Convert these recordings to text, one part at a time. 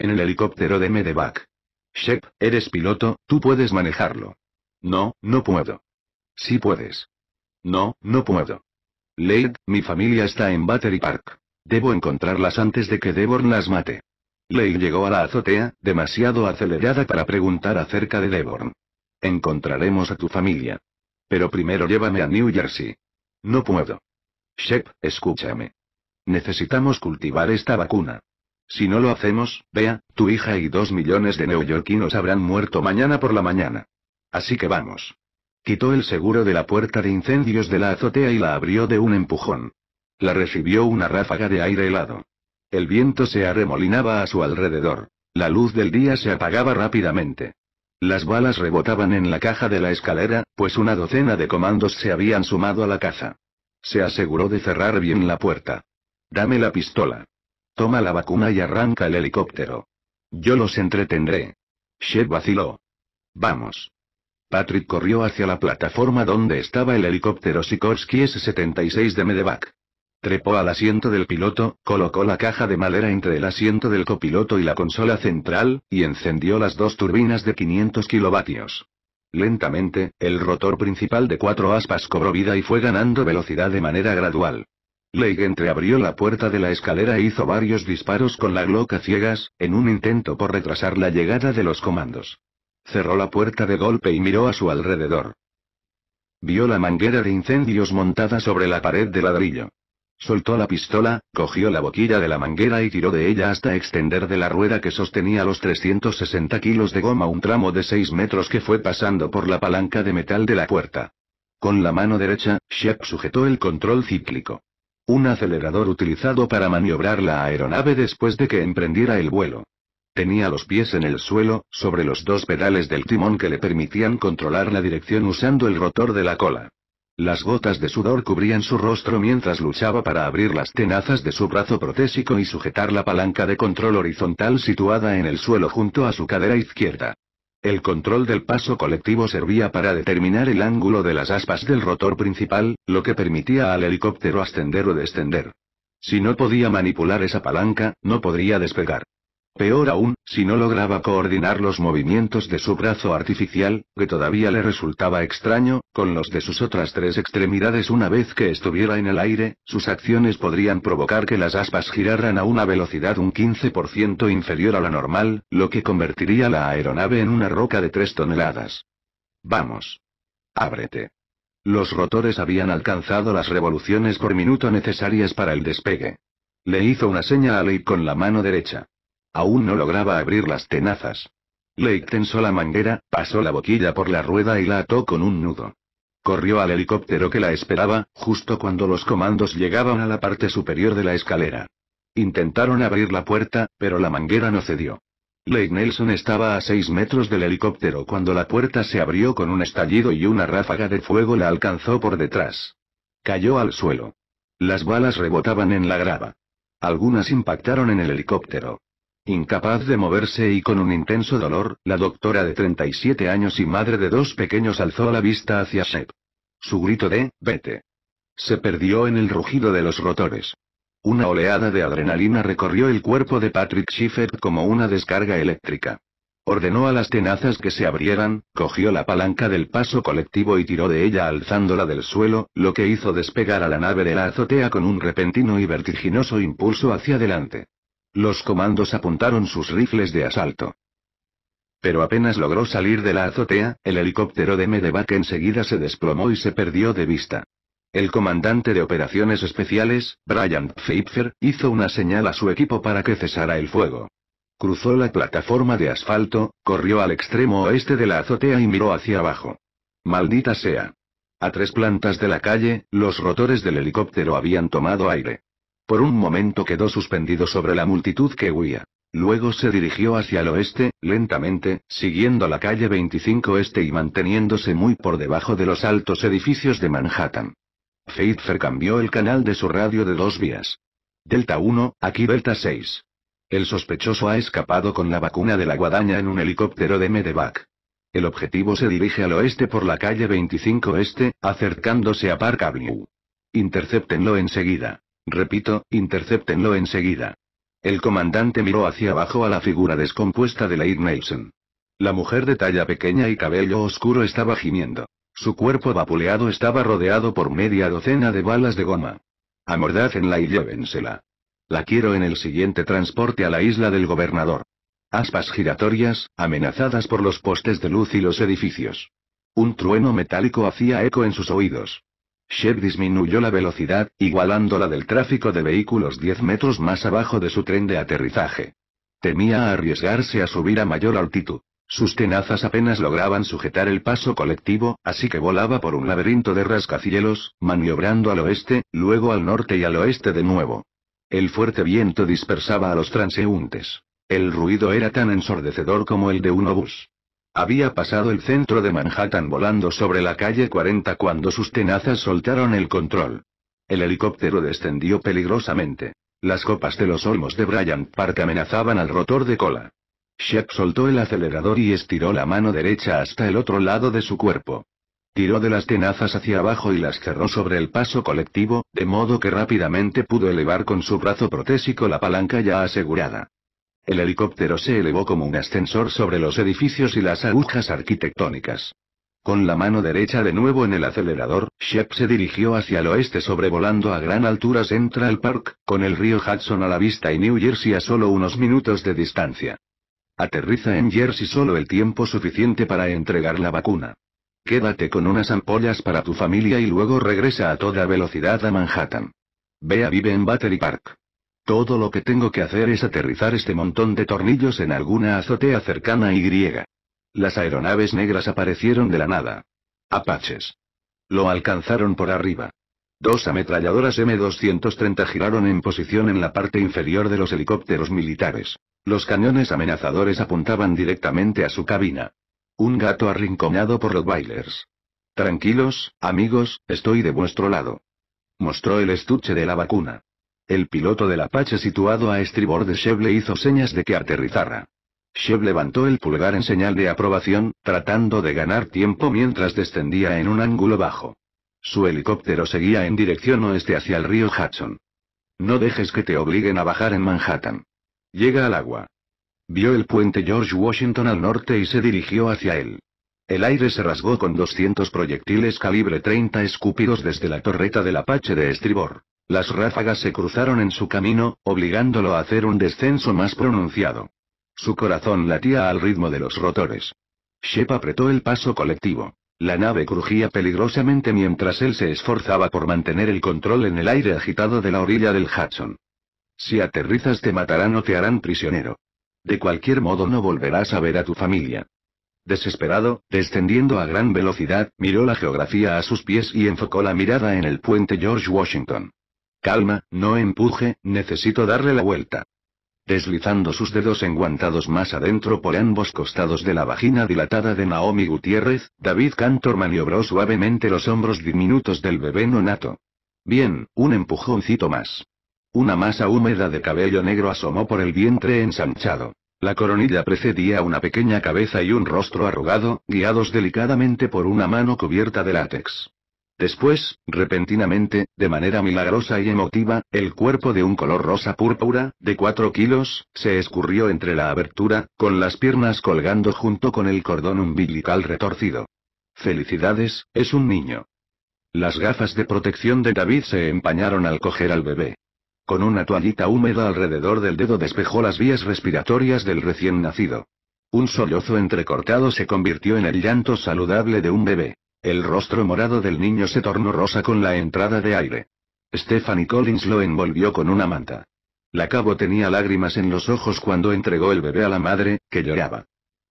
En el helicóptero de Medevac. Shep, eres piloto, tú puedes manejarlo. No, no puedo. Sí puedes. No, no puedo. Leigh, mi familia está en Battery Park. Debo encontrarlas antes de que Devon las mate. Leigh llegó a la azotea, demasiado acelerada para preguntar acerca de Deborn. Encontraremos a tu familia. Pero primero llévame a New Jersey. No puedo. Shep, escúchame. Necesitamos cultivar esta vacuna. Si no lo hacemos, vea, tu hija y dos millones de neoyorquinos habrán muerto mañana por la mañana. Así que vamos. Quitó el seguro de la puerta de incendios de la azotea y la abrió de un empujón. La recibió una ráfaga de aire helado. El viento se arremolinaba a su alrededor. La luz del día se apagaba rápidamente. Las balas rebotaban en la caja de la escalera, pues una docena de comandos se habían sumado a la caza. Se aseguró de cerrar bien la puerta. Dame la pistola. Toma la vacuna y arranca el helicóptero. Yo los entretendré. Shep vaciló. Vamos. Patrick corrió hacia la plataforma donde estaba el helicóptero Sikorsky S-76 de Medevac. Trepó al asiento del piloto, colocó la caja de madera entre el asiento del copiloto y la consola central, y encendió las dos turbinas de 500 kilovatios. Lentamente, el rotor principal de cuatro aspas cobró vida y fue ganando velocidad de manera gradual. Leigh entreabrió la puerta de la escalera e hizo varios disparos con la gloca ciegas, en un intento por retrasar la llegada de los comandos. Cerró la puerta de golpe y miró a su alrededor. Vio la manguera de incendios montada sobre la pared de ladrillo. Soltó la pistola, cogió la boquilla de la manguera y tiró de ella hasta extender de la rueda que sostenía los 360 kilos de goma un tramo de 6 metros que fue pasando por la palanca de metal de la puerta. Con la mano derecha, Shep sujetó el control cíclico. Un acelerador utilizado para maniobrar la aeronave después de que emprendiera el vuelo. Tenía los pies en el suelo, sobre los dos pedales del timón que le permitían controlar la dirección usando el rotor de la cola. Las gotas de sudor cubrían su rostro mientras luchaba para abrir las tenazas de su brazo protésico y sujetar la palanca de control horizontal situada en el suelo junto a su cadera izquierda. El control del paso colectivo servía para determinar el ángulo de las aspas del rotor principal, lo que permitía al helicóptero ascender o descender. Si no podía manipular esa palanca, no podría despegar. Peor aún, si no lograba coordinar los movimientos de su brazo artificial, que todavía le resultaba extraño, con los de sus otras tres extremidades una vez que estuviera en el aire, sus acciones podrían provocar que las aspas giraran a una velocidad un 15% inferior a la normal, lo que convertiría la aeronave en una roca de tres toneladas. Vamos. Ábrete. Los rotores habían alcanzado las revoluciones por minuto necesarias para el despegue. Le hizo una seña a Lee con la mano derecha. Aún no lograba abrir las tenazas. Lake tensó la manguera, pasó la boquilla por la rueda y la ató con un nudo. Corrió al helicóptero que la esperaba, justo cuando los comandos llegaban a la parte superior de la escalera. Intentaron abrir la puerta, pero la manguera no cedió. Lake Nelson estaba a seis metros del helicóptero cuando la puerta se abrió con un estallido y una ráfaga de fuego la alcanzó por detrás. Cayó al suelo. Las balas rebotaban en la grava. Algunas impactaron en el helicóptero. Incapaz de moverse y con un intenso dolor, la doctora de 37 años y madre de dos pequeños alzó la vista hacia Shep. Su grito de, vete. Se perdió en el rugido de los rotores. Una oleada de adrenalina recorrió el cuerpo de Patrick Schiffer como una descarga eléctrica. Ordenó a las tenazas que se abrieran, cogió la palanca del paso colectivo y tiró de ella alzándola del suelo, lo que hizo despegar a la nave de la azotea con un repentino y vertiginoso impulso hacia adelante. Los comandos apuntaron sus rifles de asalto. Pero apenas logró salir de la azotea, el helicóptero de Medevac enseguida se desplomó y se perdió de vista. El comandante de operaciones especiales, Brian Pfeiffer, hizo una señal a su equipo para que cesara el fuego. Cruzó la plataforma de asfalto, corrió al extremo oeste de la azotea y miró hacia abajo. Maldita sea. A tres plantas de la calle, los rotores del helicóptero habían tomado aire. Por un momento quedó suspendido sobre la multitud que huía. Luego se dirigió hacia el oeste, lentamente, siguiendo la calle 25 Este y manteniéndose muy por debajo de los altos edificios de Manhattan. Pfeiffer cambió el canal de su radio de dos vías. Delta 1, aquí Delta 6. El sospechoso ha escapado con la vacuna de la guadaña en un helicóptero de Medevac. El objetivo se dirige al oeste por la calle 25 Este, acercándose a Park Avenue. Interceptenlo enseguida. Repito, intercéptenlo enseguida. El comandante miró hacia abajo a la figura descompuesta de Leigh Nelson. La mujer de talla pequeña y cabello oscuro estaba gimiendo. Su cuerpo vapuleado estaba rodeado por media docena de balas de goma. Amordácenla y llévensela. La quiero en el siguiente transporte a la isla del gobernador. Aspas giratorias, amenazadas por los postes de luz y los edificios. Un trueno metálico hacía eco en sus oídos. Shep disminuyó la velocidad, igualando la del tráfico de vehículos 10 metros más abajo de su tren de aterrizaje. Temía arriesgarse a subir a mayor altitud. Sus tenazas apenas lograban sujetar el paso colectivo, así que volaba por un laberinto de rascacielos, maniobrando al oeste, luego al norte y al oeste de nuevo. El fuerte viento dispersaba a los transeúntes. El ruido era tan ensordecedor como el de un obús. Había pasado el centro de Manhattan volando sobre la calle 40 cuando sus tenazas soltaron el control. El helicóptero descendió peligrosamente. Las copas de los olmos de Bryant Park amenazaban al rotor de cola. Shep soltó el acelerador y estiró la mano derecha hasta el otro lado de su cuerpo. Tiró de las tenazas hacia abajo y las cerró sobre el paso colectivo, de modo que rápidamente pudo elevar con su brazo protésico la palanca ya asegurada. El helicóptero se elevó como un ascensor sobre los edificios y las agujas arquitectónicas. Con la mano derecha de nuevo en el acelerador, Shep se dirigió hacia el oeste sobrevolando a gran altura Central Park, con el río Hudson a la vista y New Jersey a solo unos minutos de distancia. Aterriza en Jersey solo el tiempo suficiente para entregar la vacuna. Quédate con unas ampollas para tu familia y luego regresa a toda velocidad a Manhattan. Bea vive en Battery Park. Todo lo que tengo que hacer es aterrizar este montón de tornillos en alguna azotea cercana y griega. Las aeronaves negras aparecieron de la nada. Apaches. Lo alcanzaron por arriba. Dos ametralladoras M230 giraron en posición en la parte inferior de los helicópteros militares. Los cañones amenazadores apuntaban directamente a su cabina. Un gato arrinconado por los bailers. Tranquilos, amigos, estoy de vuestro lado. Mostró el estuche de la vacuna. El piloto del Apache situado a estribor de Shev le hizo señas de que aterrizara. Sheb levantó el pulgar en señal de aprobación, tratando de ganar tiempo mientras descendía en un ángulo bajo. Su helicóptero seguía en dirección oeste hacia el río Hudson. No dejes que te obliguen a bajar en Manhattan. Llega al agua. Vio el puente George Washington al norte y se dirigió hacia él. El aire se rasgó con 200 proyectiles calibre 30 escupidos desde la torreta del Apache de estribor. Las ráfagas se cruzaron en su camino, obligándolo a hacer un descenso más pronunciado. Su corazón latía al ritmo de los rotores. Shep apretó el paso colectivo. La nave crujía peligrosamente mientras él se esforzaba por mantener el control en el aire agitado de la orilla del Hudson. Si aterrizas te matarán o te harán prisionero. De cualquier modo no volverás a ver a tu familia. Desesperado, descendiendo a gran velocidad, miró la geografía a sus pies y enfocó la mirada en el puente George Washington. Calma, no empuje, necesito darle la vuelta. Deslizando sus dedos enguantados más adentro por ambos costados de la vagina dilatada de Naomi Gutiérrez, David Cantor maniobró suavemente los hombros diminutos del bebé nonato. Bien, un empujoncito más. Una masa húmeda de cabello negro asomó por el vientre ensanchado. La coronilla precedía una pequeña cabeza y un rostro arrugado, guiados delicadamente por una mano cubierta de látex. Después, repentinamente, de manera milagrosa y emotiva, el cuerpo de un color rosa púrpura, de cuatro kilos, se escurrió entre la abertura, con las piernas colgando junto con el cordón umbilical retorcido. Felicidades, es un niño. Las gafas de protección de David se empañaron al coger al bebé. Con una toallita húmeda alrededor del dedo despejó las vías respiratorias del recién nacido. Un sollozo entrecortado se convirtió en el llanto saludable de un bebé. El rostro morado del niño se tornó rosa con la entrada de aire. Stephanie Collins lo envolvió con una manta. La cabo tenía lágrimas en los ojos cuando entregó el bebé a la madre, que lloraba.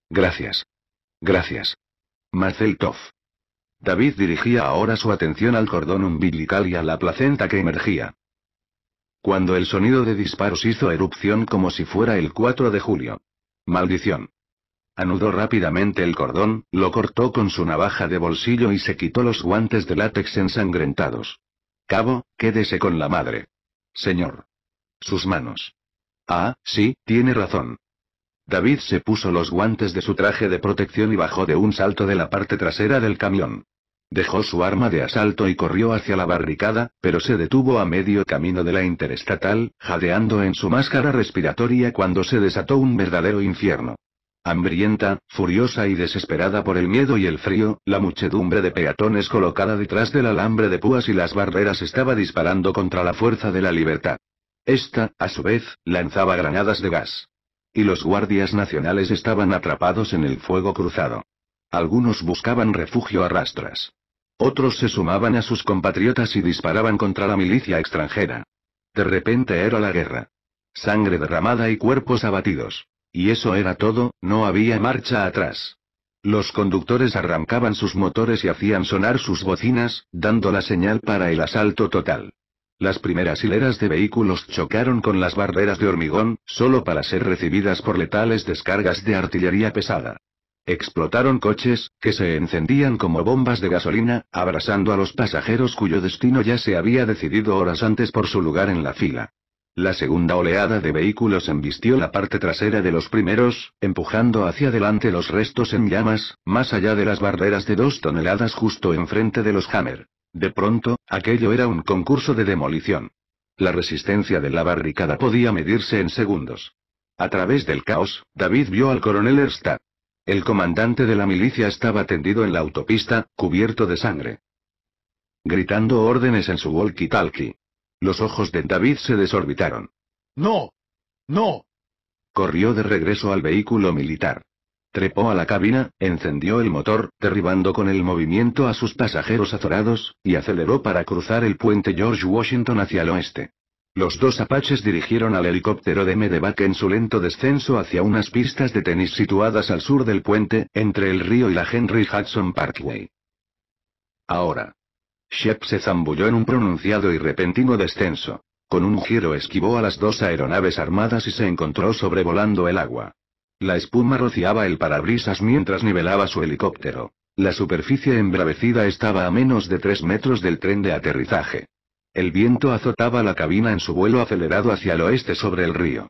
Gracias. Gracias. Marcel Toff. David dirigía ahora su atención al cordón umbilical y a la placenta que emergía. Cuando el sonido de disparos hizo erupción como si fuera el 4 de julio. Maldición. Anudó rápidamente el cordón, lo cortó con su navaja de bolsillo y se quitó los guantes de látex ensangrentados. Cabo, quédese con la madre. Señor. Sus manos. Ah, sí, tiene razón. David se puso los guantes de su traje de protección y bajó de un salto de la parte trasera del camión. Dejó su arma de asalto y corrió hacia la barricada, pero se detuvo a medio camino de la interestatal, jadeando en su máscara respiratoria cuando se desató un verdadero infierno. Hambrienta, furiosa y desesperada por el miedo y el frío, la muchedumbre de peatones colocada detrás del alambre de púas y las barreras estaba disparando contra la fuerza de la libertad. Esta, a su vez, lanzaba granadas de gas. Y los guardias nacionales estaban atrapados en el fuego cruzado. Algunos buscaban refugio a rastras. Otros se sumaban a sus compatriotas y disparaban contra la milicia extranjera. De repente era la guerra. Sangre derramada y cuerpos abatidos. Y eso era todo, no había marcha atrás. Los conductores arrancaban sus motores y hacían sonar sus bocinas, dando la señal para el asalto total. Las primeras hileras de vehículos chocaron con las barreras de hormigón, solo para ser recibidas por letales descargas de artillería pesada. Explotaron coches, que se encendían como bombas de gasolina, abrasando a los pasajeros cuyo destino ya se había decidido horas antes por su lugar en la fila. La segunda oleada de vehículos embistió la parte trasera de los primeros, empujando hacia adelante los restos en llamas, más allá de las barreras de dos toneladas justo enfrente de los Hammer. De pronto, aquello era un concurso de demolición. La resistencia de la barricada podía medirse en segundos. A través del caos, David vio al coronel Ersta. El comandante de la milicia estaba tendido en la autopista, cubierto de sangre. Gritando órdenes en su walkie-talkie. Los ojos de David se desorbitaron. ¡No! ¡No! Corrió de regreso al vehículo militar. Trepó a la cabina, encendió el motor, derribando con el movimiento a sus pasajeros azorados, y aceleró para cruzar el puente George Washington hacia el oeste. Los dos apaches dirigieron al helicóptero de Medevac en su lento descenso hacia unas pistas de tenis situadas al sur del puente, entre el río y la Henry Hudson Parkway. Ahora. Shep se zambulló en un pronunciado y repentino descenso. Con un giro esquivó a las dos aeronaves armadas y se encontró sobrevolando el agua. La espuma rociaba el parabrisas mientras nivelaba su helicóptero. La superficie embravecida estaba a menos de tres metros del tren de aterrizaje. El viento azotaba la cabina en su vuelo acelerado hacia el oeste sobre el río.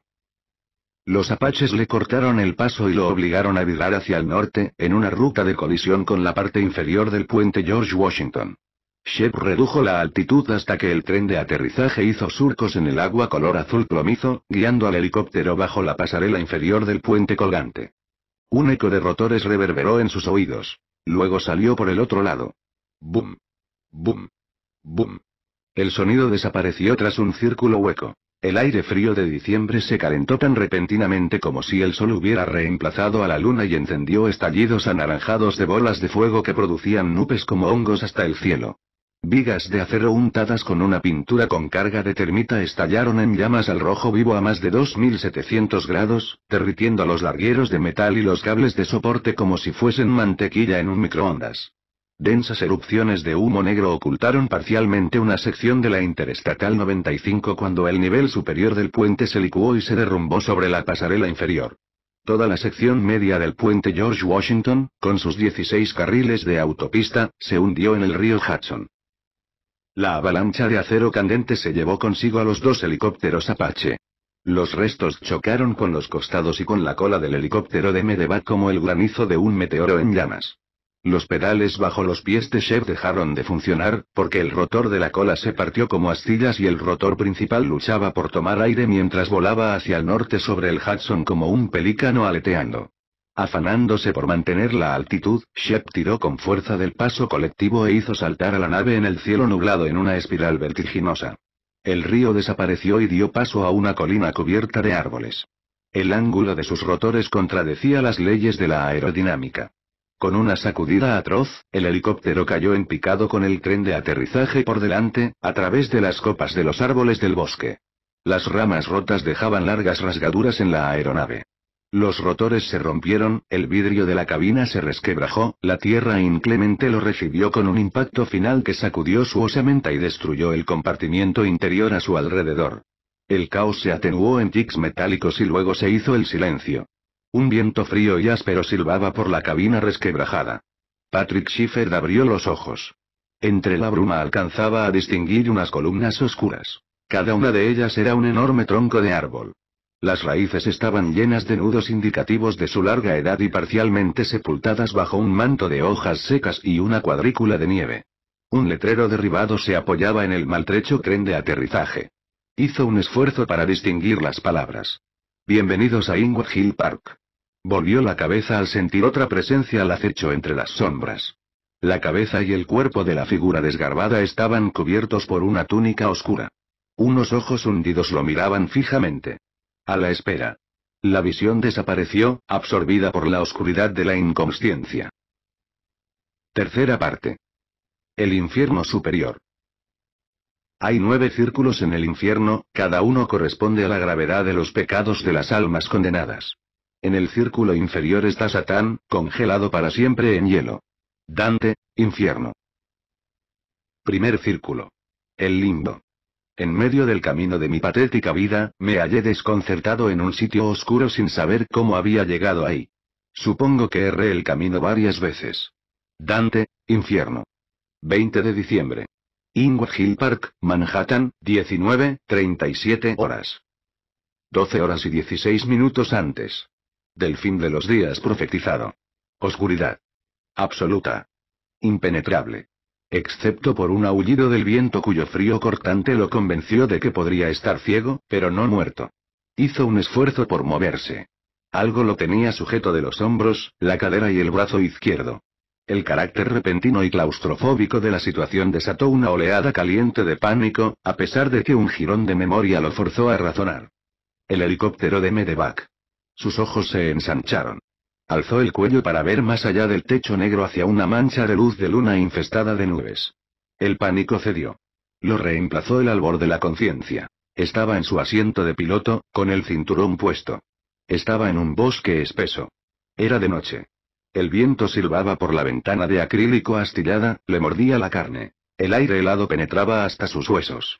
Los apaches le cortaron el paso y lo obligaron a virar hacia el norte, en una ruta de colisión con la parte inferior del puente George Washington. Shep redujo la altitud hasta que el tren de aterrizaje hizo surcos en el agua color azul plomizo, guiando al helicóptero bajo la pasarela inferior del puente colgante. Un eco de rotores reverberó en sus oídos. Luego salió por el otro lado. Boom. Boom. Boom. El sonido desapareció tras un círculo hueco. El aire frío de diciembre se calentó tan repentinamente como si el sol hubiera reemplazado a la luna y encendió estallidos anaranjados de bolas de fuego que producían nubes como hongos hasta el cielo. Vigas de acero untadas con una pintura con carga de termita estallaron en llamas al rojo vivo a más de 2700 grados, derritiendo los largueros de metal y los cables de soporte como si fuesen mantequilla en un microondas. Densas erupciones de humo negro ocultaron parcialmente una sección de la Interestatal 95 cuando el nivel superior del puente se licuó y se derrumbó sobre la pasarela inferior. Toda la sección media del puente George Washington, con sus 16 carriles de autopista, se hundió en el río Hudson. La avalancha de acero candente se llevó consigo a los dos helicópteros Apache. Los restos chocaron con los costados y con la cola del helicóptero de Medevac como el granizo de un meteoro en llamas. Los pedales bajo los pies de Chef dejaron de funcionar, porque el rotor de la cola se partió como astillas y el rotor principal luchaba por tomar aire mientras volaba hacia el norte sobre el Hudson como un pelícano aleteando. Afanándose por mantener la altitud, Shep tiró con fuerza del paso colectivo e hizo saltar a la nave en el cielo nublado en una espiral vertiginosa. El río desapareció y dio paso a una colina cubierta de árboles. El ángulo de sus rotores contradecía las leyes de la aerodinámica. Con una sacudida atroz, el helicóptero cayó en picado con el tren de aterrizaje por delante, a través de las copas de los árboles del bosque. Las ramas rotas dejaban largas rasgaduras en la aeronave. Los rotores se rompieron, el vidrio de la cabina se resquebrajó, la tierra inclemente lo recibió con un impacto final que sacudió su osamenta y destruyó el compartimiento interior a su alrededor. El caos se atenuó en tics metálicos y luego se hizo el silencio. Un viento frío y áspero silbaba por la cabina resquebrajada. Patrick Schiffer abrió los ojos. Entre la bruma alcanzaba a distinguir unas columnas oscuras. Cada una de ellas era un enorme tronco de árbol. Las raíces estaban llenas de nudos indicativos de su larga edad y parcialmente sepultadas bajo un manto de hojas secas y una cuadrícula de nieve. Un letrero derribado se apoyaba en el maltrecho tren de aterrizaje. Hizo un esfuerzo para distinguir las palabras. Bienvenidos a Ingwood Hill Park. Volvió la cabeza al sentir otra presencia al acecho entre las sombras. La cabeza y el cuerpo de la figura desgarbada estaban cubiertos por una túnica oscura. Unos ojos hundidos lo miraban fijamente. A la espera. La visión desapareció, absorbida por la oscuridad de la inconsciencia. Tercera parte. El infierno superior. Hay nueve círculos en el infierno, cada uno corresponde a la gravedad de los pecados de las almas condenadas. En el círculo inferior está Satán, congelado para siempre en hielo. Dante, infierno. Primer círculo. El limbo. En medio del camino de mi patética vida, me hallé desconcertado en un sitio oscuro sin saber cómo había llegado ahí. Supongo que erré el camino varias veces. Dante, infierno. 20 de diciembre. Ingwer Hill Park, Manhattan, 19, 37 horas. 12 horas y 16 minutos antes. Del fin de los días profetizado. Oscuridad. Absoluta. Impenetrable. Excepto por un aullido del viento cuyo frío cortante lo convenció de que podría estar ciego, pero no muerto. Hizo un esfuerzo por moverse. Algo lo tenía sujeto de los hombros, la cadera y el brazo izquierdo. El carácter repentino y claustrofóbico de la situación desató una oleada caliente de pánico, a pesar de que un jirón de memoria lo forzó a razonar. El helicóptero de Medevac. Sus ojos se ensancharon. Alzó el cuello para ver más allá del techo negro hacia una mancha de luz de luna infestada de nubes. El pánico cedió. Lo reemplazó el albor de la conciencia. Estaba en su asiento de piloto, con el cinturón puesto. Estaba en un bosque espeso. Era de noche. El viento silbaba por la ventana de acrílico astillada, le mordía la carne. El aire helado penetraba hasta sus huesos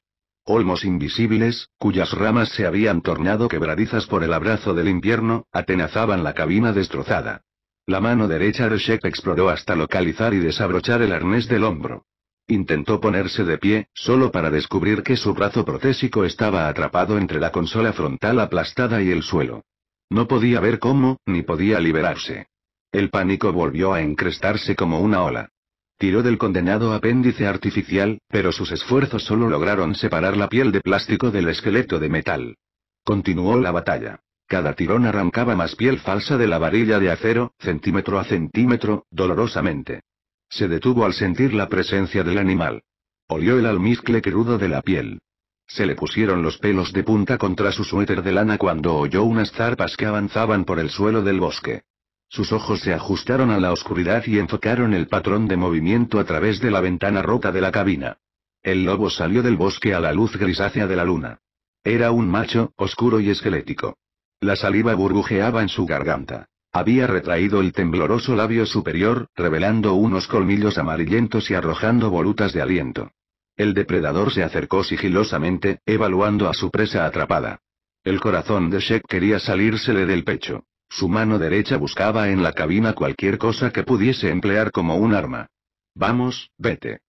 olmos invisibles, cuyas ramas se habían tornado quebradizas por el abrazo del invierno, atenazaban la cabina destrozada. La mano derecha de Shep exploró hasta localizar y desabrochar el arnés del hombro. Intentó ponerse de pie, solo para descubrir que su brazo protésico estaba atrapado entre la consola frontal aplastada y el suelo. No podía ver cómo, ni podía liberarse. El pánico volvió a encrestarse como una ola. Tiró del condenado apéndice artificial, pero sus esfuerzos solo lograron separar la piel de plástico del esqueleto de metal. Continuó la batalla. Cada tirón arrancaba más piel falsa de la varilla de acero, centímetro a centímetro, dolorosamente. Se detuvo al sentir la presencia del animal. Olió el almizcle crudo de la piel. Se le pusieron los pelos de punta contra su suéter de lana cuando oyó unas zarpas que avanzaban por el suelo del bosque. Sus ojos se ajustaron a la oscuridad y enfocaron el patrón de movimiento a través de la ventana rota de la cabina. El lobo salió del bosque a la luz grisácea de la luna. Era un macho, oscuro y esquelético. La saliva burbujeaba en su garganta. Había retraído el tembloroso labio superior, revelando unos colmillos amarillentos y arrojando volutas de aliento. El depredador se acercó sigilosamente, evaluando a su presa atrapada. El corazón de Shek quería salírsele del pecho. Su mano derecha buscaba en la cabina cualquier cosa que pudiese emplear como un arma. Vamos, vete.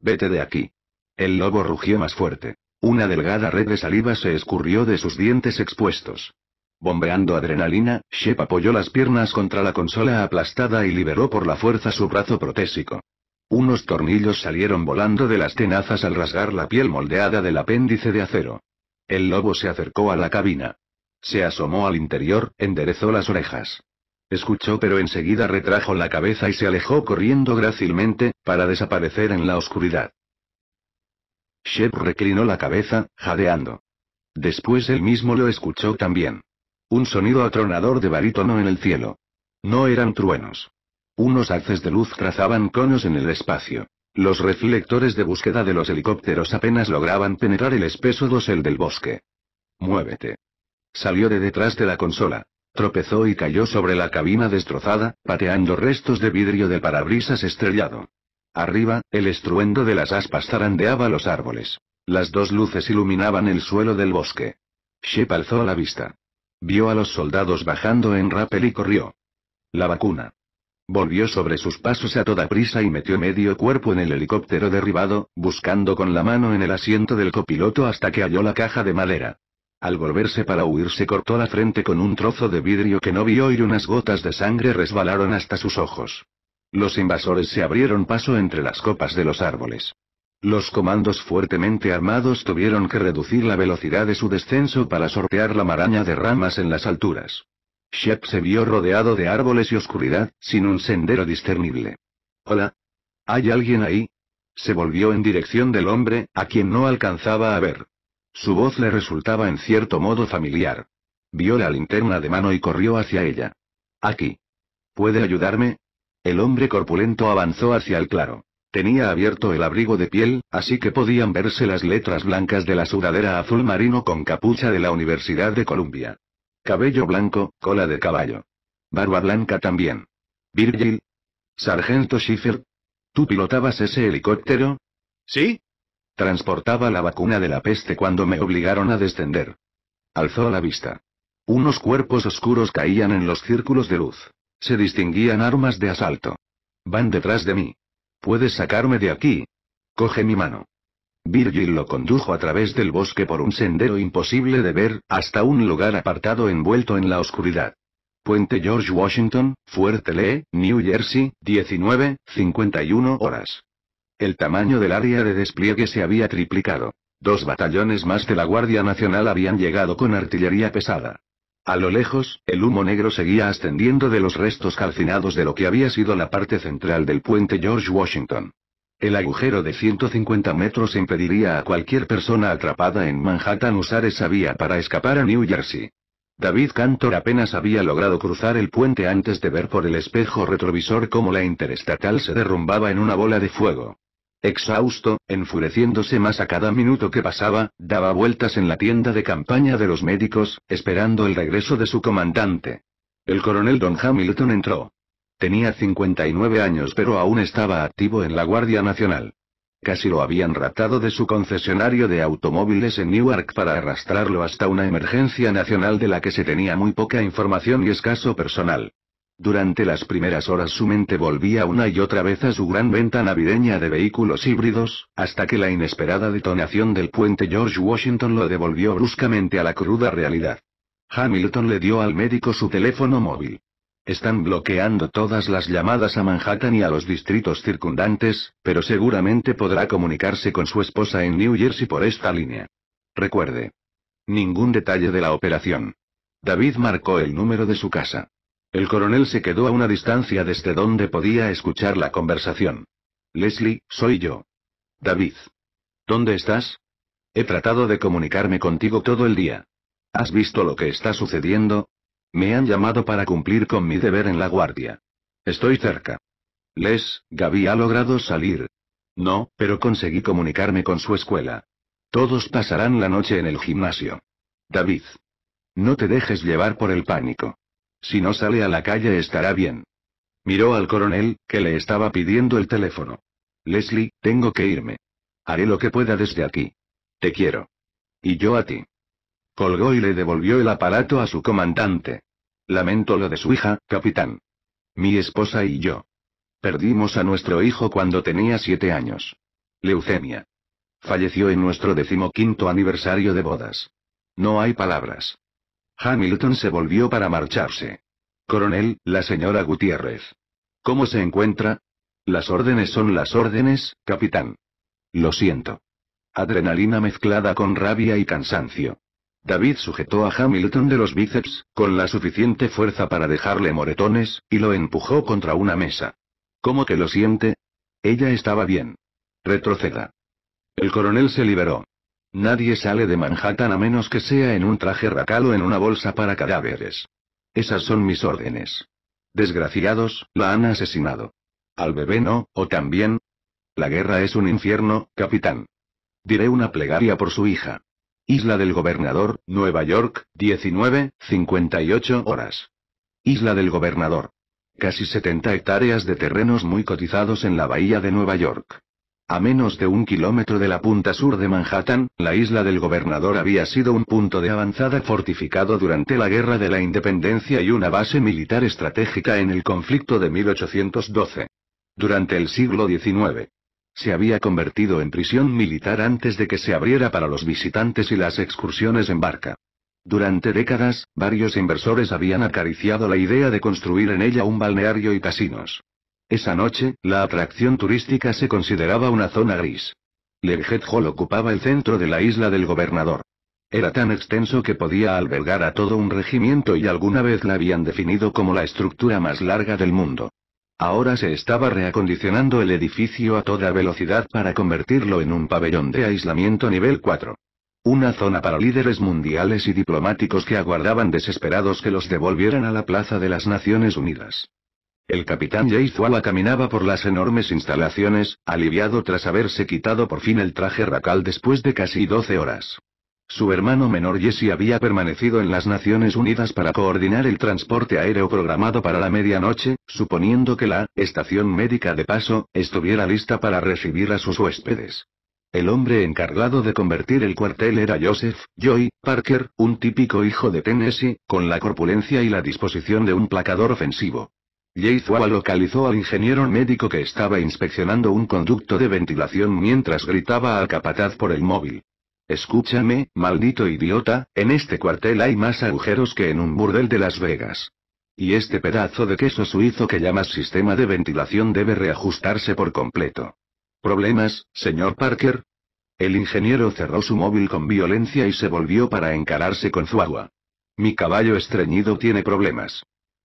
Vete de aquí. El lobo rugió más fuerte. Una delgada red de saliva se escurrió de sus dientes expuestos. Bombeando adrenalina, Shep apoyó las piernas contra la consola aplastada y liberó por la fuerza su brazo protésico. Unos tornillos salieron volando de las tenazas al rasgar la piel moldeada del apéndice de acero. El lobo se acercó a la cabina. Se asomó al interior, enderezó las orejas. Escuchó pero enseguida retrajo la cabeza y se alejó corriendo grácilmente, para desaparecer en la oscuridad. Shep reclinó la cabeza, jadeando. Después él mismo lo escuchó también. Un sonido atronador de barítono en el cielo. No eran truenos. Unos haces de luz trazaban conos en el espacio. Los reflectores de búsqueda de los helicópteros apenas lograban penetrar el espeso dosel del bosque. Muévete. Salió de detrás de la consola. Tropezó y cayó sobre la cabina destrozada, pateando restos de vidrio de parabrisas estrellado. Arriba, el estruendo de las aspas zarandeaba los árboles. Las dos luces iluminaban el suelo del bosque. Shep alzó la vista. Vio a los soldados bajando en rappel y corrió. La vacuna. Volvió sobre sus pasos a toda prisa y metió medio cuerpo en el helicóptero derribado, buscando con la mano en el asiento del copiloto hasta que halló la caja de madera. Al volverse para huir se cortó la frente con un trozo de vidrio que no vio y unas gotas de sangre resbalaron hasta sus ojos. Los invasores se abrieron paso entre las copas de los árboles. Los comandos fuertemente armados tuvieron que reducir la velocidad de su descenso para sortear la maraña de ramas en las alturas. Shep se vio rodeado de árboles y oscuridad, sin un sendero discernible. Hola. ¿Hay alguien ahí? Se volvió en dirección del hombre, a quien no alcanzaba a ver. Su voz le resultaba en cierto modo familiar. Vio la linterna de mano y corrió hacia ella. Aquí. ¿Puede ayudarme? El hombre corpulento avanzó hacia el claro. Tenía abierto el abrigo de piel, así que podían verse las letras blancas de la sudadera azul marino con capucha de la Universidad de Columbia. Cabello blanco, cola de caballo. Barba blanca también. Virgil. Sargento Schiffer. ¿Tú pilotabas ese helicóptero? Sí, Transportaba la vacuna de la peste cuando me obligaron a descender. Alzó la vista. Unos cuerpos oscuros caían en los círculos de luz. Se distinguían armas de asalto. Van detrás de mí. Puedes sacarme de aquí. Coge mi mano. Virgil lo condujo a través del bosque por un sendero imposible de ver, hasta un lugar apartado envuelto en la oscuridad. Puente George Washington, Fuerte Lee, New Jersey, 19, 51 horas. El tamaño del área de despliegue se había triplicado. Dos batallones más de la Guardia Nacional habían llegado con artillería pesada. A lo lejos, el humo negro seguía ascendiendo de los restos calcinados de lo que había sido la parte central del puente George Washington. El agujero de 150 metros impediría a cualquier persona atrapada en Manhattan usar esa vía para escapar a New Jersey. David Cantor apenas había logrado cruzar el puente antes de ver por el espejo retrovisor cómo la interestatal se derrumbaba en una bola de fuego. Exhausto, enfureciéndose más a cada minuto que pasaba, daba vueltas en la tienda de campaña de los médicos, esperando el regreso de su comandante. El coronel Don Hamilton entró. Tenía 59 años pero aún estaba activo en la Guardia Nacional. Casi lo habían raptado de su concesionario de automóviles en Newark para arrastrarlo hasta una emergencia nacional de la que se tenía muy poca información y escaso personal. Durante las primeras horas su mente volvía una y otra vez a su gran venta navideña de vehículos híbridos, hasta que la inesperada detonación del puente George Washington lo devolvió bruscamente a la cruda realidad. Hamilton le dio al médico su teléfono móvil. Están bloqueando todas las llamadas a Manhattan y a los distritos circundantes, pero seguramente podrá comunicarse con su esposa en New Jersey por esta línea. Recuerde. Ningún detalle de la operación. David marcó el número de su casa. El coronel se quedó a una distancia desde este donde podía escuchar la conversación. Leslie, soy yo. David. ¿Dónde estás? He tratado de comunicarme contigo todo el día. ¿Has visto lo que está sucediendo? Me han llamado para cumplir con mi deber en la guardia. Estoy cerca. Les, Gaby ha logrado salir. No, pero conseguí comunicarme con su escuela. Todos pasarán la noche en el gimnasio. David. No te dejes llevar por el pánico. Si no sale a la calle estará bien. Miró al coronel, que le estaba pidiendo el teléfono. Leslie, tengo que irme. Haré lo que pueda desde aquí. Te quiero. Y yo a ti. Colgó y le devolvió el aparato a su comandante. Lamento lo de su hija, capitán. Mi esposa y yo. Perdimos a nuestro hijo cuando tenía siete años. Leucemia. Falleció en nuestro decimoquinto aniversario de bodas. No hay palabras. Hamilton se volvió para marcharse. Coronel, la señora Gutiérrez. ¿Cómo se encuentra? Las órdenes son las órdenes, capitán. Lo siento. Adrenalina mezclada con rabia y cansancio. David sujetó a Hamilton de los bíceps, con la suficiente fuerza para dejarle moretones, y lo empujó contra una mesa. ¿Cómo que lo siente? Ella estaba bien. Retroceda. El coronel se liberó. Nadie sale de Manhattan a menos que sea en un traje racal o en una bolsa para cadáveres. Esas son mis órdenes. Desgraciados, la han asesinado. Al bebé no, o también. La guerra es un infierno, capitán. Diré una plegaria por su hija. Isla del Gobernador, Nueva York, 19, 58 horas. Isla del Gobernador. Casi 70 hectáreas de terrenos muy cotizados en la bahía de Nueva York. A menos de un kilómetro de la punta sur de Manhattan, la isla del gobernador había sido un punto de avanzada fortificado durante la Guerra de la Independencia y una base militar estratégica en el conflicto de 1812. Durante el siglo XIX. Se había convertido en prisión militar antes de que se abriera para los visitantes y las excursiones en barca. Durante décadas, varios inversores habían acariciado la idea de construir en ella un balneario y casinos. Esa noche, la atracción turística se consideraba una zona gris. Lerget Hall ocupaba el centro de la isla del gobernador. Era tan extenso que podía albergar a todo un regimiento y alguna vez la habían definido como la estructura más larga del mundo. Ahora se estaba reacondicionando el edificio a toda velocidad para convertirlo en un pabellón de aislamiento nivel 4. Una zona para líderes mundiales y diplomáticos que aguardaban desesperados que los devolvieran a la Plaza de las Naciones Unidas. El capitán Jay caminaba por las enormes instalaciones, aliviado tras haberse quitado por fin el traje racal después de casi 12 horas. Su hermano menor Jesse había permanecido en las Naciones Unidas para coordinar el transporte aéreo programado para la medianoche, suponiendo que la estación médica de paso estuviera lista para recibir a sus huéspedes. El hombre encargado de convertir el cuartel era Joseph, Joy, Parker, un típico hijo de Tennessee, con la corpulencia y la disposición de un placador ofensivo. Yeizuo localizó al ingeniero médico que estaba inspeccionando un conducto de ventilación mientras gritaba al capataz por el móvil. Escúchame, maldito idiota, en este cuartel hay más agujeros que en un burdel de Las Vegas. Y este pedazo de queso suizo que llamas sistema de ventilación debe reajustarse por completo. ¿Problemas, señor Parker? El ingeniero cerró su móvil con violencia y se volvió para encararse con Zuawa. Mi caballo estreñido tiene problemas.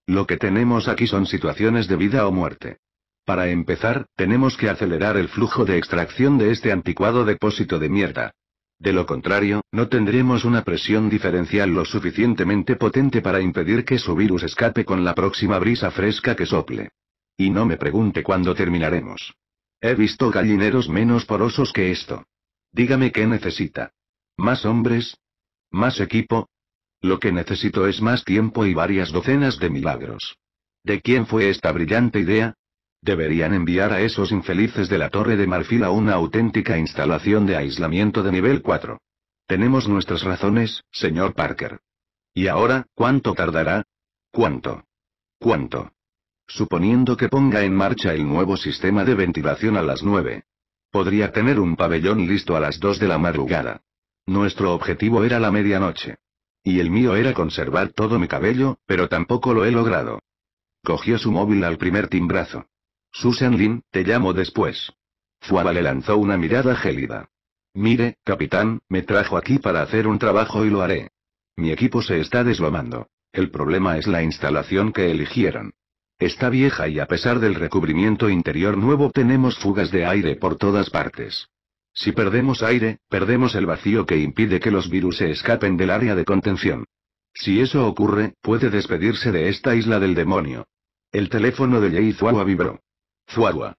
Lo que tenemos aquí son situaciones de vida o muerte. Para empezar, tenemos que acelerar el flujo de extracción de este anticuado depósito de mierda. De lo contrario, no tendremos una presión diferencial lo suficientemente potente para impedir que su virus escape con la próxima brisa fresca que sople. Y no me pregunte cuándo terminaremos. He visto gallineros menos porosos que esto. Dígame qué necesita. ¿Más hombres? ¿Más equipo? Lo que necesito es más tiempo y varias docenas de milagros. ¿De quién fue esta brillante idea? Deberían enviar a esos infelices de la Torre de Marfil a una auténtica instalación de aislamiento de nivel 4. Tenemos nuestras razones, señor Parker. ¿Y ahora, cuánto tardará? ¿Cuánto? ¿Cuánto? Suponiendo que ponga en marcha el nuevo sistema de ventilación a las 9. Podría tener un pabellón listo a las 2 de la madrugada. Nuestro objetivo era la medianoche. Y el mío era conservar todo mi cabello, pero tampoco lo he logrado. Cogió su móvil al primer timbrazo. Susan Lin, te llamo después. Fuaba le lanzó una mirada gélida. Mire, capitán, me trajo aquí para hacer un trabajo y lo haré. Mi equipo se está deslomando. El problema es la instalación que eligieron. Está vieja y a pesar del recubrimiento interior nuevo tenemos fugas de aire por todas partes. Si perdemos aire, perdemos el vacío que impide que los virus se escapen del área de contención. Si eso ocurre, puede despedirse de esta isla del demonio. El teléfono de Jay Zuawa vibró. Zuawa.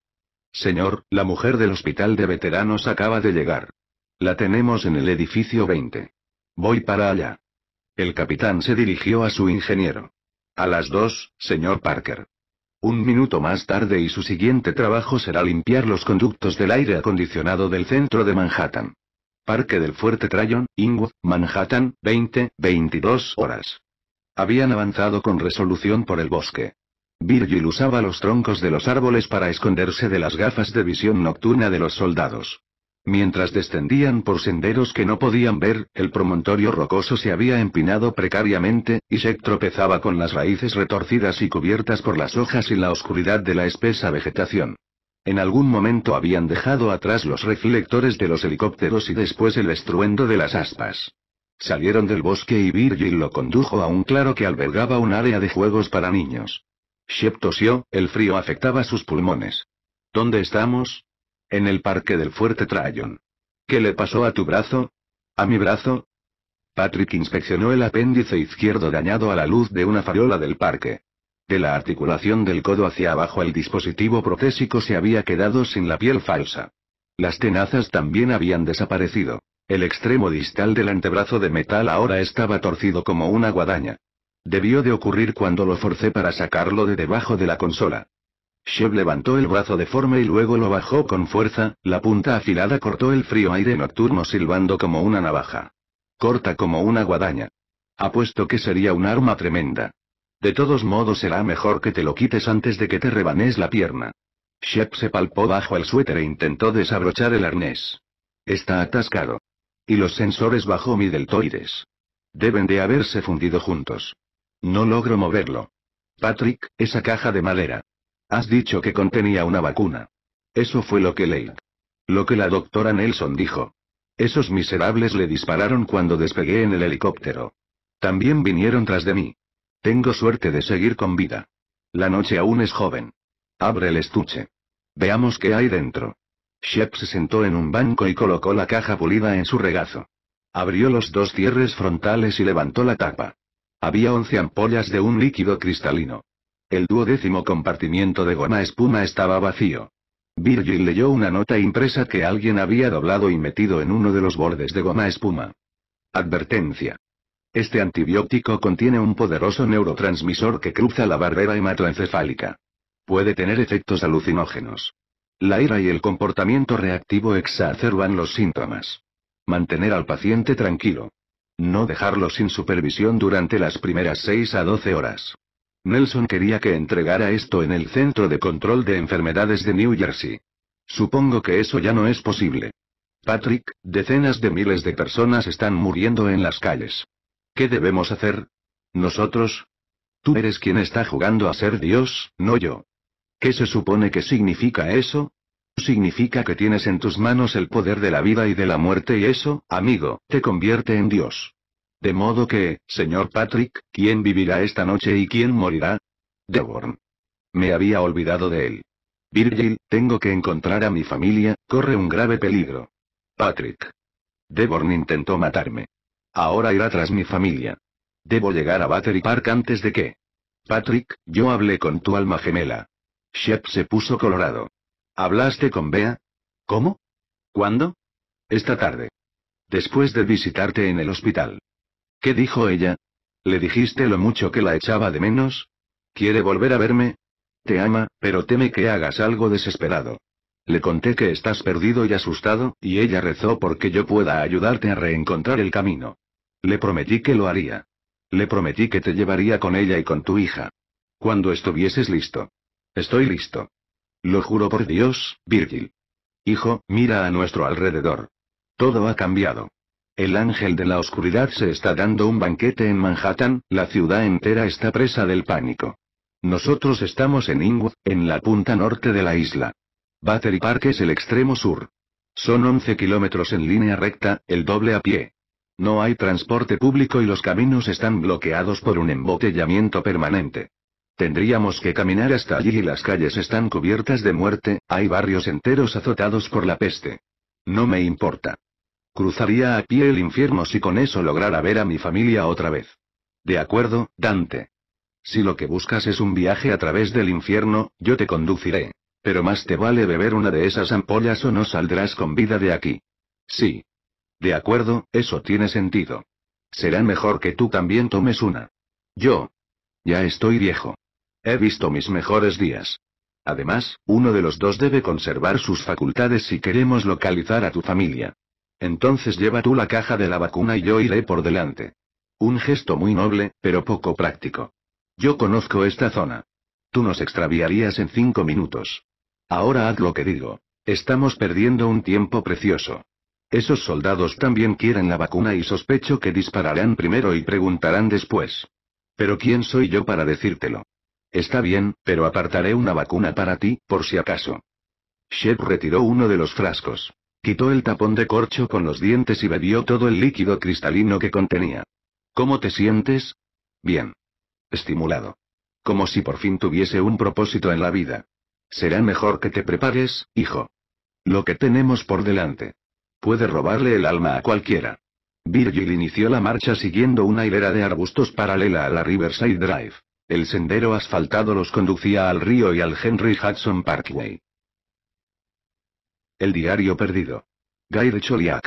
Señor, la mujer del hospital de veteranos acaba de llegar. La tenemos en el edificio 20. Voy para allá. El capitán se dirigió a su ingeniero. A las dos, señor Parker. Un minuto más tarde y su siguiente trabajo será limpiar los conductos del aire acondicionado del centro de Manhattan. Parque del Fuerte Tryon, Inwood, Manhattan, 20, 22 horas. Habían avanzado con resolución por el bosque. Virgil usaba los troncos de los árboles para esconderse de las gafas de visión nocturna de los soldados. Mientras descendían por senderos que no podían ver, el promontorio rocoso se había empinado precariamente, y se tropezaba con las raíces retorcidas y cubiertas por las hojas y la oscuridad de la espesa vegetación. En algún momento habían dejado atrás los reflectores de los helicópteros y después el estruendo de las aspas. Salieron del bosque y Virgil lo condujo a un claro que albergaba un área de juegos para niños. Shep tosió, el frío afectaba sus pulmones. ¿Dónde estamos? En el parque del fuerte Tryon. ¿Qué le pasó a tu brazo? ¿A mi brazo? Patrick inspeccionó el apéndice izquierdo dañado a la luz de una farola del parque. De la articulación del codo hacia abajo el dispositivo protésico se había quedado sin la piel falsa. Las tenazas también habían desaparecido. El extremo distal del antebrazo de metal ahora estaba torcido como una guadaña. Debió de ocurrir cuando lo forcé para sacarlo de debajo de la consola. Shep levantó el brazo deforme y luego lo bajó con fuerza, la punta afilada cortó el frío aire nocturno silbando como una navaja. Corta como una guadaña. Apuesto que sería un arma tremenda. De todos modos será mejor que te lo quites antes de que te rebanes la pierna. Shep se palpó bajo el suéter e intentó desabrochar el arnés. Está atascado. Y los sensores bajo mi deltoides. Deben de haberse fundido juntos. No logro moverlo. Patrick, esa caja de madera. Has dicho que contenía una vacuna. Eso fue lo que leí. Lo que la doctora Nelson dijo. Esos miserables le dispararon cuando despegué en el helicóptero. También vinieron tras de mí. Tengo suerte de seguir con vida. La noche aún es joven. Abre el estuche. Veamos qué hay dentro. Shep se sentó en un banco y colocó la caja pulida en su regazo. Abrió los dos cierres frontales y levantó la tapa. Había once ampollas de un líquido cristalino. El duodécimo compartimiento de goma espuma estaba vacío. Virgil leyó una nota impresa que alguien había doblado y metido en uno de los bordes de goma espuma. Advertencia. Este antibiótico contiene un poderoso neurotransmisor que cruza la barrera hematoencefálica. Puede tener efectos alucinógenos. La ira y el comportamiento reactivo exacerban los síntomas. Mantener al paciente tranquilo. No dejarlo sin supervisión durante las primeras 6 a 12 horas. Nelson quería que entregara esto en el Centro de Control de Enfermedades de New Jersey. Supongo que eso ya no es posible. Patrick, decenas de miles de personas están muriendo en las calles. ¿Qué debemos hacer? Nosotros. Tú eres quien está jugando a ser Dios, no yo. ¿Qué se supone que significa eso? Significa que tienes en tus manos el poder de la vida y de la muerte y eso, amigo, te convierte en Dios. De modo que, señor Patrick, ¿quién vivirá esta noche y quién morirá? Deborn. Me había olvidado de él. Virgil, tengo que encontrar a mi familia, corre un grave peligro. Patrick. Deborn intentó matarme. Ahora irá tras mi familia. Debo llegar a Battery Park antes de que. Patrick, yo hablé con tu alma gemela. Shep se puso colorado. ¿Hablaste con Bea? ¿Cómo? ¿Cuándo? Esta tarde. Después de visitarte en el hospital. ¿Qué dijo ella? ¿Le dijiste lo mucho que la echaba de menos? ¿Quiere volver a verme? Te ama, pero teme que hagas algo desesperado. Le conté que estás perdido y asustado, y ella rezó porque yo pueda ayudarte a reencontrar el camino. Le prometí que lo haría. Le prometí que te llevaría con ella y con tu hija. Cuando estuvieses listo. Estoy listo. Lo juro por Dios, Virgil. Hijo, mira a nuestro alrededor. Todo ha cambiado. El ángel de la oscuridad se está dando un banquete en Manhattan, la ciudad entera está presa del pánico. Nosotros estamos en Ingwood, en la punta norte de la isla. Battery Park es el extremo sur. Son 11 kilómetros en línea recta, el doble a pie. No hay transporte público y los caminos están bloqueados por un embotellamiento permanente. Tendríamos que caminar hasta allí y las calles están cubiertas de muerte, hay barrios enteros azotados por la peste. No me importa. Cruzaría a pie el infierno si con eso lograra ver a mi familia otra vez. De acuerdo, Dante. Si lo que buscas es un viaje a través del infierno, yo te conduciré. Pero más te vale beber una de esas ampollas o no saldrás con vida de aquí. Sí. De acuerdo, eso tiene sentido. Será mejor que tú también tomes una. Yo. Ya estoy viejo. He visto mis mejores días. Además, uno de los dos debe conservar sus facultades si queremos localizar a tu familia. Entonces lleva tú la caja de la vacuna y yo iré por delante. Un gesto muy noble, pero poco práctico. Yo conozco esta zona. Tú nos extraviarías en cinco minutos. Ahora haz lo que digo. Estamos perdiendo un tiempo precioso. Esos soldados también quieren la vacuna y sospecho que dispararán primero y preguntarán después. Pero ¿quién soy yo para decírtelo? Está bien, pero apartaré una vacuna para ti, por si acaso. Shep retiró uno de los frascos. Quitó el tapón de corcho con los dientes y bebió todo el líquido cristalino que contenía. ¿Cómo te sientes? Bien. Estimulado. Como si por fin tuviese un propósito en la vida. Será mejor que te prepares, hijo. Lo que tenemos por delante. Puede robarle el alma a cualquiera. Virgil inició la marcha siguiendo una hilera de arbustos paralela a la Riverside Drive. El sendero asfaltado los conducía al río y al Henry Hudson Parkway. El diario perdido. Guy de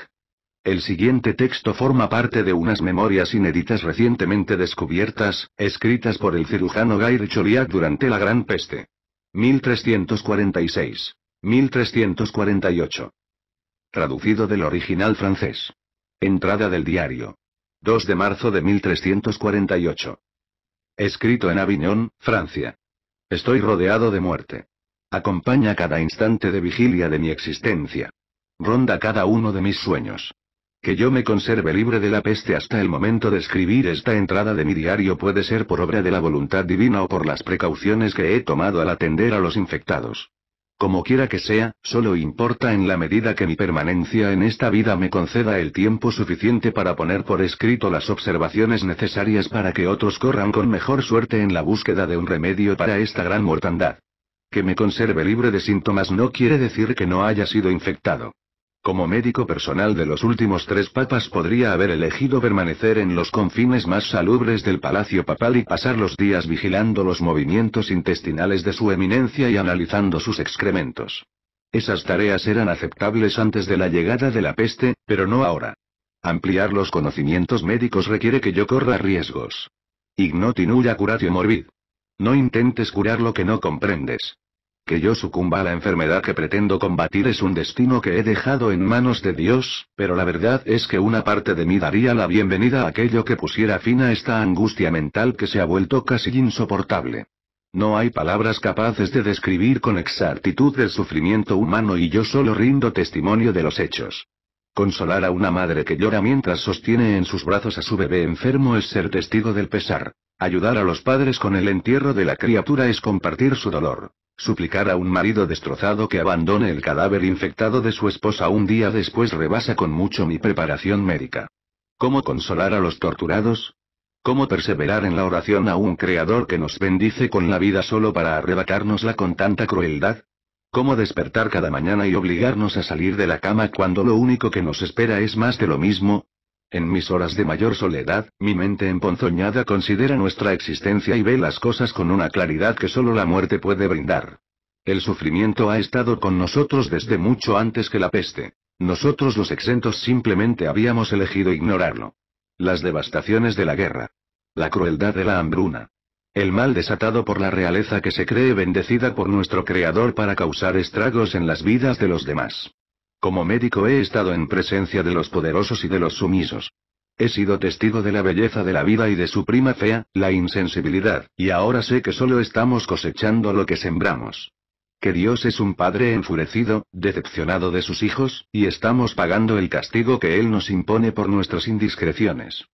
El siguiente texto forma parte de unas memorias inéditas recientemente descubiertas, escritas por el cirujano Guy de Choliac durante la Gran Peste. 1346. 1348. Traducido del original francés. Entrada del diario. 2 de marzo de 1348. Escrito en Avignon, Francia. Estoy rodeado de muerte. Acompaña cada instante de vigilia de mi existencia. Ronda cada uno de mis sueños. Que yo me conserve libre de la peste hasta el momento de escribir esta entrada de mi diario puede ser por obra de la voluntad divina o por las precauciones que he tomado al atender a los infectados. Como quiera que sea, solo importa en la medida que mi permanencia en esta vida me conceda el tiempo suficiente para poner por escrito las observaciones necesarias para que otros corran con mejor suerte en la búsqueda de un remedio para esta gran mortandad. Que me conserve libre de síntomas no quiere decir que no haya sido infectado. Como médico personal de los últimos tres papas podría haber elegido permanecer en los confines más salubres del palacio papal y pasar los días vigilando los movimientos intestinales de su eminencia y analizando sus excrementos. Esas tareas eran aceptables antes de la llegada de la peste, pero no ahora. Ampliar los conocimientos médicos requiere que yo corra riesgos. Ignotinuya curatio morbid. No intentes curar lo que no comprendes. Que yo sucumba a la enfermedad que pretendo combatir es un destino que he dejado en manos de Dios, pero la verdad es que una parte de mí daría la bienvenida a aquello que pusiera fin a esta angustia mental que se ha vuelto casi insoportable. No hay palabras capaces de describir con exactitud el sufrimiento humano y yo solo rindo testimonio de los hechos. Consolar a una madre que llora mientras sostiene en sus brazos a su bebé enfermo es ser testigo del pesar. Ayudar a los padres con el entierro de la criatura es compartir su dolor. Suplicar a un marido destrozado que abandone el cadáver infectado de su esposa un día después rebasa con mucho mi preparación médica. ¿Cómo consolar a los torturados? ¿Cómo perseverar en la oración a un creador que nos bendice con la vida solo para arrebatárnosla con tanta crueldad? ¿Cómo despertar cada mañana y obligarnos a salir de la cama cuando lo único que nos espera es más de lo mismo? En mis horas de mayor soledad, mi mente emponzoñada considera nuestra existencia y ve las cosas con una claridad que solo la muerte puede brindar. El sufrimiento ha estado con nosotros desde mucho antes que la peste. Nosotros los exentos simplemente habíamos elegido ignorarlo. Las devastaciones de la guerra. La crueldad de la hambruna. El mal desatado por la realeza que se cree bendecida por nuestro Creador para causar estragos en las vidas de los demás. Como médico he estado en presencia de los poderosos y de los sumisos. He sido testigo de la belleza de la vida y de su prima fea, la insensibilidad, y ahora sé que solo estamos cosechando lo que sembramos. Que Dios es un padre enfurecido, decepcionado de sus hijos, y estamos pagando el castigo que Él nos impone por nuestras indiscreciones.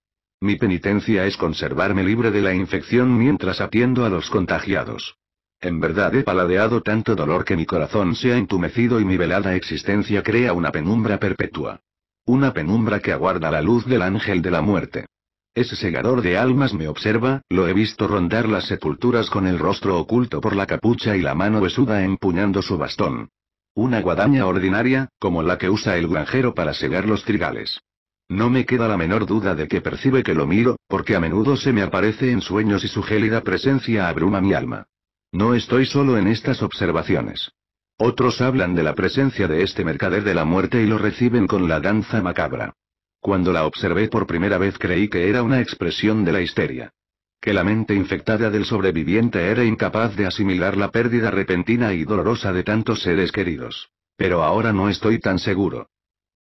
Mi penitencia es conservarme libre de la infección mientras atiendo a los contagiados. En verdad he paladeado tanto dolor que mi corazón se ha entumecido y mi velada existencia crea una penumbra perpetua. Una penumbra que aguarda la luz del ángel de la muerte. Ese segador de almas me observa, lo he visto rondar las sepulturas con el rostro oculto por la capucha y la mano besuda empuñando su bastón. Una guadaña ordinaria, como la que usa el granjero para segar los trigales. No me queda la menor duda de que percibe que lo miro, porque a menudo se me aparece en sueños y su gélida presencia abruma mi alma. No estoy solo en estas observaciones. Otros hablan de la presencia de este mercader de la muerte y lo reciben con la danza macabra. Cuando la observé por primera vez creí que era una expresión de la histeria. Que la mente infectada del sobreviviente era incapaz de asimilar la pérdida repentina y dolorosa de tantos seres queridos. Pero ahora no estoy tan seguro.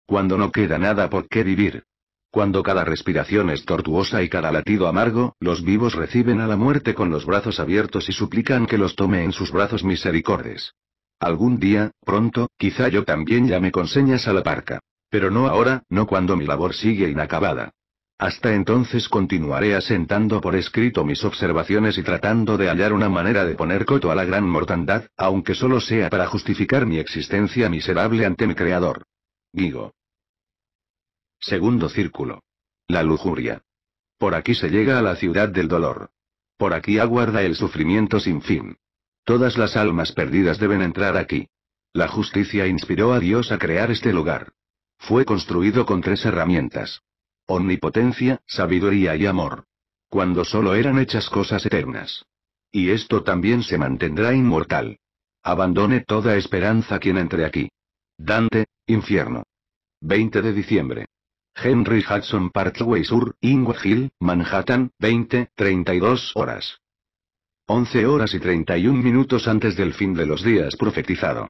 Cuando no queda nada por qué vivir, cuando cada respiración es tortuosa y cada latido amargo, los vivos reciben a la muerte con los brazos abiertos y suplican que los tome en sus brazos misericordes. Algún día, pronto, quizá yo también ya me conseñas a la parca. Pero no ahora, no cuando mi labor sigue inacabada. Hasta entonces continuaré asentando por escrito mis observaciones y tratando de hallar una manera de poner coto a la gran mortandad, aunque solo sea para justificar mi existencia miserable ante mi creador. Digo. Segundo círculo. La lujuria. Por aquí se llega a la ciudad del dolor. Por aquí aguarda el sufrimiento sin fin. Todas las almas perdidas deben entrar aquí. La justicia inspiró a Dios a crear este lugar. Fue construido con tres herramientas. Omnipotencia, sabiduría y amor. Cuando solo eran hechas cosas eternas. Y esto también se mantendrá inmortal. Abandone toda esperanza quien entre aquí. Dante, infierno. 20 de diciembre. Henry Hudson Parkway Sur, Ingwe Hill, Manhattan, 20, 32 horas. 11 horas y 31 minutos antes del fin de los días profetizado.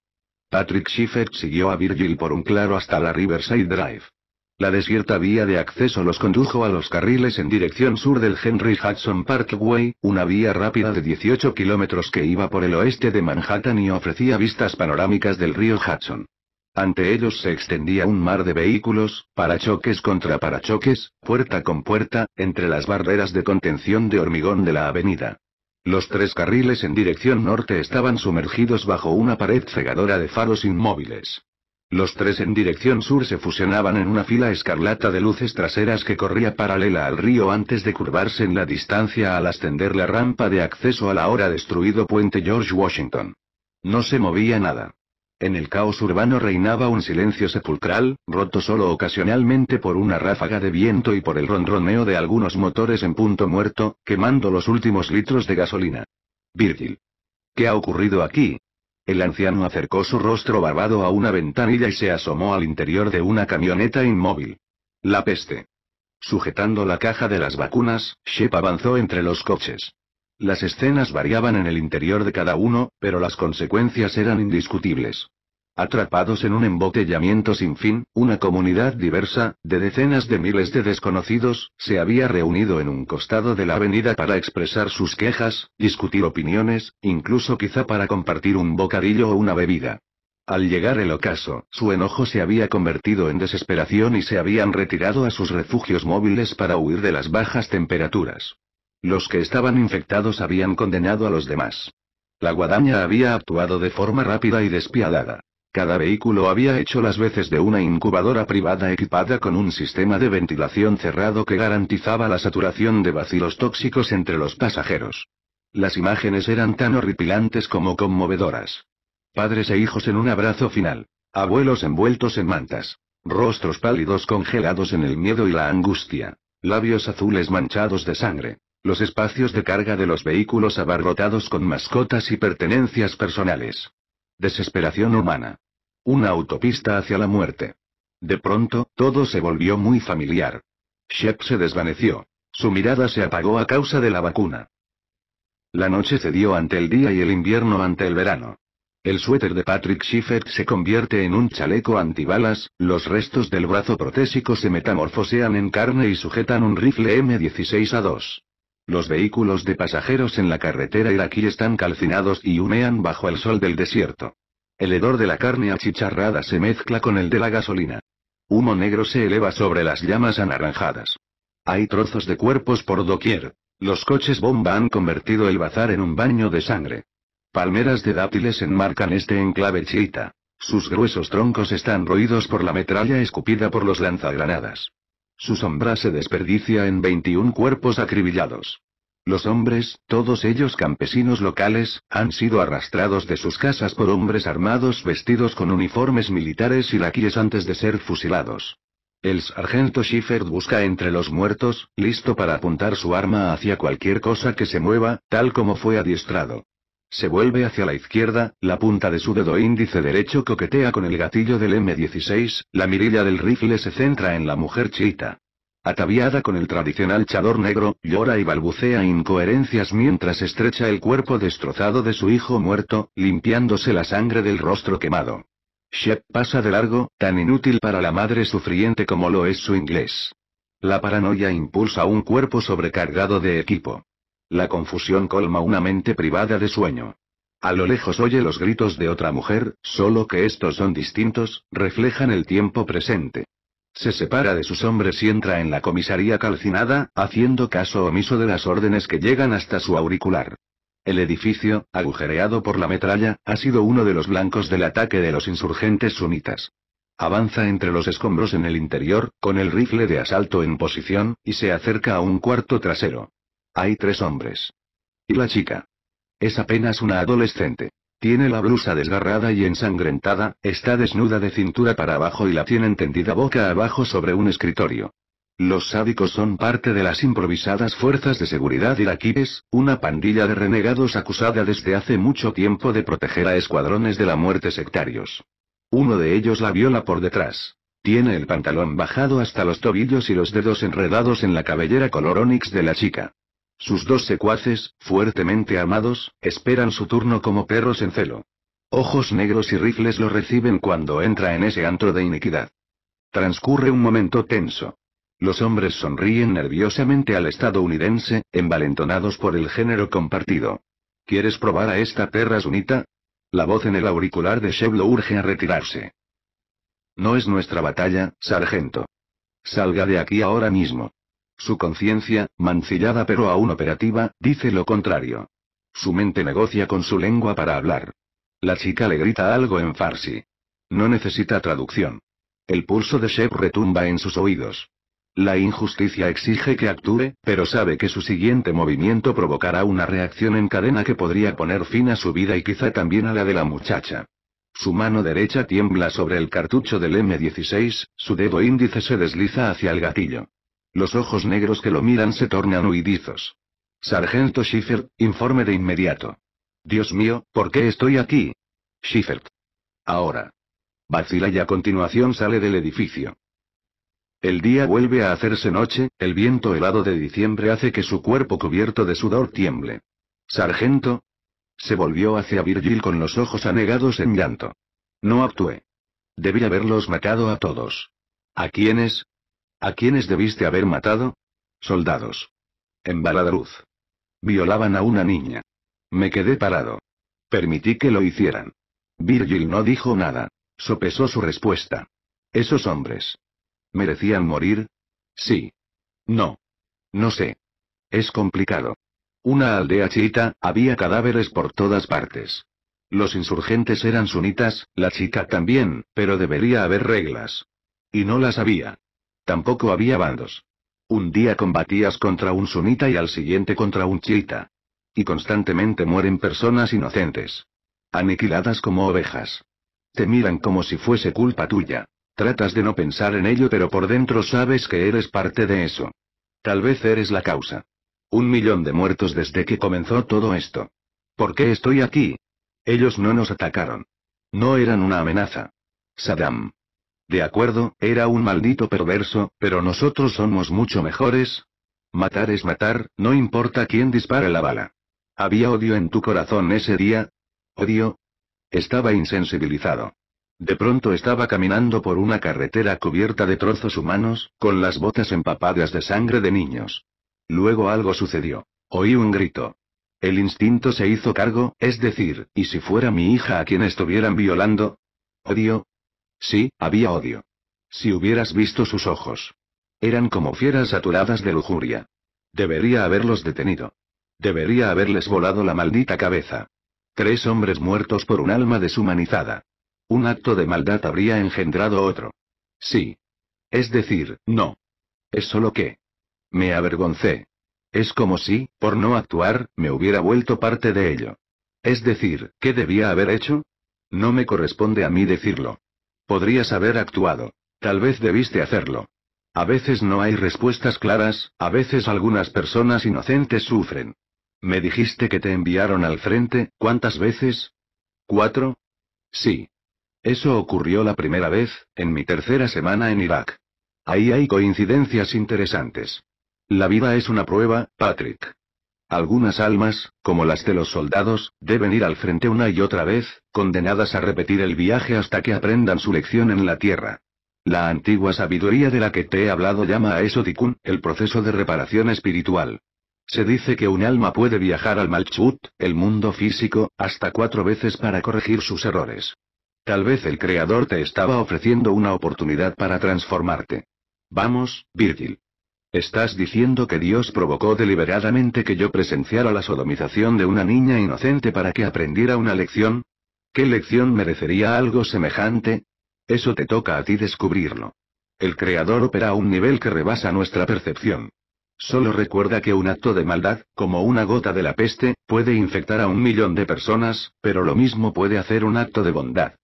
Patrick Schiffer siguió a Virgil por un claro hasta la Riverside Drive. La desierta vía de acceso los condujo a los carriles en dirección sur del Henry Hudson Parkway, una vía rápida de 18 kilómetros que iba por el oeste de Manhattan y ofrecía vistas panorámicas del río Hudson. Ante ellos se extendía un mar de vehículos, parachoques contra parachoques, puerta con puerta, entre las barreras de contención de hormigón de la avenida. Los tres carriles en dirección norte estaban sumergidos bajo una pared cegadora de faros inmóviles. Los tres en dirección sur se fusionaban en una fila escarlata de luces traseras que corría paralela al río antes de curvarse en la distancia al ascender la rampa de acceso al ahora destruido puente George Washington. No se movía nada. En el caos urbano reinaba un silencio sepulcral, roto solo ocasionalmente por una ráfaga de viento y por el ronroneo de algunos motores en punto muerto, quemando los últimos litros de gasolina. Virgil. ¿Qué ha ocurrido aquí? El anciano acercó su rostro barbado a una ventanilla y se asomó al interior de una camioneta inmóvil. La peste. Sujetando la caja de las vacunas, Shep avanzó entre los coches. Las escenas variaban en el interior de cada uno, pero las consecuencias eran indiscutibles. Atrapados en un embotellamiento sin fin, una comunidad diversa, de decenas de miles de desconocidos, se había reunido en un costado de la avenida para expresar sus quejas, discutir opiniones, incluso quizá para compartir un bocadillo o una bebida. Al llegar el ocaso, su enojo se había convertido en desesperación y se habían retirado a sus refugios móviles para huir de las bajas temperaturas. Los que estaban infectados habían condenado a los demás. La guadaña había actuado de forma rápida y despiadada. Cada vehículo había hecho las veces de una incubadora privada equipada con un sistema de ventilación cerrado que garantizaba la saturación de vacilos tóxicos entre los pasajeros. Las imágenes eran tan horripilantes como conmovedoras. Padres e hijos en un abrazo final. Abuelos envueltos en mantas. Rostros pálidos congelados en el miedo y la angustia. Labios azules manchados de sangre. Los espacios de carga de los vehículos abarrotados con mascotas y pertenencias personales. Desesperación humana. Una autopista hacia la muerte. De pronto, todo se volvió muy familiar. Shep se desvaneció. Su mirada se apagó a causa de la vacuna. La noche cedió ante el día y el invierno ante el verano. El suéter de Patrick Schiffer se convierte en un chaleco antibalas, los restos del brazo protésico se metamorfosean en carne y sujetan un rifle M16A2. Los vehículos de pasajeros en la carretera iraquí están calcinados y humean bajo el sol del desierto. El hedor de la carne achicharrada se mezcla con el de la gasolina. Humo negro se eleva sobre las llamas anaranjadas. Hay trozos de cuerpos por doquier. Los coches bomba han convertido el bazar en un baño de sangre. Palmeras de dátiles enmarcan este enclave chiita. Sus gruesos troncos están roídos por la metralla escupida por los lanzagranadas. Su sombra se desperdicia en 21 cuerpos acribillados. Los hombres, todos ellos campesinos locales, han sido arrastrados de sus casas por hombres armados vestidos con uniformes militares y iraquíes antes de ser fusilados. El sargento Schiffer busca entre los muertos, listo para apuntar su arma hacia cualquier cosa que se mueva, tal como fue adiestrado. Se vuelve hacia la izquierda, la punta de su dedo índice derecho coquetea con el gatillo del M16, la mirilla del rifle se centra en la mujer chiita. Ataviada con el tradicional chador negro, llora y balbucea incoherencias mientras estrecha el cuerpo destrozado de su hijo muerto, limpiándose la sangre del rostro quemado. Shep pasa de largo, tan inútil para la madre sufriente como lo es su inglés. La paranoia impulsa un cuerpo sobrecargado de equipo. La confusión colma una mente privada de sueño. A lo lejos oye los gritos de otra mujer, solo que estos son distintos, reflejan el tiempo presente. Se separa de sus hombres y entra en la comisaría calcinada, haciendo caso omiso de las órdenes que llegan hasta su auricular. El edificio, agujereado por la metralla, ha sido uno de los blancos del ataque de los insurgentes sunitas. Avanza entre los escombros en el interior, con el rifle de asalto en posición, y se acerca a un cuarto trasero. Hay tres hombres. Y la chica. Es apenas una adolescente. Tiene la blusa desgarrada y ensangrentada, está desnuda de cintura para abajo y la tienen tendida boca abajo sobre un escritorio. Los sádicos son parte de las improvisadas fuerzas de seguridad iraquíes, una pandilla de renegados acusada desde hace mucho tiempo de proteger a escuadrones de la muerte sectarios. Uno de ellos la viola por detrás. Tiene el pantalón bajado hasta los tobillos y los dedos enredados en la cabellera color onix de la chica. Sus dos secuaces, fuertemente armados, esperan su turno como perros en celo. Ojos negros y rifles lo reciben cuando entra en ese antro de iniquidad. Transcurre un momento tenso. Los hombres sonríen nerviosamente al estadounidense, envalentonados por el género compartido. ¿Quieres probar a esta perra sunita? La voz en el auricular de Shevlo urge a retirarse. No es nuestra batalla, sargento. Salga de aquí ahora mismo. Su conciencia, mancillada pero aún operativa, dice lo contrario. Su mente negocia con su lengua para hablar. La chica le grita algo en farsi. No necesita traducción. El pulso de Shep retumba en sus oídos. La injusticia exige que actúe, pero sabe que su siguiente movimiento provocará una reacción en cadena que podría poner fin a su vida y quizá también a la de la muchacha. Su mano derecha tiembla sobre el cartucho del M16, su dedo índice se desliza hacia el gatillo. Los ojos negros que lo miran se tornan huidizos. Sargento Schiffer, informe de inmediato. Dios mío, ¿por qué estoy aquí? Schiffer. Ahora. Vacila y a continuación sale del edificio. El día vuelve a hacerse noche, el viento helado de diciembre hace que su cuerpo cubierto de sudor tiemble. Sargento. Se volvió hacia Virgil con los ojos anegados en llanto. No actué. Debí haberlos matado a todos. ¿A quiénes? ¿A quiénes debiste haber matado? Soldados. En Baladruz. Violaban a una niña. Me quedé parado. Permití que lo hicieran. Virgil no dijo nada. Sopesó su respuesta. Esos hombres. ¿Merecían morir? Sí. No. No sé. Es complicado. Una aldea chiita, había cadáveres por todas partes. Los insurgentes eran sunitas, la chica también, pero debería haber reglas. Y no las había. Tampoco había bandos. Un día combatías contra un sunita y al siguiente contra un chiita. Y constantemente mueren personas inocentes. Aniquiladas como ovejas. Te miran como si fuese culpa tuya. Tratas de no pensar en ello pero por dentro sabes que eres parte de eso. Tal vez eres la causa. Un millón de muertos desde que comenzó todo esto. ¿Por qué estoy aquí? Ellos no nos atacaron. No eran una amenaza. Saddam. De acuerdo, era un maldito perverso, pero nosotros somos mucho mejores. Matar es matar, no importa quién dispare la bala. ¿Había odio en tu corazón ese día? ¿Odio? Estaba insensibilizado. De pronto estaba caminando por una carretera cubierta de trozos humanos, con las botas empapadas de sangre de niños. Luego algo sucedió. Oí un grito. El instinto se hizo cargo, es decir, ¿y si fuera mi hija a quien estuvieran violando? Odio, Sí, había odio. Si hubieras visto sus ojos. Eran como fieras saturadas de lujuria. Debería haberlos detenido. Debería haberles volado la maldita cabeza. Tres hombres muertos por un alma deshumanizada. Un acto de maldad habría engendrado otro. Sí. Es decir, no. Es solo que. Me avergoncé. Es como si, por no actuar, me hubiera vuelto parte de ello. Es decir, ¿qué debía haber hecho? No me corresponde a mí decirlo. Podrías haber actuado. Tal vez debiste hacerlo. A veces no hay respuestas claras, a veces algunas personas inocentes sufren. Me dijiste que te enviaron al frente, ¿cuántas veces? ¿Cuatro? Sí. Eso ocurrió la primera vez, en mi tercera semana en Irak. Ahí hay coincidencias interesantes. La vida es una prueba, Patrick. Algunas almas, como las de los soldados, deben ir al frente una y otra vez, condenadas a repetir el viaje hasta que aprendan su lección en la tierra. La antigua sabiduría de la que te he hablado llama a eso Dikun, el proceso de reparación espiritual. Se dice que un alma puede viajar al Malchut, el mundo físico, hasta cuatro veces para corregir sus errores. Tal vez el Creador te estaba ofreciendo una oportunidad para transformarte. Vamos, Virgil. Estás diciendo que Dios provocó deliberadamente que yo presenciara la sodomización de una niña inocente para que aprendiera una lección. ¿Qué lección merecería algo semejante? Eso te toca a ti descubrirlo. El Creador opera a un nivel que rebasa nuestra percepción. Solo recuerda que un acto de maldad, como una gota de la peste, puede infectar a un millón de personas, pero lo mismo puede hacer un acto de bondad.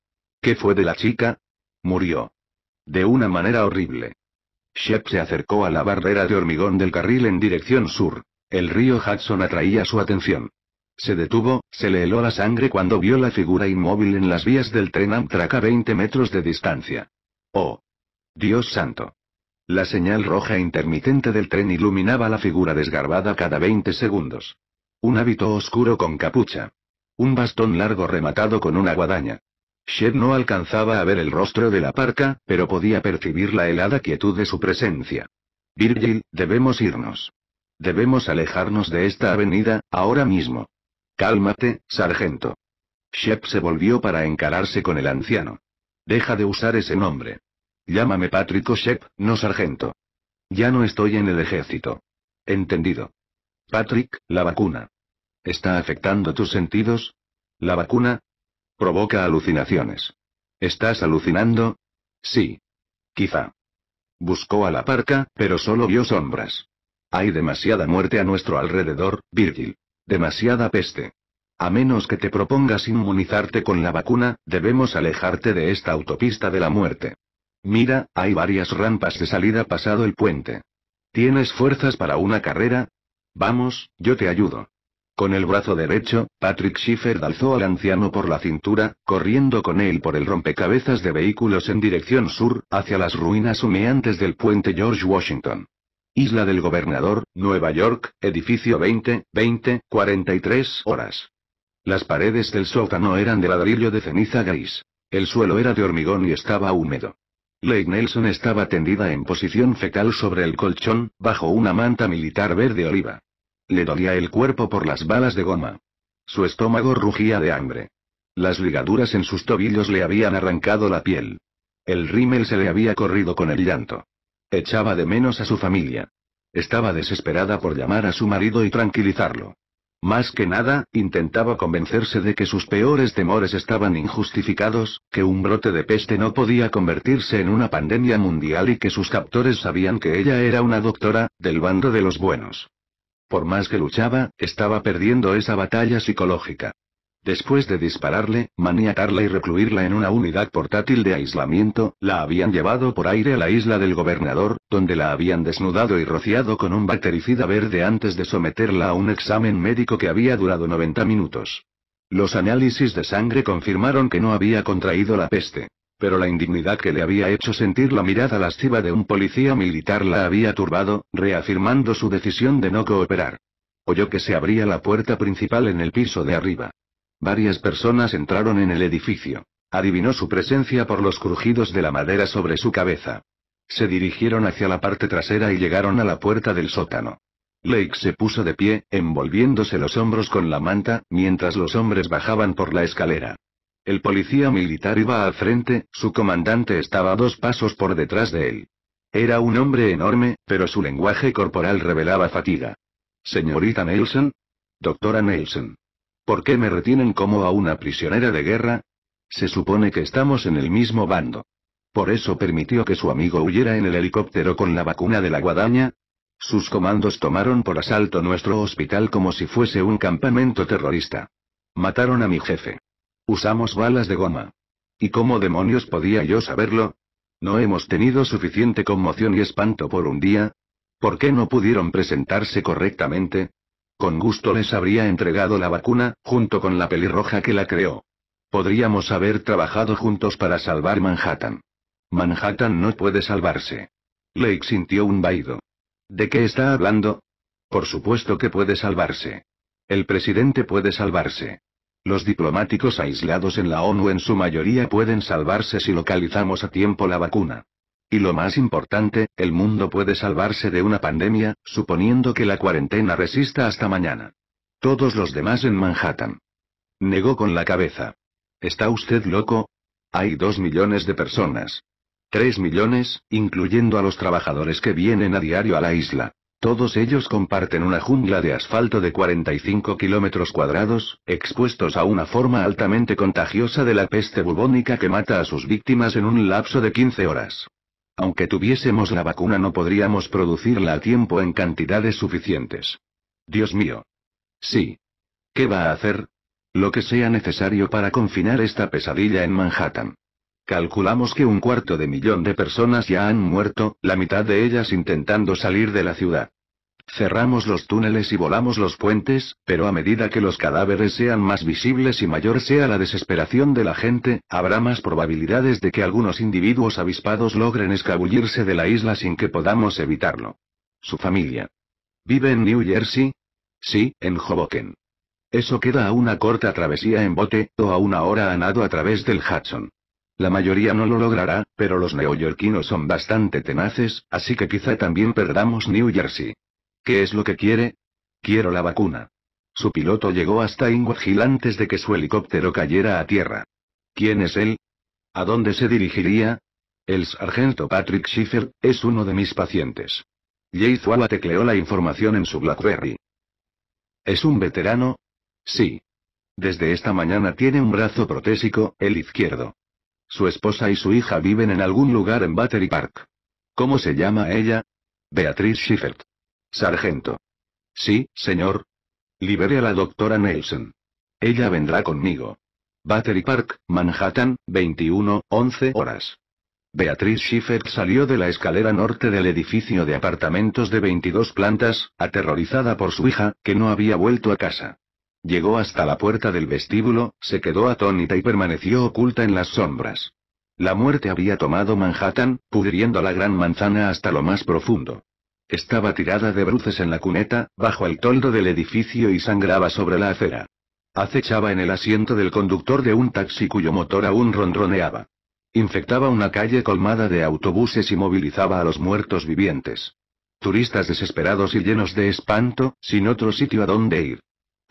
¿Qué fue de la chica? Murió. De una manera horrible. Shep se acercó a la barrera de hormigón del carril en dirección sur. El río Hudson atraía su atención. Se detuvo, se le heló la sangre cuando vio la figura inmóvil en las vías del tren Amtrak a 20 metros de distancia. ¡Oh! Dios santo. La señal roja intermitente del tren iluminaba la figura desgarbada cada 20 segundos. Un hábito oscuro con capucha. Un bastón largo rematado con una guadaña. Shep no alcanzaba a ver el rostro de la parca, pero podía percibir la helada quietud de su presencia. Virgil, debemos irnos. Debemos alejarnos de esta avenida, ahora mismo. Cálmate, sargento. Shep se volvió para encararse con el anciano. Deja de usar ese nombre. Llámame Patrick Shep, no sargento. Ya no estoy en el ejército. Entendido. Patrick, la vacuna. ¿Está afectando tus sentidos? La vacuna, Provoca alucinaciones. ¿Estás alucinando? Sí. Quizá. Buscó a la parca, pero solo vio sombras. Hay demasiada muerte a nuestro alrededor, Virgil. Demasiada peste. A menos que te propongas inmunizarte con la vacuna, debemos alejarte de esta autopista de la muerte. Mira, hay varias rampas de salida pasado el puente. ¿Tienes fuerzas para una carrera? Vamos, yo te ayudo. Con el brazo derecho, Patrick Schiffer alzó al anciano por la cintura, corriendo con él por el rompecabezas de vehículos en dirección sur, hacia las ruinas humeantes del puente George Washington. Isla del Gobernador, Nueva York, edificio 20, 20, 43 horas. Las paredes del sótano eran de ladrillo de ceniza gris. El suelo era de hormigón y estaba húmedo. Lake Nelson estaba tendida en posición fetal sobre el colchón, bajo una manta militar verde oliva. Le dolía el cuerpo por las balas de goma. Su estómago rugía de hambre. Las ligaduras en sus tobillos le habían arrancado la piel. El rímel se le había corrido con el llanto. Echaba de menos a su familia. Estaba desesperada por llamar a su marido y tranquilizarlo. Más que nada, intentaba convencerse de que sus peores temores estaban injustificados, que un brote de peste no podía convertirse en una pandemia mundial y que sus captores sabían que ella era una doctora, del bando de los buenos. Por más que luchaba, estaba perdiendo esa batalla psicológica. Después de dispararle, maniatarla y recluirla en una unidad portátil de aislamiento, la habían llevado por aire a la isla del gobernador, donde la habían desnudado y rociado con un bactericida verde antes de someterla a un examen médico que había durado 90 minutos. Los análisis de sangre confirmaron que no había contraído la peste pero la indignidad que le había hecho sentir la mirada lasciva de un policía militar la había turbado, reafirmando su decisión de no cooperar. Oyó que se abría la puerta principal en el piso de arriba. Varias personas entraron en el edificio. Adivinó su presencia por los crujidos de la madera sobre su cabeza. Se dirigieron hacia la parte trasera y llegaron a la puerta del sótano. Lake se puso de pie, envolviéndose los hombros con la manta, mientras los hombres bajaban por la escalera. El policía militar iba al frente, su comandante estaba dos pasos por detrás de él. Era un hombre enorme, pero su lenguaje corporal revelaba fatiga. Señorita Nelson? Doctora Nelson. ¿Por qué me retienen como a una prisionera de guerra? Se supone que estamos en el mismo bando. Por eso permitió que su amigo huyera en el helicóptero con la vacuna de la guadaña. Sus comandos tomaron por asalto nuestro hospital como si fuese un campamento terrorista. Mataron a mi jefe. Usamos balas de goma. ¿Y cómo demonios podía yo saberlo? ¿No hemos tenido suficiente conmoción y espanto por un día? ¿Por qué no pudieron presentarse correctamente? Con gusto les habría entregado la vacuna, junto con la pelirroja que la creó. Podríamos haber trabajado juntos para salvar Manhattan. Manhattan no puede salvarse. Lake sintió un vaído. ¿De qué está hablando? Por supuesto que puede salvarse. El presidente puede salvarse. Los diplomáticos aislados en la ONU en su mayoría pueden salvarse si localizamos a tiempo la vacuna. Y lo más importante, el mundo puede salvarse de una pandemia, suponiendo que la cuarentena resista hasta mañana. Todos los demás en Manhattan. Negó con la cabeza. ¿Está usted loco? Hay dos millones de personas. Tres millones, incluyendo a los trabajadores que vienen a diario a la isla. Todos ellos comparten una jungla de asfalto de 45 kilómetros cuadrados, expuestos a una forma altamente contagiosa de la peste bubónica que mata a sus víctimas en un lapso de 15 horas. Aunque tuviésemos la vacuna no podríamos producirla a tiempo en cantidades suficientes. Dios mío. Sí. ¿Qué va a hacer? Lo que sea necesario para confinar esta pesadilla en Manhattan. Calculamos que un cuarto de millón de personas ya han muerto, la mitad de ellas intentando salir de la ciudad. Cerramos los túneles y volamos los puentes, pero a medida que los cadáveres sean más visibles y mayor sea la desesperación de la gente, habrá más probabilidades de que algunos individuos avispados logren escabullirse de la isla sin que podamos evitarlo. Su familia. ¿Vive en New Jersey? Sí, en Hoboken. Eso queda a una corta travesía en bote, o a una hora a nado a través del Hudson. La mayoría no lo logrará, pero los neoyorquinos son bastante tenaces, así que quizá también perdamos New Jersey. ¿Qué es lo que quiere? Quiero la vacuna. Su piloto llegó hasta Hill antes de que su helicóptero cayera a tierra. ¿Quién es él? ¿A dónde se dirigiría? El sargento Patrick Schiffer, es uno de mis pacientes. Jay Zwala tecleó la información en su Blackberry. ¿Es un veterano? Sí. Desde esta mañana tiene un brazo protésico, el izquierdo. Su esposa y su hija viven en algún lugar en Battery Park. ¿Cómo se llama ella? Beatriz Schiffert. Sargento. Sí, señor. Libere a la doctora Nelson. Ella vendrá conmigo. Battery Park, Manhattan, 21, 11 horas. Beatriz Schiffert salió de la escalera norte del edificio de apartamentos de 22 plantas, aterrorizada por su hija, que no había vuelto a casa. Llegó hasta la puerta del vestíbulo, se quedó atónita y permaneció oculta en las sombras. La muerte había tomado Manhattan, pudriendo la gran manzana hasta lo más profundo. Estaba tirada de bruces en la cuneta, bajo el toldo del edificio y sangraba sobre la acera. Acechaba en el asiento del conductor de un taxi cuyo motor aún ronroneaba. Infectaba una calle colmada de autobuses y movilizaba a los muertos vivientes. Turistas desesperados y llenos de espanto, sin otro sitio a dónde ir.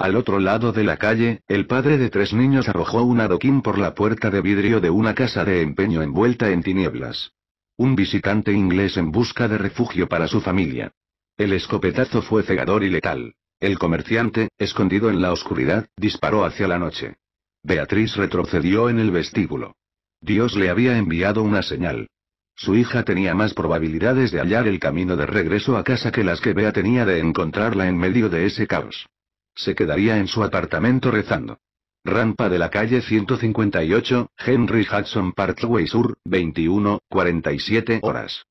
Al otro lado de la calle, el padre de tres niños arrojó un adoquín por la puerta de vidrio de una casa de empeño envuelta en tinieblas. Un visitante inglés en busca de refugio para su familia. El escopetazo fue cegador y letal. El comerciante, escondido en la oscuridad, disparó hacia la noche. Beatriz retrocedió en el vestíbulo. Dios le había enviado una señal. Su hija tenía más probabilidades de hallar el camino de regreso a casa que las que Bea tenía de encontrarla en medio de ese caos. Se quedaría en su apartamento rezando. Rampa de la calle 158, Henry Hudson Parkway Sur, 21, 47 horas.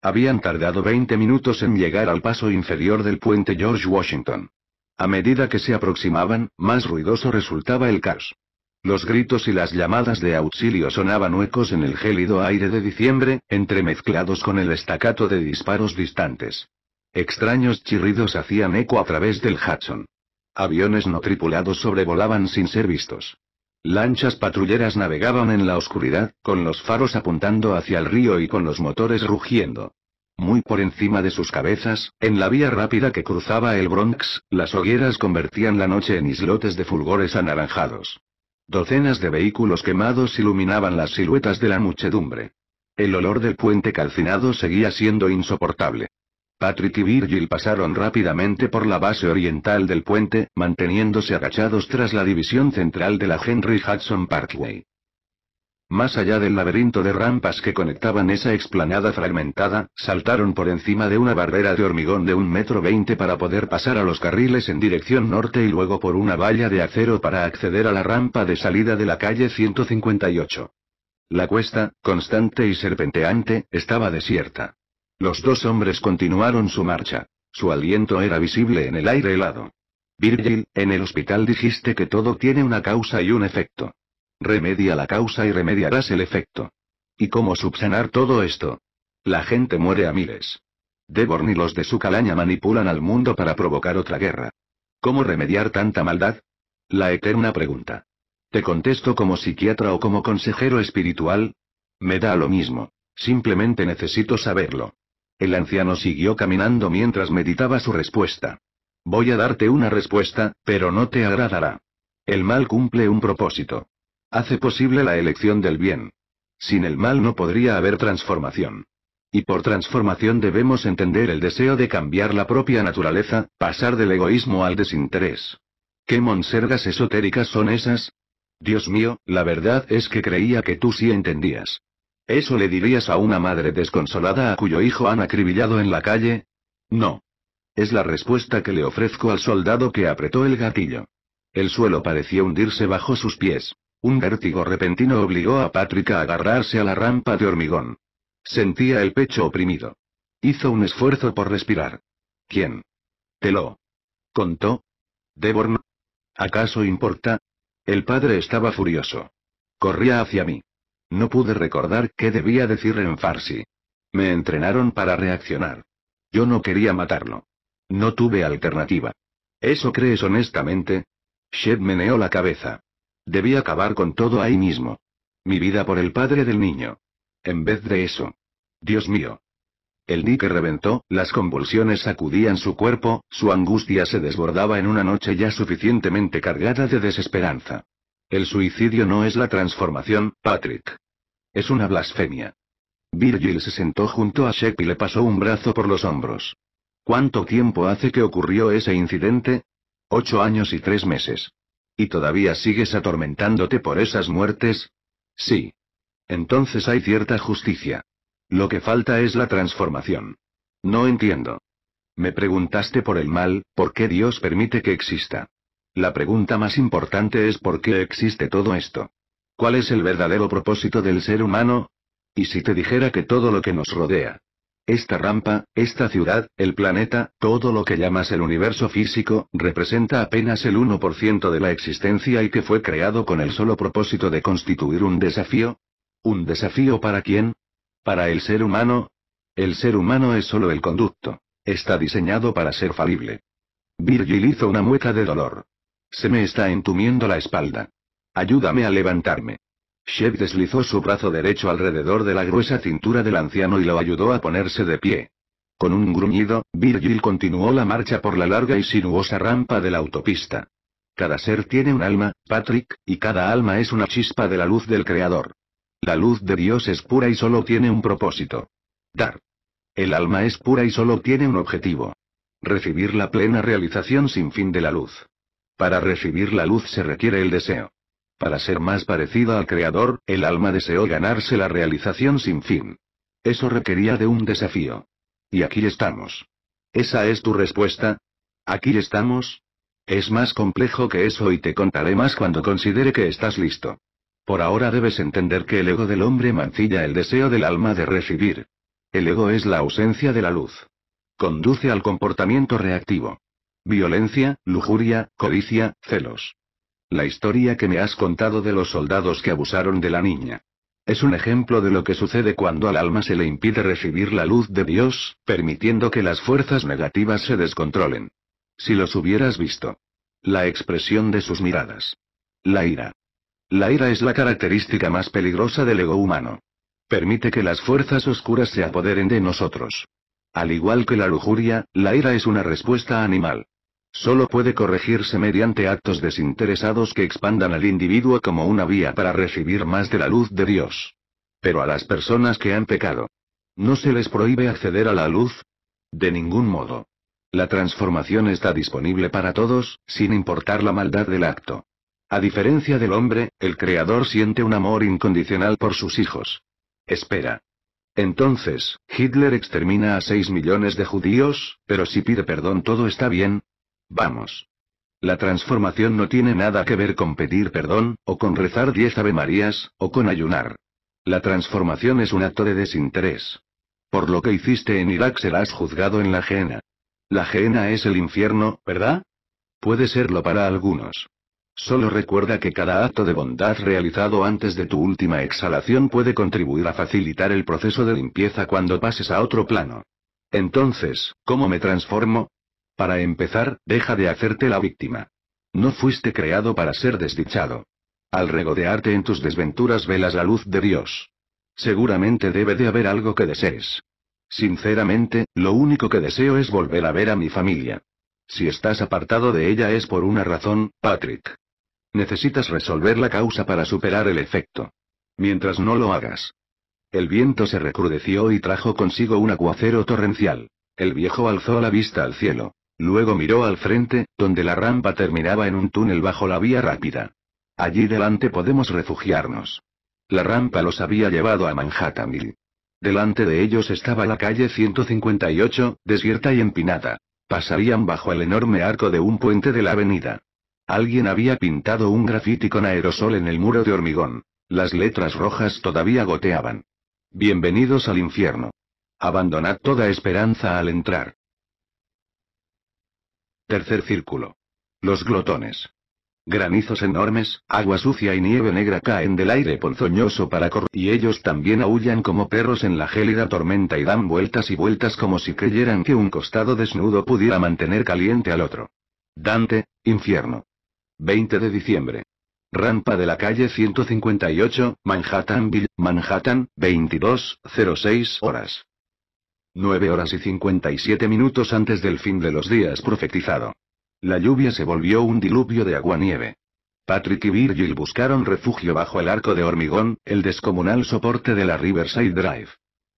Habían tardado 20 minutos en llegar al paso inferior del puente George Washington. A medida que se aproximaban, más ruidoso resultaba el caos. Los gritos y las llamadas de auxilio sonaban huecos en el gélido aire de diciembre, entremezclados con el estacato de disparos distantes. Extraños chirridos hacían eco a través del Hudson. Aviones no tripulados sobrevolaban sin ser vistos. Lanchas patrulleras navegaban en la oscuridad, con los faros apuntando hacia el río y con los motores rugiendo. Muy por encima de sus cabezas, en la vía rápida que cruzaba el Bronx, las hogueras convertían la noche en islotes de fulgores anaranjados. Docenas de vehículos quemados iluminaban las siluetas de la muchedumbre. El olor del puente calcinado seguía siendo insoportable. Patrick y Virgil pasaron rápidamente por la base oriental del puente, manteniéndose agachados tras la división central de la Henry Hudson Parkway. Más allá del laberinto de rampas que conectaban esa explanada fragmentada, saltaron por encima de una barrera de hormigón de un metro veinte para poder pasar a los carriles en dirección norte y luego por una valla de acero para acceder a la rampa de salida de la calle 158. La cuesta, constante y serpenteante, estaba desierta. Los dos hombres continuaron su marcha. Su aliento era visible en el aire helado. Virgil, en el hospital dijiste que todo tiene una causa y un efecto. Remedia la causa y remediarás el efecto. ¿Y cómo subsanar todo esto? La gente muere a miles. Deborn y los de su calaña manipulan al mundo para provocar otra guerra. ¿Cómo remediar tanta maldad? La eterna pregunta. Te contesto como psiquiatra o como consejero espiritual. Me da lo mismo. Simplemente necesito saberlo. El anciano siguió caminando mientras meditaba su respuesta. Voy a darte una respuesta, pero no te agradará. El mal cumple un propósito. Hace posible la elección del bien. Sin el mal no podría haber transformación. Y por transformación debemos entender el deseo de cambiar la propia naturaleza, pasar del egoísmo al desinterés. ¿Qué monsergas esotéricas son esas? Dios mío, la verdad es que creía que tú sí entendías. ¿Eso le dirías a una madre desconsolada a cuyo hijo han acribillado en la calle? No. Es la respuesta que le ofrezco al soldado que apretó el gatillo. El suelo parecía hundirse bajo sus pies. Un vértigo repentino obligó a Patrick a agarrarse a la rampa de hormigón. Sentía el pecho oprimido. Hizo un esfuerzo por respirar. ¿Quién? ¿Te lo contó? ¿Deborn? ¿Acaso importa? El padre estaba furioso. Corría hacia mí. No pude recordar qué debía decir en farsi. Me entrenaron para reaccionar. Yo no quería matarlo. No tuve alternativa. ¿Eso crees honestamente? Shep meneó la cabeza. Debí acabar con todo ahí mismo. Mi vida por el padre del niño. En vez de eso. Dios mío. El nique reventó, las convulsiones sacudían su cuerpo, su angustia se desbordaba en una noche ya suficientemente cargada de desesperanza. El suicidio no es la transformación, Patrick. Es una blasfemia. Virgil se sentó junto a Shep y le pasó un brazo por los hombros. ¿Cuánto tiempo hace que ocurrió ese incidente? Ocho años y tres meses. ¿Y todavía sigues atormentándote por esas muertes? Sí. Entonces hay cierta justicia. Lo que falta es la transformación. No entiendo. Me preguntaste por el mal, ¿por qué Dios permite que exista? La pregunta más importante es por qué existe todo esto. ¿Cuál es el verdadero propósito del ser humano? ¿Y si te dijera que todo lo que nos rodea? Esta rampa, esta ciudad, el planeta, todo lo que llamas el universo físico, representa apenas el 1% de la existencia y que fue creado con el solo propósito de constituir un desafío. ¿Un desafío para quién? Para el ser humano. El ser humano es solo el conducto. Está diseñado para ser falible. Virgil hizo una mueca de dolor. Se me está entumiendo la espalda. Ayúdame a levantarme. Shep deslizó su brazo derecho alrededor de la gruesa cintura del anciano y lo ayudó a ponerse de pie. Con un gruñido, Virgil continuó la marcha por la larga y sinuosa rampa de la autopista. Cada ser tiene un alma, Patrick, y cada alma es una chispa de la luz del Creador. La luz de Dios es pura y solo tiene un propósito. Dar. El alma es pura y solo tiene un objetivo. Recibir la plena realización sin fin de la luz. Para recibir la luz se requiere el deseo. Para ser más parecido al Creador, el alma deseó ganarse la realización sin fin. Eso requería de un desafío. Y aquí estamos. ¿Esa es tu respuesta? Aquí estamos. Es más complejo que eso y te contaré más cuando considere que estás listo. Por ahora debes entender que el ego del hombre mancilla el deseo del alma de recibir. El ego es la ausencia de la luz. Conduce al comportamiento reactivo. Violencia, lujuria, codicia, celos. La historia que me has contado de los soldados que abusaron de la niña. Es un ejemplo de lo que sucede cuando al alma se le impide recibir la luz de Dios, permitiendo que las fuerzas negativas se descontrolen. Si los hubieras visto. La expresión de sus miradas. La ira. La ira es la característica más peligrosa del ego humano. Permite que las fuerzas oscuras se apoderen de nosotros. Al igual que la lujuria, la ira es una respuesta animal. Solo puede corregirse mediante actos desinteresados que expandan al individuo como una vía para recibir más de la luz de Dios. Pero a las personas que han pecado. ¿No se les prohíbe acceder a la luz? De ningún modo. La transformación está disponible para todos, sin importar la maldad del acto. A diferencia del hombre, el Creador siente un amor incondicional por sus hijos. Espera. Entonces, Hitler extermina a 6 millones de judíos, pero si pide perdón todo está bien, Vamos. La transformación no tiene nada que ver con pedir perdón, o con rezar diez avemarías, o con ayunar. La transformación es un acto de desinterés. Por lo que hiciste en Irak serás juzgado en la Jena. La Jena es el infierno, ¿verdad? Puede serlo para algunos. Solo recuerda que cada acto de bondad realizado antes de tu última exhalación puede contribuir a facilitar el proceso de limpieza cuando pases a otro plano. Entonces, ¿cómo me transformo? Para empezar, deja de hacerte la víctima. No fuiste creado para ser desdichado. Al regodearte en tus desventuras velas la luz de Dios. Seguramente debe de haber algo que desees. Sinceramente, lo único que deseo es volver a ver a mi familia. Si estás apartado de ella es por una razón, Patrick. Necesitas resolver la causa para superar el efecto. Mientras no lo hagas. El viento se recrudeció y trajo consigo un aguacero torrencial. El viejo alzó la vista al cielo. Luego miró al frente, donde la rampa terminaba en un túnel bajo la vía rápida. Allí delante podemos refugiarnos. La rampa los había llevado a Manhattanville. Delante de ellos estaba la calle 158, desierta y empinada. Pasarían bajo el enorme arco de un puente de la avenida. Alguien había pintado un grafiti con aerosol en el muro de hormigón. Las letras rojas todavía goteaban. Bienvenidos al infierno. Abandonad toda esperanza al entrar. Tercer círculo. Los glotones. Granizos enormes, agua sucia y nieve negra caen del aire ponzoñoso para correr y ellos también aullan como perros en la gélida tormenta y dan vueltas y vueltas como si creyeran que un costado desnudo pudiera mantener caliente al otro. Dante, infierno. 20 de diciembre. Rampa de la calle 158, Manhattanville, Manhattan, 22, 06 horas. 9 horas y 57 minutos antes del fin de los días profetizado. La lluvia se volvió un diluvio de agua-nieve. Patrick y Virgil buscaron refugio bajo el arco de hormigón, el descomunal soporte de la Riverside Drive.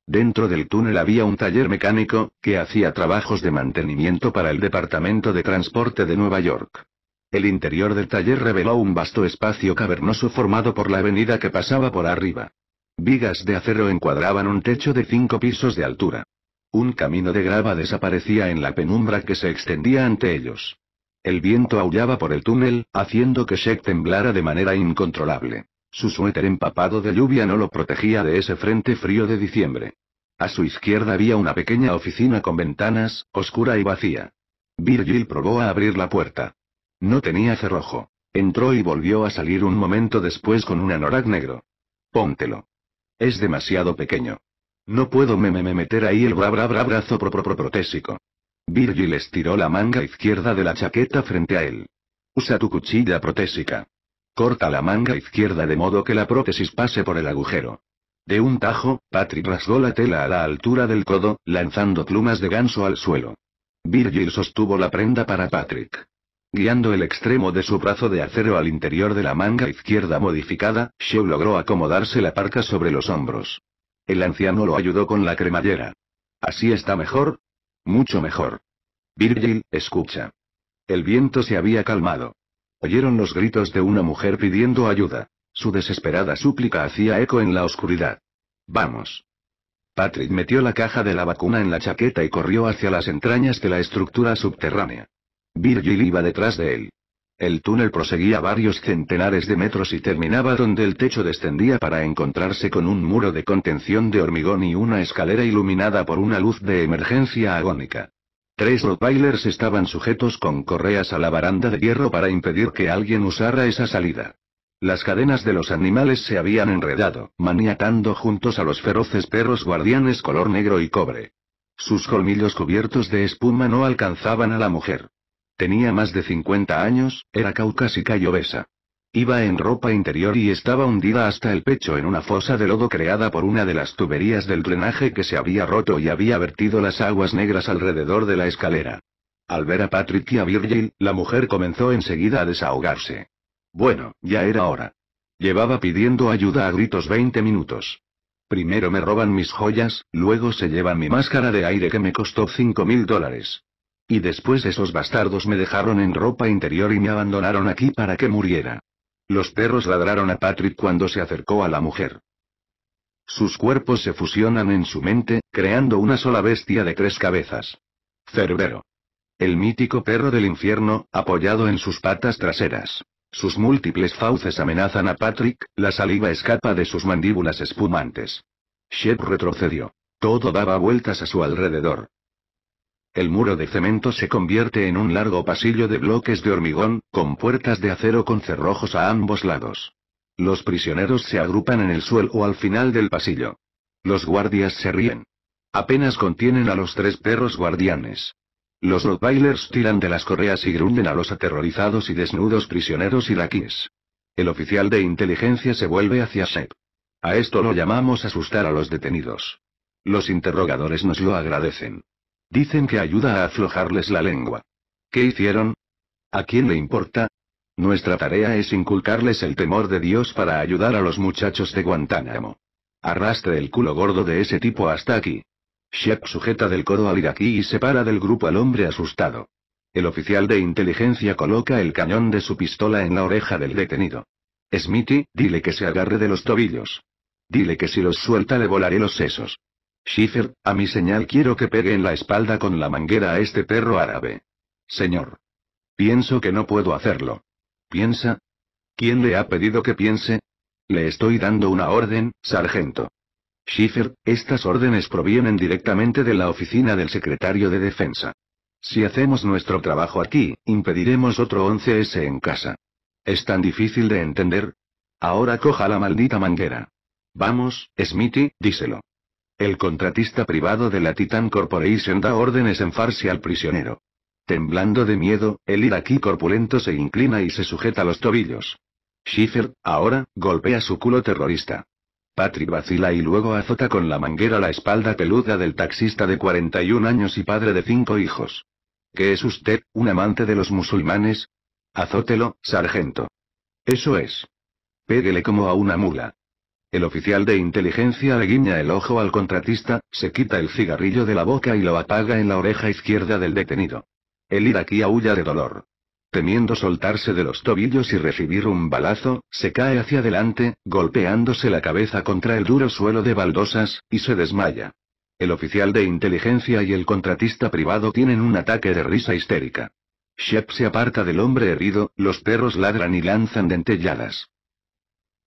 Dentro del túnel había un taller mecánico, que hacía trabajos de mantenimiento para el Departamento de Transporte de Nueva York. El interior del taller reveló un vasto espacio cavernoso formado por la avenida que pasaba por arriba. Vigas de acero encuadraban un techo de cinco pisos de altura. Un camino de grava desaparecía en la penumbra que se extendía ante ellos. El viento aullaba por el túnel, haciendo que Shek temblara de manera incontrolable. Su suéter empapado de lluvia no lo protegía de ese frente frío de diciembre. A su izquierda había una pequeña oficina con ventanas, oscura y vacía. Virgil probó a abrir la puerta. No tenía cerrojo. Entró y volvió a salir un momento después con un anorak negro. Póntelo. Es demasiado pequeño. No puedo me, me, me meter ahí el bra bra bra brazo pro, protésico. Virgil estiró la manga izquierda de la chaqueta frente a él. Usa tu cuchilla protésica. Corta la manga izquierda de modo que la prótesis pase por el agujero. De un tajo, Patrick rasgó la tela a la altura del codo, lanzando plumas de ganso al suelo. Virgil sostuvo la prenda para Patrick. Guiando el extremo de su brazo de acero al interior de la manga izquierda modificada, Shaw logró acomodarse la parca sobre los hombros. El anciano lo ayudó con la cremallera. ¿Así está mejor? Mucho mejor. Virgil, escucha. El viento se había calmado. Oyeron los gritos de una mujer pidiendo ayuda. Su desesperada súplica hacía eco en la oscuridad. Vamos. Patrick metió la caja de la vacuna en la chaqueta y corrió hacia las entrañas de la estructura subterránea. Virgil iba detrás de él. El túnel proseguía varios centenares de metros y terminaba donde el techo descendía para encontrarse con un muro de contención de hormigón y una escalera iluminada por una luz de emergencia agónica. Tres rottweilers estaban sujetos con correas a la baranda de hierro para impedir que alguien usara esa salida. Las cadenas de los animales se habían enredado, maniatando juntos a los feroces perros guardianes color negro y cobre. Sus colmillos cubiertos de espuma no alcanzaban a la mujer. Tenía más de 50 años, era caucásica y obesa. Iba en ropa interior y estaba hundida hasta el pecho en una fosa de lodo creada por una de las tuberías del drenaje que se había roto y había vertido las aguas negras alrededor de la escalera. Al ver a Patrick y a Virgil, la mujer comenzó enseguida a desahogarse. Bueno, ya era hora. Llevaba pidiendo ayuda a gritos 20 minutos. Primero me roban mis joyas, luego se llevan mi máscara de aire que me costó cinco mil dólares. Y después esos bastardos me dejaron en ropa interior y me abandonaron aquí para que muriera. Los perros ladraron a Patrick cuando se acercó a la mujer. Sus cuerpos se fusionan en su mente, creando una sola bestia de tres cabezas. Cerbero. El mítico perro del infierno, apoyado en sus patas traseras. Sus múltiples fauces amenazan a Patrick, la saliva escapa de sus mandíbulas espumantes. Shep retrocedió. Todo daba vueltas a su alrededor. El muro de cemento se convierte en un largo pasillo de bloques de hormigón, con puertas de acero con cerrojos a ambos lados. Los prisioneros se agrupan en el suelo o al final del pasillo. Los guardias se ríen. Apenas contienen a los tres perros guardianes. Los rottweilers tiran de las correas y grunden a los aterrorizados y desnudos prisioneros iraquíes. El oficial de inteligencia se vuelve hacia Shep. A esto lo llamamos asustar a los detenidos. Los interrogadores nos lo agradecen. Dicen que ayuda a aflojarles la lengua. ¿Qué hicieron? ¿A quién le importa? Nuestra tarea es inculcarles el temor de Dios para ayudar a los muchachos de Guantánamo. Arrastre el culo gordo de ese tipo hasta aquí. Shep sujeta del codo al iraquí y separa del grupo al hombre asustado. El oficial de inteligencia coloca el cañón de su pistola en la oreja del detenido. Smithy, dile que se agarre de los tobillos. Dile que si los suelta le volaré los sesos. Schiffer, a mi señal quiero que pegue en la espalda con la manguera a este perro árabe. Señor. Pienso que no puedo hacerlo. ¿Piensa? ¿Quién le ha pedido que piense? Le estoy dando una orden, sargento. Schiffer, estas órdenes provienen directamente de la oficina del secretario de Defensa. Si hacemos nuestro trabajo aquí, impediremos otro 11S en casa. ¿Es tan difícil de entender? Ahora coja la maldita manguera. Vamos, Smithy, díselo. El contratista privado de la Titan Corporation da órdenes en farse al prisionero. Temblando de miedo, el iraquí corpulento se inclina y se sujeta los tobillos. Schiffer, ahora, golpea su culo terrorista. Patrick vacila y luego azota con la manguera la espalda peluda del taxista de 41 años y padre de cinco hijos. ¿Qué es usted, un amante de los musulmanes? Azótelo, sargento. Eso es. Péguele como a una mula. El oficial de inteligencia le guiña el ojo al contratista, se quita el cigarrillo de la boca y lo apaga en la oreja izquierda del detenido. El iraquí aúlla de dolor. Temiendo soltarse de los tobillos y recibir un balazo, se cae hacia adelante, golpeándose la cabeza contra el duro suelo de baldosas, y se desmaya. El oficial de inteligencia y el contratista privado tienen un ataque de risa histérica. Shep se aparta del hombre herido, los perros ladran y lanzan dentelladas.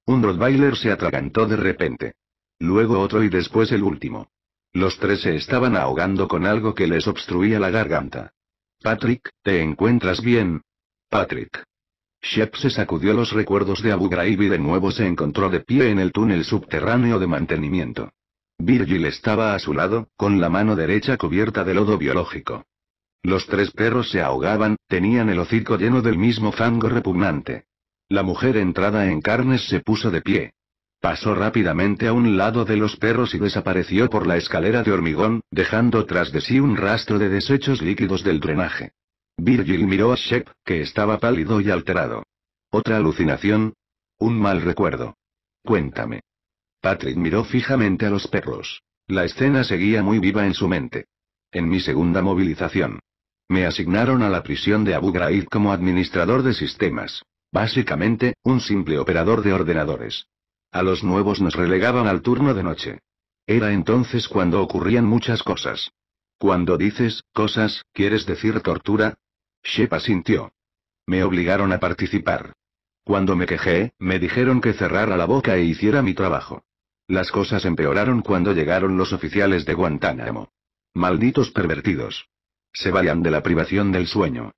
Un Rottweiler se atragantó de repente. Luego otro y después el último. Los tres se estaban ahogando con algo que les obstruía la garganta. Patrick, ¿te encuentras bien? Patrick. Shep se sacudió los recuerdos de Abu Ghraib y de nuevo se encontró de pie en el túnel subterráneo de mantenimiento. Virgil estaba a su lado, con la mano derecha cubierta de lodo biológico. Los tres perros se ahogaban, tenían el hocico lleno del mismo fango repugnante. La mujer entrada en carnes se puso de pie. Pasó rápidamente a un lado de los perros y desapareció por la escalera de hormigón, dejando tras de sí un rastro de desechos líquidos del drenaje. Virgil miró a Shep, que estaba pálido y alterado. ¿Otra alucinación? Un mal recuerdo. Cuéntame. Patrick miró fijamente a los perros. La escena seguía muy viva en su mente. En mi segunda movilización. Me asignaron a la prisión de Abu Ghraib como administrador de sistemas. Básicamente, un simple operador de ordenadores. A los nuevos nos relegaban al turno de noche. Era entonces cuando ocurrían muchas cosas. Cuando dices, cosas, ¿quieres decir tortura? Shep sintió. Me obligaron a participar. Cuando me quejé, me dijeron que cerrara la boca e hiciera mi trabajo. Las cosas empeoraron cuando llegaron los oficiales de Guantánamo. Malditos pervertidos. Se vayan de la privación del sueño.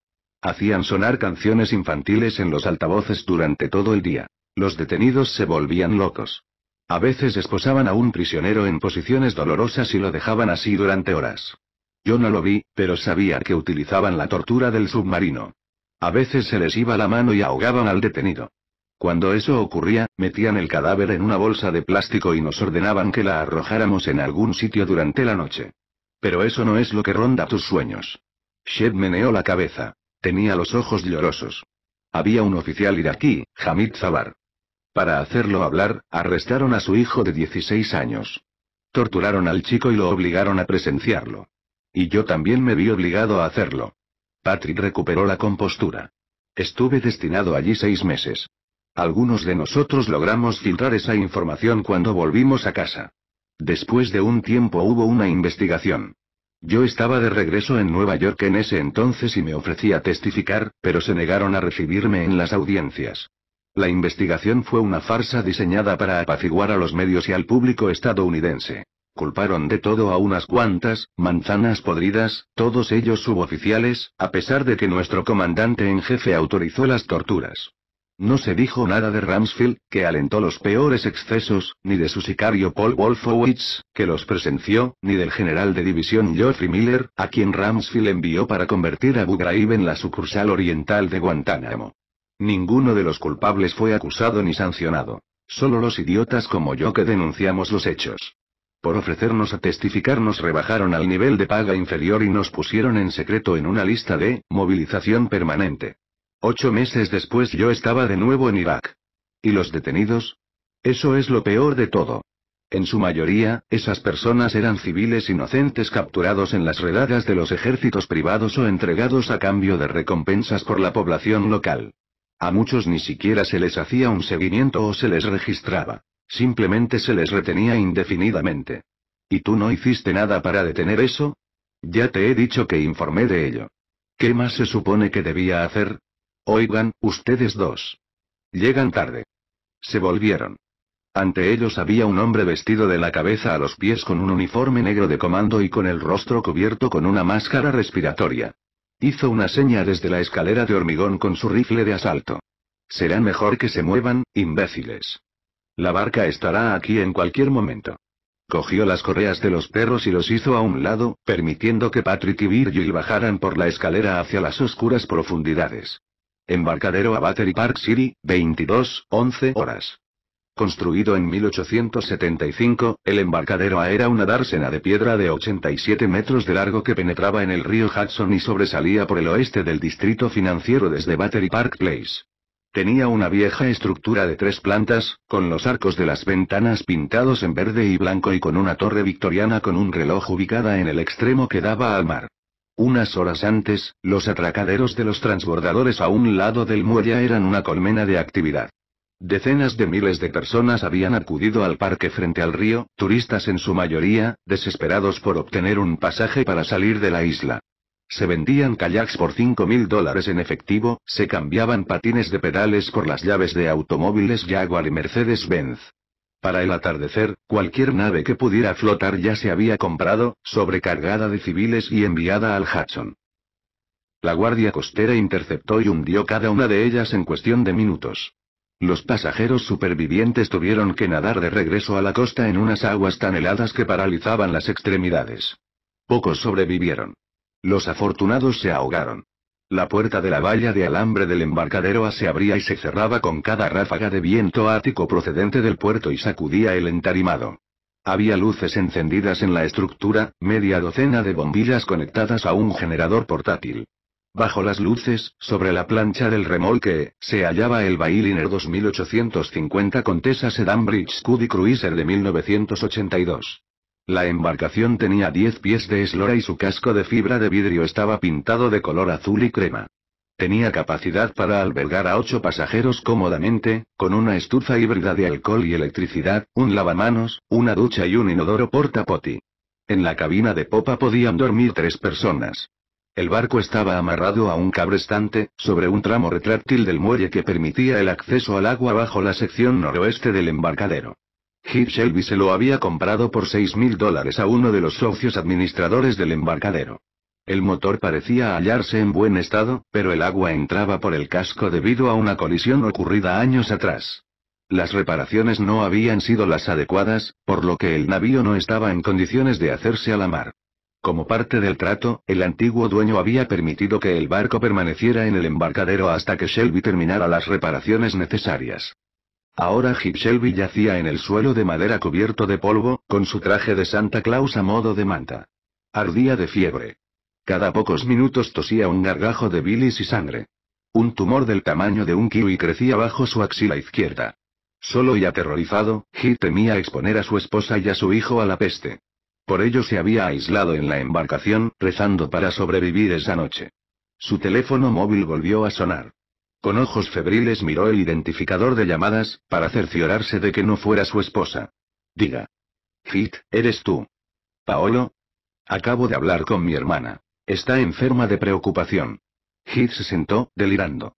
Hacían sonar canciones infantiles en los altavoces durante todo el día. Los detenidos se volvían locos. A veces esposaban a un prisionero en posiciones dolorosas y lo dejaban así durante horas. Yo no lo vi, pero sabía que utilizaban la tortura del submarino. A veces se les iba la mano y ahogaban al detenido. Cuando eso ocurría, metían el cadáver en una bolsa de plástico y nos ordenaban que la arrojáramos en algún sitio durante la noche. Pero eso no es lo que ronda tus sueños. Shep meneó la cabeza. Tenía los ojos llorosos. Había un oficial iraquí, Hamid Zabar. Para hacerlo hablar, arrestaron a su hijo de 16 años. Torturaron al chico y lo obligaron a presenciarlo. Y yo también me vi obligado a hacerlo. Patrick recuperó la compostura. Estuve destinado allí seis meses. Algunos de nosotros logramos filtrar esa información cuando volvimos a casa. Después de un tiempo hubo una investigación. Yo estaba de regreso en Nueva York en ese entonces y me ofrecí a testificar, pero se negaron a recibirme en las audiencias. La investigación fue una farsa diseñada para apaciguar a los medios y al público estadounidense. Culparon de todo a unas cuantas, manzanas podridas, todos ellos suboficiales, a pesar de que nuestro comandante en jefe autorizó las torturas. No se dijo nada de Ramsfield, que alentó los peores excesos, ni de su sicario Paul Wolfowitz, que los presenció, ni del general de división Geoffrey Miller, a quien Ramsfield envió para convertir a Bugraib en la sucursal oriental de Guantánamo. Ninguno de los culpables fue acusado ni sancionado. Solo los idiotas como yo que denunciamos los hechos. Por ofrecernos a testificar nos rebajaron al nivel de paga inferior y nos pusieron en secreto en una lista de movilización permanente. Ocho meses después yo estaba de nuevo en Irak. ¿Y los detenidos? Eso es lo peor de todo. En su mayoría, esas personas eran civiles inocentes capturados en las redadas de los ejércitos privados o entregados a cambio de recompensas por la población local. A muchos ni siquiera se les hacía un seguimiento o se les registraba. Simplemente se les retenía indefinidamente. ¿Y tú no hiciste nada para detener eso? Ya te he dicho que informé de ello. ¿Qué más se supone que debía hacer? Oigan, ustedes dos. Llegan tarde. Se volvieron. Ante ellos había un hombre vestido de la cabeza a los pies con un uniforme negro de comando y con el rostro cubierto con una máscara respiratoria. Hizo una seña desde la escalera de hormigón con su rifle de asalto. Será mejor que se muevan, imbéciles. La barca estará aquí en cualquier momento. Cogió las correas de los perros y los hizo a un lado, permitiendo que Patrick y Virgil bajaran por la escalera hacia las oscuras profundidades. Embarcadero a Battery Park City, 22, 11 horas. Construido en 1875, el embarcadero A era una dársena de piedra de 87 metros de largo que penetraba en el río Hudson y sobresalía por el oeste del distrito financiero desde Battery Park Place. Tenía una vieja estructura de tres plantas, con los arcos de las ventanas pintados en verde y blanco y con una torre victoriana con un reloj ubicada en el extremo que daba al mar. Unas horas antes, los atracaderos de los transbordadores a un lado del muelle eran una colmena de actividad. Decenas de miles de personas habían acudido al parque frente al río, turistas en su mayoría, desesperados por obtener un pasaje para salir de la isla. Se vendían kayaks por 5 mil dólares en efectivo, se cambiaban patines de pedales por las llaves de automóviles Jaguar y Mercedes-Benz. Para el atardecer, cualquier nave que pudiera flotar ya se había comprado, sobrecargada de civiles y enviada al Hudson. La guardia costera interceptó y hundió cada una de ellas en cuestión de minutos. Los pasajeros supervivientes tuvieron que nadar de regreso a la costa en unas aguas tan heladas que paralizaban las extremidades. Pocos sobrevivieron. Los afortunados se ahogaron. La puerta de la valla de alambre del embarcadero se abría y se cerraba con cada ráfaga de viento ático procedente del puerto y sacudía el entarimado. Había luces encendidas en la estructura, media docena de bombillas conectadas a un generador portátil. Bajo las luces, sobre la plancha del remolque, se hallaba el Bailiner 2850 Contessa Sedan Bridge Cruiser de 1982. La embarcación tenía 10 pies de eslora y su casco de fibra de vidrio estaba pintado de color azul y crema. Tenía capacidad para albergar a ocho pasajeros cómodamente, con una estufa híbrida de alcohol y electricidad, un lavamanos, una ducha y un inodoro portapoti. En la cabina de popa podían dormir tres personas. El barco estaba amarrado a un cabrestante, sobre un tramo retráctil del muelle que permitía el acceso al agua bajo la sección noroeste del embarcadero. Hit Shelby se lo había comprado por 6.000 mil dólares a uno de los socios administradores del embarcadero. El motor parecía hallarse en buen estado, pero el agua entraba por el casco debido a una colisión ocurrida años atrás. Las reparaciones no habían sido las adecuadas, por lo que el navío no estaba en condiciones de hacerse a la mar. Como parte del trato, el antiguo dueño había permitido que el barco permaneciera en el embarcadero hasta que Shelby terminara las reparaciones necesarias. Ahora Shelby yacía en el suelo de madera cubierto de polvo, con su traje de Santa Claus a modo de manta. Ardía de fiebre. Cada pocos minutos tosía un gargajo de bilis y sangre. Un tumor del tamaño de un kiwi crecía bajo su axila izquierda. Solo y aterrorizado, He temía exponer a su esposa y a su hijo a la peste. Por ello se había aislado en la embarcación, rezando para sobrevivir esa noche. Su teléfono móvil volvió a sonar. Con ojos febriles miró el identificador de llamadas, para cerciorarse de que no fuera su esposa. Diga. Fit, ¿eres tú? Paolo. Acabo de hablar con mi hermana. Está enferma de preocupación. Heath se sentó, delirando.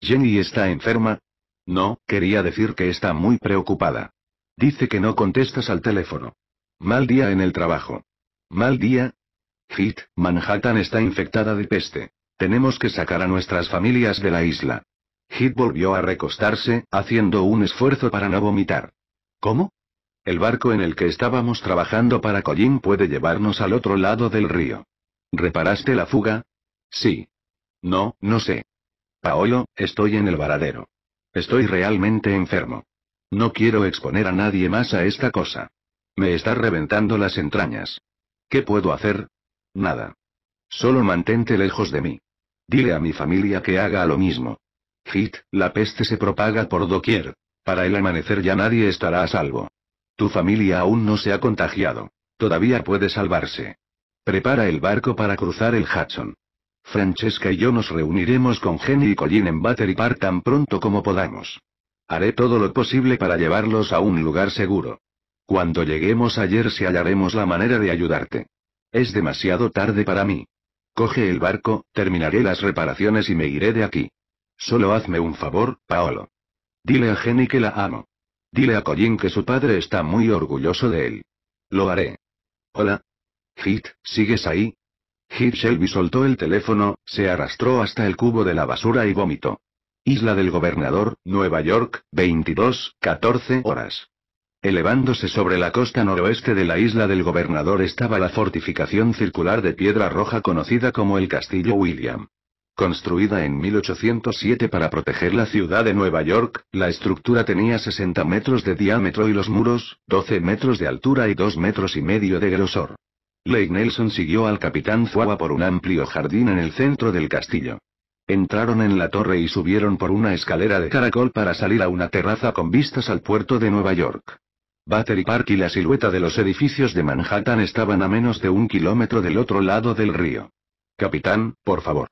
¿Jenny está enferma? No, quería decir que está muy preocupada. Dice que no contestas al teléfono. Mal día en el trabajo. Mal día. Heath, Manhattan está infectada de peste. Tenemos que sacar a nuestras familias de la isla. Hit volvió a recostarse, haciendo un esfuerzo para no vomitar. ¿Cómo? El barco en el que estábamos trabajando para Collin puede llevarnos al otro lado del río. ¿Reparaste la fuga? Sí. No, no sé. Paolo, estoy en el varadero. Estoy realmente enfermo. No quiero exponer a nadie más a esta cosa. Me está reventando las entrañas. ¿Qué puedo hacer? Nada. Solo mantente lejos de mí. Dile a mi familia que haga lo mismo. Hit, la peste se propaga por doquier. Para el amanecer ya nadie estará a salvo. Tu familia aún no se ha contagiado. Todavía puede salvarse. Prepara el barco para cruzar el Hudson. Francesca y yo nos reuniremos con Jenny y Colin en Battery Park tan pronto como podamos. Haré todo lo posible para llevarlos a un lugar seguro. Cuando lleguemos ayer se hallaremos la manera de ayudarte. Es demasiado tarde para mí. Coge el barco, terminaré las reparaciones y me iré de aquí. Solo hazme un favor, Paolo. Dile a Jenny que la amo. Dile a Collin que su padre está muy orgulloso de él. Lo haré. Hola. Hit, ¿sigues ahí? Hit Shelby soltó el teléfono, se arrastró hasta el cubo de la basura y vomitó. Isla del Gobernador, Nueva York, 22, 14 horas. Elevándose sobre la costa noroeste de la isla del gobernador estaba la fortificación circular de piedra roja conocida como el Castillo William. Construida en 1807 para proteger la ciudad de Nueva York, la estructura tenía 60 metros de diámetro y los muros, 12 metros de altura y 2 metros y medio de grosor. Lake Nelson siguió al capitán Zwawa por un amplio jardín en el centro del castillo. Entraron en la torre y subieron por una escalera de caracol para salir a una terraza con vistas al puerto de Nueva York. Battery Park y la silueta de los edificios de Manhattan estaban a menos de un kilómetro del otro lado del río. Capitán, por favor.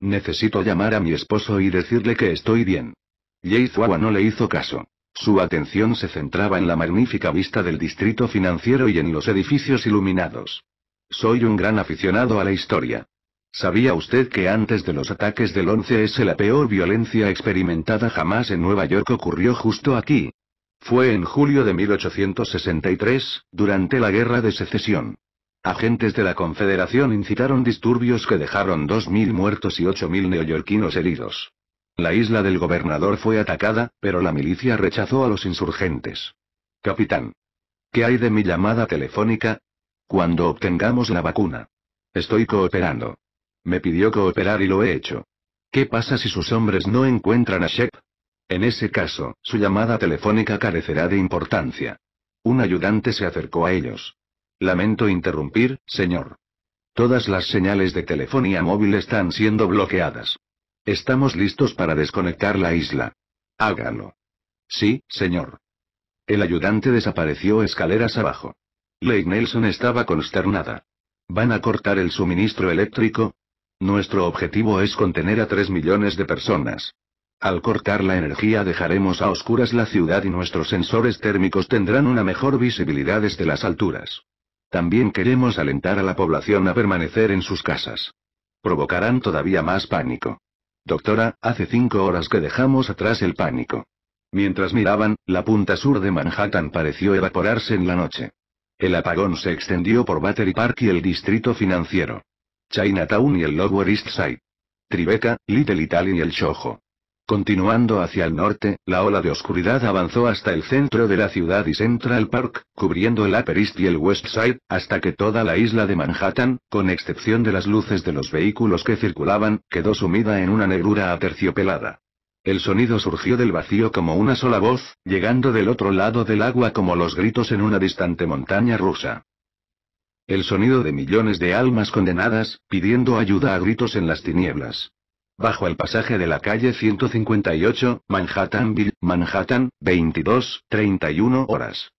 Necesito llamar a mi esposo y decirle que estoy bien. Zwawa no le hizo caso. Su atención se centraba en la magnífica vista del distrito financiero y en los edificios iluminados. Soy un gran aficionado a la historia. ¿Sabía usted que antes de los ataques del 11S la peor violencia experimentada jamás en Nueva York ocurrió justo aquí? Fue en julio de 1863, durante la Guerra de Secesión. Agentes de la Confederación incitaron disturbios que dejaron 2.000 muertos y 8.000 neoyorquinos heridos. La isla del gobernador fue atacada, pero la milicia rechazó a los insurgentes. Capitán. ¿Qué hay de mi llamada telefónica? Cuando obtengamos la vacuna. Estoy cooperando. Me pidió cooperar y lo he hecho. ¿Qué pasa si sus hombres no encuentran a Shep? En ese caso, su llamada telefónica carecerá de importancia. Un ayudante se acercó a ellos. Lamento interrumpir, señor. Todas las señales de telefonía móvil están siendo bloqueadas. Estamos listos para desconectar la isla. Hágalo. Sí, señor. El ayudante desapareció escaleras abajo. Lake Nelson estaba consternada. ¿Van a cortar el suministro eléctrico? Nuestro objetivo es contener a tres millones de personas. Al cortar la energía dejaremos a oscuras la ciudad y nuestros sensores térmicos tendrán una mejor visibilidad desde las alturas. También queremos alentar a la población a permanecer en sus casas. Provocarán todavía más pánico. Doctora, hace cinco horas que dejamos atrás el pánico. Mientras miraban, la punta sur de Manhattan pareció evaporarse en la noche. El apagón se extendió por Battery Park y el distrito financiero. Chinatown y el Lower East Side. Tribeca, Little Italy y el Chojo. Continuando hacia el norte, la ola de oscuridad avanzó hasta el centro de la ciudad y Central Park, cubriendo el Upper East y el West Side, hasta que toda la isla de Manhattan, con excepción de las luces de los vehículos que circulaban, quedó sumida en una negrura aterciopelada. El sonido surgió del vacío como una sola voz, llegando del otro lado del agua como los gritos en una distante montaña rusa. El sonido de millones de almas condenadas, pidiendo ayuda a gritos en las tinieblas bajo el pasaje de la calle 158, Manhattanville, Manhattan, 22, 31 horas.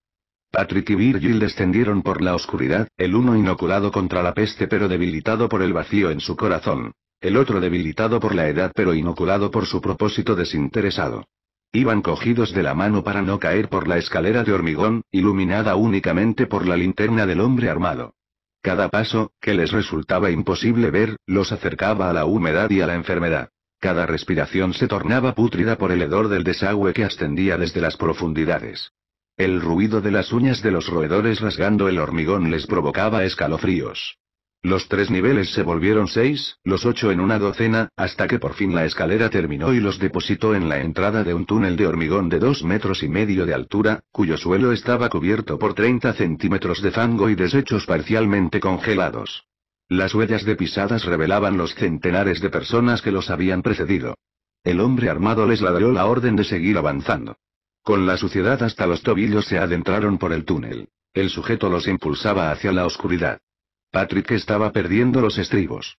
Patrick y Virgil descendieron por la oscuridad, el uno inoculado contra la peste pero debilitado por el vacío en su corazón, el otro debilitado por la edad pero inoculado por su propósito desinteresado. Iban cogidos de la mano para no caer por la escalera de hormigón, iluminada únicamente por la linterna del hombre armado. Cada paso, que les resultaba imposible ver, los acercaba a la humedad y a la enfermedad. Cada respiración se tornaba pútrida por el hedor del desagüe que ascendía desde las profundidades. El ruido de las uñas de los roedores rasgando el hormigón les provocaba escalofríos. Los tres niveles se volvieron seis, los ocho en una docena, hasta que por fin la escalera terminó y los depositó en la entrada de un túnel de hormigón de dos metros y medio de altura, cuyo suelo estaba cubierto por 30 centímetros de fango y desechos parcialmente congelados. Las huellas de pisadas revelaban los centenares de personas que los habían precedido. El hombre armado les ladró la orden de seguir avanzando. Con la suciedad hasta los tobillos se adentraron por el túnel. El sujeto los impulsaba hacia la oscuridad. Patrick estaba perdiendo los estribos.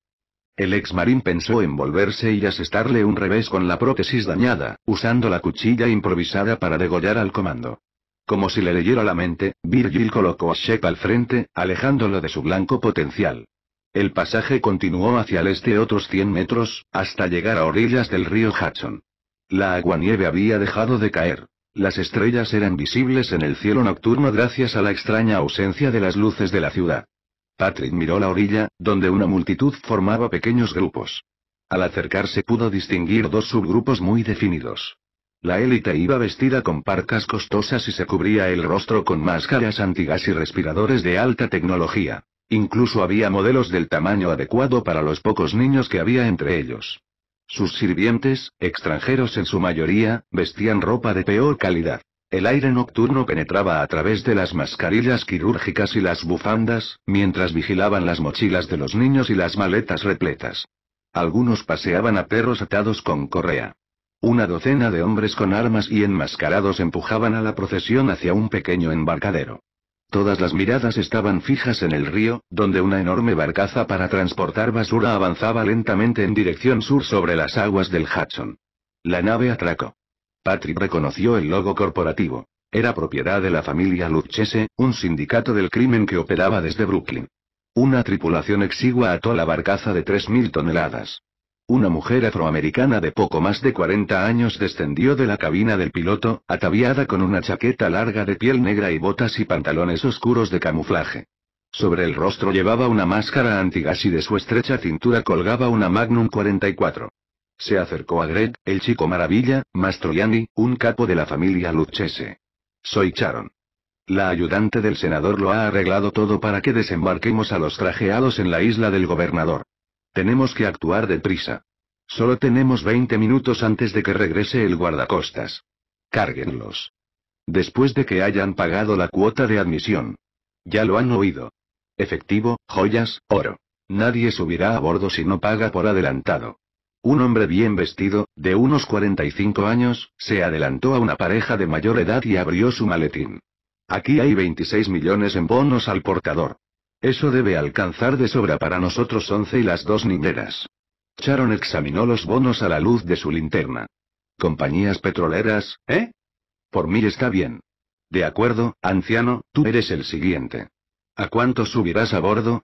El ex marín pensó en volverse y asestarle un revés con la prótesis dañada, usando la cuchilla improvisada para degollar al comando. Como si le leyera la mente, Virgil colocó a Shep al frente, alejándolo de su blanco potencial. El pasaje continuó hacia el este otros 100 metros, hasta llegar a orillas del río Hudson. La aguanieve había dejado de caer. Las estrellas eran visibles en el cielo nocturno gracias a la extraña ausencia de las luces de la ciudad. Patrick miró la orilla, donde una multitud formaba pequeños grupos. Al acercarse pudo distinguir dos subgrupos muy definidos. La élite iba vestida con parcas costosas y se cubría el rostro con máscaras antigas y respiradores de alta tecnología. Incluso había modelos del tamaño adecuado para los pocos niños que había entre ellos. Sus sirvientes, extranjeros en su mayoría, vestían ropa de peor calidad. El aire nocturno penetraba a través de las mascarillas quirúrgicas y las bufandas, mientras vigilaban las mochilas de los niños y las maletas repletas. Algunos paseaban a perros atados con correa. Una docena de hombres con armas y enmascarados empujaban a la procesión hacia un pequeño embarcadero. Todas las miradas estaban fijas en el río, donde una enorme barcaza para transportar basura avanzaba lentamente en dirección sur sobre las aguas del Hudson. La nave atracó. Patrick reconoció el logo corporativo. Era propiedad de la familia Luchese, un sindicato del crimen que operaba desde Brooklyn. Una tripulación exigua ató la barcaza de 3.000 toneladas. Una mujer afroamericana de poco más de 40 años descendió de la cabina del piloto, ataviada con una chaqueta larga de piel negra y botas y pantalones oscuros de camuflaje. Sobre el rostro llevaba una máscara antigas y de su estrecha cintura colgaba una Magnum 44. Se acercó a Greg, el chico maravilla, Mastroianni, un capo de la familia Luchese. Soy Charon. La ayudante del senador lo ha arreglado todo para que desembarquemos a los trajeados en la isla del gobernador. Tenemos que actuar deprisa. Solo tenemos 20 minutos antes de que regrese el guardacostas. Cárguenlos. Después de que hayan pagado la cuota de admisión. Ya lo han oído. Efectivo, joyas, oro. Nadie subirá a bordo si no paga por adelantado. Un hombre bien vestido, de unos 45 años, se adelantó a una pareja de mayor edad y abrió su maletín. Aquí hay 26 millones en bonos al portador. Eso debe alcanzar de sobra para nosotros 11 y las dos niñeras. Sharon examinó los bonos a la luz de su linterna. Compañías petroleras, ¿eh? Por mí está bien. De acuerdo, anciano, tú eres el siguiente. ¿A cuánto subirás a bordo?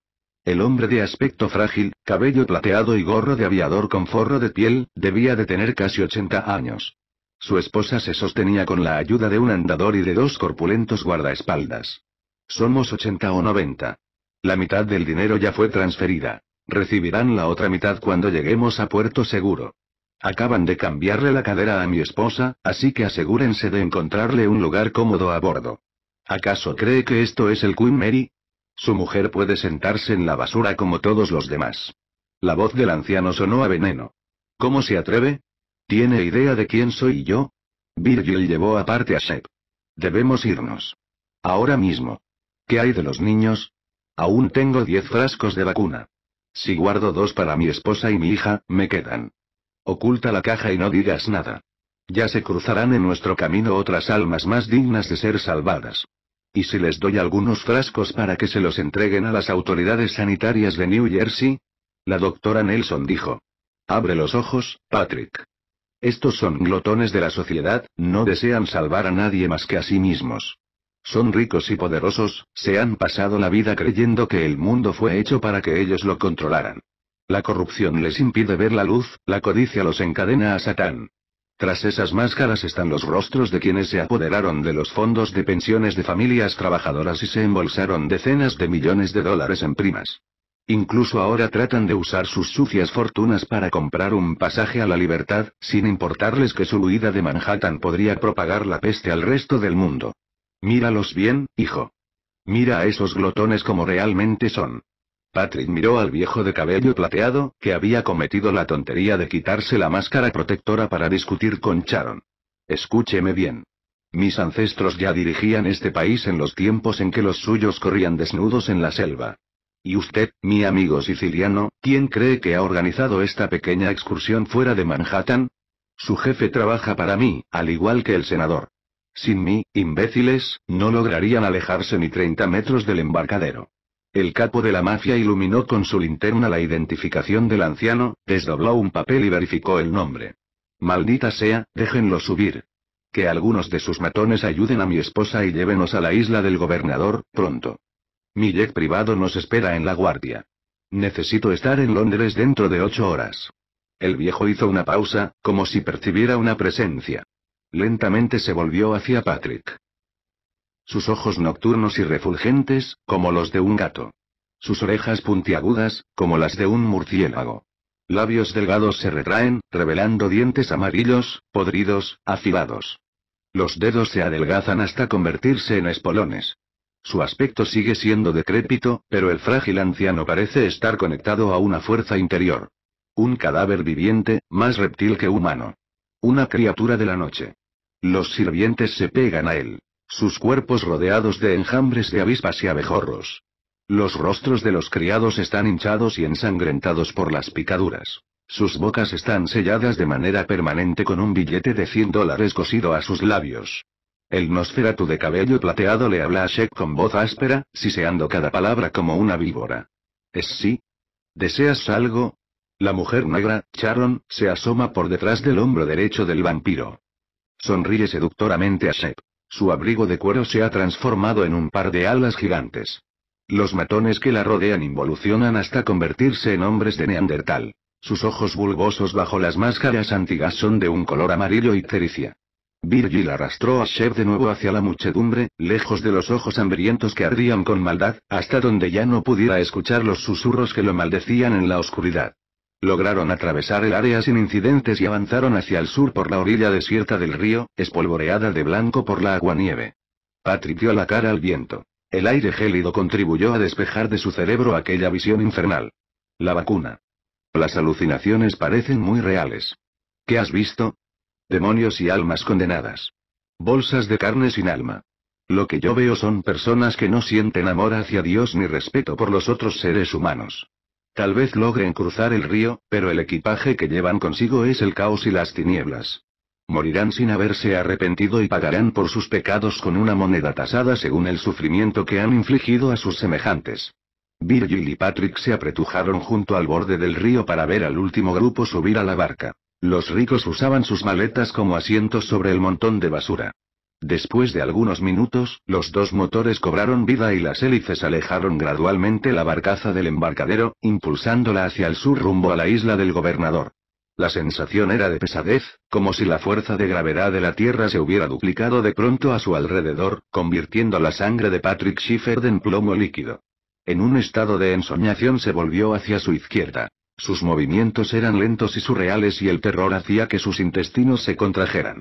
El hombre de aspecto frágil, cabello plateado y gorro de aviador con forro de piel, debía de tener casi 80 años. Su esposa se sostenía con la ayuda de un andador y de dos corpulentos guardaespaldas. Somos 80 o 90. La mitad del dinero ya fue transferida. Recibirán la otra mitad cuando lleguemos a puerto seguro. Acaban de cambiarle la cadera a mi esposa, así que asegúrense de encontrarle un lugar cómodo a bordo. ¿Acaso cree que esto es el Queen Mary? Su mujer puede sentarse en la basura como todos los demás. La voz del anciano sonó a veneno. ¿Cómo se atreve? ¿Tiene idea de quién soy yo? Virgil llevó aparte a Shep. Debemos irnos. Ahora mismo. ¿Qué hay de los niños? Aún tengo diez frascos de vacuna. Si guardo dos para mi esposa y mi hija, me quedan. Oculta la caja y no digas nada. Ya se cruzarán en nuestro camino otras almas más dignas de ser salvadas. ¿Y si les doy algunos frascos para que se los entreguen a las autoridades sanitarias de New Jersey? La doctora Nelson dijo. Abre los ojos, Patrick. Estos son glotones de la sociedad, no desean salvar a nadie más que a sí mismos. Son ricos y poderosos, se han pasado la vida creyendo que el mundo fue hecho para que ellos lo controlaran. La corrupción les impide ver la luz, la codicia los encadena a Satán. Tras esas máscaras están los rostros de quienes se apoderaron de los fondos de pensiones de familias trabajadoras y se embolsaron decenas de millones de dólares en primas. Incluso ahora tratan de usar sus sucias fortunas para comprar un pasaje a la libertad, sin importarles que su huida de Manhattan podría propagar la peste al resto del mundo. Míralos bien, hijo. Mira a esos glotones como realmente son. Patrick miró al viejo de cabello plateado, que había cometido la tontería de quitarse la máscara protectora para discutir con Sharon. Escúcheme bien. Mis ancestros ya dirigían este país en los tiempos en que los suyos corrían desnudos en la selva. Y usted, mi amigo siciliano, ¿quién cree que ha organizado esta pequeña excursión fuera de Manhattan? Su jefe trabaja para mí, al igual que el senador. Sin mí, imbéciles, no lograrían alejarse ni 30 metros del embarcadero. El capo de la mafia iluminó con su linterna la identificación del anciano, desdobló un papel y verificó el nombre. Maldita sea, déjenlo subir. Que algunos de sus matones ayuden a mi esposa y llévenos a la isla del gobernador, pronto. Mi jet privado nos espera en la guardia. Necesito estar en Londres dentro de ocho horas. El viejo hizo una pausa, como si percibiera una presencia. Lentamente se volvió hacia Patrick sus ojos nocturnos y refulgentes, como los de un gato. Sus orejas puntiagudas, como las de un murciélago. Labios delgados se retraen, revelando dientes amarillos, podridos, afilados. Los dedos se adelgazan hasta convertirse en espolones. Su aspecto sigue siendo decrépito, pero el frágil anciano parece estar conectado a una fuerza interior. Un cadáver viviente, más reptil que humano. Una criatura de la noche. Los sirvientes se pegan a él sus cuerpos rodeados de enjambres de avispas y abejorros. Los rostros de los criados están hinchados y ensangrentados por las picaduras. Sus bocas están selladas de manera permanente con un billete de 100 dólares cosido a sus labios. El Nosferatu de cabello plateado le habla a Shep con voz áspera, siseando cada palabra como una víbora. ¿Es sí? ¿Deseas algo? La mujer negra, Charon, se asoma por detrás del hombro derecho del vampiro. Sonríe seductoramente a Shep. Su abrigo de cuero se ha transformado en un par de alas gigantes. Los matones que la rodean involucionan hasta convertirse en hombres de neandertal. Sus ojos bulbosos bajo las máscaras antiguas son de un color amarillo y cericia. Virgil arrastró a Shep de nuevo hacia la muchedumbre, lejos de los ojos hambrientos que ardían con maldad, hasta donde ya no pudiera escuchar los susurros que lo maldecían en la oscuridad. Lograron atravesar el área sin incidentes y avanzaron hacia el sur por la orilla desierta del río, espolvoreada de blanco por la aguanieve. Patrick dio la cara al viento. El aire gélido contribuyó a despejar de su cerebro aquella visión infernal. La vacuna. Las alucinaciones parecen muy reales. ¿Qué has visto? Demonios y almas condenadas. Bolsas de carne sin alma. Lo que yo veo son personas que no sienten amor hacia Dios ni respeto por los otros seres humanos. Tal vez logren cruzar el río, pero el equipaje que llevan consigo es el caos y las tinieblas. Morirán sin haberse arrepentido y pagarán por sus pecados con una moneda tasada según el sufrimiento que han infligido a sus semejantes. Virgil y Patrick se apretujaron junto al borde del río para ver al último grupo subir a la barca. Los ricos usaban sus maletas como asientos sobre el montón de basura. Después de algunos minutos, los dos motores cobraron vida y las hélices alejaron gradualmente la barcaza del embarcadero, impulsándola hacia el sur rumbo a la isla del gobernador. La sensación era de pesadez, como si la fuerza de gravedad de la Tierra se hubiera duplicado de pronto a su alrededor, convirtiendo la sangre de Patrick Schiffer en plomo líquido. En un estado de ensoñación se volvió hacia su izquierda. Sus movimientos eran lentos y surreales y el terror hacía que sus intestinos se contrajeran.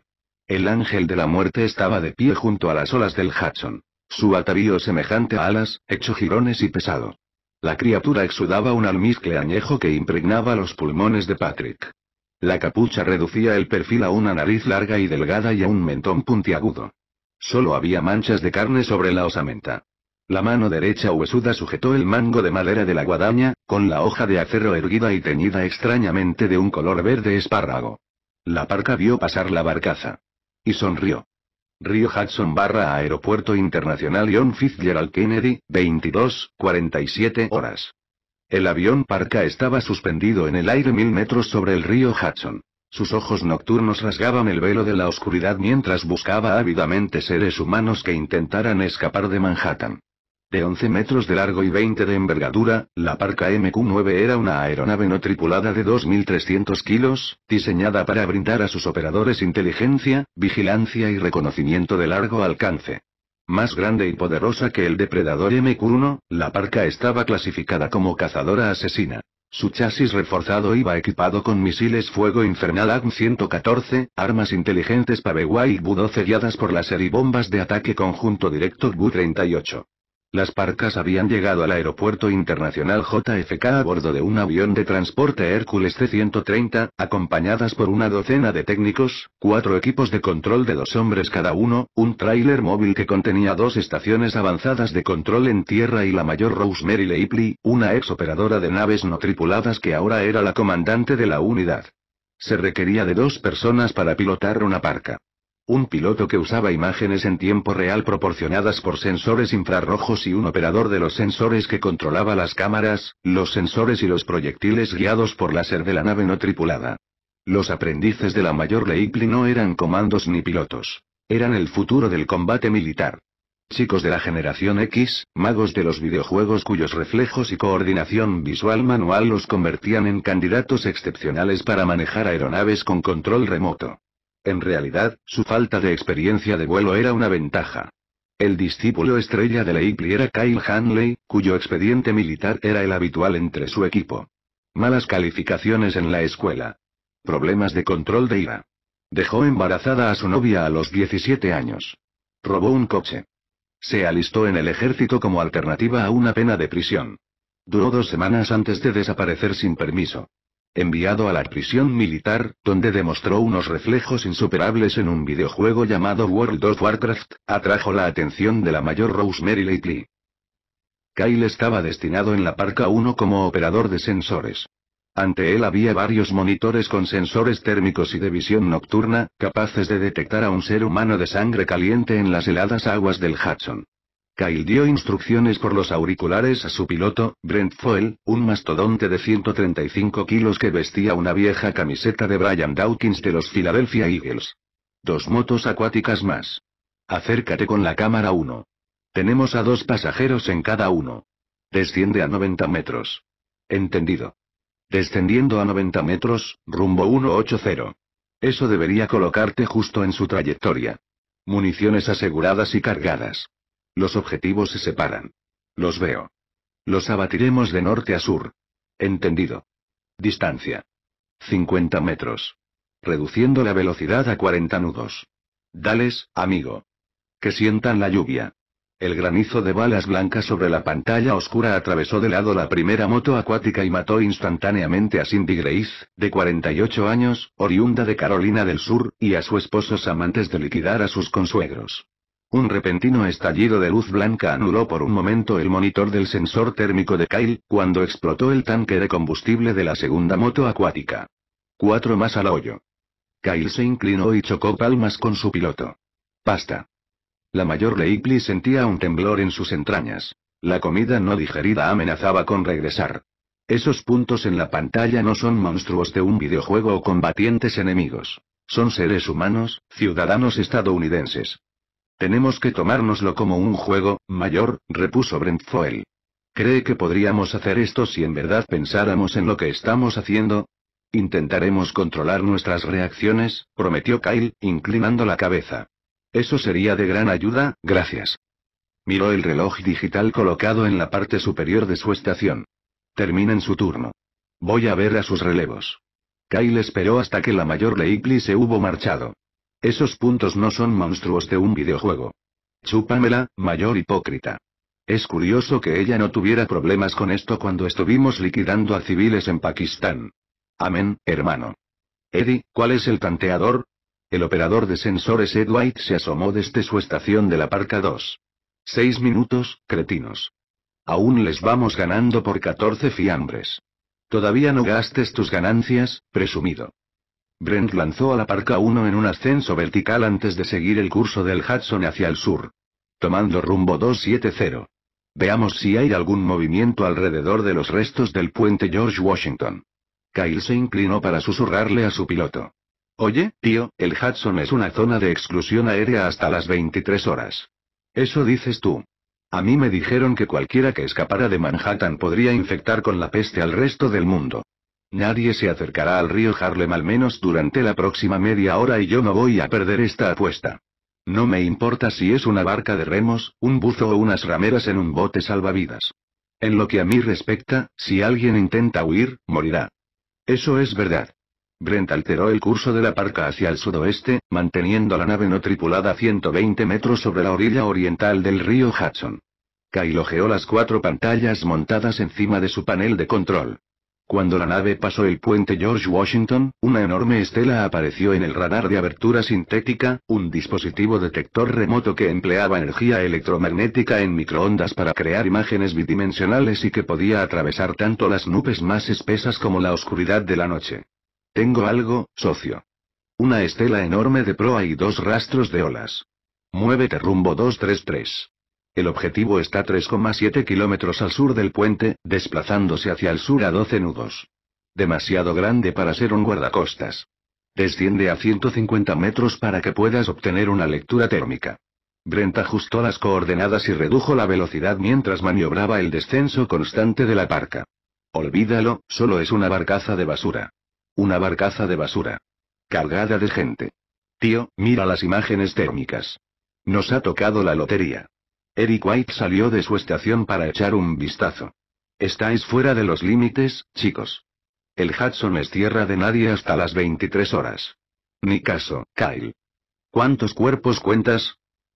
El ángel de la muerte estaba de pie junto a las olas del Hudson. Su atavío semejante a alas, hecho jirones y pesado. La criatura exudaba un almizcle añejo que impregnaba los pulmones de Patrick. La capucha reducía el perfil a una nariz larga y delgada y a un mentón puntiagudo. Solo había manchas de carne sobre la osamenta. La mano derecha huesuda sujetó el mango de madera de la guadaña, con la hoja de acero erguida y teñida extrañamente de un color verde espárrago. La parca vio pasar la barcaza. Y sonrió. Río Hudson barra Aeropuerto Internacional John Fitzgerald Kennedy, 22, 47 horas. El avión parca estaba suspendido en el aire mil metros sobre el río Hudson. Sus ojos nocturnos rasgaban el velo de la oscuridad mientras buscaba ávidamente seres humanos que intentaran escapar de Manhattan. De 11 metros de largo y 20 de envergadura, la Parca MQ-9 era una aeronave no tripulada de 2.300 kilos, diseñada para brindar a sus operadores inteligencia, vigilancia y reconocimiento de largo alcance. Más grande y poderosa que el depredador MQ-1, la Parca estaba clasificada como cazadora asesina. Su chasis reforzado iba equipado con misiles fuego infernal AGM-114, armas inteligentes Paveway y Budo 12 guiadas por las y bombas de ataque conjunto directo Bu-38. Las parcas habían llegado al aeropuerto internacional JFK a bordo de un avión de transporte Hércules C-130, acompañadas por una docena de técnicos, cuatro equipos de control de dos hombres cada uno, un tráiler móvil que contenía dos estaciones avanzadas de control en tierra y la mayor Rosemary Leipley, una ex operadora de naves no tripuladas que ahora era la comandante de la unidad. Se requería de dos personas para pilotar una parca. Un piloto que usaba imágenes en tiempo real proporcionadas por sensores infrarrojos y un operador de los sensores que controlaba las cámaras, los sensores y los proyectiles guiados por láser de la nave no tripulada. Los aprendices de la mayor Leipzig no eran comandos ni pilotos. Eran el futuro del combate militar. Chicos de la generación X, magos de los videojuegos cuyos reflejos y coordinación visual manual los convertían en candidatos excepcionales para manejar aeronaves con control remoto. En realidad, su falta de experiencia de vuelo era una ventaja. El discípulo estrella de Leipley era Kyle Hanley, cuyo expediente militar era el habitual entre su equipo. Malas calificaciones en la escuela. Problemas de control de ira. Dejó embarazada a su novia a los 17 años. Robó un coche. Se alistó en el ejército como alternativa a una pena de prisión. Duró dos semanas antes de desaparecer sin permiso enviado a la prisión militar, donde demostró unos reflejos insuperables en un videojuego llamado World of Warcraft, atrajo la atención de la mayor Rosemary Lately. Kyle estaba destinado en la Parca 1 como operador de sensores. Ante él había varios monitores con sensores térmicos y de visión nocturna, capaces de detectar a un ser humano de sangre caliente en las heladas aguas del Hudson. Kyle dio instrucciones por los auriculares a su piloto, Brent Foyle, un mastodonte de 135 kilos que vestía una vieja camiseta de Brian Dawkins de los Philadelphia Eagles. Dos motos acuáticas más. Acércate con la cámara 1. Tenemos a dos pasajeros en cada uno. Desciende a 90 metros. Entendido. Descendiendo a 90 metros, rumbo 180. Eso debería colocarte justo en su trayectoria. Municiones aseguradas y cargadas. Los objetivos se separan. Los veo. Los abatiremos de norte a sur. Entendido. Distancia. 50 metros. Reduciendo la velocidad a 40 nudos. Dales, amigo. Que sientan la lluvia. El granizo de balas blancas sobre la pantalla oscura atravesó de lado la primera moto acuática y mató instantáneamente a Cindy Grace, de 48 años, oriunda de Carolina del Sur, y a su esposo amantes de liquidar a sus consuegros. Un repentino estallido de luz blanca anuló por un momento el monitor del sensor térmico de Kyle, cuando explotó el tanque de combustible de la segunda moto acuática. Cuatro más al hoyo. Kyle se inclinó y chocó palmas con su piloto. Pasta. La mayor Leipzig sentía un temblor en sus entrañas. La comida no digerida amenazaba con regresar. Esos puntos en la pantalla no son monstruos de un videojuego o combatientes enemigos. Son seres humanos, ciudadanos estadounidenses. Tenemos que tomárnoslo como un juego, mayor, repuso Brent ¿Cree que podríamos hacer esto si en verdad pensáramos en lo que estamos haciendo? Intentaremos controlar nuestras reacciones, prometió Kyle, inclinando la cabeza. Eso sería de gran ayuda, gracias. Miró el reloj digital colocado en la parte superior de su estación. Terminen su turno. Voy a ver a sus relevos. Kyle esperó hasta que la mayor Leipli se hubo marchado. Esos puntos no son monstruos de un videojuego. Chúpamela, mayor hipócrita. Es curioso que ella no tuviera problemas con esto cuando estuvimos liquidando a civiles en Pakistán. Amén, hermano. Eddie, ¿cuál es el tanteador? El operador de sensores Ed White se asomó desde su estación de la Parca 2. Seis minutos, cretinos. Aún les vamos ganando por 14 fiambres. Todavía no gastes tus ganancias, presumido. Brent lanzó a la Parca 1 en un ascenso vertical antes de seguir el curso del Hudson hacia el sur. Tomando rumbo 270. Veamos si hay algún movimiento alrededor de los restos del puente George Washington. Kyle se inclinó para susurrarle a su piloto. Oye, tío, el Hudson es una zona de exclusión aérea hasta las 23 horas. Eso dices tú. A mí me dijeron que cualquiera que escapara de Manhattan podría infectar con la peste al resto del mundo. Nadie se acercará al río Harlem al menos durante la próxima media hora y yo no voy a perder esta apuesta. No me importa si es una barca de remos, un buzo o unas rameras en un bote salvavidas. En lo que a mí respecta, si alguien intenta huir, morirá. Eso es verdad. Brent alteró el curso de la parca hacia el sudoeste, manteniendo la nave no tripulada a 120 metros sobre la orilla oriental del río Hudson. Kyle las cuatro pantallas montadas encima de su panel de control. Cuando la nave pasó el puente George Washington, una enorme estela apareció en el radar de abertura sintética, un dispositivo detector remoto que empleaba energía electromagnética en microondas para crear imágenes bidimensionales y que podía atravesar tanto las nubes más espesas como la oscuridad de la noche. Tengo algo, socio. Una estela enorme de proa y dos rastros de olas. Muévete rumbo 233. El objetivo está 3,7 kilómetros al sur del puente, desplazándose hacia el sur a 12 nudos. Demasiado grande para ser un guardacostas. Desciende a 150 metros para que puedas obtener una lectura térmica. Brent ajustó las coordenadas y redujo la velocidad mientras maniobraba el descenso constante de la barca. Olvídalo, solo es una barcaza de basura. Una barcaza de basura. Cargada de gente. Tío, mira las imágenes térmicas. Nos ha tocado la lotería. Eric White salió de su estación para echar un vistazo. Estáis fuera de los límites, chicos. El Hudson es tierra de nadie hasta las 23 horas. Ni caso, Kyle. ¿Cuántos cuerpos cuentas?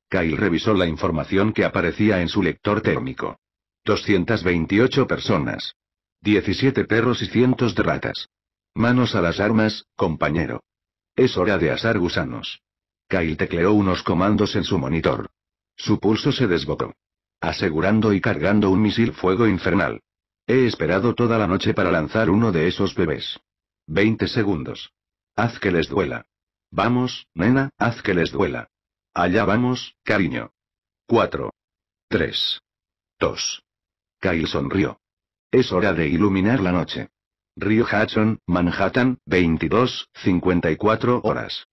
Kyle revisó la información que aparecía en su lector térmico. 228 personas. 17 perros y cientos de ratas. Manos a las armas, compañero. Es hora de asar gusanos. Kyle tecleó unos comandos en su monitor. Su pulso se desbocó. Asegurando y cargando un misil fuego infernal. He esperado toda la noche para lanzar uno de esos bebés. 20 segundos. Haz que les duela. Vamos, nena, haz que les duela. Allá vamos, cariño. Cuatro. Tres. Dos. Kyle sonrió. Es hora de iluminar la noche. Río Hudson, Manhattan, 22, 54 horas.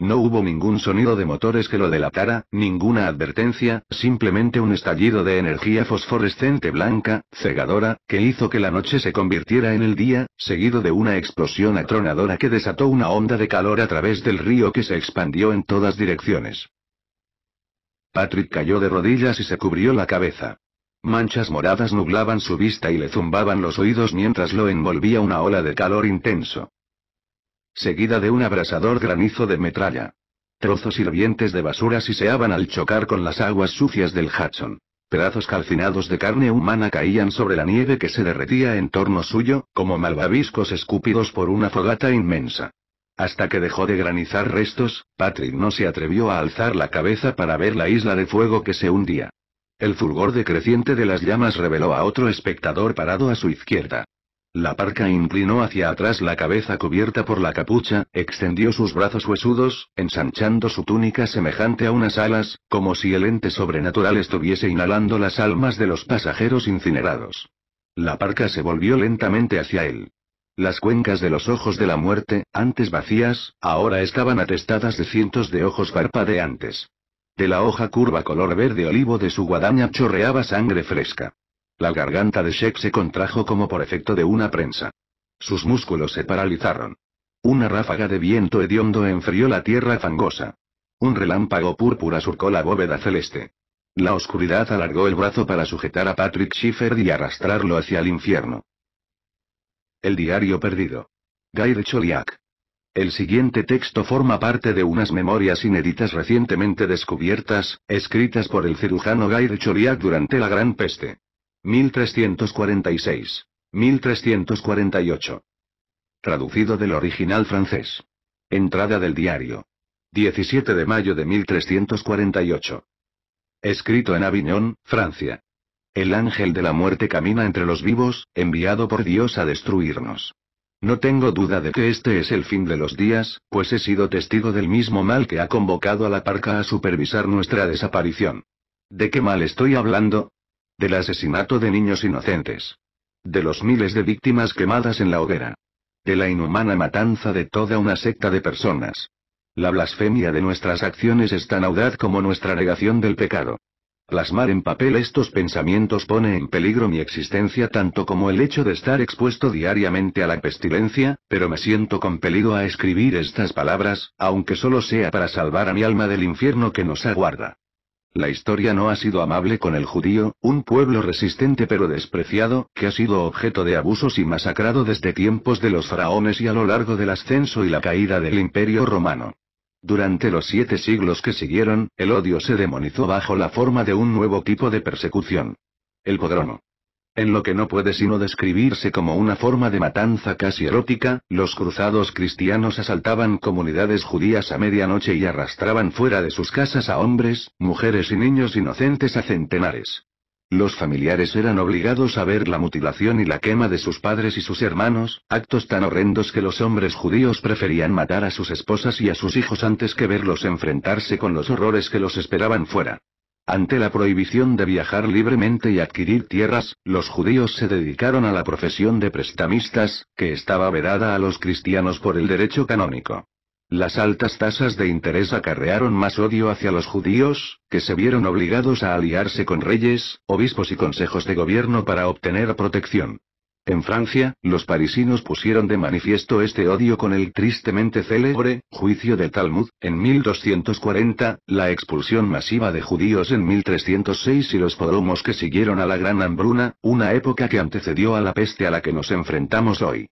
No hubo ningún sonido de motores que lo delatara, ninguna advertencia, simplemente un estallido de energía fosforescente blanca, cegadora, que hizo que la noche se convirtiera en el día, seguido de una explosión atronadora que desató una onda de calor a través del río que se expandió en todas direcciones. Patrick cayó de rodillas y se cubrió la cabeza. Manchas moradas nublaban su vista y le zumbaban los oídos mientras lo envolvía una ola de calor intenso seguida de un abrasador granizo de metralla. Trozos hirvientes de basura siseaban al chocar con las aguas sucias del Hudson. Pedazos calcinados de carne humana caían sobre la nieve que se derretía en torno suyo, como malvaviscos escupidos por una fogata inmensa. Hasta que dejó de granizar restos, Patrick no se atrevió a alzar la cabeza para ver la isla de fuego que se hundía. El fulgor decreciente de las llamas reveló a otro espectador parado a su izquierda. La parca inclinó hacia atrás la cabeza cubierta por la capucha, extendió sus brazos huesudos, ensanchando su túnica semejante a unas alas, como si el ente sobrenatural estuviese inhalando las almas de los pasajeros incinerados. La parca se volvió lentamente hacia él. Las cuencas de los ojos de la muerte, antes vacías, ahora estaban atestadas de cientos de ojos parpadeantes. De la hoja curva color verde olivo de su guadaña chorreaba sangre fresca. La garganta de Sheck se contrajo como por efecto de una prensa. Sus músculos se paralizaron. Una ráfaga de viento hediondo enfrió la tierra fangosa. Un relámpago púrpura surcó la bóveda celeste. La oscuridad alargó el brazo para sujetar a Patrick Schiffer y arrastrarlo hacia el infierno. El diario perdido. Guy de Choliak. El siguiente texto forma parte de unas memorias inéditas recientemente descubiertas, escritas por el cirujano Guy de Choliak durante la Gran Peste. 1346. 1348. Traducido del original francés. Entrada del diario. 17 de mayo de 1348. Escrito en Avignon, Francia. El ángel de la muerte camina entre los vivos, enviado por Dios a destruirnos. No tengo duda de que este es el fin de los días, pues he sido testigo del mismo mal que ha convocado a la parca a supervisar nuestra desaparición. ¿De qué mal estoy hablando? Del asesinato de niños inocentes. De los miles de víctimas quemadas en la hoguera. De la inhumana matanza de toda una secta de personas. La blasfemia de nuestras acciones es tan audaz como nuestra negación del pecado. Plasmar en papel estos pensamientos pone en peligro mi existencia tanto como el hecho de estar expuesto diariamente a la pestilencia, pero me siento compelido a escribir estas palabras, aunque solo sea para salvar a mi alma del infierno que nos aguarda. La historia no ha sido amable con el judío, un pueblo resistente pero despreciado, que ha sido objeto de abusos y masacrado desde tiempos de los faraones y a lo largo del ascenso y la caída del imperio romano. Durante los siete siglos que siguieron, el odio se demonizó bajo la forma de un nuevo tipo de persecución. El Podrono. En lo que no puede sino describirse como una forma de matanza casi erótica, los cruzados cristianos asaltaban comunidades judías a medianoche y arrastraban fuera de sus casas a hombres, mujeres y niños inocentes a centenares. Los familiares eran obligados a ver la mutilación y la quema de sus padres y sus hermanos, actos tan horrendos que los hombres judíos preferían matar a sus esposas y a sus hijos antes que verlos enfrentarse con los horrores que los esperaban fuera. Ante la prohibición de viajar libremente y adquirir tierras, los judíos se dedicaron a la profesión de prestamistas, que estaba vedada a los cristianos por el derecho canónico. Las altas tasas de interés acarrearon más odio hacia los judíos, que se vieron obligados a aliarse con reyes, obispos y consejos de gobierno para obtener protección. En Francia, los parisinos pusieron de manifiesto este odio con el tristemente célebre juicio del Talmud, en 1240, la expulsión masiva de judíos en 1306 y los pogromos que siguieron a la gran hambruna, una época que antecedió a la peste a la que nos enfrentamos hoy.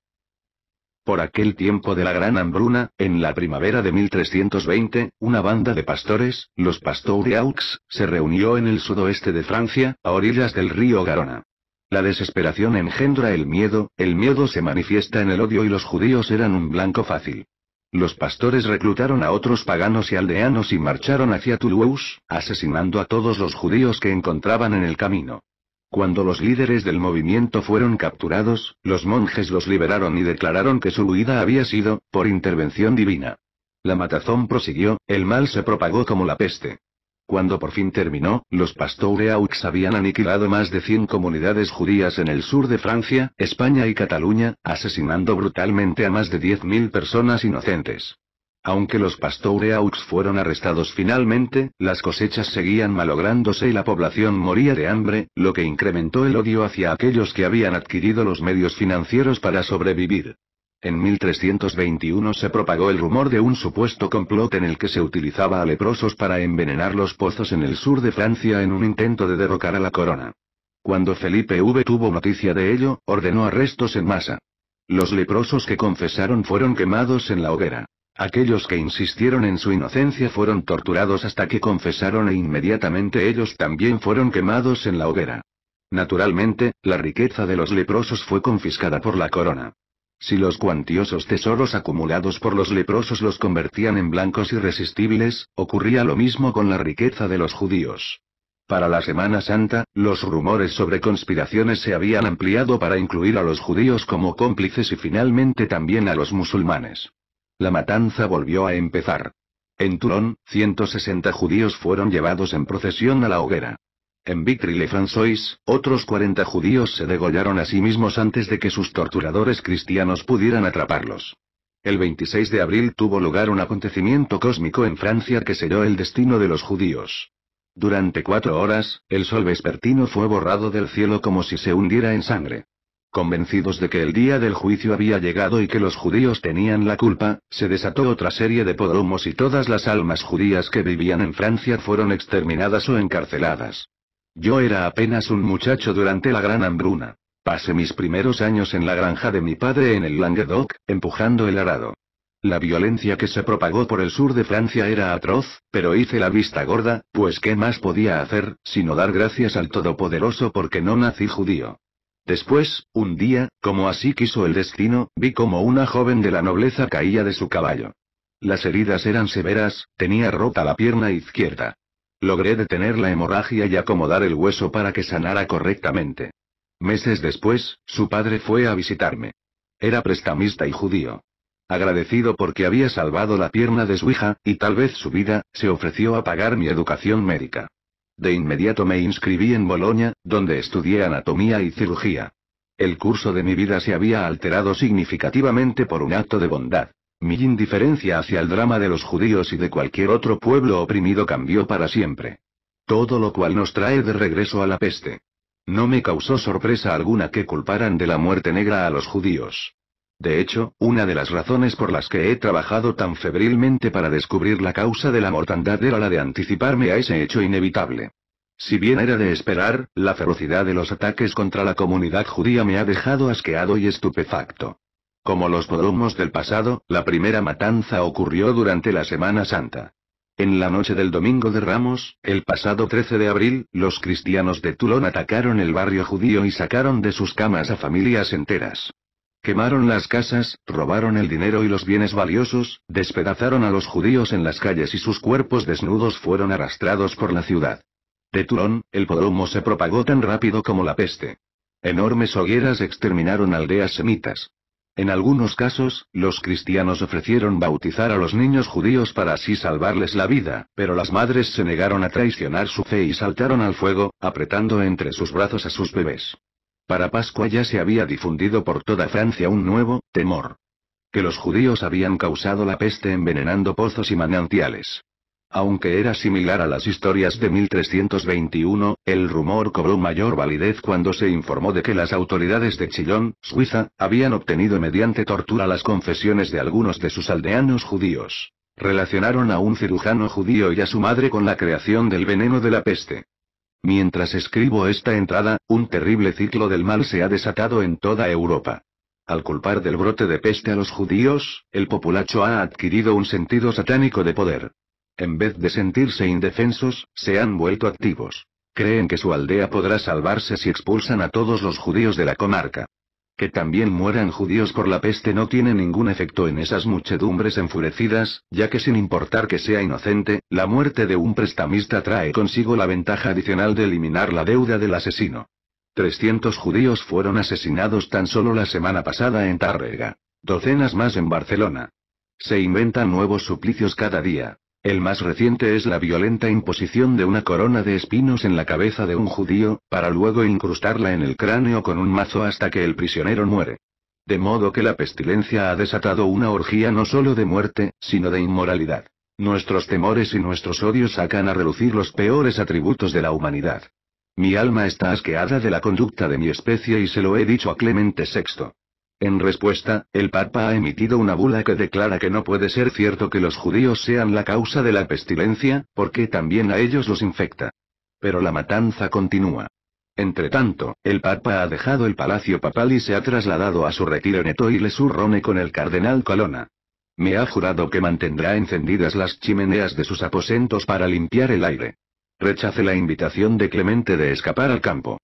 Por aquel tiempo de la gran hambruna, en la primavera de 1320, una banda de pastores, los Pastoureaux, se reunió en el sudoeste de Francia, a orillas del río Garona. La desesperación engendra el miedo, el miedo se manifiesta en el odio y los judíos eran un blanco fácil. Los pastores reclutaron a otros paganos y aldeanos y marcharon hacia Toulouse, asesinando a todos los judíos que encontraban en el camino. Cuando los líderes del movimiento fueron capturados, los monjes los liberaron y declararon que su huida había sido, por intervención divina. La matazón prosiguió, el mal se propagó como la peste. Cuando por fin terminó, los Pastoreaux habían aniquilado más de 100 comunidades judías en el sur de Francia, España y Cataluña, asesinando brutalmente a más de 10.000 personas inocentes. Aunque los Pastoreaux fueron arrestados finalmente, las cosechas seguían malográndose y la población moría de hambre, lo que incrementó el odio hacia aquellos que habían adquirido los medios financieros para sobrevivir. En 1321 se propagó el rumor de un supuesto complot en el que se utilizaba a leprosos para envenenar los pozos en el sur de Francia en un intento de derrocar a la corona. Cuando Felipe V tuvo noticia de ello, ordenó arrestos en masa. Los leprosos que confesaron fueron quemados en la hoguera. Aquellos que insistieron en su inocencia fueron torturados hasta que confesaron e inmediatamente ellos también fueron quemados en la hoguera. Naturalmente, la riqueza de los leprosos fue confiscada por la corona. Si los cuantiosos tesoros acumulados por los leprosos los convertían en blancos irresistibles, ocurría lo mismo con la riqueza de los judíos. Para la Semana Santa, los rumores sobre conspiraciones se habían ampliado para incluir a los judíos como cómplices y finalmente también a los musulmanes. La matanza volvió a empezar. En Turón, 160 judíos fueron llevados en procesión a la hoguera. En Vitry-le-François, otros 40 judíos se degollaron a sí mismos antes de que sus torturadores cristianos pudieran atraparlos. El 26 de abril tuvo lugar un acontecimiento cósmico en Francia que selló el destino de los judíos. Durante cuatro horas, el sol vespertino fue borrado del cielo como si se hundiera en sangre. Convencidos de que el día del juicio había llegado y que los judíos tenían la culpa, se desató otra serie de podromos y todas las almas judías que vivían en Francia fueron exterminadas o encarceladas. Yo era apenas un muchacho durante la gran hambruna. Pasé mis primeros años en la granja de mi padre en el Languedoc, empujando el arado. La violencia que se propagó por el sur de Francia era atroz, pero hice la vista gorda, pues ¿qué más podía hacer, sino dar gracias al Todopoderoso porque no nací judío? Después, un día, como así quiso el destino, vi como una joven de la nobleza caía de su caballo. Las heridas eran severas, tenía rota la pierna izquierda. Logré detener la hemorragia y acomodar el hueso para que sanara correctamente. Meses después, su padre fue a visitarme. Era prestamista y judío. Agradecido porque había salvado la pierna de su hija, y tal vez su vida, se ofreció a pagar mi educación médica. De inmediato me inscribí en Bolonia, donde estudié anatomía y cirugía. El curso de mi vida se había alterado significativamente por un acto de bondad. Mi indiferencia hacia el drama de los judíos y de cualquier otro pueblo oprimido cambió para siempre. Todo lo cual nos trae de regreso a la peste. No me causó sorpresa alguna que culparan de la muerte negra a los judíos. De hecho, una de las razones por las que he trabajado tan febrilmente para descubrir la causa de la mortandad era la de anticiparme a ese hecho inevitable. Si bien era de esperar, la ferocidad de los ataques contra la comunidad judía me ha dejado asqueado y estupefacto. Como los podromos del pasado, la primera matanza ocurrió durante la Semana Santa. En la noche del Domingo de Ramos, el pasado 13 de abril, los cristianos de Tulón atacaron el barrio judío y sacaron de sus camas a familias enteras. Quemaron las casas, robaron el dinero y los bienes valiosos, despedazaron a los judíos en las calles y sus cuerpos desnudos fueron arrastrados por la ciudad. De Tulón, el podromo se propagó tan rápido como la peste. Enormes hogueras exterminaron aldeas semitas. En algunos casos, los cristianos ofrecieron bautizar a los niños judíos para así salvarles la vida, pero las madres se negaron a traicionar su fe y saltaron al fuego, apretando entre sus brazos a sus bebés. Para Pascua ya se había difundido por toda Francia un nuevo temor. Que los judíos habían causado la peste envenenando pozos y manantiales. Aunque era similar a las historias de 1321, el rumor cobró mayor validez cuando se informó de que las autoridades de Chillón, Suiza, habían obtenido mediante tortura las confesiones de algunos de sus aldeanos judíos. Relacionaron a un cirujano judío y a su madre con la creación del veneno de la peste. Mientras escribo esta entrada, un terrible ciclo del mal se ha desatado en toda Europa. Al culpar del brote de peste a los judíos, el populacho ha adquirido un sentido satánico de poder en vez de sentirse indefensos, se han vuelto activos. Creen que su aldea podrá salvarse si expulsan a todos los judíos de la comarca. Que también mueran judíos por la peste no tiene ningún efecto en esas muchedumbres enfurecidas, ya que sin importar que sea inocente, la muerte de un prestamista trae consigo la ventaja adicional de eliminar la deuda del asesino. 300 judíos fueron asesinados tan solo la semana pasada en Tárrega. Docenas más en Barcelona. Se inventan nuevos suplicios cada día. El más reciente es la violenta imposición de una corona de espinos en la cabeza de un judío, para luego incrustarla en el cráneo con un mazo hasta que el prisionero muere. De modo que la pestilencia ha desatado una orgía no solo de muerte, sino de inmoralidad. Nuestros temores y nuestros odios sacan a relucir los peores atributos de la humanidad. Mi alma está asqueada de la conducta de mi especie y se lo he dicho a Clemente VI. En respuesta, el Papa ha emitido una bula que declara que no puede ser cierto que los judíos sean la causa de la pestilencia, porque también a ellos los infecta. Pero la matanza continúa. Entretanto, el Papa ha dejado el palacio papal y se ha trasladado a su retiro en etoile le surrone con el cardenal Colonna. Me ha jurado que mantendrá encendidas las chimeneas de sus aposentos para limpiar el aire. Rechace la invitación de Clemente de escapar al campo.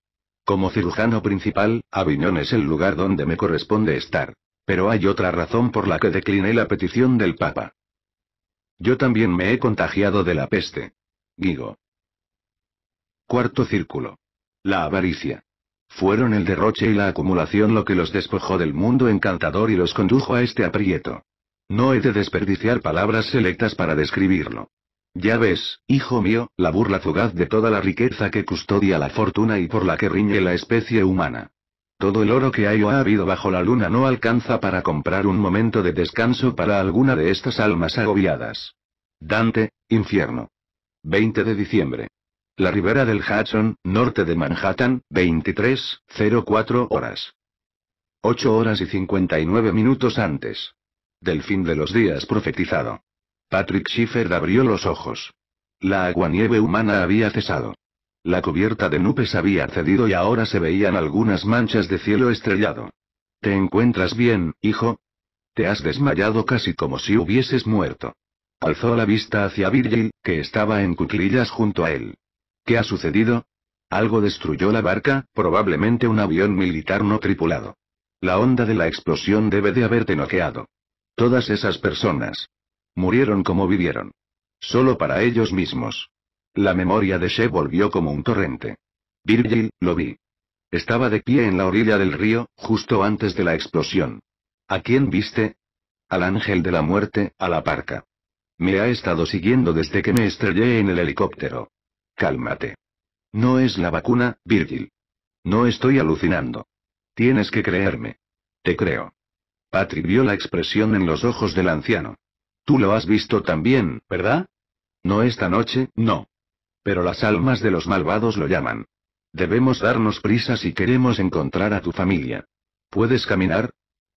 Como cirujano principal, Aviñón es el lugar donde me corresponde estar. Pero hay otra razón por la que decliné la petición del Papa. Yo también me he contagiado de la peste. Guigo. Cuarto círculo. La avaricia. Fueron el derroche y la acumulación lo que los despojó del mundo encantador y los condujo a este aprieto. No he de desperdiciar palabras selectas para describirlo. Ya ves, hijo mío, la burla fugaz de toda la riqueza que custodia la fortuna y por la que riñe la especie humana. Todo el oro que hay o ha habido bajo la luna no alcanza para comprar un momento de descanso para alguna de estas almas agobiadas. Dante, infierno. 20 de diciembre. La ribera del Hudson, norte de Manhattan, 23.04 horas. 8 horas y 59 minutos antes. Del fin de los días profetizado. Patrick Schiffer abrió los ojos. La aguanieve humana había cesado. La cubierta de nubes había cedido y ahora se veían algunas manchas de cielo estrellado. ¿Te encuentras bien, hijo? Te has desmayado casi como si hubieses muerto. Alzó la vista hacia Virgil, que estaba en cuclillas junto a él. ¿Qué ha sucedido? Algo destruyó la barca, probablemente un avión militar no tripulado. La onda de la explosión debe de haberte noqueado. Todas esas personas. Murieron como vivieron. Solo para ellos mismos. La memoria de She volvió como un torrente. Virgil, lo vi. Estaba de pie en la orilla del río, justo antes de la explosión. ¿A quién viste? Al ángel de la muerte, a la parca. Me ha estado siguiendo desde que me estrellé en el helicóptero. Cálmate. No es la vacuna, Virgil. No estoy alucinando. Tienes que creerme. Te creo. Patrick vio la expresión en los ojos del anciano. Tú lo has visto también, ¿verdad? No esta noche, no. Pero las almas de los malvados lo llaman. Debemos darnos prisa si queremos encontrar a tu familia. ¿Puedes caminar?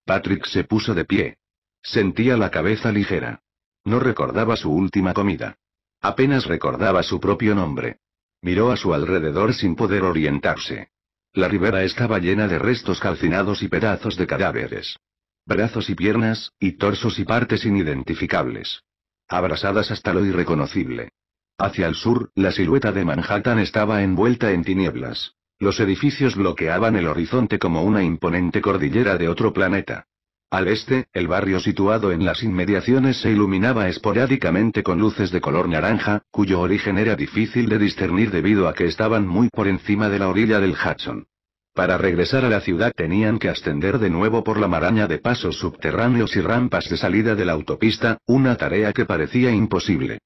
Patrick se puso de pie. Sentía la cabeza ligera. No recordaba su última comida. Apenas recordaba su propio nombre. Miró a su alrededor sin poder orientarse. La ribera estaba llena de restos calcinados y pedazos de cadáveres brazos y piernas, y torsos y partes inidentificables. Abrasadas hasta lo irreconocible. Hacia el sur, la silueta de Manhattan estaba envuelta en tinieblas. Los edificios bloqueaban el horizonte como una imponente cordillera de otro planeta. Al este, el barrio situado en las inmediaciones se iluminaba esporádicamente con luces de color naranja, cuyo origen era difícil de discernir debido a que estaban muy por encima de la orilla del Hudson. Para regresar a la ciudad tenían que ascender de nuevo por la maraña de pasos subterráneos y rampas de salida de la autopista, una tarea que parecía imposible.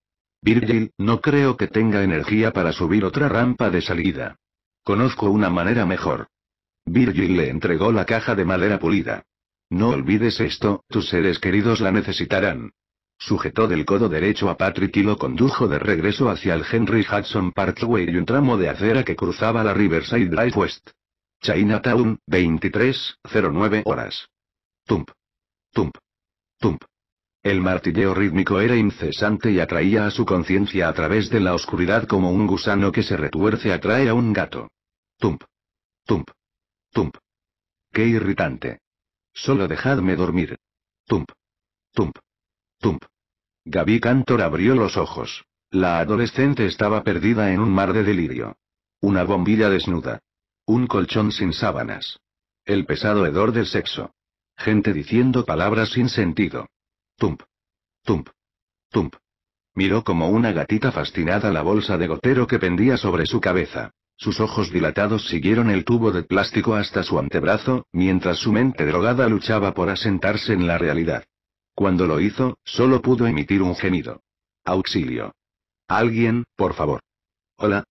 Virgil, no creo que tenga energía para subir otra rampa de salida. Conozco una manera mejor. Virgil le entregó la caja de madera pulida. No olvides esto, tus seres queridos la necesitarán. Sujetó del codo derecho a Patrick y lo condujo de regreso hacia el Henry Hudson Parkway y un tramo de acera que cruzaba la Riverside Drive West. Chinatown, 23.09 horas. Tump. Tump. Tump. El martilleo rítmico era incesante y atraía a su conciencia a través de la oscuridad como un gusano que se retuerce atrae a un gato. Tump. Tump. Tump. Qué irritante. Solo dejadme dormir. Tump. Tump. Tump. Gaby Cantor abrió los ojos. La adolescente estaba perdida en un mar de delirio. Una bombilla desnuda. Un colchón sin sábanas. El pesado hedor del sexo. Gente diciendo palabras sin sentido. Tump. Tump. Tump. Miró como una gatita fascinada la bolsa de gotero que pendía sobre su cabeza. Sus ojos dilatados siguieron el tubo de plástico hasta su antebrazo, mientras su mente drogada luchaba por asentarse en la realidad. Cuando lo hizo, solo pudo emitir un gemido. Auxilio. Alguien, por favor. Hola,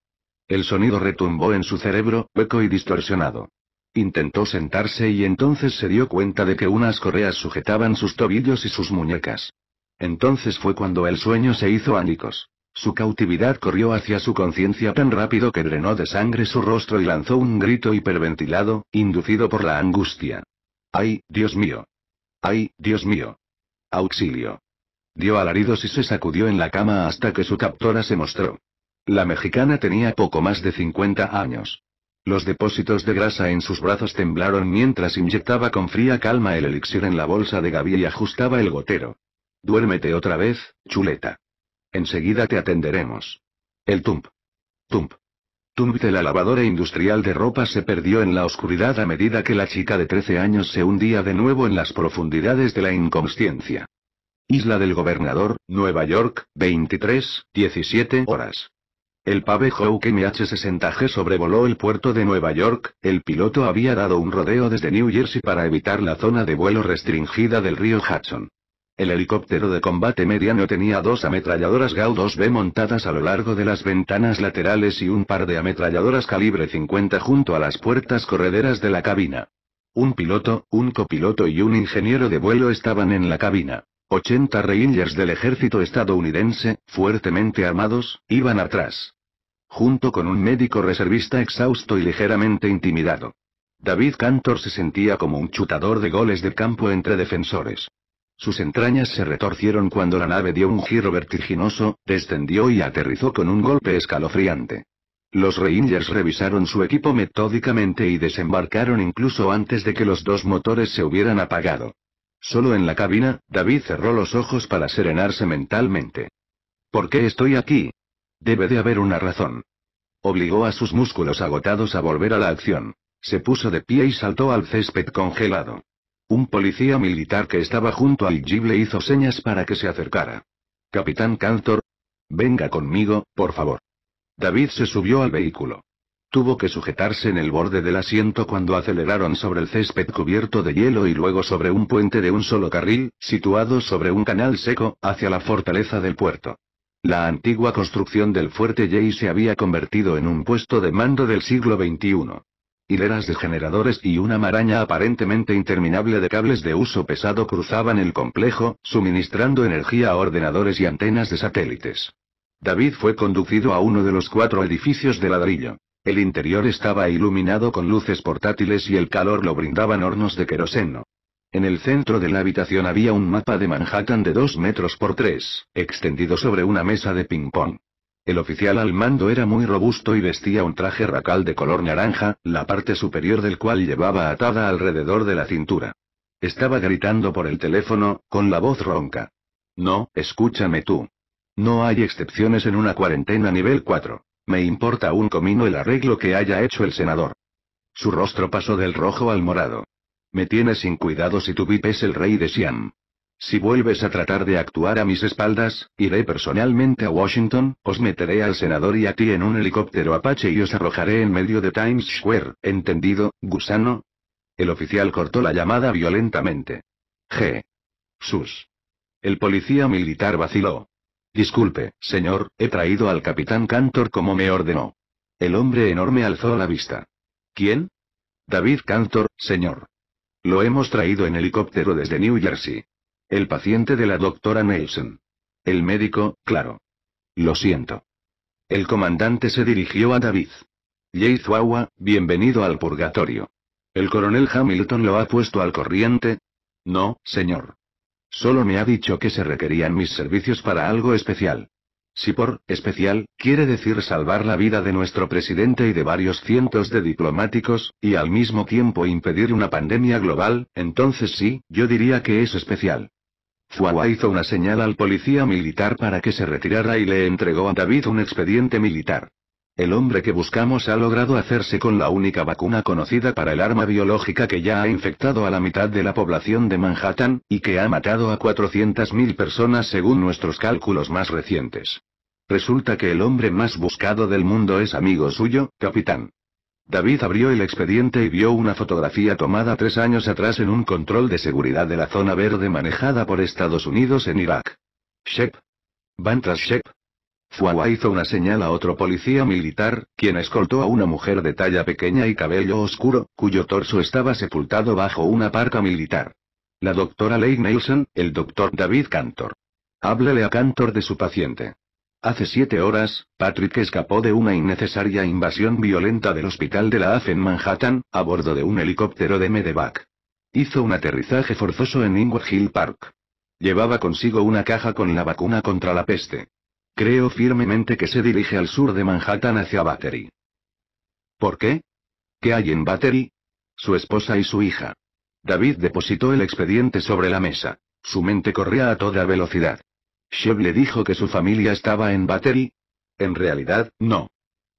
el sonido retumbó en su cerebro, hueco y distorsionado. Intentó sentarse y entonces se dio cuenta de que unas correas sujetaban sus tobillos y sus muñecas. Entonces fue cuando el sueño se hizo ánicos. Su cautividad corrió hacia su conciencia tan rápido que drenó de sangre su rostro y lanzó un grito hiperventilado, inducido por la angustia. ¡Ay, Dios mío! ¡Ay, Dios mío! ¡Auxilio! Dio alaridos y se sacudió en la cama hasta que su captora se mostró. La mexicana tenía poco más de 50 años. Los depósitos de grasa en sus brazos temblaron mientras inyectaba con fría calma el elixir en la bolsa de Gaby y ajustaba el gotero. Duérmete otra vez, chuleta. Enseguida te atenderemos. El tump. Tump. Tump de la lavadora industrial de ropa se perdió en la oscuridad a medida que la chica de 13 años se hundía de nuevo en las profundidades de la inconsciencia. Isla del Gobernador, Nueva York, 23, 17 horas. El Pave Hawk MH-60G sobrevoló el puerto de Nueva York, el piloto había dado un rodeo desde New Jersey para evitar la zona de vuelo restringida del río Hudson. El helicóptero de combate mediano tenía dos ametralladoras gau 2 b montadas a lo largo de las ventanas laterales y un par de ametralladoras calibre 50 junto a las puertas correderas de la cabina. Un piloto, un copiloto y un ingeniero de vuelo estaban en la cabina. 80 Rangers del ejército estadounidense, fuertemente armados, iban atrás junto con un médico reservista exhausto y ligeramente intimidado. David Cantor se sentía como un chutador de goles de campo entre defensores. Sus entrañas se retorcieron cuando la nave dio un giro vertiginoso, descendió y aterrizó con un golpe escalofriante. Los Rangers revisaron su equipo metódicamente y desembarcaron incluso antes de que los dos motores se hubieran apagado. Solo en la cabina, David cerró los ojos para serenarse mentalmente. ¿Por qué estoy aquí? Debe de haber una razón. Obligó a sus músculos agotados a volver a la acción. Se puso de pie y saltó al césped congelado. Un policía militar que estaba junto al Gible hizo señas para que se acercara. Capitán Cantor. Venga conmigo, por favor. David se subió al vehículo. Tuvo que sujetarse en el borde del asiento cuando aceleraron sobre el césped cubierto de hielo y luego sobre un puente de un solo carril, situado sobre un canal seco, hacia la fortaleza del puerto. La antigua construcción del fuerte Jay se había convertido en un puesto de mando del siglo XXI. Hileras de generadores y una maraña aparentemente interminable de cables de uso pesado cruzaban el complejo, suministrando energía a ordenadores y antenas de satélites. David fue conducido a uno de los cuatro edificios de ladrillo. El interior estaba iluminado con luces portátiles y el calor lo brindaban hornos de queroseno. En el centro de la habitación había un mapa de Manhattan de 2 metros por 3, extendido sobre una mesa de ping-pong. El oficial al mando era muy robusto y vestía un traje racal de color naranja, la parte superior del cual llevaba atada alrededor de la cintura. Estaba gritando por el teléfono, con la voz ronca. No, escúchame tú. No hay excepciones en una cuarentena nivel 4. Me importa un comino el arreglo que haya hecho el senador. Su rostro pasó del rojo al morado. Me tienes sin cuidado si tu VIP es el rey de Siam. Si vuelves a tratar de actuar a mis espaldas, iré personalmente a Washington, os meteré al senador y a ti en un helicóptero Apache y os arrojaré en medio de Times Square, ¿entendido, gusano? El oficial cortó la llamada violentamente. G. Sus. El policía militar vaciló. Disculpe, señor, he traído al capitán Cantor como me ordenó. El hombre enorme alzó la vista. ¿Quién? David Cantor, señor. Lo hemos traído en helicóptero desde New Jersey. El paciente de la doctora Nelson. El médico, claro. Lo siento. El comandante se dirigió a David. Jay bienvenido al purgatorio. ¿El coronel Hamilton lo ha puesto al corriente? No, señor. Solo me ha dicho que se requerían mis servicios para algo especial. Si por especial, quiere decir salvar la vida de nuestro presidente y de varios cientos de diplomáticos, y al mismo tiempo impedir una pandemia global, entonces sí, yo diría que es especial. Fuahua hizo una señal al policía militar para que se retirara y le entregó a David un expediente militar. El hombre que buscamos ha logrado hacerse con la única vacuna conocida para el arma biológica que ya ha infectado a la mitad de la población de Manhattan, y que ha matado a 400.000 personas según nuestros cálculos más recientes. Resulta que el hombre más buscado del mundo es amigo suyo, capitán. David abrió el expediente y vio una fotografía tomada tres años atrás en un control de seguridad de la zona verde manejada por Estados Unidos en Irak. Shep. Van tras Shep, Fuawa hizo una señal a otro policía militar, quien escoltó a una mujer de talla pequeña y cabello oscuro, cuyo torso estaba sepultado bajo una parca militar. La doctora Leigh Nelson, el doctor David Cantor. Háblele a Cantor de su paciente. Hace siete horas, Patrick escapó de una innecesaria invasión violenta del hospital de la AF en Manhattan, a bordo de un helicóptero de Medevac. Hizo un aterrizaje forzoso en Ingwer Hill Park. Llevaba consigo una caja con la vacuna contra la peste. Creo firmemente que se dirige al sur de Manhattan hacia Battery. ¿Por qué? ¿Qué hay en Battery? Su esposa y su hija. David depositó el expediente sobre la mesa. Su mente corría a toda velocidad. Shev le dijo que su familia estaba en Battery. En realidad, no.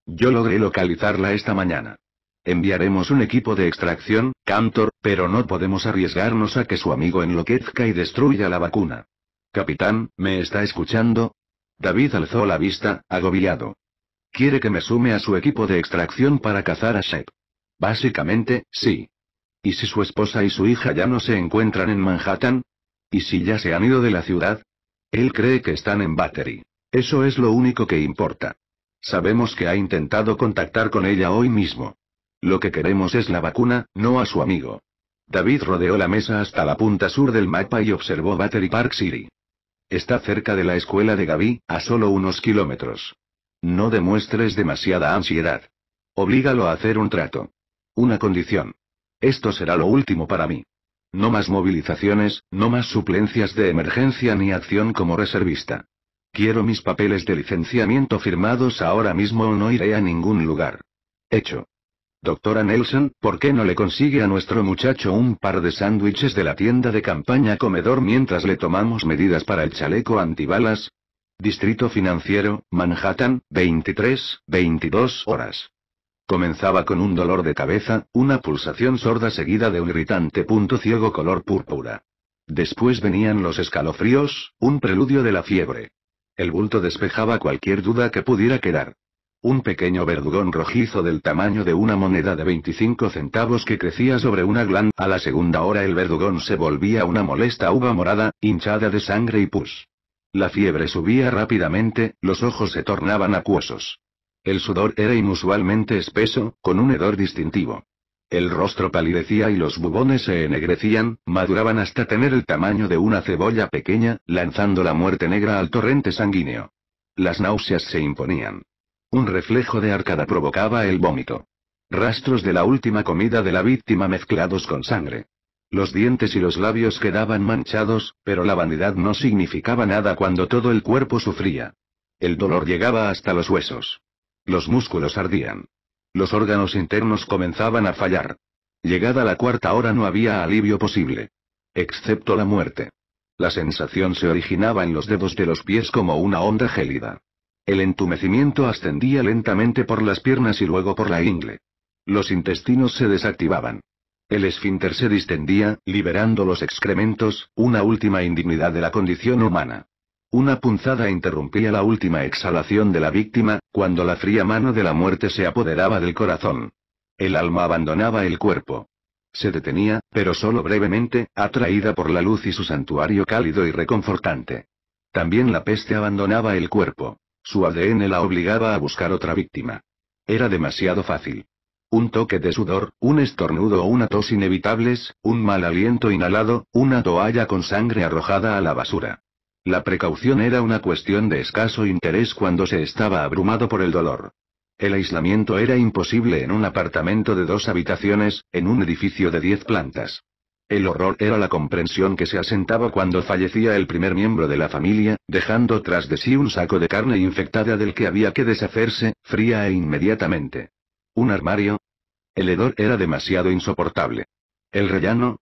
Yo logré localizarla esta mañana. Enviaremos un equipo de extracción, Cantor, pero no podemos arriesgarnos a que su amigo enloquezca y destruya la vacuna. Capitán, ¿me está escuchando? David alzó la vista, agobiado. Quiere que me sume a su equipo de extracción para cazar a Shep. Básicamente, sí. ¿Y si su esposa y su hija ya no se encuentran en Manhattan? ¿Y si ya se han ido de la ciudad? Él cree que están en Battery. Eso es lo único que importa. Sabemos que ha intentado contactar con ella hoy mismo. Lo que queremos es la vacuna, no a su amigo. David rodeó la mesa hasta la punta sur del mapa y observó Battery Park City. Está cerca de la escuela de Gaby, a solo unos kilómetros. No demuestres demasiada ansiedad. Oblígalo a hacer un trato. Una condición. Esto será lo último para mí. No más movilizaciones, no más suplencias de emergencia ni acción como reservista. Quiero mis papeles de licenciamiento firmados ahora mismo o no iré a ningún lugar. Hecho. Doctora Nelson, ¿por qué no le consigue a nuestro muchacho un par de sándwiches de la tienda de campaña comedor mientras le tomamos medidas para el chaleco antibalas? Distrito Financiero, Manhattan, 23, 22 horas. Comenzaba con un dolor de cabeza, una pulsación sorda seguida de un irritante punto ciego color púrpura. Después venían los escalofríos, un preludio de la fiebre. El bulto despejaba cualquier duda que pudiera quedar. Un pequeño verdugón rojizo del tamaño de una moneda de 25 centavos que crecía sobre una glándula. A la segunda hora el verdugón se volvía una molesta uva morada, hinchada de sangre y pus. La fiebre subía rápidamente, los ojos se tornaban acuosos. El sudor era inusualmente espeso, con un hedor distintivo. El rostro palidecía y los bubones se ennegrecían, maduraban hasta tener el tamaño de una cebolla pequeña, lanzando la muerte negra al torrente sanguíneo. Las náuseas se imponían. Un reflejo de arcada provocaba el vómito. Rastros de la última comida de la víctima mezclados con sangre. Los dientes y los labios quedaban manchados, pero la vanidad no significaba nada cuando todo el cuerpo sufría. El dolor llegaba hasta los huesos. Los músculos ardían. Los órganos internos comenzaban a fallar. Llegada la cuarta hora no había alivio posible. Excepto la muerte. La sensación se originaba en los dedos de los pies como una onda gélida. El entumecimiento ascendía lentamente por las piernas y luego por la ingle. Los intestinos se desactivaban. El esfínter se distendía, liberando los excrementos, una última indignidad de la condición humana. Una punzada interrumpía la última exhalación de la víctima, cuando la fría mano de la muerte se apoderaba del corazón. El alma abandonaba el cuerpo. Se detenía, pero solo brevemente, atraída por la luz y su santuario cálido y reconfortante. También la peste abandonaba el cuerpo. Su ADN la obligaba a buscar otra víctima. Era demasiado fácil. Un toque de sudor, un estornudo o una tos inevitables, un mal aliento inhalado, una toalla con sangre arrojada a la basura. La precaución era una cuestión de escaso interés cuando se estaba abrumado por el dolor. El aislamiento era imposible en un apartamento de dos habitaciones, en un edificio de diez plantas. El horror era la comprensión que se asentaba cuando fallecía el primer miembro de la familia, dejando tras de sí un saco de carne infectada del que había que deshacerse, fría e inmediatamente. ¿Un armario? El hedor era demasiado insoportable. ¿El rellano?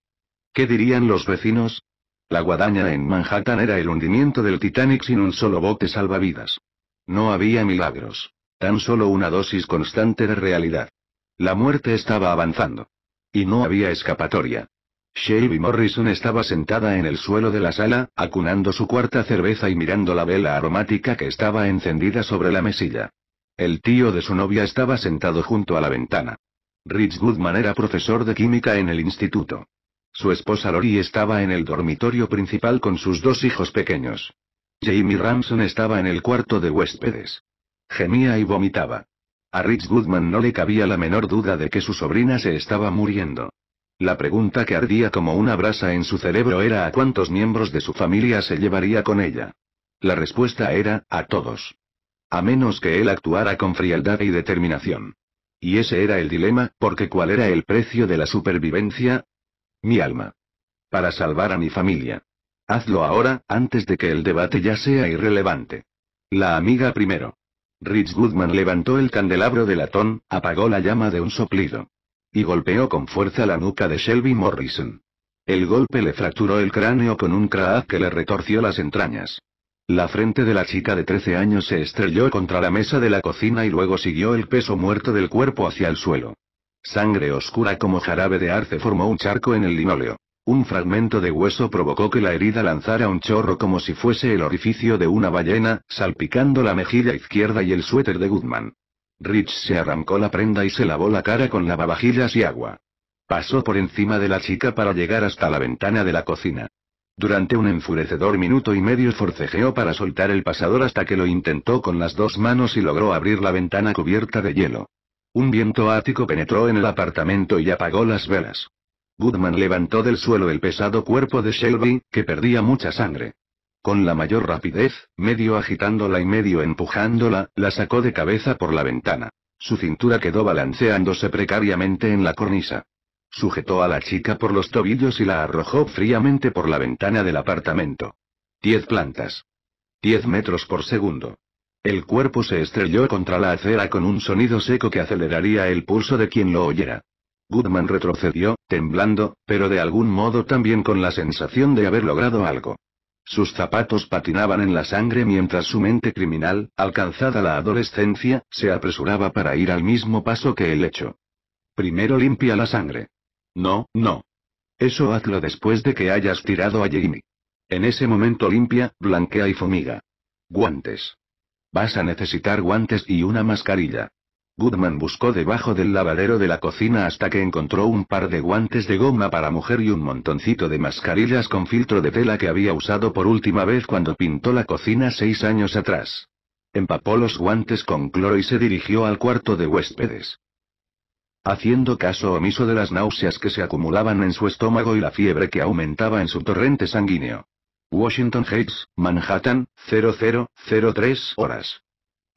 ¿Qué dirían los vecinos? La guadaña en Manhattan era el hundimiento del Titanic sin un solo bote salvavidas. No había milagros. Tan solo una dosis constante de realidad. La muerte estaba avanzando. Y no había escapatoria. Shelby Morrison estaba sentada en el suelo de la sala, acunando su cuarta cerveza y mirando la vela aromática que estaba encendida sobre la mesilla. El tío de su novia estaba sentado junto a la ventana. Rich Goodman era profesor de química en el instituto. Su esposa Lori estaba en el dormitorio principal con sus dos hijos pequeños. Jamie Ramson estaba en el cuarto de huéspedes. Gemía y vomitaba. A Rich Goodman no le cabía la menor duda de que su sobrina se estaba muriendo. La pregunta que ardía como una brasa en su cerebro era a cuántos miembros de su familia se llevaría con ella. La respuesta era, a todos. A menos que él actuara con frialdad y determinación. Y ese era el dilema, porque ¿cuál era el precio de la supervivencia? Mi alma. Para salvar a mi familia. Hazlo ahora, antes de que el debate ya sea irrelevante. La amiga primero. Rich Goodman levantó el candelabro de latón, apagó la llama de un soplido y golpeó con fuerza la nuca de Shelby Morrison. El golpe le fracturó el cráneo con un craaz que le retorció las entrañas. La frente de la chica de 13 años se estrelló contra la mesa de la cocina y luego siguió el peso muerto del cuerpo hacia el suelo. Sangre oscura como jarabe de arce formó un charco en el linóleo. Un fragmento de hueso provocó que la herida lanzara un chorro como si fuese el orificio de una ballena, salpicando la mejilla izquierda y el suéter de Goodman. Rich se arrancó la prenda y se lavó la cara con lavavajillas y agua. Pasó por encima de la chica para llegar hasta la ventana de la cocina. Durante un enfurecedor minuto y medio forcejeó para soltar el pasador hasta que lo intentó con las dos manos y logró abrir la ventana cubierta de hielo. Un viento ático penetró en el apartamento y apagó las velas. Goodman levantó del suelo el pesado cuerpo de Shelby, que perdía mucha sangre. Con la mayor rapidez, medio agitándola y medio empujándola, la sacó de cabeza por la ventana. Su cintura quedó balanceándose precariamente en la cornisa. Sujetó a la chica por los tobillos y la arrojó fríamente por la ventana del apartamento. Diez plantas. Diez metros por segundo. El cuerpo se estrelló contra la acera con un sonido seco que aceleraría el pulso de quien lo oyera. Goodman retrocedió, temblando, pero de algún modo también con la sensación de haber logrado algo. Sus zapatos patinaban en la sangre mientras su mente criminal, alcanzada la adolescencia, se apresuraba para ir al mismo paso que el hecho. Primero limpia la sangre. No, no. Eso hazlo después de que hayas tirado a Jamie. En ese momento limpia, blanquea y fumiga. Guantes. Vas a necesitar guantes y una mascarilla. Goodman buscó debajo del lavadero de la cocina hasta que encontró un par de guantes de goma para mujer y un montoncito de mascarillas con filtro de tela que había usado por última vez cuando pintó la cocina seis años atrás. Empapó los guantes con cloro y se dirigió al cuarto de huéspedes. Haciendo caso omiso de las náuseas que se acumulaban en su estómago y la fiebre que aumentaba en su torrente sanguíneo. Washington Heights, Manhattan, 0003 horas.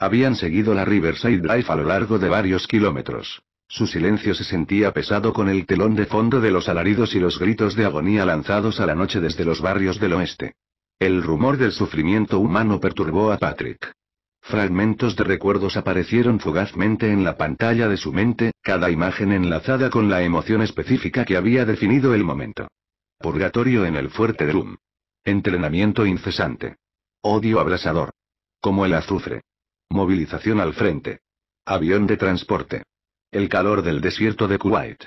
Habían seguido la Riverside Drive a lo largo de varios kilómetros. Su silencio se sentía pesado con el telón de fondo de los alaridos y los gritos de agonía lanzados a la noche desde los barrios del oeste. El rumor del sufrimiento humano perturbó a Patrick. Fragmentos de recuerdos aparecieron fugazmente en la pantalla de su mente, cada imagen enlazada con la emoción específica que había definido el momento. Purgatorio en el fuerte de Entrenamiento incesante. Odio abrasador. Como el azufre. Movilización al frente. Avión de transporte. El calor del desierto de Kuwait.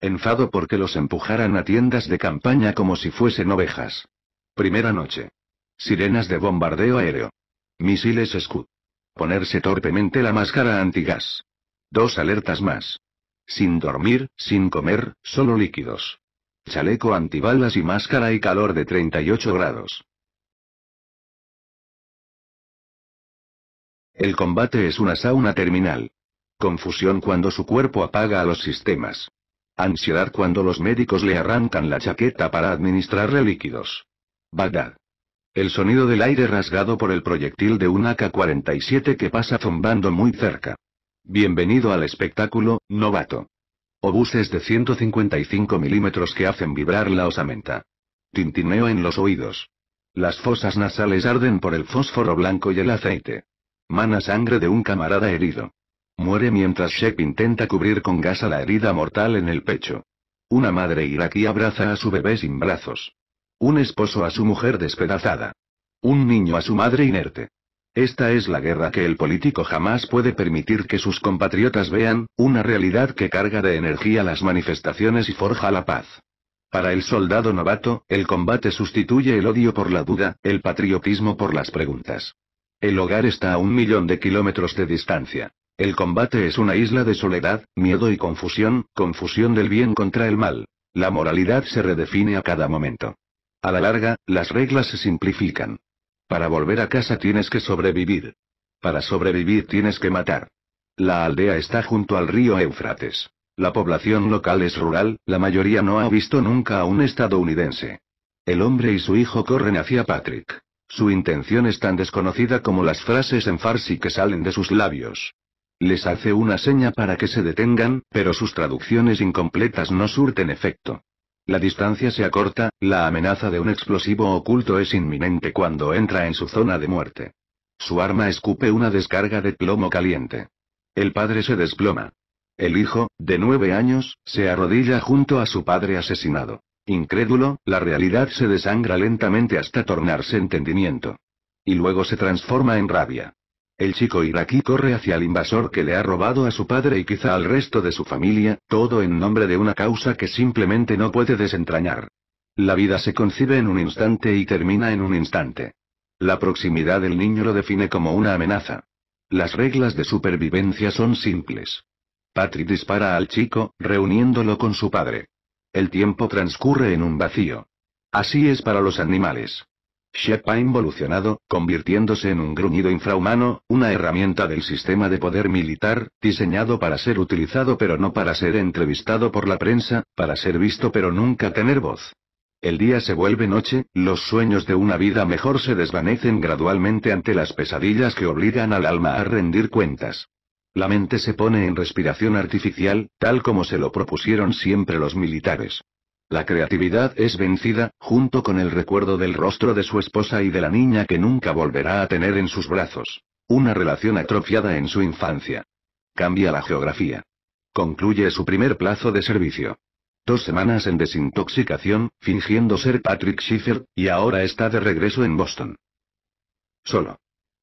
Enfado porque los empujaran a tiendas de campaña como si fuesen ovejas. Primera noche. Sirenas de bombardeo aéreo. Misiles Scud. Ponerse torpemente la máscara antigas. Dos alertas más. Sin dormir, sin comer, solo líquidos. Chaleco antibalas y máscara y calor de 38 grados. El combate es una sauna terminal. Confusión cuando su cuerpo apaga a los sistemas. Ansiedad cuando los médicos le arrancan la chaqueta para administrarle líquidos. Bagdad. El sonido del aire rasgado por el proyectil de un AK-47 que pasa zumbando muy cerca. Bienvenido al espectáculo, novato. Obuses de 155 milímetros que hacen vibrar la osamenta. Tintineo en los oídos. Las fosas nasales arden por el fósforo blanco y el aceite. Mana sangre de un camarada herido. Muere mientras Shep intenta cubrir con gasa la herida mortal en el pecho. Una madre iraquí abraza a su bebé sin brazos. Un esposo a su mujer despedazada. Un niño a su madre inerte. Esta es la guerra que el político jamás puede permitir que sus compatriotas vean, una realidad que carga de energía las manifestaciones y forja la paz. Para el soldado novato, el combate sustituye el odio por la duda, el patriotismo por las preguntas. El hogar está a un millón de kilómetros de distancia. El combate es una isla de soledad, miedo y confusión, confusión del bien contra el mal. La moralidad se redefine a cada momento. A la larga, las reglas se simplifican. Para volver a casa tienes que sobrevivir. Para sobrevivir tienes que matar. La aldea está junto al río Éufrates. La población local es rural, la mayoría no ha visto nunca a un estadounidense. El hombre y su hijo corren hacia Patrick. Su intención es tan desconocida como las frases en farsi que salen de sus labios. Les hace una seña para que se detengan, pero sus traducciones incompletas no surten efecto. La distancia se acorta, la amenaza de un explosivo oculto es inminente cuando entra en su zona de muerte. Su arma escupe una descarga de plomo caliente. El padre se desploma. El hijo, de nueve años, se arrodilla junto a su padre asesinado. Incrédulo, la realidad se desangra lentamente hasta tornarse entendimiento. Y luego se transforma en rabia. El chico iraquí corre hacia el invasor que le ha robado a su padre y quizá al resto de su familia, todo en nombre de una causa que simplemente no puede desentrañar. La vida se concibe en un instante y termina en un instante. La proximidad del niño lo define como una amenaza. Las reglas de supervivencia son simples. Patrick dispara al chico, reuniéndolo con su padre. El tiempo transcurre en un vacío. Así es para los animales. Shep ha involucionado, convirtiéndose en un gruñido infrahumano, una herramienta del sistema de poder militar, diseñado para ser utilizado pero no para ser entrevistado por la prensa, para ser visto pero nunca tener voz. El día se vuelve noche, los sueños de una vida mejor se desvanecen gradualmente ante las pesadillas que obligan al alma a rendir cuentas. La mente se pone en respiración artificial, tal como se lo propusieron siempre los militares. La creatividad es vencida, junto con el recuerdo del rostro de su esposa y de la niña que nunca volverá a tener en sus brazos. Una relación atrofiada en su infancia. Cambia la geografía. Concluye su primer plazo de servicio. Dos semanas en desintoxicación, fingiendo ser Patrick Schiffer, y ahora está de regreso en Boston. Solo.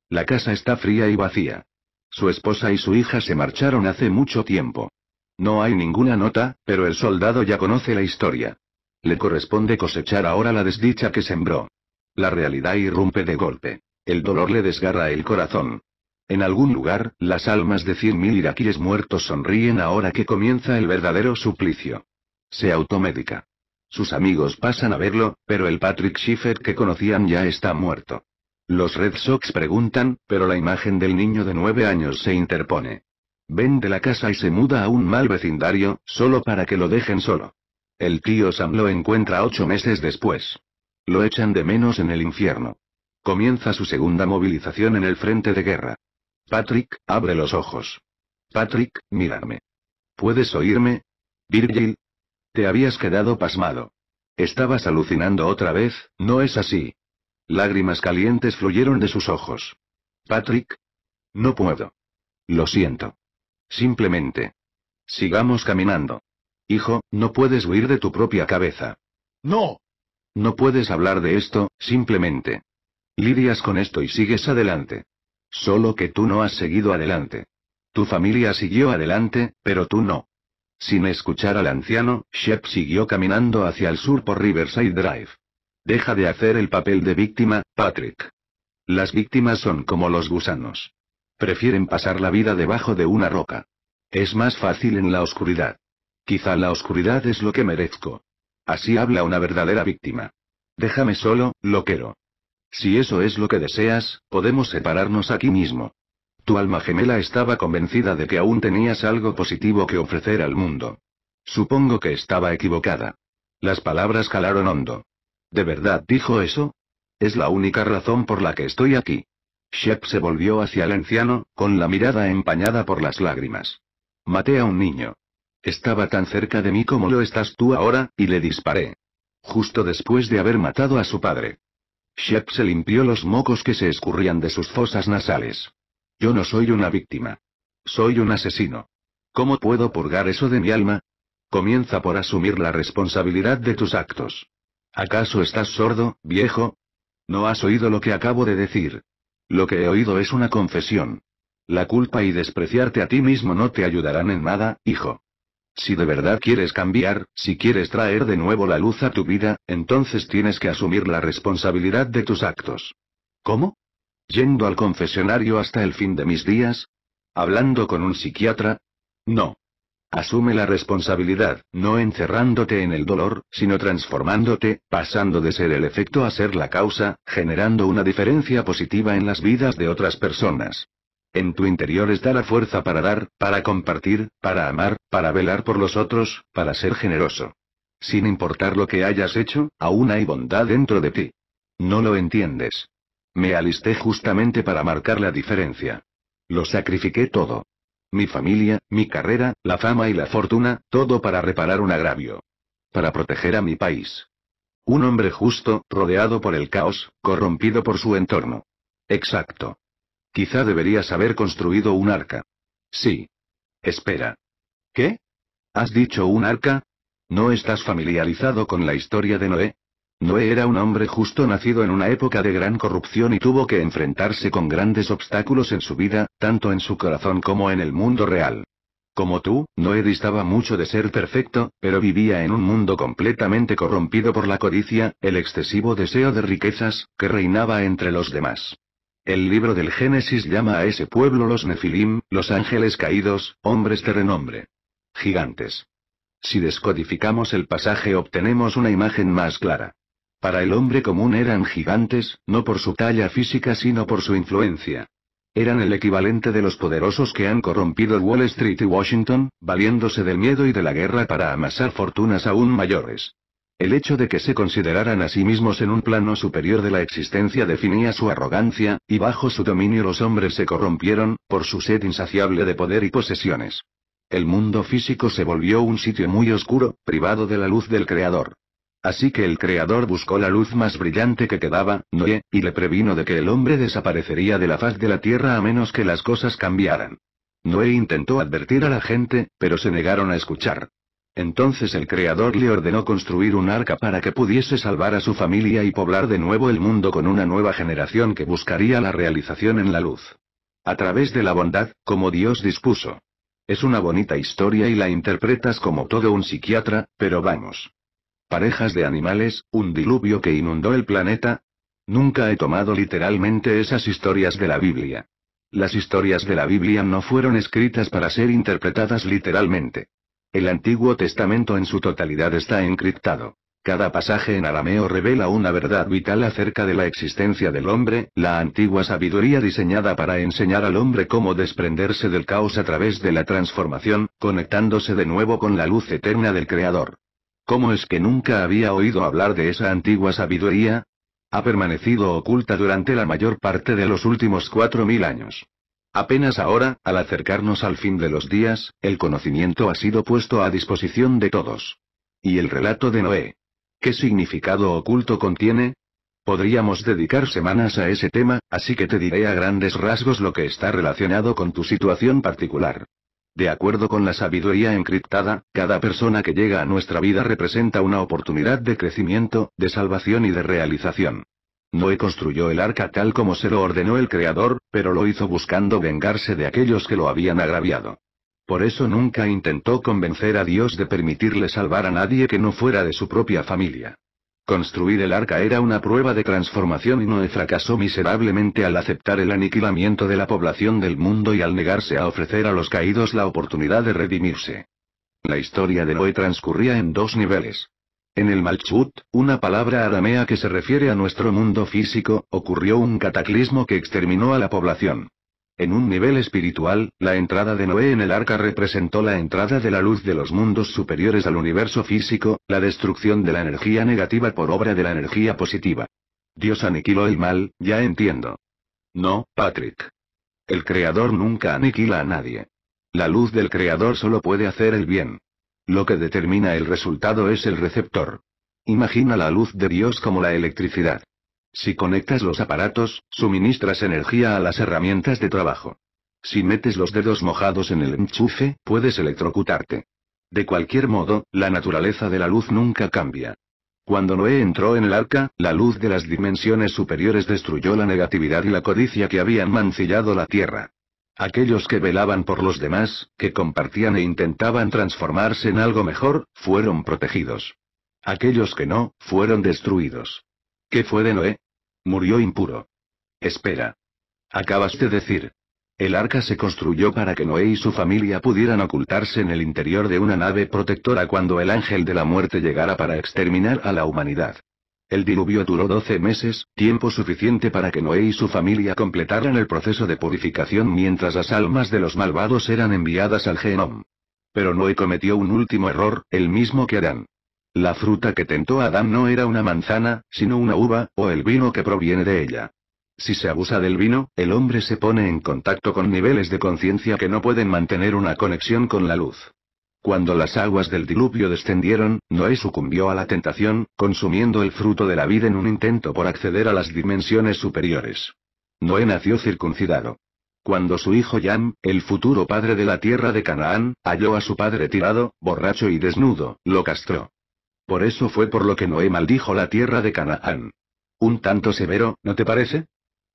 La casa está fría y vacía. Su esposa y su hija se marcharon hace mucho tiempo. No hay ninguna nota, pero el soldado ya conoce la historia. Le corresponde cosechar ahora la desdicha que sembró. La realidad irrumpe de golpe. El dolor le desgarra el corazón. En algún lugar, las almas de 100.000 iraquíes muertos sonríen ahora que comienza el verdadero suplicio. Se automédica. Sus amigos pasan a verlo, pero el Patrick Schiffer que conocían ya está muerto. Los Red Sox preguntan, pero la imagen del niño de nueve años se interpone. Vende la casa y se muda a un mal vecindario, solo para que lo dejen solo. El tío Sam lo encuentra ocho meses después. Lo echan de menos en el infierno. Comienza su segunda movilización en el frente de guerra. Patrick, abre los ojos. Patrick, mírame. ¿Puedes oírme? Virgil. Te habías quedado pasmado. Estabas alucinando otra vez, ¿no es así? Lágrimas calientes fluyeron de sus ojos. Patrick. No puedo. Lo siento. Simplemente. Sigamos caminando. Hijo, no puedes huir de tu propia cabeza. No. No puedes hablar de esto, simplemente. Lidias con esto y sigues adelante. Solo que tú no has seguido adelante. Tu familia siguió adelante, pero tú no. Sin escuchar al anciano, Shep siguió caminando hacia el sur por Riverside Drive. Deja de hacer el papel de víctima, Patrick. Las víctimas son como los gusanos. Prefieren pasar la vida debajo de una roca. Es más fácil en la oscuridad. Quizá la oscuridad es lo que merezco. Así habla una verdadera víctima. Déjame solo, lo quiero. Si eso es lo que deseas, podemos separarnos aquí mismo. Tu alma gemela estaba convencida de que aún tenías algo positivo que ofrecer al mundo. Supongo que estaba equivocada. Las palabras calaron hondo. ¿De verdad dijo eso? Es la única razón por la que estoy aquí. Shep se volvió hacia el anciano, con la mirada empañada por las lágrimas. Maté a un niño. Estaba tan cerca de mí como lo estás tú ahora, y le disparé. Justo después de haber matado a su padre. Shep se limpió los mocos que se escurrían de sus fosas nasales. Yo no soy una víctima. Soy un asesino. ¿Cómo puedo purgar eso de mi alma? Comienza por asumir la responsabilidad de tus actos. ¿Acaso estás sordo, viejo? No has oído lo que acabo de decir. Lo que he oído es una confesión. La culpa y despreciarte a ti mismo no te ayudarán en nada, hijo. Si de verdad quieres cambiar, si quieres traer de nuevo la luz a tu vida, entonces tienes que asumir la responsabilidad de tus actos. ¿Cómo? ¿Yendo al confesionario hasta el fin de mis días? ¿Hablando con un psiquiatra? No. Asume la responsabilidad, no encerrándote en el dolor, sino transformándote, pasando de ser el efecto a ser la causa, generando una diferencia positiva en las vidas de otras personas. En tu interior está la fuerza para dar, para compartir, para amar, para velar por los otros, para ser generoso. Sin importar lo que hayas hecho, aún hay bondad dentro de ti. No lo entiendes. Me alisté justamente para marcar la diferencia. Lo sacrifiqué todo mi familia, mi carrera, la fama y la fortuna, todo para reparar un agravio. Para proteger a mi país. Un hombre justo, rodeado por el caos, corrompido por su entorno. Exacto. Quizá deberías haber construido un arca. Sí. Espera. ¿Qué? ¿Has dicho un arca? ¿No estás familiarizado con la historia de Noé? Noé era un hombre justo nacido en una época de gran corrupción y tuvo que enfrentarse con grandes obstáculos en su vida, tanto en su corazón como en el mundo real. Como tú, Noé distaba mucho de ser perfecto, pero vivía en un mundo completamente corrompido por la codicia, el excesivo deseo de riquezas, que reinaba entre los demás. El libro del Génesis llama a ese pueblo los Nefilim, los ángeles caídos, hombres de renombre. Gigantes. Si descodificamos el pasaje obtenemos una imagen más clara. Para el hombre común eran gigantes, no por su talla física sino por su influencia. Eran el equivalente de los poderosos que han corrompido Wall Street y Washington, valiéndose del miedo y de la guerra para amasar fortunas aún mayores. El hecho de que se consideraran a sí mismos en un plano superior de la existencia definía su arrogancia, y bajo su dominio los hombres se corrompieron, por su sed insaciable de poder y posesiones. El mundo físico se volvió un sitio muy oscuro, privado de la luz del Creador. Así que el Creador buscó la luz más brillante que quedaba, Noé, y le previno de que el hombre desaparecería de la faz de la tierra a menos que las cosas cambiaran. Noé intentó advertir a la gente, pero se negaron a escuchar. Entonces el Creador le ordenó construir un arca para que pudiese salvar a su familia y poblar de nuevo el mundo con una nueva generación que buscaría la realización en la luz. A través de la bondad, como Dios dispuso. Es una bonita historia y la interpretas como todo un psiquiatra, pero vamos parejas de animales, un diluvio que inundó el planeta. Nunca he tomado literalmente esas historias de la Biblia. Las historias de la Biblia no fueron escritas para ser interpretadas literalmente. El Antiguo Testamento en su totalidad está encriptado. Cada pasaje en arameo revela una verdad vital acerca de la existencia del hombre, la antigua sabiduría diseñada para enseñar al hombre cómo desprenderse del caos a través de la transformación, conectándose de nuevo con la luz eterna del Creador. ¿Cómo es que nunca había oído hablar de esa antigua sabiduría? Ha permanecido oculta durante la mayor parte de los últimos cuatro mil años. Apenas ahora, al acercarnos al fin de los días, el conocimiento ha sido puesto a disposición de todos. ¿Y el relato de Noé? ¿Qué significado oculto contiene? Podríamos dedicar semanas a ese tema, así que te diré a grandes rasgos lo que está relacionado con tu situación particular. De acuerdo con la sabiduría encriptada, cada persona que llega a nuestra vida representa una oportunidad de crecimiento, de salvación y de realización. Noé construyó el arca tal como se lo ordenó el Creador, pero lo hizo buscando vengarse de aquellos que lo habían agraviado. Por eso nunca intentó convencer a Dios de permitirle salvar a nadie que no fuera de su propia familia. Construir el arca era una prueba de transformación y Noé fracasó miserablemente al aceptar el aniquilamiento de la población del mundo y al negarse a ofrecer a los caídos la oportunidad de redimirse. La historia de Noé transcurría en dos niveles. En el Malchut, una palabra aramea que se refiere a nuestro mundo físico, ocurrió un cataclismo que exterminó a la población. En un nivel espiritual, la entrada de Noé en el arca representó la entrada de la luz de los mundos superiores al universo físico, la destrucción de la energía negativa por obra de la energía positiva. Dios aniquiló el mal, ya entiendo. No, Patrick. El Creador nunca aniquila a nadie. La luz del Creador solo puede hacer el bien. Lo que determina el resultado es el receptor. Imagina la luz de Dios como la electricidad. Si conectas los aparatos, suministras energía a las herramientas de trabajo. Si metes los dedos mojados en el enchufe, puedes electrocutarte. De cualquier modo, la naturaleza de la luz nunca cambia. Cuando Noé entró en el arca, la luz de las dimensiones superiores destruyó la negatividad y la codicia que habían mancillado la tierra. Aquellos que velaban por los demás, que compartían e intentaban transformarse en algo mejor, fueron protegidos. Aquellos que no, fueron destruidos. ¿Qué fue de Noé? Murió impuro. Espera. Acabas de decir. El arca se construyó para que Noé y su familia pudieran ocultarse en el interior de una nave protectora cuando el ángel de la muerte llegara para exterminar a la humanidad. El diluvio duró 12 meses, tiempo suficiente para que Noé y su familia completaran el proceso de purificación mientras las almas de los malvados eran enviadas al Genom. Pero Noé cometió un último error, el mismo que Adán. La fruta que tentó a Adán no era una manzana, sino una uva, o el vino que proviene de ella. Si se abusa del vino, el hombre se pone en contacto con niveles de conciencia que no pueden mantener una conexión con la luz. Cuando las aguas del diluvio descendieron, Noé sucumbió a la tentación, consumiendo el fruto de la vida en un intento por acceder a las dimensiones superiores. Noé nació circuncidado. Cuando su hijo Yam, el futuro padre de la tierra de Canaán, halló a su padre tirado, borracho y desnudo, lo castró. Por eso fue por lo que Noé maldijo la tierra de Canaán. Un tanto severo, ¿no te parece?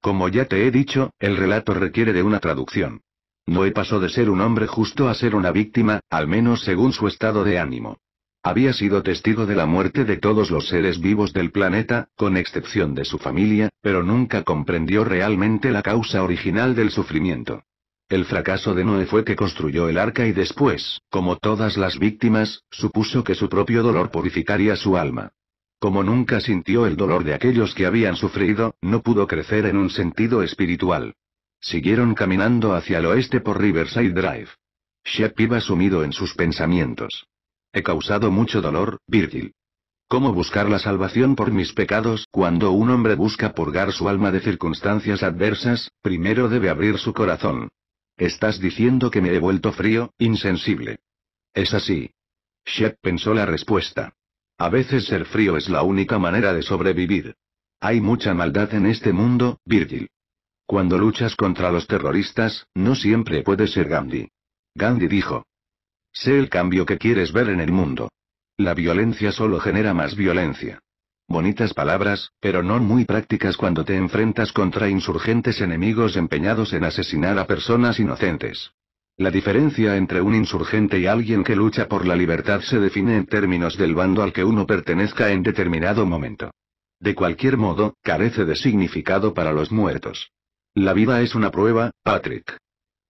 Como ya te he dicho, el relato requiere de una traducción. Noé pasó de ser un hombre justo a ser una víctima, al menos según su estado de ánimo. Había sido testigo de la muerte de todos los seres vivos del planeta, con excepción de su familia, pero nunca comprendió realmente la causa original del sufrimiento. El fracaso de Noé fue que construyó el arca y después, como todas las víctimas, supuso que su propio dolor purificaría su alma. Como nunca sintió el dolor de aquellos que habían sufrido, no pudo crecer en un sentido espiritual. Siguieron caminando hacia el oeste por Riverside Drive. Shep iba sumido en sus pensamientos. He causado mucho dolor, Virgil. ¿Cómo buscar la salvación por mis pecados? Cuando un hombre busca purgar su alma de circunstancias adversas, primero debe abrir su corazón. Estás diciendo que me he vuelto frío, insensible. Es así. Shep pensó la respuesta. A veces ser frío es la única manera de sobrevivir. Hay mucha maldad en este mundo, Virgil. Cuando luchas contra los terroristas, no siempre puedes ser Gandhi. Gandhi dijo. Sé el cambio que quieres ver en el mundo. La violencia solo genera más violencia. Bonitas palabras, pero no muy prácticas cuando te enfrentas contra insurgentes enemigos empeñados en asesinar a personas inocentes. La diferencia entre un insurgente y alguien que lucha por la libertad se define en términos del bando al que uno pertenezca en determinado momento. De cualquier modo, carece de significado para los muertos. La vida es una prueba, Patrick.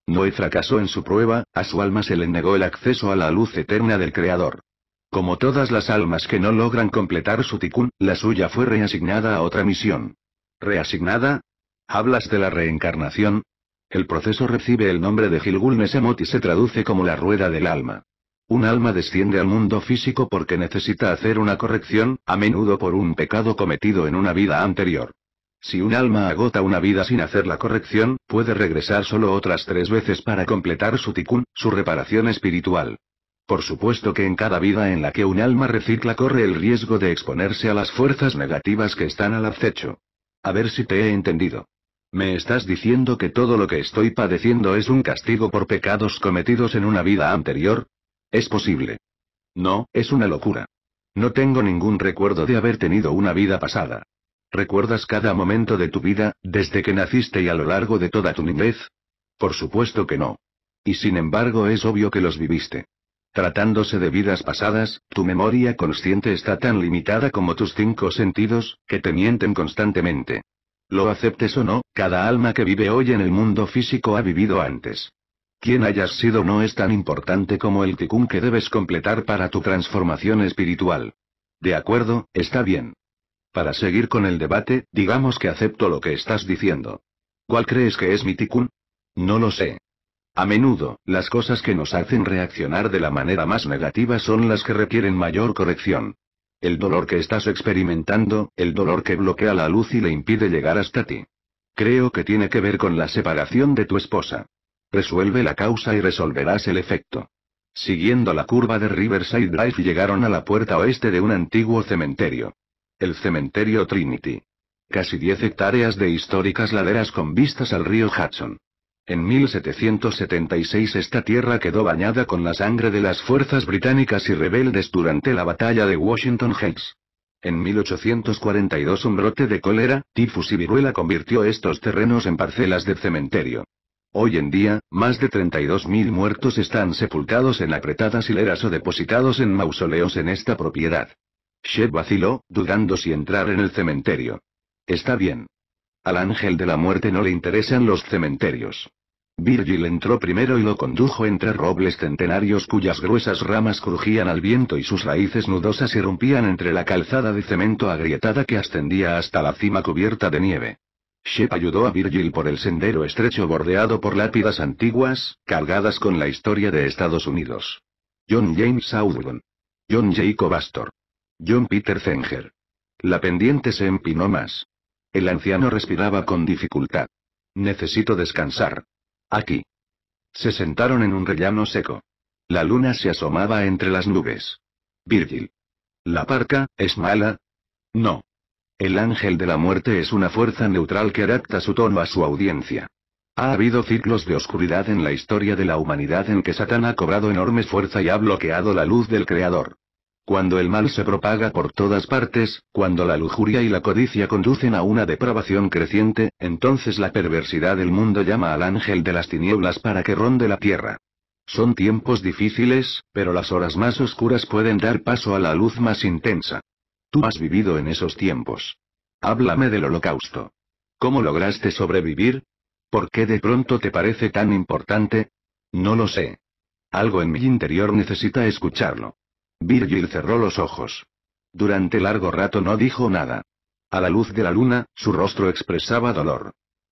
Noé fracasó en su prueba, a su alma se le negó el acceso a la luz eterna del Creador. Como todas las almas que no logran completar su tikkun, la suya fue reasignada a otra misión. ¿Reasignada? ¿Hablas de la reencarnación? El proceso recibe el nombre de Gilgul Nesemot y se traduce como la rueda del alma. Un alma desciende al mundo físico porque necesita hacer una corrección, a menudo por un pecado cometido en una vida anterior. Si un alma agota una vida sin hacer la corrección, puede regresar solo otras tres veces para completar su tikkun, su reparación espiritual. Por supuesto que en cada vida en la que un alma recicla corre el riesgo de exponerse a las fuerzas negativas que están al acecho. A ver si te he entendido. ¿Me estás diciendo que todo lo que estoy padeciendo es un castigo por pecados cometidos en una vida anterior? Es posible. No, es una locura. No tengo ningún recuerdo de haber tenido una vida pasada. ¿Recuerdas cada momento de tu vida, desde que naciste y a lo largo de toda tu niñez? Por supuesto que no. Y sin embargo es obvio que los viviste. Tratándose de vidas pasadas, tu memoria consciente está tan limitada como tus cinco sentidos, que te mienten constantemente. Lo aceptes o no, cada alma que vive hoy en el mundo físico ha vivido antes. Quien hayas sido no es tan importante como el ticún que debes completar para tu transformación espiritual. De acuerdo, está bien. Para seguir con el debate, digamos que acepto lo que estás diciendo. ¿Cuál crees que es mi ticún? No lo sé. A menudo, las cosas que nos hacen reaccionar de la manera más negativa son las que requieren mayor corrección. El dolor que estás experimentando, el dolor que bloquea la luz y le impide llegar hasta ti. Creo que tiene que ver con la separación de tu esposa. Resuelve la causa y resolverás el efecto. Siguiendo la curva de Riverside Drive llegaron a la puerta oeste de un antiguo cementerio. El cementerio Trinity. Casi 10 hectáreas de históricas laderas con vistas al río Hudson. En 1776 esta tierra quedó bañada con la sangre de las fuerzas británicas y rebeldes durante la batalla de Washington Heights. En 1842 un brote de cólera, tifus y viruela convirtió estos terrenos en parcelas de cementerio. Hoy en día, más de 32.000 muertos están sepultados en apretadas hileras o depositados en mausoleos en esta propiedad. Shep vaciló, dudando si entrar en el cementerio. Está bien. Al ángel de la muerte no le interesan los cementerios. Virgil entró primero y lo condujo entre robles centenarios cuyas gruesas ramas crujían al viento y sus raíces nudosas irrumpían entre la calzada de cemento agrietada que ascendía hasta la cima cubierta de nieve. Shep ayudó a Virgil por el sendero estrecho bordeado por lápidas antiguas, cargadas con la historia de Estados Unidos. John James Audubon. John Jacob Astor. John Peter Zenger. La pendiente se empinó más. El anciano respiraba con dificultad. Necesito descansar. Aquí. Se sentaron en un rellano seco. La luna se asomaba entre las nubes. Virgil. ¿La parca, es mala? No. El ángel de la muerte es una fuerza neutral que adapta su tono a su audiencia. Ha habido ciclos de oscuridad en la historia de la humanidad en que Satán ha cobrado enorme fuerza y ha bloqueado la luz del Creador. Cuando el mal se propaga por todas partes, cuando la lujuria y la codicia conducen a una depravación creciente, entonces la perversidad del mundo llama al ángel de las tinieblas para que ronde la tierra. Son tiempos difíciles, pero las horas más oscuras pueden dar paso a la luz más intensa. Tú has vivido en esos tiempos. Háblame del holocausto. ¿Cómo lograste sobrevivir? ¿Por qué de pronto te parece tan importante? No lo sé. Algo en mi interior necesita escucharlo. Virgil cerró los ojos. Durante largo rato no dijo nada. A la luz de la luna, su rostro expresaba dolor.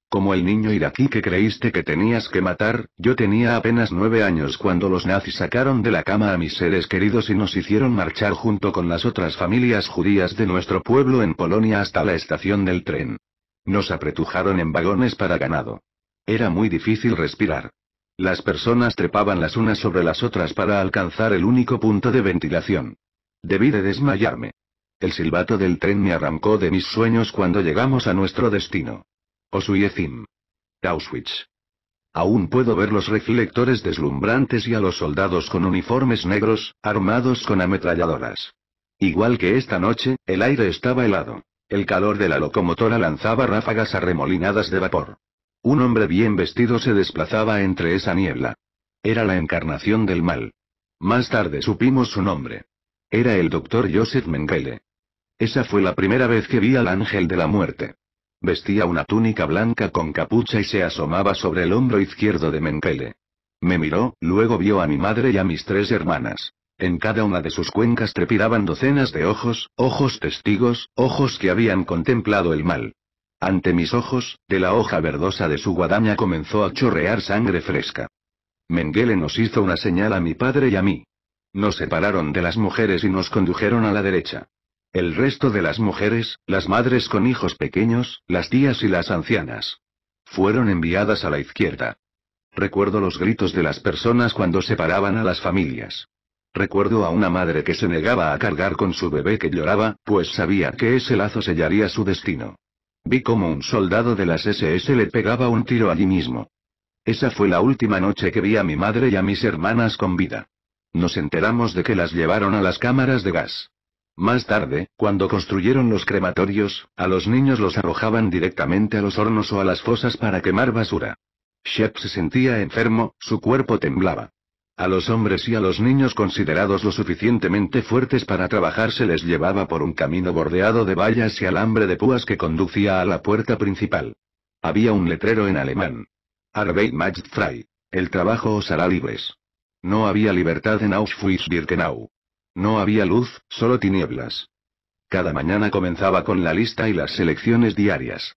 Como el niño iraquí que creíste que tenías que matar, yo tenía apenas nueve años cuando los nazis sacaron de la cama a mis seres queridos y nos hicieron marchar junto con las otras familias judías de nuestro pueblo en Polonia hasta la estación del tren. Nos apretujaron en vagones para ganado. Era muy difícil respirar. Las personas trepaban las unas sobre las otras para alcanzar el único punto de ventilación. Debí de desmayarme. El silbato del tren me arrancó de mis sueños cuando llegamos a nuestro destino. Osuyezim. Auschwitz. Aún puedo ver los reflectores deslumbrantes y a los soldados con uniformes negros, armados con ametralladoras. Igual que esta noche, el aire estaba helado. El calor de la locomotora lanzaba ráfagas arremolinadas de vapor. Un hombre bien vestido se desplazaba entre esa niebla. Era la encarnación del mal. Más tarde supimos su nombre. Era el doctor Joseph Mengele. Esa fue la primera vez que vi al ángel de la muerte. Vestía una túnica blanca con capucha y se asomaba sobre el hombro izquierdo de Mengele. Me miró, luego vio a mi madre y a mis tres hermanas. En cada una de sus cuencas trepidaban docenas de ojos, ojos testigos, ojos que habían contemplado el mal. Ante mis ojos, de la hoja verdosa de su guadaña comenzó a chorrear sangre fresca. Mengele nos hizo una señal a mi padre y a mí. Nos separaron de las mujeres y nos condujeron a la derecha. El resto de las mujeres, las madres con hijos pequeños, las tías y las ancianas. Fueron enviadas a la izquierda. Recuerdo los gritos de las personas cuando separaban a las familias. Recuerdo a una madre que se negaba a cargar con su bebé que lloraba, pues sabía que ese lazo sellaría su destino. Vi como un soldado de las SS le pegaba un tiro allí mismo. Esa fue la última noche que vi a mi madre y a mis hermanas con vida. Nos enteramos de que las llevaron a las cámaras de gas. Más tarde, cuando construyeron los crematorios, a los niños los arrojaban directamente a los hornos o a las fosas para quemar basura. Shep se sentía enfermo, su cuerpo temblaba. A los hombres y a los niños considerados lo suficientemente fuertes para trabajar se les llevaba por un camino bordeado de vallas y alambre de púas que conducía a la puerta principal. Había un letrero en alemán. Arbeit macht frei. El trabajo os hará libres. No había libertad en Auschwitz-Birkenau. No había luz, solo tinieblas. Cada mañana comenzaba con la lista y las selecciones diarias.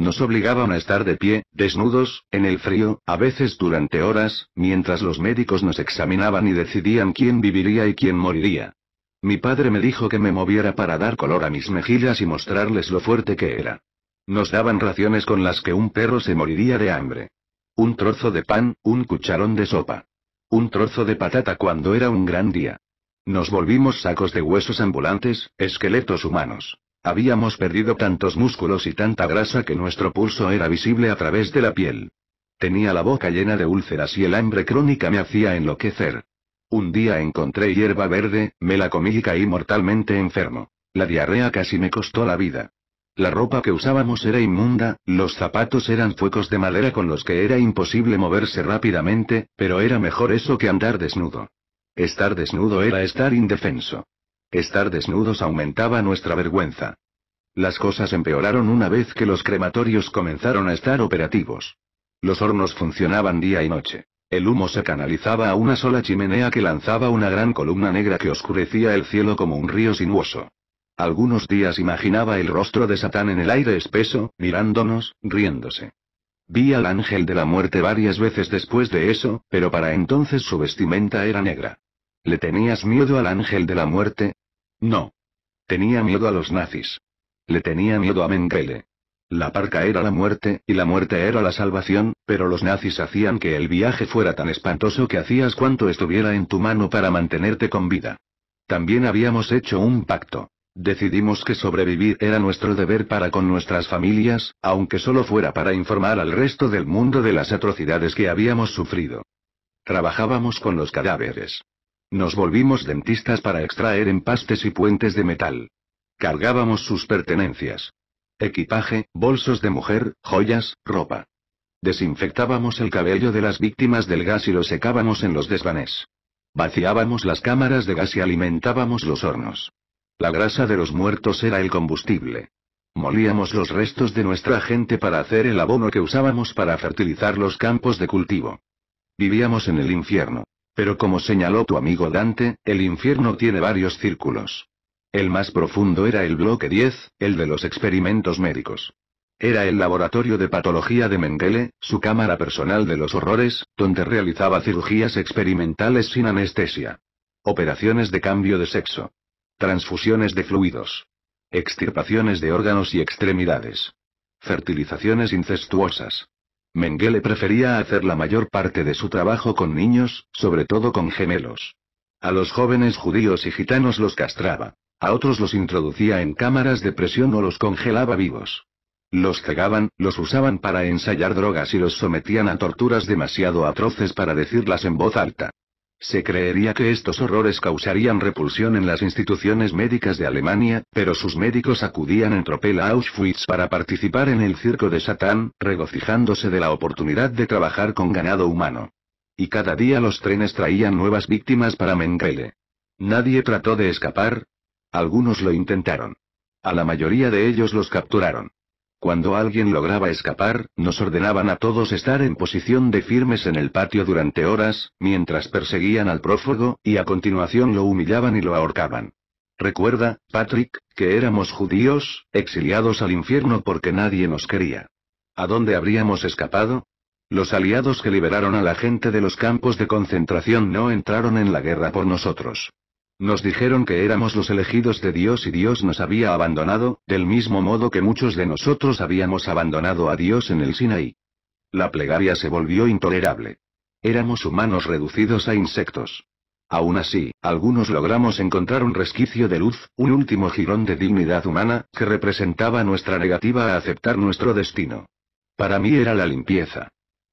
Nos obligaban a estar de pie, desnudos, en el frío, a veces durante horas, mientras los médicos nos examinaban y decidían quién viviría y quién moriría. Mi padre me dijo que me moviera para dar color a mis mejillas y mostrarles lo fuerte que era. Nos daban raciones con las que un perro se moriría de hambre. Un trozo de pan, un cucharón de sopa. Un trozo de patata cuando era un gran día. Nos volvimos sacos de huesos ambulantes, esqueletos humanos. Habíamos perdido tantos músculos y tanta grasa que nuestro pulso era visible a través de la piel. Tenía la boca llena de úlceras y el hambre crónica me hacía enloquecer. Un día encontré hierba verde, me la comí y caí mortalmente enfermo. La diarrea casi me costó la vida. La ropa que usábamos era inmunda, los zapatos eran fuecos de madera con los que era imposible moverse rápidamente, pero era mejor eso que andar desnudo. Estar desnudo era estar indefenso. Estar desnudos aumentaba nuestra vergüenza. Las cosas empeoraron una vez que los crematorios comenzaron a estar operativos. Los hornos funcionaban día y noche. El humo se canalizaba a una sola chimenea que lanzaba una gran columna negra que oscurecía el cielo como un río sinuoso. Algunos días imaginaba el rostro de Satán en el aire espeso, mirándonos, riéndose. Vi al ángel de la muerte varias veces después de eso, pero para entonces su vestimenta era negra. ¿Le tenías miedo al ángel de la muerte? No. Tenía miedo a los nazis. Le tenía miedo a Mengele. La parca era la muerte, y la muerte era la salvación, pero los nazis hacían que el viaje fuera tan espantoso que hacías cuanto estuviera en tu mano para mantenerte con vida. También habíamos hecho un pacto. Decidimos que sobrevivir era nuestro deber para con nuestras familias, aunque solo fuera para informar al resto del mundo de las atrocidades que habíamos sufrido. Trabajábamos con los cadáveres. Nos volvimos dentistas para extraer empastes y puentes de metal. Cargábamos sus pertenencias. Equipaje, bolsos de mujer, joyas, ropa. Desinfectábamos el cabello de las víctimas del gas y lo secábamos en los desvanes. Vaciábamos las cámaras de gas y alimentábamos los hornos. La grasa de los muertos era el combustible. Molíamos los restos de nuestra gente para hacer el abono que usábamos para fertilizar los campos de cultivo. Vivíamos en el infierno. Pero como señaló tu amigo Dante, el infierno tiene varios círculos. El más profundo era el bloque 10, el de los experimentos médicos. Era el laboratorio de patología de Mengele, su cámara personal de los horrores, donde realizaba cirugías experimentales sin anestesia. Operaciones de cambio de sexo. Transfusiones de fluidos. Extirpaciones de órganos y extremidades. Fertilizaciones incestuosas. Mengele prefería hacer la mayor parte de su trabajo con niños, sobre todo con gemelos. A los jóvenes judíos y gitanos los castraba. A otros los introducía en cámaras de presión o los congelaba vivos. Los cegaban, los usaban para ensayar drogas y los sometían a torturas demasiado atroces para decirlas en voz alta. Se creería que estos horrores causarían repulsión en las instituciones médicas de Alemania, pero sus médicos acudían en tropel a Auschwitz para participar en el circo de Satán, regocijándose de la oportunidad de trabajar con ganado humano. Y cada día los trenes traían nuevas víctimas para Mengele. Nadie trató de escapar. Algunos lo intentaron. A la mayoría de ellos los capturaron. Cuando alguien lograba escapar, nos ordenaban a todos estar en posición de firmes en el patio durante horas, mientras perseguían al prófugo, y a continuación lo humillaban y lo ahorcaban. Recuerda, Patrick, que éramos judíos, exiliados al infierno porque nadie nos quería. ¿A dónde habríamos escapado? Los aliados que liberaron a la gente de los campos de concentración no entraron en la guerra por nosotros. Nos dijeron que éramos los elegidos de Dios y Dios nos había abandonado, del mismo modo que muchos de nosotros habíamos abandonado a Dios en el Sinaí. La plegaria se volvió intolerable. Éramos humanos reducidos a insectos. Aún así, algunos logramos encontrar un resquicio de luz, un último jirón de dignidad humana, que representaba nuestra negativa a aceptar nuestro destino. Para mí era la limpieza.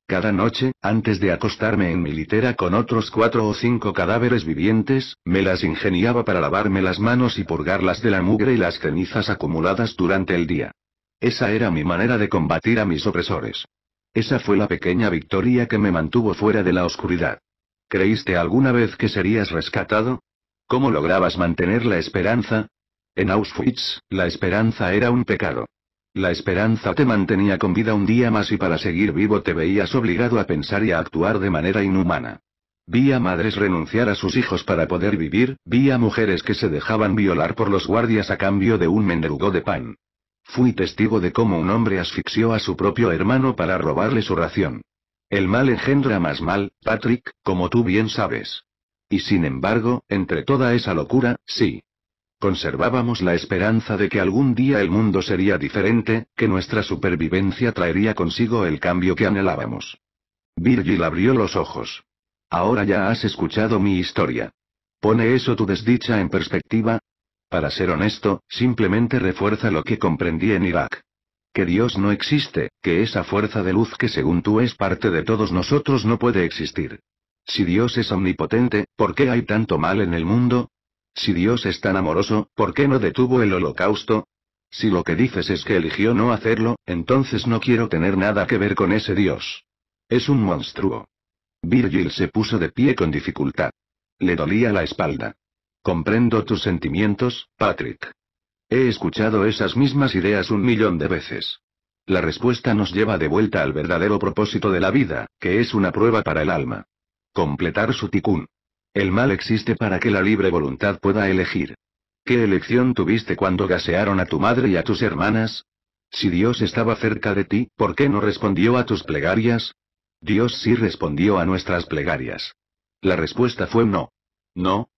Cada noche, antes de acostarme en mi litera con otros cuatro o cinco cadáveres vivientes, me las ingeniaba para lavarme las manos y purgarlas de la mugre y las cenizas acumuladas durante el día. Esa era mi manera de combatir a mis opresores. Esa fue la pequeña victoria que me mantuvo fuera de la oscuridad. ¿Creíste alguna vez que serías rescatado? ¿Cómo lograbas mantener la esperanza? En Auschwitz, la esperanza era un pecado. La esperanza te mantenía con vida un día más y para seguir vivo te veías obligado a pensar y a actuar de manera inhumana. Vi a madres renunciar a sus hijos para poder vivir, vi a mujeres que se dejaban violar por los guardias a cambio de un mendrugo de pan. Fui testigo de cómo un hombre asfixió a su propio hermano para robarle su ración. El mal engendra más mal, Patrick, como tú bien sabes. Y sin embargo, entre toda esa locura, sí, Conservábamos la esperanza de que algún día el mundo sería diferente, que nuestra supervivencia traería consigo el cambio que anhelábamos. Virgil abrió los ojos. Ahora ya has escuchado mi historia. ¿Pone eso tu desdicha en perspectiva? Para ser honesto, simplemente refuerza lo que comprendí en Irak. Que Dios no existe, que esa fuerza de luz que según tú es parte de todos nosotros no puede existir. Si Dios es omnipotente, ¿por qué hay tanto mal en el mundo? Si Dios es tan amoroso, ¿por qué no detuvo el holocausto? Si lo que dices es que eligió no hacerlo, entonces no quiero tener nada que ver con ese Dios. Es un monstruo. Virgil se puso de pie con dificultad. Le dolía la espalda. Comprendo tus sentimientos, Patrick. He escuchado esas mismas ideas un millón de veces. La respuesta nos lleva de vuelta al verdadero propósito de la vida, que es una prueba para el alma. Completar su ticún. El mal existe para que la libre voluntad pueda elegir. ¿Qué elección tuviste cuando gasearon a tu madre y a tus hermanas? Si Dios estaba cerca de ti, ¿por qué no respondió a tus plegarias? Dios sí respondió a nuestras plegarias. La respuesta fue no. ¿No?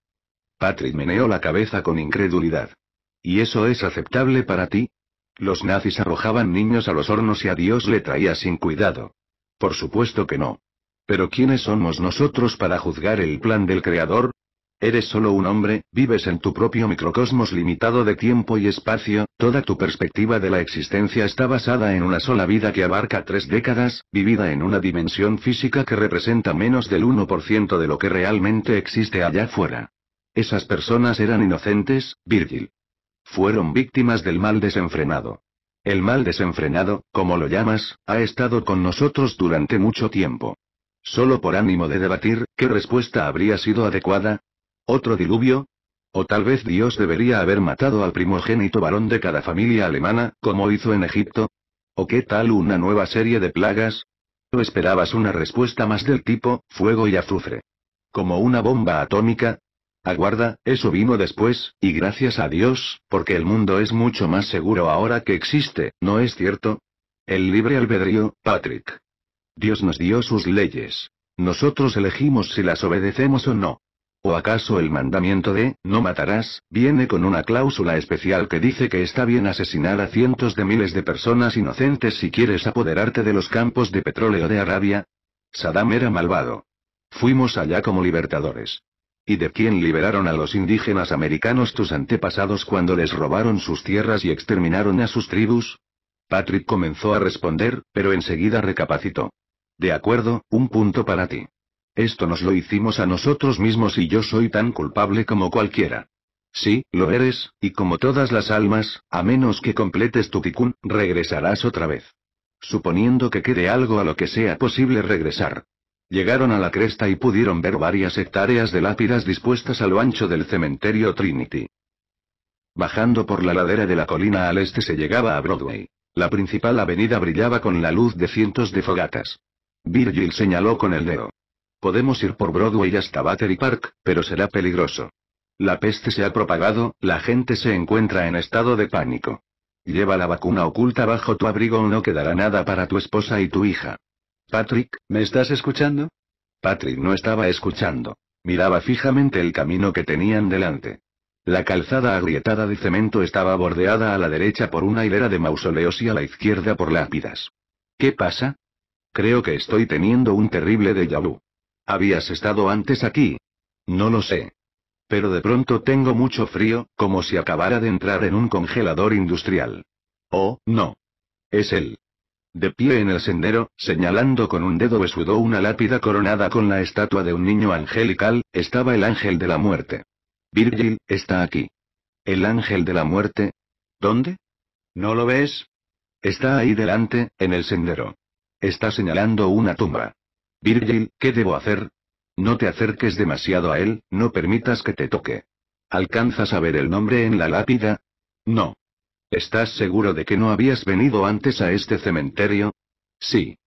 Patrick meneó la cabeza con incredulidad. ¿Y eso es aceptable para ti? Los nazis arrojaban niños a los hornos y a Dios le traía sin cuidado. Por supuesto que no. Pero ¿quiénes somos nosotros para juzgar el plan del Creador? Eres solo un hombre, vives en tu propio microcosmos limitado de tiempo y espacio, toda tu perspectiva de la existencia está basada en una sola vida que abarca tres décadas, vivida en una dimensión física que representa menos del 1% de lo que realmente existe allá afuera. Esas personas eran inocentes, Virgil. Fueron víctimas del mal desenfrenado. El mal desenfrenado, como lo llamas, ha estado con nosotros durante mucho tiempo. Solo por ánimo de debatir, ¿qué respuesta habría sido adecuada? ¿Otro diluvio? O tal vez Dios debería haber matado al primogénito varón de cada familia alemana, como hizo en Egipto. ¿O qué tal una nueva serie de plagas? ¿O esperabas una respuesta más del tipo, fuego y azufre? ¿Como una bomba atómica? Aguarda, eso vino después, y gracias a Dios, porque el mundo es mucho más seguro ahora que existe, ¿no es cierto? El libre albedrío, Patrick. Dios nos dio sus leyes. Nosotros elegimos si las obedecemos o no. ¿O acaso el mandamiento de, no matarás, viene con una cláusula especial que dice que está bien asesinar a cientos de miles de personas inocentes si quieres apoderarte de los campos de petróleo de Arabia? Saddam era malvado. Fuimos allá como libertadores. ¿Y de quién liberaron a los indígenas americanos tus antepasados cuando les robaron sus tierras y exterminaron a sus tribus? Patrick comenzó a responder, pero enseguida recapacitó. De acuerdo, un punto para ti. Esto nos lo hicimos a nosotros mismos y yo soy tan culpable como cualquiera. Sí, lo eres, y como todas las almas, a menos que completes tu ticún, regresarás otra vez. Suponiendo que quede algo a lo que sea posible regresar. Llegaron a la cresta y pudieron ver varias hectáreas de lápidas dispuestas a lo ancho del cementerio Trinity. Bajando por la ladera de la colina al este se llegaba a Broadway. La principal avenida brillaba con la luz de cientos de fogatas. Virgil señaló con el dedo. Podemos ir por Broadway hasta Battery Park, pero será peligroso. La peste se ha propagado, la gente se encuentra en estado de pánico. Lleva la vacuna oculta bajo tu abrigo o no quedará nada para tu esposa y tu hija. Patrick, ¿me estás escuchando? Patrick no estaba escuchando. Miraba fijamente el camino que tenían delante. La calzada agrietada de cemento estaba bordeada a la derecha por una hilera de mausoleos y a la izquierda por lápidas. ¿Qué pasa? Creo que estoy teniendo un terrible déjà vu. ¿Habías estado antes aquí? No lo sé. Pero de pronto tengo mucho frío, como si acabara de entrar en un congelador industrial. Oh, no. Es él. De pie en el sendero, señalando con un dedo besudo una lápida coronada con la estatua de un niño angelical, estaba el ángel de la muerte. Virgil, está aquí. ¿El ángel de la muerte? ¿Dónde? ¿No lo ves? Está ahí delante, en el sendero. Está señalando una tumba. Virgil, ¿qué debo hacer? No te acerques demasiado a él, no permitas que te toque. ¿Alcanzas a ver el nombre en la lápida? No. ¿Estás seguro de que no habías venido antes a este cementerio? Sí.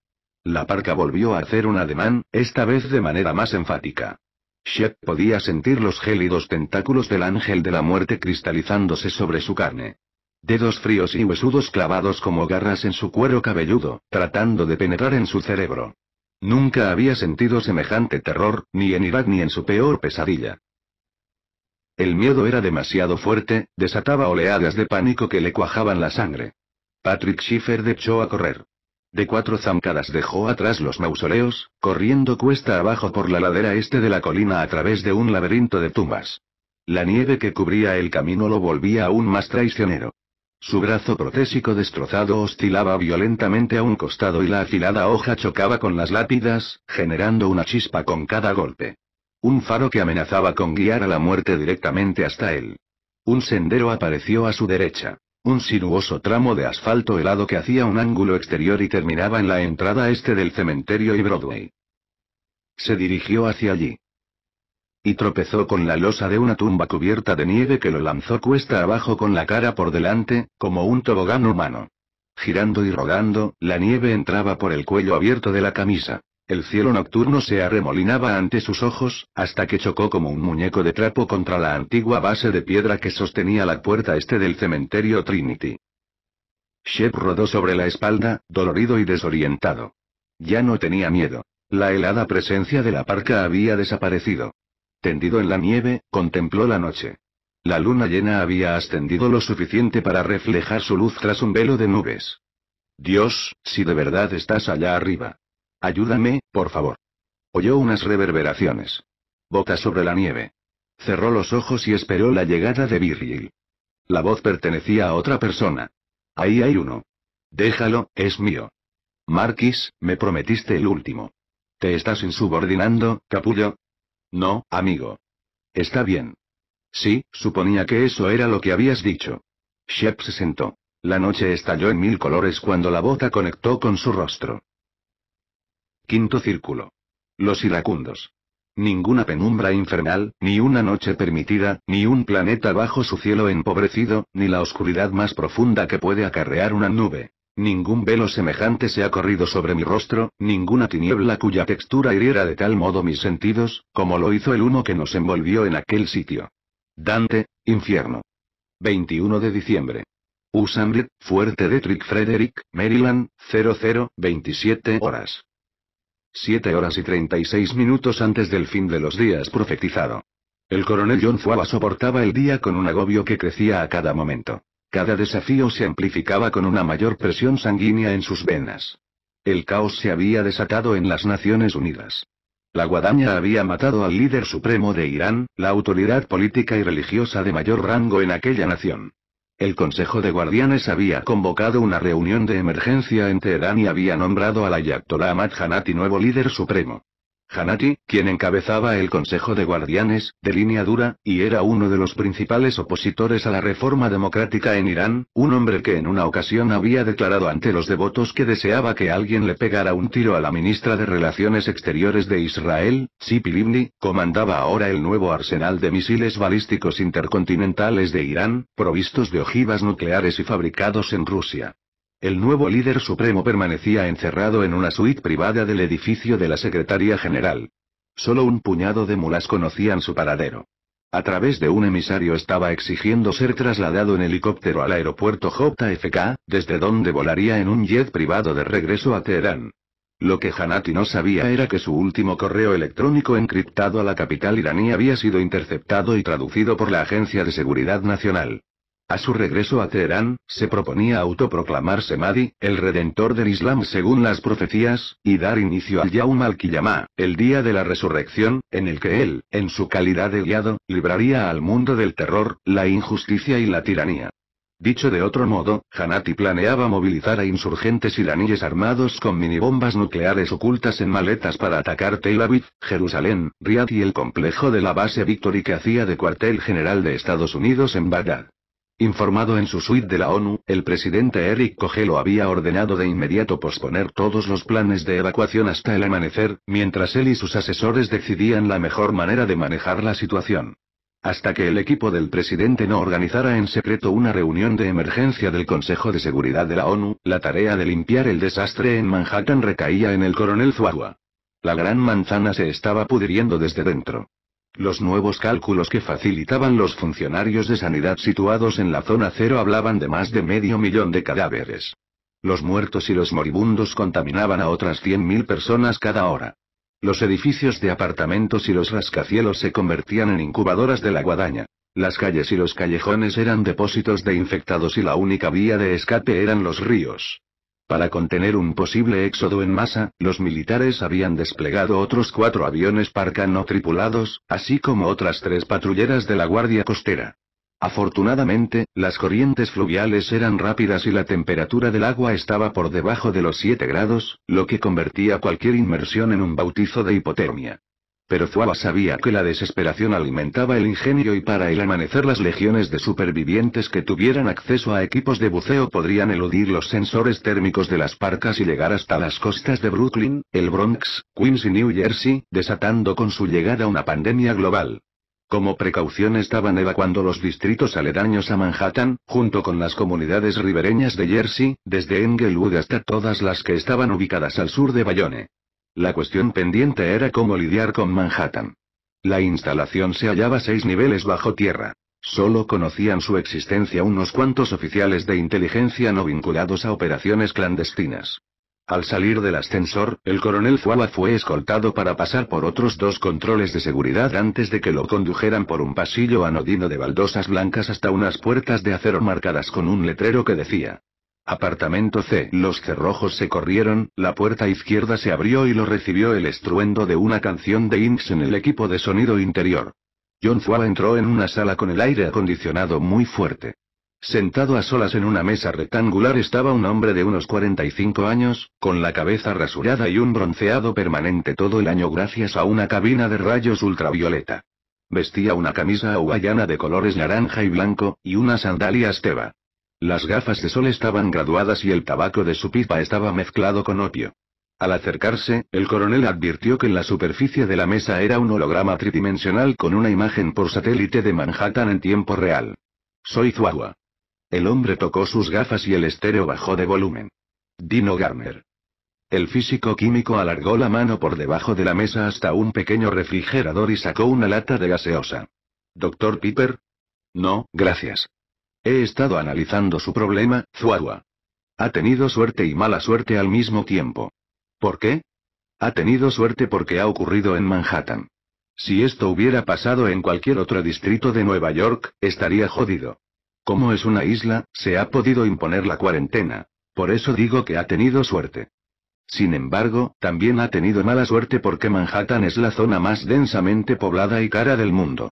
La parca volvió a hacer un ademán, esta vez de manera más enfática. Shep podía sentir los gélidos tentáculos del ángel de la muerte cristalizándose sobre su carne. Dedos fríos y huesudos clavados como garras en su cuero cabelludo, tratando de penetrar en su cerebro. Nunca había sentido semejante terror, ni en Irak ni en su peor pesadilla. El miedo era demasiado fuerte, desataba oleadas de pánico que le cuajaban la sangre. Patrick Schiffer echó a correr. De cuatro zancadas dejó atrás los mausoleos, corriendo cuesta abajo por la ladera este de la colina a través de un laberinto de tumbas. La nieve que cubría el camino lo volvía aún más traicionero. Su brazo protésico destrozado oscilaba violentamente a un costado y la afilada hoja chocaba con las lápidas, generando una chispa con cada golpe. Un faro que amenazaba con guiar a la muerte directamente hasta él. Un sendero apareció a su derecha. Un sinuoso tramo de asfalto helado que hacía un ángulo exterior y terminaba en la entrada este del cementerio y Broadway. Se dirigió hacia allí. Y tropezó con la losa de una tumba cubierta de nieve que lo lanzó cuesta abajo con la cara por delante, como un tobogán humano. Girando y rodando, la nieve entraba por el cuello abierto de la camisa. El cielo nocturno se arremolinaba ante sus ojos, hasta que chocó como un muñeco de trapo contra la antigua base de piedra que sostenía la puerta este del cementerio Trinity. Shep rodó sobre la espalda, dolorido y desorientado. Ya no tenía miedo. La helada presencia de la parca había desaparecido tendido en la nieve, contempló la noche. La luna llena había ascendido lo suficiente para reflejar su luz tras un velo de nubes. Dios, si de verdad estás allá arriba. Ayúdame, por favor. Oyó unas reverberaciones. Boca sobre la nieve. Cerró los ojos y esperó la llegada de Virgil. La voz pertenecía a otra persona. Ahí hay uno. Déjalo, es mío. Marquis, me prometiste el último. Te estás insubordinando, capullo, no, amigo. Está bien. Sí, suponía que eso era lo que habías dicho. Shep se sentó. La noche estalló en mil colores cuando la bota conectó con su rostro. Quinto círculo. Los iracundos. Ninguna penumbra infernal, ni una noche permitida, ni un planeta bajo su cielo empobrecido, ni la oscuridad más profunda que puede acarrear una nube. Ningún velo semejante se ha corrido sobre mi rostro, ninguna tiniebla cuya textura hiriera de tal modo mis sentidos, como lo hizo el humo que nos envolvió en aquel sitio. Dante, infierno. 21 de diciembre. Usambrid, fuerte de Trick Frederick, Maryland, 0027 horas. 7 horas y 36 minutos antes del fin de los días profetizado. El coronel John Fuaba soportaba el día con un agobio que crecía a cada momento. Cada desafío se amplificaba con una mayor presión sanguínea en sus venas. El caos se había desatado en las Naciones Unidas. La guadaña había matado al líder supremo de Irán, la autoridad política y religiosa de mayor rango en aquella nación. El Consejo de Guardianes había convocado una reunión de emergencia en Teherán y había nombrado al Ayatollah Ahmad Hanati nuevo líder supremo. Hanati, quien encabezaba el Consejo de Guardianes, de línea dura, y era uno de los principales opositores a la reforma democrática en Irán, un hombre que en una ocasión había declarado ante los devotos que deseaba que alguien le pegara un tiro a la ministra de Relaciones Exteriores de Israel, Sipilimni, comandaba ahora el nuevo arsenal de misiles balísticos intercontinentales de Irán, provistos de ojivas nucleares y fabricados en Rusia. El nuevo líder supremo permanecía encerrado en una suite privada del edificio de la Secretaría General. Solo un puñado de mulas conocían su paradero. A través de un emisario estaba exigiendo ser trasladado en helicóptero al aeropuerto JFK, desde donde volaría en un jet privado de regreso a Teherán. Lo que Hanati no sabía era que su último correo electrónico encriptado a la capital iraní había sido interceptado y traducido por la Agencia de Seguridad Nacional. A su regreso a Teherán, se proponía autoproclamarse Mahdi, el redentor del Islam según las profecías, y dar inicio al Yaum al-Qiyamah, el día de la resurrección, en el que él, en su calidad de guiado, libraría al mundo del terror, la injusticia y la tiranía. Dicho de otro modo, Hanati planeaba movilizar a insurgentes iraníes armados con minibombas nucleares ocultas en maletas para atacar Tel Aviv, Jerusalén, Riad y el complejo de la base Victory que hacía de cuartel general de Estados Unidos en Bagdad. Informado en su suite de la ONU, el presidente Eric Cogelo había ordenado de inmediato posponer todos los planes de evacuación hasta el amanecer, mientras él y sus asesores decidían la mejor manera de manejar la situación. Hasta que el equipo del presidente no organizara en secreto una reunión de emergencia del Consejo de Seguridad de la ONU, la tarea de limpiar el desastre en Manhattan recaía en el coronel Zuagua. La gran manzana se estaba pudriendo desde dentro. Los nuevos cálculos que facilitaban los funcionarios de sanidad situados en la zona cero hablaban de más de medio millón de cadáveres. Los muertos y los moribundos contaminaban a otras 100.000 personas cada hora. Los edificios de apartamentos y los rascacielos se convertían en incubadoras de la guadaña. Las calles y los callejones eran depósitos de infectados y la única vía de escape eran los ríos. Para contener un posible éxodo en masa, los militares habían desplegado otros cuatro aviones parca no tripulados, así como otras tres patrulleras de la Guardia Costera. Afortunadamente, las corrientes fluviales eran rápidas y la temperatura del agua estaba por debajo de los 7 grados, lo que convertía cualquier inmersión en un bautizo de hipotermia. Pero Zuaba sabía que la desesperación alimentaba el ingenio y para el amanecer las legiones de supervivientes que tuvieran acceso a equipos de buceo podrían eludir los sensores térmicos de las parcas y llegar hasta las costas de Brooklyn, el Bronx, Queens y New Jersey, desatando con su llegada una pandemia global. Como precaución estaban evacuando los distritos aledaños a Manhattan, junto con las comunidades ribereñas de Jersey, desde Englewood hasta todas las que estaban ubicadas al sur de Bayonne. La cuestión pendiente era cómo lidiar con Manhattan. La instalación se hallaba seis niveles bajo tierra. Solo conocían su existencia unos cuantos oficiales de inteligencia no vinculados a operaciones clandestinas. Al salir del ascensor, el coronel Zuaba fue escoltado para pasar por otros dos controles de seguridad antes de que lo condujeran por un pasillo anodino de baldosas blancas hasta unas puertas de acero marcadas con un letrero que decía, Apartamento C. Los cerrojos se corrieron, la puerta izquierda se abrió y lo recibió el estruendo de una canción de Inks en el equipo de sonido interior. John Fuaba entró en una sala con el aire acondicionado muy fuerte. Sentado a solas en una mesa rectangular estaba un hombre de unos 45 años, con la cabeza rasurada y un bronceado permanente todo el año gracias a una cabina de rayos ultravioleta. Vestía una camisa hawaiana de colores naranja y blanco, y unas sandalias esteba. Las gafas de sol estaban graduadas y el tabaco de su pipa estaba mezclado con opio. Al acercarse, el coronel advirtió que en la superficie de la mesa era un holograma tridimensional con una imagen por satélite de Manhattan en tiempo real. Soy Zuagua. El hombre tocó sus gafas y el estéreo bajó de volumen. Dino Garner. El físico químico alargó la mano por debajo de la mesa hasta un pequeño refrigerador y sacó una lata de gaseosa. Doctor Piper? No, gracias. He estado analizando su problema, Zuagua. Ha tenido suerte y mala suerte al mismo tiempo. ¿Por qué? Ha tenido suerte porque ha ocurrido en Manhattan. Si esto hubiera pasado en cualquier otro distrito de Nueva York, estaría jodido. Como es una isla, se ha podido imponer la cuarentena. Por eso digo que ha tenido suerte. Sin embargo, también ha tenido mala suerte porque Manhattan es la zona más densamente poblada y cara del mundo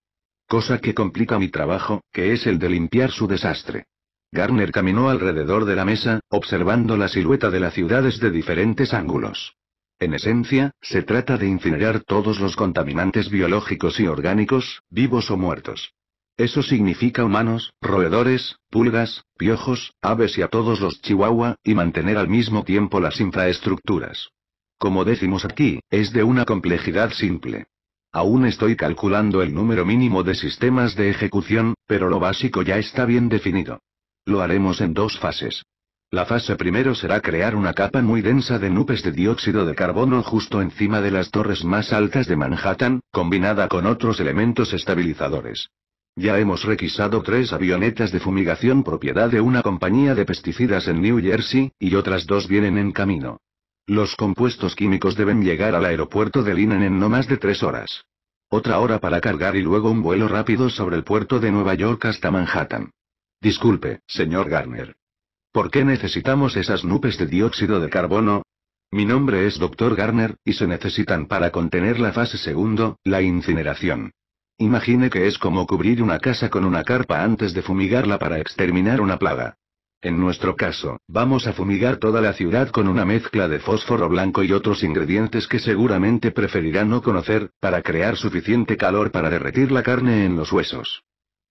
cosa que complica mi trabajo, que es el de limpiar su desastre. Garner caminó alrededor de la mesa, observando la silueta de la ciudad desde diferentes ángulos. En esencia, se trata de incinerar todos los contaminantes biológicos y orgánicos, vivos o muertos. Eso significa humanos, roedores, pulgas, piojos, aves y a todos los chihuahua, y mantener al mismo tiempo las infraestructuras. Como decimos aquí, es de una complejidad simple. Aún estoy calculando el número mínimo de sistemas de ejecución, pero lo básico ya está bien definido. Lo haremos en dos fases. La fase primero será crear una capa muy densa de nubes de dióxido de carbono justo encima de las torres más altas de Manhattan, combinada con otros elementos estabilizadores. Ya hemos requisado tres avionetas de fumigación propiedad de una compañía de pesticidas en New Jersey, y otras dos vienen en camino. Los compuestos químicos deben llegar al aeropuerto de Linen en no más de tres horas. Otra hora para cargar y luego un vuelo rápido sobre el puerto de Nueva York hasta Manhattan. Disculpe, señor Garner. ¿Por qué necesitamos esas nubes de dióxido de carbono? Mi nombre es Dr. Garner, y se necesitan para contener la fase segundo, la incineración. Imagine que es como cubrir una casa con una carpa antes de fumigarla para exterminar una plaga. En nuestro caso, vamos a fumigar toda la ciudad con una mezcla de fósforo blanco y otros ingredientes que seguramente preferirá no conocer, para crear suficiente calor para derretir la carne en los huesos.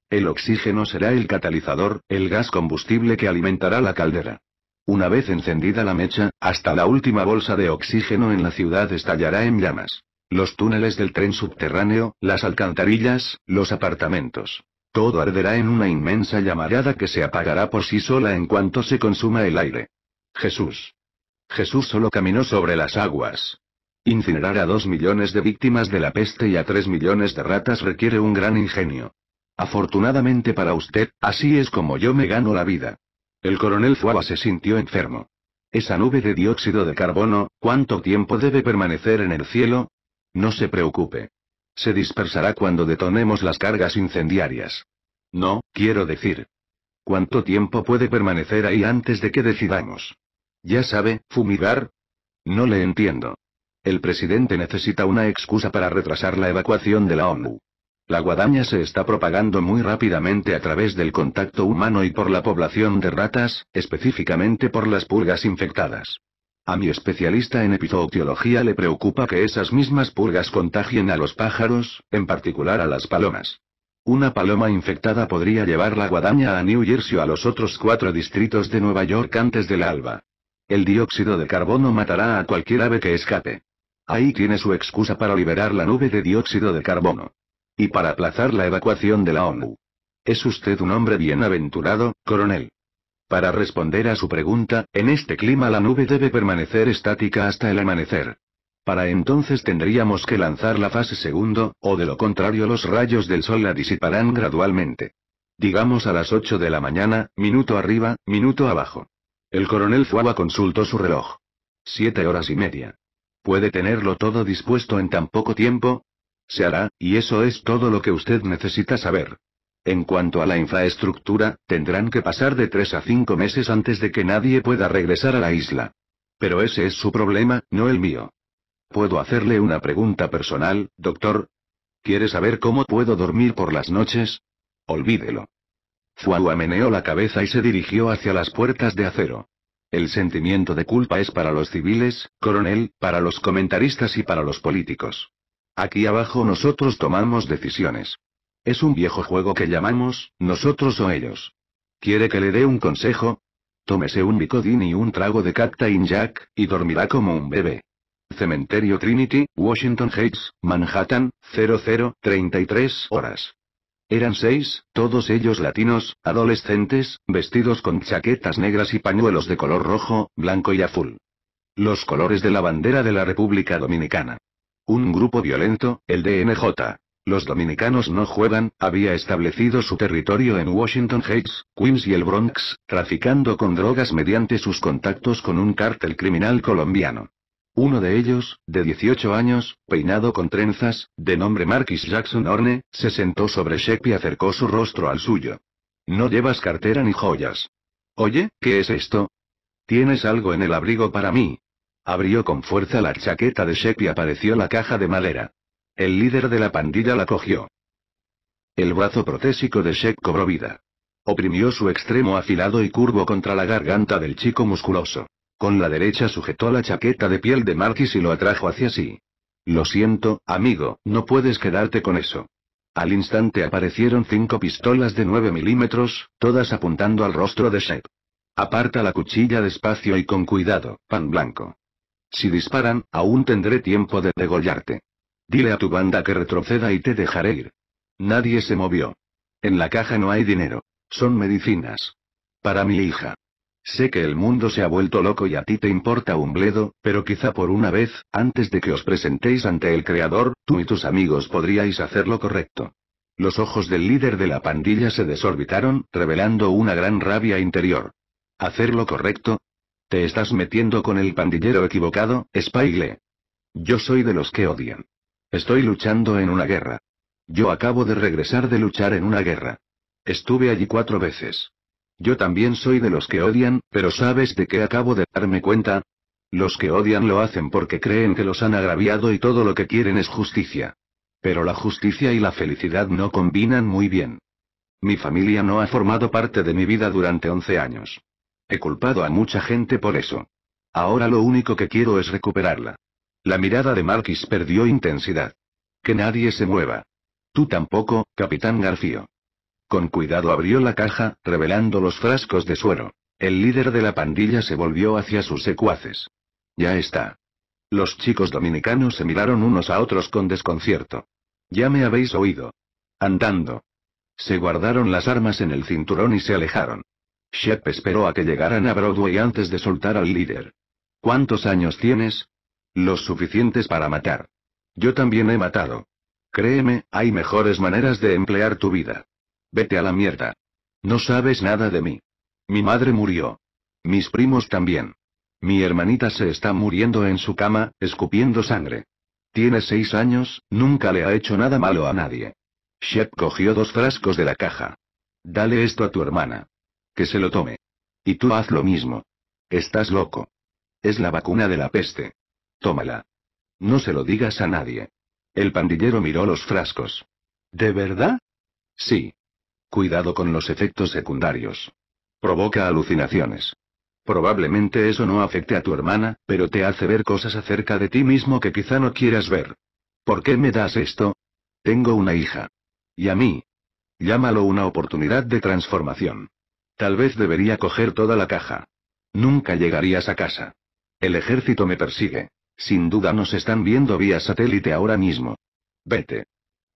El oxígeno será el catalizador, el gas combustible que alimentará la caldera. Una vez encendida la mecha, hasta la última bolsa de oxígeno en la ciudad estallará en llamas. Los túneles del tren subterráneo, las alcantarillas, los apartamentos. Todo arderá en una inmensa llamarada que se apagará por sí sola en cuanto se consuma el aire. Jesús. Jesús solo caminó sobre las aguas. Incinerar a dos millones de víctimas de la peste y a tres millones de ratas requiere un gran ingenio. Afortunadamente para usted, así es como yo me gano la vida. El coronel Zuaba se sintió enfermo. Esa nube de dióxido de carbono, ¿cuánto tiempo debe permanecer en el cielo? No se preocupe. Se dispersará cuando detonemos las cargas incendiarias. No, quiero decir. ¿Cuánto tiempo puede permanecer ahí antes de que decidamos? Ya sabe, fumigar. No le entiendo. El presidente necesita una excusa para retrasar la evacuación de la ONU. La guadaña se está propagando muy rápidamente a través del contacto humano y por la población de ratas, específicamente por las pulgas infectadas. A mi especialista en epizootiología le preocupa que esas mismas purgas contagien a los pájaros, en particular a las palomas. Una paloma infectada podría llevar la guadaña a New Jersey o a los otros cuatro distritos de Nueva York antes del alba. El dióxido de carbono matará a cualquier ave que escape. Ahí tiene su excusa para liberar la nube de dióxido de carbono. Y para aplazar la evacuación de la ONU. Es usted un hombre bienaventurado, coronel. Para responder a su pregunta, en este clima la nube debe permanecer estática hasta el amanecer. Para entonces tendríamos que lanzar la fase segundo, o de lo contrario los rayos del sol la disiparán gradualmente. Digamos a las 8 de la mañana, minuto arriba, minuto abajo. El coronel Fuawa consultó su reloj. Siete horas y media. ¿Puede tenerlo todo dispuesto en tan poco tiempo? Se hará, y eso es todo lo que usted necesita saber. En cuanto a la infraestructura, tendrán que pasar de tres a cinco meses antes de que nadie pueda regresar a la isla. Pero ese es su problema, no el mío. ¿Puedo hacerle una pregunta personal, doctor? ¿Quiere saber cómo puedo dormir por las noches? Olvídelo. Fuahua meneó la cabeza y se dirigió hacia las puertas de acero. El sentimiento de culpa es para los civiles, coronel, para los comentaristas y para los políticos. Aquí abajo nosotros tomamos decisiones. Es un viejo juego que llamamos, nosotros o ellos. ¿Quiere que le dé un consejo? Tómese un bicodín y un trago de Captain Jack, y dormirá como un bebé. Cementerio Trinity, Washington Heights, Manhattan, 0033 horas. Eran seis, todos ellos latinos, adolescentes, vestidos con chaquetas negras y pañuelos de color rojo, blanco y azul. Los colores de la bandera de la República Dominicana. Un grupo violento, el DNJ. Los dominicanos no juegan, había establecido su territorio en Washington Heights, Queens y el Bronx, traficando con drogas mediante sus contactos con un cártel criminal colombiano. Uno de ellos, de 18 años, peinado con trenzas, de nombre Marquis Jackson Orne, se sentó sobre Shep y acercó su rostro al suyo. No llevas cartera ni joyas. Oye, ¿qué es esto? ¿Tienes algo en el abrigo para mí? Abrió con fuerza la chaqueta de Shep y apareció la caja de madera. El líder de la pandilla la cogió. El brazo protésico de Sheik cobró vida. Oprimió su extremo afilado y curvo contra la garganta del chico musculoso. Con la derecha sujetó la chaqueta de piel de Marquis y lo atrajo hacia sí. Lo siento, amigo, no puedes quedarte con eso. Al instante aparecieron cinco pistolas de 9 milímetros, todas apuntando al rostro de Shep. Aparta la cuchilla despacio y con cuidado, pan blanco. Si disparan, aún tendré tiempo de degollarte. Dile a tu banda que retroceda y te dejaré ir. Nadie se movió. En la caja no hay dinero. Son medicinas. Para mi hija. Sé que el mundo se ha vuelto loco y a ti te importa un bledo, pero quizá por una vez, antes de que os presentéis ante el Creador, tú y tus amigos podríais hacer lo correcto. Los ojos del líder de la pandilla se desorbitaron, revelando una gran rabia interior. ¿Hacer lo correcto? Te estás metiendo con el pandillero equivocado, Spigle? Yo soy de los que odian. Estoy luchando en una guerra. Yo acabo de regresar de luchar en una guerra. Estuve allí cuatro veces. Yo también soy de los que odian, pero ¿sabes de qué acabo de darme cuenta? Los que odian lo hacen porque creen que los han agraviado y todo lo que quieren es justicia. Pero la justicia y la felicidad no combinan muy bien. Mi familia no ha formado parte de mi vida durante 11 años. He culpado a mucha gente por eso. Ahora lo único que quiero es recuperarla. La mirada de Marquis perdió intensidad. Que nadie se mueva. Tú tampoco, capitán Garfío. Con cuidado abrió la caja, revelando los frascos de suero. El líder de la pandilla se volvió hacia sus secuaces. Ya está. Los chicos dominicanos se miraron unos a otros con desconcierto. Ya me habéis oído. Andando. Se guardaron las armas en el cinturón y se alejaron. Shep esperó a que llegaran a Broadway antes de soltar al líder. ¿Cuántos años tienes? Los suficientes para matar. Yo también he matado. Créeme, hay mejores maneras de emplear tu vida. Vete a la mierda. No sabes nada de mí. Mi madre murió. Mis primos también. Mi hermanita se está muriendo en su cama, escupiendo sangre. Tiene seis años, nunca le ha hecho nada malo a nadie. Shep cogió dos frascos de la caja. Dale esto a tu hermana. Que se lo tome. Y tú haz lo mismo. Estás loco. Es la vacuna de la peste. Tómala. No se lo digas a nadie. El pandillero miró los frascos. ¿De verdad? Sí. Cuidado con los efectos secundarios. Provoca alucinaciones. Probablemente eso no afecte a tu hermana, pero te hace ver cosas acerca de ti mismo que quizá no quieras ver. ¿Por qué me das esto? Tengo una hija. Y a mí. Llámalo una oportunidad de transformación. Tal vez debería coger toda la caja. Nunca llegarías a casa. El ejército me persigue. Sin duda nos están viendo vía satélite ahora mismo. Vete.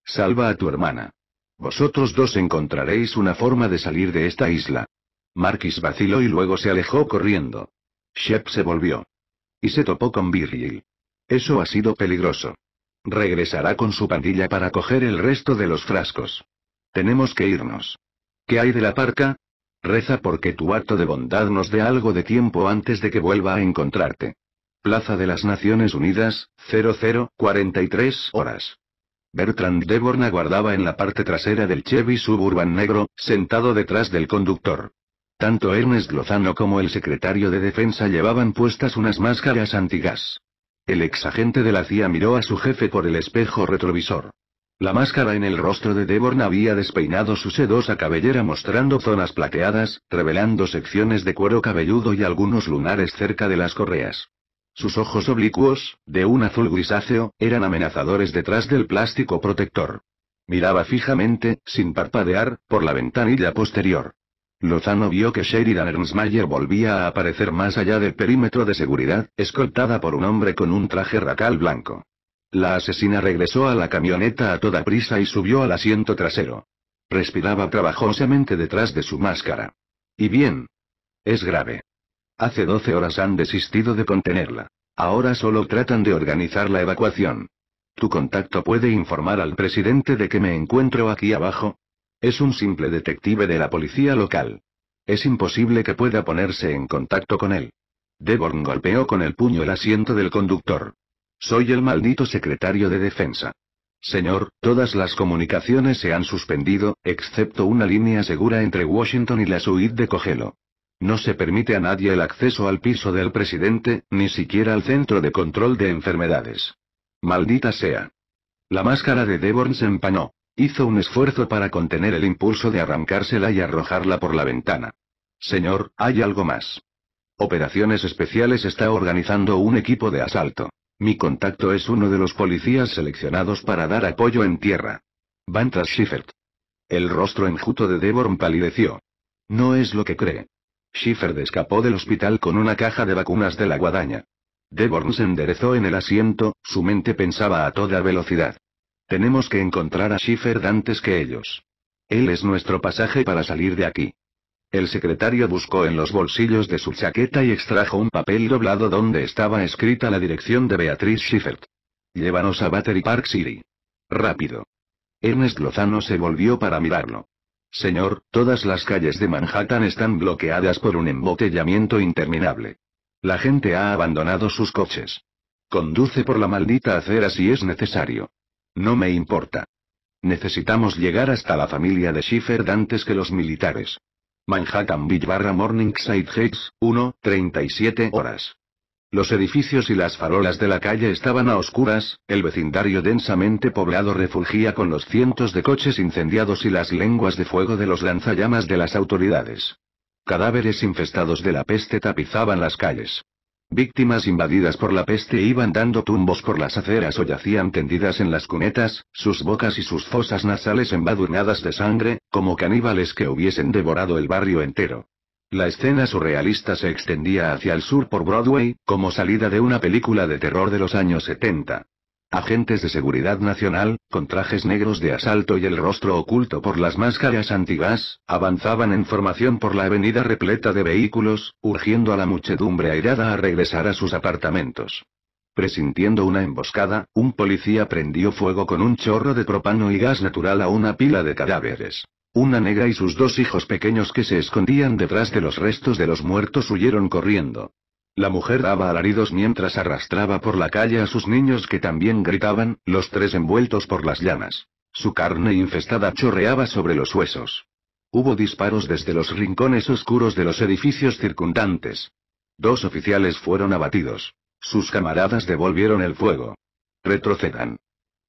Salva a tu hermana. Vosotros dos encontraréis una forma de salir de esta isla. Marquis vaciló y luego se alejó corriendo. Shep se volvió. Y se topó con Virgil. Eso ha sido peligroso. Regresará con su pandilla para coger el resto de los frascos. Tenemos que irnos. ¿Qué hay de la parca? Reza porque tu acto de bondad nos dé algo de tiempo antes de que vuelva a encontrarte. Plaza de las Naciones Unidas, 0043 horas. Bertrand Deborn aguardaba en la parte trasera del Chevy Suburban negro, sentado detrás del conductor. Tanto Ernest Lozano como el secretario de Defensa llevaban puestas unas máscaras antigas. El exagente de la CIA miró a su jefe por el espejo retrovisor. La máscara en el rostro de Deborn había despeinado su sedosa cabellera mostrando zonas plateadas, revelando secciones de cuero cabelludo y algunos lunares cerca de las correas. Sus ojos oblicuos, de un azul grisáceo, eran amenazadores detrás del plástico protector. Miraba fijamente, sin parpadear, por la ventanilla posterior. Lozano vio que Sheridan Ernstmayer volvía a aparecer más allá del perímetro de seguridad, escoltada por un hombre con un traje racal blanco. La asesina regresó a la camioneta a toda prisa y subió al asiento trasero. Respiraba trabajosamente detrás de su máscara. Y bien. Es grave. Hace 12 horas han desistido de contenerla. Ahora solo tratan de organizar la evacuación. Tu contacto puede informar al presidente de que me encuentro aquí abajo. Es un simple detective de la policía local. Es imposible que pueda ponerse en contacto con él. Devon golpeó con el puño el asiento del conductor. Soy el maldito secretario de defensa. Señor, todas las comunicaciones se han suspendido, excepto una línea segura entre Washington y la suite de Cogelo. No se permite a nadie el acceso al piso del presidente, ni siquiera al centro de control de enfermedades. Maldita sea. La máscara de Deborn se empanó. Hizo un esfuerzo para contener el impulso de arrancársela y arrojarla por la ventana. Señor, hay algo más. Operaciones Especiales está organizando un equipo de asalto. Mi contacto es uno de los policías seleccionados para dar apoyo en tierra. Van tras Schiffert. El rostro enjuto de Deborn palideció. No es lo que cree. Schiffer escapó del hospital con una caja de vacunas de la guadaña. Deborn se enderezó en el asiento, su mente pensaba a toda velocidad. Tenemos que encontrar a Schiffer antes que ellos. Él es nuestro pasaje para salir de aquí. El secretario buscó en los bolsillos de su chaqueta y extrajo un papel doblado donde estaba escrita la dirección de Beatriz Schiffert. Llévanos a Battery Park City. Rápido. Ernest Lozano se volvió para mirarlo. Señor, todas las calles de Manhattan están bloqueadas por un embotellamiento interminable. La gente ha abandonado sus coches. Conduce por la maldita acera si es necesario. No me importa. Necesitamos llegar hasta la familia de Schiffer antes que los militares. Manhattan Beach barra Morningside Heights, 1, 37 horas. Los edificios y las farolas de la calle estaban a oscuras, el vecindario densamente poblado refugía con los cientos de coches incendiados y las lenguas de fuego de los lanzallamas de las autoridades. Cadáveres infestados de la peste tapizaban las calles. Víctimas invadidas por la peste iban dando tumbos por las aceras o yacían tendidas en las cunetas, sus bocas y sus fosas nasales embadurnadas de sangre, como caníbales que hubiesen devorado el barrio entero. La escena surrealista se extendía hacia el sur por Broadway, como salida de una película de terror de los años 70. Agentes de seguridad nacional, con trajes negros de asalto y el rostro oculto por las máscaras antigas, avanzaban en formación por la avenida repleta de vehículos, urgiendo a la muchedumbre airada a regresar a sus apartamentos. Presintiendo una emboscada, un policía prendió fuego con un chorro de propano y gas natural a una pila de cadáveres. Una negra y sus dos hijos pequeños que se escondían detrás de los restos de los muertos huyeron corriendo. La mujer daba alaridos mientras arrastraba por la calle a sus niños que también gritaban, los tres envueltos por las llamas. Su carne infestada chorreaba sobre los huesos. Hubo disparos desde los rincones oscuros de los edificios circundantes. Dos oficiales fueron abatidos. Sus camaradas devolvieron el fuego. Retrocedan.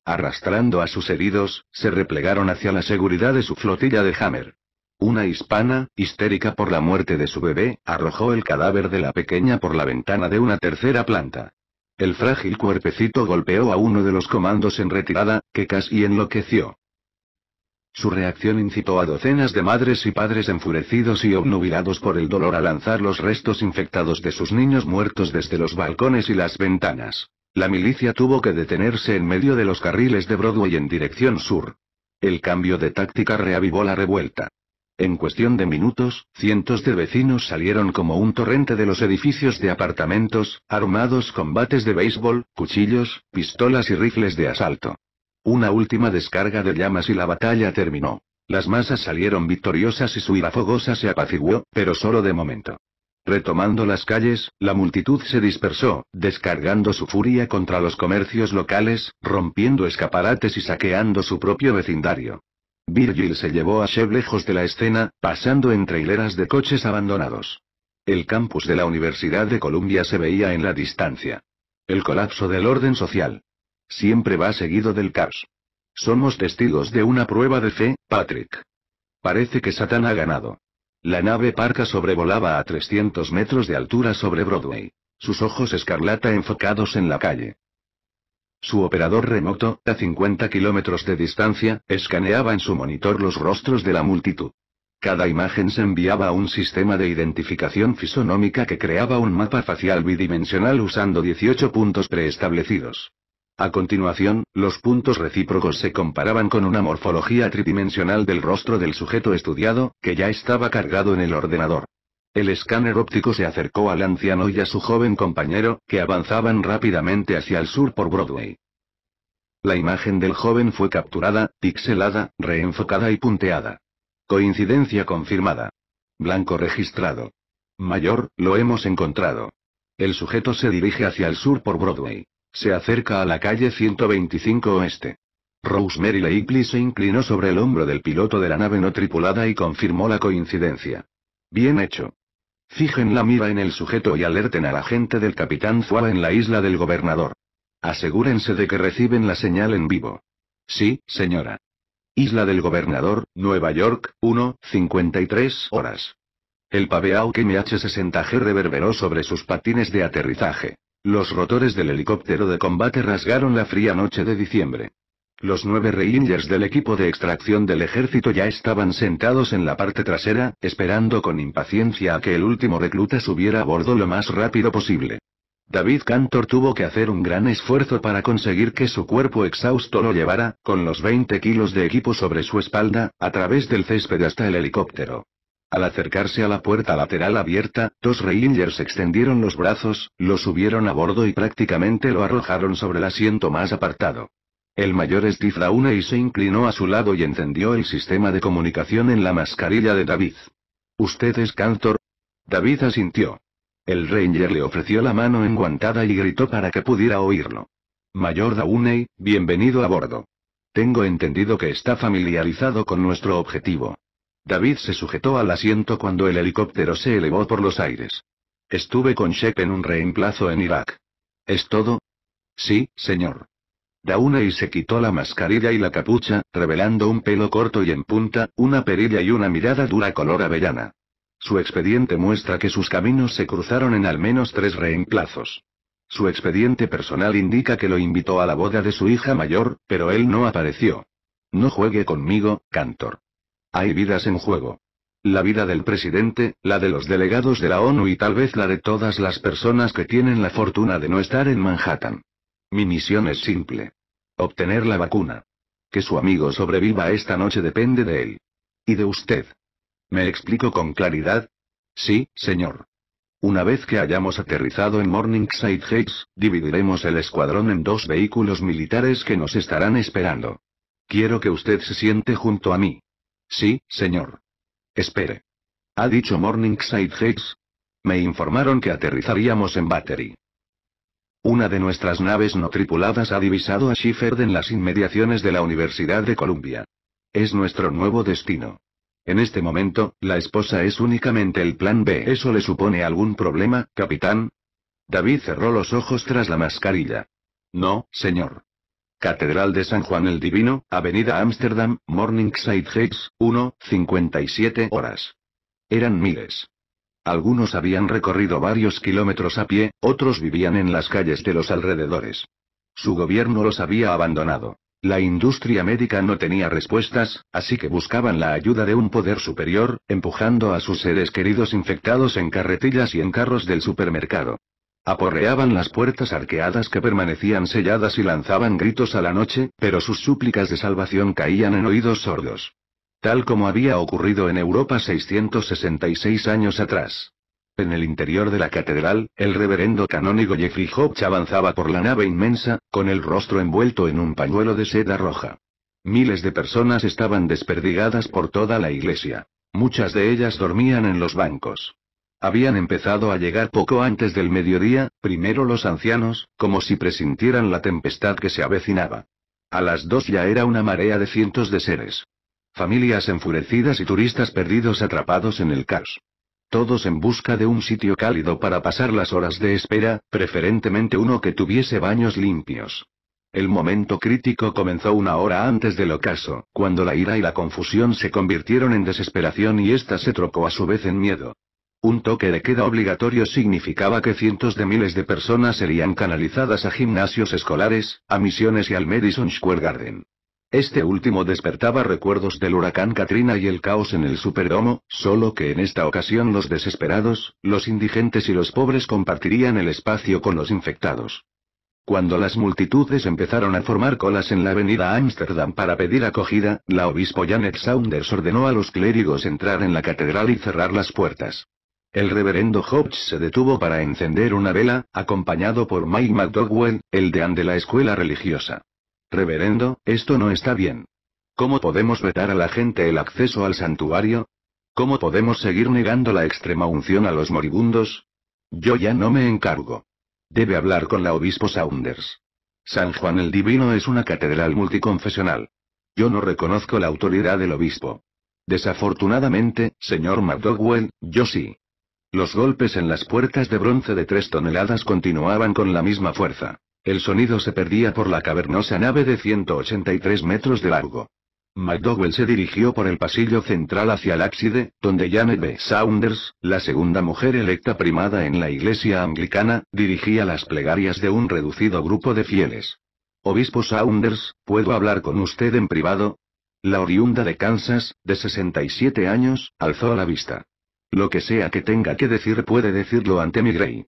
Arrastrando a sus heridos, se replegaron hacia la seguridad de su flotilla de Hammer. Una hispana, histérica por la muerte de su bebé, arrojó el cadáver de la pequeña por la ventana de una tercera planta. El frágil cuerpecito golpeó a uno de los comandos en retirada, que casi enloqueció. Su reacción incitó a docenas de madres y padres enfurecidos y obnubilados por el dolor a lanzar los restos infectados de sus niños muertos desde los balcones y las ventanas. La milicia tuvo que detenerse en medio de los carriles de Broadway en dirección sur. El cambio de táctica reavivó la revuelta. En cuestión de minutos, cientos de vecinos salieron como un torrente de los edificios de apartamentos, armados con bates de béisbol, cuchillos, pistolas y rifles de asalto. Una última descarga de llamas y la batalla terminó. Las masas salieron victoriosas y su ira fogosa se apaciguó, pero solo de momento. Retomando las calles, la multitud se dispersó, descargando su furia contra los comercios locales, rompiendo escaparates y saqueando su propio vecindario. Virgil se llevó a Shev lejos de la escena, pasando entre hileras de coches abandonados. El campus de la Universidad de Columbia se veía en la distancia. El colapso del orden social. Siempre va seguido del caos. Somos testigos de una prueba de fe, Patrick. Parece que Satán ha ganado. La nave parca sobrevolaba a 300 metros de altura sobre Broadway. Sus ojos escarlata enfocados en la calle. Su operador remoto, a 50 kilómetros de distancia, escaneaba en su monitor los rostros de la multitud. Cada imagen se enviaba a un sistema de identificación fisonómica que creaba un mapa facial bidimensional usando 18 puntos preestablecidos. A continuación, los puntos recíprocos se comparaban con una morfología tridimensional del rostro del sujeto estudiado, que ya estaba cargado en el ordenador. El escáner óptico se acercó al anciano y a su joven compañero, que avanzaban rápidamente hacia el sur por Broadway. La imagen del joven fue capturada, pixelada, reenfocada y punteada. Coincidencia confirmada. Blanco registrado. Mayor, lo hemos encontrado. El sujeto se dirige hacia el sur por Broadway. Se acerca a la calle 125 Oeste. Rosemary Leighley se inclinó sobre el hombro del piloto de la nave no tripulada y confirmó la coincidencia. Bien hecho. Fijen la mira en el sujeto y alerten a la gente del capitán Zuava en la isla del gobernador. Asegúrense de que reciben la señal en vivo. Sí, señora. Isla del Gobernador, Nueva York, 53 horas. El paveau mh 60 g reverberó sobre sus patines de aterrizaje. Los rotores del helicóptero de combate rasgaron la fría noche de diciembre. Los nueve Rangers del equipo de extracción del ejército ya estaban sentados en la parte trasera, esperando con impaciencia a que el último recluta subiera a bordo lo más rápido posible. David Cantor tuvo que hacer un gran esfuerzo para conseguir que su cuerpo exhausto lo llevara, con los 20 kilos de equipo sobre su espalda, a través del césped hasta el helicóptero. Al acercarse a la puerta lateral abierta, dos Rangers extendieron los brazos, lo subieron a bordo y prácticamente lo arrojaron sobre el asiento más apartado. El mayor Steve y se inclinó a su lado y encendió el sistema de comunicación en la mascarilla de David. ¿Usted es Cantor? David asintió. El Ranger le ofreció la mano enguantada y gritó para que pudiera oírlo. Mayor Dauney, bienvenido a bordo. Tengo entendido que está familiarizado con nuestro objetivo. David se sujetó al asiento cuando el helicóptero se elevó por los aires. Estuve con Shep en un reemplazo en Irak. ¿Es todo? Sí, señor. y se quitó la mascarilla y la capucha, revelando un pelo corto y en punta, una perilla y una mirada dura color avellana. Su expediente muestra que sus caminos se cruzaron en al menos tres reemplazos. Su expediente personal indica que lo invitó a la boda de su hija mayor, pero él no apareció. No juegue conmigo, Cantor. Hay vidas en juego. La vida del presidente, la de los delegados de la ONU y tal vez la de todas las personas que tienen la fortuna de no estar en Manhattan. Mi misión es simple. Obtener la vacuna. Que su amigo sobreviva esta noche depende de él. Y de usted. ¿Me explico con claridad? Sí, señor. Una vez que hayamos aterrizado en Morningside Heights, dividiremos el escuadrón en dos vehículos militares que nos estarán esperando. Quiero que usted se siente junto a mí. Sí, señor. Espere. ¿Ha dicho Morningside Heights? Me informaron que aterrizaríamos en Battery. Una de nuestras naves no tripuladas ha divisado a Schiffer en las inmediaciones de la Universidad de Columbia. Es nuestro nuevo destino. En este momento, la esposa es únicamente el plan B. ¿Eso le supone algún problema, capitán? David cerró los ojos tras la mascarilla. No, señor. Catedral de San Juan el Divino, Avenida Amsterdam, Morningside Heights, 1, 57 horas. Eran miles. Algunos habían recorrido varios kilómetros a pie, otros vivían en las calles de los alrededores. Su gobierno los había abandonado. La industria médica no tenía respuestas, así que buscaban la ayuda de un poder superior, empujando a sus seres queridos infectados en carretillas y en carros del supermercado. Aporreaban las puertas arqueadas que permanecían selladas y lanzaban gritos a la noche, pero sus súplicas de salvación caían en oídos sordos. Tal como había ocurrido en Europa 666 años atrás. En el interior de la catedral, el reverendo canónigo Jeffrey Hopch avanzaba por la nave inmensa, con el rostro envuelto en un pañuelo de seda roja. Miles de personas estaban desperdigadas por toda la iglesia. Muchas de ellas dormían en los bancos. Habían empezado a llegar poco antes del mediodía, primero los ancianos, como si presintieran la tempestad que se avecinaba. A las dos ya era una marea de cientos de seres. Familias enfurecidas y turistas perdidos atrapados en el caos. Todos en busca de un sitio cálido para pasar las horas de espera, preferentemente uno que tuviese baños limpios. El momento crítico comenzó una hora antes del ocaso, cuando la ira y la confusión se convirtieron en desesperación y ésta se trocó a su vez en miedo. Un toque de queda obligatorio significaba que cientos de miles de personas serían canalizadas a gimnasios escolares, a misiones y al Madison Square Garden. Este último despertaba recuerdos del huracán Katrina y el caos en el Superdomo, solo que en esta ocasión los desesperados, los indigentes y los pobres compartirían el espacio con los infectados. Cuando las multitudes empezaron a formar colas en la avenida Ámsterdam para pedir acogida, la obispo Janet Saunders ordenó a los clérigos entrar en la catedral y cerrar las puertas. El reverendo Hobbes se detuvo para encender una vela, acompañado por Mike McDowell, el deán de la escuela religiosa. Reverendo, esto no está bien. ¿Cómo podemos vetar a la gente el acceso al santuario? ¿Cómo podemos seguir negando la extrema unción a los moribundos? Yo ya no me encargo. Debe hablar con la obispo Saunders. San Juan el Divino es una catedral multiconfesional. Yo no reconozco la autoridad del obispo. Desafortunadamente, señor McDowell, yo sí. Los golpes en las puertas de bronce de tres toneladas continuaban con la misma fuerza. El sonido se perdía por la cavernosa nave de 183 metros de largo. McDowell se dirigió por el pasillo central hacia el ábside, donde Janet B. Saunders, la segunda mujer electa primada en la iglesia anglicana, dirigía las plegarias de un reducido grupo de fieles. Obispo Saunders, ¿puedo hablar con usted en privado? La oriunda de Kansas, de 67 años, alzó la vista. Lo que sea que tenga que decir puede decirlo ante mi Grey.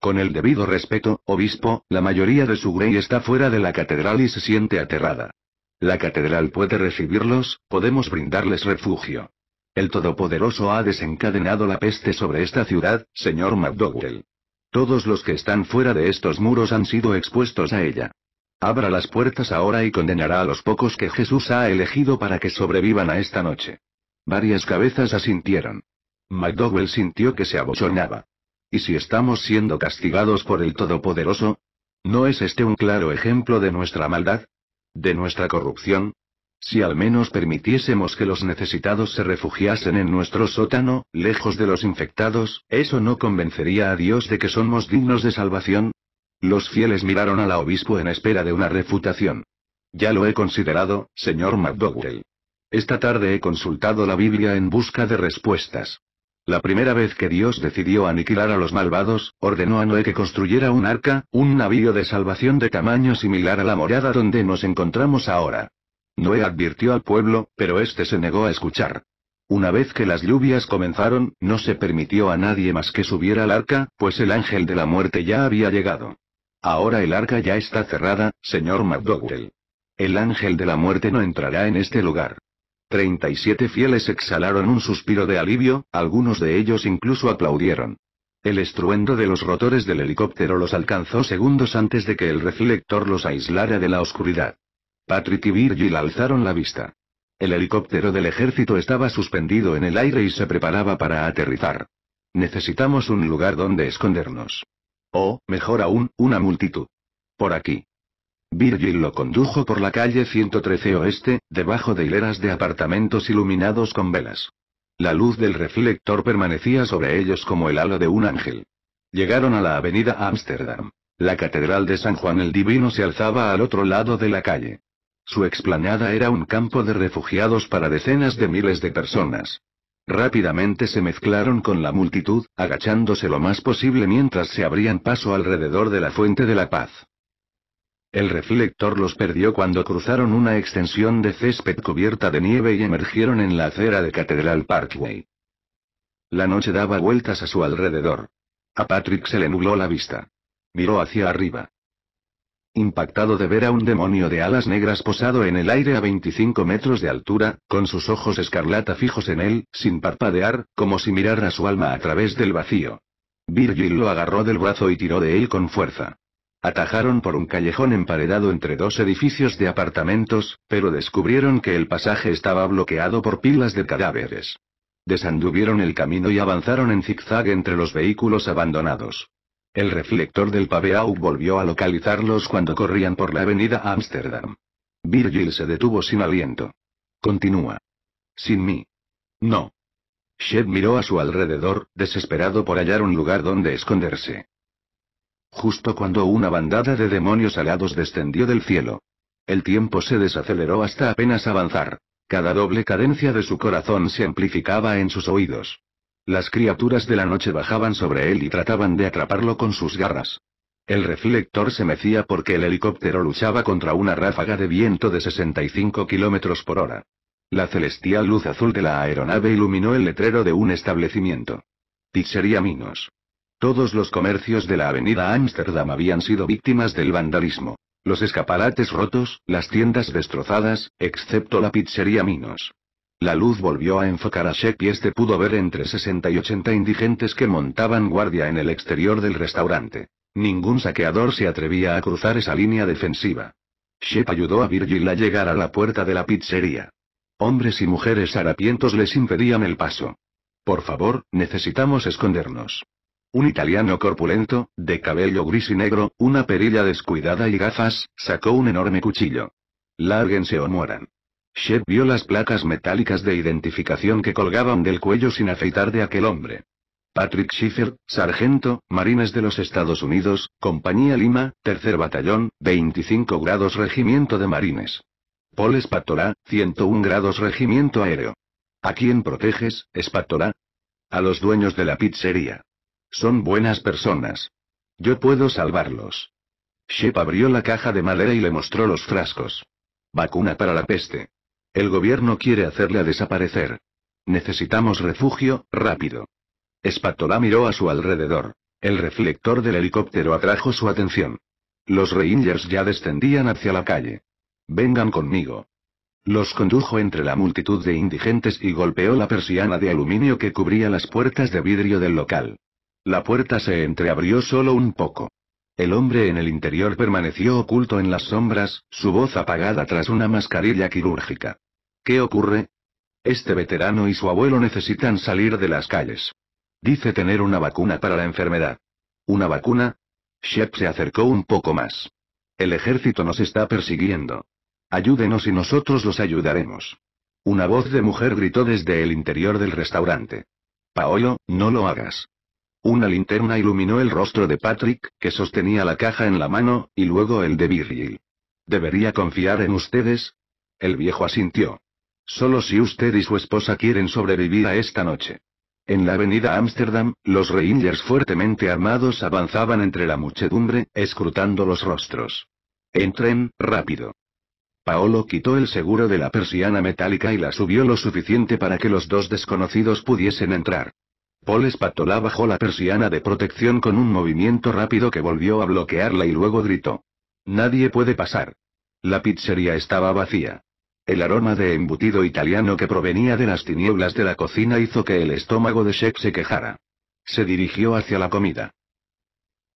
Con el debido respeto, obispo, la mayoría de su Grey está fuera de la catedral y se siente aterrada. La catedral puede recibirlos, podemos brindarles refugio. El Todopoderoso ha desencadenado la peste sobre esta ciudad, señor McDowell. Todos los que están fuera de estos muros han sido expuestos a ella. Abra las puertas ahora y condenará a los pocos que Jesús ha elegido para que sobrevivan a esta noche. Varias cabezas asintieron. McDowell sintió que se abochonaba. ¿Y si estamos siendo castigados por el Todopoderoso? ¿No es este un claro ejemplo de nuestra maldad? ¿De nuestra corrupción? Si al menos permitiésemos que los necesitados se refugiasen en nuestro sótano, lejos de los infectados, ¿eso no convencería a Dios de que somos dignos de salvación? Los fieles miraron a la obispo en espera de una refutación. Ya lo he considerado, señor McDowell. Esta tarde he consultado la Biblia en busca de respuestas. La primera vez que Dios decidió aniquilar a los malvados, ordenó a Noé que construyera un arca, un navío de salvación de tamaño similar a la morada donde nos encontramos ahora. Noé advirtió al pueblo, pero éste se negó a escuchar. Una vez que las lluvias comenzaron, no se permitió a nadie más que subiera al arca, pues el ángel de la muerte ya había llegado. Ahora el arca ya está cerrada, señor McDowell. El ángel de la muerte no entrará en este lugar. 37 fieles exhalaron un suspiro de alivio, algunos de ellos incluso aplaudieron. El estruendo de los rotores del helicóptero los alcanzó segundos antes de que el reflector los aislara de la oscuridad. Patrick y Virgil alzaron la vista. El helicóptero del ejército estaba suspendido en el aire y se preparaba para aterrizar. Necesitamos un lugar donde escondernos. O, oh, mejor aún, una multitud. Por aquí. Virgil lo condujo por la calle 113 Oeste, debajo de hileras de apartamentos iluminados con velas. La luz del reflector permanecía sobre ellos como el halo de un ángel. Llegaron a la avenida Ámsterdam. La catedral de San Juan el Divino se alzaba al otro lado de la calle. Su explanada era un campo de refugiados para decenas de miles de personas. Rápidamente se mezclaron con la multitud, agachándose lo más posible mientras se abrían paso alrededor de la Fuente de la Paz. El reflector los perdió cuando cruzaron una extensión de césped cubierta de nieve y emergieron en la acera de Catedral Parkway. La noche daba vueltas a su alrededor. A Patrick se le nubló la vista. Miró hacia arriba. Impactado de ver a un demonio de alas negras posado en el aire a 25 metros de altura, con sus ojos escarlata fijos en él, sin parpadear, como si mirara su alma a través del vacío. Virgil lo agarró del brazo y tiró de él con fuerza. Atajaron por un callejón emparedado entre dos edificios de apartamentos, pero descubrieron que el pasaje estaba bloqueado por pilas de cadáveres. Desanduvieron el camino y avanzaron en zigzag entre los vehículos abandonados. El reflector del paveau volvió a localizarlos cuando corrían por la avenida Ámsterdam. Virgil se detuvo sin aliento. Continúa. Sin mí. No. Shed miró a su alrededor, desesperado por hallar un lugar donde esconderse. Justo cuando una bandada de demonios alados descendió del cielo. El tiempo se desaceleró hasta apenas avanzar. Cada doble cadencia de su corazón se amplificaba en sus oídos. Las criaturas de la noche bajaban sobre él y trataban de atraparlo con sus garras. El reflector se mecía porque el helicóptero luchaba contra una ráfaga de viento de 65 kilómetros por hora. La celestial luz azul de la aeronave iluminó el letrero de un establecimiento. Pizzería Minos. Todos los comercios de la avenida Ámsterdam habían sido víctimas del vandalismo. Los escaparates rotos, las tiendas destrozadas, excepto la pizzería Minos. La luz volvió a enfocar a Shep y este pudo ver entre 60 y 80 indigentes que montaban guardia en el exterior del restaurante. Ningún saqueador se atrevía a cruzar esa línea defensiva. Shep ayudó a Virgil a llegar a la puerta de la pizzería. Hombres y mujeres harapientos les impedían el paso. Por favor, necesitamos escondernos. Un italiano corpulento, de cabello gris y negro, una perilla descuidada y gafas, sacó un enorme cuchillo. Lárguense o mueran. Shep vio las placas metálicas de identificación que colgaban del cuello sin afeitar de aquel hombre. Patrick Schiffer, sargento, Marines de los Estados Unidos, Compañía Lima, Tercer Batallón, 25 grados Regimiento de Marines. Paul Espátola, 101 grados Regimiento Aéreo. ¿A quién proteges, Espatola? A los dueños de la pizzería. Son buenas personas. Yo puedo salvarlos. Shep abrió la caja de madera y le mostró los frascos. Vacuna para la peste. El gobierno quiere hacerla desaparecer. Necesitamos refugio, rápido. Espatola miró a su alrededor. El reflector del helicóptero atrajo su atención. Los Rangers ya descendían hacia la calle. Vengan conmigo. Los condujo entre la multitud de indigentes y golpeó la persiana de aluminio que cubría las puertas de vidrio del local. La puerta se entreabrió solo un poco. El hombre en el interior permaneció oculto en las sombras, su voz apagada tras una mascarilla quirúrgica. ¿Qué ocurre? Este veterano y su abuelo necesitan salir de las calles. Dice tener una vacuna para la enfermedad. ¿Una vacuna? Shep se acercó un poco más. El ejército nos está persiguiendo. Ayúdenos y nosotros los ayudaremos. Una voz de mujer gritó desde el interior del restaurante. Paolo, no lo hagas. Una linterna iluminó el rostro de Patrick, que sostenía la caja en la mano, y luego el de Virgil. ¿Debería confiar en ustedes? El viejo asintió. Solo si usted y su esposa quieren sobrevivir a esta noche. En la avenida Ámsterdam, los Rangers fuertemente armados avanzaban entre la muchedumbre, escrutando los rostros. Entren, rápido. Paolo quitó el seguro de la persiana metálica y la subió lo suficiente para que los dos desconocidos pudiesen entrar. Paul espatolá bajo la persiana de protección con un movimiento rápido que volvió a bloquearla y luego gritó. Nadie puede pasar. La pizzería estaba vacía. El aroma de embutido italiano que provenía de las tinieblas de la cocina hizo que el estómago de Shek se quejara. Se dirigió hacia la comida.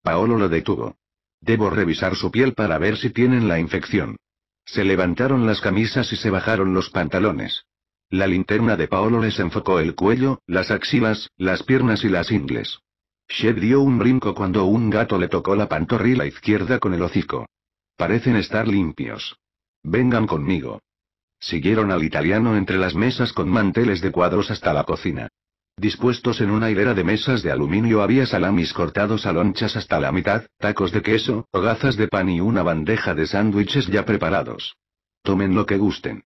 Paolo lo detuvo. Debo revisar su piel para ver si tienen la infección. Se levantaron las camisas y se bajaron los pantalones. La linterna de Paolo les enfocó el cuello, las axilas, las piernas y las ingles. Shep dio un brinco cuando un gato le tocó la pantorrilla izquierda con el hocico. Parecen estar limpios. Vengan conmigo. Siguieron al italiano entre las mesas con manteles de cuadros hasta la cocina. Dispuestos en una hilera de mesas de aluminio había salamis cortados a lonchas hasta la mitad, tacos de queso, hogazas de pan y una bandeja de sándwiches ya preparados. Tomen lo que gusten.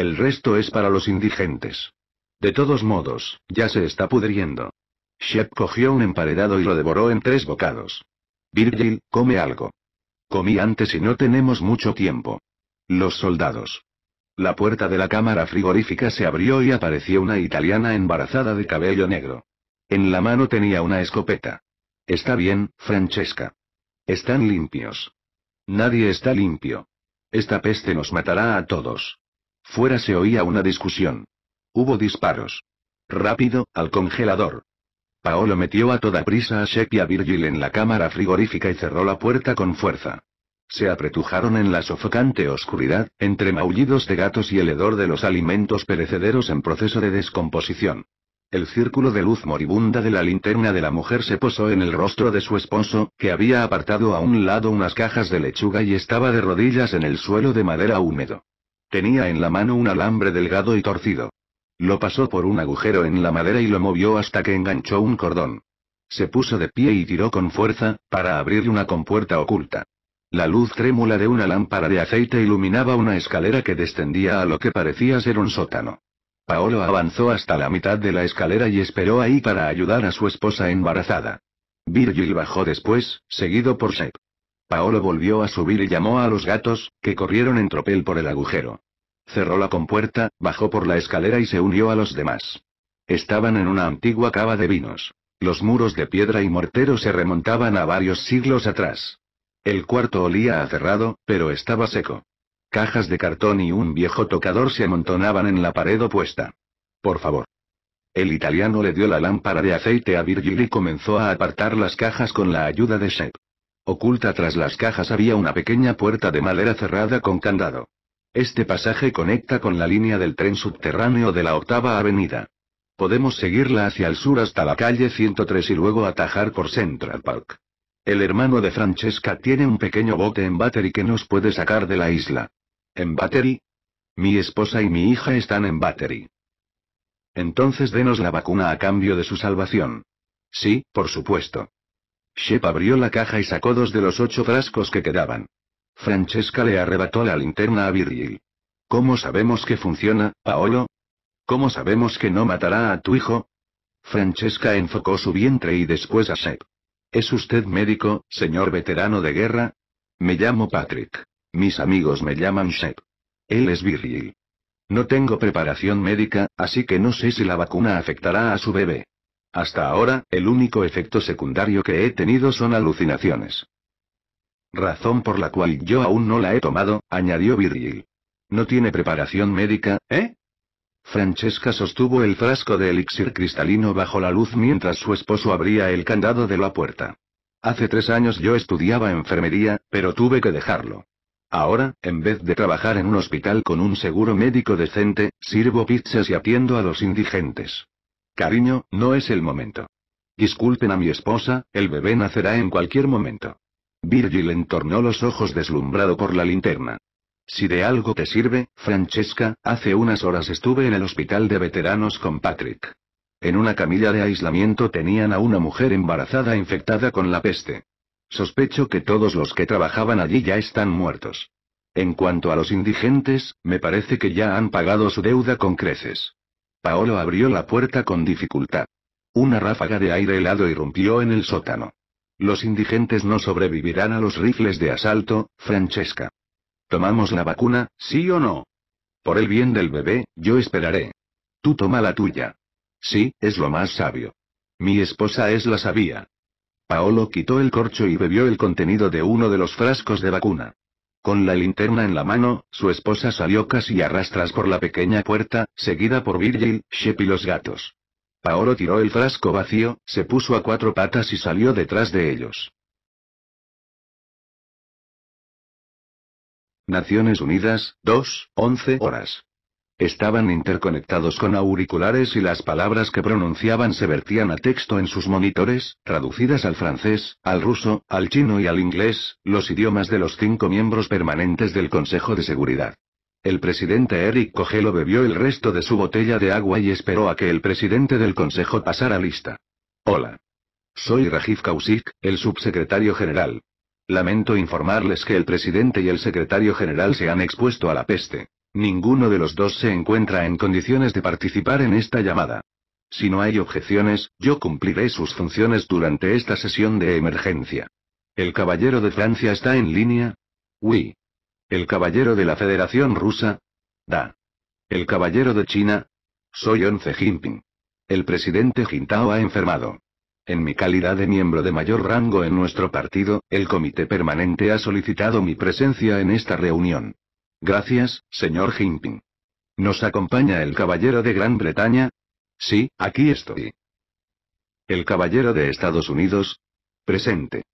El resto es para los indigentes. De todos modos, ya se está pudriendo. Shep cogió un emparedado y lo devoró en tres bocados. Virgil, come algo. Comí antes y no tenemos mucho tiempo. Los soldados. La puerta de la cámara frigorífica se abrió y apareció una italiana embarazada de cabello negro. En la mano tenía una escopeta. Está bien, Francesca. Están limpios. Nadie está limpio. Esta peste nos matará a todos. Fuera se oía una discusión. Hubo disparos. Rápido, al congelador. Paolo metió a toda prisa a Shep y a Virgil en la cámara frigorífica y cerró la puerta con fuerza. Se apretujaron en la sofocante oscuridad, entre maullidos de gatos y el hedor de los alimentos perecederos en proceso de descomposición. El círculo de luz moribunda de la linterna de la mujer se posó en el rostro de su esposo, que había apartado a un lado unas cajas de lechuga y estaba de rodillas en el suelo de madera húmedo. Tenía en la mano un alambre delgado y torcido. Lo pasó por un agujero en la madera y lo movió hasta que enganchó un cordón. Se puso de pie y tiró con fuerza, para abrir una compuerta oculta. La luz trémula de una lámpara de aceite iluminaba una escalera que descendía a lo que parecía ser un sótano. Paolo avanzó hasta la mitad de la escalera y esperó ahí para ayudar a su esposa embarazada. Virgil bajó después, seguido por Shep. Paolo volvió a subir y llamó a los gatos, que corrieron en tropel por el agujero. Cerró la compuerta, bajó por la escalera y se unió a los demás. Estaban en una antigua cava de vinos. Los muros de piedra y mortero se remontaban a varios siglos atrás. El cuarto olía a cerrado, pero estaba seco. Cajas de cartón y un viejo tocador se amontonaban en la pared opuesta. Por favor. El italiano le dio la lámpara de aceite a Virgil y comenzó a apartar las cajas con la ayuda de Shep. Oculta tras las cajas había una pequeña puerta de madera cerrada con candado. Este pasaje conecta con la línea del tren subterráneo de la octava avenida. Podemos seguirla hacia el sur hasta la calle 103 y luego atajar por Central Park. El hermano de Francesca tiene un pequeño bote en Battery que nos puede sacar de la isla. ¿En Battery? Mi esposa y mi hija están en Battery. Entonces denos la vacuna a cambio de su salvación. Sí, por supuesto. Shep abrió la caja y sacó dos de los ocho frascos que quedaban. Francesca le arrebató la linterna a Virgil. ¿Cómo sabemos que funciona, Paolo? ¿Cómo sabemos que no matará a tu hijo? Francesca enfocó su vientre y después a Shep. ¿Es usted médico, señor veterano de guerra? Me llamo Patrick. Mis amigos me llaman Shep. Él es Virgil. No tengo preparación médica, así que no sé si la vacuna afectará a su bebé. Hasta ahora, el único efecto secundario que he tenido son alucinaciones. Razón por la cual yo aún no la he tomado, añadió Virgil. No tiene preparación médica, ¿eh? Francesca sostuvo el frasco de elixir cristalino bajo la luz mientras su esposo abría el candado de la puerta. Hace tres años yo estudiaba enfermería, pero tuve que dejarlo. Ahora, en vez de trabajar en un hospital con un seguro médico decente, sirvo pizzas y atiendo a los indigentes. Cariño, no es el momento. Disculpen a mi esposa, el bebé nacerá en cualquier momento. Virgil entornó los ojos deslumbrado por la linterna. Si de algo te sirve, Francesca, hace unas horas estuve en el hospital de veteranos con Patrick. En una camilla de aislamiento tenían a una mujer embarazada infectada con la peste. Sospecho que todos los que trabajaban allí ya están muertos. En cuanto a los indigentes, me parece que ya han pagado su deuda con creces. Paolo abrió la puerta con dificultad. Una ráfaga de aire helado irrumpió en el sótano. Los indigentes no sobrevivirán a los rifles de asalto, Francesca. ¿Tomamos la vacuna, sí o no? Por el bien del bebé, yo esperaré. Tú toma la tuya. Sí, es lo más sabio. Mi esposa es la sabia. Paolo quitó el corcho y bebió el contenido de uno de los frascos de vacuna. Con la linterna en la mano, su esposa salió casi arrastras por la pequeña puerta, seguida por Virgil, Shep y los gatos. Paolo tiró el frasco vacío, se puso a cuatro patas y salió detrás de ellos. Naciones Unidas, 2, 11 horas. Estaban interconectados con auriculares y las palabras que pronunciaban se vertían a texto en sus monitores, traducidas al francés, al ruso, al chino y al inglés, los idiomas de los cinco miembros permanentes del Consejo de Seguridad. El presidente Eric Cogelo bebió el resto de su botella de agua y esperó a que el presidente del Consejo pasara lista. Hola. Soy Rajiv Kausik, el subsecretario general. Lamento informarles que el presidente y el secretario general se han expuesto a la peste. Ninguno de los dos se encuentra en condiciones de participar en esta llamada. Si no hay objeciones, yo cumpliré sus funciones durante esta sesión de emergencia. ¿El caballero de Francia está en línea? Oui. ¿El caballero de la Federación Rusa? Da. ¿El caballero de China? Soy Once Jinping. El presidente Jintao ha enfermado. En mi calidad de miembro de mayor rango en nuestro partido, el comité permanente ha solicitado mi presencia en esta reunión. Gracias, señor Jinping. ¿Nos acompaña el caballero de Gran Bretaña? Sí, aquí estoy. El caballero de Estados Unidos. Presente.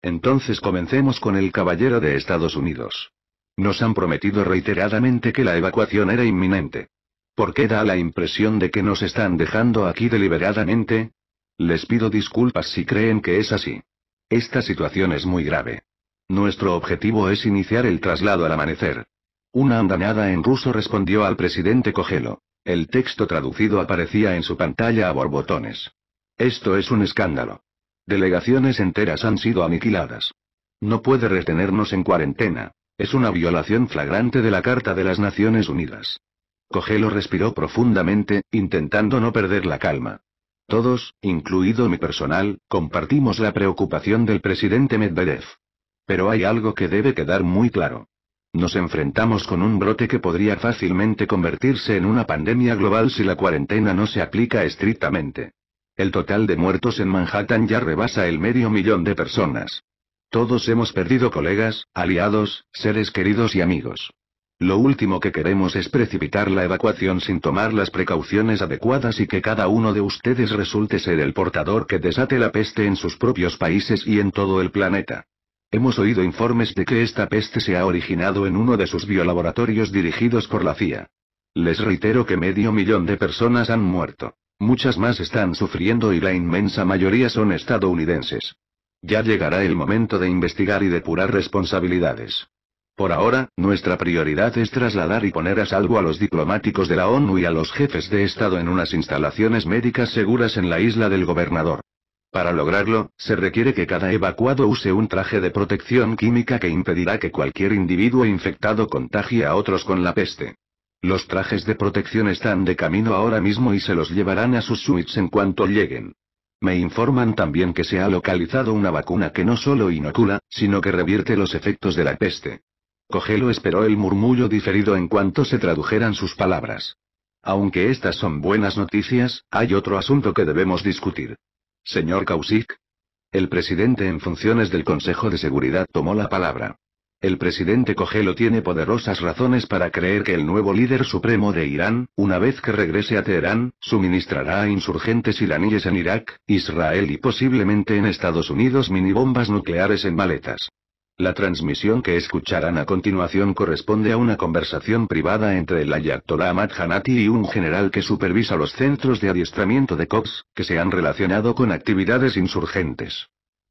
Entonces comencemos con el caballero de Estados Unidos. Nos han prometido reiteradamente que la evacuación era inminente. ¿Por qué da la impresión de que nos están dejando aquí deliberadamente? Les pido disculpas si creen que es así. Esta situación es muy grave. Nuestro objetivo es iniciar el traslado al amanecer. Una andanada en ruso respondió al presidente Cogelo. El texto traducido aparecía en su pantalla a borbotones. Esto es un escándalo. Delegaciones enteras han sido aniquiladas. No puede retenernos en cuarentena. Es una violación flagrante de la Carta de las Naciones Unidas. Cogelo respiró profundamente, intentando no perder la calma. Todos, incluido mi personal, compartimos la preocupación del presidente Medvedev. Pero hay algo que debe quedar muy claro. Nos enfrentamos con un brote que podría fácilmente convertirse en una pandemia global si la cuarentena no se aplica estrictamente. El total de muertos en Manhattan ya rebasa el medio millón de personas. Todos hemos perdido colegas, aliados, seres queridos y amigos. Lo último que queremos es precipitar la evacuación sin tomar las precauciones adecuadas y que cada uno de ustedes resulte ser el portador que desate la peste en sus propios países y en todo el planeta. Hemos oído informes de que esta peste se ha originado en uno de sus biolaboratorios dirigidos por la CIA. Les reitero que medio millón de personas han muerto. Muchas más están sufriendo y la inmensa mayoría son estadounidenses. Ya llegará el momento de investigar y depurar responsabilidades. Por ahora, nuestra prioridad es trasladar y poner a salvo a los diplomáticos de la ONU y a los jefes de Estado en unas instalaciones médicas seguras en la isla del gobernador. Para lograrlo, se requiere que cada evacuado use un traje de protección química que impedirá que cualquier individuo infectado contagie a otros con la peste. Los trajes de protección están de camino ahora mismo y se los llevarán a sus suites en cuanto lleguen. Me informan también que se ha localizado una vacuna que no solo inocula, sino que revierte los efectos de la peste. Cogelo esperó el murmullo diferido en cuanto se tradujeran sus palabras. Aunque estas son buenas noticias, hay otro asunto que debemos discutir. Señor Kausik. El presidente en funciones del Consejo de Seguridad tomó la palabra. El presidente Cogelo tiene poderosas razones para creer que el nuevo líder supremo de Irán, una vez que regrese a Teherán, suministrará a insurgentes iraníes en Irak, Israel y posiblemente en Estados Unidos minibombas nucleares en maletas. La transmisión que escucharán a continuación corresponde a una conversación privada entre el Ayatollah Ahmad Hanati y un general que supervisa los centros de adiestramiento de COPS, que se han relacionado con actividades insurgentes.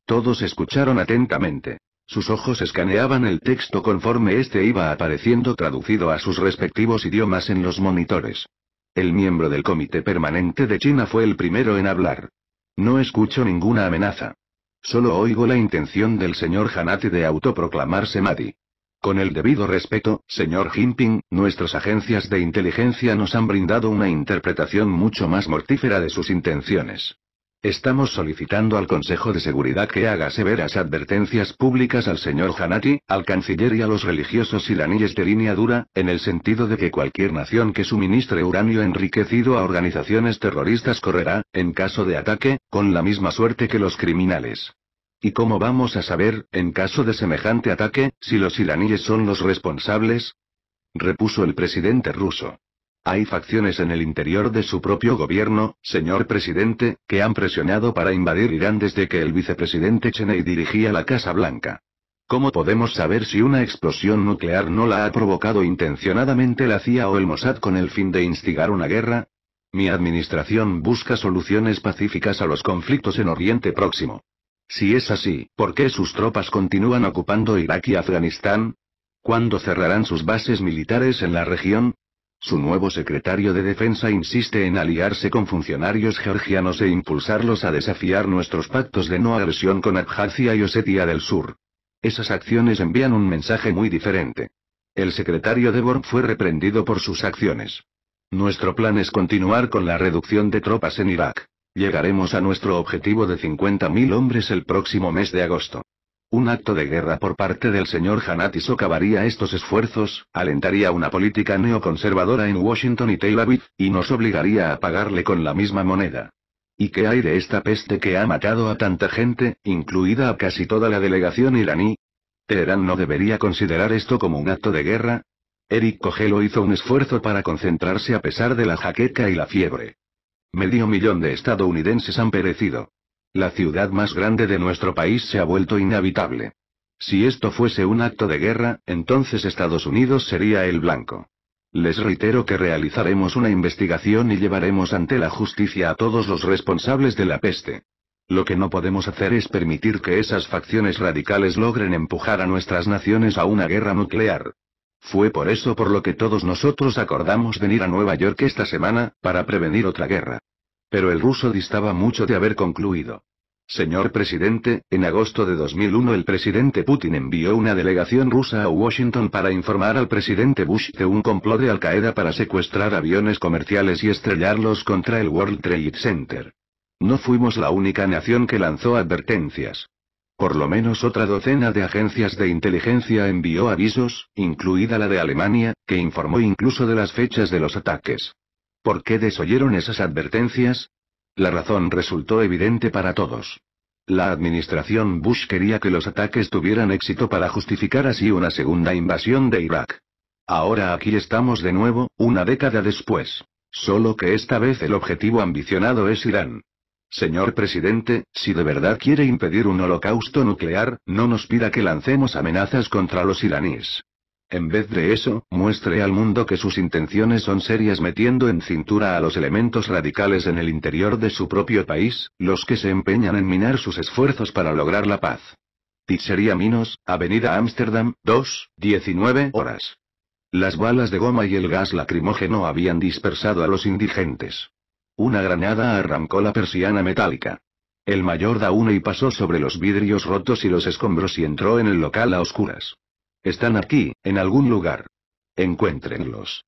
Todos escucharon atentamente. Sus ojos escaneaban el texto conforme este iba apareciendo traducido a sus respectivos idiomas en los monitores. El miembro del Comité Permanente de China fue el primero en hablar. No escucho ninguna amenaza. Solo oigo la intención del señor Hanati de autoproclamarse Madi. Con el debido respeto, señor Jinping, nuestras agencias de inteligencia nos han brindado una interpretación mucho más mortífera de sus intenciones. Estamos solicitando al Consejo de Seguridad que haga severas advertencias públicas al señor Hanati, al canciller y a los religiosos iraníes de línea dura, en el sentido de que cualquier nación que suministre uranio enriquecido a organizaciones terroristas correrá, en caso de ataque, con la misma suerte que los criminales. ¿Y cómo vamos a saber, en caso de semejante ataque, si los iraníes son los responsables? repuso el presidente ruso. Hay facciones en el interior de su propio gobierno, señor presidente, que han presionado para invadir Irán desde que el vicepresidente Cheney dirigía la Casa Blanca. ¿Cómo podemos saber si una explosión nuclear no la ha provocado intencionadamente la CIA o el Mossad con el fin de instigar una guerra? Mi administración busca soluciones pacíficas a los conflictos en Oriente Próximo. Si es así, ¿por qué sus tropas continúan ocupando Irak y Afganistán? ¿Cuándo cerrarán sus bases militares en la región? Su nuevo secretario de Defensa insiste en aliarse con funcionarios georgianos e impulsarlos a desafiar nuestros pactos de no agresión con Abjasia y Osetia del Sur. Esas acciones envían un mensaje muy diferente. El secretario de Borg fue reprendido por sus acciones. Nuestro plan es continuar con la reducción de tropas en Irak. Llegaremos a nuestro objetivo de 50.000 hombres el próximo mes de agosto. Un acto de guerra por parte del señor Hanati socavaría estos esfuerzos, alentaría una política neoconservadora en Washington y Tel Aviv, y nos obligaría a pagarle con la misma moneda. ¿Y qué hay de esta peste que ha matado a tanta gente, incluida a casi toda la delegación iraní? ¿Teherán no debería considerar esto como un acto de guerra? Eric Cogelo hizo un esfuerzo para concentrarse a pesar de la jaqueca y la fiebre. Medio millón de estadounidenses han perecido. La ciudad más grande de nuestro país se ha vuelto inhabitable. Si esto fuese un acto de guerra, entonces Estados Unidos sería el blanco. Les reitero que realizaremos una investigación y llevaremos ante la justicia a todos los responsables de la peste. Lo que no podemos hacer es permitir que esas facciones radicales logren empujar a nuestras naciones a una guerra nuclear. Fue por eso por lo que todos nosotros acordamos venir a Nueva York esta semana, para prevenir otra guerra. Pero el ruso distaba mucho de haber concluido. Señor presidente, en agosto de 2001 el presidente Putin envió una delegación rusa a Washington para informar al presidente Bush de un complot de Al-Qaeda para secuestrar aviones comerciales y estrellarlos contra el World Trade Center. No fuimos la única nación que lanzó advertencias. Por lo menos otra docena de agencias de inteligencia envió avisos, incluida la de Alemania, que informó incluso de las fechas de los ataques. ¿Por qué desoyeron esas advertencias? La razón resultó evidente para todos. La administración Bush quería que los ataques tuvieran éxito para justificar así una segunda invasión de Irak. Ahora aquí estamos de nuevo, una década después. Solo que esta vez el objetivo ambicionado es Irán. Señor presidente, si de verdad quiere impedir un holocausto nuclear, no nos pida que lancemos amenazas contra los iraníes. En vez de eso, muestre al mundo que sus intenciones son serias metiendo en cintura a los elementos radicales en el interior de su propio país, los que se empeñan en minar sus esfuerzos para lograr la paz. Pizzería Minos, Avenida Ámsterdam, 2, 19 horas. Las balas de goma y el gas lacrimógeno habían dispersado a los indigentes. Una granada arrancó la persiana metálica. El mayor da uno y pasó sobre los vidrios rotos y los escombros y entró en el local a oscuras. Están aquí, en algún lugar. Encuéntrenlos.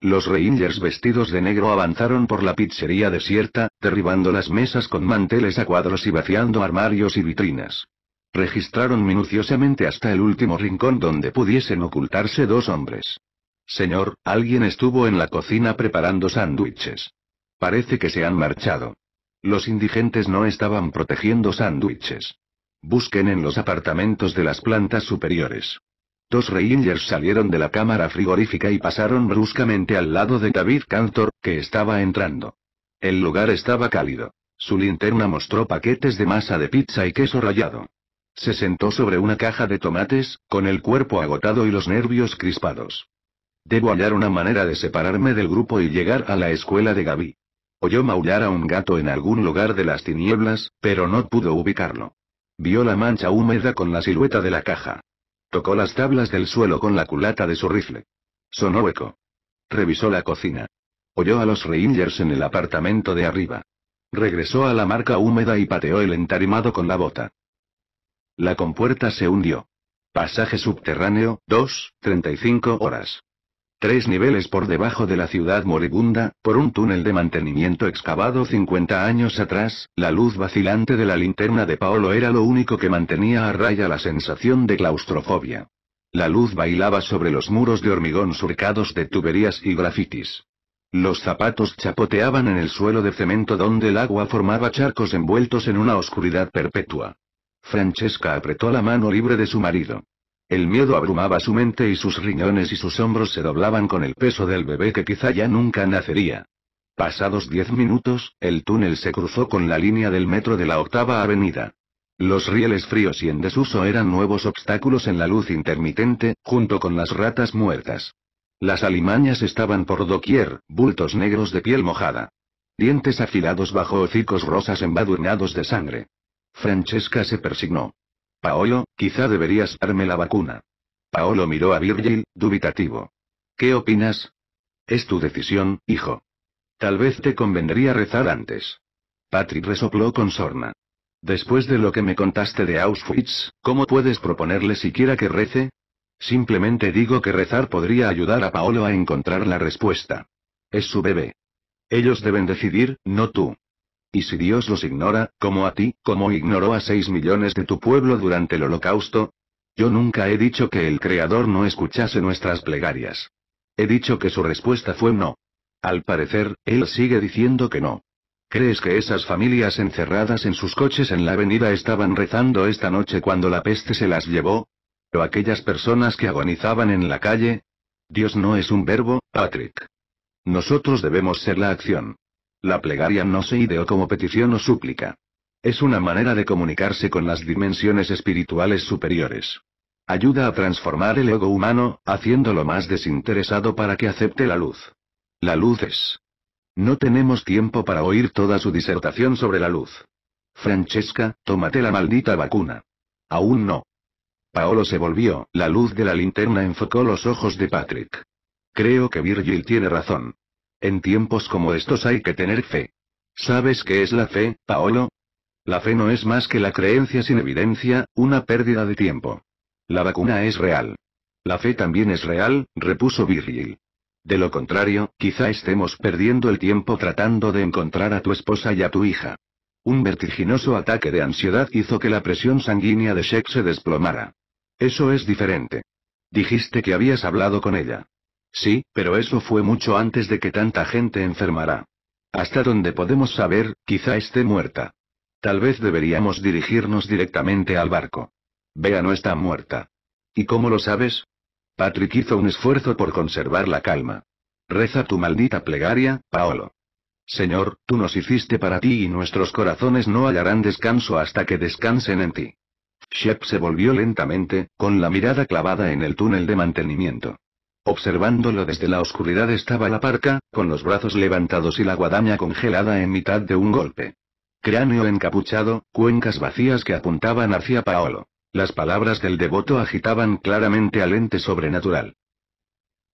Los Rangers vestidos de negro avanzaron por la pizzería desierta, derribando las mesas con manteles a cuadros y vaciando armarios y vitrinas. Registraron minuciosamente hasta el último rincón donde pudiesen ocultarse dos hombres. Señor, alguien estuvo en la cocina preparando sándwiches. Parece que se han marchado. Los indigentes no estaban protegiendo sándwiches. Busquen en los apartamentos de las plantas superiores. Dos Rangers salieron de la cámara frigorífica y pasaron bruscamente al lado de David Cantor, que estaba entrando. El lugar estaba cálido. Su linterna mostró paquetes de masa de pizza y queso rallado. Se sentó sobre una caja de tomates, con el cuerpo agotado y los nervios crispados. Debo hallar una manera de separarme del grupo y llegar a la escuela de Gaby. Oyó maullar a un gato en algún lugar de las tinieblas, pero no pudo ubicarlo. Vio la mancha húmeda con la silueta de la caja. Tocó las tablas del suelo con la culata de su rifle. Sonó hueco. Revisó la cocina. Oyó a los Rangers en el apartamento de arriba. Regresó a la marca húmeda y pateó el entarimado con la bota. La compuerta se hundió. Pasaje subterráneo, 2, 35 horas tres niveles por debajo de la ciudad moribunda, por un túnel de mantenimiento excavado 50 años atrás, la luz vacilante de la linterna de Paolo era lo único que mantenía a raya la sensación de claustrofobia. La luz bailaba sobre los muros de hormigón surcados de tuberías y grafitis. Los zapatos chapoteaban en el suelo de cemento donde el agua formaba charcos envueltos en una oscuridad perpetua. Francesca apretó la mano libre de su marido. El miedo abrumaba su mente y sus riñones y sus hombros se doblaban con el peso del bebé que quizá ya nunca nacería. Pasados diez minutos, el túnel se cruzó con la línea del metro de la octava avenida. Los rieles fríos y en desuso eran nuevos obstáculos en la luz intermitente, junto con las ratas muertas. Las alimañas estaban por doquier, bultos negros de piel mojada. Dientes afilados bajo hocicos rosas embadurnados de sangre. Francesca se persignó. Paolo, quizá deberías darme la vacuna. Paolo miró a Virgil, dubitativo. ¿Qué opinas? Es tu decisión, hijo. Tal vez te convendría rezar antes. Patrick resopló con sorna. Después de lo que me contaste de Auschwitz, ¿cómo puedes proponerle siquiera que rece? Simplemente digo que rezar podría ayudar a Paolo a encontrar la respuesta. Es su bebé. Ellos deben decidir, no tú. Y si Dios los ignora, como a ti, como ignoró a seis millones de tu pueblo durante el holocausto, yo nunca he dicho que el Creador no escuchase nuestras plegarias. He dicho que su respuesta fue no. Al parecer, él sigue diciendo que no. ¿Crees que esas familias encerradas en sus coches en la avenida estaban rezando esta noche cuando la peste se las llevó? ¿O aquellas personas que agonizaban en la calle? Dios no es un verbo, Patrick. Nosotros debemos ser la acción. La plegaria no se ideó como petición o súplica. Es una manera de comunicarse con las dimensiones espirituales superiores. Ayuda a transformar el ego humano, haciéndolo más desinteresado para que acepte la luz. La luz es. No tenemos tiempo para oír toda su disertación sobre la luz. Francesca, tómate la maldita vacuna. Aún no. Paolo se volvió, la luz de la linterna enfocó los ojos de Patrick. Creo que Virgil tiene razón. En tiempos como estos hay que tener fe. ¿Sabes qué es la fe, Paolo? La fe no es más que la creencia sin evidencia, una pérdida de tiempo. La vacuna es real. La fe también es real, repuso Virgil. De lo contrario, quizá estemos perdiendo el tiempo tratando de encontrar a tu esposa y a tu hija. Un vertiginoso ataque de ansiedad hizo que la presión sanguínea de Sheck se desplomara. Eso es diferente. Dijiste que habías hablado con ella. Sí, pero eso fue mucho antes de que tanta gente enfermara. Hasta donde podemos saber, quizá esté muerta. Tal vez deberíamos dirigirnos directamente al barco. Vea, no está muerta. ¿Y cómo lo sabes? Patrick hizo un esfuerzo por conservar la calma. Reza tu maldita plegaria, Paolo. Señor, tú nos hiciste para ti y nuestros corazones no hallarán descanso hasta que descansen en ti. Shep se volvió lentamente, con la mirada clavada en el túnel de mantenimiento. Observándolo desde la oscuridad estaba la parca, con los brazos levantados y la guadaña congelada en mitad de un golpe. Cráneo encapuchado, cuencas vacías que apuntaban hacia Paolo. Las palabras del devoto agitaban claramente al ente sobrenatural.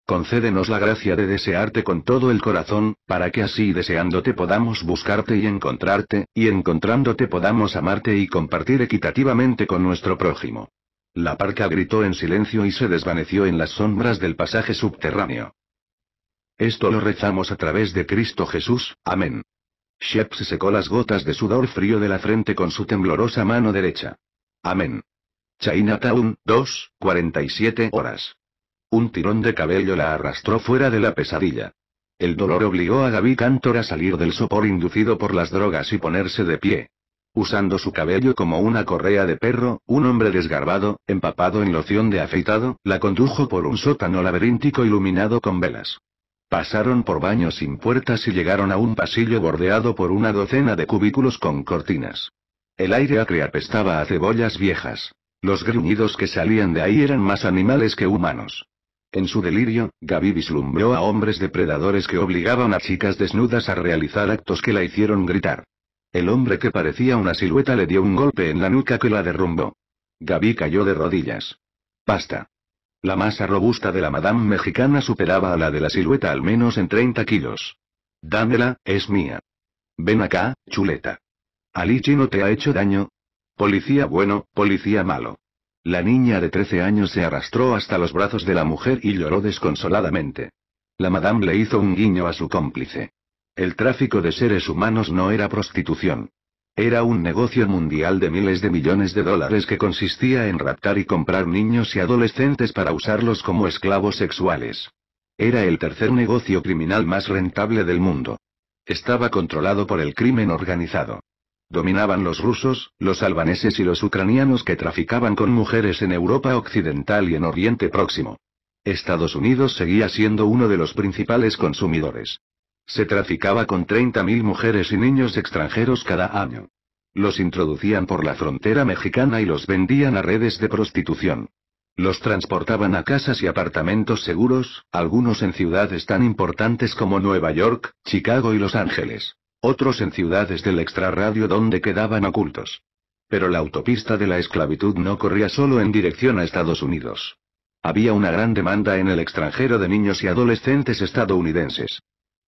Concédenos la gracia de desearte con todo el corazón, para que así deseándote podamos buscarte y encontrarte, y encontrándote podamos amarte y compartir equitativamente con nuestro prójimo. La parca gritó en silencio y se desvaneció en las sombras del pasaje subterráneo. Esto lo rezamos a través de Cristo Jesús, amén. Shep se secó las gotas de sudor frío de la frente con su temblorosa mano derecha. Amén. Chinatown, 2, 47 horas. Un tirón de cabello la arrastró fuera de la pesadilla. El dolor obligó a Gaby Cantor a salir del sopor inducido por las drogas y ponerse de pie usando su cabello como una correa de perro, un hombre desgarbado, empapado en loción de afeitado, la condujo por un sótano laberíntico iluminado con velas. Pasaron por baños sin puertas y llegaron a un pasillo bordeado por una docena de cubículos con cortinas. El aire acre apestaba a cebollas viejas. Los gruñidos que salían de ahí eran más animales que humanos. En su delirio, Gaby vislumbró a hombres depredadores que obligaban a chicas desnudas a realizar actos que la hicieron gritar. El hombre que parecía una silueta le dio un golpe en la nuca que la derrumbó. Gaby cayó de rodillas. Basta. La masa robusta de la madame mexicana superaba a la de la silueta al menos en 30 kilos. Dámela, es mía. Ven acá, chuleta. Alichi no te ha hecho daño. Policía bueno, policía malo. La niña de 13 años se arrastró hasta los brazos de la mujer y lloró desconsoladamente. La madame le hizo un guiño a su cómplice. El tráfico de seres humanos no era prostitución. Era un negocio mundial de miles de millones de dólares que consistía en raptar y comprar niños y adolescentes para usarlos como esclavos sexuales. Era el tercer negocio criminal más rentable del mundo. Estaba controlado por el crimen organizado. Dominaban los rusos, los albaneses y los ucranianos que traficaban con mujeres en Europa Occidental y en Oriente Próximo. Estados Unidos seguía siendo uno de los principales consumidores. Se traficaba con 30.000 mujeres y niños extranjeros cada año. Los introducían por la frontera mexicana y los vendían a redes de prostitución. Los transportaban a casas y apartamentos seguros, algunos en ciudades tan importantes como Nueva York, Chicago y Los Ángeles. Otros en ciudades del extrarradio donde quedaban ocultos. Pero la autopista de la esclavitud no corría solo en dirección a Estados Unidos. Había una gran demanda en el extranjero de niños y adolescentes estadounidenses.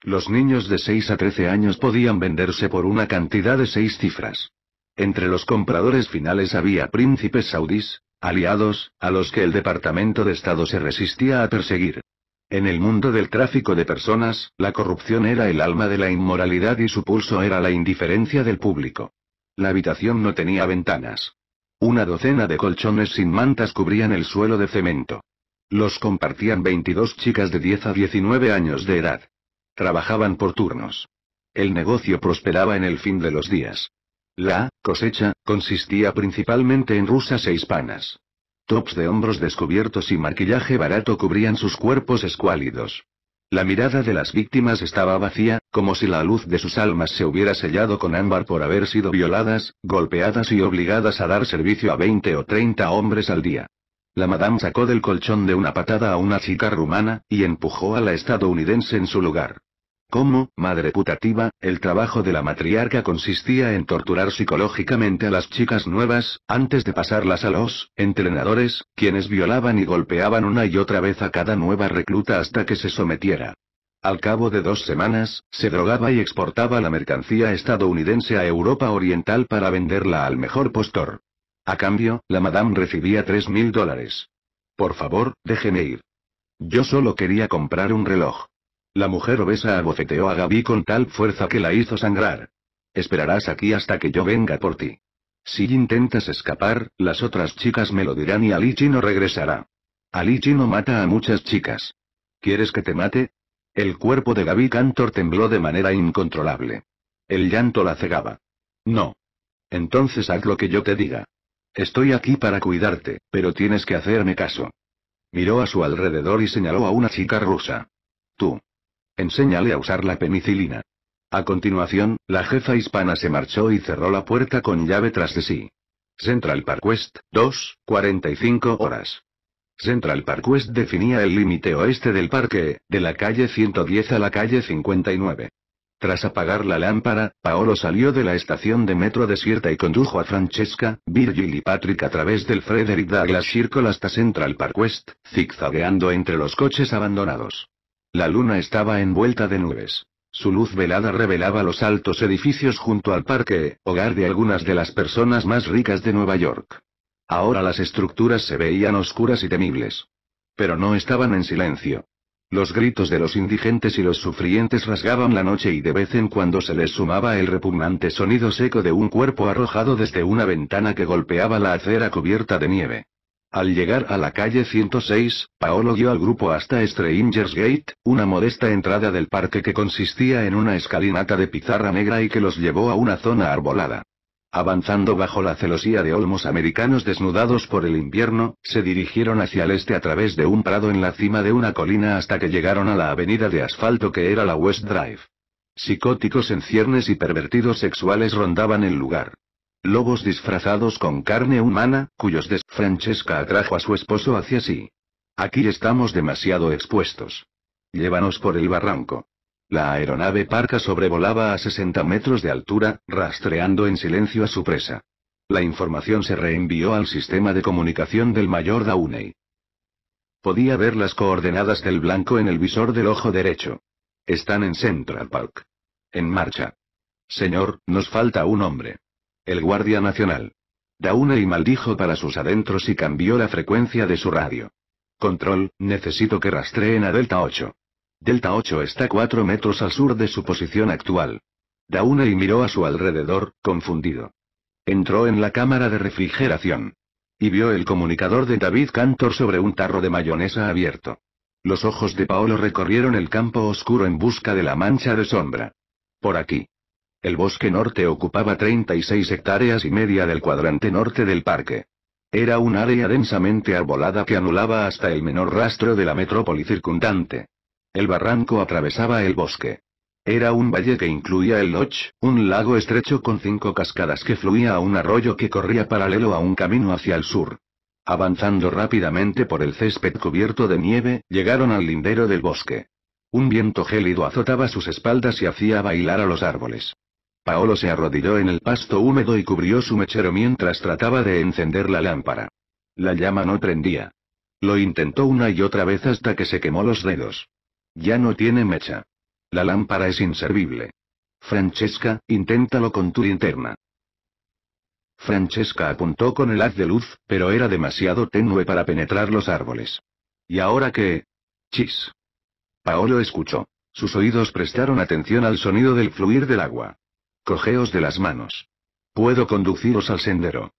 Los niños de 6 a 13 años podían venderse por una cantidad de seis cifras. Entre los compradores finales había príncipes saudís, aliados, a los que el Departamento de Estado se resistía a perseguir. En el mundo del tráfico de personas, la corrupción era el alma de la inmoralidad y su pulso era la indiferencia del público. La habitación no tenía ventanas. Una docena de colchones sin mantas cubrían el suelo de cemento. Los compartían 22 chicas de 10 a 19 años de edad. Trabajaban por turnos. El negocio prosperaba en el fin de los días. La cosecha consistía principalmente en rusas e hispanas. Tops de hombros descubiertos y maquillaje barato cubrían sus cuerpos escuálidos. La mirada de las víctimas estaba vacía, como si la luz de sus almas se hubiera sellado con ámbar por haber sido violadas, golpeadas y obligadas a dar servicio a 20 o 30 hombres al día. La madame sacó del colchón de una patada a una chica rumana, y empujó a la estadounidense en su lugar. Como, madre putativa, el trabajo de la matriarca consistía en torturar psicológicamente a las chicas nuevas, antes de pasarlas a los entrenadores, quienes violaban y golpeaban una y otra vez a cada nueva recluta hasta que se sometiera. Al cabo de dos semanas, se drogaba y exportaba la mercancía estadounidense a Europa Oriental para venderla al mejor postor. A cambio, la madame recibía tres mil dólares. Por favor, déjeme ir. Yo solo quería comprar un reloj. La mujer obesa abofeteó a Gaby con tal fuerza que la hizo sangrar. Esperarás aquí hasta que yo venga por ti. Si intentas escapar, las otras chicas me lo dirán y Ali no regresará. Ali no mata a muchas chicas. ¿Quieres que te mate? El cuerpo de Gaby Cantor tembló de manera incontrolable. El llanto la cegaba. No. Entonces haz lo que yo te diga. Estoy aquí para cuidarte, pero tienes que hacerme caso. Miró a su alrededor y señaló a una chica rusa. Tú. Enséñale a usar la penicilina. A continuación, la jefa hispana se marchó y cerró la puerta con llave tras de sí. Central Park West, 2, 45 horas. Central Park West definía el límite oeste del parque, de la calle 110 a la calle 59. Tras apagar la lámpara, Paolo salió de la estación de metro desierta y condujo a Francesca, Virgil y Patrick a través del Frederick Douglass Circle hasta Central Park West, zigzagueando entre los coches abandonados. La luna estaba envuelta de nubes. Su luz velada revelaba los altos edificios junto al parque, hogar de algunas de las personas más ricas de Nueva York. Ahora las estructuras se veían oscuras y temibles. Pero no estaban en silencio. Los gritos de los indigentes y los sufrientes rasgaban la noche y de vez en cuando se les sumaba el repugnante sonido seco de un cuerpo arrojado desde una ventana que golpeaba la acera cubierta de nieve. Al llegar a la calle 106, Paolo guió al grupo hasta Strangers Gate, una modesta entrada del parque que consistía en una escalinata de pizarra negra y que los llevó a una zona arbolada. Avanzando bajo la celosía de olmos americanos desnudados por el invierno, se dirigieron hacia el este a través de un prado en la cima de una colina hasta que llegaron a la avenida de asfalto que era la West Drive. Psicóticos en ciernes y pervertidos sexuales rondaban el lugar. Lobos disfrazados con carne humana, cuyos des... Francesca atrajo a su esposo hacia sí. Aquí estamos demasiado expuestos. Llévanos por el barranco. La aeronave parca sobrevolaba a 60 metros de altura, rastreando en silencio a su presa. La información se reenvió al sistema de comunicación del mayor Downey. Podía ver las coordenadas del blanco en el visor del ojo derecho. Están en Central Park. En marcha. Señor, nos falta un hombre. El guardia nacional. y maldijo para sus adentros y cambió la frecuencia de su radio. Control, necesito que rastreen a Delta 8. Delta 8 está cuatro metros al sur de su posición actual. y miró a su alrededor, confundido. Entró en la cámara de refrigeración. Y vio el comunicador de David Cantor sobre un tarro de mayonesa abierto. Los ojos de Paolo recorrieron el campo oscuro en busca de la mancha de sombra. Por aquí. El bosque norte ocupaba 36 hectáreas y media del cuadrante norte del parque. Era un área densamente arbolada que anulaba hasta el menor rastro de la metrópoli circundante. El barranco atravesaba el bosque. Era un valle que incluía el Loch, un lago estrecho con cinco cascadas que fluía a un arroyo que corría paralelo a un camino hacia el sur. Avanzando rápidamente por el césped cubierto de nieve, llegaron al lindero del bosque. Un viento gélido azotaba sus espaldas y hacía bailar a los árboles. Paolo se arrodilló en el pasto húmedo y cubrió su mechero mientras trataba de encender la lámpara. La llama no prendía. Lo intentó una y otra vez hasta que se quemó los dedos. Ya no tiene mecha. La lámpara es inservible. Francesca, inténtalo con tu linterna. Francesca apuntó con el haz de luz, pero era demasiado tenue para penetrar los árboles. ¿Y ahora qué? Chis. Paolo escuchó. Sus oídos prestaron atención al sonido del fluir del agua. Cogeos de las manos. Puedo conduciros al sendero.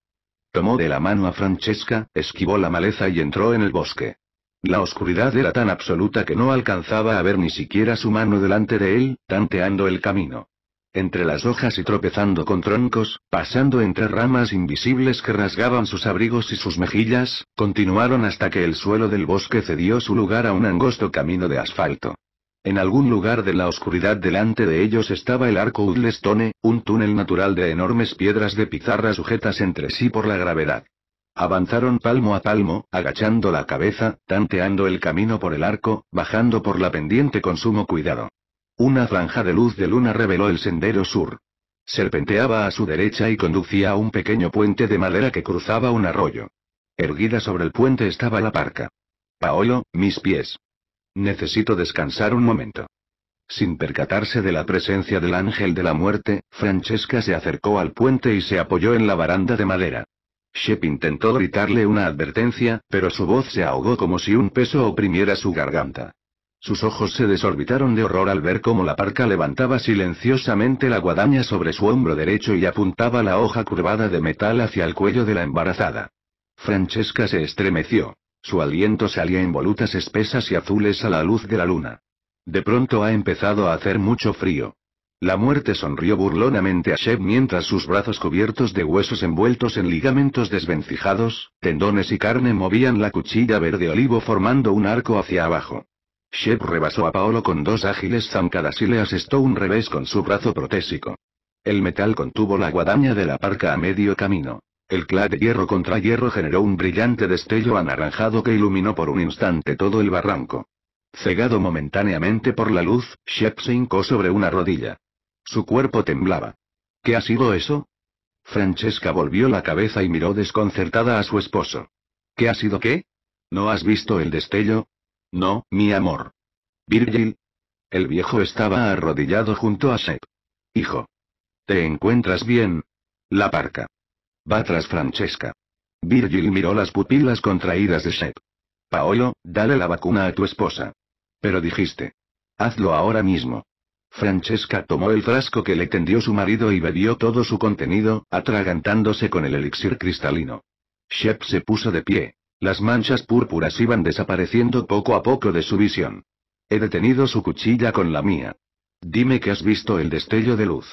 Tomó de la mano a Francesca, esquivó la maleza y entró en el bosque. La oscuridad era tan absoluta que no alcanzaba a ver ni siquiera su mano delante de él, tanteando el camino. Entre las hojas y tropezando con troncos, pasando entre ramas invisibles que rasgaban sus abrigos y sus mejillas, continuaron hasta que el suelo del bosque cedió su lugar a un angosto camino de asfalto. En algún lugar de la oscuridad delante de ellos estaba el arco Udlestone, un túnel natural de enormes piedras de pizarra sujetas entre sí por la gravedad. Avanzaron palmo a palmo, agachando la cabeza, tanteando el camino por el arco, bajando por la pendiente con sumo cuidado. Una franja de luz de luna reveló el sendero sur. Serpenteaba a su derecha y conducía a un pequeño puente de madera que cruzaba un arroyo. Erguida sobre el puente estaba la parca. Paolo, mis pies. Necesito descansar un momento. Sin percatarse de la presencia del ángel de la muerte, Francesca se acercó al puente y se apoyó en la baranda de madera. Shep intentó gritarle una advertencia, pero su voz se ahogó como si un peso oprimiera su garganta. Sus ojos se desorbitaron de horror al ver cómo la parca levantaba silenciosamente la guadaña sobre su hombro derecho y apuntaba la hoja curvada de metal hacia el cuello de la embarazada. Francesca se estremeció. Su aliento salía en volutas espesas y azules a la luz de la luna. De pronto ha empezado a hacer mucho frío. La muerte sonrió burlonamente a Shep mientras sus brazos cubiertos de huesos envueltos en ligamentos desvencijados, tendones y carne movían la cuchilla verde olivo formando un arco hacia abajo. Shep rebasó a Paolo con dos ágiles zancadas y le asestó un revés con su brazo protésico. El metal contuvo la guadaña de la parca a medio camino. El cla de hierro contra hierro generó un brillante destello anaranjado que iluminó por un instante todo el barranco. Cegado momentáneamente por la luz, Shep se hincó sobre una rodilla. Su cuerpo temblaba. ¿Qué ha sido eso? Francesca volvió la cabeza y miró desconcertada a su esposo. ¿Qué ha sido qué? ¿No has visto el destello? No, mi amor. Virgil. El viejo estaba arrodillado junto a Shep. Hijo. ¿Te encuentras bien? La parca. Va tras Francesca. Virgil miró las pupilas contraídas de Shep. Paolo, dale la vacuna a tu esposa. Pero dijiste. Hazlo ahora mismo. Francesca tomó el frasco que le tendió su marido y bebió todo su contenido, atragantándose con el elixir cristalino. Shep se puso de pie. Las manchas púrpuras iban desapareciendo poco a poco de su visión. He detenido su cuchilla con la mía. Dime que has visto el destello de luz.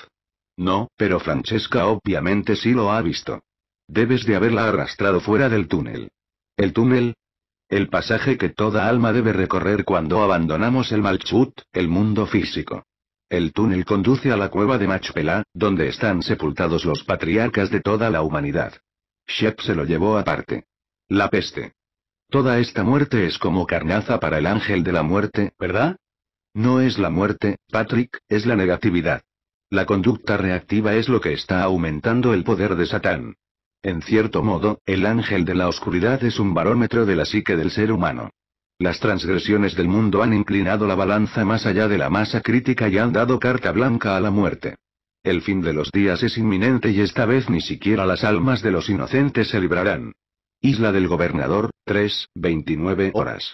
No, pero Francesca obviamente sí lo ha visto. Debes de haberla arrastrado fuera del túnel. ¿El túnel? El pasaje que toda alma debe recorrer cuando abandonamos el Malchut, el mundo físico. El túnel conduce a la cueva de Machpelá, donde están sepultados los patriarcas de toda la humanidad. Shep se lo llevó aparte. La peste. Toda esta muerte es como carnaza para el ángel de la muerte, ¿verdad? No es la muerte, Patrick, es la negatividad. La conducta reactiva es lo que está aumentando el poder de Satán. En cierto modo, el ángel de la oscuridad es un barómetro de la psique del ser humano. Las transgresiones del mundo han inclinado la balanza más allá de la masa crítica y han dado carta blanca a la muerte. El fin de los días es inminente y esta vez ni siquiera las almas de los inocentes se librarán. Isla del Gobernador, 3, 29 horas.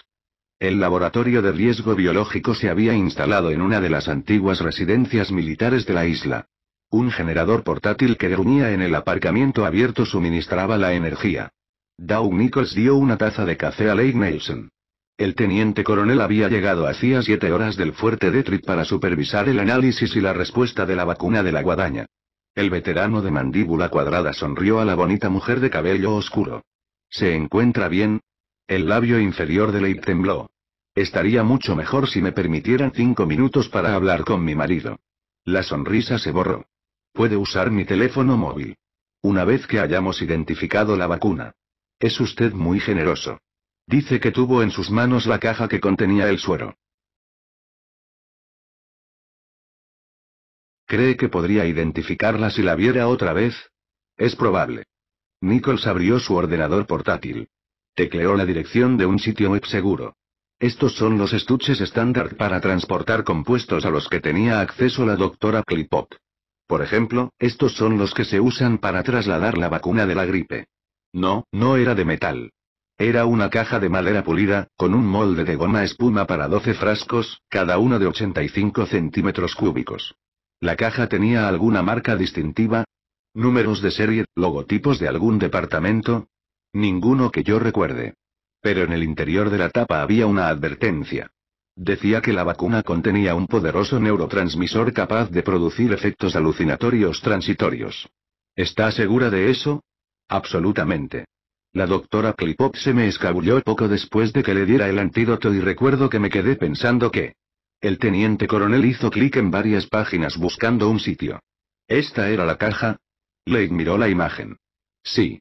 El laboratorio de riesgo biológico se había instalado en una de las antiguas residencias militares de la isla. Un generador portátil que reunía en el aparcamiento abierto suministraba la energía. Dow Nichols dio una taza de café a Lake Nelson. El teniente coronel había llegado hacía siete horas del fuerte Detrit para supervisar el análisis y la respuesta de la vacuna de la guadaña. El veterano de mandíbula cuadrada sonrió a la bonita mujer de cabello oscuro. ¿Se encuentra bien, el labio inferior de Leib tembló. Estaría mucho mejor si me permitieran cinco minutos para hablar con mi marido. La sonrisa se borró. Puede usar mi teléfono móvil. Una vez que hayamos identificado la vacuna. Es usted muy generoso. Dice que tuvo en sus manos la caja que contenía el suero. ¿Cree que podría identificarla si la viera otra vez? Es probable. Nichols abrió su ordenador portátil. Tecleó la dirección de un sitio web seguro. Estos son los estuches estándar para transportar compuestos a los que tenía acceso la doctora Clipot. Por ejemplo, estos son los que se usan para trasladar la vacuna de la gripe. No, no era de metal. Era una caja de madera pulida, con un molde de goma espuma para 12 frascos, cada uno de 85 centímetros cúbicos. La caja tenía alguna marca distintiva, números de serie, logotipos de algún departamento, Ninguno que yo recuerde. Pero en el interior de la tapa había una advertencia. Decía que la vacuna contenía un poderoso neurotransmisor capaz de producir efectos alucinatorios transitorios. ¿Está segura de eso? Absolutamente. La doctora Clipop se me escabulló poco después de que le diera el antídoto y recuerdo que me quedé pensando que... El teniente coronel hizo clic en varias páginas buscando un sitio. ¿Esta era la caja? Le miró la imagen. Sí.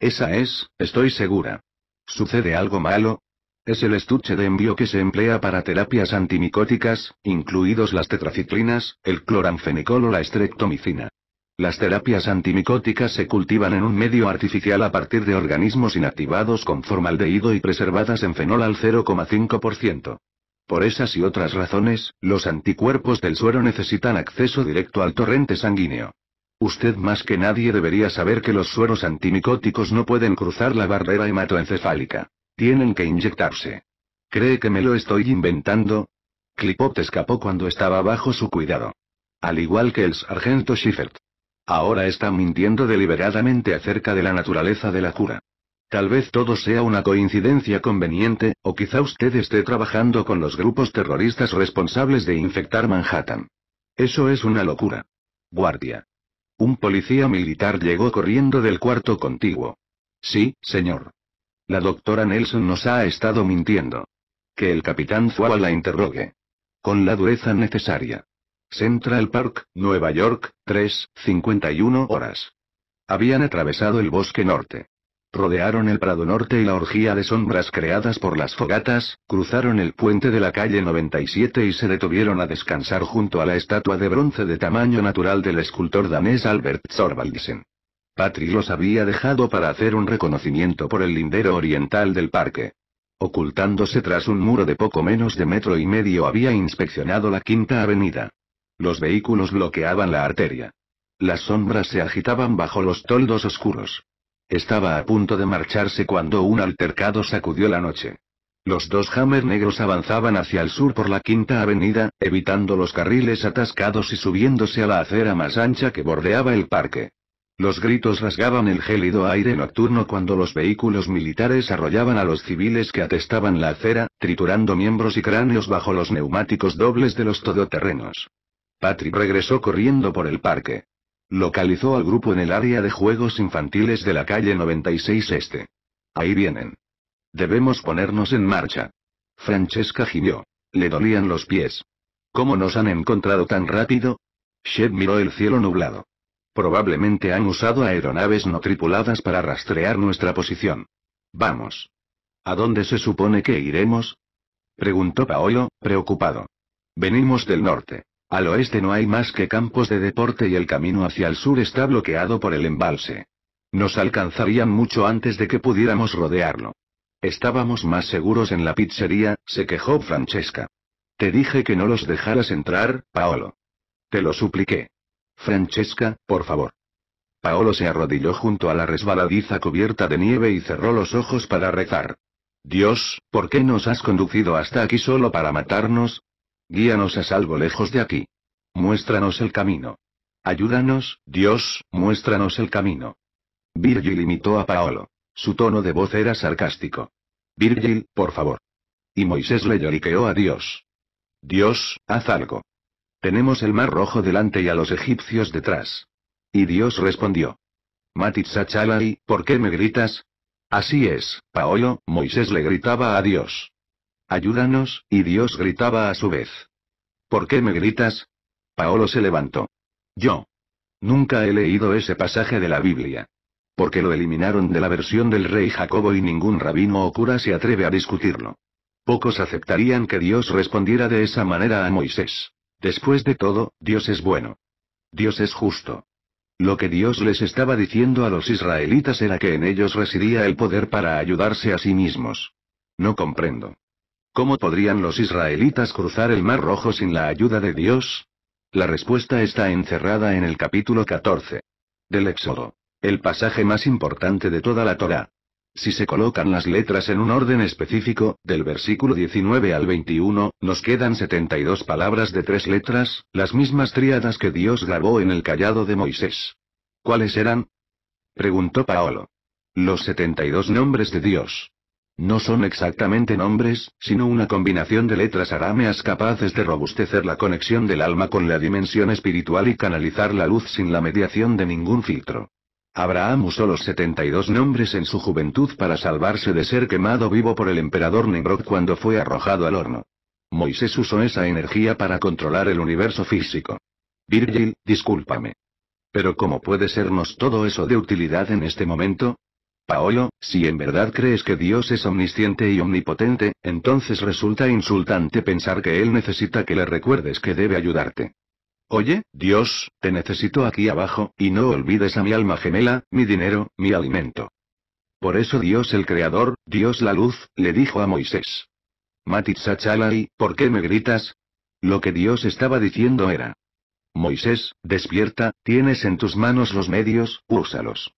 Esa es, estoy segura. ¿Sucede algo malo? Es el estuche de envío que se emplea para terapias antimicóticas, incluidos las tetraciclinas, el cloranfenicol o la estrectomicina. Las terapias antimicóticas se cultivan en un medio artificial a partir de organismos inactivados con formaldehído y preservadas en fenol al 0,5%. Por esas y otras razones, los anticuerpos del suero necesitan acceso directo al torrente sanguíneo. Usted más que nadie debería saber que los sueros antimicóticos no pueden cruzar la barrera hematoencefálica. Tienen que inyectarse. ¿Cree que me lo estoy inventando? te escapó cuando estaba bajo su cuidado. Al igual que el sargento Schiffert. Ahora está mintiendo deliberadamente acerca de la naturaleza de la cura. Tal vez todo sea una coincidencia conveniente, o quizá usted esté trabajando con los grupos terroristas responsables de infectar Manhattan. Eso es una locura. Guardia. Un policía militar llegó corriendo del cuarto contiguo. Sí, señor. La doctora Nelson nos ha estado mintiendo. Que el capitán Zuaba la interrogue. Con la dureza necesaria. Central Park, Nueva York, 3, 51 horas. Habían atravesado el bosque norte rodearon el Prado Norte y la orgía de sombras creadas por las fogatas, cruzaron el puente de la calle 97 y se detuvieron a descansar junto a la estatua de bronce de tamaño natural del escultor danés Albert Zorvaldsen. Patri los había dejado para hacer un reconocimiento por el lindero oriental del parque. Ocultándose tras un muro de poco menos de metro y medio había inspeccionado la quinta avenida. Los vehículos bloqueaban la arteria. Las sombras se agitaban bajo los toldos oscuros. Estaba a punto de marcharse cuando un altercado sacudió la noche. Los dos Hammer negros avanzaban hacia el sur por la Quinta Avenida, evitando los carriles atascados y subiéndose a la acera más ancha que bordeaba el parque. Los gritos rasgaban el gélido aire nocturno cuando los vehículos militares arrollaban a los civiles que atestaban la acera, triturando miembros y cráneos bajo los neumáticos dobles de los todoterrenos. Patrick regresó corriendo por el parque. Localizó al grupo en el área de juegos infantiles de la calle 96 Este. Ahí vienen. Debemos ponernos en marcha. Francesca gimió. Le dolían los pies. ¿Cómo nos han encontrado tan rápido? Shep miró el cielo nublado. Probablemente han usado aeronaves no tripuladas para rastrear nuestra posición. Vamos. ¿A dónde se supone que iremos? Preguntó Paolo, preocupado. Venimos del norte. Al oeste no hay más que campos de deporte y el camino hacia el sur está bloqueado por el embalse. Nos alcanzarían mucho antes de que pudiéramos rodearlo. Estábamos más seguros en la pizzería, se quejó Francesca. Te dije que no los dejaras entrar, Paolo. Te lo supliqué. Francesca, por favor. Paolo se arrodilló junto a la resbaladiza cubierta de nieve y cerró los ojos para rezar. Dios, ¿por qué nos has conducido hasta aquí solo para matarnos? Guíanos a salvo lejos de aquí. Muéstranos el camino. Ayúdanos, Dios, muéstranos el camino. Virgil imitó a Paolo. Su tono de voz era sarcástico. Virgil, por favor. Y Moisés le lloriqueó a Dios. Dios, haz algo. Tenemos el mar rojo delante y a los egipcios detrás. Y Dios respondió. Matitzachalai, ¿por qué me gritas? Así es, Paolo, Moisés le gritaba a Dios. Ayúdanos, y Dios gritaba a su vez. ¿Por qué me gritas? Paolo se levantó. Yo. Nunca he leído ese pasaje de la Biblia. Porque lo eliminaron de la versión del rey Jacobo y ningún rabino o cura se atreve a discutirlo. Pocos aceptarían que Dios respondiera de esa manera a Moisés. Después de todo, Dios es bueno. Dios es justo. Lo que Dios les estaba diciendo a los israelitas era que en ellos residía el poder para ayudarse a sí mismos. No comprendo. ¿Cómo podrían los israelitas cruzar el Mar Rojo sin la ayuda de Dios? La respuesta está encerrada en el capítulo 14 del Éxodo, el pasaje más importante de toda la Torá. Si se colocan las letras en un orden específico, del versículo 19 al 21, nos quedan 72 palabras de tres letras, las mismas tríadas que Dios grabó en el callado de Moisés. ¿Cuáles eran? preguntó Paolo. Los 72 nombres de Dios. No son exactamente nombres, sino una combinación de letras arameas capaces de robustecer la conexión del alma con la dimensión espiritual y canalizar la luz sin la mediación de ningún filtro. Abraham usó los 72 nombres en su juventud para salvarse de ser quemado vivo por el emperador Nimrod cuando fue arrojado al horno. Moisés usó esa energía para controlar el universo físico. Virgil, discúlpame. Pero ¿cómo puede sernos todo eso de utilidad en este momento? Paolo, si en verdad crees que Dios es omnisciente y omnipotente, entonces resulta insultante pensar que Él necesita que le recuerdes que debe ayudarte. Oye, Dios, te necesito aquí abajo, y no olvides a mi alma gemela, mi dinero, mi alimento. Por eso Dios el Creador, Dios la luz, le dijo a Moisés. Matitzachalai, ¿por qué me gritas? Lo que Dios estaba diciendo era. Moisés, despierta, tienes en tus manos los medios, úsalos.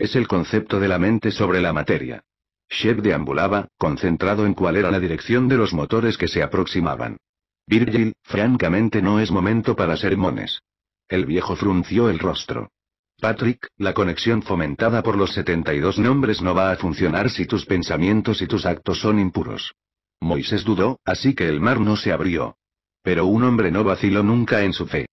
Es el concepto de la mente sobre la materia. Shep deambulaba, concentrado en cuál era la dirección de los motores que se aproximaban. Virgil, francamente no es momento para sermones. El viejo frunció el rostro. Patrick, la conexión fomentada por los 72 nombres no va a funcionar si tus pensamientos y tus actos son impuros. Moisés dudó, así que el mar no se abrió. Pero un hombre no vaciló nunca en su fe.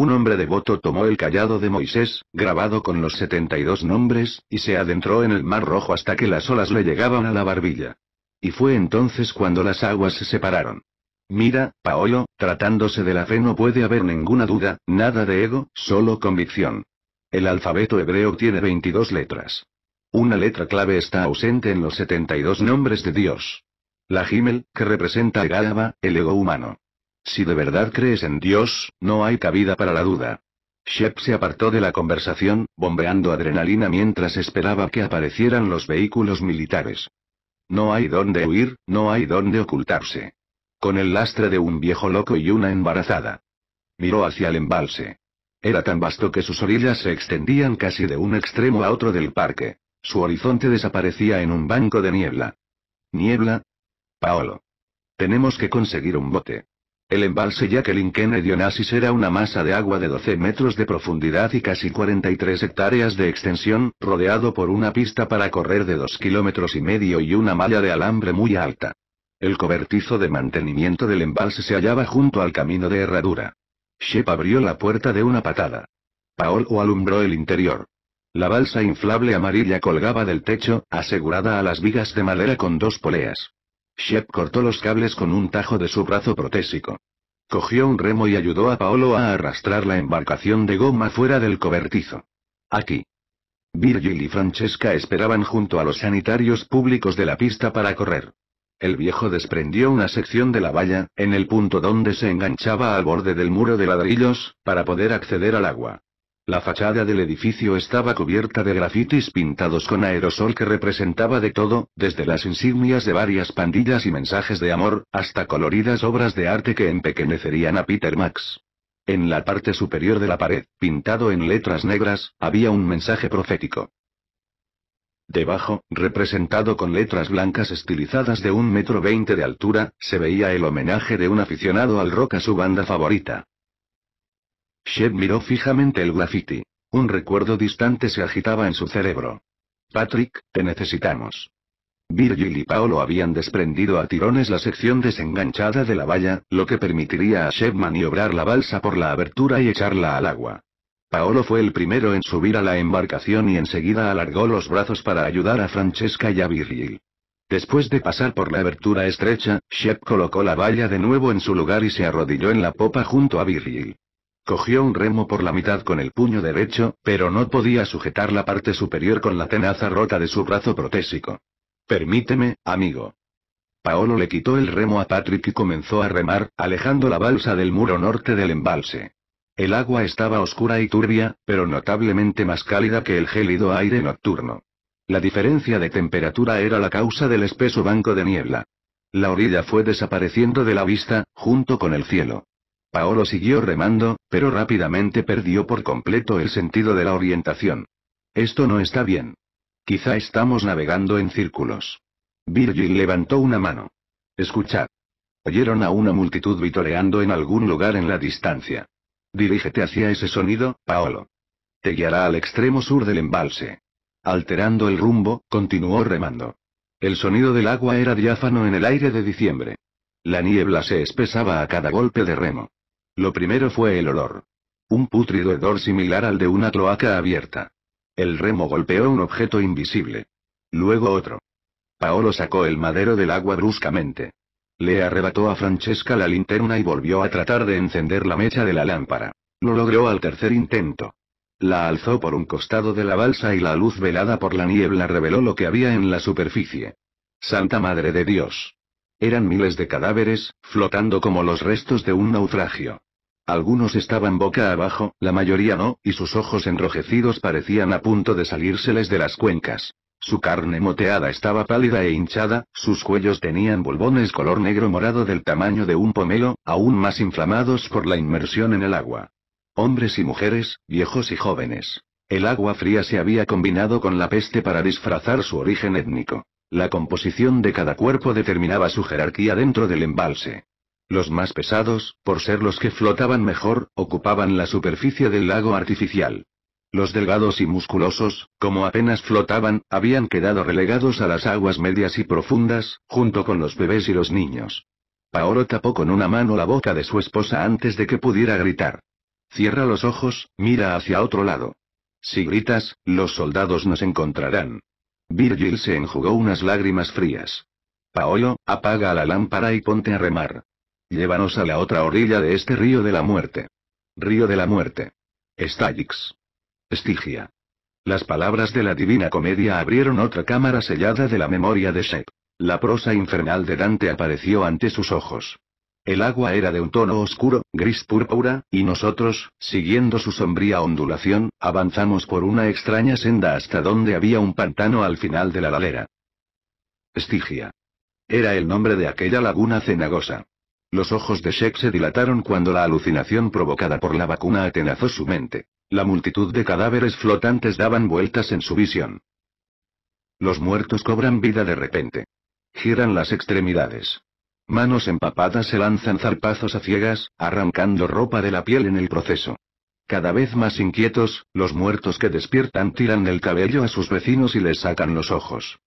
Un hombre devoto tomó el callado de Moisés, grabado con los 72 nombres, y se adentró en el mar rojo hasta que las olas le llegaban a la barbilla. Y fue entonces cuando las aguas se separaron. Mira, Paolo, tratándose de la fe no puede haber ninguna duda, nada de ego, solo convicción. El alfabeto hebreo tiene 22 letras. Una letra clave está ausente en los 72 nombres de Dios. La Gimel, que representa a gálaba el ego humano. Si de verdad crees en Dios, no hay cabida para la duda. Shep se apartó de la conversación, bombeando adrenalina mientras esperaba que aparecieran los vehículos militares. No hay dónde huir, no hay dónde ocultarse. Con el lastre de un viejo loco y una embarazada. Miró hacia el embalse. Era tan vasto que sus orillas se extendían casi de un extremo a otro del parque. Su horizonte desaparecía en un banco de niebla. ¿Niebla? Paolo. Tenemos que conseguir un bote. El embalse Jacqueline Kennedy Onassis era una masa de agua de 12 metros de profundidad y casi 43 hectáreas de extensión, rodeado por una pista para correr de 2 kilómetros y medio y una malla de alambre muy alta. El cobertizo de mantenimiento del embalse se hallaba junto al camino de herradura. Shep abrió la puerta de una patada. o alumbró el interior. La balsa inflable amarilla colgaba del techo, asegurada a las vigas de madera con dos poleas. Shep cortó los cables con un tajo de su brazo protésico. Cogió un remo y ayudó a Paolo a arrastrar la embarcación de goma fuera del cobertizo. Aquí. Virgil y Francesca esperaban junto a los sanitarios públicos de la pista para correr. El viejo desprendió una sección de la valla, en el punto donde se enganchaba al borde del muro de ladrillos, para poder acceder al agua. La fachada del edificio estaba cubierta de grafitis pintados con aerosol que representaba de todo, desde las insignias de varias pandillas y mensajes de amor, hasta coloridas obras de arte que empequeñecerían a Peter Max. En la parte superior de la pared, pintado en letras negras, había un mensaje profético. Debajo, representado con letras blancas estilizadas de un metro veinte de altura, se veía el homenaje de un aficionado al rock a su banda favorita. Shep miró fijamente el graffiti. Un recuerdo distante se agitaba en su cerebro. Patrick, te necesitamos. Virgil y Paolo habían desprendido a tirones la sección desenganchada de la valla, lo que permitiría a Shep maniobrar la balsa por la abertura y echarla al agua. Paolo fue el primero en subir a la embarcación y enseguida alargó los brazos para ayudar a Francesca y a Virgil. Después de pasar por la abertura estrecha, Shep colocó la valla de nuevo en su lugar y se arrodilló en la popa junto a Virgil. Cogió un remo por la mitad con el puño derecho, pero no podía sujetar la parte superior con la tenaza rota de su brazo protésico. Permíteme, amigo. Paolo le quitó el remo a Patrick y comenzó a remar, alejando la balsa del muro norte del embalse. El agua estaba oscura y turbia, pero notablemente más cálida que el gélido aire nocturno. La diferencia de temperatura era la causa del espeso banco de niebla. La orilla fue desapareciendo de la vista, junto con el cielo. Paolo siguió remando, pero rápidamente perdió por completo el sentido de la orientación. Esto no está bien. Quizá estamos navegando en círculos. Virgil levantó una mano. Escuchad. Oyeron a una multitud vitoreando en algún lugar en la distancia. Dirígete hacia ese sonido, Paolo. Te guiará al extremo sur del embalse. Alterando el rumbo, continuó remando. El sonido del agua era diáfano en el aire de diciembre. La niebla se espesaba a cada golpe de remo. Lo primero fue el olor. Un pútrido hedor similar al de una cloaca abierta. El remo golpeó un objeto invisible. Luego otro. Paolo sacó el madero del agua bruscamente. Le arrebató a Francesca la linterna y volvió a tratar de encender la mecha de la lámpara. Lo logró al tercer intento. La alzó por un costado de la balsa y la luz velada por la niebla reveló lo que había en la superficie. Santa Madre de Dios. Eran miles de cadáveres, flotando como los restos de un naufragio. Algunos estaban boca abajo, la mayoría no, y sus ojos enrojecidos parecían a punto de salírseles de las cuencas. Su carne moteada estaba pálida e hinchada, sus cuellos tenían bulbones color negro morado del tamaño de un pomelo, aún más inflamados por la inmersión en el agua. Hombres y mujeres, viejos y jóvenes. El agua fría se había combinado con la peste para disfrazar su origen étnico. La composición de cada cuerpo determinaba su jerarquía dentro del embalse. Los más pesados, por ser los que flotaban mejor, ocupaban la superficie del lago artificial. Los delgados y musculosos, como apenas flotaban, habían quedado relegados a las aguas medias y profundas, junto con los bebés y los niños. Paolo tapó con una mano la boca de su esposa antes de que pudiera gritar. Cierra los ojos, mira hacia otro lado. Si gritas, los soldados nos encontrarán. Virgil se enjugó unas lágrimas frías. Paolo, apaga la lámpara y ponte a remar. Llévanos a la otra orilla de este río de la muerte. Río de la muerte. Stagix. Estigia. Las palabras de la Divina Comedia abrieron otra cámara sellada de la memoria de Shep. La prosa infernal de Dante apareció ante sus ojos. El agua era de un tono oscuro, gris púrpura, y nosotros, siguiendo su sombría ondulación, avanzamos por una extraña senda hasta donde había un pantano al final de la ladera. Estigia. Era el nombre de aquella laguna cenagosa. Los ojos de Shek se dilataron cuando la alucinación provocada por la vacuna atenazó su mente. La multitud de cadáveres flotantes daban vueltas en su visión. Los muertos cobran vida de repente. Giran las extremidades. Manos empapadas se lanzan zarpazos a ciegas, arrancando ropa de la piel en el proceso. Cada vez más inquietos, los muertos que despiertan tiran el cabello a sus vecinos y les sacan los ojos.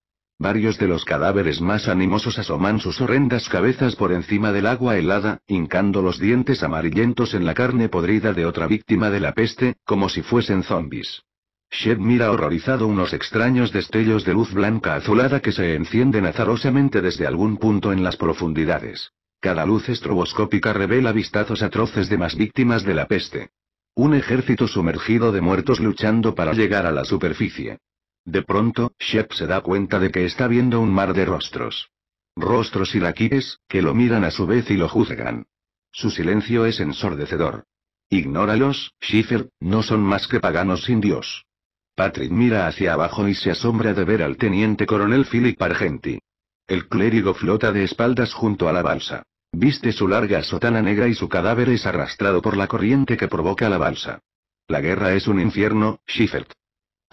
Varios de los cadáveres más animosos asoman sus horrendas cabezas por encima del agua helada, hincando los dientes amarillentos en la carne podrida de otra víctima de la peste, como si fuesen zombies. Shep mira horrorizado unos extraños destellos de luz blanca azulada que se encienden azarosamente desde algún punto en las profundidades. Cada luz estroboscópica revela vistazos atroces de más víctimas de la peste. Un ejército sumergido de muertos luchando para llegar a la superficie. De pronto, Shep se da cuenta de que está viendo un mar de rostros. Rostros iraquíes, que lo miran a su vez y lo juzgan. Su silencio es ensordecedor. Ignóralos, Schiffer, no son más que paganos sin Dios. Patrick mira hacia abajo y se asombra de ver al teniente coronel Philip Argenti. El clérigo flota de espaldas junto a la balsa. Viste su larga sotana negra y su cadáver es arrastrado por la corriente que provoca la balsa. La guerra es un infierno, Schiffert.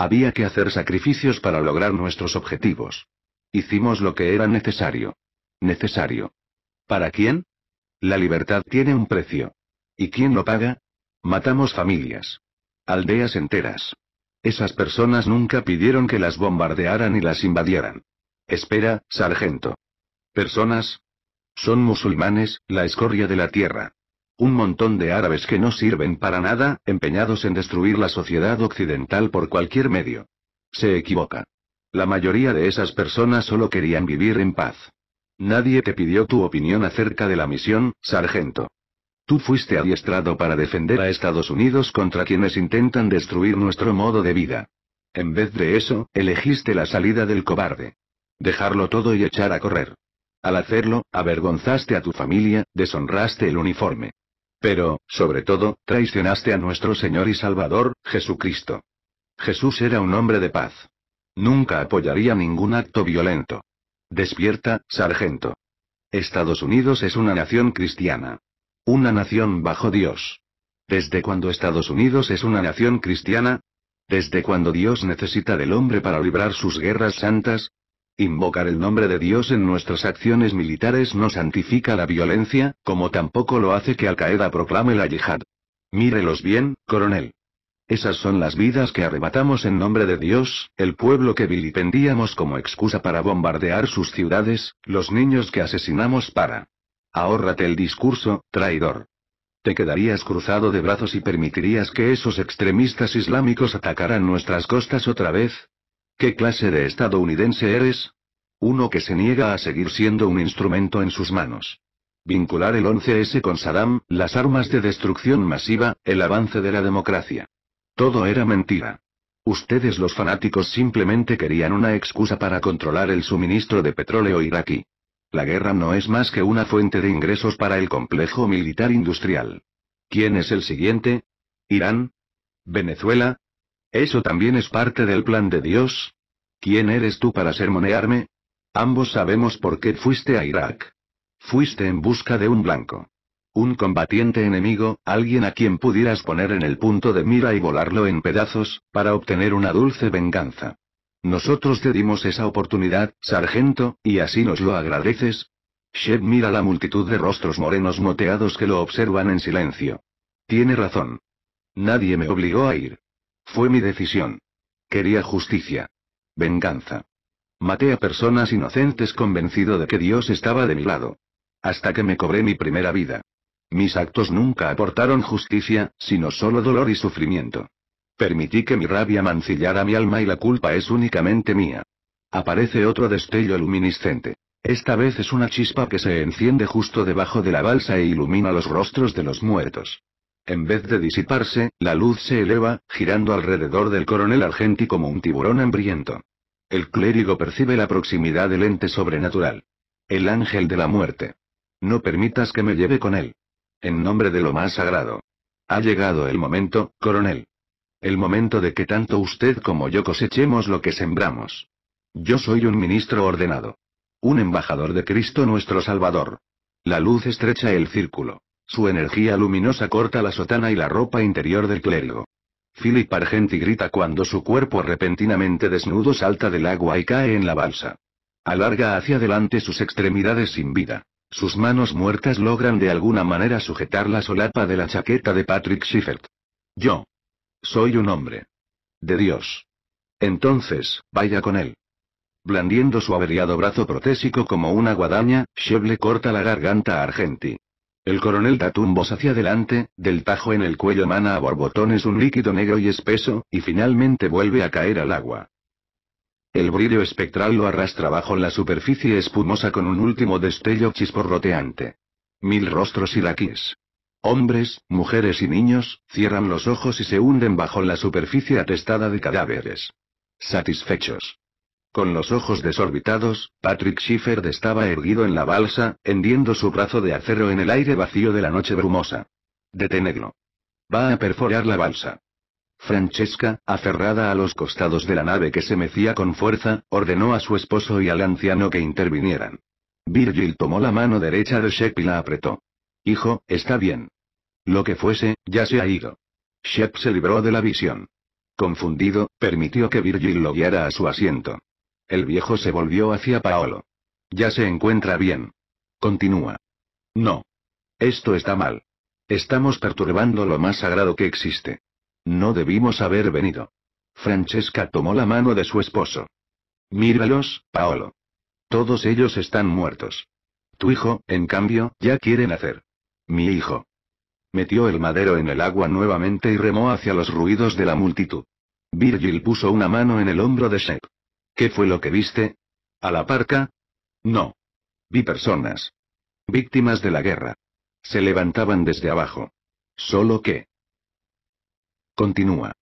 Había que hacer sacrificios para lograr nuestros objetivos. Hicimos lo que era necesario. Necesario. ¿Para quién? La libertad tiene un precio. ¿Y quién lo paga? Matamos familias. Aldeas enteras. Esas personas nunca pidieron que las bombardearan y las invadieran. Espera, sargento. Personas. Son musulmanes, la escoria de la tierra. Un montón de árabes que no sirven para nada, empeñados en destruir la sociedad occidental por cualquier medio. Se equivoca. La mayoría de esas personas solo querían vivir en paz. Nadie te pidió tu opinión acerca de la misión, sargento. Tú fuiste adiestrado para defender a Estados Unidos contra quienes intentan destruir nuestro modo de vida. En vez de eso, elegiste la salida del cobarde. Dejarlo todo y echar a correr. Al hacerlo, avergonzaste a tu familia, deshonraste el uniforme. Pero, sobre todo, traicionaste a nuestro Señor y Salvador, Jesucristo. Jesús era un hombre de paz. Nunca apoyaría ningún acto violento. Despierta, sargento. Estados Unidos es una nación cristiana. Una nación bajo Dios. ¿Desde cuándo Estados Unidos es una nación cristiana? ¿Desde cuándo Dios necesita del hombre para librar sus guerras santas? Invocar el nombre de Dios en nuestras acciones militares no santifica la violencia, como tampoco lo hace que Al-Qaeda proclame la yihad. Mírelos bien, coronel. Esas son las vidas que arrebatamos en nombre de Dios, el pueblo que vilipendíamos como excusa para bombardear sus ciudades, los niños que asesinamos para... Ahórrate el discurso, traidor. Te quedarías cruzado de brazos y permitirías que esos extremistas islámicos atacaran nuestras costas otra vez, ¿Qué clase de estadounidense eres? Uno que se niega a seguir siendo un instrumento en sus manos. Vincular el 11S con Saddam, las armas de destrucción masiva, el avance de la democracia. Todo era mentira. Ustedes los fanáticos simplemente querían una excusa para controlar el suministro de petróleo iraquí. La guerra no es más que una fuente de ingresos para el complejo militar industrial. ¿Quién es el siguiente? ¿Irán? ¿Venezuela? ¿Eso también es parte del plan de Dios? ¿Quién eres tú para sermonearme? Ambos sabemos por qué fuiste a Irak. Fuiste en busca de un blanco. Un combatiente enemigo, alguien a quien pudieras poner en el punto de mira y volarlo en pedazos, para obtener una dulce venganza. Nosotros te dimos esa oportunidad, sargento, y así nos lo agradeces. Shep mira la multitud de rostros morenos moteados que lo observan en silencio. Tiene razón. Nadie me obligó a ir. Fue mi decisión. Quería justicia. Venganza. Maté a personas inocentes convencido de que Dios estaba de mi lado. Hasta que me cobré mi primera vida. Mis actos nunca aportaron justicia, sino solo dolor y sufrimiento. Permití que mi rabia mancillara mi alma y la culpa es únicamente mía. Aparece otro destello luminiscente. Esta vez es una chispa que se enciende justo debajo de la balsa e ilumina los rostros de los muertos. En vez de disiparse, la luz se eleva, girando alrededor del coronel Argenti como un tiburón hambriento. El clérigo percibe la proximidad del ente sobrenatural. El ángel de la muerte. No permitas que me lleve con él. En nombre de lo más sagrado. Ha llegado el momento, coronel. El momento de que tanto usted como yo cosechemos lo que sembramos. Yo soy un ministro ordenado. Un embajador de Cristo nuestro Salvador. La luz estrecha el círculo. Su energía luminosa corta la sotana y la ropa interior del clérigo. Philip Argenti grita cuando su cuerpo repentinamente desnudo salta del agua y cae en la balsa. Alarga hacia adelante sus extremidades sin vida. Sus manos muertas logran de alguna manera sujetar la solapa de la chaqueta de Patrick Schiffert. Yo. Soy un hombre. De Dios. Entonces, vaya con él. Blandiendo su averiado brazo protésico como una guadaña, Shev corta la garganta a Argenti. El coronel da tumbos hacia adelante, del tajo en el cuello mana a borbotones un líquido negro y espeso, y finalmente vuelve a caer al agua. El brillo espectral lo arrastra bajo la superficie espumosa con un último destello chisporroteante. Mil rostros iraquíes. Hombres, mujeres y niños, cierran los ojos y se hunden bajo la superficie atestada de cadáveres. Satisfechos. Con los ojos desorbitados, Patrick Schiffer estaba erguido en la balsa, hendiendo su brazo de acero en el aire vacío de la noche brumosa. Detenedlo. Va a perforar la balsa. Francesca, aferrada a los costados de la nave que se mecía con fuerza, ordenó a su esposo y al anciano que intervinieran. Virgil tomó la mano derecha de Shep y la apretó. Hijo, está bien. Lo que fuese, ya se ha ido. Shep se libró de la visión. Confundido, permitió que Virgil lo guiara a su asiento. El viejo se volvió hacia Paolo. Ya se encuentra bien. Continúa. No. Esto está mal. Estamos perturbando lo más sagrado que existe. No debimos haber venido. Francesca tomó la mano de su esposo. Míralos, Paolo. Todos ellos están muertos. Tu hijo, en cambio, ya quiere nacer. Mi hijo. Metió el madero en el agua nuevamente y remó hacia los ruidos de la multitud. Virgil puso una mano en el hombro de Shep. ¿Qué fue lo que viste? ¿A la parca? No. Vi personas. Víctimas de la guerra. Se levantaban desde abajo. Solo que. Continúa.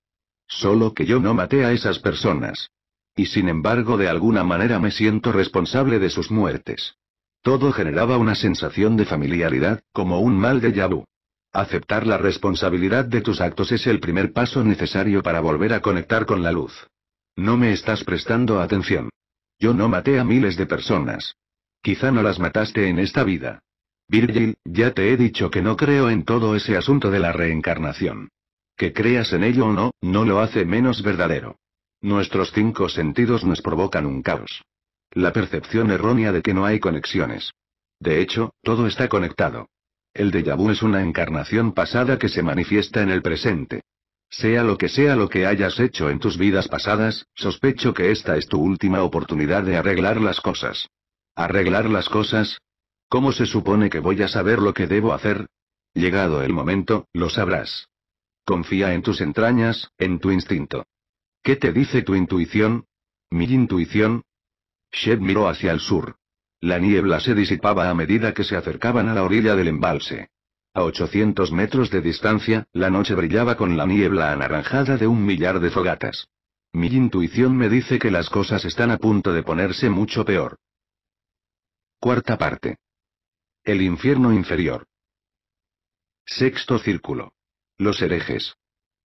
Solo que yo no maté a esas personas. Y sin embargo de alguna manera me siento responsable de sus muertes. Todo generaba una sensación de familiaridad, como un mal de vu. Aceptar la responsabilidad de tus actos es el primer paso necesario para volver a conectar con la luz. No me estás prestando atención. Yo no maté a miles de personas. Quizá no las mataste en esta vida. Virgil, ya te he dicho que no creo en todo ese asunto de la reencarnación. Que creas en ello o no, no lo hace menos verdadero. Nuestros cinco sentidos nos provocan un caos. La percepción errónea de que no hay conexiones. De hecho, todo está conectado. El déjà vu es una encarnación pasada que se manifiesta en el presente. Sea lo que sea lo que hayas hecho en tus vidas pasadas, sospecho que esta es tu última oportunidad de arreglar las cosas. ¿Arreglar las cosas? ¿Cómo se supone que voy a saber lo que debo hacer? Llegado el momento, lo sabrás. Confía en tus entrañas, en tu instinto. ¿Qué te dice tu intuición? ¿Mi intuición? Shed miró hacia el sur. La niebla se disipaba a medida que se acercaban a la orilla del embalse. A 800 metros de distancia, la noche brillaba con la niebla anaranjada de un millar de fogatas. Mi intuición me dice que las cosas están a punto de ponerse mucho peor. Cuarta parte. El infierno inferior. Sexto círculo. Los herejes.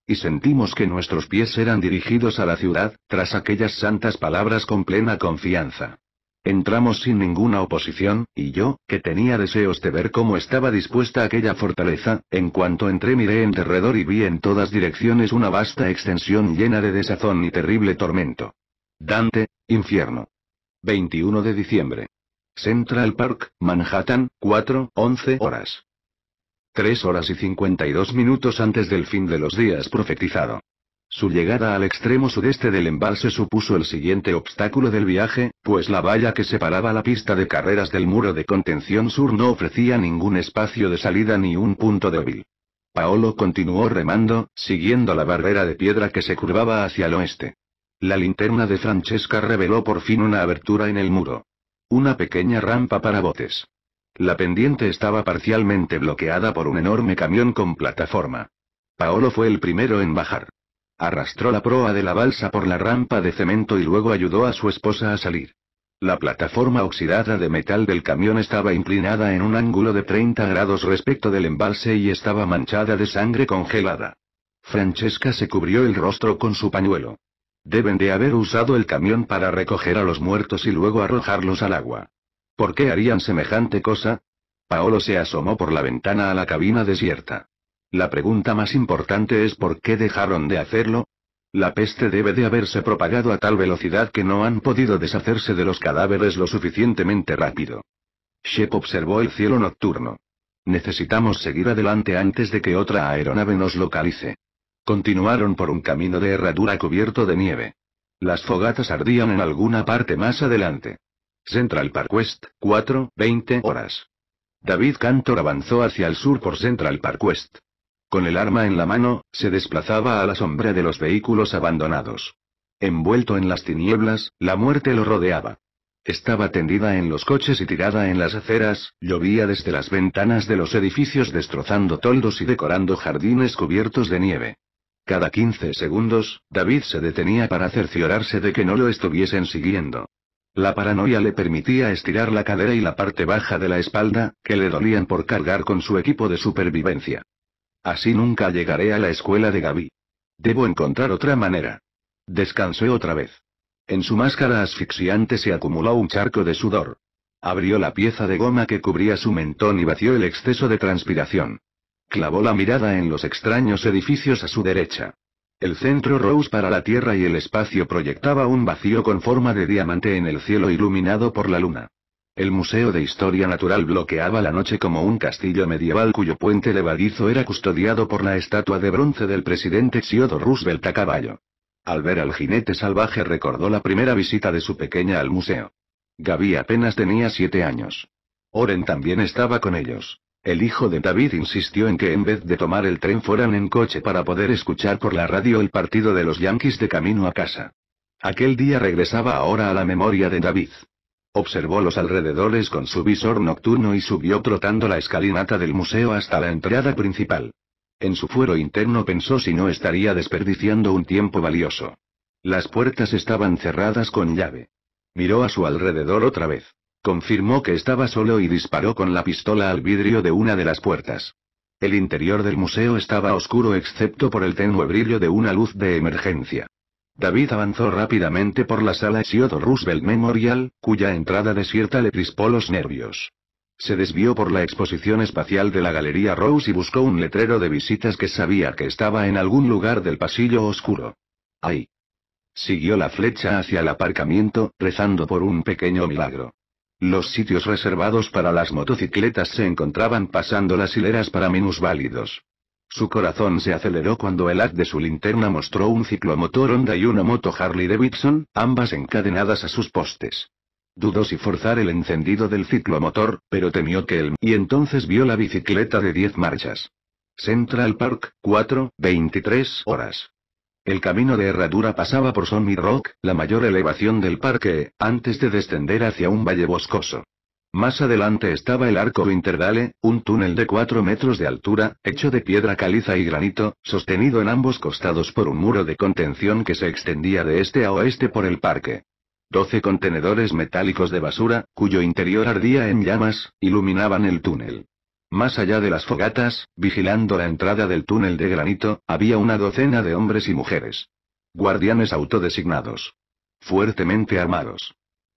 Y sentimos que nuestros pies eran dirigidos a la ciudad, tras aquellas santas palabras con plena confianza. Entramos sin ninguna oposición, y yo, que tenía deseos de ver cómo estaba dispuesta aquella fortaleza, en cuanto entré miré en derredor y vi en todas direcciones una vasta extensión llena de desazón y terrible tormento. Dante, infierno. 21 de diciembre. Central Park, Manhattan, 4, 11 horas. 3 horas y 52 minutos antes del fin de los días profetizado. Su llegada al extremo sudeste del embalse supuso el siguiente obstáculo del viaje, pues la valla que separaba la pista de carreras del muro de contención sur no ofrecía ningún espacio de salida ni un punto débil. Paolo continuó remando, siguiendo la barrera de piedra que se curvaba hacia el oeste. La linterna de Francesca reveló por fin una abertura en el muro. Una pequeña rampa para botes. La pendiente estaba parcialmente bloqueada por un enorme camión con plataforma. Paolo fue el primero en bajar. Arrastró la proa de la balsa por la rampa de cemento y luego ayudó a su esposa a salir. La plataforma oxidada de metal del camión estaba inclinada en un ángulo de 30 grados respecto del embalse y estaba manchada de sangre congelada. Francesca se cubrió el rostro con su pañuelo. Deben de haber usado el camión para recoger a los muertos y luego arrojarlos al agua. ¿Por qué harían semejante cosa? Paolo se asomó por la ventana a la cabina desierta. La pregunta más importante es por qué dejaron de hacerlo. La peste debe de haberse propagado a tal velocidad que no han podido deshacerse de los cadáveres lo suficientemente rápido. Shep observó el cielo nocturno. Necesitamos seguir adelante antes de que otra aeronave nos localice. Continuaron por un camino de herradura cubierto de nieve. Las fogatas ardían en alguna parte más adelante. Central Park West, 4, 20 horas. David Cantor avanzó hacia el sur por Central Park West. Con el arma en la mano, se desplazaba a la sombra de los vehículos abandonados. Envuelto en las tinieblas, la muerte lo rodeaba. Estaba tendida en los coches y tirada en las aceras, llovía desde las ventanas de los edificios destrozando toldos y decorando jardines cubiertos de nieve. Cada 15 segundos, David se detenía para cerciorarse de que no lo estuviesen siguiendo. La paranoia le permitía estirar la cadera y la parte baja de la espalda, que le dolían por cargar con su equipo de supervivencia. Así nunca llegaré a la escuela de Gaby. Debo encontrar otra manera. Descansé otra vez. En su máscara asfixiante se acumuló un charco de sudor. Abrió la pieza de goma que cubría su mentón y vació el exceso de transpiración. Clavó la mirada en los extraños edificios a su derecha. El centro Rose para la Tierra y el espacio proyectaba un vacío con forma de diamante en el cielo iluminado por la luna. El Museo de Historia Natural bloqueaba la noche como un castillo medieval cuyo puente levadizo era custodiado por la estatua de bronce del presidente Theodore Roosevelt a caballo. Al ver al jinete salvaje recordó la primera visita de su pequeña al museo. Gaby apenas tenía siete años. Oren también estaba con ellos. El hijo de David insistió en que en vez de tomar el tren fueran en coche para poder escuchar por la radio el partido de los Yankees de camino a casa. Aquel día regresaba ahora a la memoria de David. Observó los alrededores con su visor nocturno y subió trotando la escalinata del museo hasta la entrada principal. En su fuero interno pensó si no estaría desperdiciando un tiempo valioso. Las puertas estaban cerradas con llave. Miró a su alrededor otra vez. Confirmó que estaba solo y disparó con la pistola al vidrio de una de las puertas. El interior del museo estaba oscuro excepto por el tenue brillo de una luz de emergencia. David avanzó rápidamente por la sala Siodo Roosevelt Memorial, cuya entrada desierta le crispó los nervios. Se desvió por la exposición espacial de la Galería Rose y buscó un letrero de visitas que sabía que estaba en algún lugar del pasillo oscuro. Ahí. Siguió la flecha hacia el aparcamiento, rezando por un pequeño milagro. Los sitios reservados para las motocicletas se encontraban pasando las hileras para minusválidos. Su corazón se aceleró cuando el haz de su linterna mostró un ciclomotor Honda y una moto Harley Davidson, ambas encadenadas a sus postes. Dudó si forzar el encendido del ciclomotor, pero temió que el... Y entonces vio la bicicleta de 10 marchas. Central Park, 4, 23 horas. El camino de herradura pasaba por Summit Rock, la mayor elevación del parque, antes de descender hacia un valle boscoso. Más adelante estaba el arco interdale, un túnel de 4 metros de altura, hecho de piedra caliza y granito, sostenido en ambos costados por un muro de contención que se extendía de este a oeste por el parque. Doce contenedores metálicos de basura, cuyo interior ardía en llamas, iluminaban el túnel. Más allá de las fogatas, vigilando la entrada del túnel de granito, había una docena de hombres y mujeres. Guardianes autodesignados. Fuertemente armados.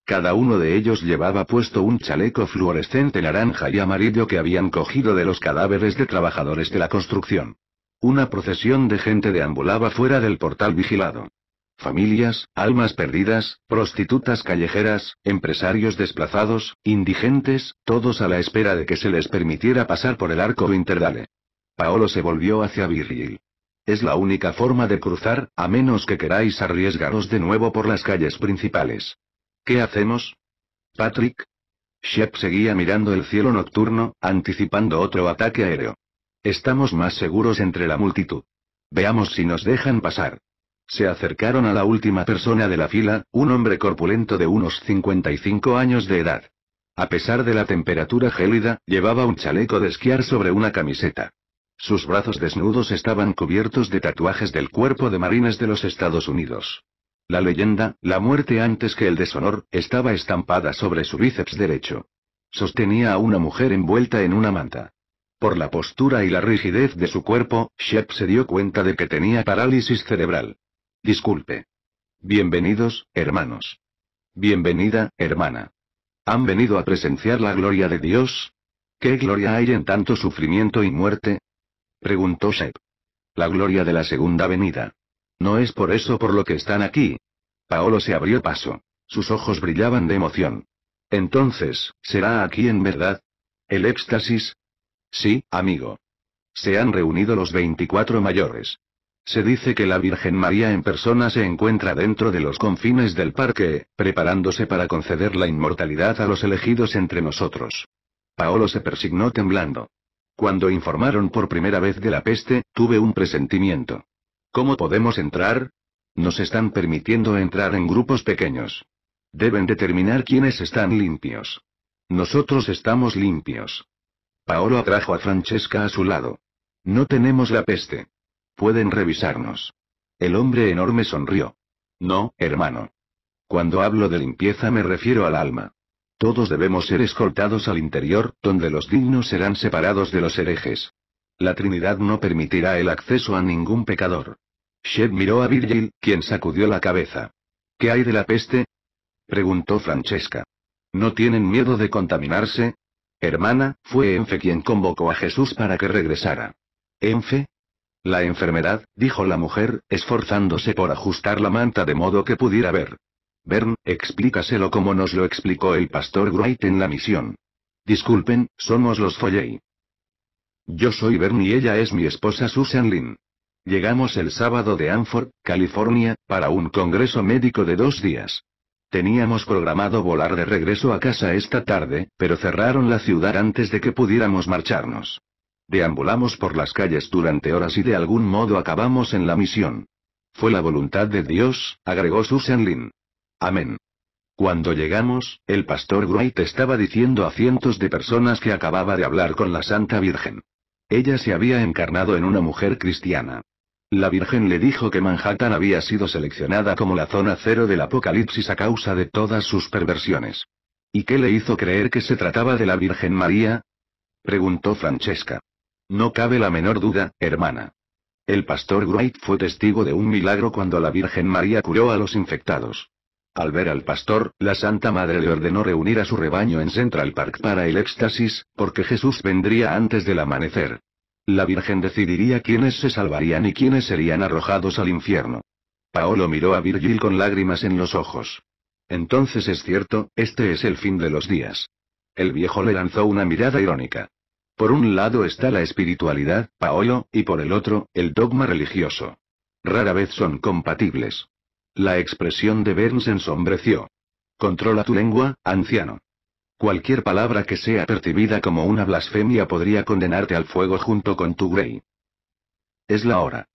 Cada uno de ellos llevaba puesto un chaleco fluorescente naranja y amarillo que habían cogido de los cadáveres de trabajadores de la construcción. Una procesión de gente deambulaba fuera del portal vigilado. Familias, almas perdidas, prostitutas callejeras, empresarios desplazados, indigentes, todos a la espera de que se les permitiera pasar por el arco interdale. Paolo se volvió hacia Virgil. Es la única forma de cruzar, a menos que queráis arriesgaros de nuevo por las calles principales. ¿Qué hacemos? Patrick. Shep seguía mirando el cielo nocturno, anticipando otro ataque aéreo. Estamos más seguros entre la multitud. Veamos si nos dejan pasar. Se acercaron a la última persona de la fila, un hombre corpulento de unos 55 años de edad. A pesar de la temperatura gélida, llevaba un chaleco de esquiar sobre una camiseta. Sus brazos desnudos estaban cubiertos de tatuajes del cuerpo de marines de los Estados Unidos. La leyenda, la muerte antes que el deshonor, estaba estampada sobre su bíceps derecho. Sostenía a una mujer envuelta en una manta. Por la postura y la rigidez de su cuerpo, Shep se dio cuenta de que tenía parálisis cerebral. Disculpe. Bienvenidos, hermanos. Bienvenida, hermana. ¿Han venido a presenciar la gloria de Dios? ¿Qué gloria hay en tanto sufrimiento y muerte? Preguntó Shep. La gloria de la segunda venida. No es por eso por lo que están aquí. Paolo se abrió paso. Sus ojos brillaban de emoción. Entonces, ¿será aquí en verdad? ¿El éxtasis? Sí, amigo. Se han reunido los 24 mayores. Se dice que la Virgen María en persona se encuentra dentro de los confines del parque, preparándose para conceder la inmortalidad a los elegidos entre nosotros. Paolo se persignó temblando. Cuando informaron por primera vez de la peste, tuve un presentimiento. ¿Cómo podemos entrar? Nos están permitiendo entrar en grupos pequeños. Deben determinar quiénes están limpios. Nosotros estamos limpios. Paolo atrajo a Francesca a su lado. No tenemos la peste. Pueden revisarnos. El hombre enorme sonrió. No, hermano. Cuando hablo de limpieza me refiero al alma. Todos debemos ser escoltados al interior, donde los dignos serán separados de los herejes. La Trinidad no permitirá el acceso a ningún pecador. Shep miró a Virgil, quien sacudió la cabeza. ¿Qué hay de la peste? preguntó Francesca. ¿No tienen miedo de contaminarse? Hermana, fue Enfe quien convocó a Jesús para que regresara. ¿Enfe? La enfermedad, dijo la mujer, esforzándose por ajustar la manta de modo que pudiera ver. Bern, explícaselo como nos lo explicó el pastor Wright en la misión. Disculpen, somos los Folley. Yo soy Bern y ella es mi esposa Susan Lynn. Llegamos el sábado de Anford, California, para un congreso médico de dos días. Teníamos programado volar de regreso a casa esta tarde, pero cerraron la ciudad antes de que pudiéramos marcharnos. Deambulamos por las calles durante horas y de algún modo acabamos en la misión. Fue la voluntad de Dios, agregó Susan Lin. Amén. Cuando llegamos, el pastor Wright estaba diciendo a cientos de personas que acababa de hablar con la Santa Virgen. Ella se había encarnado en una mujer cristiana. La Virgen le dijo que Manhattan había sido seleccionada como la zona cero del apocalipsis a causa de todas sus perversiones. ¿Y qué le hizo creer que se trataba de la Virgen María? preguntó Francesca. No cabe la menor duda, hermana. El pastor Wright fue testigo de un milagro cuando la Virgen María curó a los infectados. Al ver al pastor, la Santa Madre le ordenó reunir a su rebaño en Central Park para el éxtasis, porque Jesús vendría antes del amanecer. La Virgen decidiría quiénes se salvarían y quiénes serían arrojados al infierno. Paolo miró a Virgil con lágrimas en los ojos. Entonces es cierto, este es el fin de los días. El viejo le lanzó una mirada irónica. Por un lado está la espiritualidad, Paolo, y por el otro, el dogma religioso. Rara vez son compatibles. La expresión de Burns ensombreció. Controla tu lengua, anciano. Cualquier palabra que sea percibida como una blasfemia podría condenarte al fuego junto con tu Grey. Es la hora.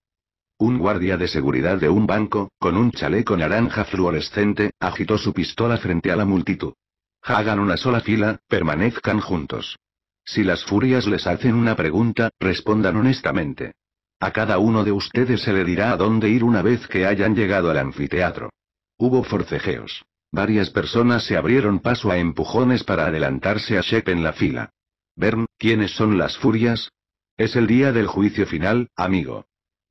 Un guardia de seguridad de un banco, con un chaleco naranja fluorescente, agitó su pistola frente a la multitud. Hagan una sola fila, permanezcan juntos. Si las furias les hacen una pregunta, respondan honestamente. A cada uno de ustedes se le dirá a dónde ir una vez que hayan llegado al anfiteatro. Hubo forcejeos. Varias personas se abrieron paso a empujones para adelantarse a Shep en la fila. Bern, ¿quiénes son las furias? Es el día del juicio final, amigo.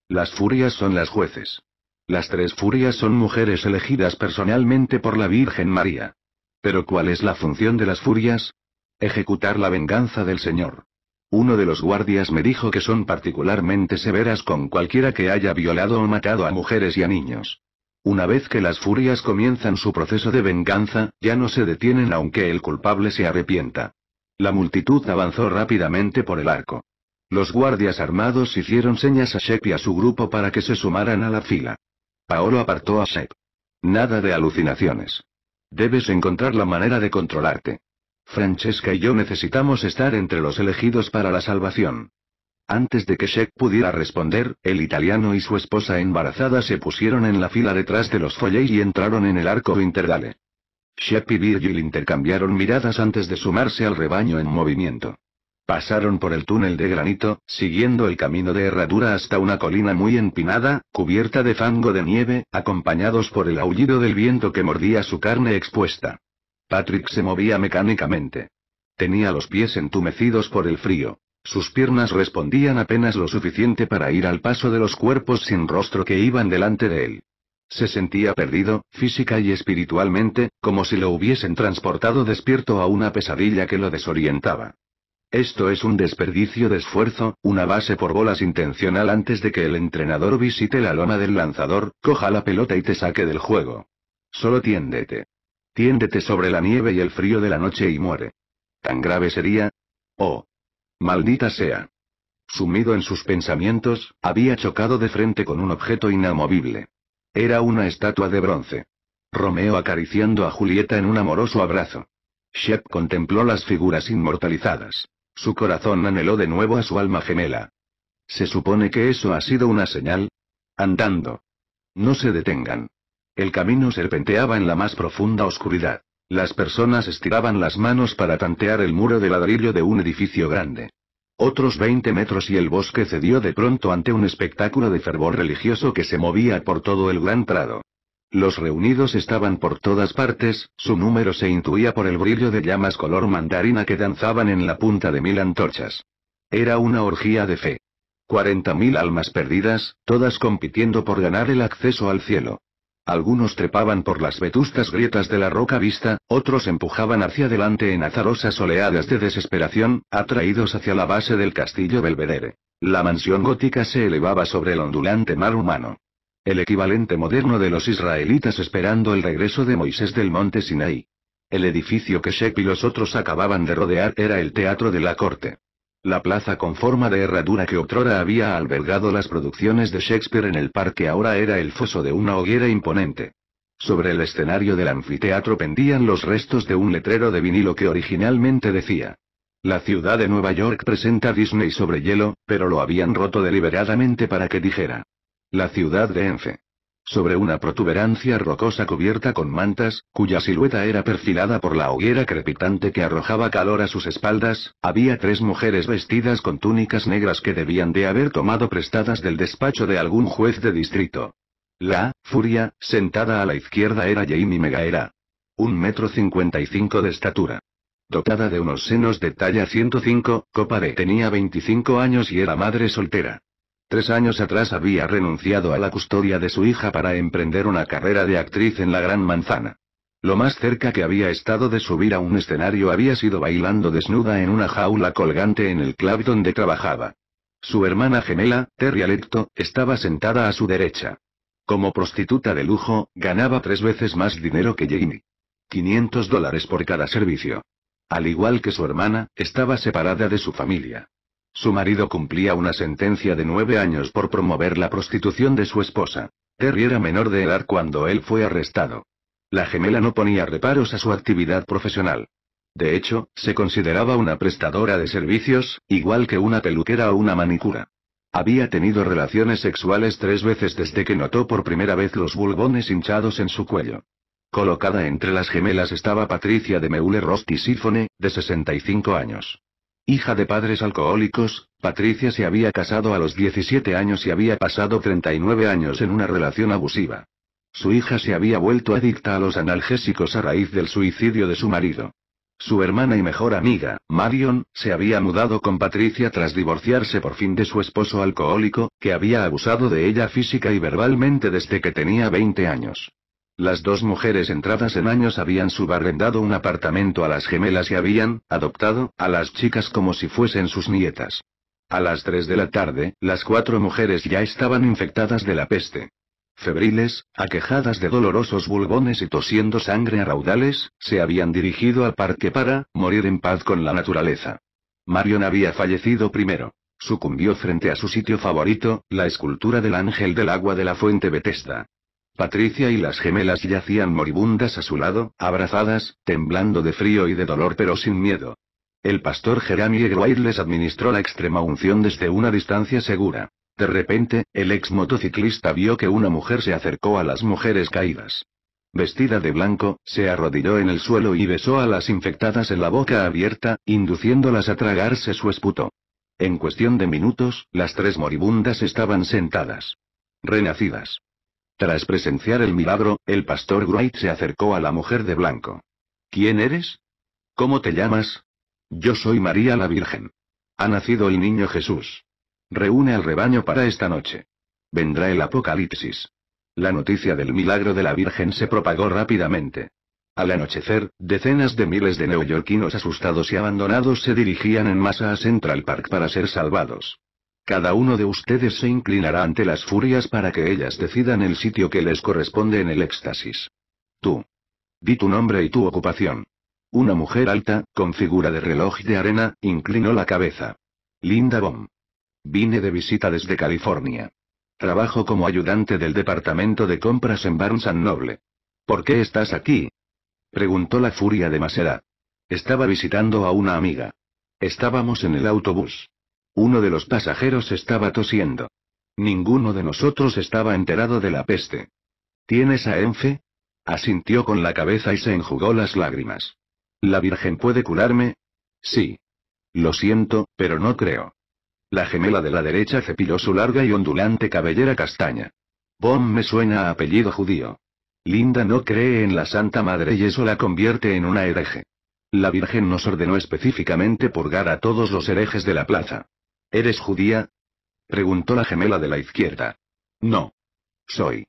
Las furias son las jueces. Las tres furias son mujeres elegidas personalmente por la Virgen María. Pero ¿cuál es la función de las furias? Ejecutar la venganza del Señor. Uno de los guardias me dijo que son particularmente severas con cualquiera que haya violado o matado a mujeres y a niños. Una vez que las furias comienzan su proceso de venganza, ya no se detienen aunque el culpable se arrepienta. La multitud avanzó rápidamente por el arco. Los guardias armados hicieron señas a Shep y a su grupo para que se sumaran a la fila. Paolo apartó a Shep. Nada de alucinaciones. Debes encontrar la manera de controlarte. Francesca y yo necesitamos estar entre los elegidos para la salvación. Antes de que Sheck pudiera responder, el italiano y su esposa embarazada se pusieron en la fila detrás de los Folley y entraron en el arco interdale. Shep y Virgil intercambiaron miradas antes de sumarse al rebaño en movimiento. Pasaron por el túnel de granito, siguiendo el camino de herradura hasta una colina muy empinada, cubierta de fango de nieve, acompañados por el aullido del viento que mordía su carne expuesta. Patrick se movía mecánicamente. Tenía los pies entumecidos por el frío. Sus piernas respondían apenas lo suficiente para ir al paso de los cuerpos sin rostro que iban delante de él. Se sentía perdido, física y espiritualmente, como si lo hubiesen transportado despierto a una pesadilla que lo desorientaba. Esto es un desperdicio de esfuerzo, una base por bolas intencional antes de que el entrenador visite la loma del lanzador, coja la pelota y te saque del juego. Solo tiéndete. Tiéndete sobre la nieve y el frío de la noche y muere. ¿Tan grave sería? Oh, Maldita sea. Sumido en sus pensamientos, había chocado de frente con un objeto inamovible. Era una estatua de bronce. Romeo acariciando a Julieta en un amoroso abrazo. Shep contempló las figuras inmortalizadas. Su corazón anheló de nuevo a su alma gemela. ¿Se supone que eso ha sido una señal? Andando. No se detengan. El camino serpenteaba en la más profunda oscuridad. Las personas estiraban las manos para tantear el muro de ladrillo de un edificio grande. Otros 20 metros y el bosque cedió de pronto ante un espectáculo de fervor religioso que se movía por todo el gran prado. Los reunidos estaban por todas partes, su número se intuía por el brillo de llamas color mandarina que danzaban en la punta de mil antorchas. Era una orgía de fe. Cuarenta mil almas perdidas, todas compitiendo por ganar el acceso al cielo. Algunos trepaban por las vetustas grietas de la roca vista, otros empujaban hacia adelante en azarosas oleadas de desesperación, atraídos hacia la base del castillo Belvedere. La mansión gótica se elevaba sobre el ondulante mar humano. El equivalente moderno de los israelitas esperando el regreso de Moisés del monte Sinaí. El edificio que Shep y los otros acababan de rodear era el teatro de la corte. La plaza con forma de herradura que otrora había albergado las producciones de Shakespeare en el parque ahora era el foso de una hoguera imponente. Sobre el escenario del anfiteatro pendían los restos de un letrero de vinilo que originalmente decía. La ciudad de Nueva York presenta Disney sobre hielo, pero lo habían roto deliberadamente para que dijera. La ciudad de Enfe sobre una protuberancia rocosa cubierta con mantas, cuya silueta era perfilada por la hoguera crepitante que arrojaba calor a sus espaldas, había tres mujeres vestidas con túnicas negras que debían de haber tomado prestadas del despacho de algún juez de distrito. La, Furia, sentada a la izquierda era Jamie Megaera. Un metro cincuenta y cinco de estatura. Dotada de unos senos de talla 105, Copare tenía 25 años y era madre soltera. Tres años atrás había renunciado a la custodia de su hija para emprender una carrera de actriz en la Gran Manzana. Lo más cerca que había estado de subir a un escenario había sido bailando desnuda en una jaula colgante en el club donde trabajaba. Su hermana gemela, Terry Alecto, estaba sentada a su derecha. Como prostituta de lujo, ganaba tres veces más dinero que Jamie. 500 dólares por cada servicio. Al igual que su hermana, estaba separada de su familia. Su marido cumplía una sentencia de nueve años por promover la prostitución de su esposa. Terry era menor de edad cuando él fue arrestado. La gemela no ponía reparos a su actividad profesional. De hecho, se consideraba una prestadora de servicios, igual que una peluquera o una manicura. Había tenido relaciones sexuales tres veces desde que notó por primera vez los bulbones hinchados en su cuello. Colocada entre las gemelas estaba Patricia de Meule y Sifone, de 65 años. Hija de padres alcohólicos, Patricia se había casado a los 17 años y había pasado 39 años en una relación abusiva. Su hija se había vuelto adicta a los analgésicos a raíz del suicidio de su marido. Su hermana y mejor amiga, Marion, se había mudado con Patricia tras divorciarse por fin de su esposo alcohólico, que había abusado de ella física y verbalmente desde que tenía 20 años. Las dos mujeres entradas en años habían subarrendado un apartamento a las gemelas y habían adoptado a las chicas como si fuesen sus nietas. A las 3 de la tarde, las cuatro mujeres ya estaban infectadas de la peste. Febriles, aquejadas de dolorosos bulbones y tosiendo sangre a raudales, se habían dirigido al parque para morir en paz con la naturaleza. Marion había fallecido primero. Sucumbió frente a su sitio favorito, la escultura del ángel del agua de la fuente Betesta. Patricia y las gemelas yacían moribundas a su lado, abrazadas, temblando de frío y de dolor pero sin miedo. El pastor Jeremy White les administró la extrema unción desde una distancia segura. De repente, el ex motociclista vio que una mujer se acercó a las mujeres caídas. Vestida de blanco, se arrodilló en el suelo y besó a las infectadas en la boca abierta, induciéndolas a tragarse su esputo. En cuestión de minutos, las tres moribundas estaban sentadas. Renacidas. Tras presenciar el milagro, el pastor Wright se acercó a la mujer de blanco. ¿Quién eres? ¿Cómo te llamas? Yo soy María la Virgen. Ha nacido el niño Jesús. Reúne al rebaño para esta noche. Vendrá el Apocalipsis. La noticia del milagro de la Virgen se propagó rápidamente. Al anochecer, decenas de miles de neoyorquinos asustados y abandonados se dirigían en masa a Central Park para ser salvados. Cada uno de ustedes se inclinará ante las furias para que ellas decidan el sitio que les corresponde en el éxtasis. Tú. Di tu nombre y tu ocupación. Una mujer alta, con figura de reloj de arena, inclinó la cabeza. Linda Bomb. Vine de visita desde California. Trabajo como ayudante del departamento de compras en Barnes Noble. ¿Por qué estás aquí? Preguntó la furia de Masera. Estaba visitando a una amiga. Estábamos en el autobús. Uno de los pasajeros estaba tosiendo. Ninguno de nosotros estaba enterado de la peste. ¿Tienes a Enfe? Asintió con la cabeza y se enjugó las lágrimas. ¿La Virgen puede curarme? Sí. Lo siento, pero no creo. La gemela de la derecha cepilló su larga y ondulante cabellera castaña. Bom me suena a apellido judío. Linda no cree en la Santa Madre y eso la convierte en una hereje. La Virgen nos ordenó específicamente purgar a todos los herejes de la plaza. ¿Eres judía? Preguntó la gemela de la izquierda. No. Soy.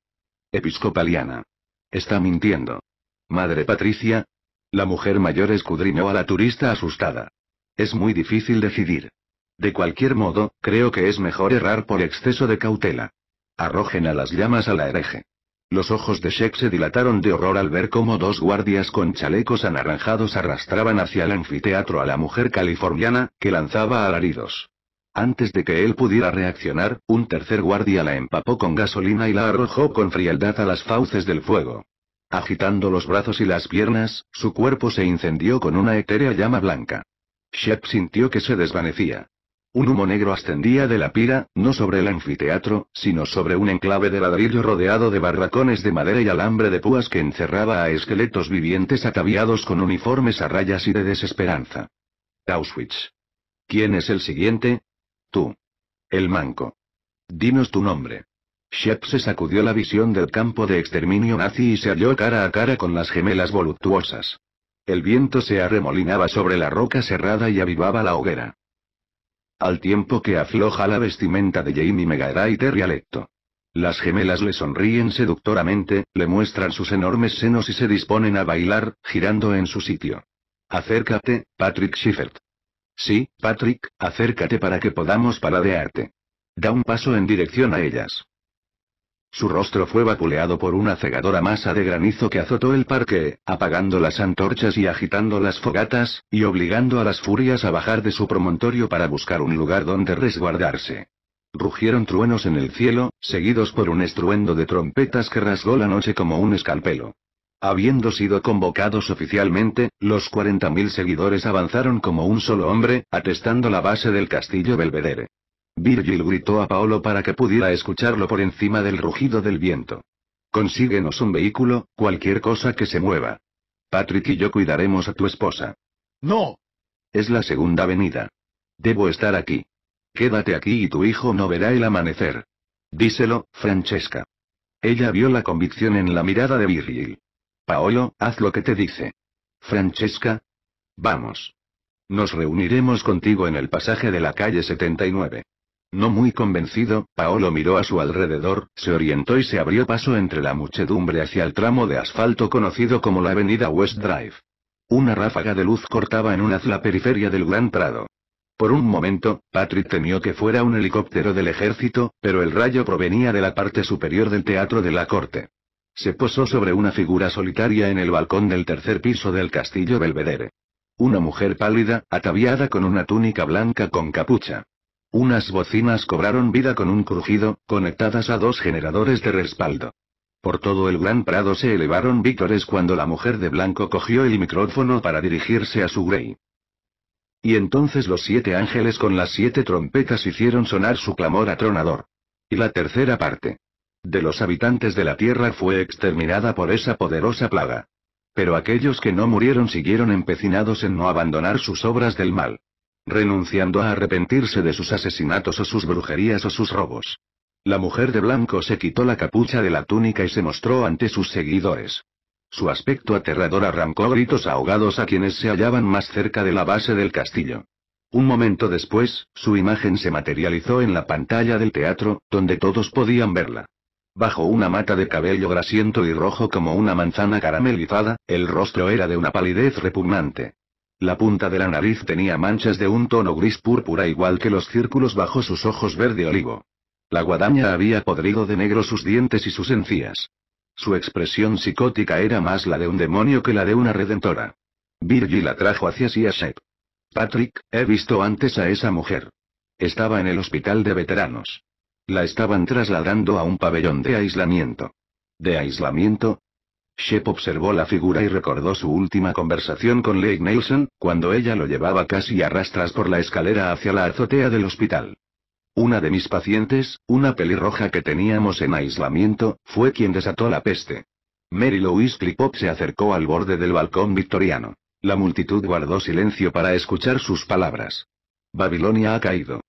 Episcopaliana. Está mintiendo. Madre Patricia. La mujer mayor escudriñó a la turista asustada. Es muy difícil decidir. De cualquier modo, creo que es mejor errar por exceso de cautela. Arrojen a las llamas a la hereje. Los ojos de Sheik se dilataron de horror al ver cómo dos guardias con chalecos anaranjados arrastraban hacia el anfiteatro a la mujer californiana, que lanzaba alaridos. Antes de que él pudiera reaccionar, un tercer guardia la empapó con gasolina y la arrojó con frialdad a las fauces del fuego. Agitando los brazos y las piernas, su cuerpo se incendió con una etérea llama blanca. Shep sintió que se desvanecía. Un humo negro ascendía de la pira, no sobre el anfiteatro, sino sobre un enclave de ladrillo rodeado de barracones de madera y alambre de púas que encerraba a esqueletos vivientes ataviados con uniformes a rayas y de desesperanza. Auschwitz. ¿Quién es el siguiente? Tú. El manco. Dinos tu nombre. Shep se sacudió la visión del campo de exterminio nazi y se halló cara a cara con las gemelas voluptuosas. El viento se arremolinaba sobre la roca cerrada y avivaba la hoguera. Al tiempo que afloja la vestimenta de Jamie Megara y Terry Alecto. Las gemelas le sonríen seductoramente, le muestran sus enormes senos y se disponen a bailar, girando en su sitio. Acércate, Patrick Schiffert. Sí, Patrick, acércate para que podamos paladearte. Da un paso en dirección a ellas. Su rostro fue vapuleado por una cegadora masa de granizo que azotó el parque, apagando las antorchas y agitando las fogatas, y obligando a las furias a bajar de su promontorio para buscar un lugar donde resguardarse. Rugieron truenos en el cielo, seguidos por un estruendo de trompetas que rasgó la noche como un escalpelo. Habiendo sido convocados oficialmente, los 40.000 seguidores avanzaron como un solo hombre, atestando la base del castillo Belvedere. Virgil gritó a Paolo para que pudiera escucharlo por encima del rugido del viento. Consíguenos un vehículo, cualquier cosa que se mueva. Patrick y yo cuidaremos a tu esposa. No. Es la segunda venida. Debo estar aquí. Quédate aquí y tu hijo no verá el amanecer. Díselo, Francesca. Ella vio la convicción en la mirada de Virgil. Paolo, haz lo que te dice. Francesca. Vamos. Nos reuniremos contigo en el pasaje de la calle 79. No muy convencido, Paolo miró a su alrededor, se orientó y se abrió paso entre la muchedumbre hacia el tramo de asfalto conocido como la avenida West Drive. Una ráfaga de luz cortaba en un haz la periferia del Gran Prado. Por un momento, Patrick temió que fuera un helicóptero del ejército, pero el rayo provenía de la parte superior del teatro de la corte. Se posó sobre una figura solitaria en el balcón del tercer piso del castillo Belvedere. Una mujer pálida, ataviada con una túnica blanca con capucha. Unas bocinas cobraron vida con un crujido, conectadas a dos generadores de respaldo. Por todo el gran prado se elevaron víctores cuando la mujer de blanco cogió el micrófono para dirigirse a su grey. Y entonces los siete ángeles con las siete trompetas hicieron sonar su clamor atronador. Y la tercera parte de los habitantes de la Tierra fue exterminada por esa poderosa plaga. Pero aquellos que no murieron siguieron empecinados en no abandonar sus obras del mal. Renunciando a arrepentirse de sus asesinatos o sus brujerías o sus robos. La mujer de blanco se quitó la capucha de la túnica y se mostró ante sus seguidores. Su aspecto aterrador arrancó gritos ahogados a quienes se hallaban más cerca de la base del castillo. Un momento después, su imagen se materializó en la pantalla del teatro, donde todos podían verla. Bajo una mata de cabello grasiento y rojo como una manzana caramelizada, el rostro era de una palidez repugnante. La punta de la nariz tenía manchas de un tono gris púrpura igual que los círculos bajo sus ojos verde olivo. La guadaña había podrido de negro sus dientes y sus encías. Su expresión psicótica era más la de un demonio que la de una redentora. Virgil trajo hacia sí a Patrick, he visto antes a esa mujer. Estaba en el hospital de veteranos. La estaban trasladando a un pabellón de aislamiento. ¿De aislamiento? Shep observó la figura y recordó su última conversación con Leigh Nelson, cuando ella lo llevaba casi a rastras por la escalera hacia la azotea del hospital. Una de mis pacientes, una pelirroja que teníamos en aislamiento, fue quien desató la peste. Mary Louise Clipop se acercó al borde del balcón victoriano. La multitud guardó silencio para escuchar sus palabras. Babilonia ha caído.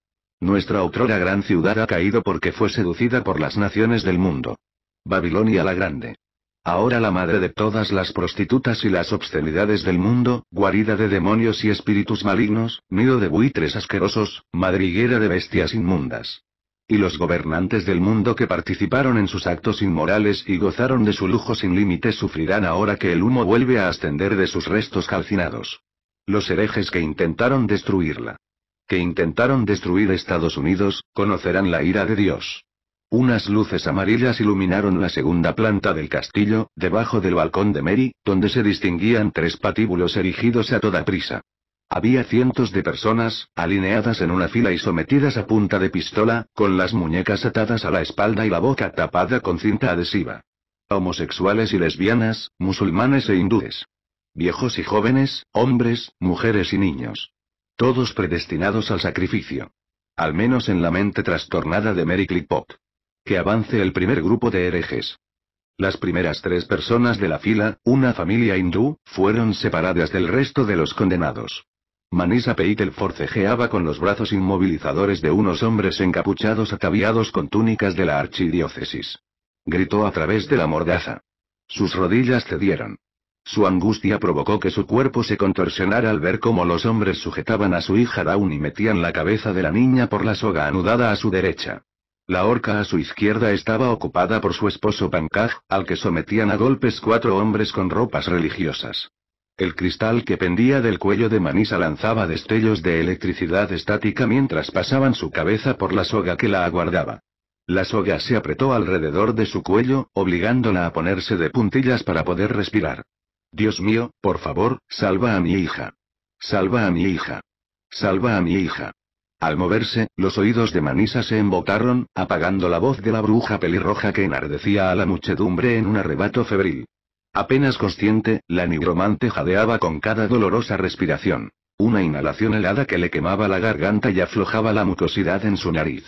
Nuestra otrora gran ciudad ha caído porque fue seducida por las naciones del mundo. Babilonia la Grande. Ahora la madre de todas las prostitutas y las obscenidades del mundo, guarida de demonios y espíritus malignos, nido de buitres asquerosos, madriguera de bestias inmundas. Y los gobernantes del mundo que participaron en sus actos inmorales y gozaron de su lujo sin límites sufrirán ahora que el humo vuelve a ascender de sus restos calcinados. Los herejes que intentaron destruirla que intentaron destruir Estados Unidos, conocerán la ira de Dios. Unas luces amarillas iluminaron la segunda planta del castillo, debajo del balcón de Mary, donde se distinguían tres patíbulos erigidos a toda prisa. Había cientos de personas, alineadas en una fila y sometidas a punta de pistola, con las muñecas atadas a la espalda y la boca tapada con cinta adhesiva. Homosexuales y lesbianas, musulmanes e hindúes. Viejos y jóvenes, hombres, mujeres y niños. Todos predestinados al sacrificio. Al menos en la mente trastornada de Mary Clipot. Que avance el primer grupo de herejes. Las primeras tres personas de la fila, una familia hindú, fueron separadas del resto de los condenados. Manisa Peitel forcejeaba con los brazos inmovilizadores de unos hombres encapuchados ataviados con túnicas de la archidiócesis. Gritó a través de la mordaza. Sus rodillas cedieron. Su angustia provocó que su cuerpo se contorsionara al ver cómo los hombres sujetaban a su hija Dawn y metían la cabeza de la niña por la soga anudada a su derecha. La horca a su izquierda estaba ocupada por su esposo Pankaj, al que sometían a golpes cuatro hombres con ropas religiosas. El cristal que pendía del cuello de Manisa lanzaba destellos de electricidad estática mientras pasaban su cabeza por la soga que la aguardaba. La soga se apretó alrededor de su cuello, obligándola a ponerse de puntillas para poder respirar. Dios mío, por favor, salva a mi hija. Salva a mi hija. Salva a mi hija. Al moverse, los oídos de Manisa se embotaron, apagando la voz de la bruja pelirroja que enardecía a la muchedumbre en un arrebato febril. Apenas consciente, la nigromante jadeaba con cada dolorosa respiración. Una inhalación helada que le quemaba la garganta y aflojaba la mucosidad en su nariz.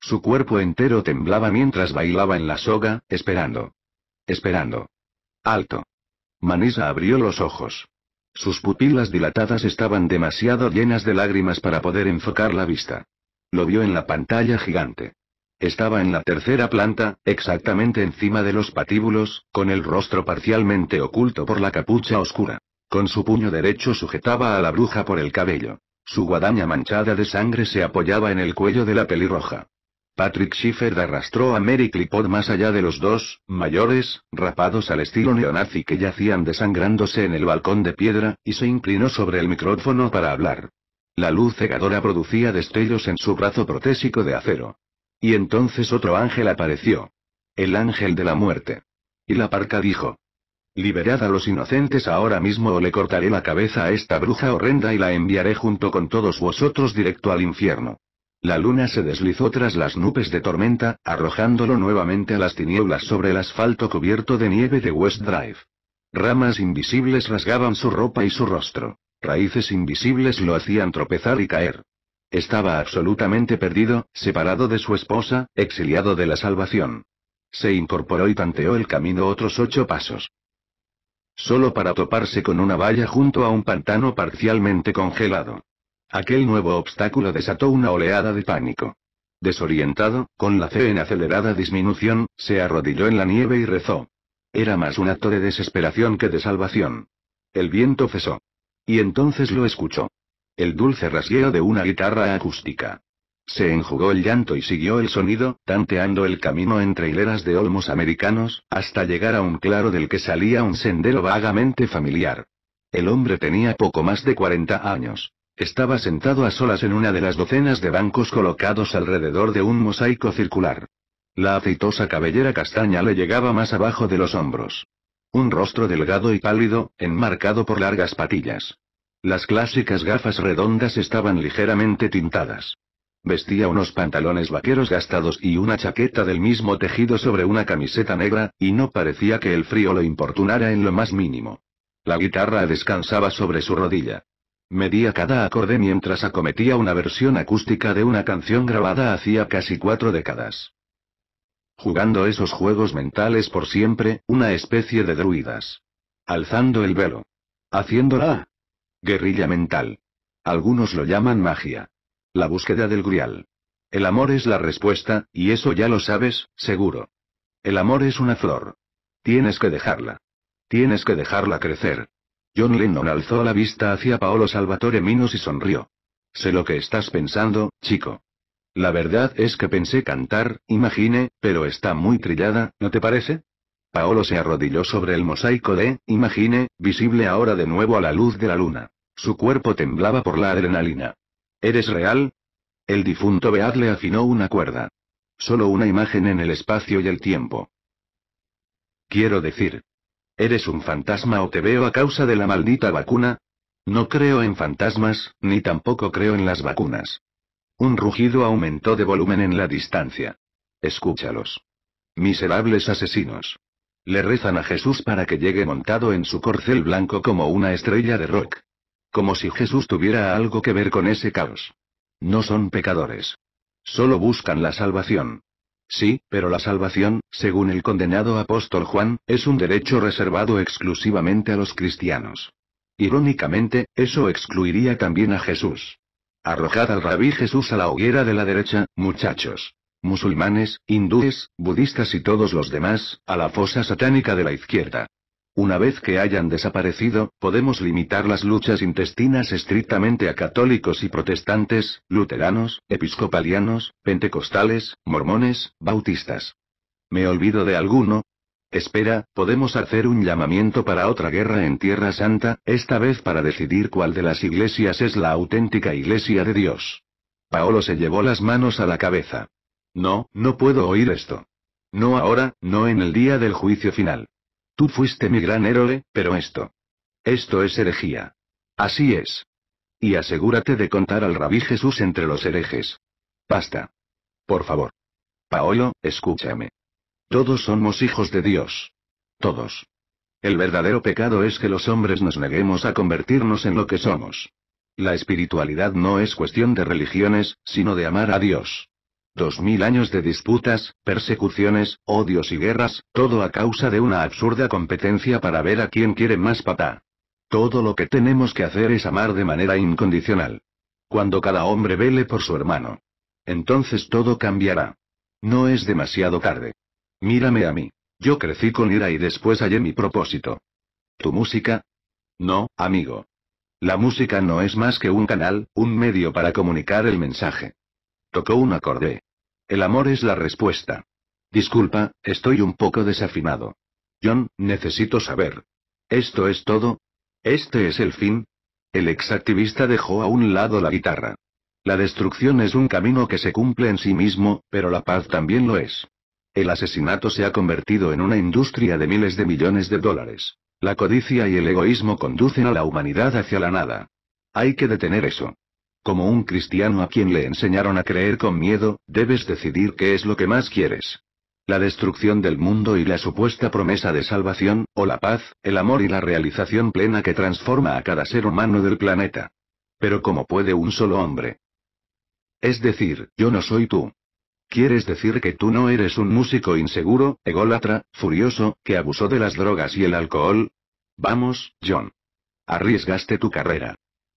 Su cuerpo entero temblaba mientras bailaba en la soga, esperando. Esperando. Alto. Manisa abrió los ojos. Sus pupilas dilatadas estaban demasiado llenas de lágrimas para poder enfocar la vista. Lo vio en la pantalla gigante. Estaba en la tercera planta, exactamente encima de los patíbulos, con el rostro parcialmente oculto por la capucha oscura. Con su puño derecho sujetaba a la bruja por el cabello. Su guadaña manchada de sangre se apoyaba en el cuello de la pelirroja. Patrick Schiffer arrastró a Mary Clipod más allá de los dos, mayores, rapados al estilo neonazi que yacían desangrándose en el balcón de piedra, y se inclinó sobre el micrófono para hablar. La luz cegadora producía destellos en su brazo protésico de acero. Y entonces otro ángel apareció. El ángel de la muerte. Y la parca dijo. Liberad a los inocentes ahora mismo o le cortaré la cabeza a esta bruja horrenda y la enviaré junto con todos vosotros directo al infierno. La luna se deslizó tras las nubes de tormenta, arrojándolo nuevamente a las tinieblas sobre el asfalto cubierto de nieve de West Drive. Ramas invisibles rasgaban su ropa y su rostro. Raíces invisibles lo hacían tropezar y caer. Estaba absolutamente perdido, separado de su esposa, exiliado de la salvación. Se incorporó y tanteó el camino otros ocho pasos. Solo para toparse con una valla junto a un pantano parcialmente congelado. Aquel nuevo obstáculo desató una oleada de pánico. Desorientado, con la fe en acelerada disminución, se arrodilló en la nieve y rezó. Era más un acto de desesperación que de salvación. El viento cesó. Y entonces lo escuchó. El dulce rasgueo de una guitarra acústica. Se enjugó el llanto y siguió el sonido, tanteando el camino entre hileras de olmos americanos, hasta llegar a un claro del que salía un sendero vagamente familiar. El hombre tenía poco más de 40 años. Estaba sentado a solas en una de las docenas de bancos colocados alrededor de un mosaico circular. La aceitosa cabellera castaña le llegaba más abajo de los hombros. Un rostro delgado y pálido, enmarcado por largas patillas. Las clásicas gafas redondas estaban ligeramente tintadas. Vestía unos pantalones vaqueros gastados y una chaqueta del mismo tejido sobre una camiseta negra, y no parecía que el frío lo importunara en lo más mínimo. La guitarra descansaba sobre su rodilla. Medía cada acorde mientras acometía una versión acústica de una canción grabada hacía casi cuatro décadas. Jugando esos juegos mentales por siempre, una especie de druidas. Alzando el velo. Haciéndola. Guerrilla mental. Algunos lo llaman magia. La búsqueda del grial. El amor es la respuesta, y eso ya lo sabes, seguro. El amor es una flor. Tienes que dejarla. Tienes que dejarla crecer. John Lennon alzó la vista hacia Paolo Salvatore Minos y sonrió. Sé lo que estás pensando, chico. La verdad es que pensé cantar, imagine, pero está muy trillada, ¿no te parece? Paolo se arrodilló sobre el mosaico de, imagine, visible ahora de nuevo a la luz de la luna. Su cuerpo temblaba por la adrenalina. ¿Eres real? El difunto Beat le afinó una cuerda. Solo una imagen en el espacio y el tiempo. Quiero decir, ¿Eres un fantasma o te veo a causa de la maldita vacuna? No creo en fantasmas, ni tampoco creo en las vacunas. Un rugido aumentó de volumen en la distancia. Escúchalos. Miserables asesinos. Le rezan a Jesús para que llegue montado en su corcel blanco como una estrella de rock. Como si Jesús tuviera algo que ver con ese caos. No son pecadores. Solo buscan la salvación. Sí, pero la salvación, según el condenado apóstol Juan, es un derecho reservado exclusivamente a los cristianos. Irónicamente, eso excluiría también a Jesús. Arrojad al rabí Jesús a la hoguera de la derecha, muchachos. Musulmanes, hindúes, budistas y todos los demás, a la fosa satánica de la izquierda. Una vez que hayan desaparecido, podemos limitar las luchas intestinas estrictamente a católicos y protestantes, luteranos, episcopalianos, pentecostales, mormones, bautistas. ¿Me olvido de alguno? Espera, podemos hacer un llamamiento para otra guerra en Tierra Santa, esta vez para decidir cuál de las iglesias es la auténtica iglesia de Dios. Paolo se llevó las manos a la cabeza. No, no puedo oír esto. No ahora, no en el día del juicio final. Tú fuiste mi gran héroe, pero esto. Esto es herejía. Así es. Y asegúrate de contar al rabí Jesús entre los herejes. Basta. Por favor. Paolo, escúchame. Todos somos hijos de Dios. Todos. El verdadero pecado es que los hombres nos neguemos a convertirnos en lo que somos. La espiritualidad no es cuestión de religiones, sino de amar a Dios. Dos mil años de disputas, persecuciones, odios y guerras, todo a causa de una absurda competencia para ver a quién quiere más papá. Todo lo que tenemos que hacer es amar de manera incondicional. Cuando cada hombre vele por su hermano. Entonces todo cambiará. No es demasiado tarde. Mírame a mí. Yo crecí con ira y después hallé mi propósito. ¿Tu música? No, amigo. La música no es más que un canal, un medio para comunicar el mensaje. Tocó un acorde. El amor es la respuesta. Disculpa, estoy un poco desafinado. John, necesito saber. ¿Esto es todo? ¿Este es el fin? El exactivista dejó a un lado la guitarra. La destrucción es un camino que se cumple en sí mismo, pero la paz también lo es. El asesinato se ha convertido en una industria de miles de millones de dólares. La codicia y el egoísmo conducen a la humanidad hacia la nada. Hay que detener eso. Como un cristiano a quien le enseñaron a creer con miedo, debes decidir qué es lo que más quieres. La destrucción del mundo y la supuesta promesa de salvación, o la paz, el amor y la realización plena que transforma a cada ser humano del planeta. Pero ¿cómo puede un solo hombre? Es decir, yo no soy tú. ¿Quieres decir que tú no eres un músico inseguro, ególatra, furioso, que abusó de las drogas y el alcohol? Vamos, John. Arriesgaste tu carrera.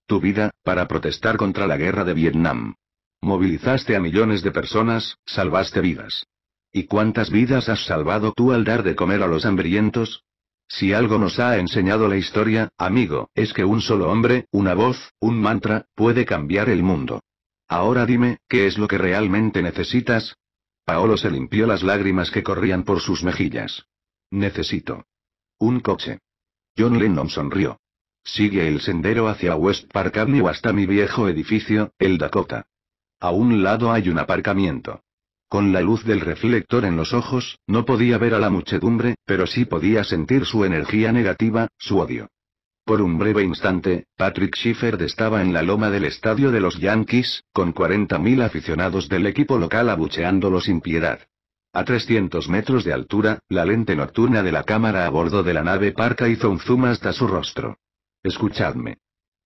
Tu vida, para protestar contra la guerra de Vietnam. Movilizaste a millones de personas, salvaste vidas. ¿Y cuántas vidas has salvado tú al dar de comer a los hambrientos? Si algo nos ha enseñado la historia, amigo, es que un solo hombre, una voz, un mantra, puede cambiar el mundo. Ahora dime, ¿qué es lo que realmente necesitas? Paolo se limpió las lágrimas que corrían por sus mejillas. Necesito. Un coche. John Lennon sonrió. Sigue el sendero hacia West Park Avenue hasta mi viejo edificio, el Dakota. A un lado hay un aparcamiento. Con la luz del reflector en los ojos, no podía ver a la muchedumbre, pero sí podía sentir su energía negativa, su odio. Por un breve instante, Patrick Schiffer estaba en la loma del estadio de los Yankees, con 40.000 aficionados del equipo local abucheándolo sin piedad. A 300 metros de altura, la lente nocturna de la cámara a bordo de la nave parca hizo un zoom hasta su rostro. Escuchadme.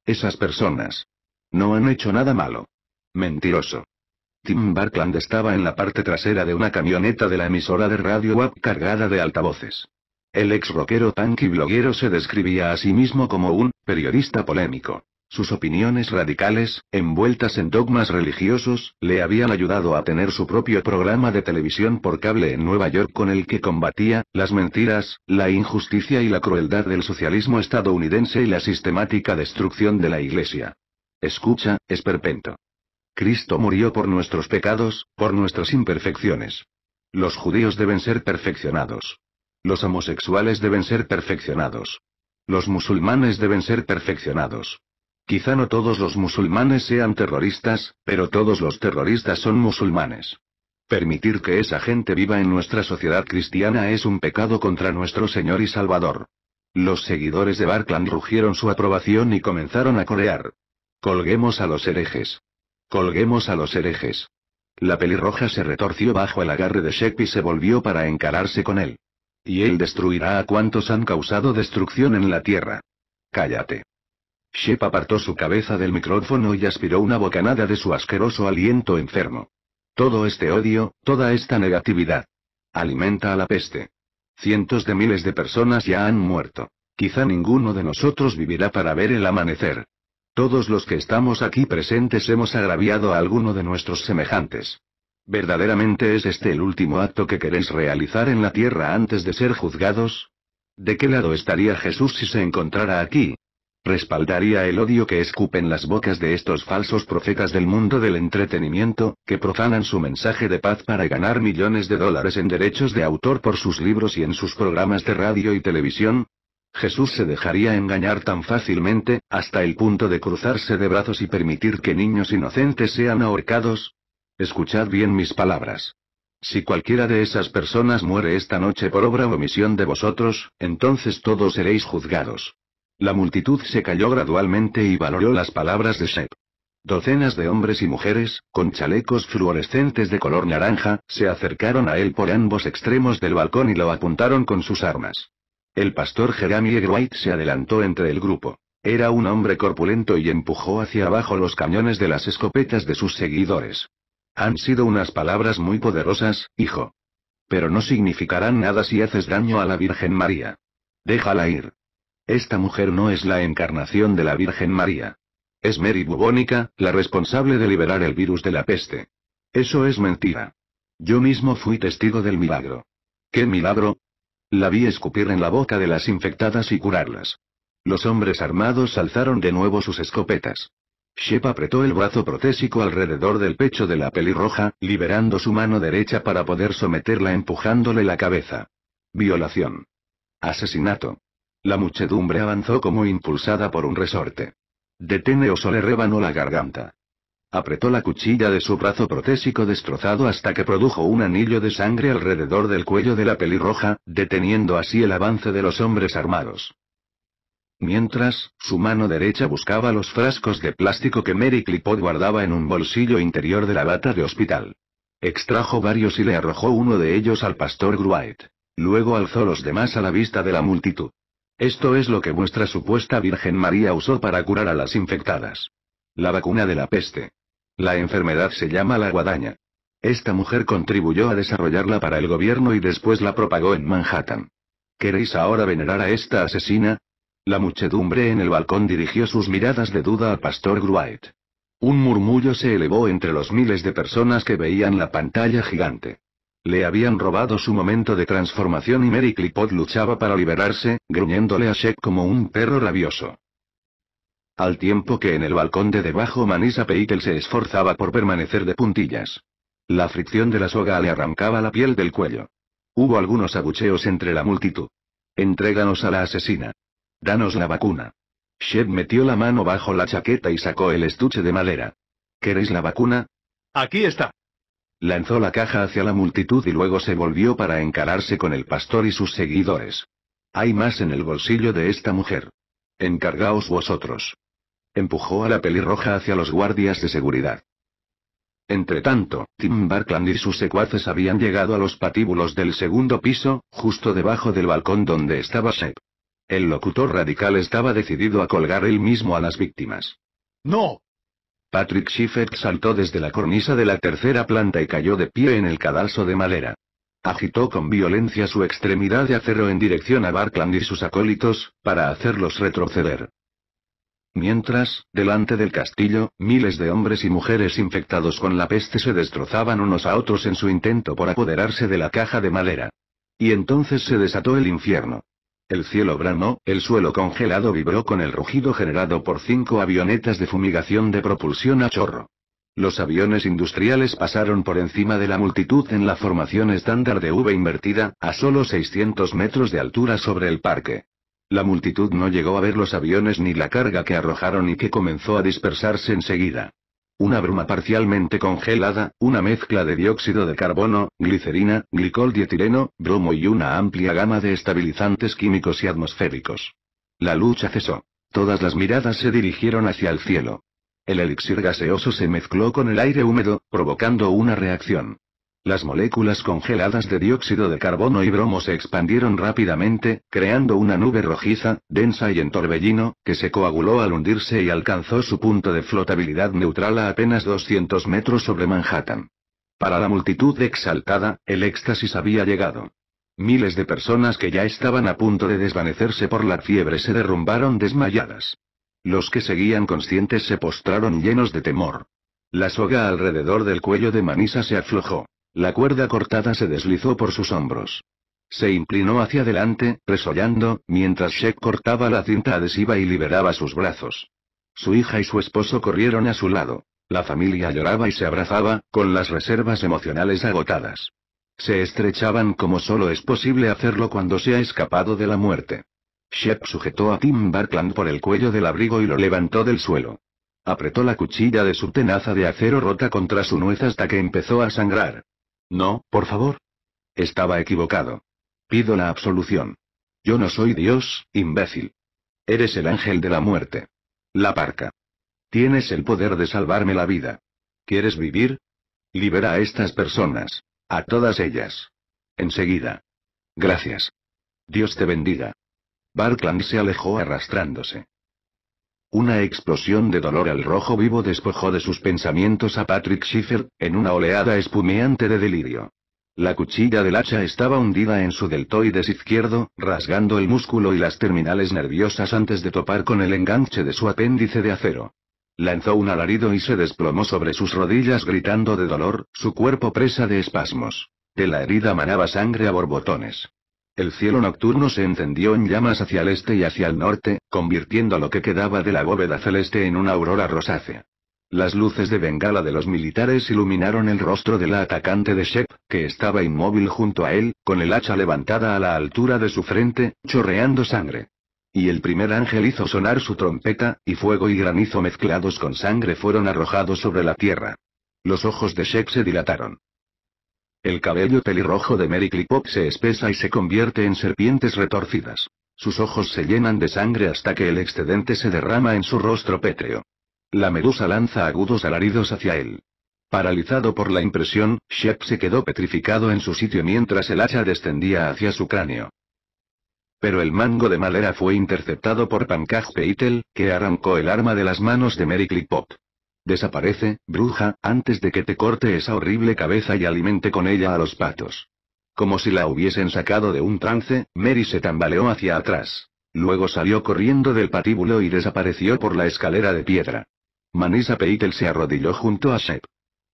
Esas personas. No han hecho nada malo. Mentiroso. Tim Barkland estaba en la parte trasera de una camioneta de la emisora de radio WAP cargada de altavoces. El ex rockero punk y bloguero se describía a sí mismo como un periodista polémico. Sus opiniones radicales, envueltas en dogmas religiosos, le habían ayudado a tener su propio programa de televisión por cable en Nueva York con el que combatía las mentiras, la injusticia y la crueldad del socialismo estadounidense y la sistemática destrucción de la Iglesia. Escucha, esperpento. Cristo murió por nuestros pecados, por nuestras imperfecciones. Los judíos deben ser perfeccionados. Los homosexuales deben ser perfeccionados. Los musulmanes deben ser perfeccionados. Quizá no todos los musulmanes sean terroristas, pero todos los terroristas son musulmanes. Permitir que esa gente viva en nuestra sociedad cristiana es un pecado contra nuestro Señor y Salvador. Los seguidores de Barclan rugieron su aprobación y comenzaron a corear. Colguemos a los herejes. Colguemos a los herejes. La pelirroja se retorció bajo el agarre de Shep y se volvió para encararse con él. Y él destruirá a cuantos han causado destrucción en la tierra. Cállate. Shep apartó su cabeza del micrófono y aspiró una bocanada de su asqueroso aliento enfermo. Todo este odio, toda esta negatividad. Alimenta a la peste. Cientos de miles de personas ya han muerto. Quizá ninguno de nosotros vivirá para ver el amanecer. Todos los que estamos aquí presentes hemos agraviado a alguno de nuestros semejantes. ¿Verdaderamente es este el último acto que queréis realizar en la tierra antes de ser juzgados? ¿De qué lado estaría Jesús si se encontrara aquí? respaldaría el odio que escupen las bocas de estos falsos profetas del mundo del entretenimiento, que profanan su mensaje de paz para ganar millones de dólares en derechos de autor por sus libros y en sus programas de radio y televisión? Jesús se dejaría engañar tan fácilmente, hasta el punto de cruzarse de brazos y permitir que niños inocentes sean ahorcados? Escuchad bien mis palabras. Si cualquiera de esas personas muere esta noche por obra o omisión de vosotros, entonces todos seréis juzgados. La multitud se calló gradualmente y valoró las palabras de Shep. Docenas de hombres y mujeres, con chalecos fluorescentes de color naranja, se acercaron a él por ambos extremos del balcón y lo apuntaron con sus armas. El pastor Jeremy White se adelantó entre el grupo. Era un hombre corpulento y empujó hacia abajo los cañones de las escopetas de sus seguidores. Han sido unas palabras muy poderosas, hijo. Pero no significarán nada si haces daño a la Virgen María. Déjala ir. Esta mujer no es la encarnación de la Virgen María. Es Mary Bubónica, la responsable de liberar el virus de la peste. Eso es mentira. Yo mismo fui testigo del milagro. ¿Qué milagro? La vi escupir en la boca de las infectadas y curarlas. Los hombres armados alzaron de nuevo sus escopetas. Shep apretó el brazo protésico alrededor del pecho de la pelirroja, liberando su mano derecha para poder someterla empujándole la cabeza. Violación. Asesinato. La muchedumbre avanzó como impulsada por un resorte. Deteneos o le rebanó la garganta. Apretó la cuchilla de su brazo protésico destrozado hasta que produjo un anillo de sangre alrededor del cuello de la pelirroja, deteniendo así el avance de los hombres armados. Mientras, su mano derecha buscaba los frascos de plástico que Mary Clipot guardaba en un bolsillo interior de la bata de hospital. Extrajo varios y le arrojó uno de ellos al pastor Gruait. Luego alzó los demás a la vista de la multitud. Esto es lo que vuestra supuesta Virgen María usó para curar a las infectadas. La vacuna de la peste. La enfermedad se llama la guadaña. Esta mujer contribuyó a desarrollarla para el gobierno y después la propagó en Manhattan. ¿Queréis ahora venerar a esta asesina? La muchedumbre en el balcón dirigió sus miradas de duda al pastor Gruite. Un murmullo se elevó entre los miles de personas que veían la pantalla gigante. Le habían robado su momento de transformación y Mary Clipot luchaba para liberarse, gruñéndole a Shep como un perro rabioso. Al tiempo que en el balcón de debajo Manisa Peitel se esforzaba por permanecer de puntillas. La fricción de la soga le arrancaba la piel del cuello. Hubo algunos abucheos entre la multitud. Entréganos a la asesina. Danos la vacuna. Shep metió la mano bajo la chaqueta y sacó el estuche de madera. ¿Queréis la vacuna? Aquí está. Lanzó la caja hacia la multitud y luego se volvió para encararse con el pastor y sus seguidores. Hay más en el bolsillo de esta mujer. Encargaos vosotros. Empujó a la pelirroja hacia los guardias de seguridad. Entretanto, Tim Barkland y sus secuaces habían llegado a los patíbulos del segundo piso, justo debajo del balcón donde estaba Shep. El locutor radical estaba decidido a colgar él mismo a las víctimas. No, Patrick Schiffert saltó desde la cornisa de la tercera planta y cayó de pie en el cadalso de madera. Agitó con violencia su extremidad de acero en dirección a Barkland y sus acólitos, para hacerlos retroceder. Mientras, delante del castillo, miles de hombres y mujeres infectados con la peste se destrozaban unos a otros en su intento por apoderarse de la caja de madera. Y entonces se desató el infierno. El cielo bramó, el suelo congelado vibró con el rugido generado por cinco avionetas de fumigación de propulsión a chorro. Los aviones industriales pasaron por encima de la multitud en la formación estándar de V invertida, a solo 600 metros de altura sobre el parque. La multitud no llegó a ver los aviones ni la carga que arrojaron y que comenzó a dispersarse enseguida una bruma parcialmente congelada, una mezcla de dióxido de carbono, glicerina, glicol dietileno, bromo y una amplia gama de estabilizantes químicos y atmosféricos. La lucha cesó. Todas las miradas se dirigieron hacia el cielo. El elixir gaseoso se mezcló con el aire húmedo, provocando una reacción. Las moléculas congeladas de dióxido de carbono y bromo se expandieron rápidamente, creando una nube rojiza, densa y en torbellino, que se coaguló al hundirse y alcanzó su punto de flotabilidad neutral a apenas 200 metros sobre Manhattan. Para la multitud exaltada, el éxtasis había llegado. Miles de personas que ya estaban a punto de desvanecerse por la fiebre se derrumbaron desmayadas. Los que seguían conscientes se postraron llenos de temor. La soga alrededor del cuello de Manisa se aflojó. La cuerda cortada se deslizó por sus hombros. Se inclinó hacia adelante, resollando, mientras Shep cortaba la cinta adhesiva y liberaba sus brazos. Su hija y su esposo corrieron a su lado. La familia lloraba y se abrazaba, con las reservas emocionales agotadas. Se estrechaban como solo es posible hacerlo cuando se ha escapado de la muerte. Shep sujetó a Tim Barkland por el cuello del abrigo y lo levantó del suelo. Apretó la cuchilla de su tenaza de acero rota contra su nuez hasta que empezó a sangrar. No, por favor. Estaba equivocado. Pido la absolución. Yo no soy Dios, imbécil. Eres el ángel de la muerte. La parca. Tienes el poder de salvarme la vida. ¿Quieres vivir? Libera a estas personas. A todas ellas. Enseguida. Gracias. Dios te bendiga. Barclay se alejó arrastrándose. Una explosión de dolor al rojo vivo despojó de sus pensamientos a Patrick Schiffer, en una oleada espumeante de delirio. La cuchilla del hacha estaba hundida en su deltoides izquierdo, rasgando el músculo y las terminales nerviosas antes de topar con el enganche de su apéndice de acero. Lanzó un alarido y se desplomó sobre sus rodillas gritando de dolor, su cuerpo presa de espasmos. De la herida manaba sangre a borbotones el cielo nocturno se encendió en llamas hacia el este y hacia el norte, convirtiendo lo que quedaba de la bóveda celeste en una aurora rosácea. Las luces de bengala de los militares iluminaron el rostro de la atacante de Shep, que estaba inmóvil junto a él, con el hacha levantada a la altura de su frente, chorreando sangre. Y el primer ángel hizo sonar su trompeta, y fuego y granizo mezclados con sangre fueron arrojados sobre la tierra. Los ojos de Shep se dilataron. El cabello pelirrojo de Mary se espesa y se convierte en serpientes retorcidas. Sus ojos se llenan de sangre hasta que el excedente se derrama en su rostro pétreo. La medusa lanza agudos alaridos hacia él. Paralizado por la impresión, Shep se quedó petrificado en su sitio mientras el hacha descendía hacia su cráneo. Pero el mango de madera fue interceptado por Pankaj Peitel, que arrancó el arma de las manos de Mary Desaparece, bruja, antes de que te corte esa horrible cabeza y alimente con ella a los patos. Como si la hubiesen sacado de un trance, Mary se tambaleó hacia atrás. Luego salió corriendo del patíbulo y desapareció por la escalera de piedra. Manisa Peitel se arrodilló junto a Shep.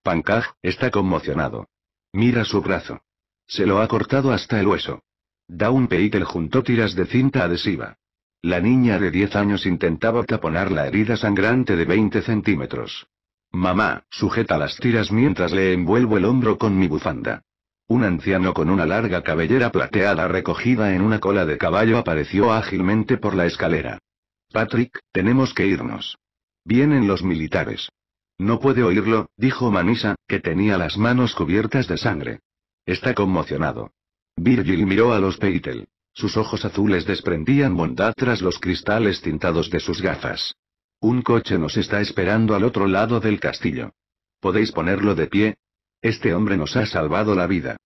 Pankaj, está conmocionado. Mira su brazo. Se lo ha cortado hasta el hueso. un Peitel junto tiras de cinta adhesiva. La niña de 10 años intentaba taponar la herida sangrante de 20 centímetros. Mamá, sujeta las tiras mientras le envuelvo el hombro con mi bufanda. Un anciano con una larga cabellera plateada recogida en una cola de caballo apareció ágilmente por la escalera. Patrick, tenemos que irnos. Vienen los militares. No puede oírlo, dijo Manisa, que tenía las manos cubiertas de sangre. Está conmocionado. Virgil miró a los Peitel. Sus ojos azules desprendían bondad tras los cristales tintados de sus gafas. Un coche nos está esperando al otro lado del castillo. ¿Podéis ponerlo de pie? Este hombre nos ha salvado la vida.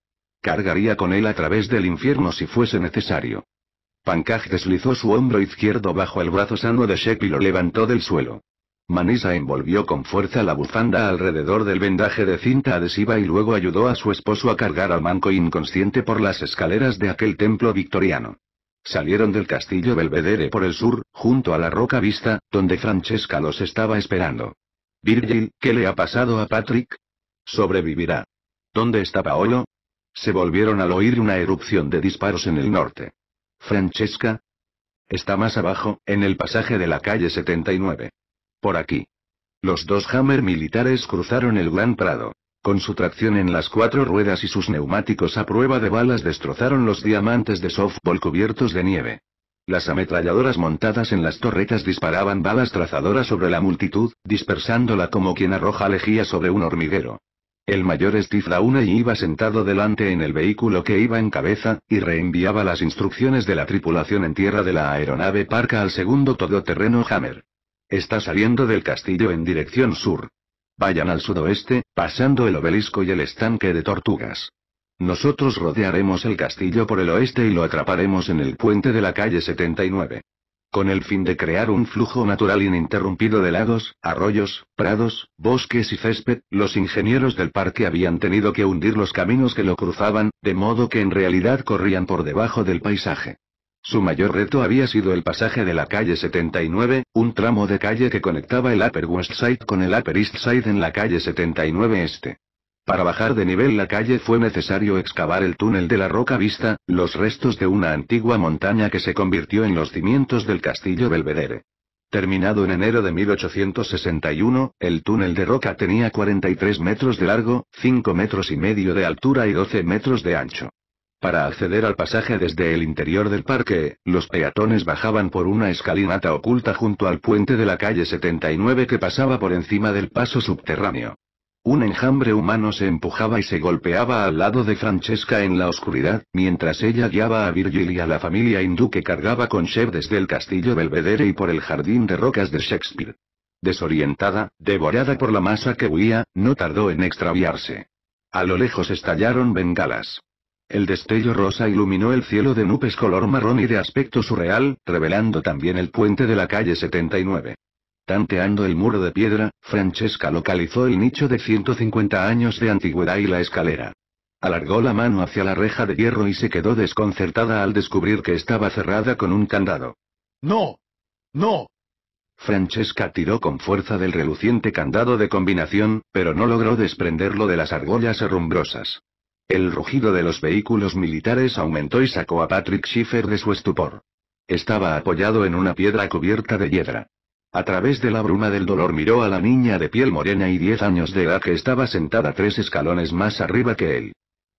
Cargaría con él a través del infierno si fuese necesario. Pankaj deslizó su hombro izquierdo bajo el brazo sano de Shep y lo levantó del suelo. Manisa envolvió con fuerza la bufanda alrededor del vendaje de cinta adhesiva y luego ayudó a su esposo a cargar al manco inconsciente por las escaleras de aquel templo victoriano. Salieron del castillo Belvedere por el sur, junto a la roca vista, donde Francesca los estaba esperando. Virgil, ¿qué le ha pasado a Patrick? Sobrevivirá. ¿Dónde está Paolo? Se volvieron al oír una erupción de disparos en el norte. Francesca. Está más abajo, en el pasaje de la calle 79. Por aquí. Los dos Hammer militares cruzaron el gran prado. Con su tracción en las cuatro ruedas y sus neumáticos a prueba de balas destrozaron los diamantes de softball cubiertos de nieve. Las ametralladoras montadas en las torretas disparaban balas trazadoras sobre la multitud, dispersándola como quien arroja lejía sobre un hormiguero. El mayor Steve y iba sentado delante en el vehículo que iba en cabeza, y reenviaba las instrucciones de la tripulación en tierra de la aeronave Parca al segundo todoterreno Hammer. Está saliendo del castillo en dirección sur. Vayan al sudoeste, pasando el obelisco y el estanque de tortugas. Nosotros rodearemos el castillo por el oeste y lo atraparemos en el puente de la calle 79. Con el fin de crear un flujo natural ininterrumpido de lagos, arroyos, prados, bosques y césped, los ingenieros del parque habían tenido que hundir los caminos que lo cruzaban, de modo que en realidad corrían por debajo del paisaje. Su mayor reto había sido el pasaje de la calle 79, un tramo de calle que conectaba el Upper West Side con el Upper East Side en la calle 79 Este. Para bajar de nivel la calle fue necesario excavar el túnel de la Roca Vista, los restos de una antigua montaña que se convirtió en los cimientos del castillo Belvedere. Terminado en enero de 1861, el túnel de roca tenía 43 metros de largo, 5 metros y medio de altura y 12 metros de ancho. Para acceder al pasaje desde el interior del parque, los peatones bajaban por una escalinata oculta junto al puente de la calle 79 que pasaba por encima del paso subterráneo. Un enjambre humano se empujaba y se golpeaba al lado de Francesca en la oscuridad, mientras ella guiaba a Virgil y a la familia hindú que cargaba con Chef desde el castillo Belvedere y por el jardín de rocas de Shakespeare. Desorientada, devorada por la masa que huía, no tardó en extraviarse. A lo lejos estallaron bengalas. El destello rosa iluminó el cielo de nubes color marrón y de aspecto surreal, revelando también el puente de la calle 79. Tanteando el muro de piedra, Francesca localizó el nicho de 150 años de antigüedad y la escalera. Alargó la mano hacia la reja de hierro y se quedó desconcertada al descubrir que estaba cerrada con un candado. ¡No! ¡No! Francesca tiró con fuerza del reluciente candado de combinación, pero no logró desprenderlo de las argollas herrumbrosas. El rugido de los vehículos militares aumentó y sacó a Patrick Schiffer de su estupor. Estaba apoyado en una piedra cubierta de hiedra. A través de la bruma del dolor miró a la niña de piel morena y diez años de edad que estaba sentada tres escalones más arriba que él.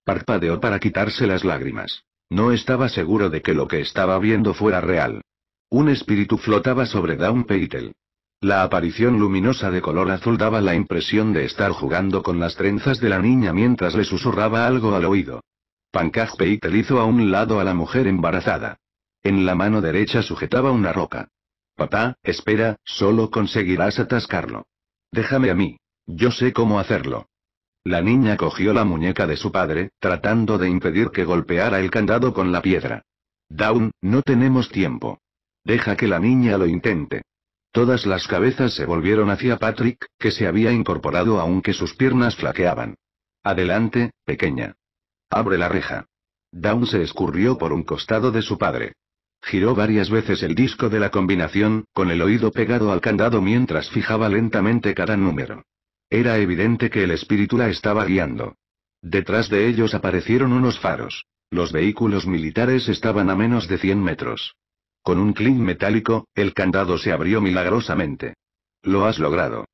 Parpadeó para quitarse las lágrimas. No estaba seguro de que lo que estaba viendo fuera real. Un espíritu flotaba sobre Down Peitel. La aparición luminosa de color azul daba la impresión de estar jugando con las trenzas de la niña mientras le susurraba algo al oído. Pankaj Peitel hizo a un lado a la mujer embarazada. En la mano derecha sujetaba una roca. Papá, espera, solo conseguirás atascarlo. Déjame a mí. Yo sé cómo hacerlo. La niña cogió la muñeca de su padre, tratando de impedir que golpeara el candado con la piedra. Down, no tenemos tiempo. Deja que la niña lo intente. Todas las cabezas se volvieron hacia Patrick, que se había incorporado aunque sus piernas flaqueaban. Adelante, pequeña. Abre la reja. Down se escurrió por un costado de su padre. Giró varias veces el disco de la combinación, con el oído pegado al candado mientras fijaba lentamente cada número. Era evidente que el espíritu la estaba guiando. Detrás de ellos aparecieron unos faros. Los vehículos militares estaban a menos de 100 metros. Con un clic metálico, el candado se abrió milagrosamente. Lo has logrado.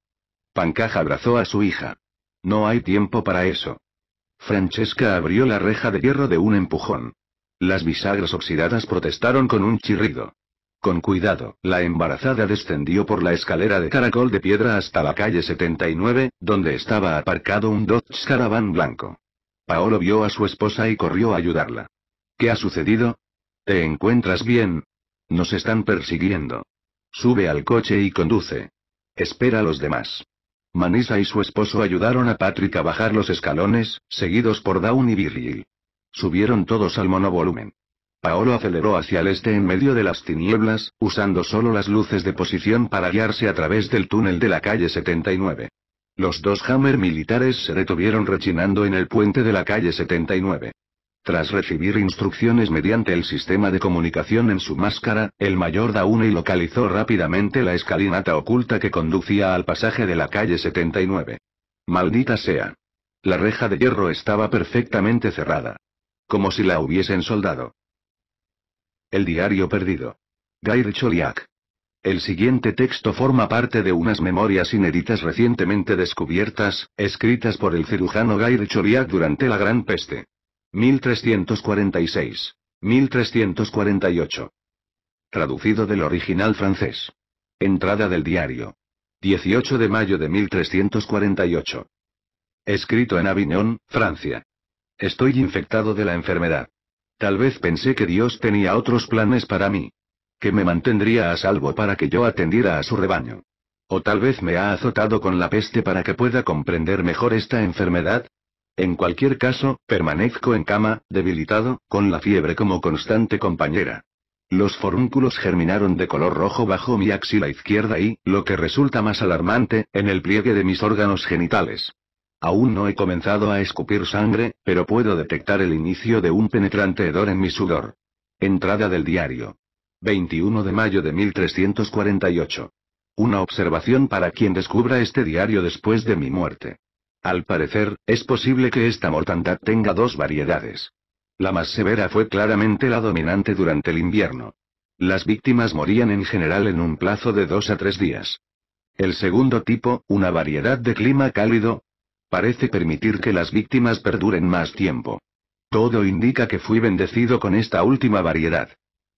Pancaja abrazó a su hija. No hay tiempo para eso. Francesca abrió la reja de hierro de un empujón. Las bisagras oxidadas protestaron con un chirrido. Con cuidado, la embarazada descendió por la escalera de caracol de piedra hasta la calle 79, donde estaba aparcado un Dodge Caravan blanco. Paolo vio a su esposa y corrió a ayudarla. ¿Qué ha sucedido? ¿Te encuentras bien, nos están persiguiendo. Sube al coche y conduce. Espera a los demás. Manisa y su esposo ayudaron a Patrick a bajar los escalones, seguidos por Down y Virgil. Subieron todos al monovolumen. Paolo aceleró hacia el este en medio de las tinieblas, usando solo las luces de posición para guiarse a través del túnel de la calle 79. Los dos Hammer militares se detuvieron rechinando en el puente de la calle 79. Tras recibir instrucciones mediante el sistema de comunicación en su máscara, el mayor y localizó rápidamente la escalinata oculta que conducía al pasaje de la calle 79. Maldita sea. La reja de hierro estaba perfectamente cerrada. Como si la hubiesen soldado. El diario perdido. Gair Choliak. El siguiente texto forma parte de unas memorias inéditas recientemente descubiertas, escritas por el cirujano Gair Choliak durante la Gran Peste. 1346. 1348. Traducido del original francés. Entrada del diario. 18 de mayo de 1348. Escrito en Avignon, Francia. Estoy infectado de la enfermedad. Tal vez pensé que Dios tenía otros planes para mí. Que me mantendría a salvo para que yo atendiera a su rebaño. O tal vez me ha azotado con la peste para que pueda comprender mejor esta enfermedad, en cualquier caso, permanezco en cama, debilitado, con la fiebre como constante compañera. Los forúnculos germinaron de color rojo bajo mi axila izquierda y, lo que resulta más alarmante, en el pliegue de mis órganos genitales. Aún no he comenzado a escupir sangre, pero puedo detectar el inicio de un penetrante hedor en mi sudor. Entrada del diario. 21 de mayo de 1348. Una observación para quien descubra este diario después de mi muerte. Al parecer, es posible que esta mortandad tenga dos variedades. La más severa fue claramente la dominante durante el invierno. Las víctimas morían en general en un plazo de dos a tres días. El segundo tipo, una variedad de clima cálido, parece permitir que las víctimas perduren más tiempo. Todo indica que fui bendecido con esta última variedad.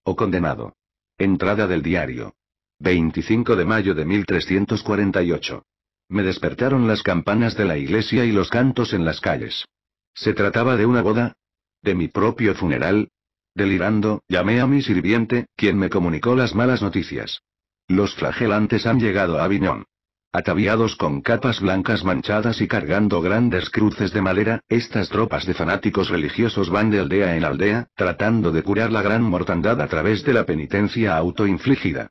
O condenado. Entrada del diario. 25 de mayo de 1348. Me despertaron las campanas de la iglesia y los cantos en las calles. ¿Se trataba de una boda? ¿De mi propio funeral? Delirando, llamé a mi sirviente, quien me comunicó las malas noticias. Los flagelantes han llegado a Aviñón. Ataviados con capas blancas manchadas y cargando grandes cruces de madera, estas tropas de fanáticos religiosos van de aldea en aldea, tratando de curar la gran mortandad a través de la penitencia autoinfligida.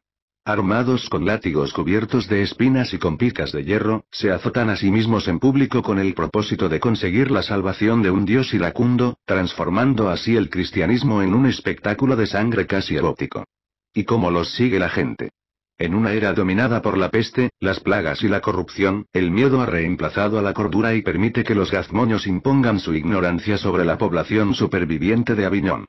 Armados con látigos cubiertos de espinas y con picas de hierro, se azotan a sí mismos en público con el propósito de conseguir la salvación de un dios iracundo, transformando así el cristianismo en un espectáculo de sangre casi erótico. ¿Y cómo los sigue la gente? En una era dominada por la peste, las plagas y la corrupción, el miedo ha reemplazado a la cordura y permite que los gazmoños impongan su ignorancia sobre la población superviviente de Aviñón.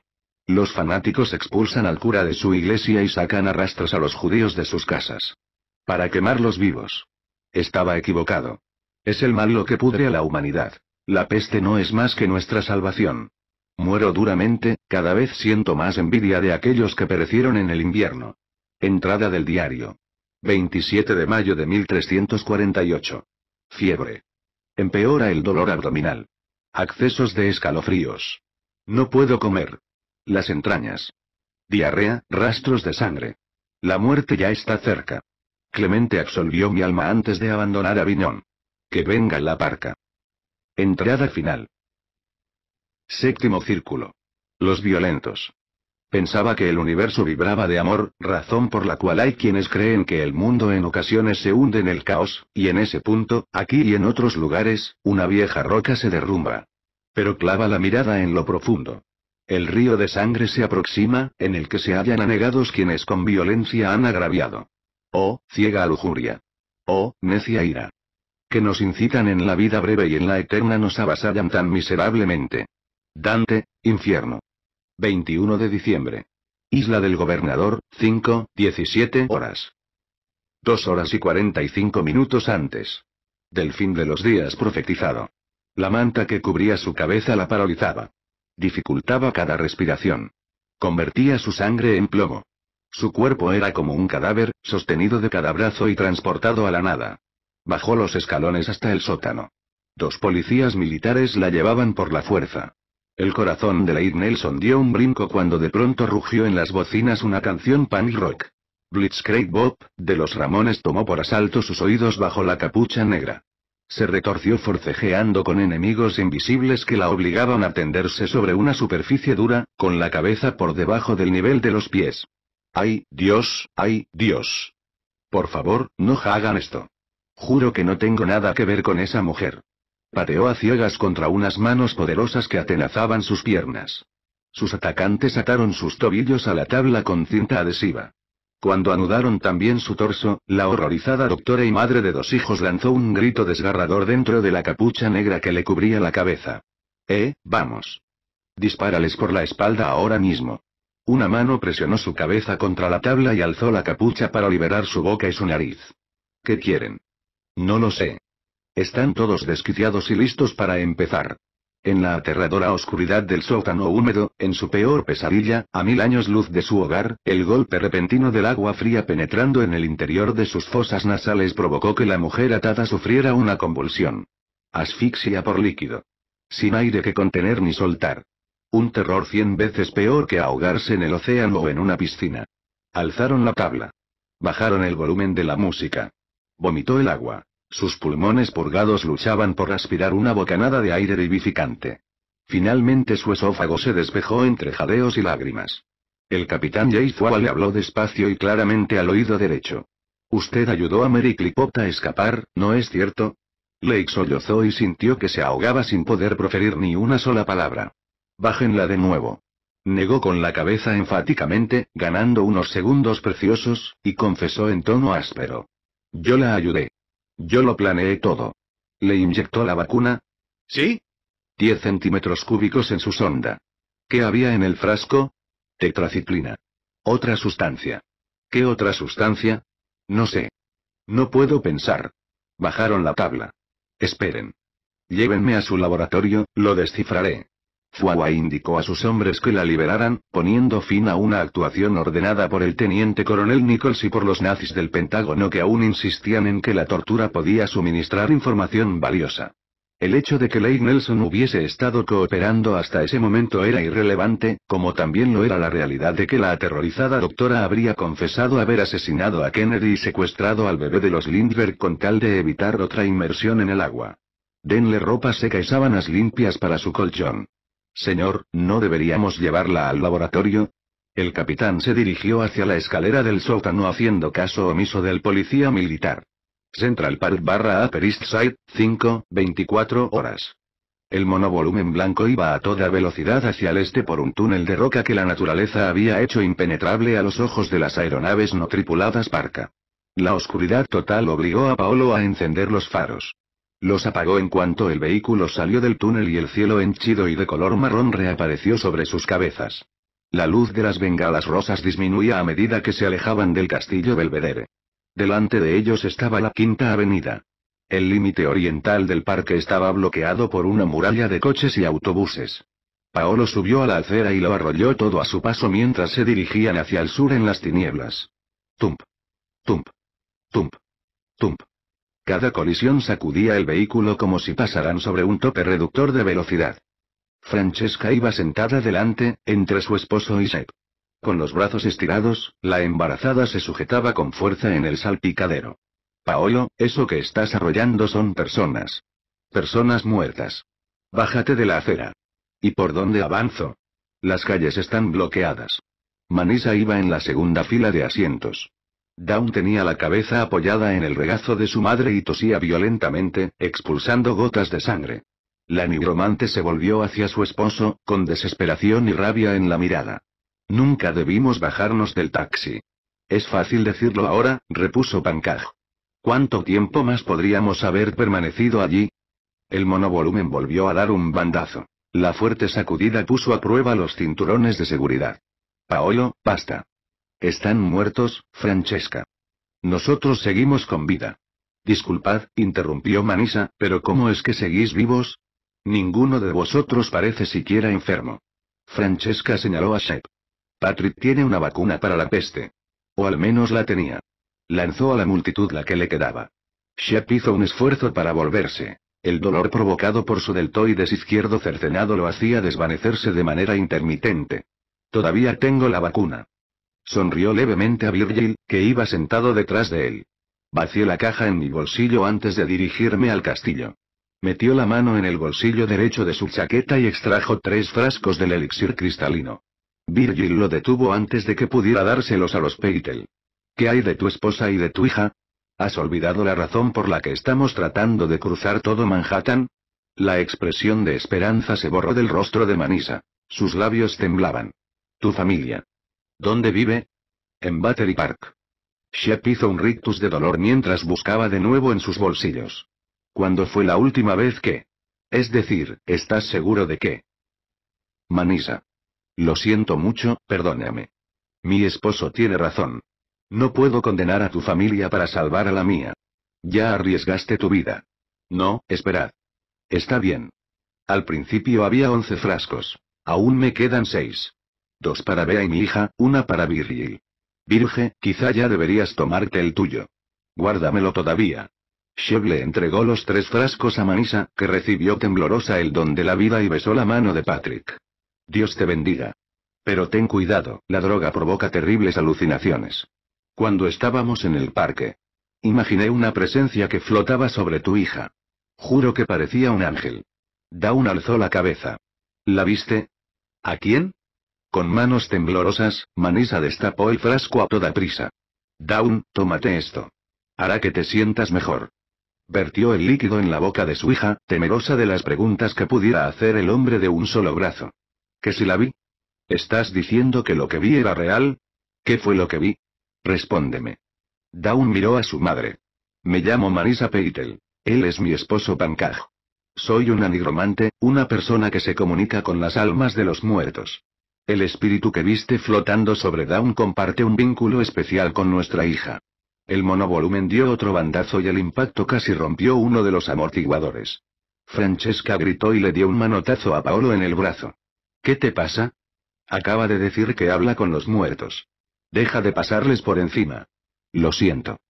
Los fanáticos expulsan al cura de su iglesia y sacan a a los judíos de sus casas. Para quemarlos vivos. Estaba equivocado. Es el mal lo que pudre a la humanidad. La peste no es más que nuestra salvación. Muero duramente, cada vez siento más envidia de aquellos que perecieron en el invierno. Entrada del diario. 27 de mayo de 1348. Fiebre. Empeora el dolor abdominal. Accesos de escalofríos. No puedo comer. Las entrañas. Diarrea, rastros de sangre. La muerte ya está cerca. Clemente absolvió mi alma antes de abandonar Aviñón. Que venga la parca. Entrada final. Séptimo círculo. Los violentos. Pensaba que el universo vibraba de amor, razón por la cual hay quienes creen que el mundo en ocasiones se hunde en el caos, y en ese punto, aquí y en otros lugares, una vieja roca se derrumba. Pero clava la mirada en lo profundo. El río de sangre se aproxima, en el que se hallan anegados quienes con violencia han agraviado. Oh, ciega lujuria. Oh, necia ira. Que nos incitan en la vida breve y en la eterna nos avasallan tan miserablemente. Dante, infierno. 21 de diciembre. Isla del Gobernador, 5, 17 horas. Dos horas y 45 minutos antes. Del fin de los días profetizado. La manta que cubría su cabeza la paralizaba dificultaba cada respiración. Convertía su sangre en plomo. Su cuerpo era como un cadáver, sostenido de cada brazo y transportado a la nada. Bajó los escalones hasta el sótano. Dos policías militares la llevaban por la fuerza. El corazón de Leigh Nelson dio un brinco cuando de pronto rugió en las bocinas una canción punk rock. Blitzkrieg Bob, de los Ramones tomó por asalto sus oídos bajo la capucha negra. Se retorció forcejeando con enemigos invisibles que la obligaban a tenderse sobre una superficie dura, con la cabeza por debajo del nivel de los pies. ¡Ay, Dios! ¡Ay, Dios! Por favor, no hagan esto. Juro que no tengo nada que ver con esa mujer. Pateó a ciegas contra unas manos poderosas que atenazaban sus piernas. Sus atacantes ataron sus tobillos a la tabla con cinta adhesiva. Cuando anudaron también su torso, la horrorizada doctora y madre de dos hijos lanzó un grito desgarrador dentro de la capucha negra que le cubría la cabeza. Eh, vamos. Dispárales por la espalda ahora mismo. Una mano presionó su cabeza contra la tabla y alzó la capucha para liberar su boca y su nariz. ¿Qué quieren? No lo sé. Están todos desquiciados y listos para empezar. En la aterradora oscuridad del sótano húmedo, en su peor pesadilla, a mil años luz de su hogar, el golpe repentino del agua fría penetrando en el interior de sus fosas nasales provocó que la mujer atada sufriera una convulsión. Asfixia por líquido. Sin aire que contener ni soltar. Un terror cien veces peor que ahogarse en el océano o en una piscina. Alzaron la tabla. Bajaron el volumen de la música. Vomitó el agua. Sus pulmones purgados luchaban por aspirar una bocanada de aire vivificante. Finalmente su esófago se despejó entre jadeos y lágrimas. El capitán Jaithua le habló despacio y claramente al oído derecho. Usted ayudó a Mary a escapar, ¿no es cierto? Lake sollozó y sintió que se ahogaba sin poder proferir ni una sola palabra. Bájenla de nuevo. Negó con la cabeza enfáticamente, ganando unos segundos preciosos, y confesó en tono áspero. Yo la ayudé. Yo lo planeé todo. ¿Le inyectó la vacuna? ¿Sí? 10 centímetros cúbicos en su sonda. ¿Qué había en el frasco? Tetraciclina. Otra sustancia. ¿Qué otra sustancia? No sé. No puedo pensar. Bajaron la tabla. Esperen. Llévenme a su laboratorio, lo descifraré. Fuawa indicó a sus hombres que la liberaran, poniendo fin a una actuación ordenada por el teniente coronel Nichols y por los nazis del Pentágono que aún insistían en que la tortura podía suministrar información valiosa. El hecho de que Leigh Nelson hubiese estado cooperando hasta ese momento era irrelevante, como también lo era la realidad de que la aterrorizada doctora habría confesado haber asesinado a Kennedy y secuestrado al bebé de los Lindbergh con tal de evitar otra inmersión en el agua. Denle ropa seca y sábanas limpias para su colchón. Señor, ¿no deberíamos llevarla al laboratorio? El capitán se dirigió hacia la escalera del sótano haciendo caso omiso del policía militar. Central Park barra Upper East Side, 5, 24 horas. El monovolumen blanco iba a toda velocidad hacia el este por un túnel de roca que la naturaleza había hecho impenetrable a los ojos de las aeronaves no tripuladas Parca. La oscuridad total obligó a Paolo a encender los faros. Los apagó en cuanto el vehículo salió del túnel y el cielo henchido y de color marrón reapareció sobre sus cabezas. La luz de las bengalas rosas disminuía a medida que se alejaban del castillo Belvedere. Delante de ellos estaba la Quinta Avenida. El límite oriental del parque estaba bloqueado por una muralla de coches y autobuses. Paolo subió a la acera y lo arrolló todo a su paso mientras se dirigían hacia el sur en las tinieblas. Tump. Tump. Tump. Tump. Cada colisión sacudía el vehículo como si pasaran sobre un tope reductor de velocidad. Francesca iba sentada delante, entre su esposo y Shep. Con los brazos estirados, la embarazada se sujetaba con fuerza en el salpicadero. Paolo, eso que estás arrollando son personas. Personas muertas. Bájate de la acera. ¿Y por dónde avanzo? Las calles están bloqueadas. Manisa iba en la segunda fila de asientos. Dawn tenía la cabeza apoyada en el regazo de su madre y tosía violentamente, expulsando gotas de sangre. La nigromante se volvió hacia su esposo, con desesperación y rabia en la mirada. Nunca debimos bajarnos del taxi. Es fácil decirlo ahora, repuso Pankaj. ¿Cuánto tiempo más podríamos haber permanecido allí? El monovolumen volvió a dar un bandazo. La fuerte sacudida puso a prueba los cinturones de seguridad. Paolo, basta. Están muertos, Francesca. Nosotros seguimos con vida. Disculpad, interrumpió Manisa, pero ¿cómo es que seguís vivos? Ninguno de vosotros parece siquiera enfermo. Francesca señaló a Shep. Patrick tiene una vacuna para la peste. O al menos la tenía. Lanzó a la multitud la que le quedaba. Shep hizo un esfuerzo para volverse. El dolor provocado por su deltoides izquierdo cercenado lo hacía desvanecerse de manera intermitente. Todavía tengo la vacuna. Sonrió levemente a Virgil, que iba sentado detrás de él. Vació la caja en mi bolsillo antes de dirigirme al castillo. Metió la mano en el bolsillo derecho de su chaqueta y extrajo tres frascos del elixir cristalino. Virgil lo detuvo antes de que pudiera dárselos a los Peitel. ¿Qué hay de tu esposa y de tu hija? ¿Has olvidado la razón por la que estamos tratando de cruzar todo Manhattan? La expresión de esperanza se borró del rostro de Manisa. Sus labios temblaban. Tu familia. ¿Dónde vive? En Battery Park. Shep hizo un rictus de dolor mientras buscaba de nuevo en sus bolsillos. ¿Cuándo fue la última vez que? Es decir, ¿estás seguro de que...» Manisa. Lo siento mucho, perdóname. Mi esposo tiene razón. No puedo condenar a tu familia para salvar a la mía. Ya arriesgaste tu vida. No, esperad. Está bien. Al principio había once frascos. Aún me quedan seis. Dos para Bea y mi hija, una para Virgil. Virge, quizá ya deberías tomarte el tuyo. Guárdamelo todavía. Shev le entregó los tres frascos a Manisa, que recibió temblorosa el don de la vida y besó la mano de Patrick. Dios te bendiga. Pero ten cuidado, la droga provoca terribles alucinaciones. Cuando estábamos en el parque. Imaginé una presencia que flotaba sobre tu hija. Juro que parecía un ángel. Dawn alzó la cabeza. ¿La viste? ¿A quién? Con manos temblorosas, Manisa destapó el frasco a toda prisa. Down, tómate esto. Hará que te sientas mejor. Vertió el líquido en la boca de su hija, temerosa de las preguntas que pudiera hacer el hombre de un solo brazo. «¿Qué si la vi? ¿Estás diciendo que lo que vi era real? ¿Qué fue lo que vi? Respóndeme. Down miró a su madre. Me llamo Manisa Peitel. Él es mi esposo Pankaj. Soy un nigromante, una persona que se comunica con las almas de los muertos. El espíritu que viste flotando sobre Dawn comparte un vínculo especial con nuestra hija. El monovolumen dio otro bandazo y el impacto casi rompió uno de los amortiguadores. Francesca gritó y le dio un manotazo a Paolo en el brazo. ¿Qué te pasa? Acaba de decir que habla con los muertos. Deja de pasarles por encima. Lo siento.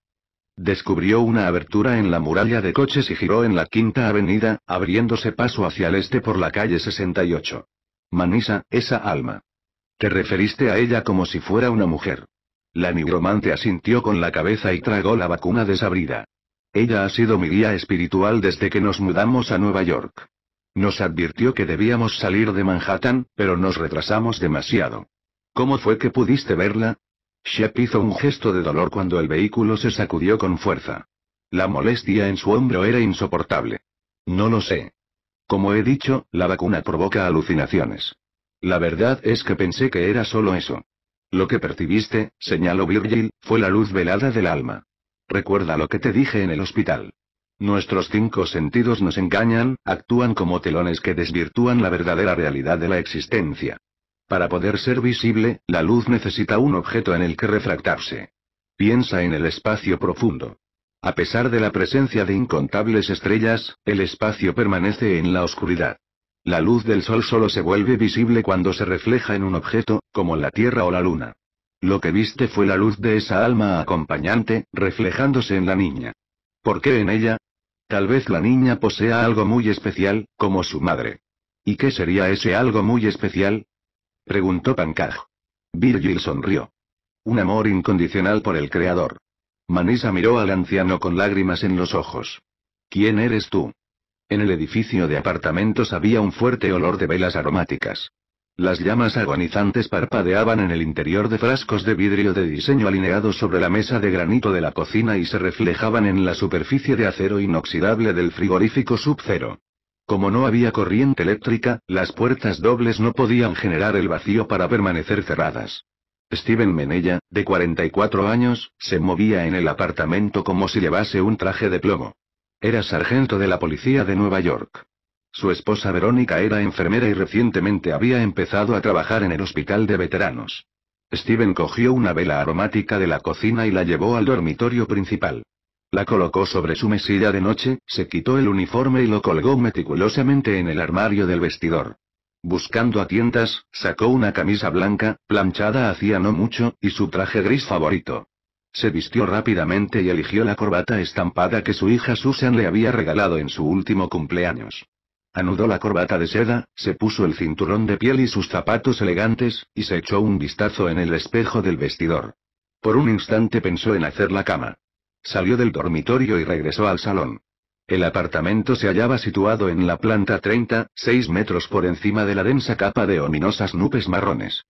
Descubrió una abertura en la muralla de coches y giró en la quinta avenida, abriéndose paso hacia el este por la calle 68. Manisa, esa alma. Te referiste a ella como si fuera una mujer. La nigromante asintió con la cabeza y tragó la vacuna desabrida. Ella ha sido mi guía espiritual desde que nos mudamos a Nueva York. Nos advirtió que debíamos salir de Manhattan, pero nos retrasamos demasiado. ¿Cómo fue que pudiste verla? Shep hizo un gesto de dolor cuando el vehículo se sacudió con fuerza. La molestia en su hombro era insoportable. No lo sé. Como he dicho, la vacuna provoca alucinaciones. La verdad es que pensé que era solo eso. Lo que percibiste, señaló Virgil, fue la luz velada del alma. Recuerda lo que te dije en el hospital. Nuestros cinco sentidos nos engañan, actúan como telones que desvirtúan la verdadera realidad de la existencia. Para poder ser visible, la luz necesita un objeto en el que refractarse. Piensa en el espacio profundo. A pesar de la presencia de incontables estrellas, el espacio permanece en la oscuridad. La luz del sol solo se vuelve visible cuando se refleja en un objeto, como la Tierra o la Luna. Lo que viste fue la luz de esa alma acompañante, reflejándose en la niña. ¿Por qué en ella? Tal vez la niña posea algo muy especial, como su madre. ¿Y qué sería ese algo muy especial? Preguntó Pankaj. Virgil sonrió. Un amor incondicional por el Creador. Manisa miró al anciano con lágrimas en los ojos. ¿Quién eres tú? En el edificio de apartamentos había un fuerte olor de velas aromáticas. Las llamas agonizantes parpadeaban en el interior de frascos de vidrio de diseño alineados sobre la mesa de granito de la cocina y se reflejaban en la superficie de acero inoxidable del frigorífico Sub-Cero. Como no había corriente eléctrica, las puertas dobles no podían generar el vacío para permanecer cerradas. Steven Menella, de 44 años, se movía en el apartamento como si llevase un traje de plomo. Era sargento de la policía de Nueva York. Su esposa Verónica era enfermera y recientemente había empezado a trabajar en el hospital de veteranos. Steven cogió una vela aromática de la cocina y la llevó al dormitorio principal. La colocó sobre su mesilla de noche, se quitó el uniforme y lo colgó meticulosamente en el armario del vestidor. Buscando a tientas, sacó una camisa blanca, planchada hacía no mucho, y su traje gris favorito. Se vistió rápidamente y eligió la corbata estampada que su hija Susan le había regalado en su último cumpleaños. Anudó la corbata de seda, se puso el cinturón de piel y sus zapatos elegantes, y se echó un vistazo en el espejo del vestidor. Por un instante pensó en hacer la cama. Salió del dormitorio y regresó al salón. El apartamento se hallaba situado en la planta 30, 6 metros por encima de la densa capa de ominosas nubes marrones.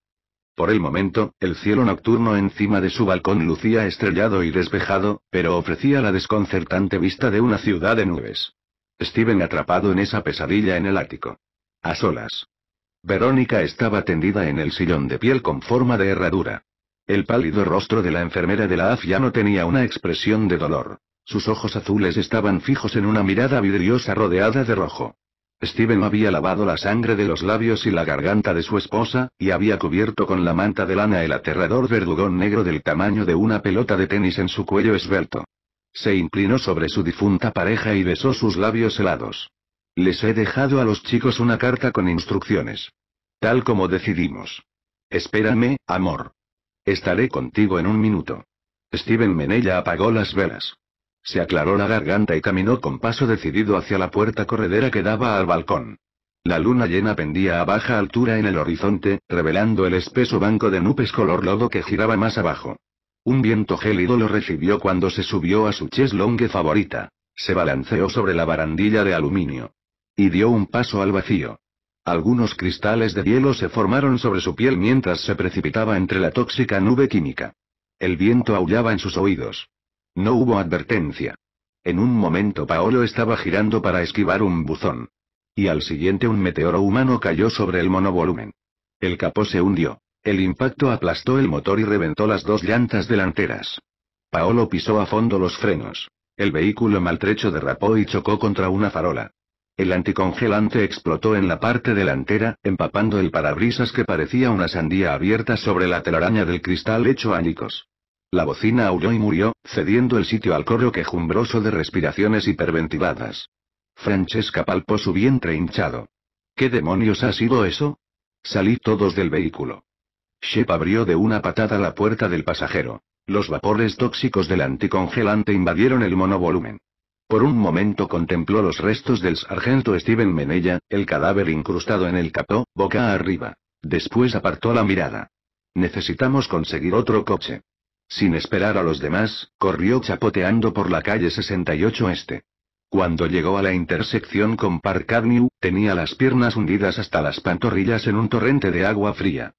Por el momento, el cielo nocturno encima de su balcón lucía estrellado y despejado, pero ofrecía la desconcertante vista de una ciudad de nubes. Steven atrapado en esa pesadilla en el ático. A solas. Verónica estaba tendida en el sillón de piel con forma de herradura. El pálido rostro de la enfermera de la AF ya no tenía una expresión de dolor. Sus ojos azules estaban fijos en una mirada vidriosa rodeada de rojo. Steven había lavado la sangre de los labios y la garganta de su esposa, y había cubierto con la manta de lana el aterrador verdugón negro del tamaño de una pelota de tenis en su cuello esbelto. Se inclinó sobre su difunta pareja y besó sus labios helados. Les he dejado a los chicos una carta con instrucciones. Tal como decidimos. Espérame, amor. Estaré contigo en un minuto. Steven Menella apagó las velas. Se aclaró la garganta y caminó con paso decidido hacia la puerta corredera que daba al balcón. La luna llena pendía a baja altura en el horizonte, revelando el espeso banco de nubes color lodo que giraba más abajo. Un viento gélido lo recibió cuando se subió a su cheslongue favorita. Se balanceó sobre la barandilla de aluminio. Y dio un paso al vacío. Algunos cristales de hielo se formaron sobre su piel mientras se precipitaba entre la tóxica nube química. El viento aullaba en sus oídos. No hubo advertencia. En un momento Paolo estaba girando para esquivar un buzón. Y al siguiente un meteoro humano cayó sobre el monovolumen. El capó se hundió. El impacto aplastó el motor y reventó las dos llantas delanteras. Paolo pisó a fondo los frenos. El vehículo maltrecho derrapó y chocó contra una farola. El anticongelante explotó en la parte delantera, empapando el parabrisas que parecía una sandía abierta sobre la telaraña del cristal hecho añicos. La bocina aulló y murió, cediendo el sitio al coro quejumbroso de respiraciones hiperventiladas. Francesca palpó su vientre hinchado. ¿Qué demonios ha sido eso? Salí todos del vehículo. Shep abrió de una patada la puerta del pasajero. Los vapores tóxicos del anticongelante invadieron el monovolumen. Por un momento contempló los restos del sargento Steven Menella, el cadáver incrustado en el capó, boca arriba. Después apartó la mirada. Necesitamos conseguir otro coche. Sin esperar a los demás, corrió chapoteando por la calle 68 Este. Cuando llegó a la intersección con Park Avenue, tenía las piernas hundidas hasta las pantorrillas en un torrente de agua fría.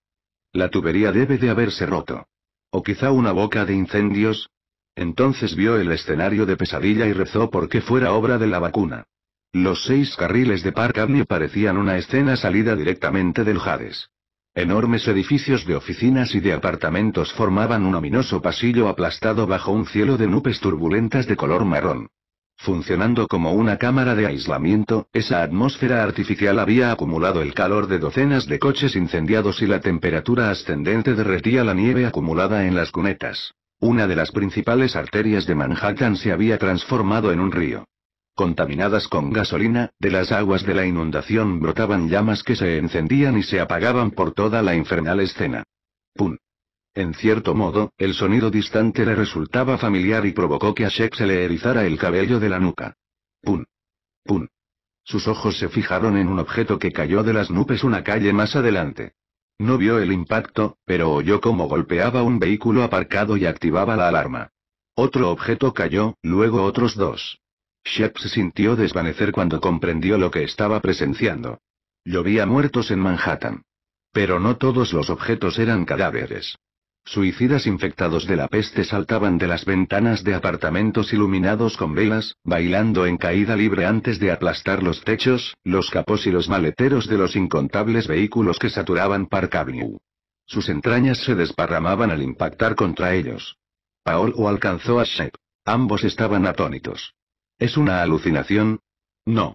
La tubería debe de haberse roto. O quizá una boca de incendios. Entonces vio el escenario de pesadilla y rezó porque fuera obra de la vacuna. Los seis carriles de Park Avenue parecían una escena salida directamente del Hades. Enormes edificios de oficinas y de apartamentos formaban un ominoso pasillo aplastado bajo un cielo de nubes turbulentas de color marrón. Funcionando como una cámara de aislamiento, esa atmósfera artificial había acumulado el calor de docenas de coches incendiados y la temperatura ascendente derretía la nieve acumulada en las cunetas. Una de las principales arterias de Manhattan se había transformado en un río. Contaminadas con gasolina, de las aguas de la inundación brotaban llamas que se encendían y se apagaban por toda la infernal escena. ¡Pum! En cierto modo, el sonido distante le resultaba familiar y provocó que a Sheik se le erizara el cabello de la nuca. ¡Pum! ¡Pum! Sus ojos se fijaron en un objeto que cayó de las nubes una calle más adelante. No vio el impacto, pero oyó cómo golpeaba un vehículo aparcado y activaba la alarma. Otro objeto cayó, luego otros dos. Shep se sintió desvanecer cuando comprendió lo que estaba presenciando. Llovía muertos en Manhattan. Pero no todos los objetos eran cadáveres. Suicidas infectados de la peste saltaban de las ventanas de apartamentos iluminados con velas, bailando en caída libre antes de aplastar los techos, los capós y los maleteros de los incontables vehículos que saturaban Park Avenue. Sus entrañas se desparramaban al impactar contra ellos. Paolo alcanzó a Shep. Ambos estaban atónitos. ¿Es una alucinación? No.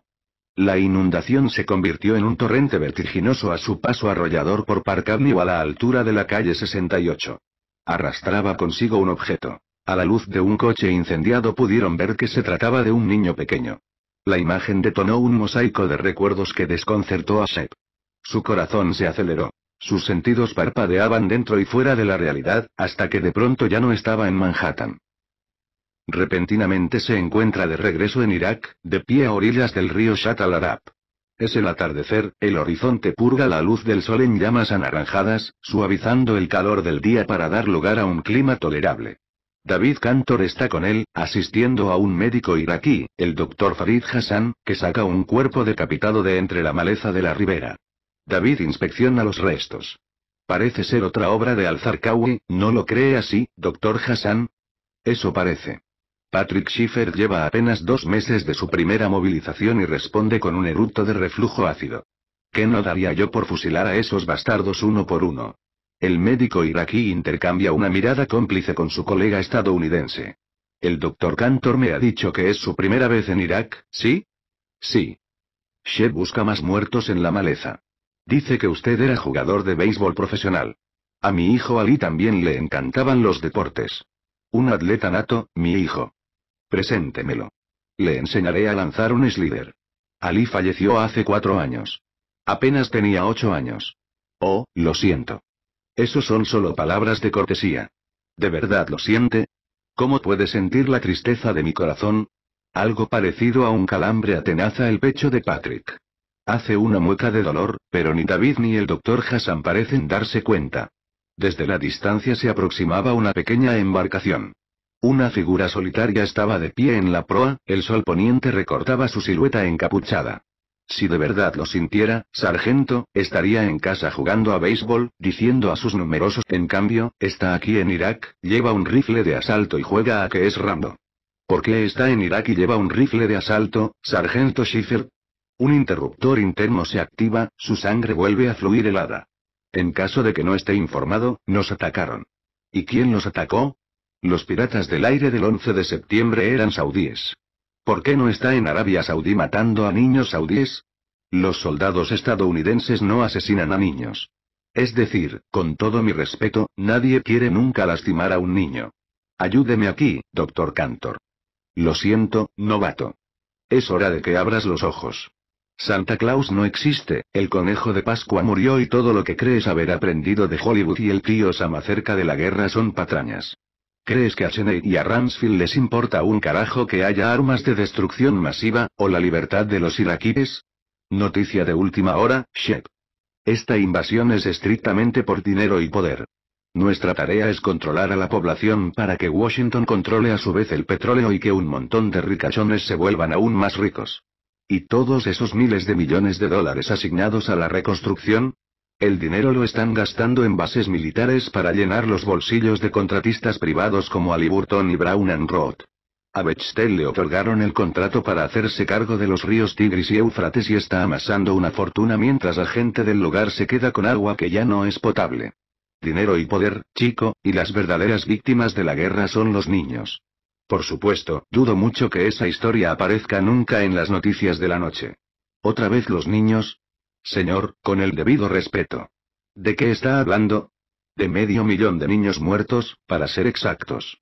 La inundación se convirtió en un torrente vertiginoso a su paso arrollador por Park Avenue a la altura de la calle 68. Arrastraba consigo un objeto. A la luz de un coche incendiado pudieron ver que se trataba de un niño pequeño. La imagen detonó un mosaico de recuerdos que desconcertó a Shep. Su corazón se aceleró. Sus sentidos parpadeaban dentro y fuera de la realidad, hasta que de pronto ya no estaba en Manhattan. Repentinamente se encuentra de regreso en Irak, de pie a orillas del río Shat al-Arab. Es el atardecer, el horizonte purga la luz del sol en llamas anaranjadas, suavizando el calor del día para dar lugar a un clima tolerable. David Cantor está con él, asistiendo a un médico iraquí, el doctor Farid Hassan, que saca un cuerpo decapitado de entre la maleza de la ribera. David inspecciona los restos. Parece ser otra obra de Al-Zarqawi, ¿no lo cree así, doctor Hassan? Eso parece. Patrick Schiffer lleva apenas dos meses de su primera movilización y responde con un eructo de reflujo ácido. ¿Qué no daría yo por fusilar a esos bastardos uno por uno? El médico iraquí intercambia una mirada cómplice con su colega estadounidense. El doctor Cantor me ha dicho que es su primera vez en Irak, ¿sí? Sí. She busca más muertos en la maleza. Dice que usted era jugador de béisbol profesional. A mi hijo Ali también le encantaban los deportes. Un atleta nato, mi hijo. Preséntemelo. Le enseñaré a lanzar un slider. Ali falleció hace cuatro años. Apenas tenía ocho años. Oh, lo siento. Eso son solo palabras de cortesía. ¿De verdad lo siente? ¿Cómo puede sentir la tristeza de mi corazón? Algo parecido a un calambre atenaza el pecho de Patrick. Hace una mueca de dolor, pero ni David ni el doctor Hassan parecen darse cuenta. Desde la distancia se aproximaba una pequeña embarcación. Una figura solitaria estaba de pie en la proa, el sol poniente recortaba su silueta encapuchada. Si de verdad lo sintiera, sargento, estaría en casa jugando a béisbol, diciendo a sus numerosos, en cambio, está aquí en Irak, lleva un rifle de asalto y juega a que es Rambo. ¿Por qué está en Irak y lleva un rifle de asalto, sargento Schiffer? Un interruptor interno se activa, su sangre vuelve a fluir helada. En caso de que no esté informado, nos atacaron. ¿Y quién los atacó? Los piratas del aire del 11 de septiembre eran saudíes. ¿Por qué no está en Arabia Saudí matando a niños saudíes? Los soldados estadounidenses no asesinan a niños. Es decir, con todo mi respeto, nadie quiere nunca lastimar a un niño. Ayúdeme aquí, doctor Cantor. Lo siento, novato. Es hora de que abras los ojos. Santa Claus no existe, el conejo de Pascua murió y todo lo que crees haber aprendido de Hollywood y el tío Sam acerca de la guerra son patrañas. ¿Crees que a Cheney y a Ramsfield les importa un carajo que haya armas de destrucción masiva, o la libertad de los iraquíes? Noticia de última hora, Shep. Esta invasión es estrictamente por dinero y poder. Nuestra tarea es controlar a la población para que Washington controle a su vez el petróleo y que un montón de ricachones se vuelvan aún más ricos. ¿Y todos esos miles de millones de dólares asignados a la reconstrucción? El dinero lo están gastando en bases militares para llenar los bolsillos de contratistas privados como Aliburton y Brown and Roth. A Bechtel le otorgaron el contrato para hacerse cargo de los ríos Tigris y Eufrates y está amasando una fortuna mientras la gente del lugar se queda con agua que ya no es potable. Dinero y poder, chico, y las verdaderas víctimas de la guerra son los niños. Por supuesto, dudo mucho que esa historia aparezca nunca en las noticias de la noche. Otra vez los niños, Señor, con el debido respeto. ¿De qué está hablando? De medio millón de niños muertos, para ser exactos.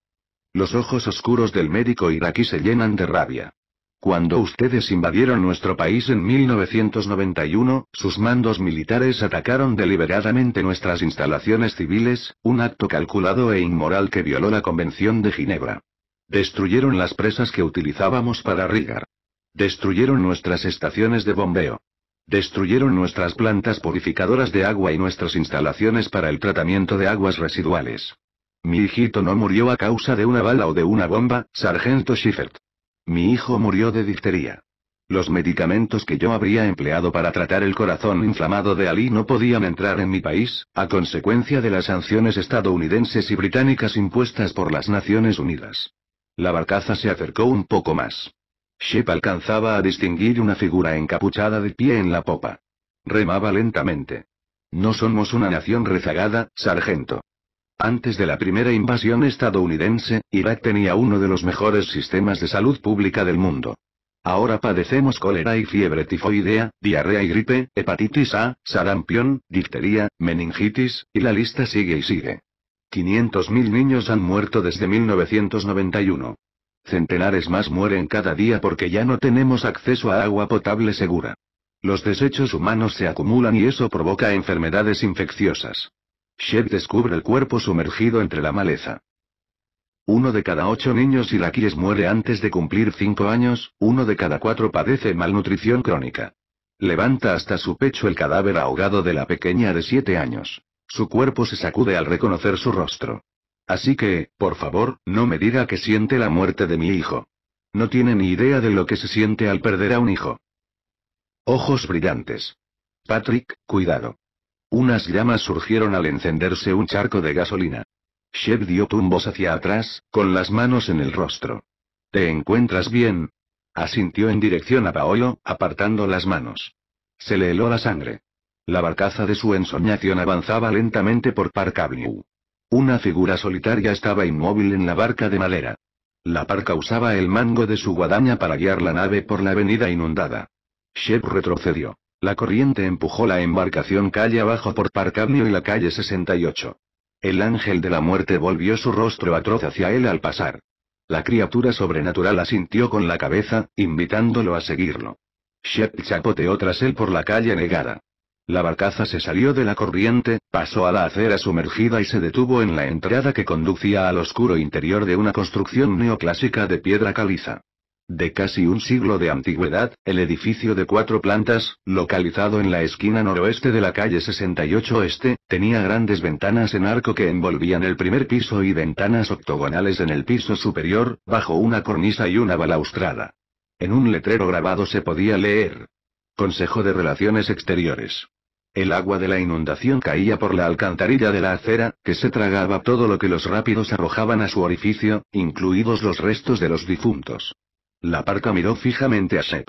Los ojos oscuros del médico iraquí se llenan de rabia. Cuando ustedes invadieron nuestro país en 1991, sus mandos militares atacaron deliberadamente nuestras instalaciones civiles, un acto calculado e inmoral que violó la Convención de Ginebra. Destruyeron las presas que utilizábamos para rigar. Destruyeron nuestras estaciones de bombeo. Destruyeron nuestras plantas purificadoras de agua y nuestras instalaciones para el tratamiento de aguas residuales. Mi hijito no murió a causa de una bala o de una bomba, sargento Schiffert. Mi hijo murió de difteria. Los medicamentos que yo habría empleado para tratar el corazón inflamado de Ali no podían entrar en mi país, a consecuencia de las sanciones estadounidenses y británicas impuestas por las Naciones Unidas. La barcaza se acercó un poco más. Shep alcanzaba a distinguir una figura encapuchada de pie en la popa. Remaba lentamente. No somos una nación rezagada, sargento. Antes de la primera invasión estadounidense, Irak tenía uno de los mejores sistemas de salud pública del mundo. Ahora padecemos cólera y fiebre tifoidea, diarrea y gripe, hepatitis A, sarampión, difteria, meningitis, y la lista sigue y sigue. 500.000 niños han muerto desde 1991. Centenares más mueren cada día porque ya no tenemos acceso a agua potable segura. Los desechos humanos se acumulan y eso provoca enfermedades infecciosas. Shep descubre el cuerpo sumergido entre la maleza. Uno de cada ocho niños iraquíes muere antes de cumplir cinco años, uno de cada cuatro padece malnutrición crónica. Levanta hasta su pecho el cadáver ahogado de la pequeña de siete años. Su cuerpo se sacude al reconocer su rostro. Así que, por favor, no me diga que siente la muerte de mi hijo. No tiene ni idea de lo que se siente al perder a un hijo. Ojos brillantes. Patrick, cuidado. Unas llamas surgieron al encenderse un charco de gasolina. Shep dio tumbos hacia atrás, con las manos en el rostro. ¿Te encuentras bien? Asintió en dirección a Paolo, apartando las manos. Se le heló la sangre. La barcaza de su ensoñación avanzaba lentamente por Park Avenue. Una figura solitaria estaba inmóvil en la barca de madera. La parca usaba el mango de su guadaña para guiar la nave por la avenida inundada. Shep retrocedió. La corriente empujó la embarcación calle abajo por parcamio y la calle 68. El ángel de la muerte volvió su rostro atroz hacia él al pasar. La criatura sobrenatural asintió con la cabeza, invitándolo a seguirlo. Shep chapoteó tras él por la calle negada. La barcaza se salió de la corriente, pasó a la acera sumergida y se detuvo en la entrada que conducía al oscuro interior de una construcción neoclásica de piedra caliza. De casi un siglo de antigüedad, el edificio de cuatro plantas, localizado en la esquina noroeste de la calle 68 Este, tenía grandes ventanas en arco que envolvían el primer piso y ventanas octogonales en el piso superior, bajo una cornisa y una balaustrada. En un letrero grabado se podía leer. Consejo de Relaciones Exteriores. El agua de la inundación caía por la alcantarilla de la acera, que se tragaba todo lo que los rápidos arrojaban a su orificio, incluidos los restos de los difuntos. La parca miró fijamente a Shep.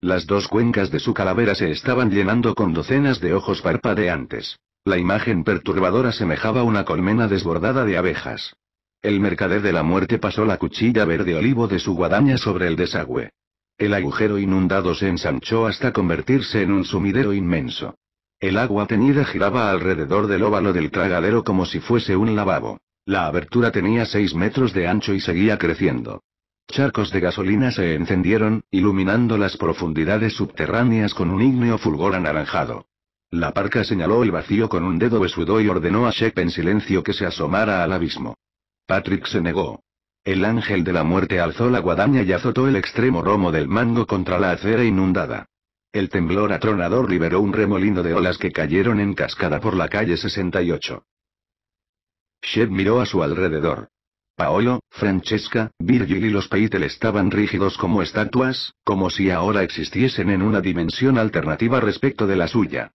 Las dos cuencas de su calavera se estaban llenando con docenas de ojos parpadeantes. La imagen perturbadora semejaba una colmena desbordada de abejas. El mercader de la muerte pasó la cuchilla verde olivo de su guadaña sobre el desagüe. El agujero inundado se ensanchó hasta convertirse en un sumidero inmenso. El agua tenida giraba alrededor del óvalo del tragadero como si fuese un lavabo. La abertura tenía 6 metros de ancho y seguía creciendo. Charcos de gasolina se encendieron, iluminando las profundidades subterráneas con un ígneo fulgor anaranjado. La parca señaló el vacío con un dedo besudo y ordenó a Shep en silencio que se asomara al abismo. Patrick se negó. El ángel de la muerte alzó la guadaña y azotó el extremo romo del mango contra la acera inundada. El temblor atronador liberó un remolino de olas que cayeron en cascada por la calle 68. Shep miró a su alrededor. Paolo, Francesca, Virgil y los Peitel estaban rígidos como estatuas, como si ahora existiesen en una dimensión alternativa respecto de la suya.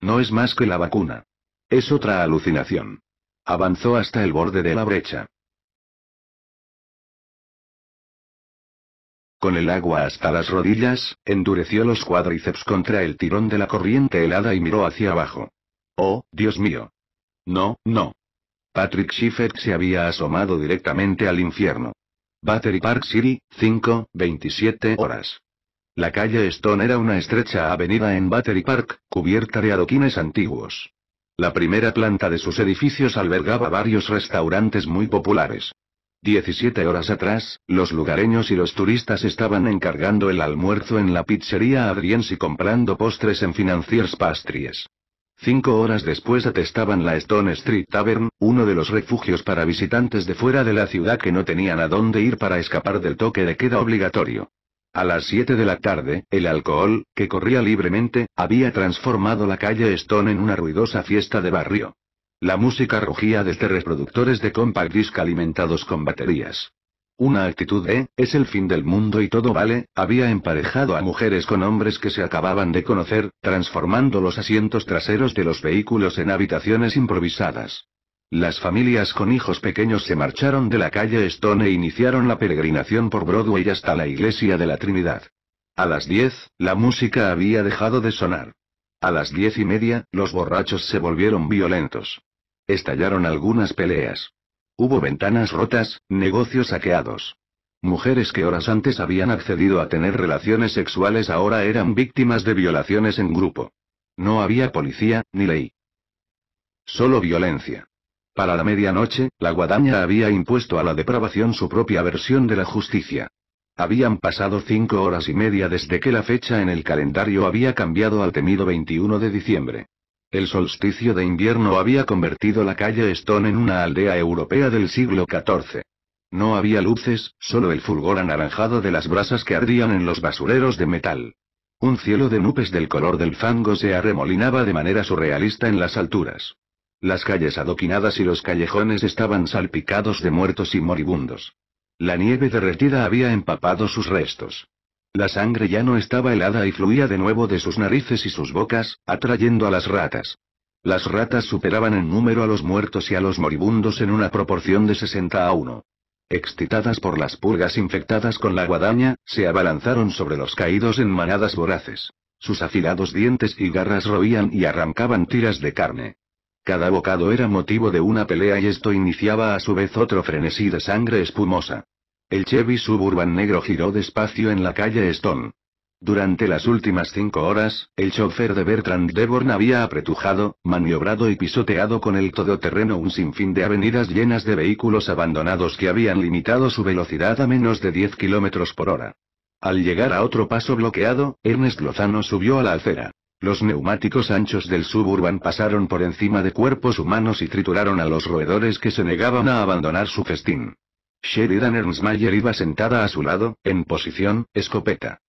No es más que la vacuna. Es otra alucinación. Avanzó hasta el borde de la brecha. Con el agua hasta las rodillas, endureció los cuádriceps contra el tirón de la corriente helada y miró hacia abajo. Oh, Dios mío. No, no. Patrick Schiffert se había asomado directamente al infierno. Battery Park City, 5, 27 horas. La calle Stone era una estrecha avenida en Battery Park, cubierta de adoquines antiguos. La primera planta de sus edificios albergaba varios restaurantes muy populares. 17 horas atrás, los lugareños y los turistas estaban encargando el almuerzo en la pizzería Adriens y comprando postres en Financiers Pastries. Cinco horas después atestaban la Stone Street Tavern, uno de los refugios para visitantes de fuera de la ciudad que no tenían a dónde ir para escapar del toque de queda obligatorio. A las 7 de la tarde, el alcohol, que corría libremente, había transformado la calle Stone en una ruidosa fiesta de barrio. La música rugía desde reproductores de compact disc alimentados con baterías. Una actitud de, es el fin del mundo y todo vale, había emparejado a mujeres con hombres que se acababan de conocer, transformando los asientos traseros de los vehículos en habitaciones improvisadas. Las familias con hijos pequeños se marcharon de la calle Stone e iniciaron la peregrinación por Broadway hasta la iglesia de la Trinidad. A las 10, la música había dejado de sonar. A las diez y media, los borrachos se volvieron violentos. Estallaron algunas peleas. Hubo ventanas rotas, negocios saqueados. Mujeres que horas antes habían accedido a tener relaciones sexuales ahora eran víctimas de violaciones en grupo. No había policía, ni ley. Solo violencia. Para la medianoche, la guadaña había impuesto a la depravación su propia versión de la justicia. Habían pasado cinco horas y media desde que la fecha en el calendario había cambiado al temido 21 de diciembre. El solsticio de invierno había convertido la calle Stone en una aldea europea del siglo XIV. No había luces, solo el fulgor anaranjado de las brasas que ardían en los basureros de metal. Un cielo de nubes del color del fango se arremolinaba de manera surrealista en las alturas. Las calles adoquinadas y los callejones estaban salpicados de muertos y moribundos. La nieve derretida había empapado sus restos. La sangre ya no estaba helada y fluía de nuevo de sus narices y sus bocas, atrayendo a las ratas. Las ratas superaban en número a los muertos y a los moribundos en una proporción de 60 a 1. Excitadas por las pulgas infectadas con la guadaña, se abalanzaron sobre los caídos en manadas voraces. Sus afilados dientes y garras roían y arrancaban tiras de carne. Cada bocado era motivo de una pelea y esto iniciaba a su vez otro frenesí de sangre espumosa. El Chevy Suburban negro giró despacio en la calle Stone. Durante las últimas cinco horas, el chofer de Bertrand Deborn había apretujado, maniobrado y pisoteado con el todoterreno un sinfín de avenidas llenas de vehículos abandonados que habían limitado su velocidad a menos de 10 kilómetros por hora. Al llegar a otro paso bloqueado, Ernest Lozano subió a la acera. Los neumáticos anchos del suburban pasaron por encima de cuerpos humanos y trituraron a los roedores que se negaban a abandonar su festín. Sheridan Mayer iba sentada a su lado, en posición, escopeta.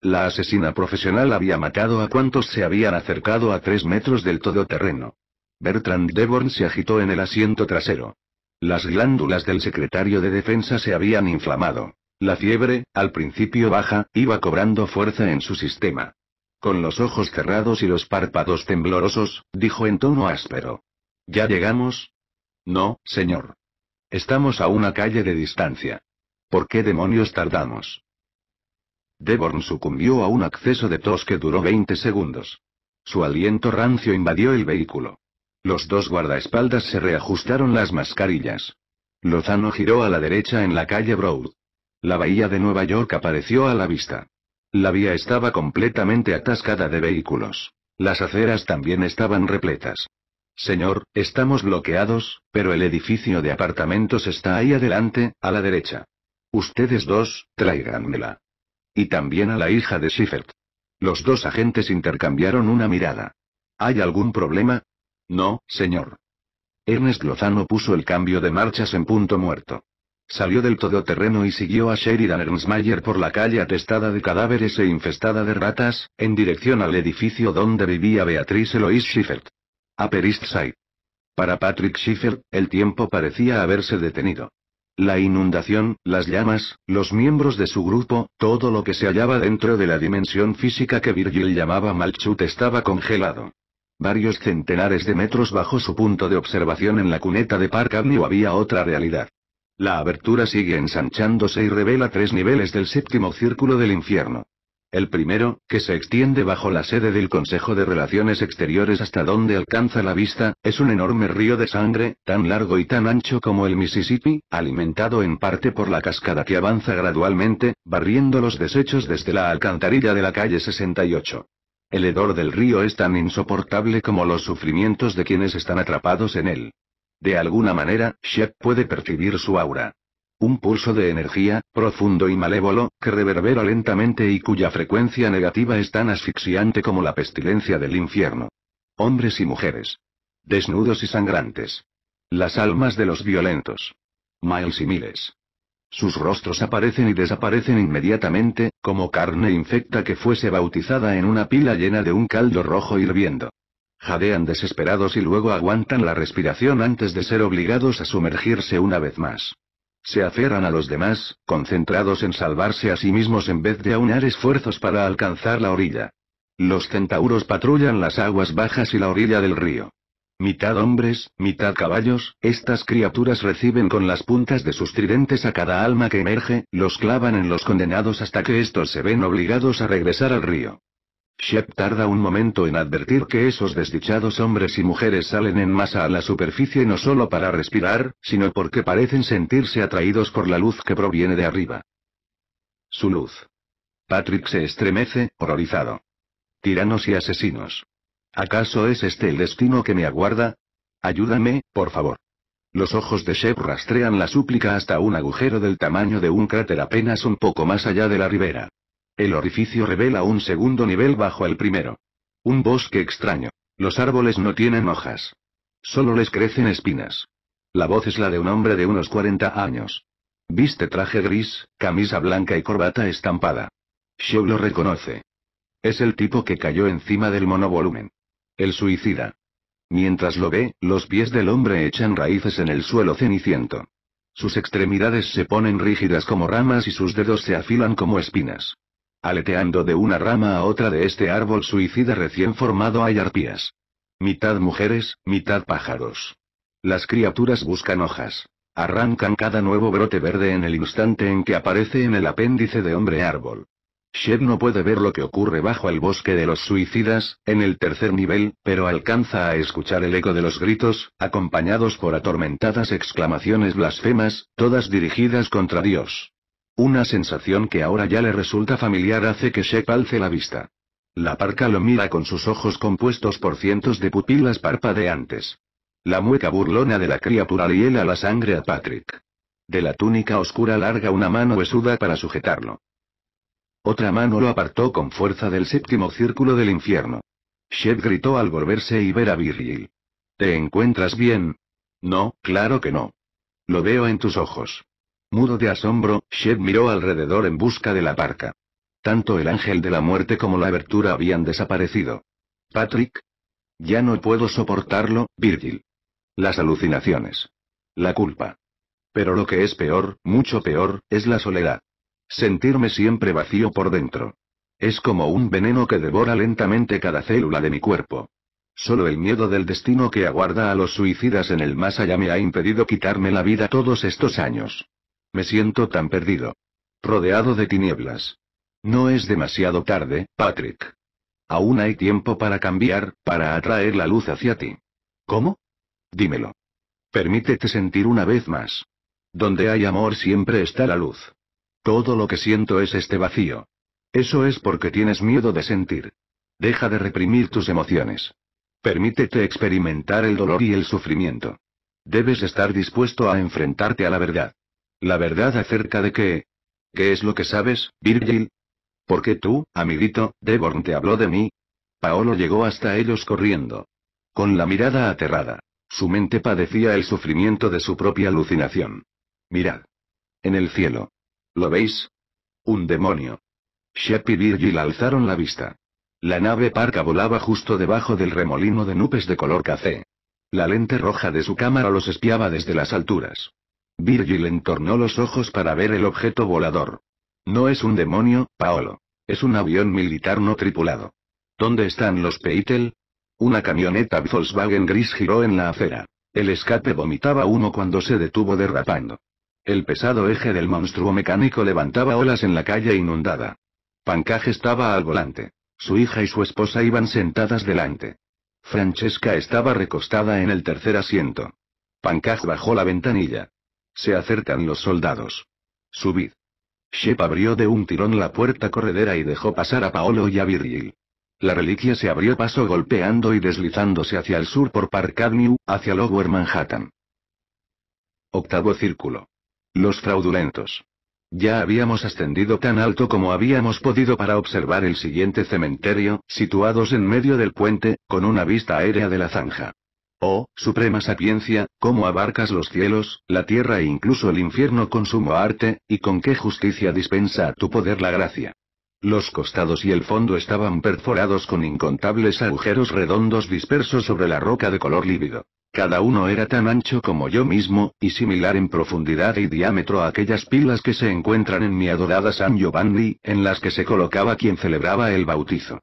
La asesina profesional había matado a cuantos se habían acercado a tres metros del todoterreno. Bertrand Deborn se agitó en el asiento trasero. Las glándulas del secretario de defensa se habían inflamado. La fiebre, al principio baja, iba cobrando fuerza en su sistema. Con los ojos cerrados y los párpados temblorosos, dijo en tono áspero. ¿Ya llegamos? No, señor. Estamos a una calle de distancia. ¿Por qué demonios tardamos? Devon sucumbió a un acceso de tos que duró 20 segundos. Su aliento rancio invadió el vehículo. Los dos guardaespaldas se reajustaron las mascarillas. Lozano giró a la derecha en la calle Broad. La bahía de Nueva York apareció a la vista. La vía estaba completamente atascada de vehículos. Las aceras también estaban repletas. Señor, estamos bloqueados, pero el edificio de apartamentos está ahí adelante, a la derecha. Ustedes dos, tráiganmela. Y también a la hija de Schiffert. Los dos agentes intercambiaron una mirada. ¿Hay algún problema? No, señor. Ernest Lozano puso el cambio de marchas en punto muerto. Salió del todoterreno y siguió a Sheridan Ernstmayer por la calle atestada de cadáveres e infestada de ratas, en dirección al edificio donde vivía Beatriz Eloise Schiffert. Upper Side. Para Patrick Schiffer, el tiempo parecía haberse detenido. La inundación, las llamas, los miembros de su grupo, todo lo que se hallaba dentro de la dimensión física que Virgil llamaba Malchut estaba congelado. Varios centenares de metros bajo su punto de observación en la cuneta de Park Avenue había otra realidad. La abertura sigue ensanchándose y revela tres niveles del séptimo círculo del infierno. El primero, que se extiende bajo la sede del Consejo de Relaciones Exteriores hasta donde alcanza la vista, es un enorme río de sangre, tan largo y tan ancho como el Mississippi, alimentado en parte por la cascada que avanza gradualmente, barriendo los desechos desde la alcantarilla de la calle 68. El hedor del río es tan insoportable como los sufrimientos de quienes están atrapados en él. De alguna manera, Shep puede percibir su aura. Un pulso de energía, profundo y malévolo, que reverbera lentamente y cuya frecuencia negativa es tan asfixiante como la pestilencia del infierno. Hombres y mujeres. Desnudos y sangrantes. Las almas de los violentos. Miles y miles. Sus rostros aparecen y desaparecen inmediatamente, como carne infecta que fuese bautizada en una pila llena de un caldo rojo hirviendo. Jadean desesperados y luego aguantan la respiración antes de ser obligados a sumergirse una vez más. Se aferran a los demás, concentrados en salvarse a sí mismos en vez de aunar esfuerzos para alcanzar la orilla. Los centauros patrullan las aguas bajas y la orilla del río. Mitad hombres, mitad caballos, estas criaturas reciben con las puntas de sus tridentes a cada alma que emerge, los clavan en los condenados hasta que estos se ven obligados a regresar al río. Shep tarda un momento en advertir que esos desdichados hombres y mujeres salen en masa a la superficie no solo para respirar, sino porque parecen sentirse atraídos por la luz que proviene de arriba. Su luz. Patrick se estremece, horrorizado. Tiranos y asesinos. ¿Acaso es este el destino que me aguarda? Ayúdame, por favor. Los ojos de Shep rastrean la súplica hasta un agujero del tamaño de un cráter apenas un poco más allá de la ribera. El orificio revela un segundo nivel bajo el primero. Un bosque extraño. Los árboles no tienen hojas. Solo les crecen espinas. La voz es la de un hombre de unos 40 años. Viste traje gris, camisa blanca y corbata estampada. Show lo reconoce. Es el tipo que cayó encima del monovolumen. El suicida. Mientras lo ve, los pies del hombre echan raíces en el suelo ceniciento. Sus extremidades se ponen rígidas como ramas y sus dedos se afilan como espinas. Aleteando de una rama a otra de este árbol suicida recién formado hay arpías. Mitad mujeres, mitad pájaros. Las criaturas buscan hojas. Arrancan cada nuevo brote verde en el instante en que aparece en el apéndice de hombre árbol. Shed no puede ver lo que ocurre bajo el bosque de los suicidas, en el tercer nivel, pero alcanza a escuchar el eco de los gritos, acompañados por atormentadas exclamaciones blasfemas, todas dirigidas contra Dios. Una sensación que ahora ya le resulta familiar hace que Shep alce la vista. La parca lo mira con sus ojos compuestos por cientos de pupilas parpadeantes. La mueca burlona de la criatura hiela la sangre a Patrick. De la túnica oscura larga una mano huesuda para sujetarlo. Otra mano lo apartó con fuerza del séptimo círculo del infierno. Shep gritó al volverse y ver a Virgil. ¿Te encuentras bien? No, claro que no. Lo veo en tus ojos. Mudo de asombro, Shep miró alrededor en busca de la parca. Tanto el ángel de la muerte como la abertura habían desaparecido. Patrick. Ya no puedo soportarlo, Virgil. Las alucinaciones. La culpa. Pero lo que es peor, mucho peor, es la soledad. Sentirme siempre vacío por dentro. Es como un veneno que devora lentamente cada célula de mi cuerpo. Solo el miedo del destino que aguarda a los suicidas en el más allá me ha impedido quitarme la vida todos estos años. Me siento tan perdido. Rodeado de tinieblas. No es demasiado tarde, Patrick. Aún hay tiempo para cambiar, para atraer la luz hacia ti. ¿Cómo? Dímelo. Permítete sentir una vez más. Donde hay amor siempre está la luz. Todo lo que siento es este vacío. Eso es porque tienes miedo de sentir. Deja de reprimir tus emociones. Permítete experimentar el dolor y el sufrimiento. Debes estar dispuesto a enfrentarte a la verdad. La verdad acerca de qué? ¿Qué es lo que sabes, Virgil? ¿Por qué tú, amiguito, Devon te habló de mí? Paolo llegó hasta ellos corriendo. Con la mirada aterrada. Su mente padecía el sufrimiento de su propia alucinación. Mirad. En el cielo. ¿Lo veis? Un demonio. Shep y Virgil alzaron la vista. La nave parca volaba justo debajo del remolino de nubes de color café. La lente roja de su cámara los espiaba desde las alturas. Virgil entornó los ojos para ver el objeto volador. No es un demonio, Paolo. Es un avión militar no tripulado. ¿Dónde están los Peitel? Una camioneta Volkswagen gris giró en la acera. El escape vomitaba humo cuando se detuvo derrapando. El pesado eje del monstruo mecánico levantaba olas en la calle inundada. Pancaj estaba al volante. Su hija y su esposa iban sentadas delante. Francesca estaba recostada en el tercer asiento. Pancaj bajó la ventanilla. Se acercan los soldados. Subid. Shep abrió de un tirón la puerta corredera y dejó pasar a Paolo y a Virgil. La reliquia se abrió paso golpeando y deslizándose hacia el sur por Park Avenue, hacia Lower Manhattan. Octavo círculo. Los fraudulentos. Ya habíamos ascendido tan alto como habíamos podido para observar el siguiente cementerio, situados en medio del puente, con una vista aérea de la zanja. Oh, suprema sapiencia, cómo abarcas los cielos, la tierra e incluso el infierno con sumo arte, y con qué justicia dispensa a tu poder la gracia. Los costados y el fondo estaban perforados con incontables agujeros redondos dispersos sobre la roca de color lívido. Cada uno era tan ancho como yo mismo, y similar en profundidad y diámetro a aquellas pilas que se encuentran en mi adorada San Giovanni, en las que se colocaba quien celebraba el bautizo.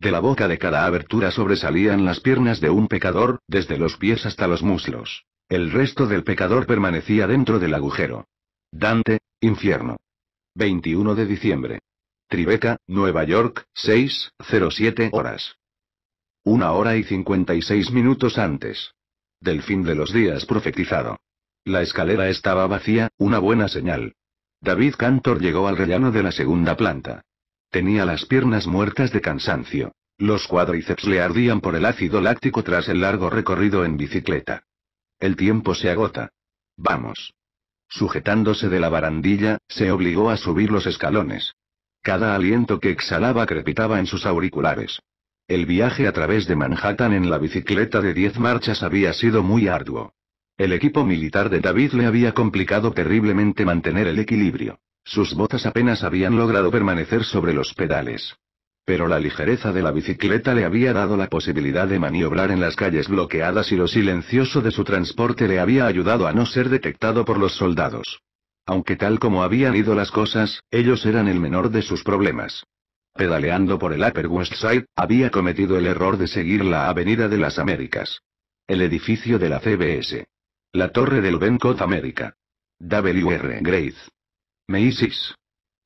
De la boca de cada abertura sobresalían las piernas de un pecador, desde los pies hasta los muslos. El resto del pecador permanecía dentro del agujero. Dante, infierno. 21 de diciembre. Tribeca, Nueva York, 6.07 horas. Una hora y 56 minutos antes. Del fin de los días profetizado. La escalera estaba vacía, una buena señal. David Cantor llegó al rellano de la segunda planta. Tenía las piernas muertas de cansancio. Los cuádriceps le ardían por el ácido láctico tras el largo recorrido en bicicleta. El tiempo se agota. Vamos. Sujetándose de la barandilla, se obligó a subir los escalones. Cada aliento que exhalaba crepitaba en sus auriculares. El viaje a través de Manhattan en la bicicleta de diez marchas había sido muy arduo. El equipo militar de David le había complicado terriblemente mantener el equilibrio. Sus botas apenas habían logrado permanecer sobre los pedales. Pero la ligereza de la bicicleta le había dado la posibilidad de maniobrar en las calles bloqueadas y lo silencioso de su transporte le había ayudado a no ser detectado por los soldados. Aunque tal como habían ido las cosas, ellos eran el menor de sus problemas. Pedaleando por el Upper West Side, había cometido el error de seguir la Avenida de las Américas. El edificio de la CBS. La Torre del Bencot América. W.R. Grace. Macy's.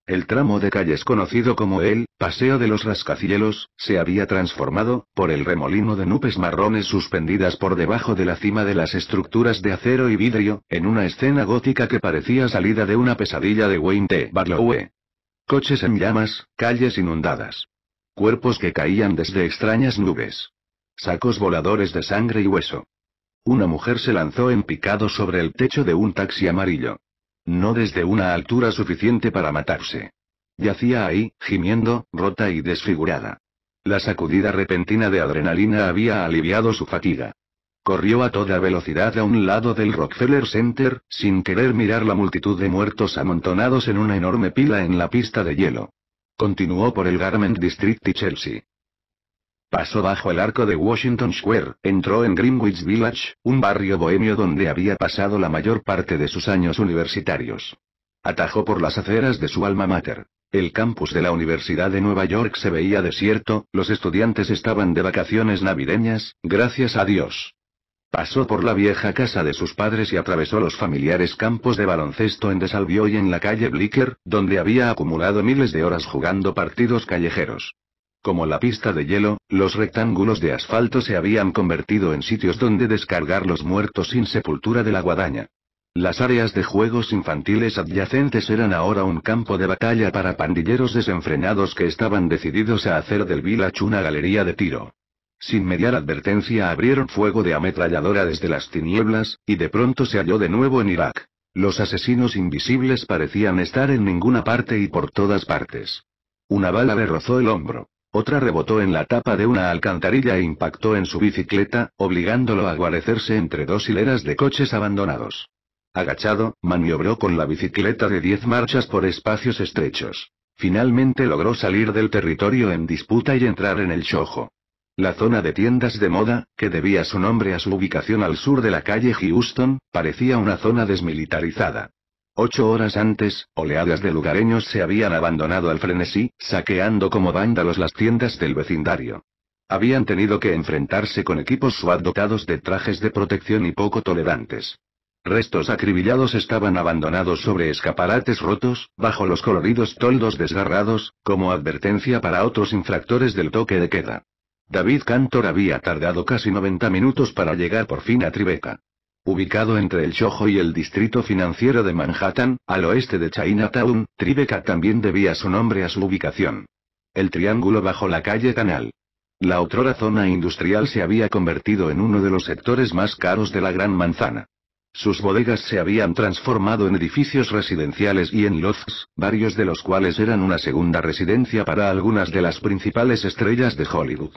El tramo de calles conocido como el Paseo de los Rascacielos se había transformado, por el remolino de nubes marrones suspendidas por debajo de la cima de las estructuras de acero y vidrio, en una escena gótica que parecía salida de una pesadilla de Wayne T. Barlowe. Coches en llamas, calles inundadas. Cuerpos que caían desde extrañas nubes. Sacos voladores de sangre y hueso. Una mujer se lanzó en picado sobre el techo de un taxi amarillo. No desde una altura suficiente para matarse. Yacía ahí, gimiendo, rota y desfigurada. La sacudida repentina de adrenalina había aliviado su fatiga. Corrió a toda velocidad a un lado del Rockefeller Center, sin querer mirar la multitud de muertos amontonados en una enorme pila en la pista de hielo. Continuó por el Garment District y Chelsea. Pasó bajo el arco de Washington Square, entró en Greenwich Village, un barrio bohemio donde había pasado la mayor parte de sus años universitarios. Atajó por las aceras de su alma mater. El campus de la Universidad de Nueva York se veía desierto, los estudiantes estaban de vacaciones navideñas, gracias a Dios. Pasó por la vieja casa de sus padres y atravesó los familiares campos de baloncesto en Desalvio y en la calle Blicker, donde había acumulado miles de horas jugando partidos callejeros. Como la pista de hielo, los rectángulos de asfalto se habían convertido en sitios donde descargar los muertos sin sepultura de la guadaña. Las áreas de juegos infantiles adyacentes eran ahora un campo de batalla para pandilleros desenfrenados que estaban decididos a hacer del village una galería de tiro. Sin mediar advertencia abrieron fuego de ametralladora desde las tinieblas, y de pronto se halló de nuevo en Irak. Los asesinos invisibles parecían estar en ninguna parte y por todas partes. Una bala le rozó el hombro. Otra rebotó en la tapa de una alcantarilla e impactó en su bicicleta, obligándolo a guarecerse entre dos hileras de coches abandonados. Agachado, maniobró con la bicicleta de diez marchas por espacios estrechos. Finalmente logró salir del territorio en disputa y entrar en el Chojo. La zona de tiendas de moda, que debía su nombre a su ubicación al sur de la calle Houston, parecía una zona desmilitarizada. Ocho horas antes, oleadas de lugareños se habían abandonado al frenesí, saqueando como vándalos las tiendas del vecindario. Habían tenido que enfrentarse con equipos SWAT dotados de trajes de protección y poco tolerantes. Restos acribillados estaban abandonados sobre escaparates rotos, bajo los coloridos toldos desgarrados, como advertencia para otros infractores del toque de queda. David Cantor había tardado casi 90 minutos para llegar por fin a Tribeca. Ubicado entre el Chojo y el distrito financiero de Manhattan, al oeste de Chinatown, Tribeca también debía su nombre a su ubicación. El triángulo bajo la calle Canal. La otrora zona industrial se había convertido en uno de los sectores más caros de la Gran Manzana. Sus bodegas se habían transformado en edificios residenciales y en lofts, varios de los cuales eran una segunda residencia para algunas de las principales estrellas de Hollywood.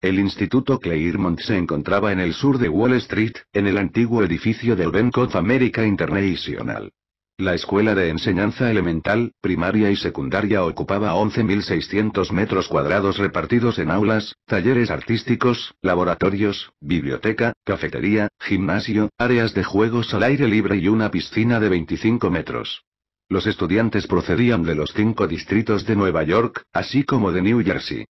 El Instituto Claremont se encontraba en el sur de Wall Street, en el antiguo edificio del Bank America International. La escuela de enseñanza elemental, primaria y secundaria ocupaba 11.600 metros cuadrados repartidos en aulas, talleres artísticos, laboratorios, biblioteca, cafetería, gimnasio, áreas de juegos al aire libre y una piscina de 25 metros. Los estudiantes procedían de los cinco distritos de Nueva York, así como de New Jersey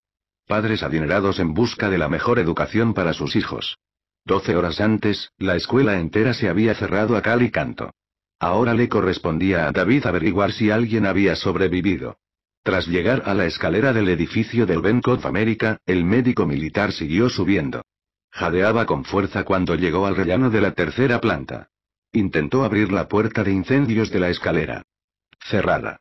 padres adinerados en busca de la mejor educación para sus hijos. Doce horas antes, la escuela entera se había cerrado a cal y canto. Ahora le correspondía a David averiguar si alguien había sobrevivido. Tras llegar a la escalera del edificio del Bank of America, el médico militar siguió subiendo. Jadeaba con fuerza cuando llegó al rellano de la tercera planta. Intentó abrir la puerta de incendios de la escalera. Cerrada.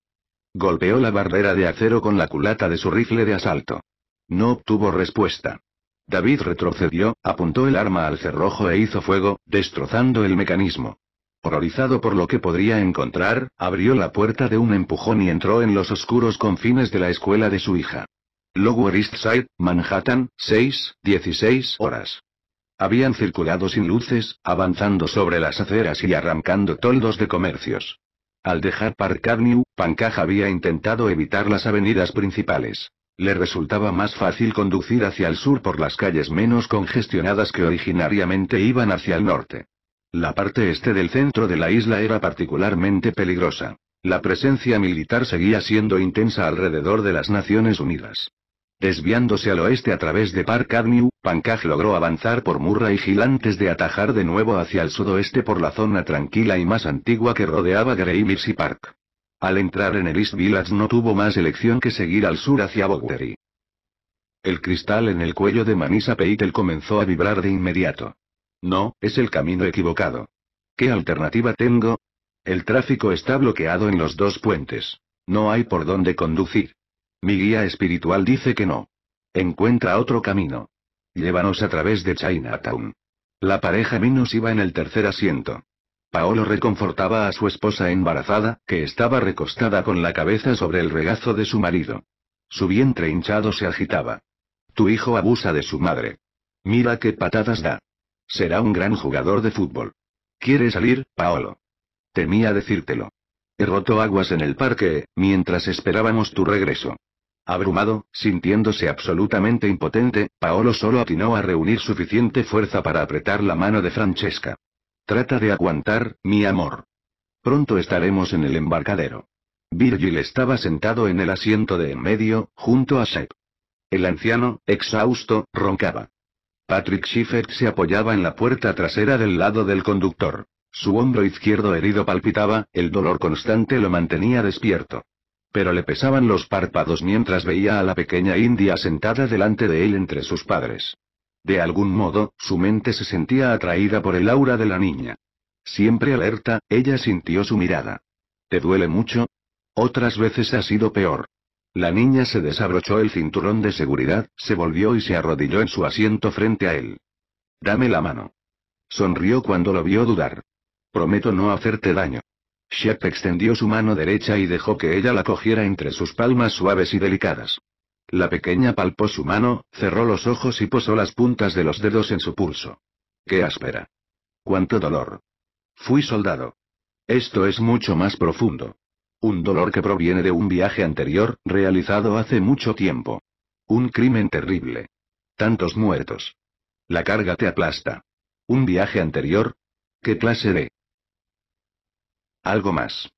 Golpeó la barrera de acero con la culata de su rifle de asalto. No obtuvo respuesta. David retrocedió, apuntó el arma al cerrojo e hizo fuego, destrozando el mecanismo. Horrorizado por lo que podría encontrar, abrió la puerta de un empujón y entró en los oscuros confines de la escuela de su hija. Lower East Side, Manhattan, 6, 16 horas. Habían circulado sin luces, avanzando sobre las aceras y arrancando toldos de comercios. Al dejar Park Avenue, Pankaj había intentado evitar las avenidas principales. Le resultaba más fácil conducir hacia el sur por las calles menos congestionadas que originariamente iban hacia el norte. La parte este del centro de la isla era particularmente peligrosa. La presencia militar seguía siendo intensa alrededor de las Naciones Unidas. Desviándose al oeste a través de Park Avenue, Pankaj logró avanzar por Murray Gil antes de atajar de nuevo hacia el sudoeste por la zona tranquila y más antigua que rodeaba Grey Park. Al entrar en el East Village no tuvo más elección que seguir al sur hacia Bowery. El cristal en el cuello de Manisa Peitel comenzó a vibrar de inmediato. No, es el camino equivocado. ¿Qué alternativa tengo? El tráfico está bloqueado en los dos puentes. No hay por dónde conducir. Mi guía espiritual dice que no. Encuentra otro camino. Llévanos a través de Chinatown. La pareja Minos iba en el tercer asiento. Paolo reconfortaba a su esposa embarazada, que estaba recostada con la cabeza sobre el regazo de su marido. Su vientre hinchado se agitaba. Tu hijo abusa de su madre. Mira qué patadas da. Será un gran jugador de fútbol. ¿Quiere salir, Paolo? Temía decírtelo. He roto aguas en el parque, mientras esperábamos tu regreso. Abrumado, sintiéndose absolutamente impotente, Paolo solo atinó a reunir suficiente fuerza para apretar la mano de Francesca. Trata de aguantar, mi amor. Pronto estaremos en el embarcadero. Virgil estaba sentado en el asiento de en medio, junto a Shep. El anciano, exhausto, roncaba. Patrick Schiffer se apoyaba en la puerta trasera del lado del conductor. Su hombro izquierdo herido palpitaba, el dolor constante lo mantenía despierto. Pero le pesaban los párpados mientras veía a la pequeña india sentada delante de él entre sus padres. De algún modo, su mente se sentía atraída por el aura de la niña. Siempre alerta, ella sintió su mirada. ¿Te duele mucho? Otras veces ha sido peor. La niña se desabrochó el cinturón de seguridad, se volvió y se arrodilló en su asiento frente a él. Dame la mano. Sonrió cuando lo vio dudar. Prometo no hacerte daño. Shep extendió su mano derecha y dejó que ella la cogiera entre sus palmas suaves y delicadas. La pequeña palpó su mano, cerró los ojos y posó las puntas de los dedos en su pulso. ¡Qué áspera! ¡Cuánto dolor! Fui soldado. Esto es mucho más profundo. Un dolor que proviene de un viaje anterior, realizado hace mucho tiempo. Un crimen terrible. Tantos muertos. La carga te aplasta. ¿Un viaje anterior? ¿Qué clase de...? Algo más.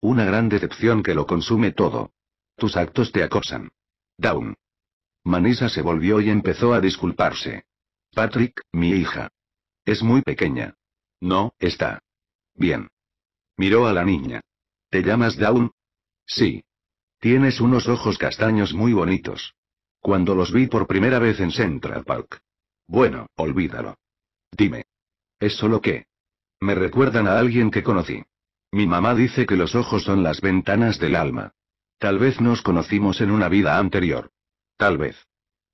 Una gran decepción que lo consume todo. Tus actos te acosan. Down. Manisa se volvió y empezó a disculparse. Patrick, mi hija. Es muy pequeña. No, está. Bien. Miró a la niña. ¿Te llamas Down?» Sí. Tienes unos ojos castaños muy bonitos. Cuando los vi por primera vez en Central Park. Bueno, olvídalo. Dime. ¿Es solo que? Me recuerdan a alguien que conocí. Mi mamá dice que los ojos son las ventanas del alma. Tal vez nos conocimos en una vida anterior. Tal vez.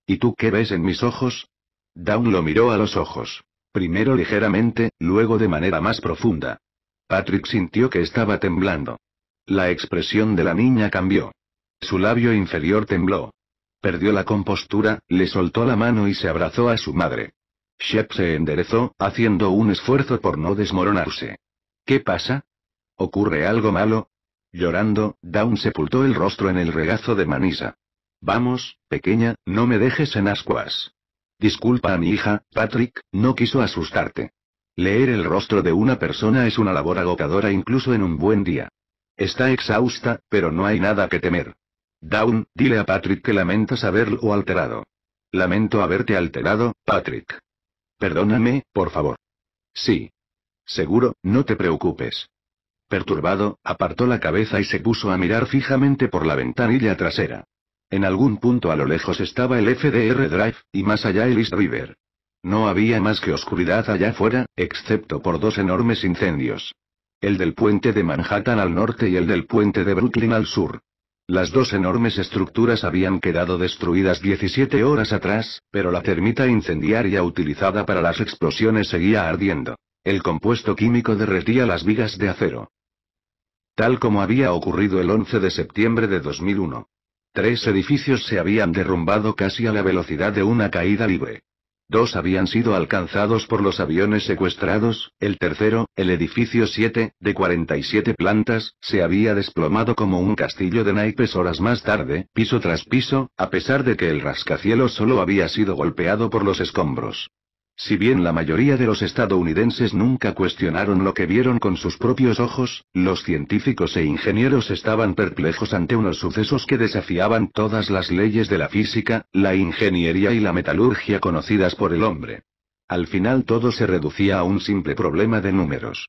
¿Y tú qué ves en mis ojos? Down lo miró a los ojos. Primero ligeramente, luego de manera más profunda. Patrick sintió que estaba temblando. La expresión de la niña cambió. Su labio inferior tembló. Perdió la compostura, le soltó la mano y se abrazó a su madre. Shep se enderezó, haciendo un esfuerzo por no desmoronarse. ¿Qué pasa? ¿Ocurre algo malo? Llorando, Dawn sepultó el rostro en el regazo de Manisa. Vamos, pequeña, no me dejes en ascuas. Disculpa a mi hija, Patrick, no quiso asustarte. Leer el rostro de una persona es una labor agotadora incluso en un buen día. Está exhausta, pero no hay nada que temer. Dawn, dile a Patrick que lamentas haberlo alterado. Lamento haberte alterado, Patrick. Perdóname, por favor. Sí. Seguro, no te preocupes. Perturbado, apartó la cabeza y se puso a mirar fijamente por la ventanilla trasera. En algún punto a lo lejos estaba el FDR Drive, y más allá el East River. No había más que oscuridad allá afuera, excepto por dos enormes incendios. El del puente de Manhattan al norte y el del puente de Brooklyn al sur. Las dos enormes estructuras habían quedado destruidas 17 horas atrás, pero la termita incendiaria utilizada para las explosiones seguía ardiendo. El compuesto químico derretía las vigas de acero. Tal como había ocurrido el 11 de septiembre de 2001. Tres edificios se habían derrumbado casi a la velocidad de una caída libre. Dos habían sido alcanzados por los aviones secuestrados, el tercero, el edificio 7, de 47 plantas, se había desplomado como un castillo de naipes horas más tarde, piso tras piso, a pesar de que el rascacielos solo había sido golpeado por los escombros. Si bien la mayoría de los estadounidenses nunca cuestionaron lo que vieron con sus propios ojos, los científicos e ingenieros estaban perplejos ante unos sucesos que desafiaban todas las leyes de la física, la ingeniería y la metalurgia conocidas por el hombre. Al final todo se reducía a un simple problema de números.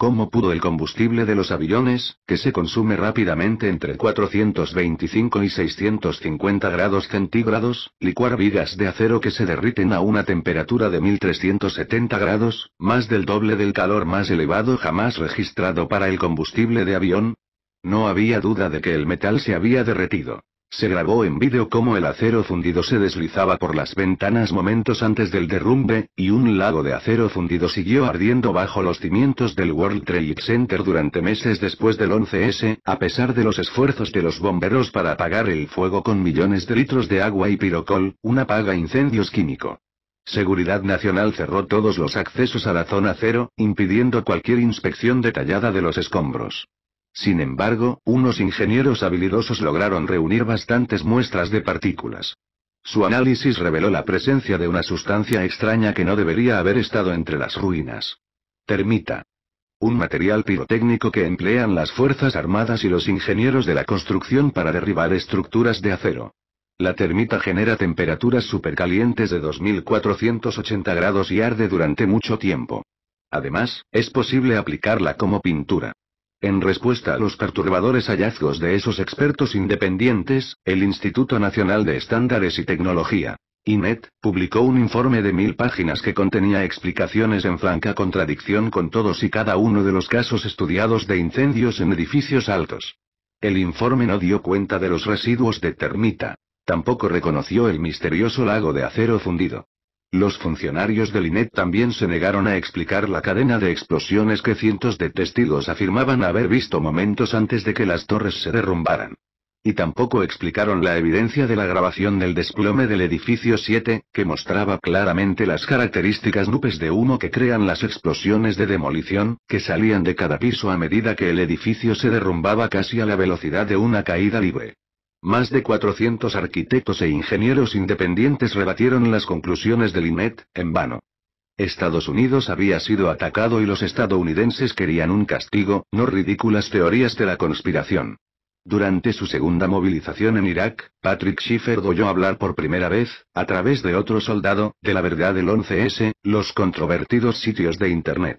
¿Cómo pudo el combustible de los aviones, que se consume rápidamente entre 425 y 650 grados centígrados, licuar vigas de acero que se derriten a una temperatura de 1370 grados, más del doble del calor más elevado jamás registrado para el combustible de avión? No había duda de que el metal se había derretido. Se grabó en vídeo cómo el acero fundido se deslizaba por las ventanas momentos antes del derrumbe, y un lago de acero fundido siguió ardiendo bajo los cimientos del World Trade Center durante meses después del 11S, a pesar de los esfuerzos de los bomberos para apagar el fuego con millones de litros de agua y pirocol, una paga incendios químico. Seguridad Nacional cerró todos los accesos a la zona cero, impidiendo cualquier inspección detallada de los escombros. Sin embargo, unos ingenieros habilidosos lograron reunir bastantes muestras de partículas. Su análisis reveló la presencia de una sustancia extraña que no debería haber estado entre las ruinas. Termita. Un material pirotécnico que emplean las Fuerzas Armadas y los ingenieros de la construcción para derribar estructuras de acero. La termita genera temperaturas supercalientes de 2480 grados y arde durante mucho tiempo. Además, es posible aplicarla como pintura. En respuesta a los perturbadores hallazgos de esos expertos independientes, el Instituto Nacional de Estándares y Tecnología, INET, publicó un informe de mil páginas que contenía explicaciones en franca contradicción con todos y cada uno de los casos estudiados de incendios en edificios altos. El informe no dio cuenta de los residuos de termita. Tampoco reconoció el misterioso lago de acero fundido. Los funcionarios del INET también se negaron a explicar la cadena de explosiones que cientos de testigos afirmaban haber visto momentos antes de que las torres se derrumbaran. Y tampoco explicaron la evidencia de la grabación del desplome del edificio 7, que mostraba claramente las características nubes de humo que crean las explosiones de demolición, que salían de cada piso a medida que el edificio se derrumbaba casi a la velocidad de una caída libre. Más de 400 arquitectos e ingenieros independientes rebatieron las conclusiones del INET, en vano. Estados Unidos había sido atacado y los estadounidenses querían un castigo, no ridículas teorías de la conspiración. Durante su segunda movilización en Irak, Patrick Schiffer oyó hablar por primera vez, a través de otro soldado, de la verdad del 11S, los controvertidos sitios de Internet.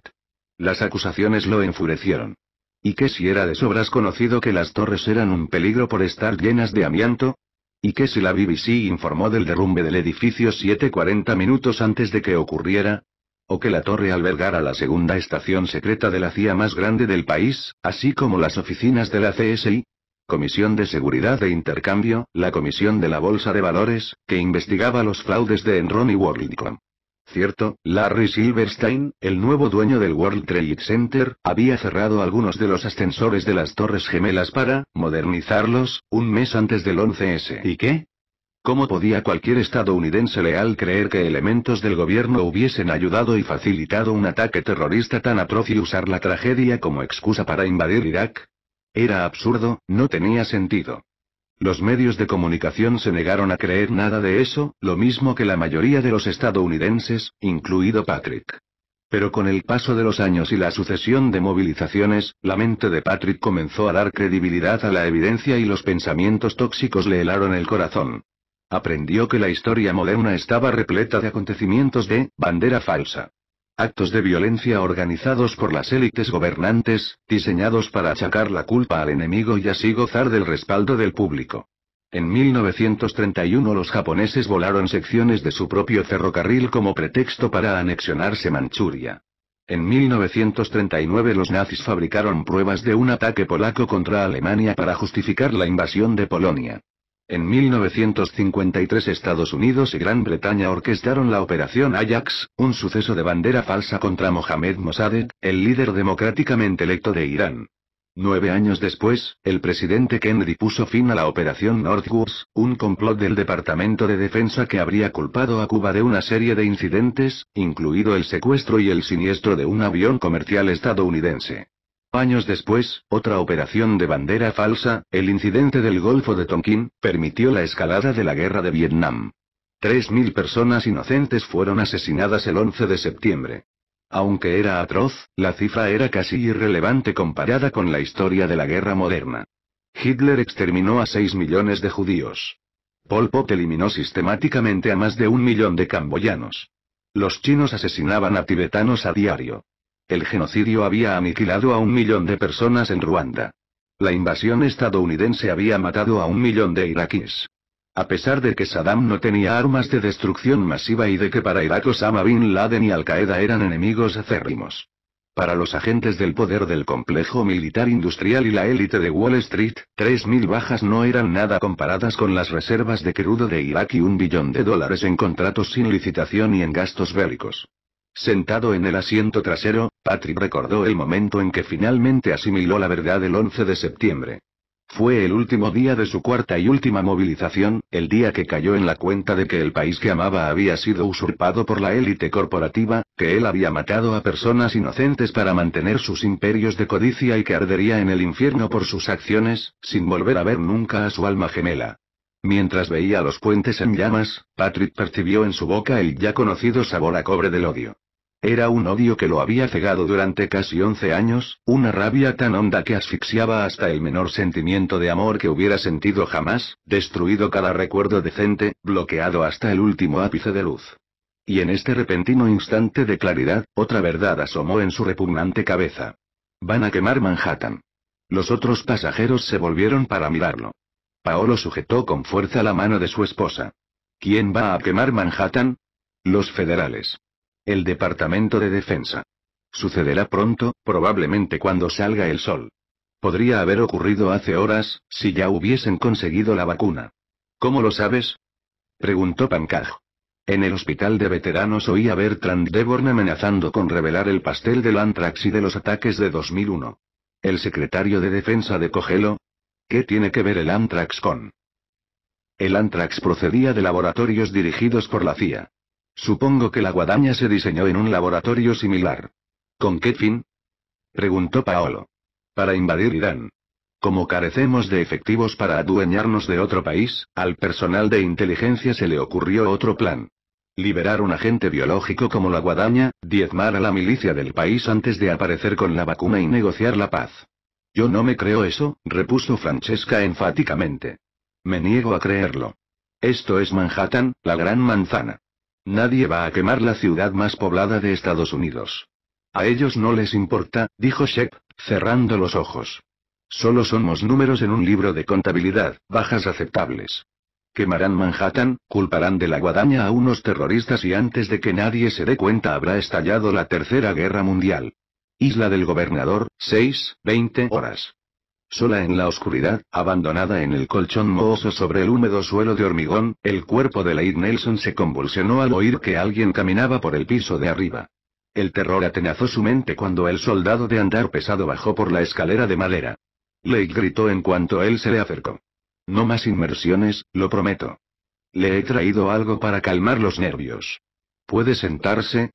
Las acusaciones lo enfurecieron. ¿Y qué si era de sobras conocido que las torres eran un peligro por estar llenas de amianto? ¿Y qué si la BBC informó del derrumbe del edificio 740 minutos antes de que ocurriera? ¿O que la torre albergara la segunda estación secreta de la CIA más grande del país, así como las oficinas de la CSI? Comisión de Seguridad e Intercambio, la Comisión de la Bolsa de Valores, que investigaba los fraudes de Enron y WorldCom. Cierto, Larry Silverstein, el nuevo dueño del World Trade Center, había cerrado algunos de los ascensores de las Torres Gemelas para modernizarlos, un mes antes del 11S. ¿Y qué? ¿Cómo podía cualquier estadounidense leal creer que elementos del gobierno hubiesen ayudado y facilitado un ataque terrorista tan atroz y usar la tragedia como excusa para invadir Irak? Era absurdo, no tenía sentido. Los medios de comunicación se negaron a creer nada de eso, lo mismo que la mayoría de los estadounidenses, incluido Patrick. Pero con el paso de los años y la sucesión de movilizaciones, la mente de Patrick comenzó a dar credibilidad a la evidencia y los pensamientos tóxicos le helaron el corazón. Aprendió que la historia moderna estaba repleta de acontecimientos de bandera falsa actos de violencia organizados por las élites gobernantes, diseñados para achacar la culpa al enemigo y así gozar del respaldo del público. En 1931 los japoneses volaron secciones de su propio ferrocarril como pretexto para anexionarse Manchuria. En 1939 los nazis fabricaron pruebas de un ataque polaco contra Alemania para justificar la invasión de Polonia. En 1953 Estados Unidos y Gran Bretaña orquestaron la Operación Ajax, un suceso de bandera falsa contra Mohamed Mossadegh, el líder democráticamente electo de Irán. Nueve años después, el presidente Kennedy puso fin a la Operación Northwoods, un complot del Departamento de Defensa que habría culpado a Cuba de una serie de incidentes, incluido el secuestro y el siniestro de un avión comercial estadounidense. Años después, otra operación de bandera falsa, el incidente del Golfo de Tonkin, permitió la escalada de la guerra de Vietnam. 3.000 personas inocentes fueron asesinadas el 11 de septiembre. Aunque era atroz, la cifra era casi irrelevante comparada con la historia de la guerra moderna. Hitler exterminó a 6 millones de judíos. Pol Pot eliminó sistemáticamente a más de un millón de camboyanos. Los chinos asesinaban a tibetanos a diario. El genocidio había aniquilado a un millón de personas en Ruanda. La invasión estadounidense había matado a un millón de iraquíes. A pesar de que Saddam no tenía armas de destrucción masiva y de que para Irak Osama Bin Laden y Al-Qaeda eran enemigos acérrimos. Para los agentes del poder del complejo militar industrial y la élite de Wall Street, 3.000 bajas no eran nada comparadas con las reservas de crudo de Irak y un billón de dólares en contratos sin licitación y en gastos bélicos. Sentado en el asiento trasero, Patrick recordó el momento en que finalmente asimiló la verdad el 11 de septiembre. Fue el último día de su cuarta y última movilización, el día que cayó en la cuenta de que el país que amaba había sido usurpado por la élite corporativa, que él había matado a personas inocentes para mantener sus imperios de codicia y que ardería en el infierno por sus acciones, sin volver a ver nunca a su alma gemela. Mientras veía los puentes en llamas, Patrick percibió en su boca el ya conocido sabor a cobre del odio. Era un odio que lo había cegado durante casi once años, una rabia tan honda que asfixiaba hasta el menor sentimiento de amor que hubiera sentido jamás, destruido cada recuerdo decente, bloqueado hasta el último ápice de luz. Y en este repentino instante de claridad, otra verdad asomó en su repugnante cabeza. Van a quemar Manhattan. Los otros pasajeros se volvieron para mirarlo. Paolo sujetó con fuerza la mano de su esposa. ¿Quién va a quemar Manhattan? Los federales. El Departamento de Defensa. Sucederá pronto, probablemente cuando salga el sol. Podría haber ocurrido hace horas, si ya hubiesen conseguido la vacuna. ¿Cómo lo sabes? Preguntó Pankaj. En el hospital de veteranos oí a Bertrand Deborn amenazando con revelar el pastel del antrax y de los ataques de 2001. ¿El secretario de defensa de Cogelo? ¿Qué tiene que ver el antrax con? El antrax procedía de laboratorios dirigidos por la CIA. Supongo que la guadaña se diseñó en un laboratorio similar. ¿Con qué fin? Preguntó Paolo. Para invadir Irán. Como carecemos de efectivos para adueñarnos de otro país, al personal de inteligencia se le ocurrió otro plan. Liberar un agente biológico como la guadaña, diezmar a la milicia del país antes de aparecer con la vacuna y negociar la paz. Yo no me creo eso, repuso Francesca enfáticamente. Me niego a creerlo. Esto es Manhattan, la gran manzana. Nadie va a quemar la ciudad más poblada de Estados Unidos. A ellos no les importa, dijo Shep, cerrando los ojos. Solo somos números en un libro de contabilidad, bajas aceptables. Quemarán Manhattan, culparán de la guadaña a unos terroristas y antes de que nadie se dé cuenta habrá estallado la Tercera Guerra Mundial. Isla del Gobernador, 6, 20 horas sola en la oscuridad, abandonada en el colchón mohoso sobre el húmedo suelo de hormigón, el cuerpo de Leigh Nelson se convulsionó al oír que alguien caminaba por el piso de arriba. El terror atenazó su mente cuando el soldado de andar pesado bajó por la escalera de madera. Leigh gritó en cuanto él se le acercó. No más inmersiones, lo prometo. Le he traído algo para calmar los nervios. ¿Puede sentarse?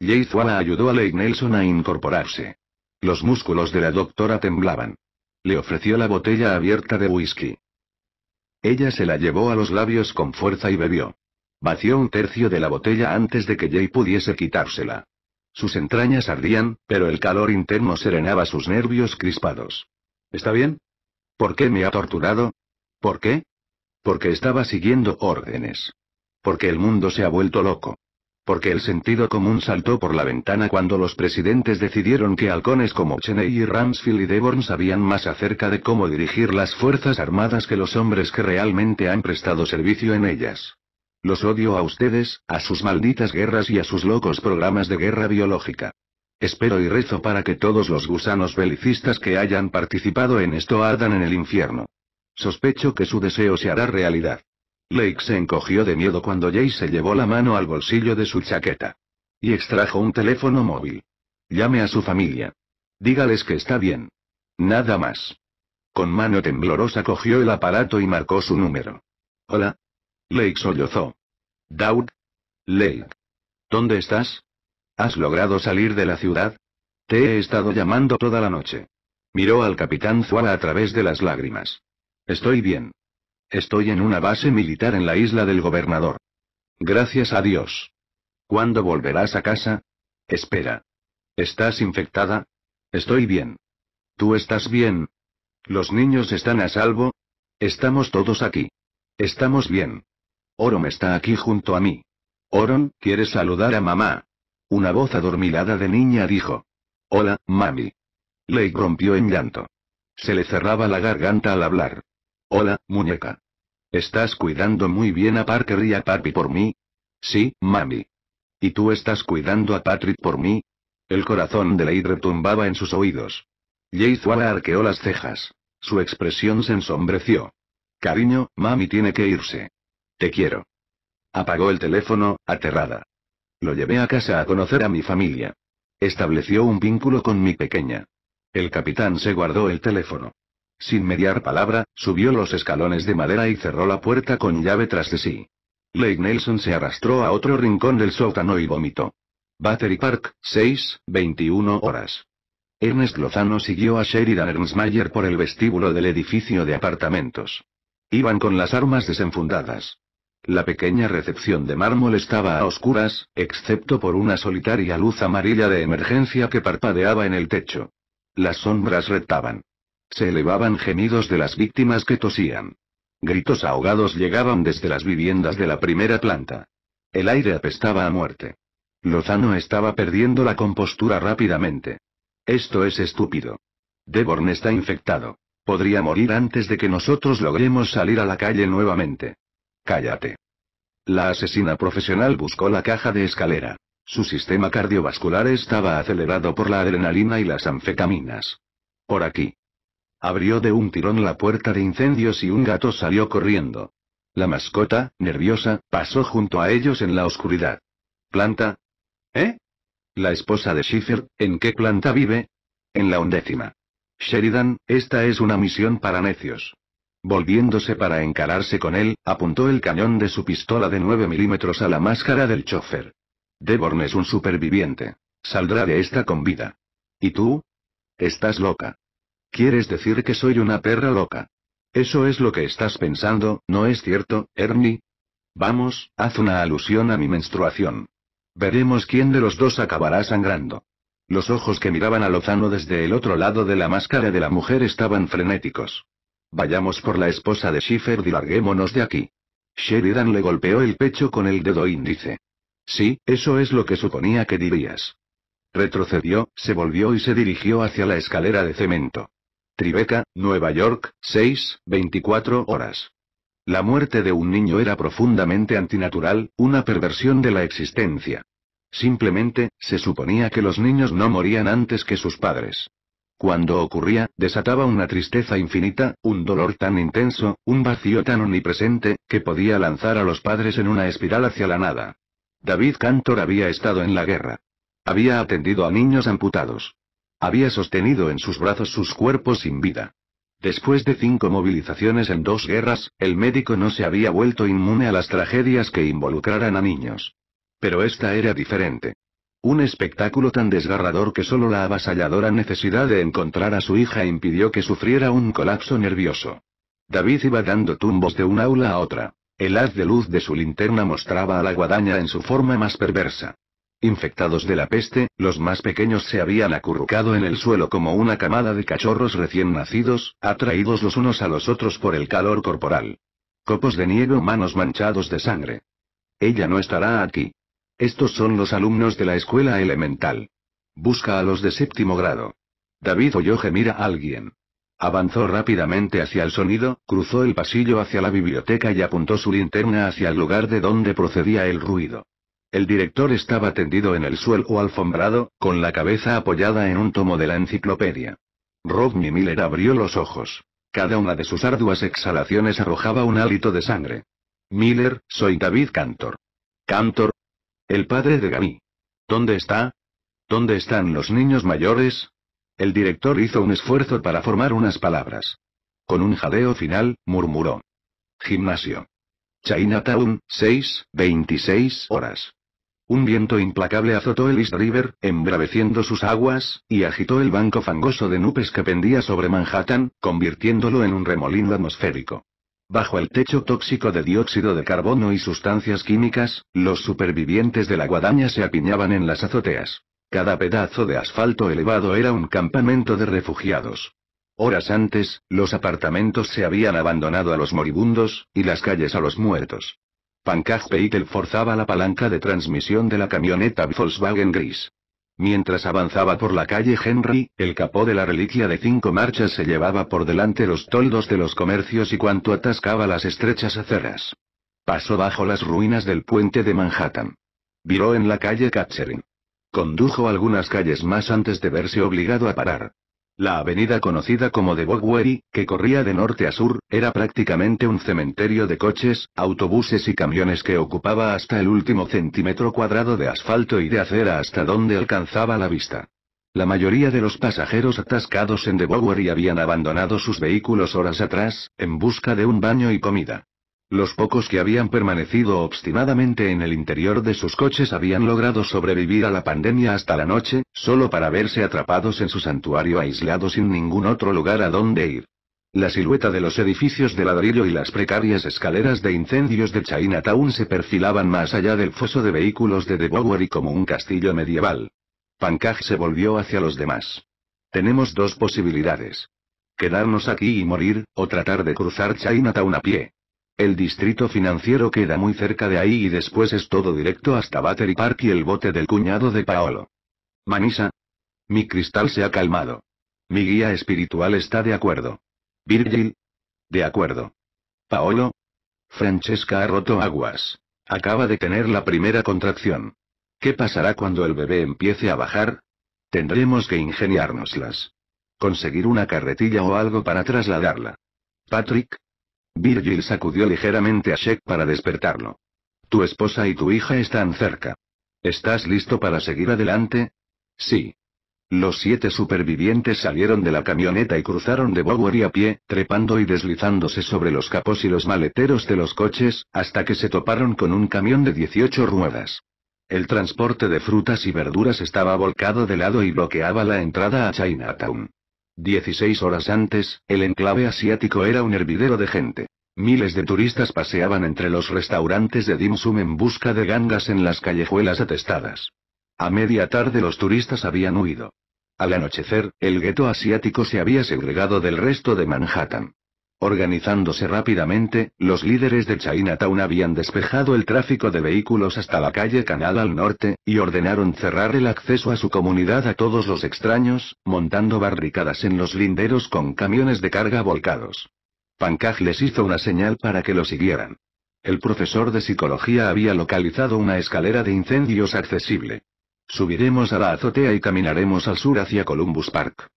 Jay ayudó a Leigh Nelson a incorporarse. Los músculos de la doctora temblaban. Le ofreció la botella abierta de whisky. Ella se la llevó a los labios con fuerza y bebió. Vació un tercio de la botella antes de que Jay pudiese quitársela. Sus entrañas ardían, pero el calor interno serenaba sus nervios crispados. ¿Está bien? ¿Por qué me ha torturado? ¿Por qué? Porque estaba siguiendo órdenes. Porque el mundo se ha vuelto loco porque el sentido común saltó por la ventana cuando los presidentes decidieron que halcones como Cheney y Ramsfield y Deborn sabían más acerca de cómo dirigir las Fuerzas Armadas que los hombres que realmente han prestado servicio en ellas. Los odio a ustedes, a sus malditas guerras y a sus locos programas de guerra biológica. Espero y rezo para que todos los gusanos belicistas que hayan participado en esto ardan en el infierno. Sospecho que su deseo se hará realidad. Lake se encogió de miedo cuando Jay se llevó la mano al bolsillo de su chaqueta. Y extrajo un teléfono móvil. Llame a su familia. Dígales que está bien. Nada más. Con mano temblorosa cogió el aparato y marcó su número. Hola. Lake sollozó. Doug? Lake. ¿Dónde estás? ¿Has logrado salir de la ciudad? Te he estado llamando toda la noche. Miró al capitán Zuala a través de las lágrimas. Estoy bien. Estoy en una base militar en la isla del gobernador. Gracias a Dios. ¿Cuándo volverás a casa? Espera. ¿Estás infectada? Estoy bien. ¿Tú estás bien? ¿Los niños están a salvo? Estamos todos aquí. Estamos bien. Oron está aquí junto a mí. Oron, ¿quieres saludar a mamá? Una voz adormilada de niña dijo. Hola, mami. Lake rompió en llanto. Se le cerraba la garganta al hablar. Hola, muñeca. ¿Estás cuidando muy bien a Parker y a Papi por mí? Sí, mami. ¿Y tú estás cuidando a Patrick por mí? El corazón de Leigh retumbaba en sus oídos. Walla arqueó las cejas. Su expresión se ensombreció. Cariño, mami tiene que irse. Te quiero. Apagó el teléfono, aterrada. Lo llevé a casa a conocer a mi familia. Estableció un vínculo con mi pequeña. El capitán se guardó el teléfono. Sin mediar palabra, subió los escalones de madera y cerró la puerta con llave tras de sí. Lake Nelson se arrastró a otro rincón del sótano y vomitó. Battery Park, 6, 21 horas. Ernest Lozano siguió a Sheridan Mayer por el vestíbulo del edificio de apartamentos. Iban con las armas desenfundadas. La pequeña recepción de mármol estaba a oscuras, excepto por una solitaria luz amarilla de emergencia que parpadeaba en el techo. Las sombras retaban. Se elevaban gemidos de las víctimas que tosían. Gritos ahogados llegaban desde las viviendas de la primera planta. El aire apestaba a muerte. Lozano estaba perdiendo la compostura rápidamente. Esto es estúpido. Deborn está infectado. Podría morir antes de que nosotros logremos salir a la calle nuevamente. Cállate. La asesina profesional buscó la caja de escalera. Su sistema cardiovascular estaba acelerado por la adrenalina y las anfetaminas. Por aquí. Abrió de un tirón la puerta de incendios y un gato salió corriendo. La mascota, nerviosa, pasó junto a ellos en la oscuridad. ¿Planta? ¿Eh? La esposa de Schiffer, ¿en qué planta vive? En la undécima. Sheridan, esta es una misión para necios. Volviéndose para encararse con él, apuntó el cañón de su pistola de 9 milímetros a la máscara del chofer. Deborn es un superviviente. Saldrá de esta con vida. ¿Y tú? Estás loca. Quieres decir que soy una perra loca. Eso es lo que estás pensando, ¿no es cierto, Ernie? Vamos, haz una alusión a mi menstruación. Veremos quién de los dos acabará sangrando. Los ojos que miraban a Lozano desde el otro lado de la máscara de la mujer estaban frenéticos. Vayamos por la esposa de Schiffer y larguémonos de aquí. Sheridan le golpeó el pecho con el dedo índice. Sí, eso es lo que suponía que dirías. Retrocedió, se volvió y se dirigió hacia la escalera de cemento. Tribeca, Nueva York, 6, 24 horas. La muerte de un niño era profundamente antinatural, una perversión de la existencia. Simplemente, se suponía que los niños no morían antes que sus padres. Cuando ocurría, desataba una tristeza infinita, un dolor tan intenso, un vacío tan omnipresente, que podía lanzar a los padres en una espiral hacia la nada. David Cantor había estado en la guerra. Había atendido a niños amputados. Había sostenido en sus brazos sus cuerpos sin vida. Después de cinco movilizaciones en dos guerras, el médico no se había vuelto inmune a las tragedias que involucraran a niños. Pero esta era diferente. Un espectáculo tan desgarrador que solo la avasalladora necesidad de encontrar a su hija impidió que sufriera un colapso nervioso. David iba dando tumbos de un aula a otra. El haz de luz de su linterna mostraba a la guadaña en su forma más perversa. Infectados de la peste, los más pequeños se habían acurrucado en el suelo como una camada de cachorros recién nacidos, atraídos los unos a los otros por el calor corporal. Copos de nieve manos manchados de sangre. Ella no estará aquí. Estos son los alumnos de la escuela elemental. Busca a los de séptimo grado. David oyó gemir a alguien. Avanzó rápidamente hacia el sonido, cruzó el pasillo hacia la biblioteca y apuntó su linterna hacia el lugar de donde procedía el ruido. El director estaba tendido en el suelo alfombrado, con la cabeza apoyada en un tomo de la enciclopedia. Rodney Miller abrió los ojos. Cada una de sus arduas exhalaciones arrojaba un hálito de sangre. Miller, soy David Cantor. Cantor. El padre de Gaby. ¿Dónde está? ¿Dónde están los niños mayores? El director hizo un esfuerzo para formar unas palabras. Con un jadeo final, murmuró. Gimnasio. Chinatown, 6, 26 horas. Un viento implacable azotó el East River, embraveciendo sus aguas, y agitó el banco fangoso de nubes que pendía sobre Manhattan, convirtiéndolo en un remolino atmosférico. Bajo el techo tóxico de dióxido de carbono y sustancias químicas, los supervivientes de la guadaña se apiñaban en las azoteas. Cada pedazo de asfalto elevado era un campamento de refugiados. Horas antes, los apartamentos se habían abandonado a los moribundos, y las calles a los muertos. Pancaj Peitel forzaba la palanca de transmisión de la camioneta Volkswagen gris. Mientras avanzaba por la calle Henry, el capó de la reliquia de cinco marchas se llevaba por delante los toldos de los comercios y cuanto atascaba las estrechas aceras. Pasó bajo las ruinas del puente de Manhattan. Viró en la calle Catherine. Condujo algunas calles más antes de verse obligado a parar. La avenida conocida como de Bowery, que corría de norte a sur, era prácticamente un cementerio de coches, autobuses y camiones que ocupaba hasta el último centímetro cuadrado de asfalto y de acera hasta donde alcanzaba la vista. La mayoría de los pasajeros atascados en de Bowery habían abandonado sus vehículos horas atrás, en busca de un baño y comida. Los pocos que habían permanecido obstinadamente en el interior de sus coches habían logrado sobrevivir a la pandemia hasta la noche, solo para verse atrapados en su santuario aislado sin ningún otro lugar a donde ir. La silueta de los edificios de ladrillo y las precarias escaleras de incendios de Chinatown se perfilaban más allá del foso de vehículos de The Bowery como un castillo medieval. Pankaj se volvió hacia los demás. Tenemos dos posibilidades. Quedarnos aquí y morir, o tratar de cruzar Chinatown a pie. El distrito financiero queda muy cerca de ahí y después es todo directo hasta Battery Park y el bote del cuñado de Paolo. Manisa. Mi cristal se ha calmado. Mi guía espiritual está de acuerdo. Virgil. De acuerdo. Paolo. Francesca ha roto aguas. Acaba de tener la primera contracción. ¿Qué pasará cuando el bebé empiece a bajar? Tendremos que ingeniárnoslas. Conseguir una carretilla o algo para trasladarla. Patrick, Virgil sacudió ligeramente a Sheck para despertarlo. Tu esposa y tu hija están cerca. ¿Estás listo para seguir adelante? Sí. Los siete supervivientes salieron de la camioneta y cruzaron de Bowery a pie, trepando y deslizándose sobre los capos y los maleteros de los coches, hasta que se toparon con un camión de 18 ruedas. El transporte de frutas y verduras estaba volcado de lado y bloqueaba la entrada a Chinatown. Dieciséis horas antes, el enclave asiático era un hervidero de gente. Miles de turistas paseaban entre los restaurantes de Dim Sum en busca de gangas en las callejuelas atestadas. A media tarde los turistas habían huido. Al anochecer, el gueto asiático se había segregado del resto de Manhattan. Organizándose rápidamente, los líderes de Chinatown habían despejado el tráfico de vehículos hasta la calle Canal al norte, y ordenaron cerrar el acceso a su comunidad a todos los extraños, montando barricadas en los linderos con camiones de carga volcados. Pancaj les hizo una señal para que lo siguieran. El profesor de psicología había localizado una escalera de incendios accesible. Subiremos a la azotea y caminaremos al sur hacia Columbus Park.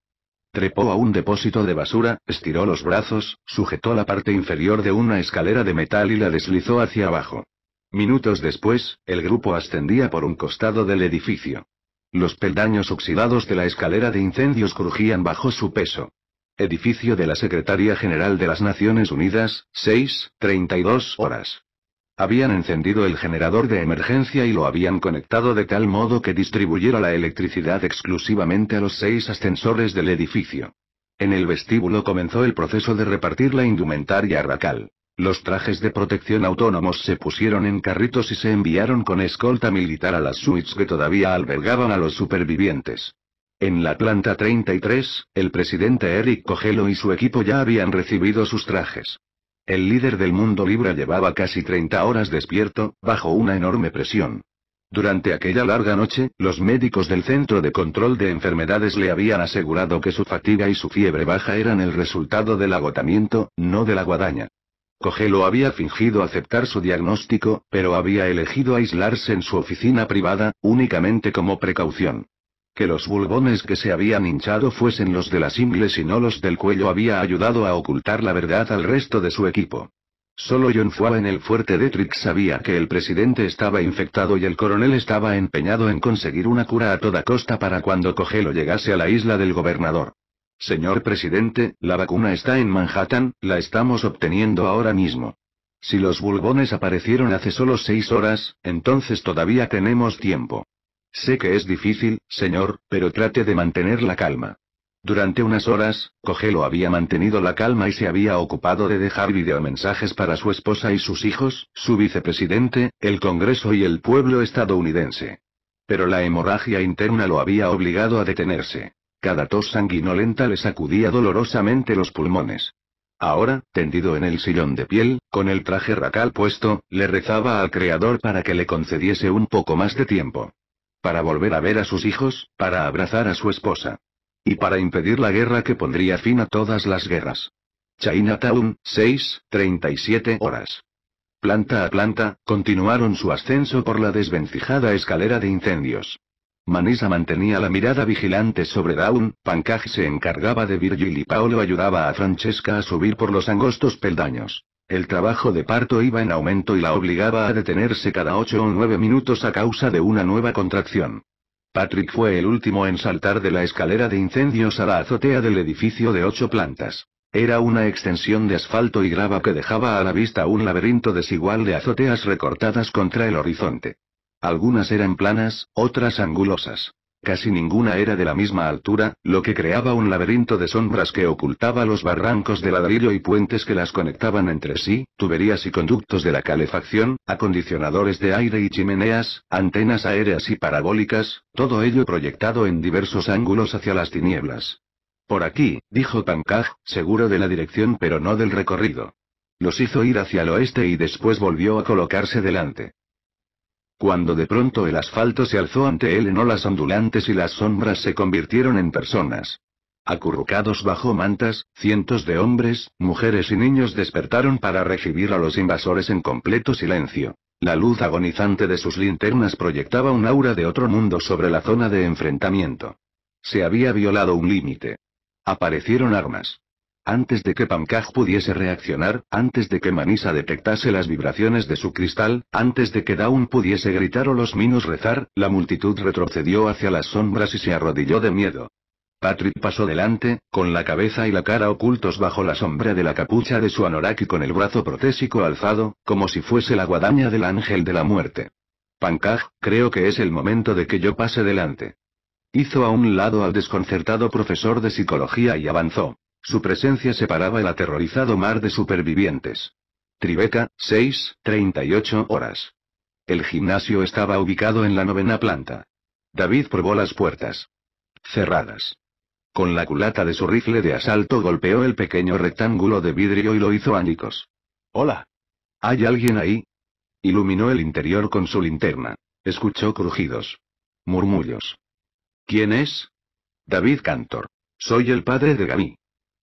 Trepó a un depósito de basura, estiró los brazos, sujetó la parte inferior de una escalera de metal y la deslizó hacia abajo. Minutos después, el grupo ascendía por un costado del edificio. Los peldaños oxidados de la escalera de incendios crujían bajo su peso. Edificio de la Secretaría General de las Naciones Unidas, 6, horas. Habían encendido el generador de emergencia y lo habían conectado de tal modo que distribuyera la electricidad exclusivamente a los seis ascensores del edificio. En el vestíbulo comenzó el proceso de repartir la indumentaria arracal. Los trajes de protección autónomos se pusieron en carritos y se enviaron con escolta militar a las suites que todavía albergaban a los supervivientes. En la planta 33, el presidente Eric Cogelo y su equipo ya habían recibido sus trajes. El líder del mundo libre llevaba casi 30 horas despierto, bajo una enorme presión. Durante aquella larga noche, los médicos del Centro de Control de Enfermedades le habían asegurado que su fatiga y su fiebre baja eran el resultado del agotamiento, no de la guadaña. Cogelo había fingido aceptar su diagnóstico, pero había elegido aislarse en su oficina privada, únicamente como precaución. Que los bulbones que se habían hinchado fuesen los de las ingles y no los del cuello había ayudado a ocultar la verdad al resto de su equipo. Solo John Fua en el fuerte de sabía que el presidente estaba infectado y el coronel estaba empeñado en conseguir una cura a toda costa para cuando Cogelo llegase a la isla del gobernador. Señor presidente, la vacuna está en Manhattan, la estamos obteniendo ahora mismo. Si los bulbones aparecieron hace solo seis horas, entonces todavía tenemos tiempo. Sé que es difícil, señor, pero trate de mantener la calma. Durante unas horas, Cogelo había mantenido la calma y se había ocupado de dejar videomensajes para su esposa y sus hijos, su vicepresidente, el Congreso y el pueblo estadounidense. Pero la hemorragia interna lo había obligado a detenerse. Cada tos sanguinolenta le sacudía dolorosamente los pulmones. Ahora, tendido en el sillón de piel, con el traje racal puesto, le rezaba al Creador para que le concediese un poco más de tiempo para volver a ver a sus hijos, para abrazar a su esposa. Y para impedir la guerra que pondría fin a todas las guerras. Chinatown, 6, 37 horas. Planta a planta, continuaron su ascenso por la desvencijada escalera de incendios. Manisa mantenía la mirada vigilante sobre Dawn, Pankaj se encargaba de Virgil y Paolo ayudaba a Francesca a subir por los angostos peldaños. El trabajo de parto iba en aumento y la obligaba a detenerse cada ocho o nueve minutos a causa de una nueva contracción. Patrick fue el último en saltar de la escalera de incendios a la azotea del edificio de ocho plantas. Era una extensión de asfalto y grava que dejaba a la vista un laberinto desigual de azoteas recortadas contra el horizonte. Algunas eran planas, otras angulosas. Casi ninguna era de la misma altura, lo que creaba un laberinto de sombras que ocultaba los barrancos de ladrillo y puentes que las conectaban entre sí, tuberías y conductos de la calefacción, acondicionadores de aire y chimeneas, antenas aéreas y parabólicas, todo ello proyectado en diversos ángulos hacia las tinieblas. Por aquí, dijo Pankaj, seguro de la dirección pero no del recorrido. Los hizo ir hacia el oeste y después volvió a colocarse delante cuando de pronto el asfalto se alzó ante él en olas ondulantes y las sombras se convirtieron en personas. Acurrucados bajo mantas, cientos de hombres, mujeres y niños despertaron para recibir a los invasores en completo silencio. La luz agonizante de sus linternas proyectaba un aura de otro mundo sobre la zona de enfrentamiento. Se había violado un límite. Aparecieron armas. Antes de que Pankaj pudiese reaccionar, antes de que Manisa detectase las vibraciones de su cristal, antes de que Daun pudiese gritar o los minos rezar, la multitud retrocedió hacia las sombras y se arrodilló de miedo. Patrick pasó delante, con la cabeza y la cara ocultos bajo la sombra de la capucha de su anorak y con el brazo protésico alzado, como si fuese la guadaña del ángel de la muerte. Pankaj, creo que es el momento de que yo pase delante. Hizo a un lado al desconcertado profesor de psicología y avanzó. Su presencia separaba el aterrorizado mar de supervivientes. Tribeca, 6, 38 horas. El gimnasio estaba ubicado en la novena planta. David probó las puertas. Cerradas. Con la culata de su rifle de asalto golpeó el pequeño rectángulo de vidrio y lo hizo ánicos. Hola. ¿Hay alguien ahí? Iluminó el interior con su linterna. Escuchó crujidos. Murmullos. ¿Quién es? David Cantor. Soy el padre de Gami.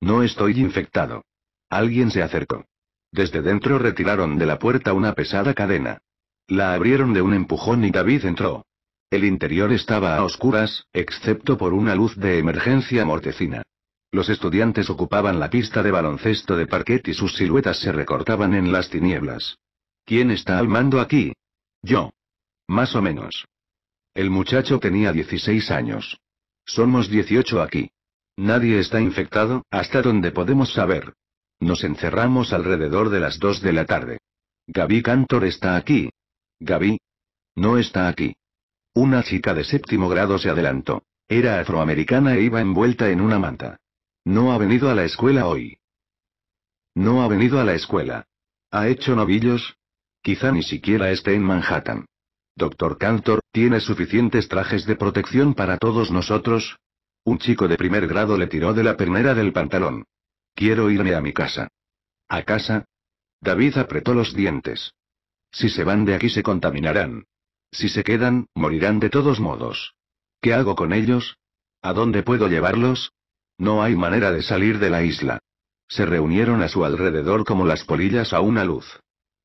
No estoy infectado. Alguien se acercó. Desde dentro retiraron de la puerta una pesada cadena. La abrieron de un empujón y David entró. El interior estaba a oscuras, excepto por una luz de emergencia mortecina. Los estudiantes ocupaban la pista de baloncesto de parquet y sus siluetas se recortaban en las tinieblas. ¿Quién está al mando aquí? Yo. Más o menos. El muchacho tenía 16 años. Somos 18 aquí. Nadie está infectado, hasta donde podemos saber. Nos encerramos alrededor de las 2 de la tarde. Gaby Cantor está aquí. Gaby. No está aquí. Una chica de séptimo grado se adelantó. Era afroamericana e iba envuelta en una manta. No ha venido a la escuela hoy. No ha venido a la escuela. ¿Ha hecho novillos? Quizá ni siquiera esté en Manhattan. Doctor Cantor, ¿tiene suficientes trajes de protección para todos nosotros? Un chico de primer grado le tiró de la pernera del pantalón. Quiero irme a mi casa. ¿A casa? David apretó los dientes. Si se van de aquí se contaminarán. Si se quedan, morirán de todos modos. ¿Qué hago con ellos? ¿A dónde puedo llevarlos? No hay manera de salir de la isla. Se reunieron a su alrededor como las polillas a una luz.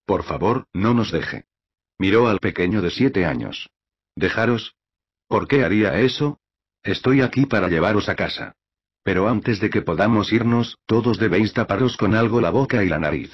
Por favor, no nos deje. Miró al pequeño de siete años. ¿Dejaros? ¿Por qué haría eso? Estoy aquí para llevaros a casa. Pero antes de que podamos irnos, todos debéis taparos con algo la boca y la nariz.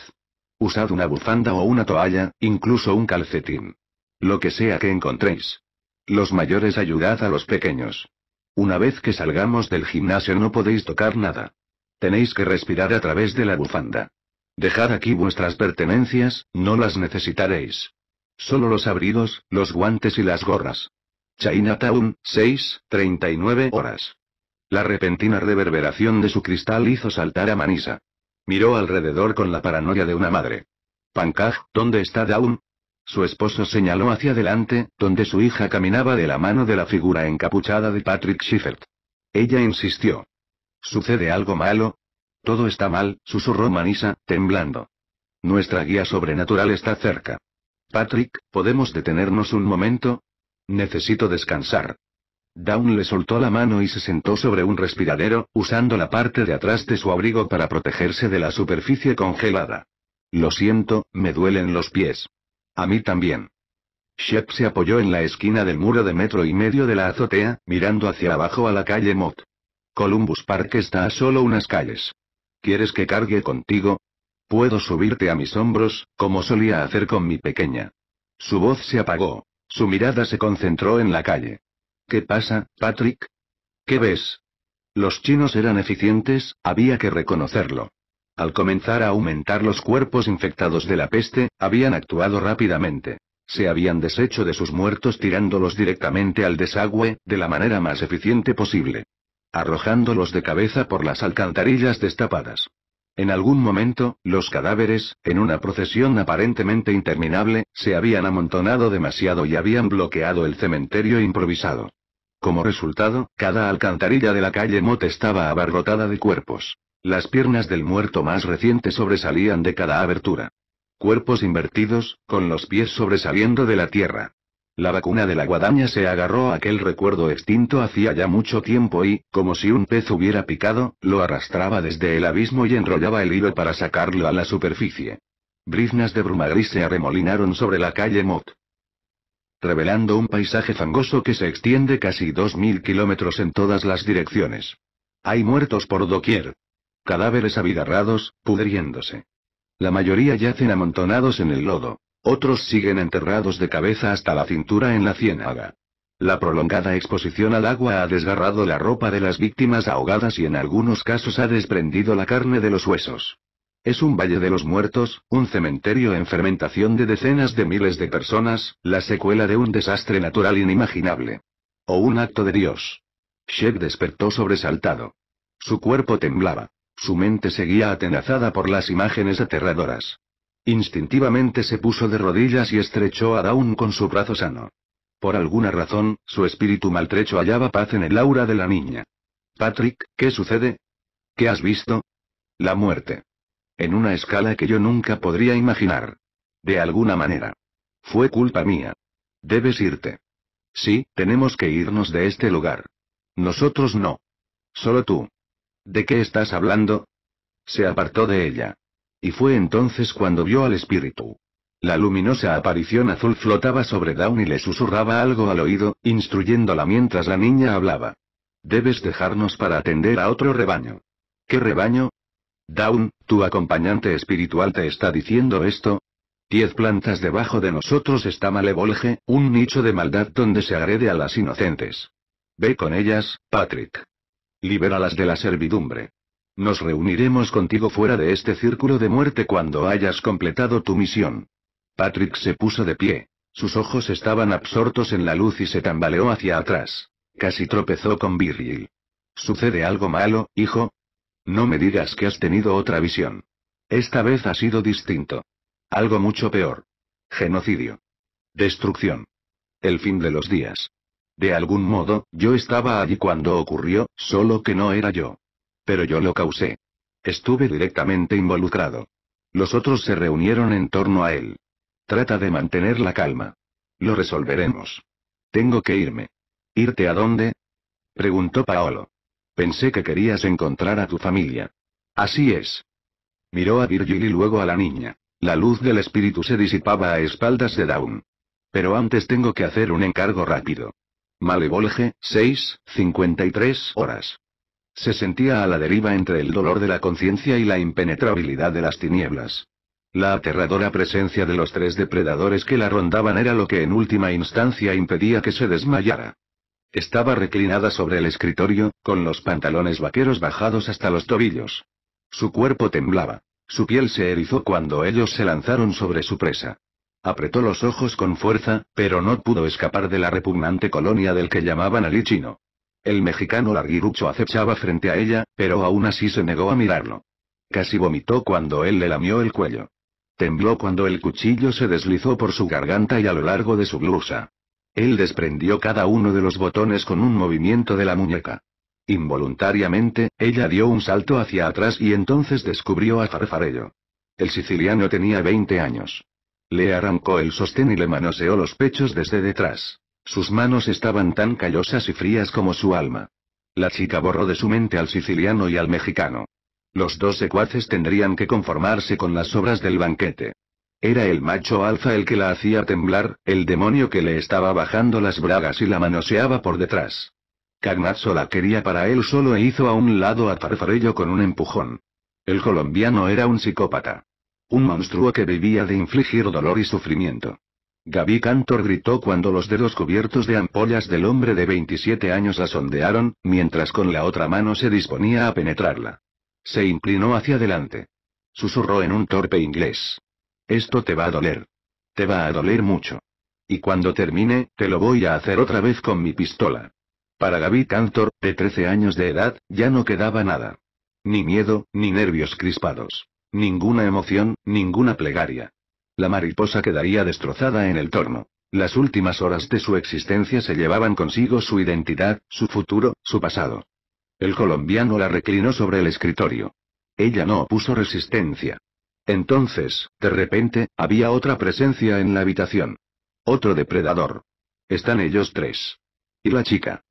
Usad una bufanda o una toalla, incluso un calcetín. Lo que sea que encontréis. Los mayores ayudad a los pequeños. Una vez que salgamos del gimnasio no podéis tocar nada. Tenéis que respirar a través de la bufanda. Dejad aquí vuestras pertenencias, no las necesitaréis. Solo los abridos, los guantes y las gorras. Chinatown, 6, 39 horas. La repentina reverberación de su cristal hizo saltar a Manisa. Miró alrededor con la paranoia de una madre. Pankaj, ¿dónde está Dawn?» Su esposo señaló hacia adelante, donde su hija caminaba de la mano de la figura encapuchada de Patrick Schiffert. Ella insistió. ¿Sucede algo malo? Todo está mal, susurró Manisa, temblando. Nuestra guía sobrenatural está cerca. Patrick, ¿podemos detenernos un momento? Necesito descansar. Down le soltó la mano y se sentó sobre un respiradero, usando la parte de atrás de su abrigo para protegerse de la superficie congelada. Lo siento, me duelen los pies. A mí también. Shep se apoyó en la esquina del muro de metro y medio de la azotea, mirando hacia abajo a la calle Mott. Columbus Park está a solo unas calles. ¿Quieres que cargue contigo? Puedo subirte a mis hombros, como solía hacer con mi pequeña. Su voz se apagó. Su mirada se concentró en la calle. ¿Qué pasa, Patrick? ¿Qué ves? Los chinos eran eficientes, había que reconocerlo. Al comenzar a aumentar los cuerpos infectados de la peste, habían actuado rápidamente. Se habían deshecho de sus muertos tirándolos directamente al desagüe, de la manera más eficiente posible. Arrojándolos de cabeza por las alcantarillas destapadas. En algún momento, los cadáveres, en una procesión aparentemente interminable, se habían amontonado demasiado y habían bloqueado el cementerio improvisado. Como resultado, cada alcantarilla de la calle Mott estaba abarrotada de cuerpos. Las piernas del muerto más reciente sobresalían de cada abertura. Cuerpos invertidos, con los pies sobresaliendo de la tierra. La vacuna de la guadaña se agarró a aquel recuerdo extinto hacía ya mucho tiempo y, como si un pez hubiera picado, lo arrastraba desde el abismo y enrollaba el hilo para sacarlo a la superficie. Briznas de bruma gris se arremolinaron sobre la calle Mott. Revelando un paisaje fangoso que se extiende casi 2.000 kilómetros en todas las direcciones. Hay muertos por doquier. Cadáveres abigarrados, pudriéndose. La mayoría yacen amontonados en el lodo. Otros siguen enterrados de cabeza hasta la cintura en la ciénaga. La prolongada exposición al agua ha desgarrado la ropa de las víctimas ahogadas y en algunos casos ha desprendido la carne de los huesos. Es un valle de los muertos, un cementerio en fermentación de decenas de miles de personas, la secuela de un desastre natural inimaginable. O un acto de Dios. Sheik despertó sobresaltado. Su cuerpo temblaba. Su mente seguía atenazada por las imágenes aterradoras. Instintivamente se puso de rodillas y estrechó a Dawn con su brazo sano. Por alguna razón, su espíritu maltrecho hallaba paz en el aura de la niña. Patrick, ¿qué sucede? ¿Qué has visto? La muerte. En una escala que yo nunca podría imaginar. De alguna manera. Fue culpa mía. Debes irte. Sí, tenemos que irnos de este lugar. Nosotros no. Solo tú. ¿De qué estás hablando? Se apartó de ella. Y fue entonces cuando vio al espíritu. La luminosa aparición azul flotaba sobre Dawn y le susurraba algo al oído, instruyéndola mientras la niña hablaba. Debes dejarnos para atender a otro rebaño. ¿Qué rebaño? Dawn, tu acompañante espiritual te está diciendo esto. Diez plantas debajo de nosotros está Malevolge, un nicho de maldad donde se agrede a las inocentes. Ve con ellas, Patrick. Libéralas de la servidumbre. Nos reuniremos contigo fuera de este círculo de muerte cuando hayas completado tu misión. Patrick se puso de pie. Sus ojos estaban absortos en la luz y se tambaleó hacia atrás. Casi tropezó con Virgil. ¿Sucede algo malo, hijo? No me digas que has tenido otra visión. Esta vez ha sido distinto. Algo mucho peor. Genocidio. Destrucción. El fin de los días. De algún modo, yo estaba allí cuando ocurrió, solo que no era yo. Pero yo lo causé. Estuve directamente involucrado. Los otros se reunieron en torno a él. Trata de mantener la calma. Lo resolveremos. Tengo que irme. ¿Irte a dónde? preguntó Paolo. Pensé que querías encontrar a tu familia. Así es. Miró a Virgil y luego a la niña. La luz del espíritu se disipaba a espaldas de Dawn. Pero antes tengo que hacer un encargo rápido. Malevolge, 6, 53 horas. Se sentía a la deriva entre el dolor de la conciencia y la impenetrabilidad de las tinieblas. La aterradora presencia de los tres depredadores que la rondaban era lo que en última instancia impedía que se desmayara. Estaba reclinada sobre el escritorio, con los pantalones vaqueros bajados hasta los tobillos. Su cuerpo temblaba. Su piel se erizó cuando ellos se lanzaron sobre su presa. Apretó los ojos con fuerza, pero no pudo escapar de la repugnante colonia del que llamaban alichino. El mexicano larguirucho acechaba frente a ella, pero aún así se negó a mirarlo. Casi vomitó cuando él le lamió el cuello. Tembló cuando el cuchillo se deslizó por su garganta y a lo largo de su blusa. Él desprendió cada uno de los botones con un movimiento de la muñeca. Involuntariamente, ella dio un salto hacia atrás y entonces descubrió a Farfarello. El siciliano tenía 20 años. Le arrancó el sostén y le manoseó los pechos desde detrás. Sus manos estaban tan callosas y frías como su alma. La chica borró de su mente al siciliano y al mexicano. Los dos secuaces tendrían que conformarse con las obras del banquete. Era el macho alfa el que la hacía temblar, el demonio que le estaba bajando las bragas y la manoseaba por detrás. Cagnazzo la quería para él solo e hizo a un lado a Tarfarello con un empujón. El colombiano era un psicópata. Un monstruo que vivía de infligir dolor y sufrimiento. Gaby Cantor gritó cuando los dedos cubiertos de ampollas del hombre de 27 años la sondearon, mientras con la otra mano se disponía a penetrarla. Se inclinó hacia adelante. Susurró en un torpe inglés. Esto te va a doler. Te va a doler mucho. Y cuando termine, te lo voy a hacer otra vez con mi pistola. Para Gaby Cantor, de 13 años de edad, ya no quedaba nada. Ni miedo, ni nervios crispados. Ninguna emoción, ninguna plegaria la mariposa quedaría destrozada en el torno. Las últimas horas de su existencia se llevaban consigo su identidad, su futuro, su pasado. El colombiano la reclinó sobre el escritorio. Ella no opuso resistencia. Entonces, de repente, había otra presencia en la habitación. Otro depredador. Están ellos tres. Y la chica.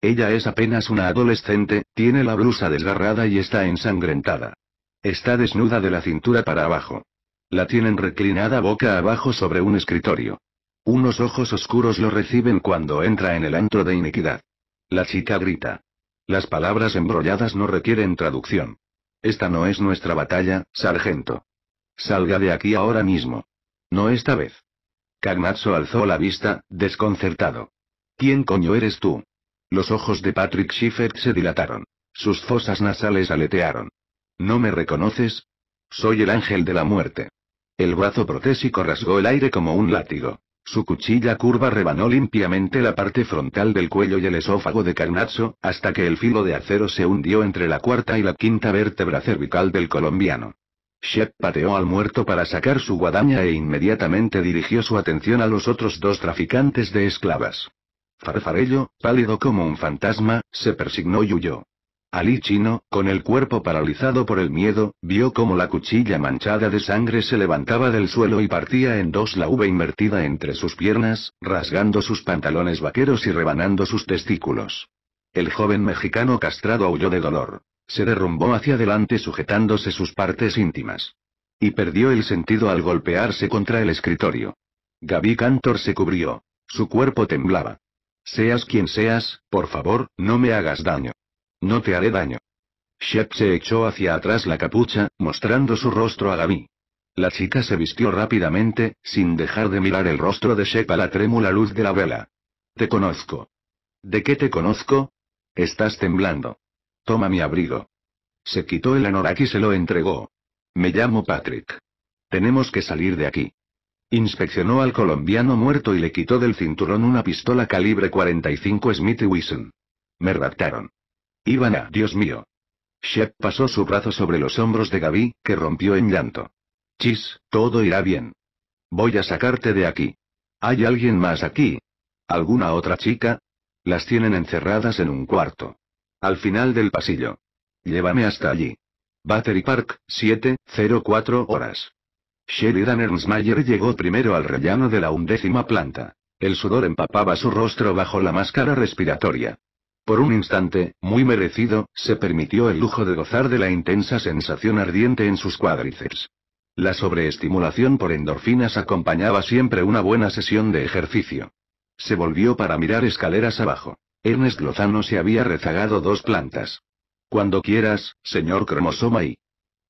Ella es apenas una adolescente, tiene la blusa desgarrada y está ensangrentada. Está desnuda de la cintura para abajo. La tienen reclinada boca abajo sobre un escritorio. Unos ojos oscuros lo reciben cuando entra en el antro de iniquidad. La chica grita. Las palabras embrolladas no requieren traducción. Esta no es nuestra batalla, sargento. Salga de aquí ahora mismo. No esta vez. Kagmatso alzó la vista, desconcertado. ¿Quién coño eres tú? Los ojos de Patrick Schiffer se dilataron. Sus fosas nasales aletearon. ¿No me reconoces? Soy el ángel de la muerte. El brazo protésico rasgó el aire como un látigo. Su cuchilla curva rebanó limpiamente la parte frontal del cuello y el esófago de Carnazzo, hasta que el filo de acero se hundió entre la cuarta y la quinta vértebra cervical del colombiano. Shep pateó al muerto para sacar su guadaña e inmediatamente dirigió su atención a los otros dos traficantes de esclavas. Farfarello, pálido como un fantasma, se persignó y huyó. Ali Chino, con el cuerpo paralizado por el miedo, vio cómo la cuchilla manchada de sangre se levantaba del suelo y partía en dos la uva invertida entre sus piernas, rasgando sus pantalones vaqueros y rebanando sus testículos. El joven mexicano castrado huyó de dolor. Se derrumbó hacia adelante sujetándose sus partes íntimas. Y perdió el sentido al golpearse contra el escritorio. Gaby Cantor se cubrió. Su cuerpo temblaba. Seas quien seas, por favor, no me hagas daño. No te haré daño. Shep se echó hacia atrás la capucha, mostrando su rostro a Gaby. La chica se vistió rápidamente, sin dejar de mirar el rostro de Shep a la trémula luz de la vela. Te conozco. ¿De qué te conozco? Estás temblando. Toma mi abrigo. Se quitó el anorak y se lo entregó. Me llamo Patrick. Tenemos que salir de aquí. Inspeccionó al colombiano muerto y le quitó del cinturón una pistola calibre 45 Smith Wesson. Me raptaron. Ivana, Dios mío. Shep pasó su brazo sobre los hombros de Gaby, que rompió en llanto. Chis, todo irá bien. Voy a sacarte de aquí. ¿Hay alguien más aquí? ¿Alguna otra chica? Las tienen encerradas en un cuarto. Al final del pasillo. Llévame hasta allí. Battery Park, 7.04 horas. Sheridan Ernstmayer llegó primero al rellano de la undécima planta. El sudor empapaba su rostro bajo la máscara respiratoria. Por un instante, muy merecido, se permitió el lujo de gozar de la intensa sensación ardiente en sus cuádriceps. La sobreestimulación por endorfinas acompañaba siempre una buena sesión de ejercicio. Se volvió para mirar escaleras abajo. Ernest Lozano se había rezagado dos plantas. Cuando quieras, señor cromosoma y...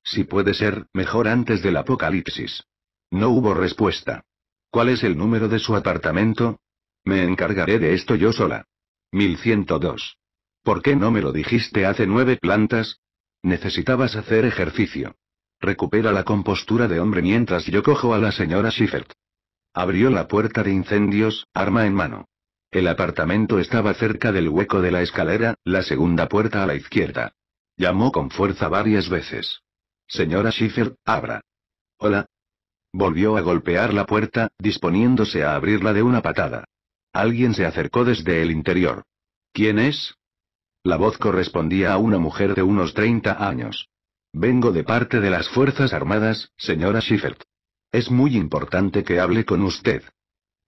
Si puede ser, mejor antes del apocalipsis. No hubo respuesta. ¿Cuál es el número de su apartamento? Me encargaré de esto yo sola. 1102. ¿Por qué no me lo dijiste hace nueve plantas? Necesitabas hacer ejercicio. Recupera la compostura de hombre mientras yo cojo a la señora Schiffert. Abrió la puerta de incendios, arma en mano. El apartamento estaba cerca del hueco de la escalera, la segunda puerta a la izquierda. Llamó con fuerza varias veces. Señora Schiffert, abra. Hola. Volvió a golpear la puerta, disponiéndose a abrirla de una patada. Alguien se acercó desde el interior. ¿Quién es? La voz correspondía a una mujer de unos 30 años. Vengo de parte de las Fuerzas Armadas, señora Schiffert. Es muy importante que hable con usted.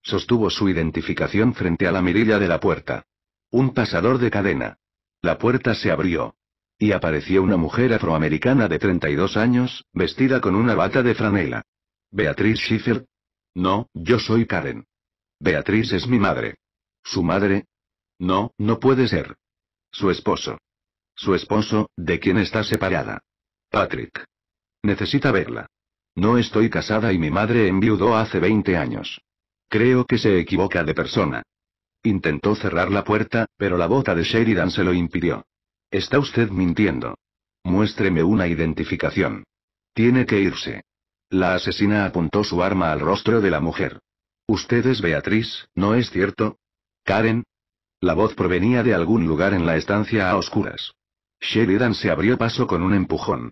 Sostuvo su identificación frente a la mirilla de la puerta. Un pasador de cadena. La puerta se abrió. Y apareció una mujer afroamericana de 32 años, vestida con una bata de franela. Beatriz Schiffert?» No, yo soy Karen. Beatriz es mi madre. ¿Su madre? No, no puede ser. Su esposo. Su esposo, de quién está separada. Patrick. Necesita verla. No estoy casada y mi madre enviudó hace 20 años. Creo que se equivoca de persona. Intentó cerrar la puerta, pero la bota de Sheridan se lo impidió. Está usted mintiendo. Muéstreme una identificación. Tiene que irse. La asesina apuntó su arma al rostro de la mujer. Usted es Beatriz, ¿no es cierto? Karen. La voz provenía de algún lugar en la estancia a oscuras. Sheridan se abrió paso con un empujón.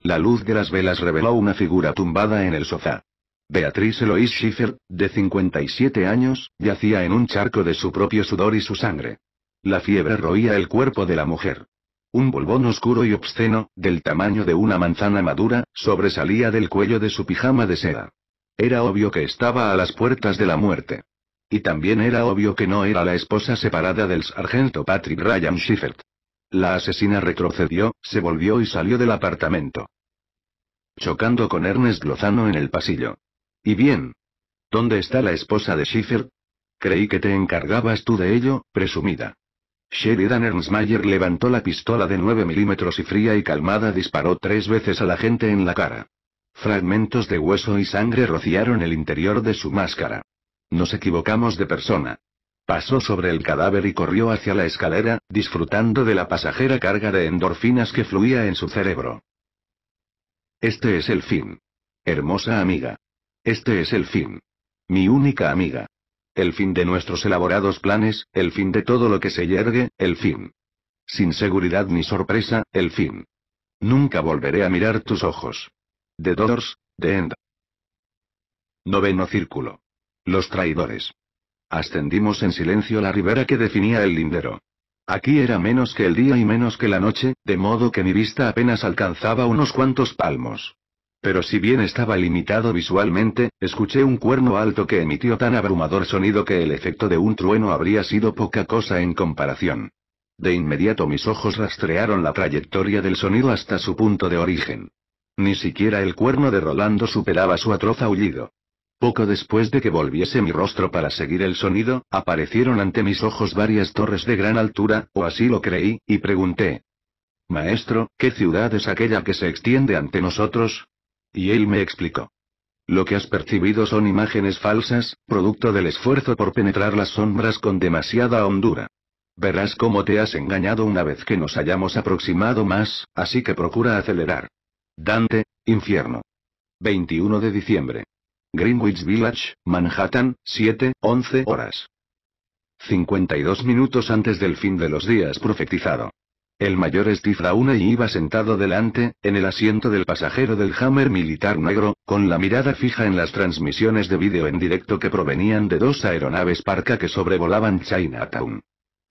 La luz de las velas reveló una figura tumbada en el sofá. Beatriz Eloise Schiffer, de 57 años, yacía en un charco de su propio sudor y su sangre. La fiebre roía el cuerpo de la mujer. Un volvón oscuro y obsceno, del tamaño de una manzana madura, sobresalía del cuello de su pijama de seda. Era obvio que estaba a las puertas de la muerte. Y también era obvio que no era la esposa separada del sargento Patrick Ryan Schiffert. La asesina retrocedió, se volvió y salió del apartamento. Chocando con Ernest Lozano en el pasillo. ¿Y bien? ¿Dónde está la esposa de Schiffert? Creí que te encargabas tú de ello, presumida. Sheridan Ernstmayer levantó la pistola de 9 milímetros y fría y calmada disparó tres veces a la gente en la cara. Fragmentos de hueso y sangre rociaron el interior de su máscara. Nos equivocamos de persona. Pasó sobre el cadáver y corrió hacia la escalera, disfrutando de la pasajera carga de endorfinas que fluía en su cerebro. Este es el fin. Hermosa amiga. Este es el fin. Mi única amiga. El fin de nuestros elaborados planes, el fin de todo lo que se yergue, el fin. Sin seguridad ni sorpresa, el fin. Nunca volveré a mirar tus ojos. The Doors, The End. Noveno círculo. Los traidores. Ascendimos en silencio la ribera que definía el lindero. Aquí era menos que el día y menos que la noche, de modo que mi vista apenas alcanzaba unos cuantos palmos. Pero si bien estaba limitado visualmente, escuché un cuerno alto que emitió tan abrumador sonido que el efecto de un trueno habría sido poca cosa en comparación. De inmediato mis ojos rastrearon la trayectoria del sonido hasta su punto de origen. Ni siquiera el cuerno de Rolando superaba su atroz aullido. Poco después de que volviese mi rostro para seguir el sonido, aparecieron ante mis ojos varias torres de gran altura, o así lo creí, y pregunté. Maestro, ¿qué ciudad es aquella que se extiende ante nosotros? Y él me explicó. Lo que has percibido son imágenes falsas, producto del esfuerzo por penetrar las sombras con demasiada hondura. Verás cómo te has engañado una vez que nos hayamos aproximado más, así que procura acelerar. Dante, Infierno. 21 de diciembre. Greenwich Village, Manhattan, 7, 11 horas. 52 minutos antes del fin de los días profetizado. El mayor Steve y iba sentado delante, en el asiento del pasajero del Hammer militar negro, con la mirada fija en las transmisiones de vídeo en directo que provenían de dos aeronaves parca que sobrevolaban Chinatown.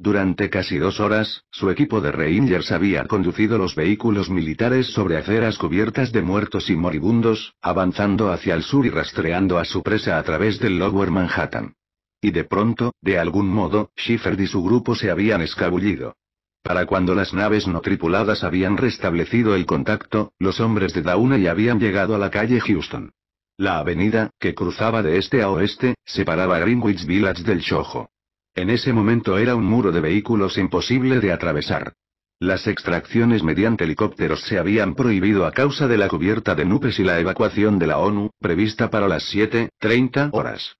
Durante casi dos horas, su equipo de Rangers había conducido los vehículos militares sobre aceras cubiertas de muertos y moribundos, avanzando hacia el sur y rastreando a su presa a través del Lower Manhattan. Y de pronto, de algún modo, Schiffer y su grupo se habían escabullido. Para cuando las naves no tripuladas habían restablecido el contacto, los hombres de Dauna ya habían llegado a la calle Houston. La avenida, que cruzaba de este a oeste, separaba Greenwich Village del Chojo. En ese momento era un muro de vehículos imposible de atravesar. Las extracciones mediante helicópteros se habían prohibido a causa de la cubierta de nubes y la evacuación de la ONU, prevista para las 7.30 horas.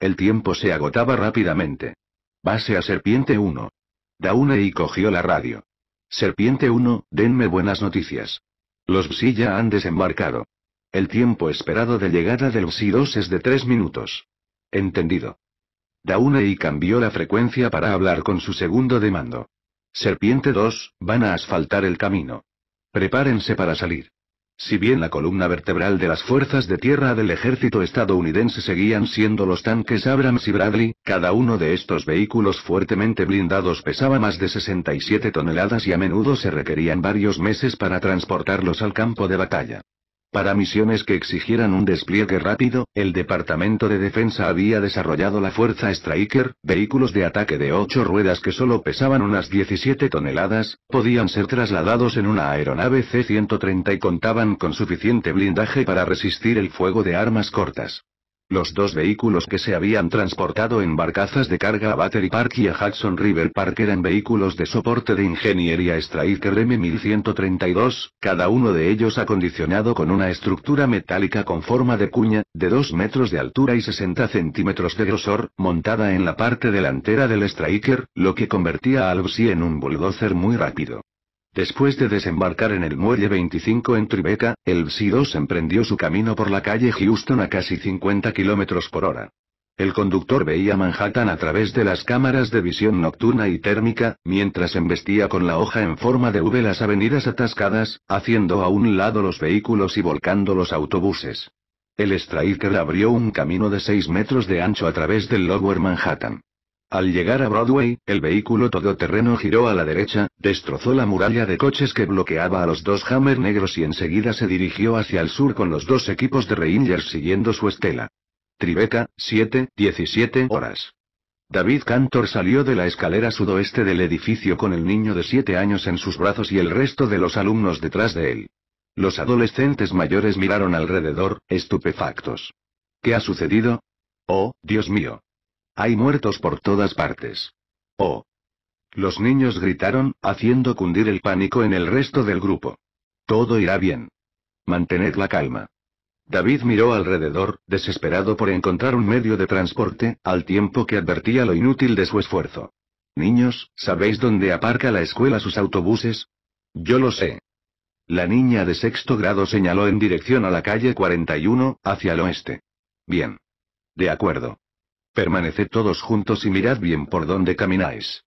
El tiempo se agotaba rápidamente. Base a Serpiente 1. y cogió la radio. Serpiente 1, denme buenas noticias. Los Psi ya han desembarcado. El tiempo esperado de llegada de los 2 es de 3 minutos. Entendido y cambió la frecuencia para hablar con su segundo de mando. Serpiente 2, van a asfaltar el camino. Prepárense para salir. Si bien la columna vertebral de las fuerzas de tierra del ejército estadounidense seguían siendo los tanques Abrams y Bradley, cada uno de estos vehículos fuertemente blindados pesaba más de 67 toneladas y a menudo se requerían varios meses para transportarlos al campo de batalla. Para misiones que exigieran un despliegue rápido, el Departamento de Defensa había desarrollado la Fuerza Striker, vehículos de ataque de ocho ruedas que solo pesaban unas 17 toneladas, podían ser trasladados en una aeronave C-130 y contaban con suficiente blindaje para resistir el fuego de armas cortas. Los dos vehículos que se habían transportado en barcazas de carga a Battery Park y a Hudson River Park eran vehículos de soporte de ingeniería Striker M1132, cada uno de ellos acondicionado con una estructura metálica con forma de cuña, de 2 metros de altura y 60 centímetros de grosor, montada en la parte delantera del Striker, lo que convertía a Psi en un bulldozer muy rápido. Después de desembarcar en el muelle 25 en Tribeca, el c 2 emprendió su camino por la calle Houston a casi 50 kilómetros por hora. El conductor veía Manhattan a través de las cámaras de visión nocturna y térmica, mientras embestía con la hoja en forma de V las avenidas atascadas, haciendo a un lado los vehículos y volcando los autobuses. El Striker abrió un camino de 6 metros de ancho a través del Lower Manhattan. Al llegar a Broadway, el vehículo todoterreno giró a la derecha, destrozó la muralla de coches que bloqueaba a los dos Hammer negros y enseguida se dirigió hacia el sur con los dos equipos de Rangers siguiendo su estela. Tribeca, 7, 17 horas. David Cantor salió de la escalera sudoeste del edificio con el niño de 7 años en sus brazos y el resto de los alumnos detrás de él. Los adolescentes mayores miraron alrededor, estupefactos. ¿Qué ha sucedido? Oh, Dios mío. Hay muertos por todas partes. ¡Oh! Los niños gritaron, haciendo cundir el pánico en el resto del grupo. Todo irá bien. Mantened la calma. David miró alrededor, desesperado por encontrar un medio de transporte, al tiempo que advertía lo inútil de su esfuerzo. Niños, ¿sabéis dónde aparca la escuela sus autobuses? Yo lo sé. La niña de sexto grado señaló en dirección a la calle 41, hacia el oeste. Bien. De acuerdo. Permaneced todos juntos y mirad bien por dónde camináis.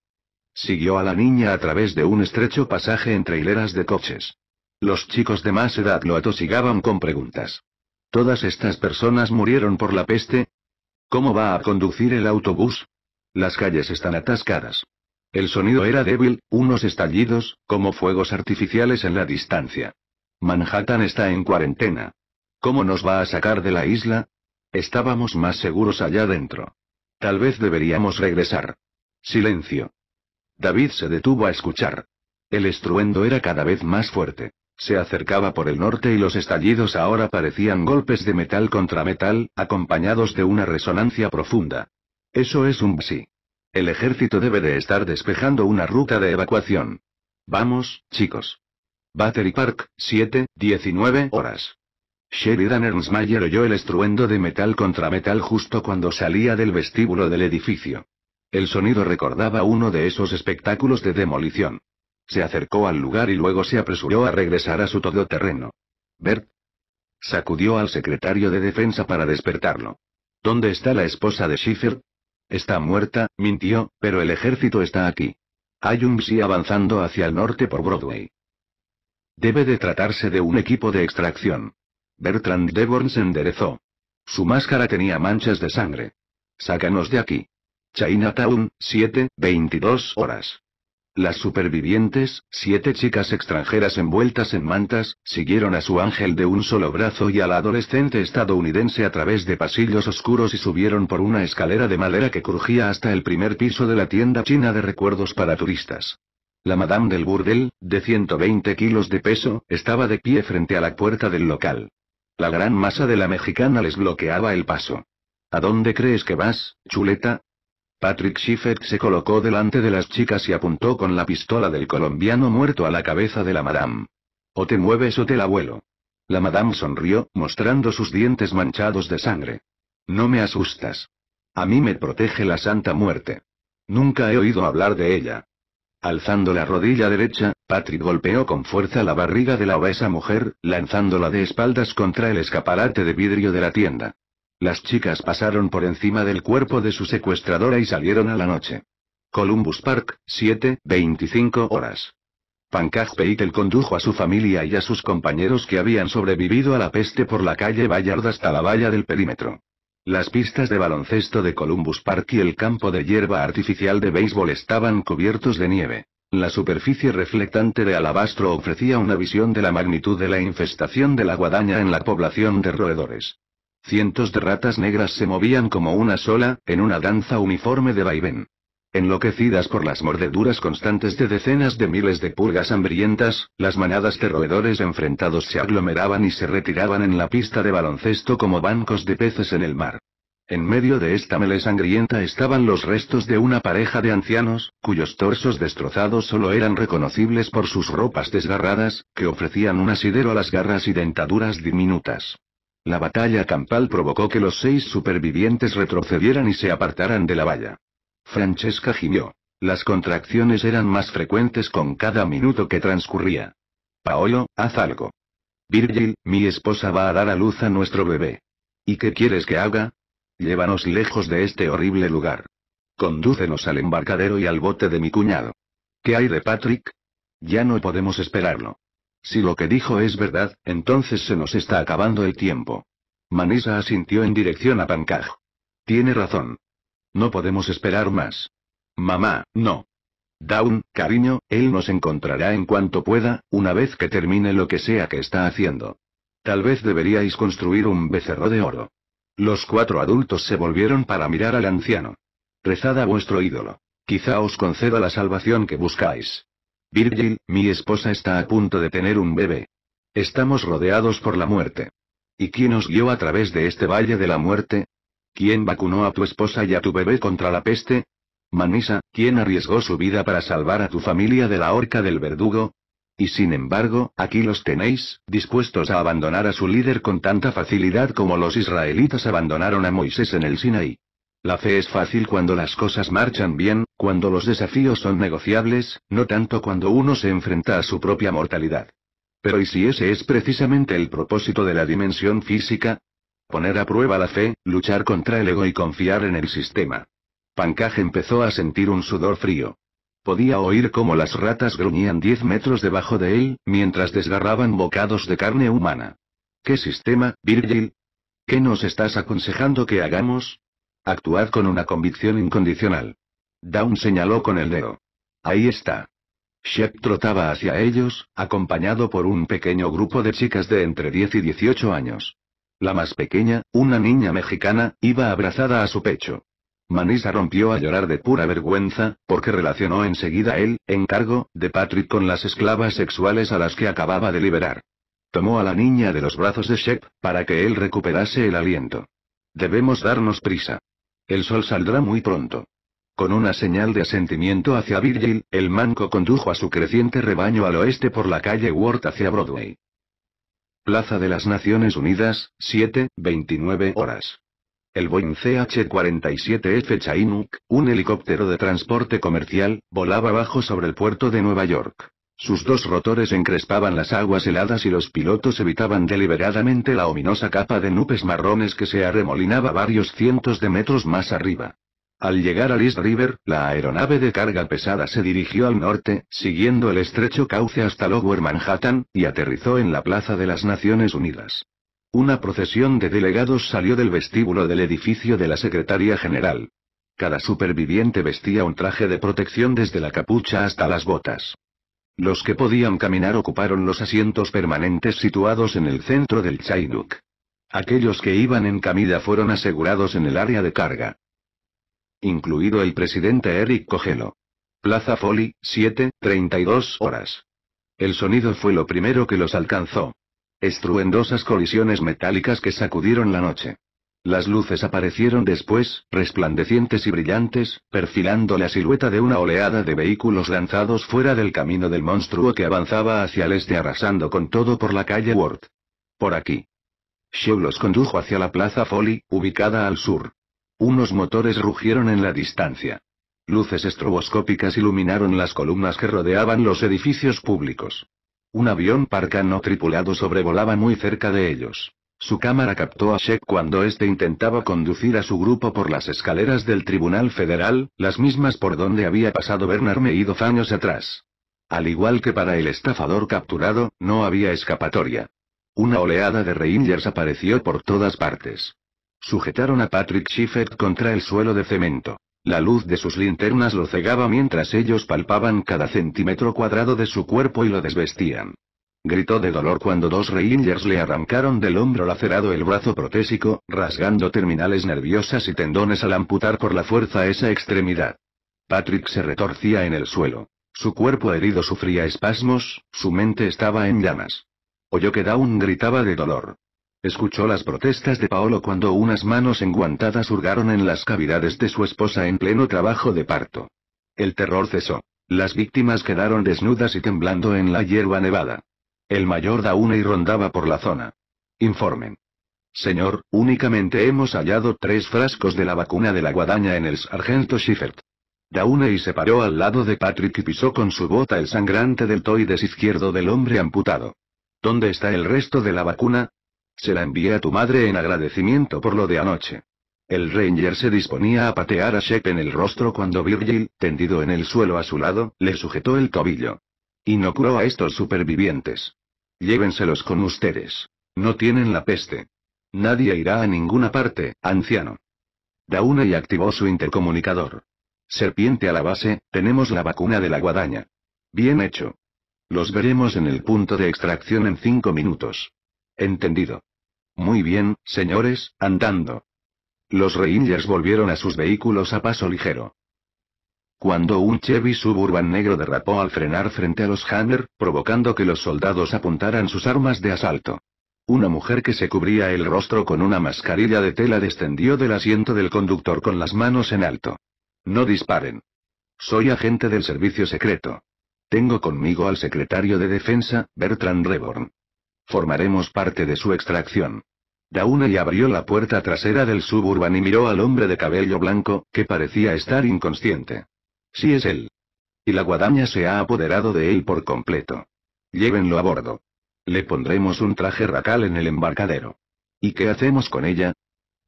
Siguió a la niña a través de un estrecho pasaje entre hileras de coches. Los chicos de más edad lo atosigaban con preguntas. ¿Todas estas personas murieron por la peste? ¿Cómo va a conducir el autobús? Las calles están atascadas. El sonido era débil, unos estallidos, como fuegos artificiales en la distancia. Manhattan está en cuarentena. ¿Cómo nos va a sacar de la isla? Estábamos más seguros allá dentro. Tal vez deberíamos regresar. Silencio. David se detuvo a escuchar. El estruendo era cada vez más fuerte. Se acercaba por el norte y los estallidos ahora parecían golpes de metal contra metal, acompañados de una resonancia profunda. Eso es un sí. El ejército debe de estar despejando una ruta de evacuación. Vamos, chicos. Battery Park, 7, 19 horas. Sheridan Ernstmayer oyó el estruendo de metal contra metal justo cuando salía del vestíbulo del edificio. El sonido recordaba uno de esos espectáculos de demolición. Se acercó al lugar y luego se apresuró a regresar a su todoterreno. Bert. Sacudió al secretario de defensa para despertarlo. ¿Dónde está la esposa de Schiffer? Está muerta, mintió, pero el ejército está aquí. Hay un sí avanzando hacia el norte por Broadway. Debe de tratarse de un equipo de extracción. Bertrand Devon se enderezó. Su máscara tenía manchas de sangre. Sácanos de aquí. Chinatown, 7, 22 horas. Las supervivientes, siete chicas extranjeras envueltas en mantas, siguieron a su ángel de un solo brazo y al adolescente estadounidense a través de pasillos oscuros y subieron por una escalera de madera que crujía hasta el primer piso de la tienda china de recuerdos para turistas. La Madame del Burdel, de 120 kilos de peso, estaba de pie frente a la puerta del local. La gran masa de la mexicana les bloqueaba el paso. ¿A dónde crees que vas, chuleta? Patrick Schiffert se colocó delante de las chicas y apuntó con la pistola del colombiano muerto a la cabeza de la madame. O te mueves o te la vuelo. La madame sonrió, mostrando sus dientes manchados de sangre. No me asustas. A mí me protege la Santa Muerte. Nunca he oído hablar de ella. Alzando la rodilla derecha, Patrick golpeó con fuerza la barriga de la obesa mujer, lanzándola de espaldas contra el escaparate de vidrio de la tienda. Las chicas pasaron por encima del cuerpo de su secuestradora y salieron a la noche. Columbus Park, 7, 25 horas. Pankaj Peitel condujo a su familia y a sus compañeros que habían sobrevivido a la peste por la calle Bayard hasta la valla del perímetro. Las pistas de baloncesto de Columbus Park y el campo de hierba artificial de béisbol estaban cubiertos de nieve. La superficie reflectante de alabastro ofrecía una visión de la magnitud de la infestación de la guadaña en la población de roedores. Cientos de ratas negras se movían como una sola, en una danza uniforme de vaivén. Enloquecidas por las mordeduras constantes de decenas de miles de pulgas hambrientas, las manadas de roedores enfrentados se aglomeraban y se retiraban en la pista de baloncesto como bancos de peces en el mar. En medio de esta mele sangrienta estaban los restos de una pareja de ancianos, cuyos torsos destrozados solo eran reconocibles por sus ropas desgarradas, que ofrecían un asidero a las garras y dentaduras diminutas. La batalla campal provocó que los seis supervivientes retrocedieran y se apartaran de la valla. Francesca gimió. Las contracciones eran más frecuentes con cada minuto que transcurría. Paolo, haz algo. Virgil, mi esposa va a dar a luz a nuestro bebé. ¿Y qué quieres que haga? Llévanos lejos de este horrible lugar. Condúcenos al embarcadero y al bote de mi cuñado. ¿Qué hay de Patrick? Ya no podemos esperarlo. Si lo que dijo es verdad, entonces se nos está acabando el tiempo. Manisa asintió en dirección a Pancaj. Tiene razón. No podemos esperar más. Mamá, no. Down, cariño, él nos encontrará en cuanto pueda, una vez que termine lo que sea que está haciendo. Tal vez deberíais construir un becerro de oro. Los cuatro adultos se volvieron para mirar al anciano. Rezad a vuestro ídolo. Quizá os conceda la salvación que buscáis. Virgil, mi esposa está a punto de tener un bebé. Estamos rodeados por la muerte. ¿Y quién os guió a través de este valle de la muerte? ¿Quién vacunó a tu esposa y a tu bebé contra la peste? Manisa, ¿quién arriesgó su vida para salvar a tu familia de la horca del verdugo? Y sin embargo, aquí los tenéis, dispuestos a abandonar a su líder con tanta facilidad como los israelitas abandonaron a Moisés en el Sinaí. La fe es fácil cuando las cosas marchan bien, cuando los desafíos son negociables, no tanto cuando uno se enfrenta a su propia mortalidad. Pero ¿y si ese es precisamente el propósito de la dimensión física? Poner a prueba la fe, luchar contra el ego y confiar en el sistema. Pancaj empezó a sentir un sudor frío. Podía oír cómo las ratas gruñían 10 metros debajo de él, mientras desgarraban bocados de carne humana. ¿Qué sistema, Virgil? ¿Qué nos estás aconsejando que hagamos? Actuad con una convicción incondicional. Down señaló con el dedo. Ahí está. Shep trotaba hacia ellos, acompañado por un pequeño grupo de chicas de entre 10 y 18 años. La más pequeña, una niña mexicana, iba abrazada a su pecho. Manisa rompió a llorar de pura vergüenza, porque relacionó enseguida el encargo de Patrick con las esclavas sexuales a las que acababa de liberar. Tomó a la niña de los brazos de Shep, para que él recuperase el aliento. Debemos darnos prisa. El sol saldrá muy pronto. Con una señal de asentimiento hacia Virgil, el manco condujo a su creciente rebaño al oeste por la calle Ward hacia Broadway. Plaza de las Naciones Unidas, 7, 29 horas. El Boeing CH-47F Chinook, un helicóptero de transporte comercial, volaba bajo sobre el puerto de Nueva York. Sus dos rotores encrespaban las aguas heladas y los pilotos evitaban deliberadamente la ominosa capa de nubes marrones que se arremolinaba varios cientos de metros más arriba. Al llegar al East River, la aeronave de carga pesada se dirigió al norte, siguiendo el estrecho cauce hasta Lower Manhattan, y aterrizó en la Plaza de las Naciones Unidas. Una procesión de delegados salió del vestíbulo del edificio de la Secretaría General. Cada superviviente vestía un traje de protección desde la capucha hasta las botas. Los que podían caminar ocuparon los asientos permanentes situados en el centro del Chinook. Aquellos que iban en camida fueron asegurados en el área de carga incluido el presidente Eric Cogelo. Plaza Foley, 7, 32 horas. El sonido fue lo primero que los alcanzó. Estruendosas colisiones metálicas que sacudieron la noche. Las luces aparecieron después, resplandecientes y brillantes, perfilando la silueta de una oleada de vehículos lanzados fuera del camino del monstruo que avanzaba hacia el este arrasando con todo por la calle Ward. Por aquí. show los condujo hacia la Plaza Foley, ubicada al sur. Unos motores rugieron en la distancia. Luces estroboscópicas iluminaron las columnas que rodeaban los edificios públicos. Un avión parca no tripulado sobrevolaba muy cerca de ellos. Su cámara captó a Sheck cuando éste intentaba conducir a su grupo por las escaleras del Tribunal Federal, las mismas por donde había pasado Bernard y años atrás. Al igual que para el estafador capturado, no había escapatoria. Una oleada de Reingers apareció por todas partes. Sujetaron a Patrick Schiffer contra el suelo de cemento. La luz de sus linternas lo cegaba mientras ellos palpaban cada centímetro cuadrado de su cuerpo y lo desvestían. Gritó de dolor cuando dos Reingers le arrancaron del hombro lacerado el brazo protésico, rasgando terminales nerviosas y tendones al amputar por la fuerza esa extremidad. Patrick se retorcía en el suelo. Su cuerpo herido sufría espasmos, su mente estaba en llamas. Oyó que Dawn gritaba de dolor. Escuchó las protestas de Paolo cuando unas manos enguantadas hurgaron en las cavidades de su esposa en pleno trabajo de parto. El terror cesó. Las víctimas quedaron desnudas y temblando en la hierba nevada. El mayor Daune y rondaba por la zona. Informen. Señor, únicamente hemos hallado tres frascos de la vacuna de la guadaña en el sargento Schiffert. Dauney se paró al lado de Patrick y pisó con su bota el sangrante deltoides izquierdo del hombre amputado. ¿Dónde está el resto de la vacuna? Se la envié a tu madre en agradecimiento por lo de anoche. El Ranger se disponía a patear a Shep en el rostro cuando Virgil, tendido en el suelo a su lado, le sujetó el tobillo. curó a estos supervivientes. Llévenselos con ustedes. No tienen la peste. Nadie irá a ninguna parte, anciano. y activó su intercomunicador. Serpiente a la base, tenemos la vacuna de la guadaña. Bien hecho. Los veremos en el punto de extracción en cinco minutos. Entendido. Muy bien, señores, andando. Los Rangers volvieron a sus vehículos a paso ligero. Cuando un Chevy Suburban negro derrapó al frenar frente a los Hammer, provocando que los soldados apuntaran sus armas de asalto. Una mujer que se cubría el rostro con una mascarilla de tela descendió del asiento del conductor con las manos en alto. No disparen. Soy agente del servicio secreto. Tengo conmigo al secretario de defensa, Bertrand Reborn. Formaremos parte de su extracción. Dauna y abrió la puerta trasera del suburban y miró al hombre de cabello blanco, que parecía estar inconsciente. Sí es él. Y la guadaña se ha apoderado de él por completo. Llévenlo a bordo. Le pondremos un traje racal en el embarcadero. ¿Y qué hacemos con ella?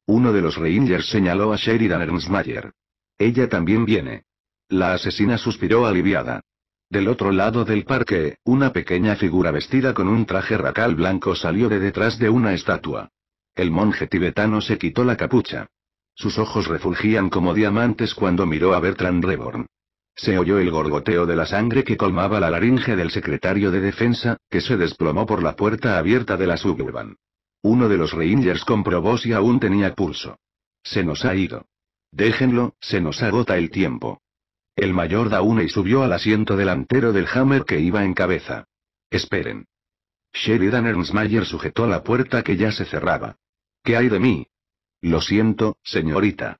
Uno de los reingers señaló a Sheridan Ernstmayer. Ella también viene. La asesina suspiró aliviada. Del otro lado del parque, una pequeña figura vestida con un traje racal blanco salió de detrás de una estatua. El monje tibetano se quitó la capucha. Sus ojos refulgían como diamantes cuando miró a Bertrand Reborn. Se oyó el gorgoteo de la sangre que colmaba la laringe del secretario de defensa, que se desplomó por la puerta abierta de la suburban. Uno de los Rangers comprobó si aún tenía pulso. Se nos ha ido. Déjenlo, se nos agota el tiempo. El mayor y subió al asiento delantero del Hammer que iba en cabeza. Esperen. Sheridan Ernsmayer sujetó la puerta que ya se cerraba. ¿Qué hay de mí? Lo siento, señorita.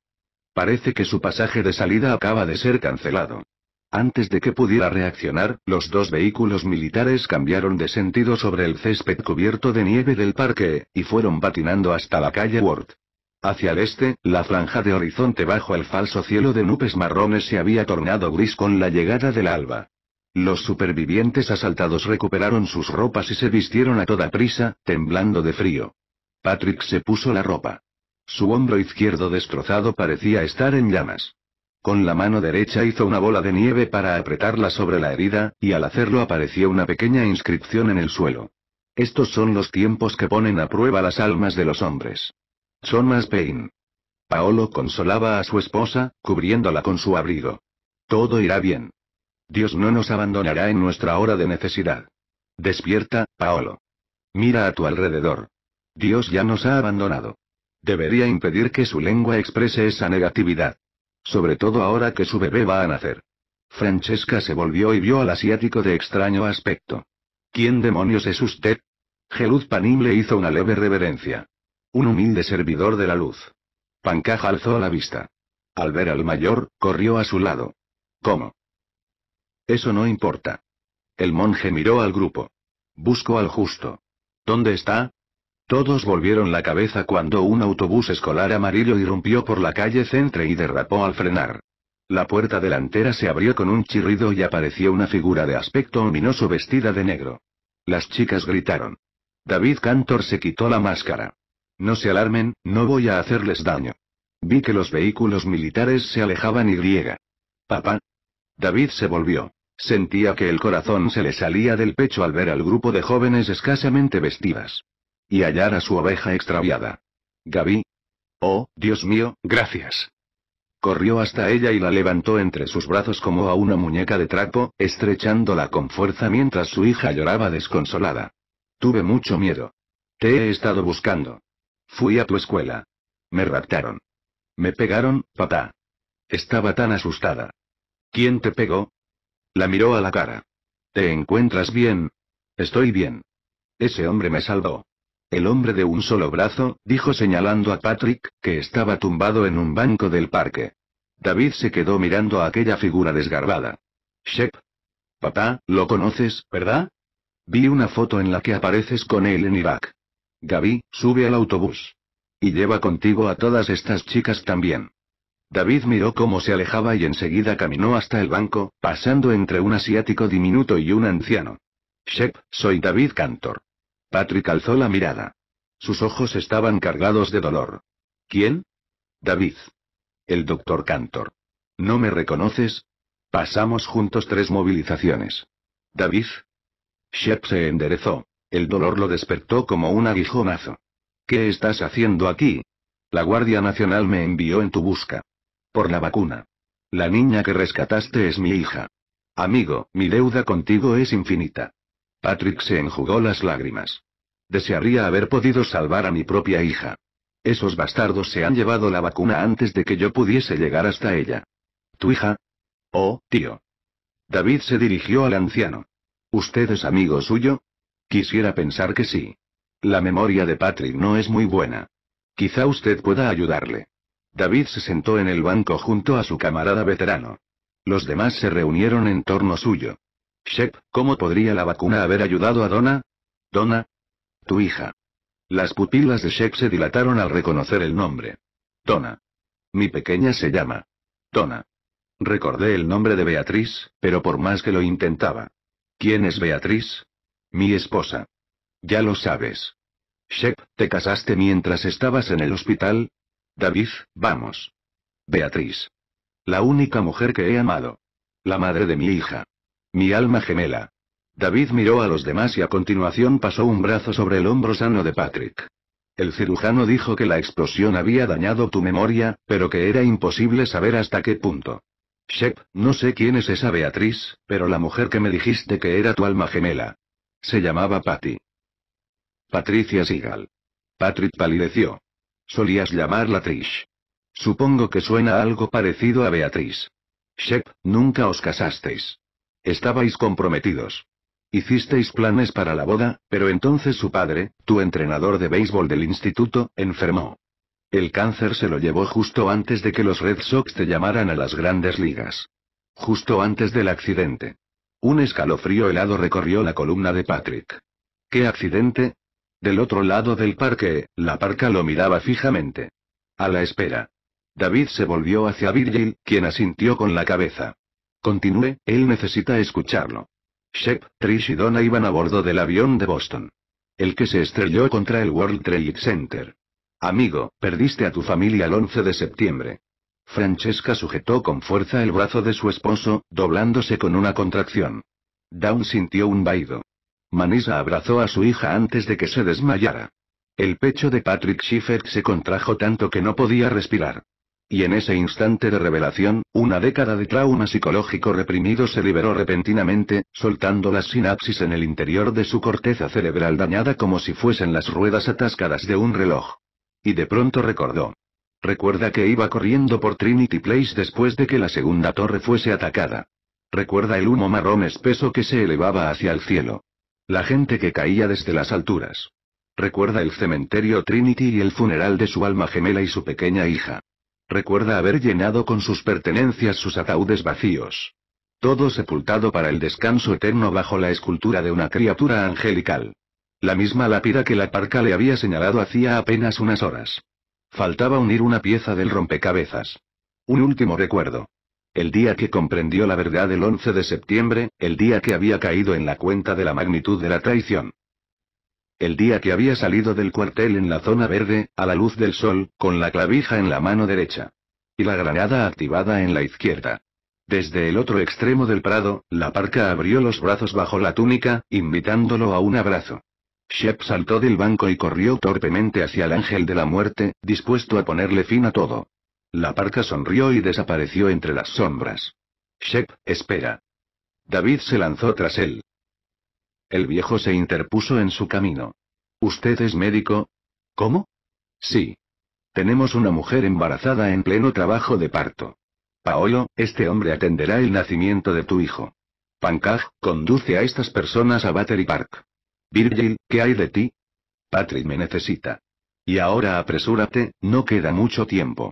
Parece que su pasaje de salida acaba de ser cancelado. Antes de que pudiera reaccionar, los dos vehículos militares cambiaron de sentido sobre el césped cubierto de nieve del parque, y fueron patinando hasta la calle Ward. Hacia el este, la franja de horizonte bajo el falso cielo de nubes marrones se había tornado gris con la llegada del alba. Los supervivientes asaltados recuperaron sus ropas y se vistieron a toda prisa, temblando de frío. Patrick se puso la ropa. Su hombro izquierdo destrozado parecía estar en llamas. Con la mano derecha hizo una bola de nieve para apretarla sobre la herida, y al hacerlo apareció una pequeña inscripción en el suelo. Estos son los tiempos que ponen a prueba las almas de los hombres. Son más pain». Paolo consolaba a su esposa, cubriéndola con su abrigo. Todo irá bien. Dios no nos abandonará en nuestra hora de necesidad. Despierta, Paolo. Mira a tu alrededor. Dios ya nos ha abandonado. Debería impedir que su lengua exprese esa negatividad. Sobre todo ahora que su bebé va a nacer. Francesca se volvió y vio al asiático de extraño aspecto. ¿Quién demonios es usted? Geluz Panim le hizo una leve reverencia. Un humilde servidor de la luz. Pancaja alzó la vista. Al ver al mayor, corrió a su lado. ¿Cómo? Eso no importa. El monje miró al grupo. Busco al justo. ¿Dónde está? Todos volvieron la cabeza cuando un autobús escolar amarillo irrumpió por la calle Centre y derrapó al frenar. La puerta delantera se abrió con un chirrido y apareció una figura de aspecto ominoso vestida de negro. Las chicas gritaron. David Cantor se quitó la máscara. No se alarmen, no voy a hacerles daño. Vi que los vehículos militares se alejaban y griega. Papá, David se volvió. Sentía que el corazón se le salía del pecho al ver al grupo de jóvenes escasamente vestidas. Y hallar a su oveja extraviada. Gaby. Oh, Dios mío, gracias. Corrió hasta ella y la levantó entre sus brazos como a una muñeca de trapo, estrechándola con fuerza mientras su hija lloraba desconsolada. Tuve mucho miedo. Te he estado buscando. Fui a tu escuela. Me raptaron. Me pegaron, papá. Estaba tan asustada. ¿Quién te pegó? La miró a la cara. ¿Te encuentras bien? Estoy bien. Ese hombre me salvó. El hombre de un solo brazo, dijo señalando a Patrick, que estaba tumbado en un banco del parque. David se quedó mirando a aquella figura desgarbada. Shep. Papá, lo conoces, ¿verdad? Vi una foto en la que apareces con él en Irak. Gaby, sube al autobús. Y lleva contigo a todas estas chicas también. David miró cómo se alejaba y enseguida caminó hasta el banco, pasando entre un asiático diminuto y un anciano. Shep, soy David Cantor. Patrick alzó la mirada. Sus ojos estaban cargados de dolor. ¿Quién? David. El doctor Cantor. ¿No me reconoces? Pasamos juntos tres movilizaciones. David. Shep se enderezó. El dolor lo despertó como un aguijonazo. ¿Qué estás haciendo aquí? La Guardia Nacional me envió en tu busca. Por la vacuna. La niña que rescataste es mi hija. Amigo, mi deuda contigo es infinita. Patrick se enjugó las lágrimas. Desearía haber podido salvar a mi propia hija. Esos bastardos se han llevado la vacuna antes de que yo pudiese llegar hasta ella. ¿Tu hija? Oh, tío. David se dirigió al anciano. ¿Usted es amigo suyo? Quisiera pensar que sí. La memoria de Patrick no es muy buena. Quizá usted pueda ayudarle. David se sentó en el banco junto a su camarada veterano. Los demás se reunieron en torno suyo. Shep, ¿cómo podría la vacuna haber ayudado a Donna? Donna. Tu hija. Las pupilas de Shep se dilataron al reconocer el nombre. Donna. Mi pequeña se llama. Donna. Recordé el nombre de Beatriz, pero por más que lo intentaba. ¿Quién es Beatriz? Mi esposa. Ya lo sabes. Shep, ¿te casaste mientras estabas en el hospital? David, vamos. Beatriz. La única mujer que he amado. La madre de mi hija. Mi alma gemela. David miró a los demás y a continuación pasó un brazo sobre el hombro sano de Patrick. El cirujano dijo que la explosión había dañado tu memoria, pero que era imposible saber hasta qué punto. Shep, no sé quién es esa Beatriz, pero la mujer que me dijiste que era tu alma gemela. Se llamaba Patty. Patricia Sigal. Patrick palideció. Solías llamarla Trish. Supongo que suena algo parecido a Beatriz. Shep, nunca os casasteis. Estabais comprometidos. Hicisteis planes para la boda, pero entonces su padre, tu entrenador de béisbol del instituto, enfermó. El cáncer se lo llevó justo antes de que los Red Sox te llamaran a las grandes ligas. Justo antes del accidente. Un escalofrío helado recorrió la columna de Patrick. ¿Qué accidente? Del otro lado del parque, la parca lo miraba fijamente. A la espera. David se volvió hacia Virgil, quien asintió con la cabeza. Continúe, él necesita escucharlo. Shep, Trish y Donna iban a bordo del avión de Boston. El que se estrelló contra el World Trade Center. Amigo, perdiste a tu familia el 11 de septiembre. Francesca sujetó con fuerza el brazo de su esposo, doblándose con una contracción. Down sintió un baído. Manisa abrazó a su hija antes de que se desmayara. El pecho de Patrick Schiffer se contrajo tanto que no podía respirar. Y en ese instante de revelación, una década de trauma psicológico reprimido se liberó repentinamente, soltando las sinapsis en el interior de su corteza cerebral dañada como si fuesen las ruedas atascadas de un reloj. Y de pronto recordó. Recuerda que iba corriendo por Trinity Place después de que la segunda torre fuese atacada. Recuerda el humo marrón espeso que se elevaba hacia el cielo. La gente que caía desde las alturas. Recuerda el cementerio Trinity y el funeral de su alma gemela y su pequeña hija. Recuerda haber llenado con sus pertenencias sus ataúdes vacíos. Todo sepultado para el descanso eterno bajo la escultura de una criatura angelical. La misma lápida que la parca le había señalado hacía apenas unas horas. Faltaba unir una pieza del rompecabezas. Un último recuerdo. El día que comprendió la verdad el 11 de septiembre, el día que había caído en la cuenta de la magnitud de la traición. El día que había salido del cuartel en la zona verde, a la luz del sol, con la clavija en la mano derecha. Y la granada activada en la izquierda. Desde el otro extremo del prado, la parca abrió los brazos bajo la túnica, invitándolo a un abrazo. Shep saltó del banco y corrió torpemente hacia el ángel de la muerte, dispuesto a ponerle fin a todo. La parca sonrió y desapareció entre las sombras. Shep, espera. David se lanzó tras él. El viejo se interpuso en su camino. ¿Usted es médico? ¿Cómo? Sí. Tenemos una mujer embarazada en pleno trabajo de parto. Paolo, este hombre atenderá el nacimiento de tu hijo. Pankaj, conduce a estas personas a Battery Park. Virgil, ¿qué hay de ti? Patrick me necesita. Y ahora apresúrate, no queda mucho tiempo.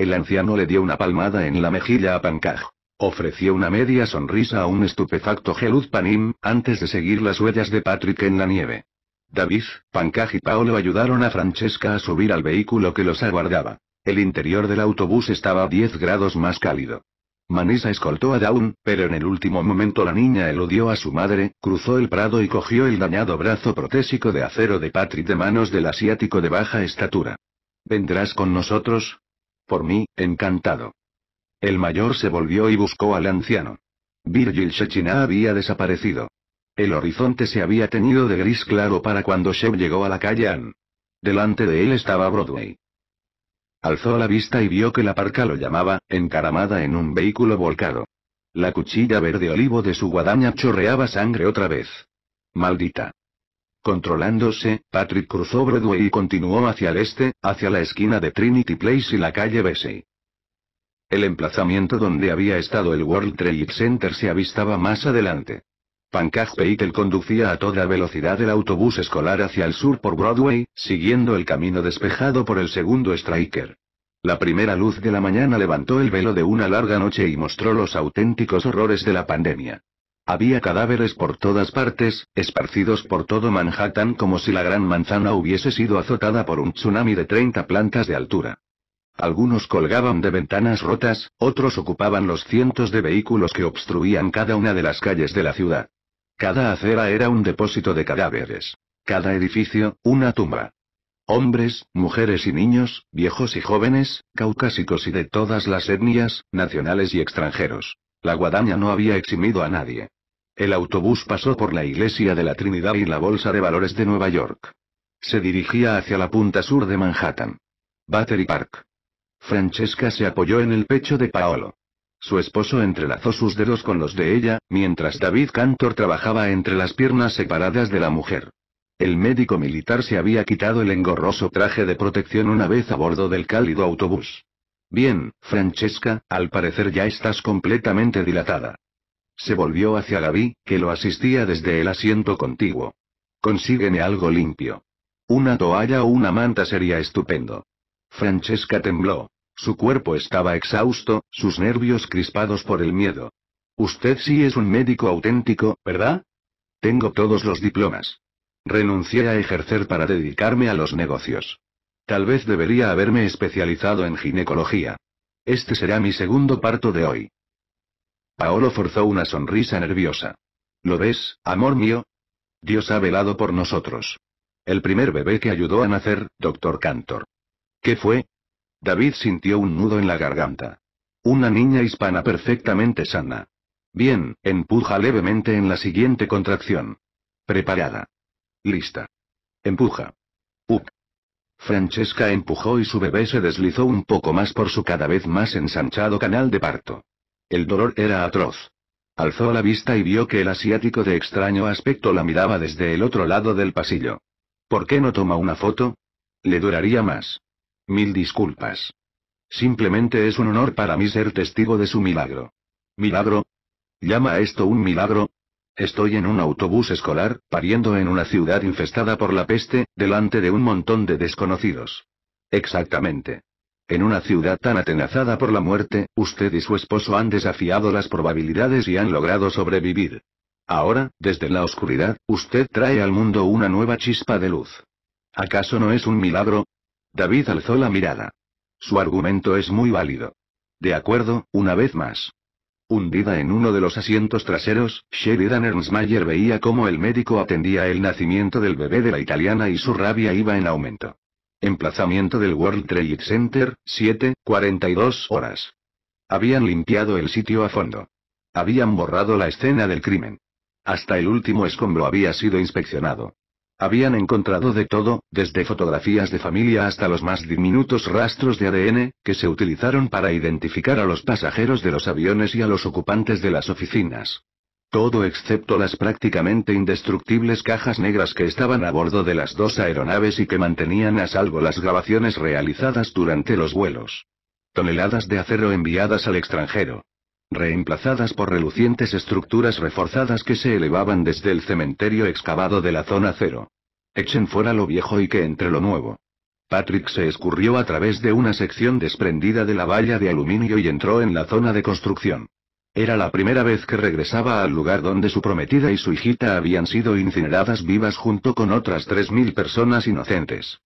El anciano le dio una palmada en la mejilla a Pankaj. Ofreció una media sonrisa a un estupefacto Geluz Panim, antes de seguir las huellas de Patrick en la nieve. David, Pancaj y Paolo ayudaron a Francesca a subir al vehículo que los aguardaba. El interior del autobús estaba a 10 grados más cálido. Manisa escoltó a Dawn, pero en el último momento la niña eludió a su madre, cruzó el prado y cogió el dañado brazo protésico de acero de Patrick de manos del asiático de baja estatura. ¿Vendrás con nosotros? Por mí, encantado. El mayor se volvió y buscó al anciano. Virgil Shechina había desaparecido. El horizonte se había tenido de gris claro para cuando Shev llegó a la calle Ann. Delante de él estaba Broadway. Alzó la vista y vio que la parca lo llamaba, encaramada en un vehículo volcado. La cuchilla verde olivo de su guadaña chorreaba sangre otra vez. Maldita. Controlándose, Patrick cruzó Broadway y continuó hacia el este, hacia la esquina de Trinity Place y la calle Bessie. El emplazamiento donde había estado el World Trade Center se avistaba más adelante. Pankaj Peitel conducía a toda velocidad el autobús escolar hacia el sur por Broadway, siguiendo el camino despejado por el segundo Striker. La primera luz de la mañana levantó el velo de una larga noche y mostró los auténticos horrores de la pandemia. Había cadáveres por todas partes, esparcidos por todo Manhattan como si la gran manzana hubiese sido azotada por un tsunami de 30 plantas de altura. Algunos colgaban de ventanas rotas, otros ocupaban los cientos de vehículos que obstruían cada una de las calles de la ciudad. Cada acera era un depósito de cadáveres. Cada edificio, una tumba. Hombres, mujeres y niños, viejos y jóvenes, caucásicos y de todas las etnias, nacionales y extranjeros. La guadaña no había eximido a nadie. El autobús pasó por la iglesia de la Trinidad y la Bolsa de Valores de Nueva York. Se dirigía hacia la punta sur de Manhattan. Battery Park. Francesca se apoyó en el pecho de Paolo. Su esposo entrelazó sus dedos con los de ella, mientras David Cantor trabajaba entre las piernas separadas de la mujer. El médico militar se había quitado el engorroso traje de protección una vez a bordo del cálido autobús. Bien, Francesca, al parecer ya estás completamente dilatada. Se volvió hacia Gaby, que lo asistía desde el asiento contiguo. Consígueme algo limpio. Una toalla o una manta sería estupendo. Francesca tembló. Su cuerpo estaba exhausto, sus nervios crispados por el miedo. Usted sí es un médico auténtico, ¿verdad? Tengo todos los diplomas. Renuncié a ejercer para dedicarme a los negocios. Tal vez debería haberme especializado en ginecología. Este será mi segundo parto de hoy. Paolo forzó una sonrisa nerviosa. ¿Lo ves, amor mío? Dios ha velado por nosotros. El primer bebé que ayudó a nacer, doctor Cantor. ¿Qué fue? David sintió un nudo en la garganta. Una niña hispana perfectamente sana. Bien, empuja levemente en la siguiente contracción. Preparada. Lista. Empuja. Up. Francesca empujó y su bebé se deslizó un poco más por su cada vez más ensanchado canal de parto. El dolor era atroz. Alzó la vista y vio que el asiático de extraño aspecto la miraba desde el otro lado del pasillo. ¿Por qué no toma una foto? Le duraría más. Mil disculpas. Simplemente es un honor para mí ser testigo de su milagro. ¿Milagro? ¿Llama esto un milagro? Estoy en un autobús escolar, pariendo en una ciudad infestada por la peste, delante de un montón de desconocidos. Exactamente. En una ciudad tan atenazada por la muerte, usted y su esposo han desafiado las probabilidades y han logrado sobrevivir. Ahora, desde la oscuridad, usted trae al mundo una nueva chispa de luz. ¿Acaso no es un milagro? David alzó la mirada. Su argumento es muy válido. De acuerdo, una vez más. Hundida en uno de los asientos traseros, Sheridan Ernstmayer veía cómo el médico atendía el nacimiento del bebé de la italiana y su rabia iba en aumento. Emplazamiento del World Trade Center, 7, 42 horas. Habían limpiado el sitio a fondo. Habían borrado la escena del crimen. Hasta el último escombro había sido inspeccionado. Habían encontrado de todo, desde fotografías de familia hasta los más diminutos rastros de ADN, que se utilizaron para identificar a los pasajeros de los aviones y a los ocupantes de las oficinas. Todo excepto las prácticamente indestructibles cajas negras que estaban a bordo de las dos aeronaves y que mantenían a salvo las grabaciones realizadas durante los vuelos. Toneladas de acero enviadas al extranjero. Reemplazadas por relucientes estructuras reforzadas que se elevaban desde el cementerio excavado de la zona cero. Echen fuera lo viejo y que entre lo nuevo. Patrick se escurrió a través de una sección desprendida de la valla de aluminio y entró en la zona de construcción. Era la primera vez que regresaba al lugar donde su prometida y su hijita habían sido incineradas vivas junto con otras 3.000 personas inocentes.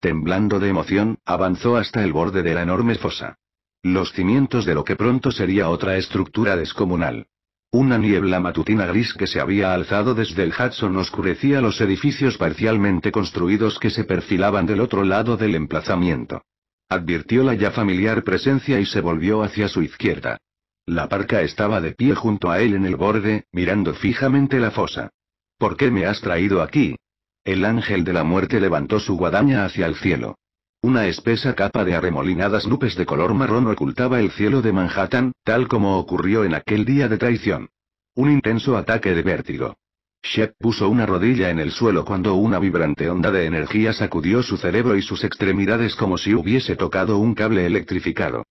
Temblando de emoción, avanzó hasta el borde de la enorme fosa. Los cimientos de lo que pronto sería otra estructura descomunal. Una niebla matutina gris que se había alzado desde el Hudson oscurecía los edificios parcialmente construidos que se perfilaban del otro lado del emplazamiento. Advirtió la ya familiar presencia y se volvió hacia su izquierda. La parca estaba de pie junto a él en el borde, mirando fijamente la fosa. ¿Por qué me has traído aquí? El ángel de la muerte levantó su guadaña hacia el cielo. Una espesa capa de arremolinadas nubes de color marrón ocultaba el cielo de Manhattan, tal como ocurrió en aquel día de traición. Un intenso ataque de vértigo. Shep puso una rodilla en el suelo cuando una vibrante onda de energía sacudió su cerebro y sus extremidades como si hubiese tocado un cable electrificado.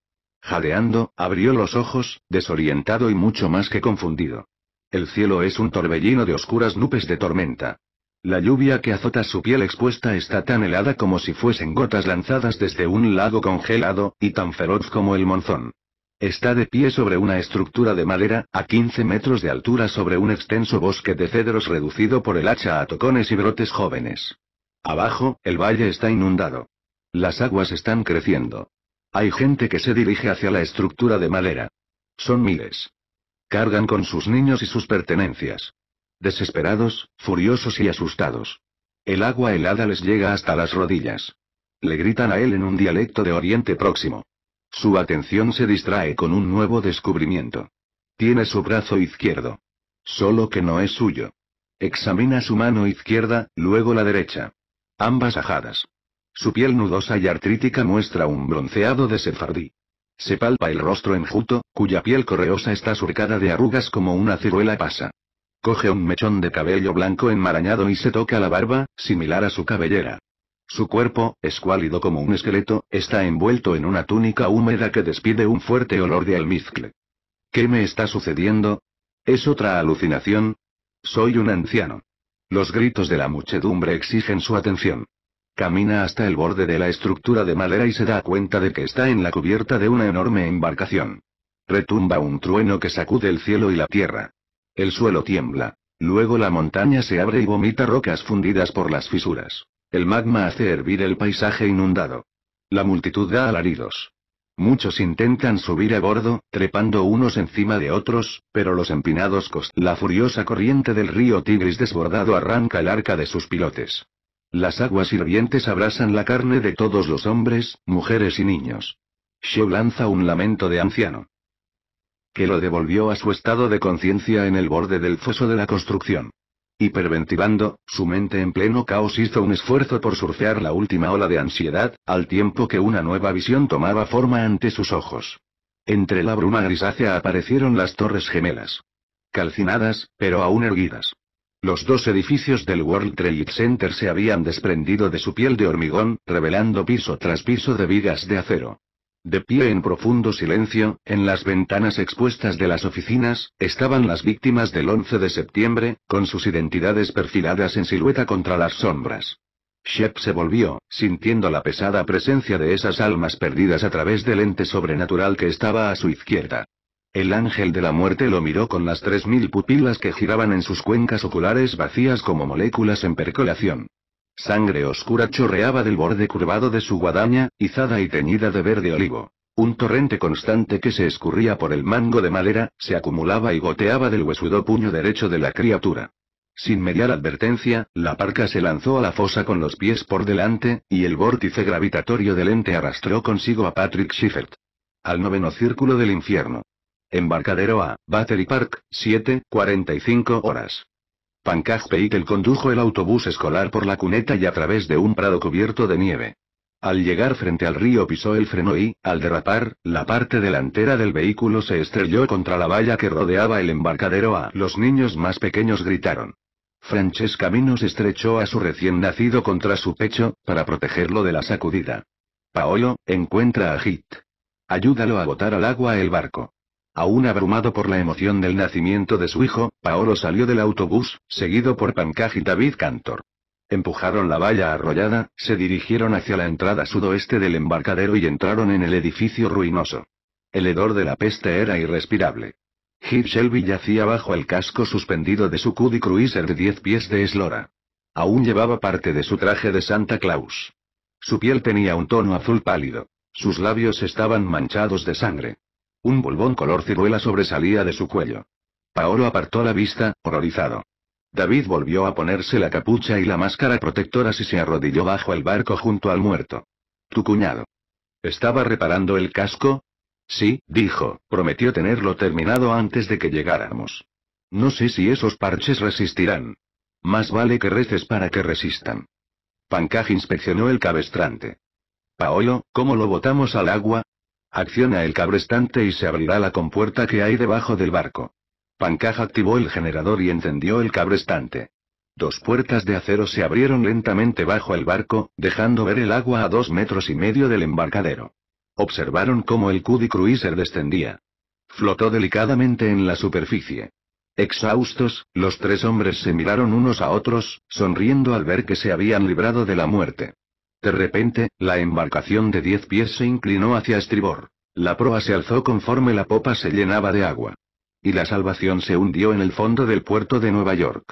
Jadeando, abrió los ojos, desorientado y mucho más que confundido. El cielo es un torbellino de oscuras nubes de tormenta. La lluvia que azota su piel expuesta está tan helada como si fuesen gotas lanzadas desde un lago congelado, y tan feroz como el monzón. Está de pie sobre una estructura de madera, a 15 metros de altura sobre un extenso bosque de cedros reducido por el hacha a tocones y brotes jóvenes. Abajo, el valle está inundado. Las aguas están creciendo. Hay gente que se dirige hacia la estructura de madera. Son miles. Cargan con sus niños y sus pertenencias. Desesperados, furiosos y asustados. El agua helada les llega hasta las rodillas. Le gritan a él en un dialecto de Oriente Próximo. Su atención se distrae con un nuevo descubrimiento. Tiene su brazo izquierdo. Solo que no es suyo. Examina su mano izquierda, luego la derecha. Ambas ajadas. Su piel nudosa y artrítica muestra un bronceado de sefardí. Se palpa el rostro enjuto, cuya piel correosa está surcada de arrugas como una ciruela pasa. Coge un mechón de cabello blanco enmarañado y se toca la barba, similar a su cabellera. Su cuerpo, escuálido como un esqueleto, está envuelto en una túnica húmeda que despide un fuerte olor de almizcle. ¿Qué me está sucediendo? ¿Es otra alucinación? Soy un anciano. Los gritos de la muchedumbre exigen su atención. Camina hasta el borde de la estructura de madera y se da cuenta de que está en la cubierta de una enorme embarcación. Retumba un trueno que sacude el cielo y la tierra. El suelo tiembla. Luego la montaña se abre y vomita rocas fundidas por las fisuras. El magma hace hervir el paisaje inundado. La multitud da alaridos. Muchos intentan subir a bordo, trepando unos encima de otros, pero los empinados costos. La furiosa corriente del río Tigris desbordado arranca el arca de sus pilotes. Las aguas hirvientes abrasan la carne de todos los hombres, mujeres y niños. She lanza un lamento de anciano. Que lo devolvió a su estado de conciencia en el borde del foso de la construcción. Hiperventilando, su mente en pleno caos hizo un esfuerzo por surfear la última ola de ansiedad, al tiempo que una nueva visión tomaba forma ante sus ojos. Entre la bruma grisácea aparecieron las torres gemelas. Calcinadas, pero aún erguidas. Los dos edificios del World Trade Center se habían desprendido de su piel de hormigón, revelando piso tras piso de vigas de acero. De pie en profundo silencio, en las ventanas expuestas de las oficinas, estaban las víctimas del 11 de septiembre, con sus identidades perfiladas en silueta contra las sombras. Shep se volvió, sintiendo la pesada presencia de esas almas perdidas a través del ente sobrenatural que estaba a su izquierda. El ángel de la muerte lo miró con las tres mil pupilas que giraban en sus cuencas oculares vacías como moléculas en percolación. Sangre oscura chorreaba del borde curvado de su guadaña, izada y teñida de verde olivo. Un torrente constante que se escurría por el mango de madera, se acumulaba y goteaba del huesudo puño derecho de la criatura. Sin mediar advertencia, la parca se lanzó a la fosa con los pies por delante, y el vórtice gravitatorio del ente arrastró consigo a Patrick Schiffert. Al noveno círculo del infierno. Embarcadero a Battery Park, 7, 45 horas. Pankaj Peitel condujo el autobús escolar por la cuneta y a través de un prado cubierto de nieve. Al llegar frente al río pisó el freno y, al derrapar, la parte delantera del vehículo se estrelló contra la valla que rodeaba el embarcadero A. Los niños más pequeños gritaron. Francesca Minos estrechó a su recién nacido contra su pecho, para protegerlo de la sacudida. Paolo, encuentra a Hit. Ayúdalo a botar al agua el barco. Aún abrumado por la emoción del nacimiento de su hijo, Paolo salió del autobús, seguido por Pancaj y David Cantor. Empujaron la valla arrollada, se dirigieron hacia la entrada sudoeste del embarcadero y entraron en el edificio ruinoso. El hedor de la peste era irrespirable. Heath Shelby yacía bajo el casco suspendido de su cudi Cruiser de 10 pies de eslora. Aún llevaba parte de su traje de Santa Claus. Su piel tenía un tono azul pálido. Sus labios estaban manchados de sangre. Un bulbón color ciruela sobresalía de su cuello. Paolo apartó la vista, horrorizado. David volvió a ponerse la capucha y la máscara protectora y se arrodilló bajo el barco junto al muerto. Tu cuñado. ¿Estaba reparando el casco? Sí, dijo, prometió tenerlo terminado antes de que llegáramos. No sé si esos parches resistirán. Más vale que reces para que resistan. Pancaj inspeccionó el cabestrante. Paolo, ¿cómo lo botamos al agua? Acciona el cabrestante y se abrirá la compuerta que hay debajo del barco. Pancaj activó el generador y encendió el cabrestante. Dos puertas de acero se abrieron lentamente bajo el barco, dejando ver el agua a dos metros y medio del embarcadero. Observaron cómo el Cuddy Cruiser descendía. Flotó delicadamente en la superficie. Exhaustos, los tres hombres se miraron unos a otros, sonriendo al ver que se habían librado de la muerte. De repente, la embarcación de diez pies se inclinó hacia estribor. La proa se alzó conforme la popa se llenaba de agua. Y la salvación se hundió en el fondo del puerto de Nueva York.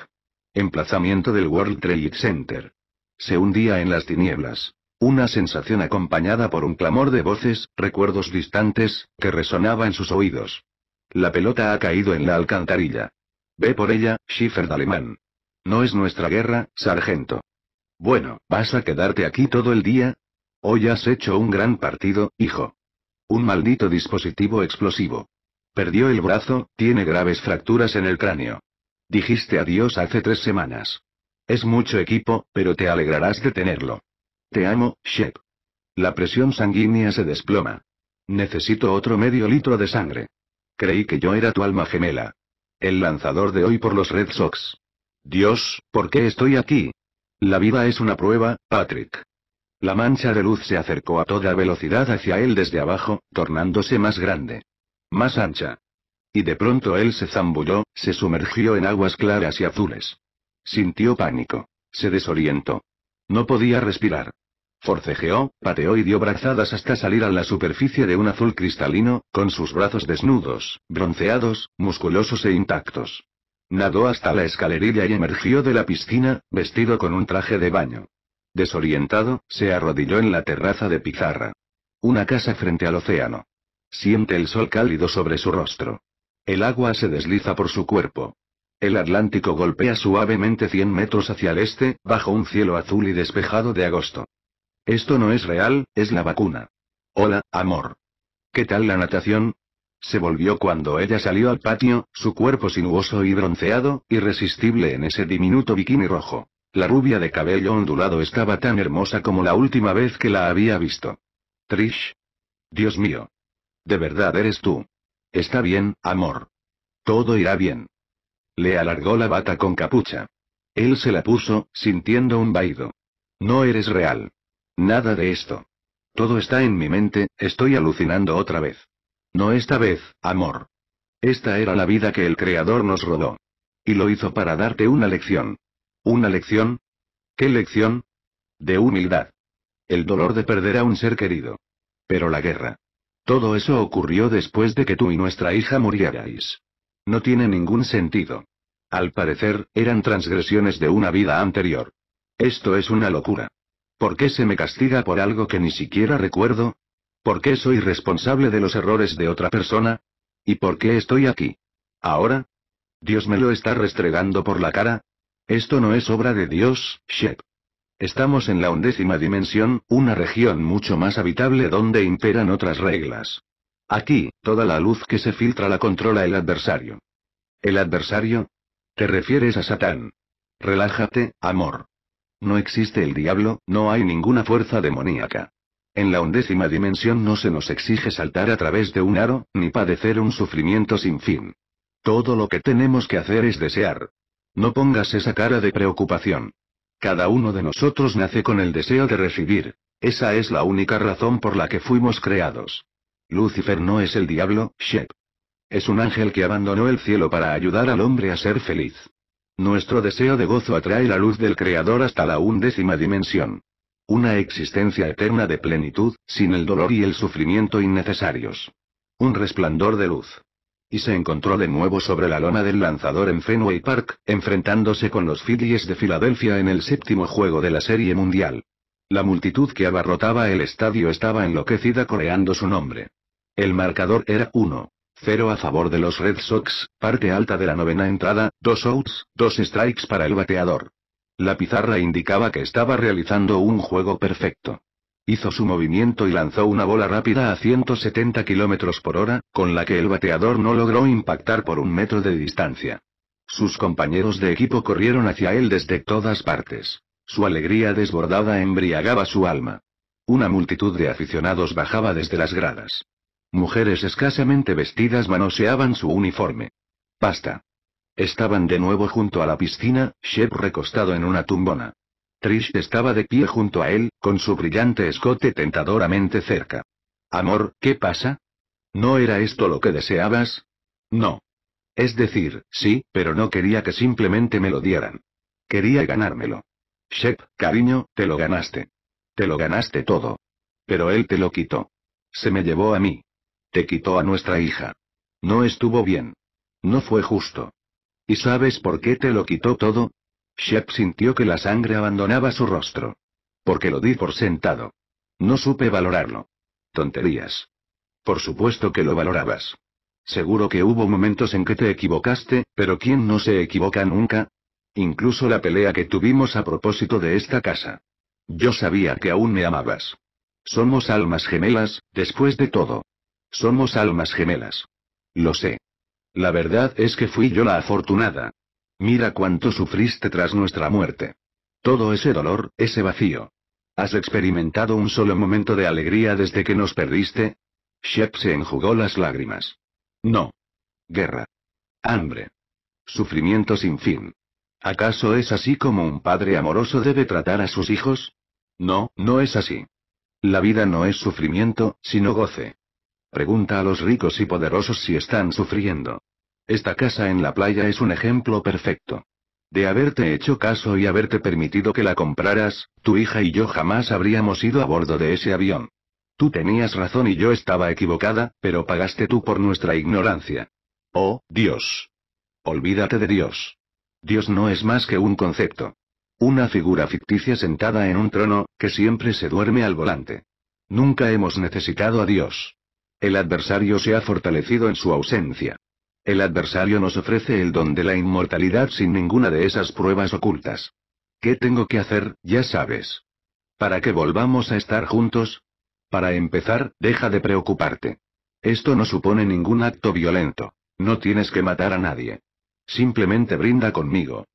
Emplazamiento del World Trade Center. Se hundía en las tinieblas. Una sensación acompañada por un clamor de voces, recuerdos distantes, que resonaba en sus oídos. La pelota ha caído en la alcantarilla. Ve por ella, Schiffer de Alemán. No es nuestra guerra, sargento. Bueno, ¿vas a quedarte aquí todo el día? Hoy has hecho un gran partido, hijo. Un maldito dispositivo explosivo. Perdió el brazo, tiene graves fracturas en el cráneo. Dijiste adiós hace tres semanas. Es mucho equipo, pero te alegrarás de tenerlo. Te amo, Shep. La presión sanguínea se desploma. Necesito otro medio litro de sangre. Creí que yo era tu alma gemela. El lanzador de hoy por los Red Sox. Dios, ¿por qué estoy aquí? La vida es una prueba, Patrick. La mancha de luz se acercó a toda velocidad hacia él desde abajo, tornándose más grande. Más ancha. Y de pronto él se zambulló, se sumergió en aguas claras y azules. Sintió pánico. Se desorientó. No podía respirar. Forcejeó, pateó y dio brazadas hasta salir a la superficie de un azul cristalino, con sus brazos desnudos, bronceados, musculosos e intactos. Nadó hasta la escalerilla y emergió de la piscina, vestido con un traje de baño. Desorientado, se arrodilló en la terraza de pizarra. Una casa frente al océano. Siente el sol cálido sobre su rostro. El agua se desliza por su cuerpo. El Atlántico golpea suavemente 100 metros hacia el este, bajo un cielo azul y despejado de agosto. Esto no es real, es la vacuna. Hola, amor. ¿Qué tal la natación? Se volvió cuando ella salió al patio, su cuerpo sinuoso y bronceado, irresistible en ese diminuto bikini rojo. La rubia de cabello ondulado estaba tan hermosa como la última vez que la había visto. Trish. Dios mío. De verdad eres tú. Está bien, amor. Todo irá bien. Le alargó la bata con capucha. Él se la puso, sintiendo un vaído. No eres real. Nada de esto. Todo está en mi mente, estoy alucinando otra vez. No esta vez, amor. Esta era la vida que el Creador nos rodó. Y lo hizo para darte una lección. ¿Una lección? ¿Qué lección? De humildad. El dolor de perder a un ser querido. Pero la guerra. Todo eso ocurrió después de que tú y nuestra hija murierais. No tiene ningún sentido. Al parecer, eran transgresiones de una vida anterior. Esto es una locura. ¿Por qué se me castiga por algo que ni siquiera recuerdo? ¿Por qué soy responsable de los errores de otra persona? ¿Y por qué estoy aquí? ¿Ahora? ¿Dios me lo está restregando por la cara? Esto no es obra de Dios, Shep. Estamos en la undécima dimensión, una región mucho más habitable donde imperan otras reglas. Aquí, toda la luz que se filtra la controla el adversario. ¿El adversario? Te refieres a Satán. Relájate, amor. No existe el diablo, no hay ninguna fuerza demoníaca. En la undécima dimensión no se nos exige saltar a través de un aro, ni padecer un sufrimiento sin fin. Todo lo que tenemos que hacer es desear. No pongas esa cara de preocupación. Cada uno de nosotros nace con el deseo de recibir. Esa es la única razón por la que fuimos creados. Lucifer no es el diablo, Shep. Es un ángel que abandonó el cielo para ayudar al hombre a ser feliz. Nuestro deseo de gozo atrae la luz del Creador hasta la undécima dimensión. Una existencia eterna de plenitud, sin el dolor y el sufrimiento innecesarios. Un resplandor de luz. Y se encontró de nuevo sobre la lona del lanzador en Fenway Park, enfrentándose con los Phillies de Filadelfia en el séptimo juego de la Serie Mundial. La multitud que abarrotaba el estadio estaba enloquecida coreando su nombre. El marcador era 1. 0 a favor de los Red Sox, parte alta de la novena entrada, dos outs, dos strikes para el bateador. La pizarra indicaba que estaba realizando un juego perfecto. Hizo su movimiento y lanzó una bola rápida a 170 km por hora, con la que el bateador no logró impactar por un metro de distancia. Sus compañeros de equipo corrieron hacia él desde todas partes. Su alegría desbordada embriagaba su alma. Una multitud de aficionados bajaba desde las gradas. Mujeres escasamente vestidas manoseaban su uniforme. Basta. Estaban de nuevo junto a la piscina, Shep recostado en una tumbona. Trish estaba de pie junto a él, con su brillante escote tentadoramente cerca. Amor, ¿qué pasa? ¿No era esto lo que deseabas? No. Es decir, sí, pero no quería que simplemente me lo dieran. Quería ganármelo. Shep, cariño, te lo ganaste. Te lo ganaste todo. Pero él te lo quitó. Se me llevó a mí. Te quitó a nuestra hija. No estuvo bien. No fue justo. ¿Y sabes por qué te lo quitó todo? Shep sintió que la sangre abandonaba su rostro. Porque lo di por sentado. No supe valorarlo. Tonterías. Por supuesto que lo valorabas. Seguro que hubo momentos en que te equivocaste, pero ¿quién no se equivoca nunca? Incluso la pelea que tuvimos a propósito de esta casa. Yo sabía que aún me amabas. Somos almas gemelas, después de todo. Somos almas gemelas. Lo sé. La verdad es que fui yo la afortunada. Mira cuánto sufriste tras nuestra muerte. Todo ese dolor, ese vacío. ¿Has experimentado un solo momento de alegría desde que nos perdiste? Shep se enjugó las lágrimas. No. Guerra. Hambre. Sufrimiento sin fin. ¿Acaso es así como un padre amoroso debe tratar a sus hijos? No, no es así. La vida no es sufrimiento, sino goce. Pregunta a los ricos y poderosos si están sufriendo. Esta casa en la playa es un ejemplo perfecto. De haberte hecho caso y haberte permitido que la compraras, tu hija y yo jamás habríamos ido a bordo de ese avión. Tú tenías razón y yo estaba equivocada, pero pagaste tú por nuestra ignorancia. Oh, Dios. Olvídate de Dios. Dios no es más que un concepto. Una figura ficticia sentada en un trono, que siempre se duerme al volante. Nunca hemos necesitado a Dios. El adversario se ha fortalecido en su ausencia. El adversario nos ofrece el don de la inmortalidad sin ninguna de esas pruebas ocultas. ¿Qué tengo que hacer, ya sabes? Para que volvamos a estar juntos. Para empezar, deja de preocuparte. Esto no supone ningún acto violento. No tienes que matar a nadie. Simplemente brinda conmigo.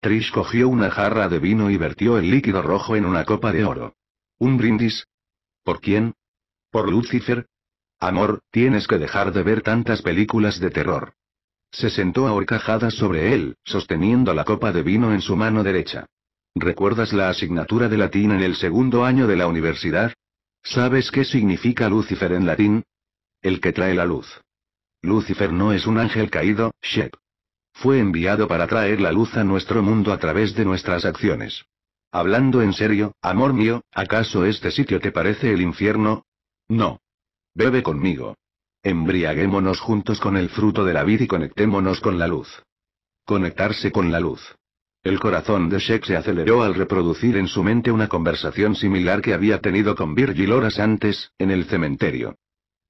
Trish cogió una jarra de vino y vertió el líquido rojo en una copa de oro. ¿Un brindis? ¿Por quién? Por Lucifer, Amor, tienes que dejar de ver tantas películas de terror. Se sentó ahorcajada sobre él, sosteniendo la copa de vino en su mano derecha. ¿Recuerdas la asignatura de latín en el segundo año de la universidad? ¿Sabes qué significa Lucifer en latín? El que trae la luz. Lucifer no es un ángel caído, Shep. Fue enviado para traer la luz a nuestro mundo a través de nuestras acciones. Hablando en serio, amor mío, ¿acaso este sitio te parece el infierno? No. Bebe conmigo. Embriaguémonos juntos con el fruto de la vid y conectémonos con la luz. Conectarse con la luz. El corazón de Shek se aceleró al reproducir en su mente una conversación similar que había tenido con Virgil horas antes, en el cementerio.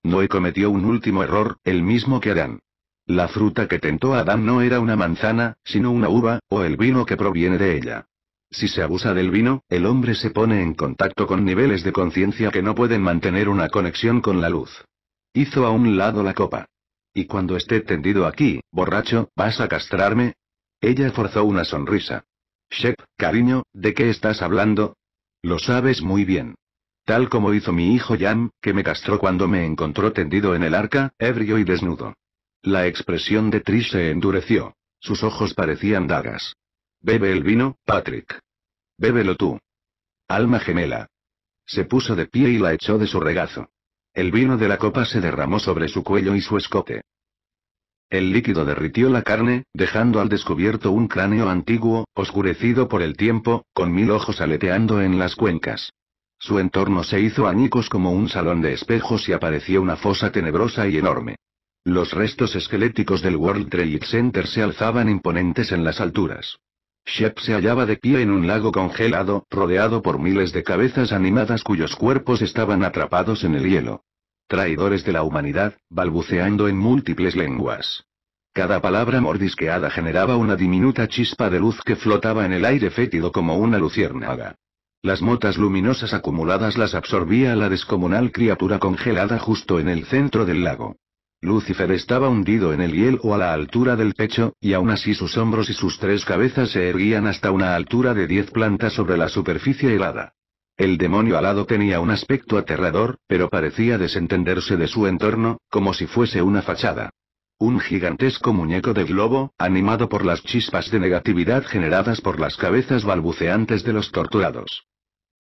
Noé cometió un último error, el mismo que Adán. La fruta que tentó a Adán no era una manzana, sino una uva, o el vino que proviene de ella. Si se abusa del vino, el hombre se pone en contacto con niveles de conciencia que no pueden mantener una conexión con la luz. Hizo a un lado la copa. Y cuando esté tendido aquí, borracho, ¿vas a castrarme? Ella forzó una sonrisa. Shep, cariño, ¿de qué estás hablando? Lo sabes muy bien. Tal como hizo mi hijo Jan, que me castró cuando me encontró tendido en el arca, ebrio y desnudo. La expresión de Trish se endureció. Sus ojos parecían dagas. Bebe el vino, Patrick. Bébelo tú. Alma gemela. Se puso de pie y la echó de su regazo. El vino de la copa se derramó sobre su cuello y su escote. El líquido derritió la carne, dejando al descubierto un cráneo antiguo, oscurecido por el tiempo, con mil ojos aleteando en las cuencas. Su entorno se hizo añicos como un salón de espejos y apareció una fosa tenebrosa y enorme. Los restos esqueléticos del World Trade Center se alzaban imponentes en las alturas. Shep se hallaba de pie en un lago congelado, rodeado por miles de cabezas animadas cuyos cuerpos estaban atrapados en el hielo. Traidores de la humanidad, balbuceando en múltiples lenguas. Cada palabra mordisqueada generaba una diminuta chispa de luz que flotaba en el aire fétido como una luciérnaga. Las motas luminosas acumuladas las absorbía la descomunal criatura congelada justo en el centro del lago. Lucifer estaba hundido en el hielo a la altura del pecho, y aún así sus hombros y sus tres cabezas se erguían hasta una altura de diez plantas sobre la superficie helada. El demonio alado tenía un aspecto aterrador, pero parecía desentenderse de su entorno, como si fuese una fachada. Un gigantesco muñeco de globo, animado por las chispas de negatividad generadas por las cabezas balbuceantes de los torturados.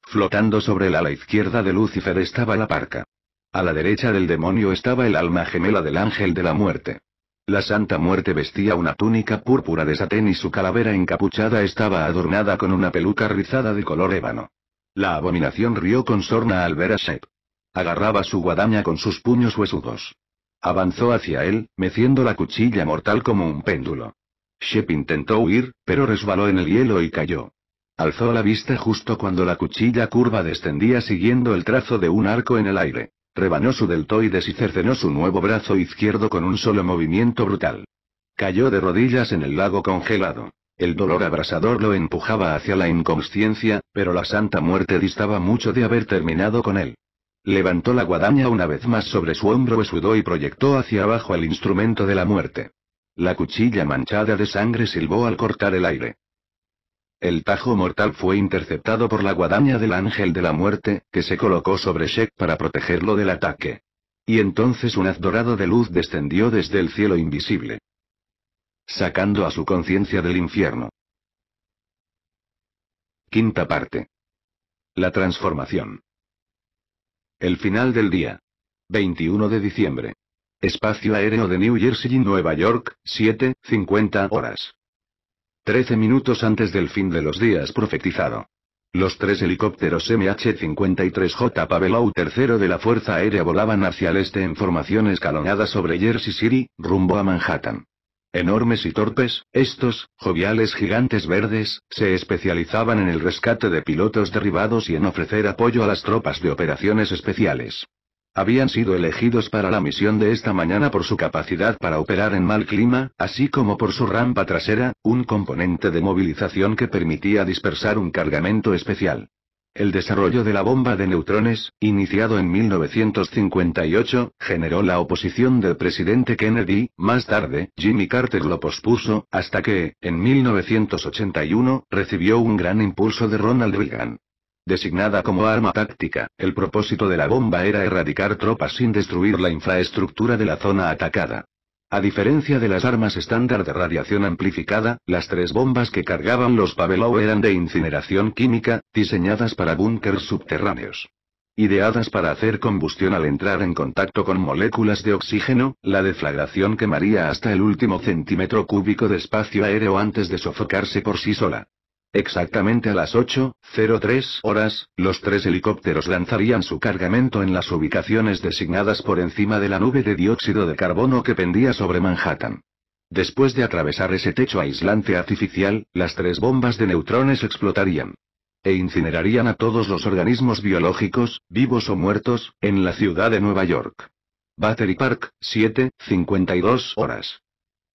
Flotando sobre el ala izquierda de Lucifer estaba la parca. A la derecha del demonio estaba el alma gemela del ángel de la muerte. La Santa Muerte vestía una túnica púrpura de satén y su calavera encapuchada estaba adornada con una peluca rizada de color ébano. La abominación rió con sorna al ver a Shep. Agarraba su guadaña con sus puños huesudos. Avanzó hacia él, meciendo la cuchilla mortal como un péndulo. Shep intentó huir, pero resbaló en el hielo y cayó. Alzó la vista justo cuando la cuchilla curva descendía siguiendo el trazo de un arco en el aire. Rebanó su deltoides y cercenó su nuevo brazo izquierdo con un solo movimiento brutal. Cayó de rodillas en el lago congelado. El dolor abrasador lo empujaba hacia la inconsciencia, pero la Santa Muerte distaba mucho de haber terminado con él. Levantó la guadaña una vez más sobre su hombro besudo y proyectó hacia abajo el instrumento de la muerte. La cuchilla manchada de sangre silbó al cortar el aire. El tajo mortal fue interceptado por la guadaña del ángel de la muerte, que se colocó sobre Shek para protegerlo del ataque. Y entonces un haz dorado de luz descendió desde el cielo invisible. Sacando a su conciencia del infierno. Quinta parte. La transformación. El final del día. 21 de diciembre. Espacio aéreo de New Jersey Nueva York, 7, 50 horas. Trece minutos antes del fin de los días profetizado. Los tres helicópteros MH-53J Pavelow III de la Fuerza Aérea volaban hacia el este en formación escalonada sobre Jersey City, rumbo a Manhattan. Enormes y torpes, estos, joviales gigantes verdes, se especializaban en el rescate de pilotos derribados y en ofrecer apoyo a las tropas de operaciones especiales. Habían sido elegidos para la misión de esta mañana por su capacidad para operar en mal clima, así como por su rampa trasera, un componente de movilización que permitía dispersar un cargamento especial. El desarrollo de la bomba de neutrones, iniciado en 1958, generó la oposición del presidente Kennedy, más tarde, Jimmy Carter lo pospuso, hasta que, en 1981, recibió un gran impulso de Ronald Reagan. Designada como arma táctica, el propósito de la bomba era erradicar tropas sin destruir la infraestructura de la zona atacada. A diferencia de las armas estándar de radiación amplificada, las tres bombas que cargaban los Pavelov eran de incineración química, diseñadas para búnkers subterráneos. Ideadas para hacer combustión al entrar en contacto con moléculas de oxígeno, la deflagración quemaría hasta el último centímetro cúbico de espacio aéreo antes de sofocarse por sí sola. Exactamente a las 8.03 horas, los tres helicópteros lanzarían su cargamento en las ubicaciones designadas por encima de la nube de dióxido de carbono que pendía sobre Manhattan. Después de atravesar ese techo aislante artificial, las tres bombas de neutrones explotarían. E incinerarían a todos los organismos biológicos, vivos o muertos, en la ciudad de Nueva York. Battery Park, 7.52 horas.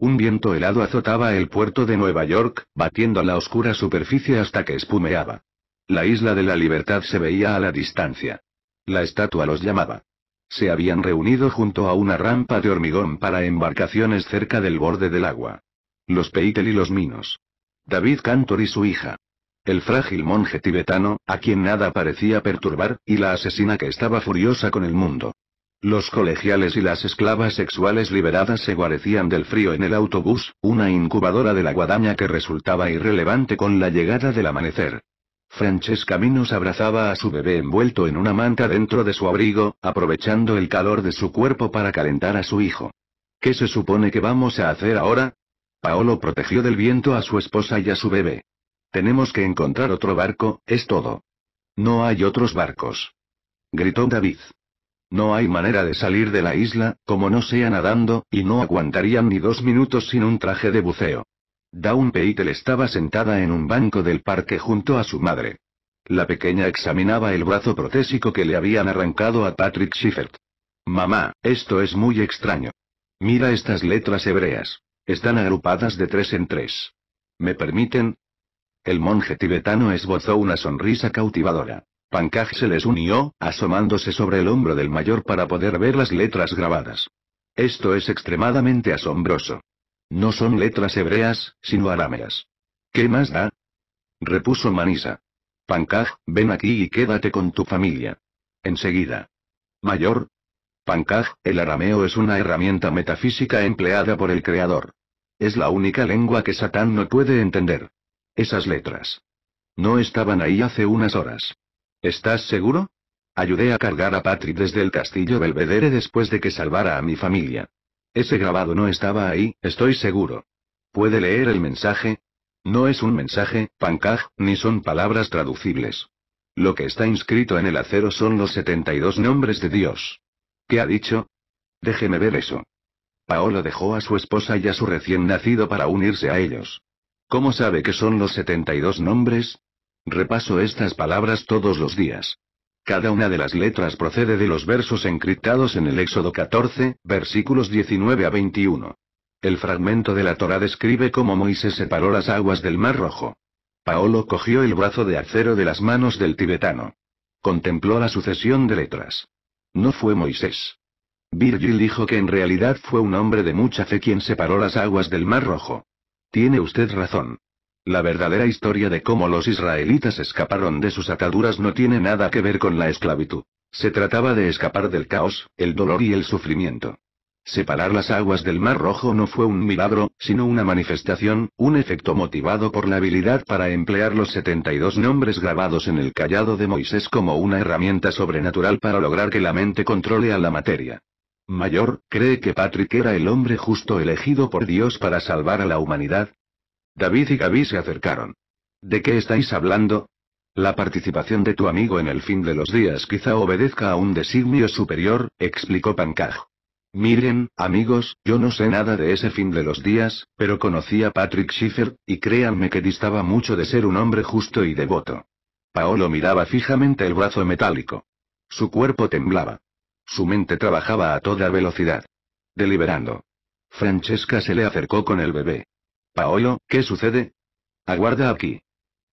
Un viento helado azotaba el puerto de Nueva York, batiendo la oscura superficie hasta que espumeaba. La isla de la libertad se veía a la distancia. La estatua los llamaba. Se habían reunido junto a una rampa de hormigón para embarcaciones cerca del borde del agua. Los Peitel y los Minos. David Cantor y su hija. El frágil monje tibetano, a quien nada parecía perturbar, y la asesina que estaba furiosa con el mundo. Los colegiales y las esclavas sexuales liberadas se guarecían del frío en el autobús, una incubadora de la guadaña que resultaba irrelevante con la llegada del amanecer. Francesca Minos abrazaba a su bebé envuelto en una manta dentro de su abrigo, aprovechando el calor de su cuerpo para calentar a su hijo. ¿Qué se supone que vamos a hacer ahora? Paolo protegió del viento a su esposa y a su bebé. Tenemos que encontrar otro barco, es todo. No hay otros barcos. Gritó David. No hay manera de salir de la isla, como no sea nadando, y no aguantarían ni dos minutos sin un traje de buceo. Dawn Peitel estaba sentada en un banco del parque junto a su madre. La pequeña examinaba el brazo protésico que le habían arrancado a Patrick Schiffert. Mamá, esto es muy extraño. Mira estas letras hebreas. Están agrupadas de tres en tres. ¿Me permiten? El monje tibetano esbozó una sonrisa cautivadora. Pancaj se les unió, asomándose sobre el hombro del mayor para poder ver las letras grabadas. Esto es extremadamente asombroso. No son letras hebreas, sino arameas. ¿Qué más da? repuso Manisa. Pankaj, ven aquí y quédate con tu familia. Enseguida. Mayor. Pankaj, el arameo es una herramienta metafísica empleada por el Creador. Es la única lengua que Satán no puede entender. Esas letras. No estaban ahí hace unas horas. ¿Estás seguro? Ayudé a cargar a Patrick desde el castillo Belvedere después de que salvara a mi familia. Ese grabado no estaba ahí, estoy seguro. ¿Puede leer el mensaje? No es un mensaje, pancaj, ni son palabras traducibles. Lo que está inscrito en el acero son los 72 nombres de Dios. ¿Qué ha dicho? Déjeme ver eso. Paolo dejó a su esposa y a su recién nacido para unirse a ellos. ¿Cómo sabe que son los 72 nombres? Repaso estas palabras todos los días. Cada una de las letras procede de los versos encriptados en el Éxodo 14, versículos 19 a 21. El fragmento de la Torá describe cómo Moisés separó las aguas del Mar Rojo. Paolo cogió el brazo de acero de las manos del tibetano. Contempló la sucesión de letras. No fue Moisés. Virgil dijo que en realidad fue un hombre de mucha fe quien separó las aguas del Mar Rojo. Tiene usted razón. La verdadera historia de cómo los israelitas escaparon de sus ataduras no tiene nada que ver con la esclavitud. Se trataba de escapar del caos, el dolor y el sufrimiento. Separar las aguas del Mar Rojo no fue un milagro, sino una manifestación, un efecto motivado por la habilidad para emplear los 72 nombres grabados en el callado de Moisés como una herramienta sobrenatural para lograr que la mente controle a la materia. Mayor, ¿cree que Patrick era el hombre justo elegido por Dios para salvar a la humanidad? David y Gaby se acercaron. ¿De qué estáis hablando? La participación de tu amigo en el fin de los días quizá obedezca a un designio superior, explicó Pankaj. Miren, amigos, yo no sé nada de ese fin de los días, pero conocí a Patrick Schiffer, y créanme que distaba mucho de ser un hombre justo y devoto. Paolo miraba fijamente el brazo metálico. Su cuerpo temblaba. Su mente trabajaba a toda velocidad. Deliberando. Francesca se le acercó con el bebé. Paolo, ¿qué sucede? Aguarda aquí.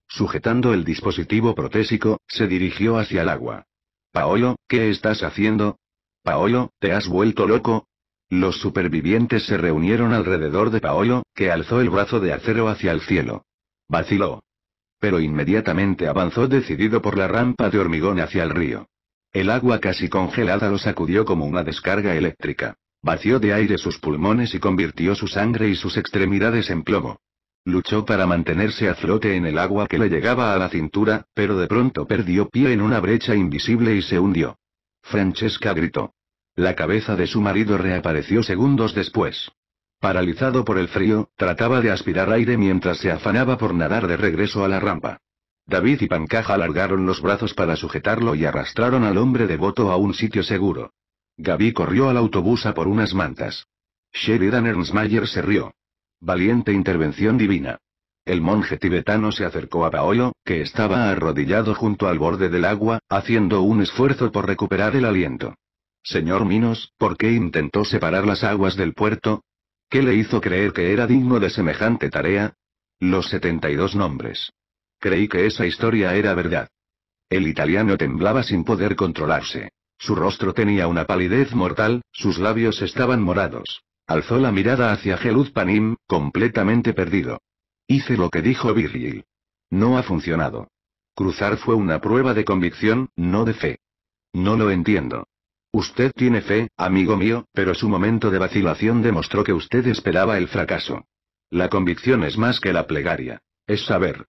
Sujetando el dispositivo protésico, se dirigió hacia el agua. Paolo, ¿qué estás haciendo? Paolo, ¿te has vuelto loco? Los supervivientes se reunieron alrededor de Paolo, que alzó el brazo de acero hacia el cielo. Vaciló. Pero inmediatamente avanzó decidido por la rampa de hormigón hacia el río. El agua casi congelada lo sacudió como una descarga eléctrica. Vació de aire sus pulmones y convirtió su sangre y sus extremidades en plomo. Luchó para mantenerse a flote en el agua que le llegaba a la cintura, pero de pronto perdió pie en una brecha invisible y se hundió. Francesca gritó. La cabeza de su marido reapareció segundos después. Paralizado por el frío, trataba de aspirar aire mientras se afanaba por nadar de regreso a la rampa. David y Pancaja alargaron los brazos para sujetarlo y arrastraron al hombre devoto a un sitio seguro. Gaby corrió al autobús a por unas mantas. Sheridan Ernstmayer se rió. Valiente intervención divina. El monje tibetano se acercó a Paolo, que estaba arrodillado junto al borde del agua, haciendo un esfuerzo por recuperar el aliento. Señor Minos, ¿por qué intentó separar las aguas del puerto? ¿Qué le hizo creer que era digno de semejante tarea? Los 72 nombres. Creí que esa historia era verdad. El italiano temblaba sin poder controlarse. Su rostro tenía una palidez mortal, sus labios estaban morados. Alzó la mirada hacia Geluz Panim, completamente perdido. Hice lo que dijo Virgil. No ha funcionado. Cruzar fue una prueba de convicción, no de fe. No lo entiendo. Usted tiene fe, amigo mío, pero su momento de vacilación demostró que usted esperaba el fracaso. La convicción es más que la plegaria. Es saber.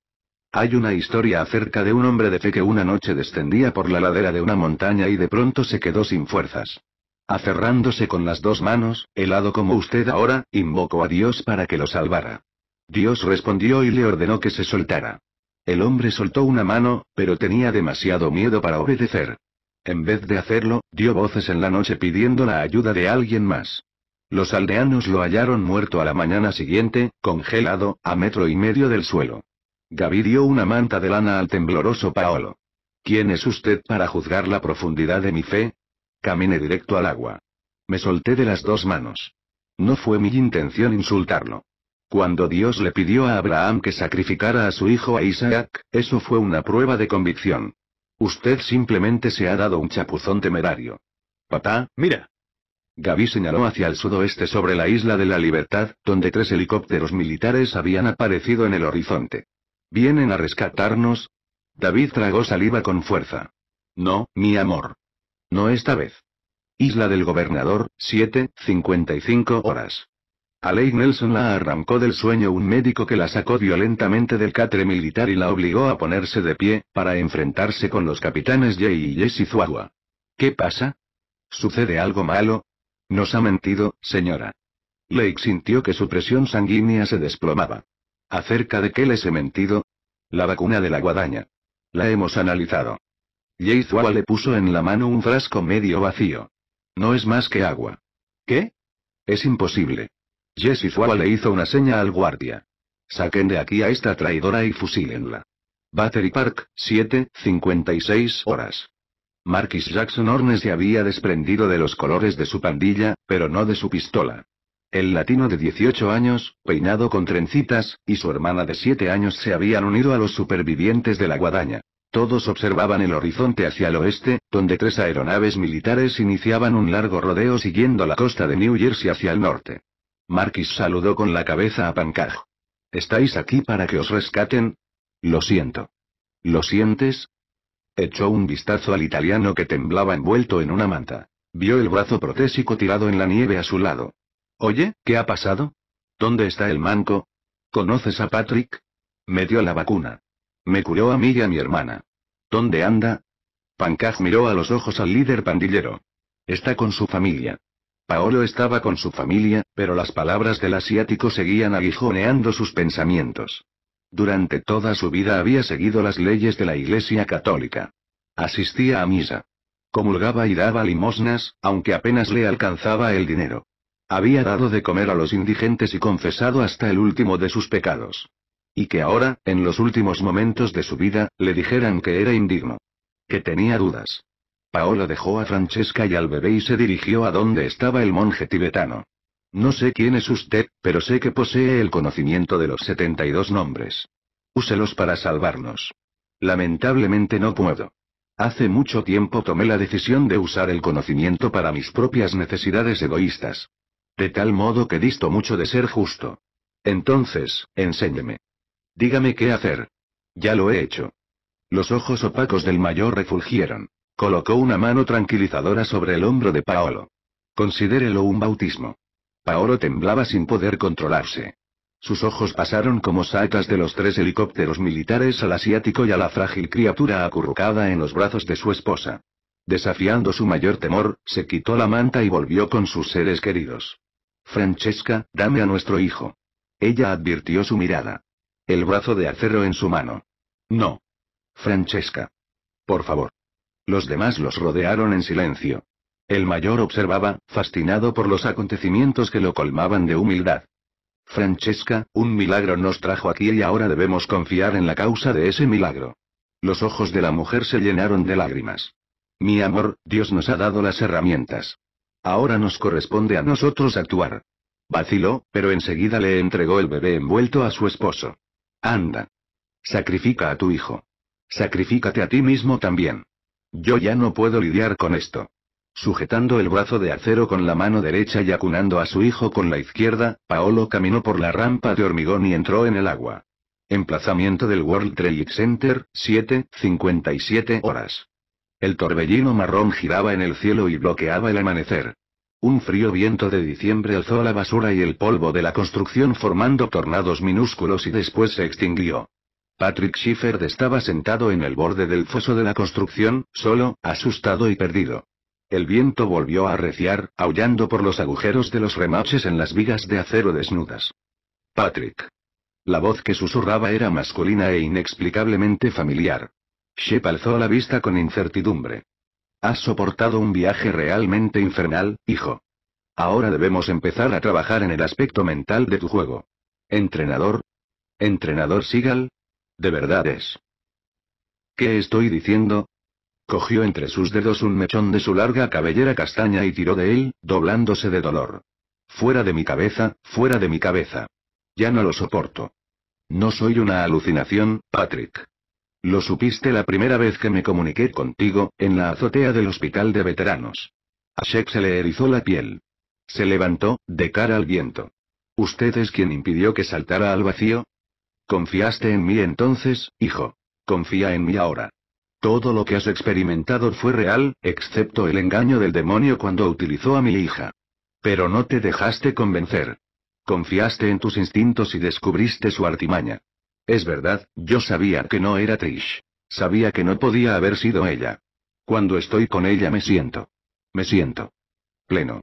Hay una historia acerca de un hombre de fe que una noche descendía por la ladera de una montaña y de pronto se quedó sin fuerzas. Aferrándose con las dos manos, helado como usted ahora, invocó a Dios para que lo salvara. Dios respondió y le ordenó que se soltara. El hombre soltó una mano, pero tenía demasiado miedo para obedecer. En vez de hacerlo, dio voces en la noche pidiendo la ayuda de alguien más. Los aldeanos lo hallaron muerto a la mañana siguiente, congelado, a metro y medio del suelo. Gaby dio una manta de lana al tembloroso Paolo. ¿Quién es usted para juzgar la profundidad de mi fe? Caminé directo al agua. Me solté de las dos manos. No fue mi intención insultarlo. Cuando Dios le pidió a Abraham que sacrificara a su hijo a Isaac, eso fue una prueba de convicción. Usted simplemente se ha dado un chapuzón temerario. Papá, mira. Gaby señaló hacia el sudoeste sobre la isla de la Libertad, donde tres helicópteros militares habían aparecido en el horizonte. ¿Vienen a rescatarnos? David tragó saliva con fuerza. No, mi amor. No esta vez. Isla del Gobernador, 7, 55 horas. A Lake Nelson la arrancó del sueño un médico que la sacó violentamente del catre militar y la obligó a ponerse de pie, para enfrentarse con los capitanes Jay y Jesse Zuagua. ¿Qué pasa? ¿Sucede algo malo? Nos ha mentido, señora. Lake sintió que su presión sanguínea se desplomaba. ¿Acerca de qué les he mentido? La vacuna de la guadaña. La hemos analizado. Zwawa le puso en la mano un frasco medio vacío. No es más que agua. ¿Qué? Es imposible. Zwawa le hizo una seña al guardia. Saquen de aquí a esta traidora y fusílenla. Battery Park, 7, 56 horas. Marquis Jackson Orne se había desprendido de los colores de su pandilla, pero no de su pistola. El latino de 18 años, peinado con trencitas, y su hermana de 7 años se habían unido a los supervivientes de la guadaña. Todos observaban el horizonte hacia el oeste, donde tres aeronaves militares iniciaban un largo rodeo siguiendo la costa de New Jersey hacia el norte. Marquis saludó con la cabeza a Pankaj. ¿Estáis aquí para que os rescaten? Lo siento. ¿Lo sientes? Echó un vistazo al italiano que temblaba envuelto en una manta. Vio el brazo protésico tirado en la nieve a su lado. Oye, ¿qué ha pasado? ¿Dónde está el manco? ¿Conoces a Patrick? Me dio la vacuna. Me curó a mí y a mi hermana. ¿Dónde anda? Pancaj miró a los ojos al líder pandillero. Está con su familia. Paolo estaba con su familia, pero las palabras del asiático seguían aguijoneando sus pensamientos. Durante toda su vida había seguido las leyes de la Iglesia Católica. Asistía a misa. Comulgaba y daba limosnas, aunque apenas le alcanzaba el dinero. Había dado de comer a los indigentes y confesado hasta el último de sus pecados. Y que ahora, en los últimos momentos de su vida, le dijeran que era indigno. Que tenía dudas. Paolo dejó a Francesca y al bebé y se dirigió a donde estaba el monje tibetano. No sé quién es usted, pero sé que posee el conocimiento de los 72 nombres. Úselos para salvarnos. Lamentablemente no puedo. Hace mucho tiempo tomé la decisión de usar el conocimiento para mis propias necesidades egoístas. De tal modo que disto mucho de ser justo. Entonces, enséñeme. Dígame qué hacer. Ya lo he hecho. Los ojos opacos del mayor refulgieron. Colocó una mano tranquilizadora sobre el hombro de Paolo. Considérelo un bautismo. Paolo temblaba sin poder controlarse. Sus ojos pasaron como sacas de los tres helicópteros militares al asiático y a la frágil criatura acurrucada en los brazos de su esposa. Desafiando su mayor temor, se quitó la manta y volvió con sus seres queridos. Francesca, dame a nuestro hijo. Ella advirtió su mirada. El brazo de acero en su mano. No. Francesca. Por favor. Los demás los rodearon en silencio. El mayor observaba, fascinado por los acontecimientos que lo colmaban de humildad. Francesca, un milagro nos trajo aquí y ahora debemos confiar en la causa de ese milagro. Los ojos de la mujer se llenaron de lágrimas. Mi amor, Dios nos ha dado las herramientas. Ahora nos corresponde a nosotros actuar. Vaciló, pero enseguida le entregó el bebé envuelto a su esposo. Anda. Sacrifica a tu hijo. Sacrifícate a ti mismo también. Yo ya no puedo lidiar con esto. Sujetando el brazo de acero con la mano derecha y acunando a su hijo con la izquierda, Paolo caminó por la rampa de hormigón y entró en el agua. Emplazamiento del World Trade Center, 7:57 horas. El torbellino marrón giraba en el cielo y bloqueaba el amanecer. Un frío viento de diciembre alzó la basura y el polvo de la construcción formando tornados minúsculos y después se extinguió. Patrick Schiffer estaba sentado en el borde del foso de la construcción, solo, asustado y perdido. El viento volvió a arreciar, aullando por los agujeros de los remaches en las vigas de acero desnudas. Patrick. La voz que susurraba era masculina e inexplicablemente familiar. Shep alzó la vista con incertidumbre. Has soportado un viaje realmente infernal, hijo. Ahora debemos empezar a trabajar en el aspecto mental de tu juego. ¿Entrenador? ¿Entrenador Sigal? De verdad es. ¿Qué estoy diciendo? Cogió entre sus dedos un mechón de su larga cabellera castaña y tiró de él, doblándose de dolor. Fuera de mi cabeza, fuera de mi cabeza. Ya no lo soporto. No soy una alucinación, Patrick. Lo supiste la primera vez que me comuniqué contigo, en la azotea del hospital de veteranos. A se le erizó la piel. Se levantó, de cara al viento. ¿Usted es quien impidió que saltara al vacío? Confiaste en mí entonces, hijo. Confía en mí ahora. Todo lo que has experimentado fue real, excepto el engaño del demonio cuando utilizó a mi hija. Pero no te dejaste convencer. Confiaste en tus instintos y descubriste su artimaña. Es verdad, yo sabía que no era Trish. Sabía que no podía haber sido ella. Cuando estoy con ella me siento. Me siento. Pleno.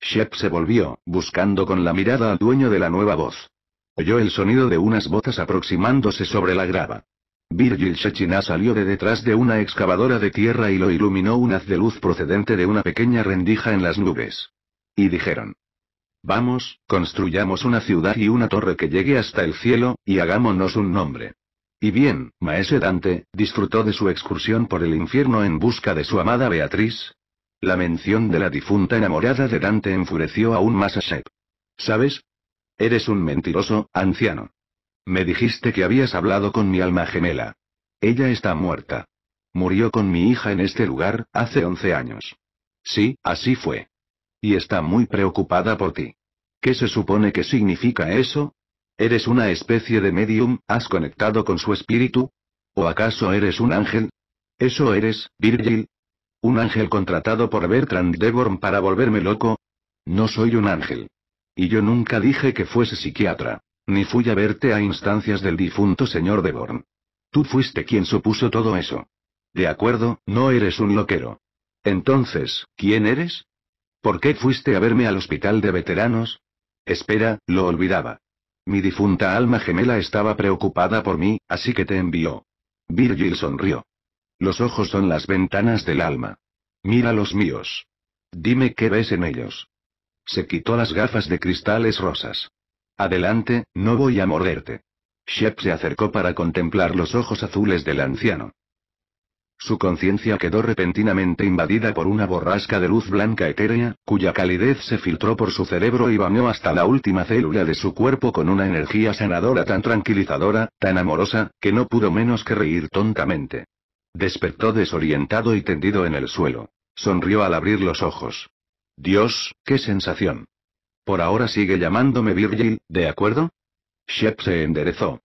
Shep se volvió, buscando con la mirada al dueño de la nueva voz. Oyó el sonido de unas botas aproximándose sobre la grava. Virgil Shechina salió de detrás de una excavadora de tierra y lo iluminó un haz de luz procedente de una pequeña rendija en las nubes. Y dijeron. Vamos, construyamos una ciudad y una torre que llegue hasta el cielo, y hagámonos un nombre. Y bien, maese Dante, disfrutó de su excursión por el infierno en busca de su amada Beatriz. La mención de la difunta enamorada de Dante enfureció aún más a Shep. ¿Sabes? Eres un mentiroso, anciano. Me dijiste que habías hablado con mi alma gemela. Ella está muerta. Murió con mi hija en este lugar, hace once años. Sí, así fue. Y está muy preocupada por ti. ¿Qué se supone que significa eso? ¿Eres una especie de medium? ¿Has conectado con su espíritu? ¿O acaso eres un ángel? ¿Eso eres, Virgil? ¿Un ángel contratado por Bertrand Deborn para volverme loco? No soy un ángel. Y yo nunca dije que fuese psiquiatra. Ni fui a verte a instancias del difunto señor Deborn. Tú fuiste quien supuso todo eso. De acuerdo, no eres un loquero. Entonces, ¿quién eres? ¿Por qué fuiste a verme al hospital de veteranos? Espera, lo olvidaba. Mi difunta alma gemela estaba preocupada por mí, así que te envió. Virgil sonrió. Los ojos son las ventanas del alma. Mira los míos. Dime qué ves en ellos. Se quitó las gafas de cristales rosas. Adelante, no voy a morderte. Shep se acercó para contemplar los ojos azules del anciano. Su conciencia quedó repentinamente invadida por una borrasca de luz blanca etérea, cuya calidez se filtró por su cerebro y bañó hasta la última célula de su cuerpo con una energía sanadora tan tranquilizadora, tan amorosa, que no pudo menos que reír tontamente. Despertó desorientado y tendido en el suelo. Sonrió al abrir los ojos. Dios, qué sensación. Por ahora sigue llamándome Virgil, ¿de acuerdo? Shep se enderezó.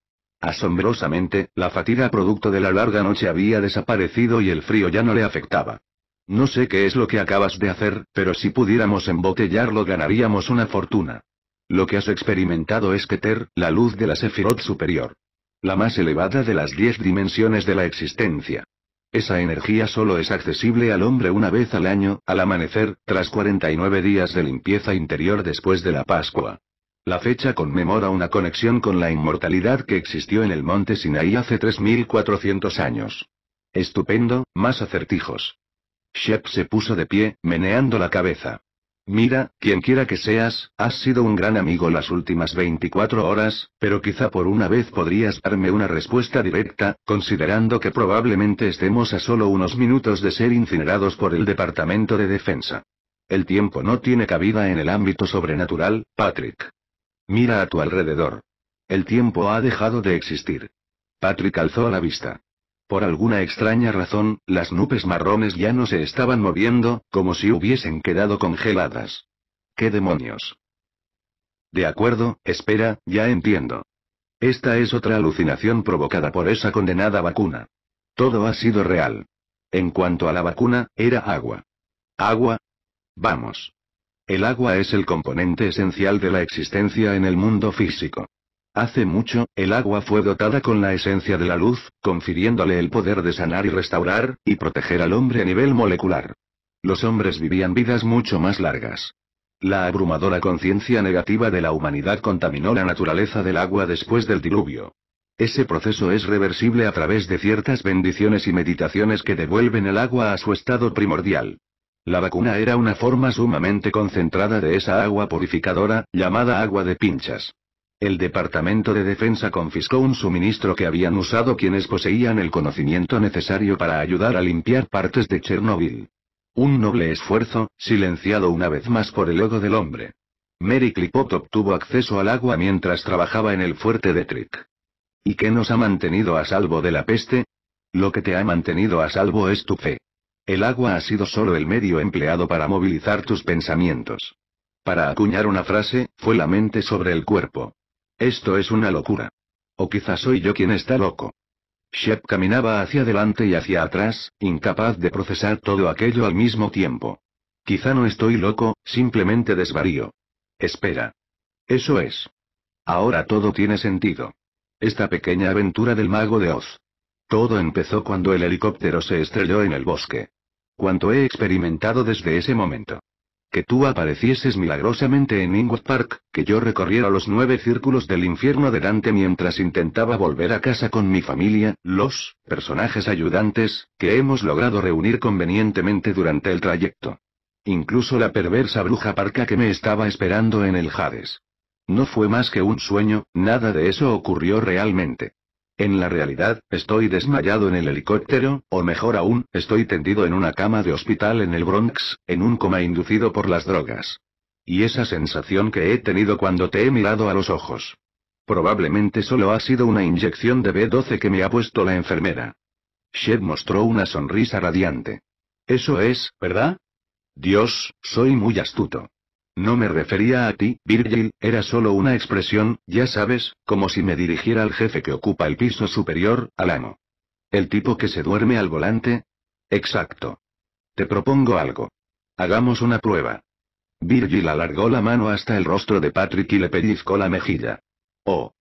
Asombrosamente, la fatiga producto de la larga noche había desaparecido y el frío ya no le afectaba. No sé qué es lo que acabas de hacer, pero si pudiéramos embotellarlo ganaríamos una fortuna. Lo que has experimentado es Keter, la luz de la Sefirot superior. La más elevada de las diez dimensiones de la existencia. Esa energía solo es accesible al hombre una vez al año, al amanecer, tras 49 días de limpieza interior después de la Pascua. La fecha conmemora una conexión con la inmortalidad que existió en el monte Sinaí hace 3.400 años. Estupendo, más acertijos. Shep se puso de pie, meneando la cabeza. Mira, quien quiera que seas, has sido un gran amigo las últimas 24 horas, pero quizá por una vez podrías darme una respuesta directa, considerando que probablemente estemos a solo unos minutos de ser incinerados por el Departamento de Defensa. El tiempo no tiene cabida en el ámbito sobrenatural, Patrick. Mira a tu alrededor. El tiempo ha dejado de existir. Patrick alzó la vista. Por alguna extraña razón, las nubes marrones ya no se estaban moviendo, como si hubiesen quedado congeladas. ¿Qué demonios? De acuerdo, espera, ya entiendo. Esta es otra alucinación provocada por esa condenada vacuna. Todo ha sido real. En cuanto a la vacuna, era agua. ¿Agua? Vamos. El agua es el componente esencial de la existencia en el mundo físico. Hace mucho, el agua fue dotada con la esencia de la luz, confiriéndole el poder de sanar y restaurar, y proteger al hombre a nivel molecular. Los hombres vivían vidas mucho más largas. La abrumadora conciencia negativa de la humanidad contaminó la naturaleza del agua después del diluvio. Ese proceso es reversible a través de ciertas bendiciones y meditaciones que devuelven el agua a su estado primordial. La vacuna era una forma sumamente concentrada de esa agua purificadora, llamada agua de pinchas. El Departamento de Defensa confiscó un suministro que habían usado quienes poseían el conocimiento necesario para ayudar a limpiar partes de Chernobyl. Un noble esfuerzo, silenciado una vez más por el lodo del hombre. Mary Clipot obtuvo acceso al agua mientras trabajaba en el fuerte de Trick. ¿Y qué nos ha mantenido a salvo de la peste? Lo que te ha mantenido a salvo es tu fe. El agua ha sido solo el medio empleado para movilizar tus pensamientos. Para acuñar una frase, fue la mente sobre el cuerpo. Esto es una locura. O quizás soy yo quien está loco. Shep caminaba hacia adelante y hacia atrás, incapaz de procesar todo aquello al mismo tiempo. Quizá no estoy loco, simplemente desvarío. Espera. Eso es. Ahora todo tiene sentido. Esta pequeña aventura del mago de Oz. Todo empezó cuando el helicóptero se estrelló en el bosque cuanto he experimentado desde ese momento. Que tú aparecieses milagrosamente en Inwood Park, que yo recorriera los nueve círculos del infierno de mientras intentaba volver a casa con mi familia, los personajes ayudantes, que hemos logrado reunir convenientemente durante el trayecto. Incluso la perversa bruja parca que me estaba esperando en el Hades. No fue más que un sueño, nada de eso ocurrió realmente. En la realidad, estoy desmayado en el helicóptero, o mejor aún, estoy tendido en una cama de hospital en el Bronx, en un coma inducido por las drogas. Y esa sensación que he tenido cuando te he mirado a los ojos. Probablemente solo ha sido una inyección de B12 que me ha puesto la enfermera. Shed mostró una sonrisa radiante. Eso es, ¿verdad? Dios, soy muy astuto. No me refería a ti, Virgil, era solo una expresión, ya sabes, como si me dirigiera al jefe que ocupa el piso superior, al amo. ¿El tipo que se duerme al volante? Exacto. Te propongo algo. Hagamos una prueba. Virgil alargó la mano hasta el rostro de Patrick y le pellizcó la mejilla. Oh.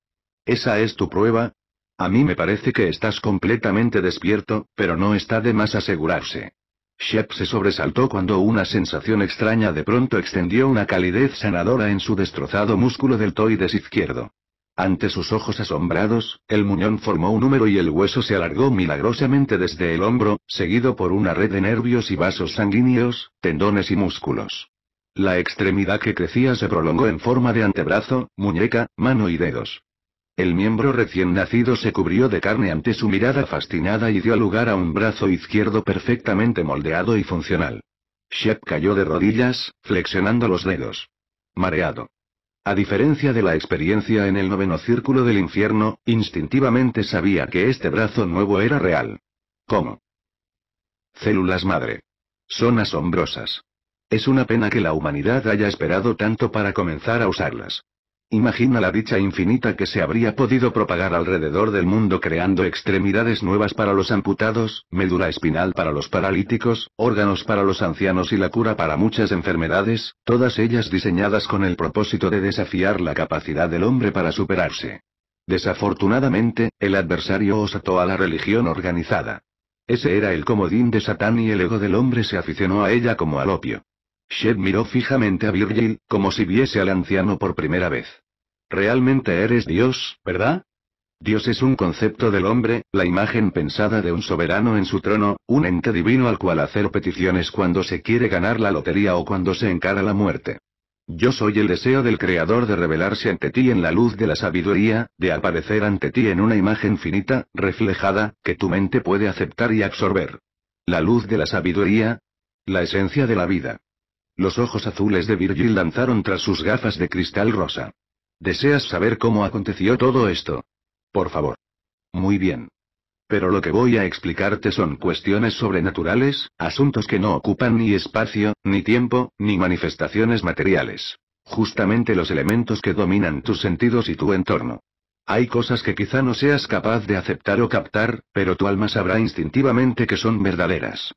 ¿Esa es tu prueba? A mí me parece que estás completamente despierto, pero no está de más asegurarse. Shep se sobresaltó cuando una sensación extraña de pronto extendió una calidez sanadora en su destrozado músculo deltoides izquierdo. Ante sus ojos asombrados, el muñón formó un número y el hueso se alargó milagrosamente desde el hombro, seguido por una red de nervios y vasos sanguíneos, tendones y músculos. La extremidad que crecía se prolongó en forma de antebrazo, muñeca, mano y dedos. El miembro recién nacido se cubrió de carne ante su mirada fascinada y dio lugar a un brazo izquierdo perfectamente moldeado y funcional. Shep cayó de rodillas, flexionando los dedos. Mareado. A diferencia de la experiencia en el noveno círculo del infierno, instintivamente sabía que este brazo nuevo era real. ¿Cómo? Células madre. Son asombrosas. Es una pena que la humanidad haya esperado tanto para comenzar a usarlas. Imagina la dicha infinita que se habría podido propagar alrededor del mundo creando extremidades nuevas para los amputados, médula espinal para los paralíticos, órganos para los ancianos y la cura para muchas enfermedades, todas ellas diseñadas con el propósito de desafiar la capacidad del hombre para superarse. Desafortunadamente, el adversario os ató a la religión organizada. Ese era el comodín de Satán y el ego del hombre se aficionó a ella como al opio. Shed miró fijamente a Virgil, como si viese al anciano por primera vez. Realmente eres Dios, ¿verdad? Dios es un concepto del hombre, la imagen pensada de un soberano en su trono, un ente divino al cual hacer peticiones cuando se quiere ganar la lotería o cuando se encara la muerte. Yo soy el deseo del Creador de revelarse ante ti en la luz de la sabiduría, de aparecer ante ti en una imagen finita, reflejada, que tu mente puede aceptar y absorber. La luz de la sabiduría. La esencia de la vida. Los ojos azules de Virgil lanzaron tras sus gafas de cristal rosa. ¿Deseas saber cómo aconteció todo esto? Por favor. Muy bien. Pero lo que voy a explicarte son cuestiones sobrenaturales, asuntos que no ocupan ni espacio, ni tiempo, ni manifestaciones materiales. Justamente los elementos que dominan tus sentidos y tu entorno. Hay cosas que quizá no seas capaz de aceptar o captar, pero tu alma sabrá instintivamente que son verdaderas.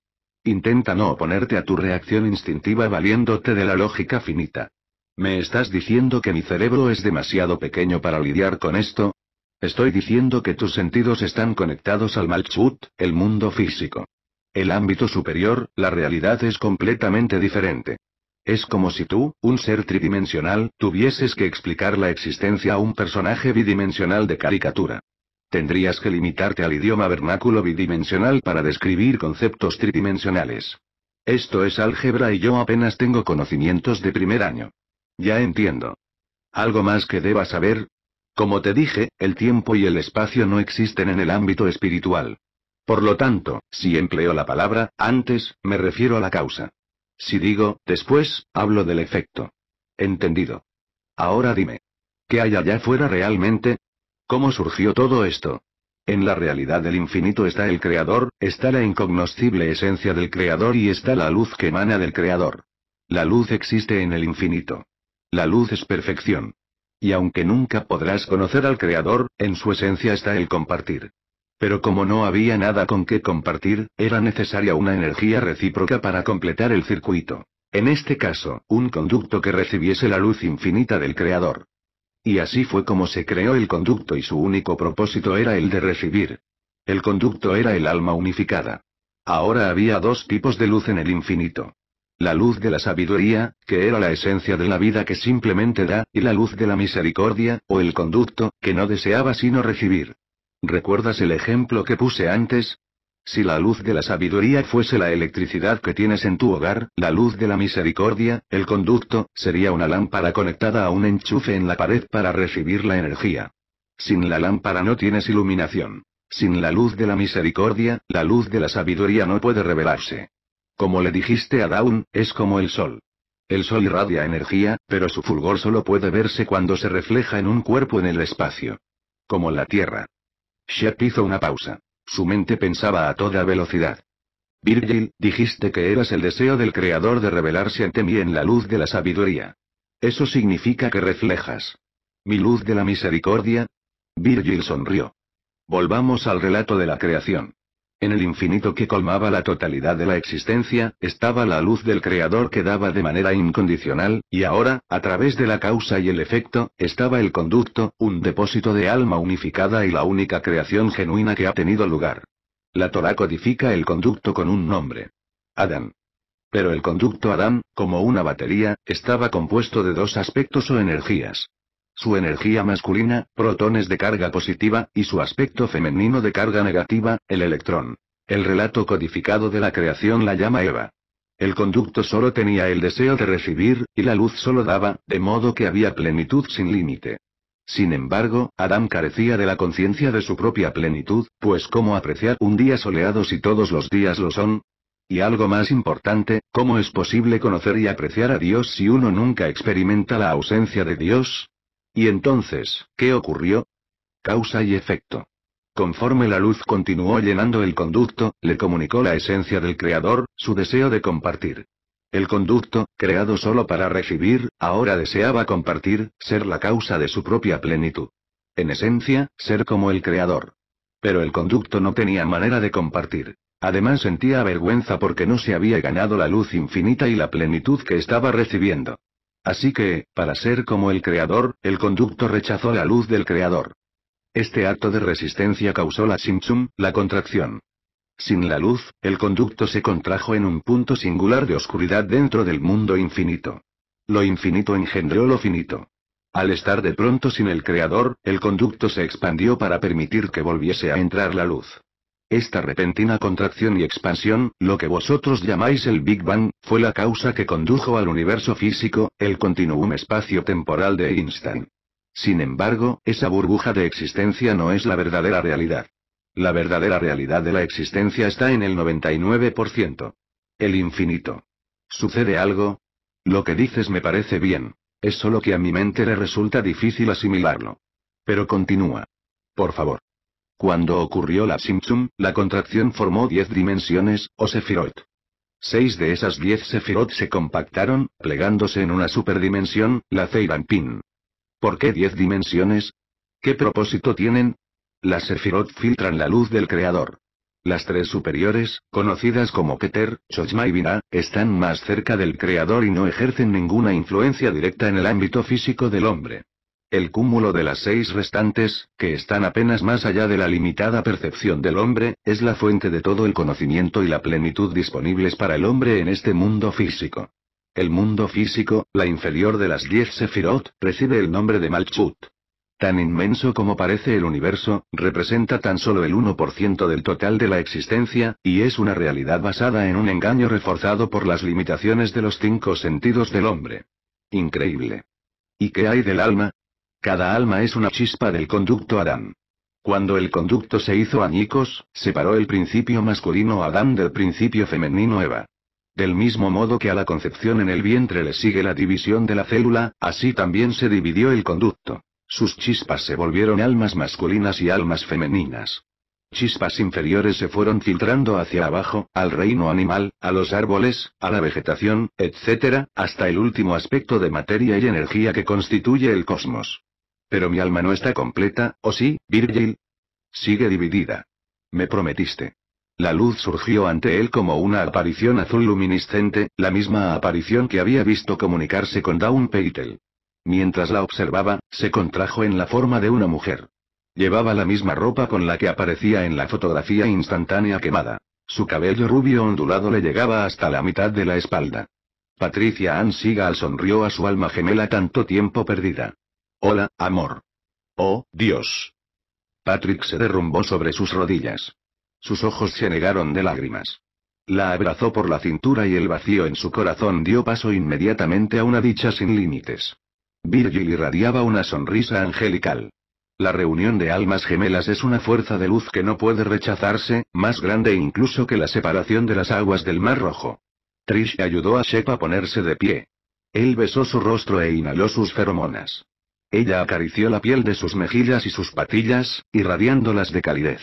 Intenta no oponerte a tu reacción instintiva valiéndote de la lógica finita. ¿Me estás diciendo que mi cerebro es demasiado pequeño para lidiar con esto? Estoy diciendo que tus sentidos están conectados al Malchut, el mundo físico. El ámbito superior, la realidad es completamente diferente. Es como si tú, un ser tridimensional, tuvieses que explicar la existencia a un personaje bidimensional de caricatura. Tendrías que limitarte al idioma vernáculo bidimensional para describir conceptos tridimensionales. Esto es álgebra y yo apenas tengo conocimientos de primer año. Ya entiendo. ¿Algo más que deba saber? Como te dije, el tiempo y el espacio no existen en el ámbito espiritual. Por lo tanto, si empleo la palabra antes, me refiero a la causa. Si digo después, hablo del efecto. Entendido. Ahora dime. ¿Qué hay allá afuera realmente? ¿Cómo surgió todo esto? En la realidad del infinito está el creador, está la incognoscible esencia del creador y está la luz que emana del creador. La luz existe en el infinito. La luz es perfección. Y aunque nunca podrás conocer al creador, en su esencia está el compartir. Pero como no había nada con que compartir, era necesaria una energía recíproca para completar el circuito. En este caso, un conducto que recibiese la luz infinita del creador. Y así fue como se creó el conducto y su único propósito era el de recibir. El conducto era el alma unificada. Ahora había dos tipos de luz en el infinito. La luz de la sabiduría, que era la esencia de la vida que simplemente da, y la luz de la misericordia, o el conducto, que no deseaba sino recibir. ¿Recuerdas el ejemplo que puse antes? Si la luz de la sabiduría fuese la electricidad que tienes en tu hogar, la luz de la misericordia, el conducto, sería una lámpara conectada a un enchufe en la pared para recibir la energía. Sin la lámpara no tienes iluminación. Sin la luz de la misericordia, la luz de la sabiduría no puede revelarse. Como le dijiste a Dawn, es como el sol. El sol irradia energía, pero su fulgor solo puede verse cuando se refleja en un cuerpo en el espacio. Como la Tierra. Shep hizo una pausa. Su mente pensaba a toda velocidad. Virgil, dijiste que eras el deseo del Creador de revelarse ante mí en la luz de la sabiduría. Eso significa que reflejas. ¿Mi luz de la misericordia? Virgil sonrió. Volvamos al relato de la creación. En el infinito que colmaba la totalidad de la existencia, estaba la luz del Creador que daba de manera incondicional, y ahora, a través de la causa y el efecto, estaba el conducto, un depósito de alma unificada y la única creación genuina que ha tenido lugar. La Torah codifica el conducto con un nombre. Adán. Pero el conducto Adán, como una batería, estaba compuesto de dos aspectos o energías su energía masculina, protones de carga positiva, y su aspecto femenino de carga negativa, el electrón. El relato codificado de la creación la llama Eva. El conducto solo tenía el deseo de recibir, y la luz solo daba, de modo que había plenitud sin límite. Sin embargo, Adán carecía de la conciencia de su propia plenitud, pues cómo apreciar un día soleado si todos los días lo son. Y algo más importante, ¿cómo es posible conocer y apreciar a Dios si uno nunca experimenta la ausencia de Dios? Y entonces, ¿qué ocurrió? Causa y efecto. Conforme la luz continuó llenando el conducto, le comunicó la esencia del Creador, su deseo de compartir. El conducto, creado solo para recibir, ahora deseaba compartir, ser la causa de su propia plenitud. En esencia, ser como el Creador. Pero el conducto no tenía manera de compartir. Además sentía vergüenza porque no se había ganado la luz infinita y la plenitud que estaba recibiendo. Así que, para ser como el creador, el conducto rechazó la luz del creador. Este acto de resistencia causó la simsum, la contracción. Sin la luz, el conducto se contrajo en un punto singular de oscuridad dentro del mundo infinito. Lo infinito engendró lo finito. Al estar de pronto sin el creador, el conducto se expandió para permitir que volviese a entrar la luz. Esta repentina contracción y expansión, lo que vosotros llamáis el Big Bang, fue la causa que condujo al universo físico, el continuum espacio-temporal de Einstein. Sin embargo, esa burbuja de existencia no es la verdadera realidad. La verdadera realidad de la existencia está en el 99%. El infinito. ¿Sucede algo? Lo que dices me parece bien. Es solo que a mi mente le resulta difícil asimilarlo. Pero continúa. Por favor. Cuando ocurrió la Simsum, la contracción formó 10 dimensiones, o Sefirot. Seis de esas 10 Sefirot se compactaron, plegándose en una superdimensión, la Pin. ¿Por qué 10 dimensiones? ¿Qué propósito tienen? Las Sefirot filtran la luz del Creador. Las tres superiores, conocidas como Keter, Chochma y Binah, están más cerca del Creador y no ejercen ninguna influencia directa en el ámbito físico del hombre. El cúmulo de las seis restantes, que están apenas más allá de la limitada percepción del hombre, es la fuente de todo el conocimiento y la plenitud disponibles para el hombre en este mundo físico. El mundo físico, la inferior de las diez Sefirot, recibe el nombre de Malchut. Tan inmenso como parece el universo, representa tan solo el 1% del total de la existencia, y es una realidad basada en un engaño reforzado por las limitaciones de los cinco sentidos del hombre. Increíble. ¿Y qué hay del alma? Cada alma es una chispa del conducto Adán. Cuando el conducto se hizo añicos, separó el principio masculino Adán del principio femenino Eva. Del mismo modo que a la concepción en el vientre le sigue la división de la célula, así también se dividió el conducto. Sus chispas se volvieron almas masculinas y almas femeninas. Chispas inferiores se fueron filtrando hacia abajo, al reino animal, a los árboles, a la vegetación, etc., hasta el último aspecto de materia y energía que constituye el cosmos. Pero mi alma no está completa, ¿o sí, Virgil? Sigue dividida. Me prometiste. La luz surgió ante él como una aparición azul luminiscente, la misma aparición que había visto comunicarse con Dawn Peitel. Mientras la observaba, se contrajo en la forma de una mujer. Llevaba la misma ropa con la que aparecía en la fotografía instantánea quemada. Su cabello rubio ondulado le llegaba hasta la mitad de la espalda. Patricia Ann Sigal sonrió a su alma gemela tanto tiempo perdida. Hola, amor. Oh, Dios. Patrick se derrumbó sobre sus rodillas. Sus ojos se negaron de lágrimas. La abrazó por la cintura y el vacío en su corazón dio paso inmediatamente a una dicha sin límites. Virgil irradiaba una sonrisa angelical. La reunión de almas gemelas es una fuerza de luz que no puede rechazarse, más grande incluso que la separación de las aguas del Mar Rojo. Trish ayudó a Shep a ponerse de pie. Él besó su rostro e inhaló sus feromonas. Ella acarició la piel de sus mejillas y sus patillas, irradiándolas de calidez.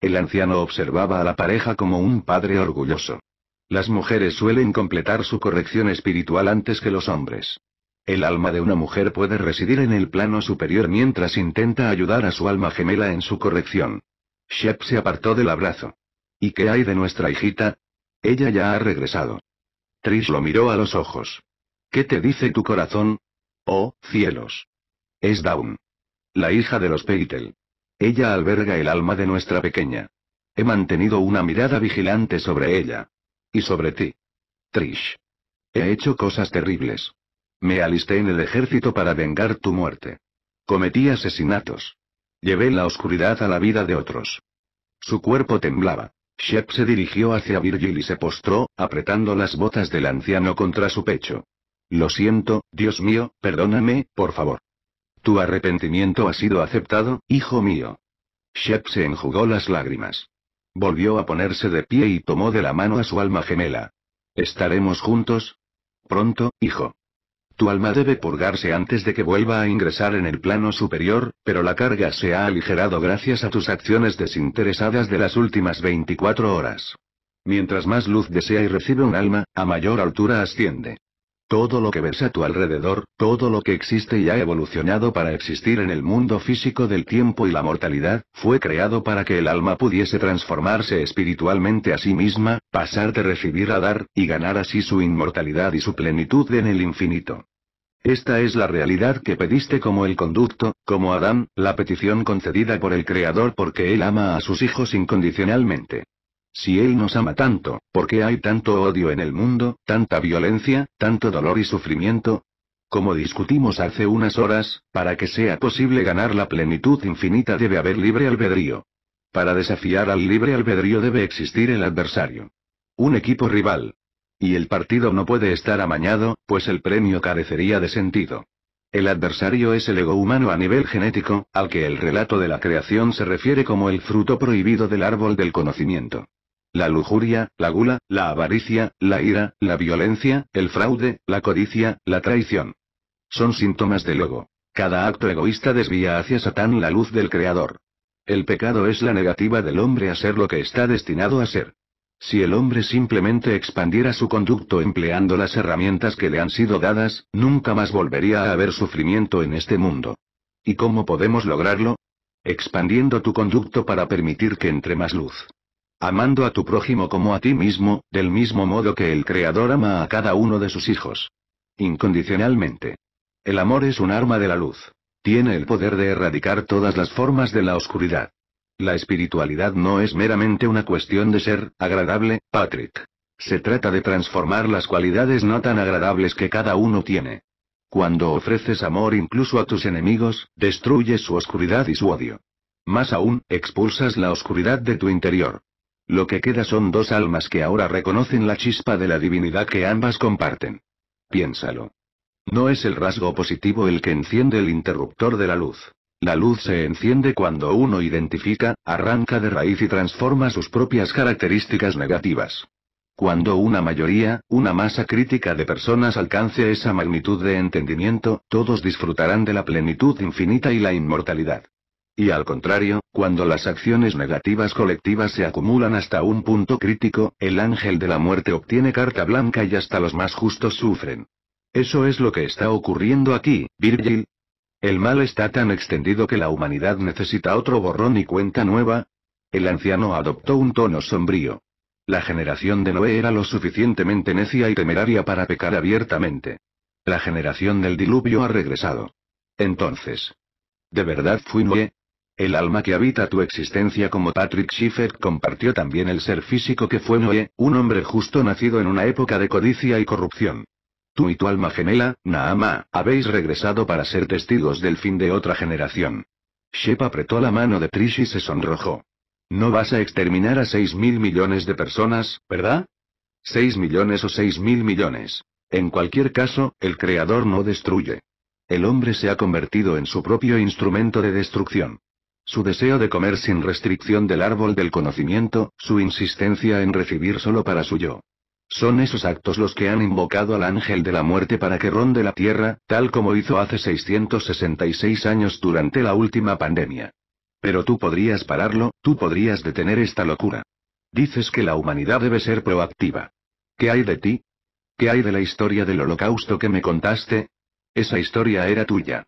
El anciano observaba a la pareja como un padre orgulloso. Las mujeres suelen completar su corrección espiritual antes que los hombres. El alma de una mujer puede residir en el plano superior mientras intenta ayudar a su alma gemela en su corrección. Shep se apartó del abrazo. ¿Y qué hay de nuestra hijita? Ella ya ha regresado. Trish lo miró a los ojos. ¿Qué te dice tu corazón? Oh, cielos. Es Dawn. La hija de los Peitel. Ella alberga el alma de nuestra pequeña. He mantenido una mirada vigilante sobre ella. Y sobre ti. Trish. He hecho cosas terribles. Me alisté en el ejército para vengar tu muerte. Cometí asesinatos. Llevé la oscuridad a la vida de otros. Su cuerpo temblaba. Shep se dirigió hacia Virgil y se postró, apretando las botas del anciano contra su pecho. Lo siento, Dios mío, perdóname, por favor. Tu arrepentimiento ha sido aceptado, hijo mío. Shep se enjugó las lágrimas. Volvió a ponerse de pie y tomó de la mano a su alma gemela. ¿Estaremos juntos? Pronto, hijo. Tu alma debe purgarse antes de que vuelva a ingresar en el plano superior, pero la carga se ha aligerado gracias a tus acciones desinteresadas de las últimas 24 horas. Mientras más luz desea y recibe un alma, a mayor altura asciende. Todo lo que ves a tu alrededor, todo lo que existe y ha evolucionado para existir en el mundo físico del tiempo y la mortalidad, fue creado para que el alma pudiese transformarse espiritualmente a sí misma, pasar de recibir a dar, y ganar así su inmortalidad y su plenitud en el infinito. Esta es la realidad que pediste como el conducto, como Adán, la petición concedida por el Creador porque Él ama a sus hijos incondicionalmente. Si Él nos ama tanto, ¿por qué hay tanto odio en el mundo, tanta violencia, tanto dolor y sufrimiento? Como discutimos hace unas horas, para que sea posible ganar la plenitud infinita debe haber libre albedrío. Para desafiar al libre albedrío debe existir el adversario. Un equipo rival. Y el partido no puede estar amañado, pues el premio carecería de sentido. El adversario es el ego humano a nivel genético, al que el relato de la creación se refiere como el fruto prohibido del árbol del conocimiento la lujuria, la gula, la avaricia, la ira, la violencia, el fraude, la codicia, la traición. Son síntomas del ego. Cada acto egoísta desvía hacia Satán la luz del Creador. El pecado es la negativa del hombre a ser lo que está destinado a ser. Si el hombre simplemente expandiera su conducto empleando las herramientas que le han sido dadas, nunca más volvería a haber sufrimiento en este mundo. ¿Y cómo podemos lograrlo? Expandiendo tu conducto para permitir que entre más luz amando a tu prójimo como a ti mismo, del mismo modo que el Creador ama a cada uno de sus hijos. Incondicionalmente. El amor es un arma de la luz. Tiene el poder de erradicar todas las formas de la oscuridad. La espiritualidad no es meramente una cuestión de ser agradable, Patrick. Se trata de transformar las cualidades no tan agradables que cada uno tiene. Cuando ofreces amor incluso a tus enemigos, destruyes su oscuridad y su odio. Más aún, expulsas la oscuridad de tu interior. Lo que queda son dos almas que ahora reconocen la chispa de la divinidad que ambas comparten. Piénsalo. No es el rasgo positivo el que enciende el interruptor de la luz. La luz se enciende cuando uno identifica, arranca de raíz y transforma sus propias características negativas. Cuando una mayoría, una masa crítica de personas alcance esa magnitud de entendimiento, todos disfrutarán de la plenitud infinita y la inmortalidad. Y al contrario, cuando las acciones negativas colectivas se acumulan hasta un punto crítico, el ángel de la muerte obtiene carta blanca y hasta los más justos sufren. Eso es lo que está ocurriendo aquí, Virgil. El mal está tan extendido que la humanidad necesita otro borrón y cuenta nueva. El anciano adoptó un tono sombrío. La generación de Noé era lo suficientemente necia y temeraria para pecar abiertamente. La generación del diluvio ha regresado. Entonces. ¿De verdad fui Noé? El alma que habita tu existencia como Patrick Schiffer compartió también el ser físico que fue Noé, un hombre justo nacido en una época de codicia y corrupción. Tú y tu alma gemela, Naama, habéis regresado para ser testigos del fin de otra generación. Shep apretó la mano de Trish y se sonrojó. No vas a exterminar a seis mil millones de personas, ¿verdad? 6 millones o seis mil millones. En cualquier caso, el creador no destruye. El hombre se ha convertido en su propio instrumento de destrucción. Su deseo de comer sin restricción del árbol del conocimiento, su insistencia en recibir solo para su yo. Son esos actos los que han invocado al ángel de la muerte para que ronde la tierra, tal como hizo hace 666 años durante la última pandemia. Pero tú podrías pararlo, tú podrías detener esta locura. Dices que la humanidad debe ser proactiva. ¿Qué hay de ti? ¿Qué hay de la historia del holocausto que me contaste? Esa historia era tuya.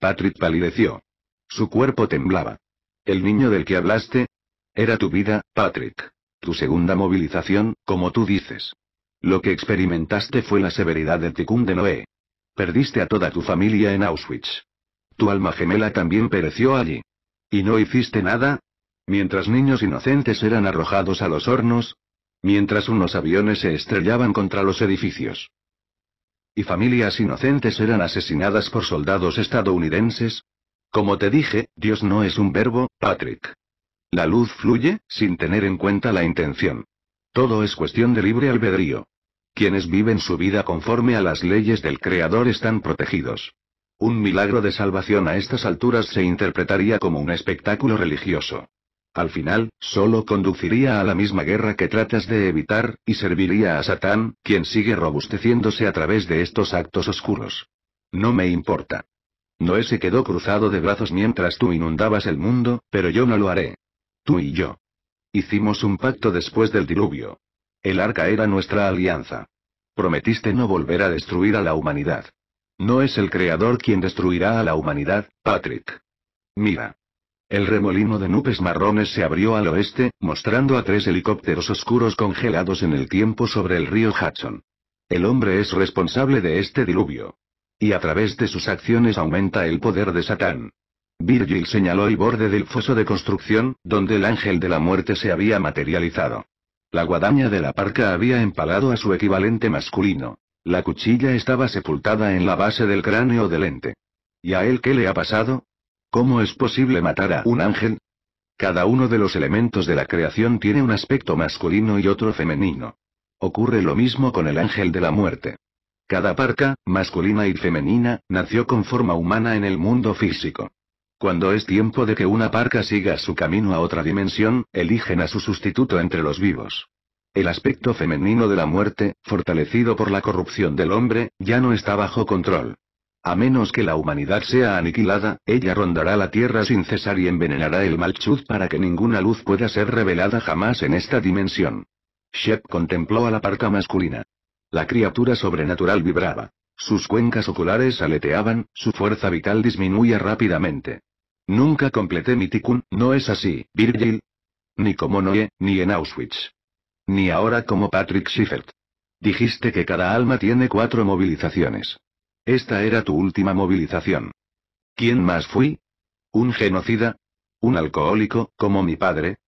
Patrick palideció. Su cuerpo temblaba. El niño del que hablaste. Era tu vida, Patrick. Tu segunda movilización, como tú dices. Lo que experimentaste fue la severidad del ticún de Noé. Perdiste a toda tu familia en Auschwitz. Tu alma gemela también pereció allí. ¿Y no hiciste nada? Mientras niños inocentes eran arrojados a los hornos. Mientras unos aviones se estrellaban contra los edificios. Y familias inocentes eran asesinadas por soldados estadounidenses. Como te dije, Dios no es un verbo, Patrick. La luz fluye, sin tener en cuenta la intención. Todo es cuestión de libre albedrío. Quienes viven su vida conforme a las leyes del Creador están protegidos. Un milagro de salvación a estas alturas se interpretaría como un espectáculo religioso. Al final, solo conduciría a la misma guerra que tratas de evitar, y serviría a Satán, quien sigue robusteciéndose a través de estos actos oscuros. No me importa. Noé se quedó cruzado de brazos mientras tú inundabas el mundo, pero yo no lo haré. Tú y yo. Hicimos un pacto después del diluvio. El arca era nuestra alianza. Prometiste no volver a destruir a la humanidad. No es el Creador quien destruirá a la humanidad, Patrick. Mira. El remolino de nubes marrones se abrió al oeste, mostrando a tres helicópteros oscuros congelados en el tiempo sobre el río Hudson. El hombre es responsable de este diluvio. Y a través de sus acciones aumenta el poder de Satán. Virgil señaló el borde del foso de construcción, donde el ángel de la muerte se había materializado. La guadaña de la parca había empalado a su equivalente masculino. La cuchilla estaba sepultada en la base del cráneo del ente. ¿Y a él qué le ha pasado? ¿Cómo es posible matar a un ángel? Cada uno de los elementos de la creación tiene un aspecto masculino y otro femenino. Ocurre lo mismo con el ángel de la muerte. Cada parca, masculina y femenina, nació con forma humana en el mundo físico. Cuando es tiempo de que una parca siga su camino a otra dimensión, eligen a su sustituto entre los vivos. El aspecto femenino de la muerte, fortalecido por la corrupción del hombre, ya no está bajo control. A menos que la humanidad sea aniquilada, ella rondará la tierra sin cesar y envenenará el Malchut para que ninguna luz pueda ser revelada jamás en esta dimensión. Shep contempló a la parca masculina. La criatura sobrenatural vibraba. Sus cuencas oculares aleteaban, su fuerza vital disminuía rápidamente. Nunca completé mi tikkun, no es así, Virgil. Ni como Noé, ni en Auschwitz. Ni ahora como Patrick Schiffert. Dijiste que cada alma tiene cuatro movilizaciones. Esta era tu última movilización. ¿Quién más fui? ¿Un genocida? ¿Un alcohólico, como mi padre?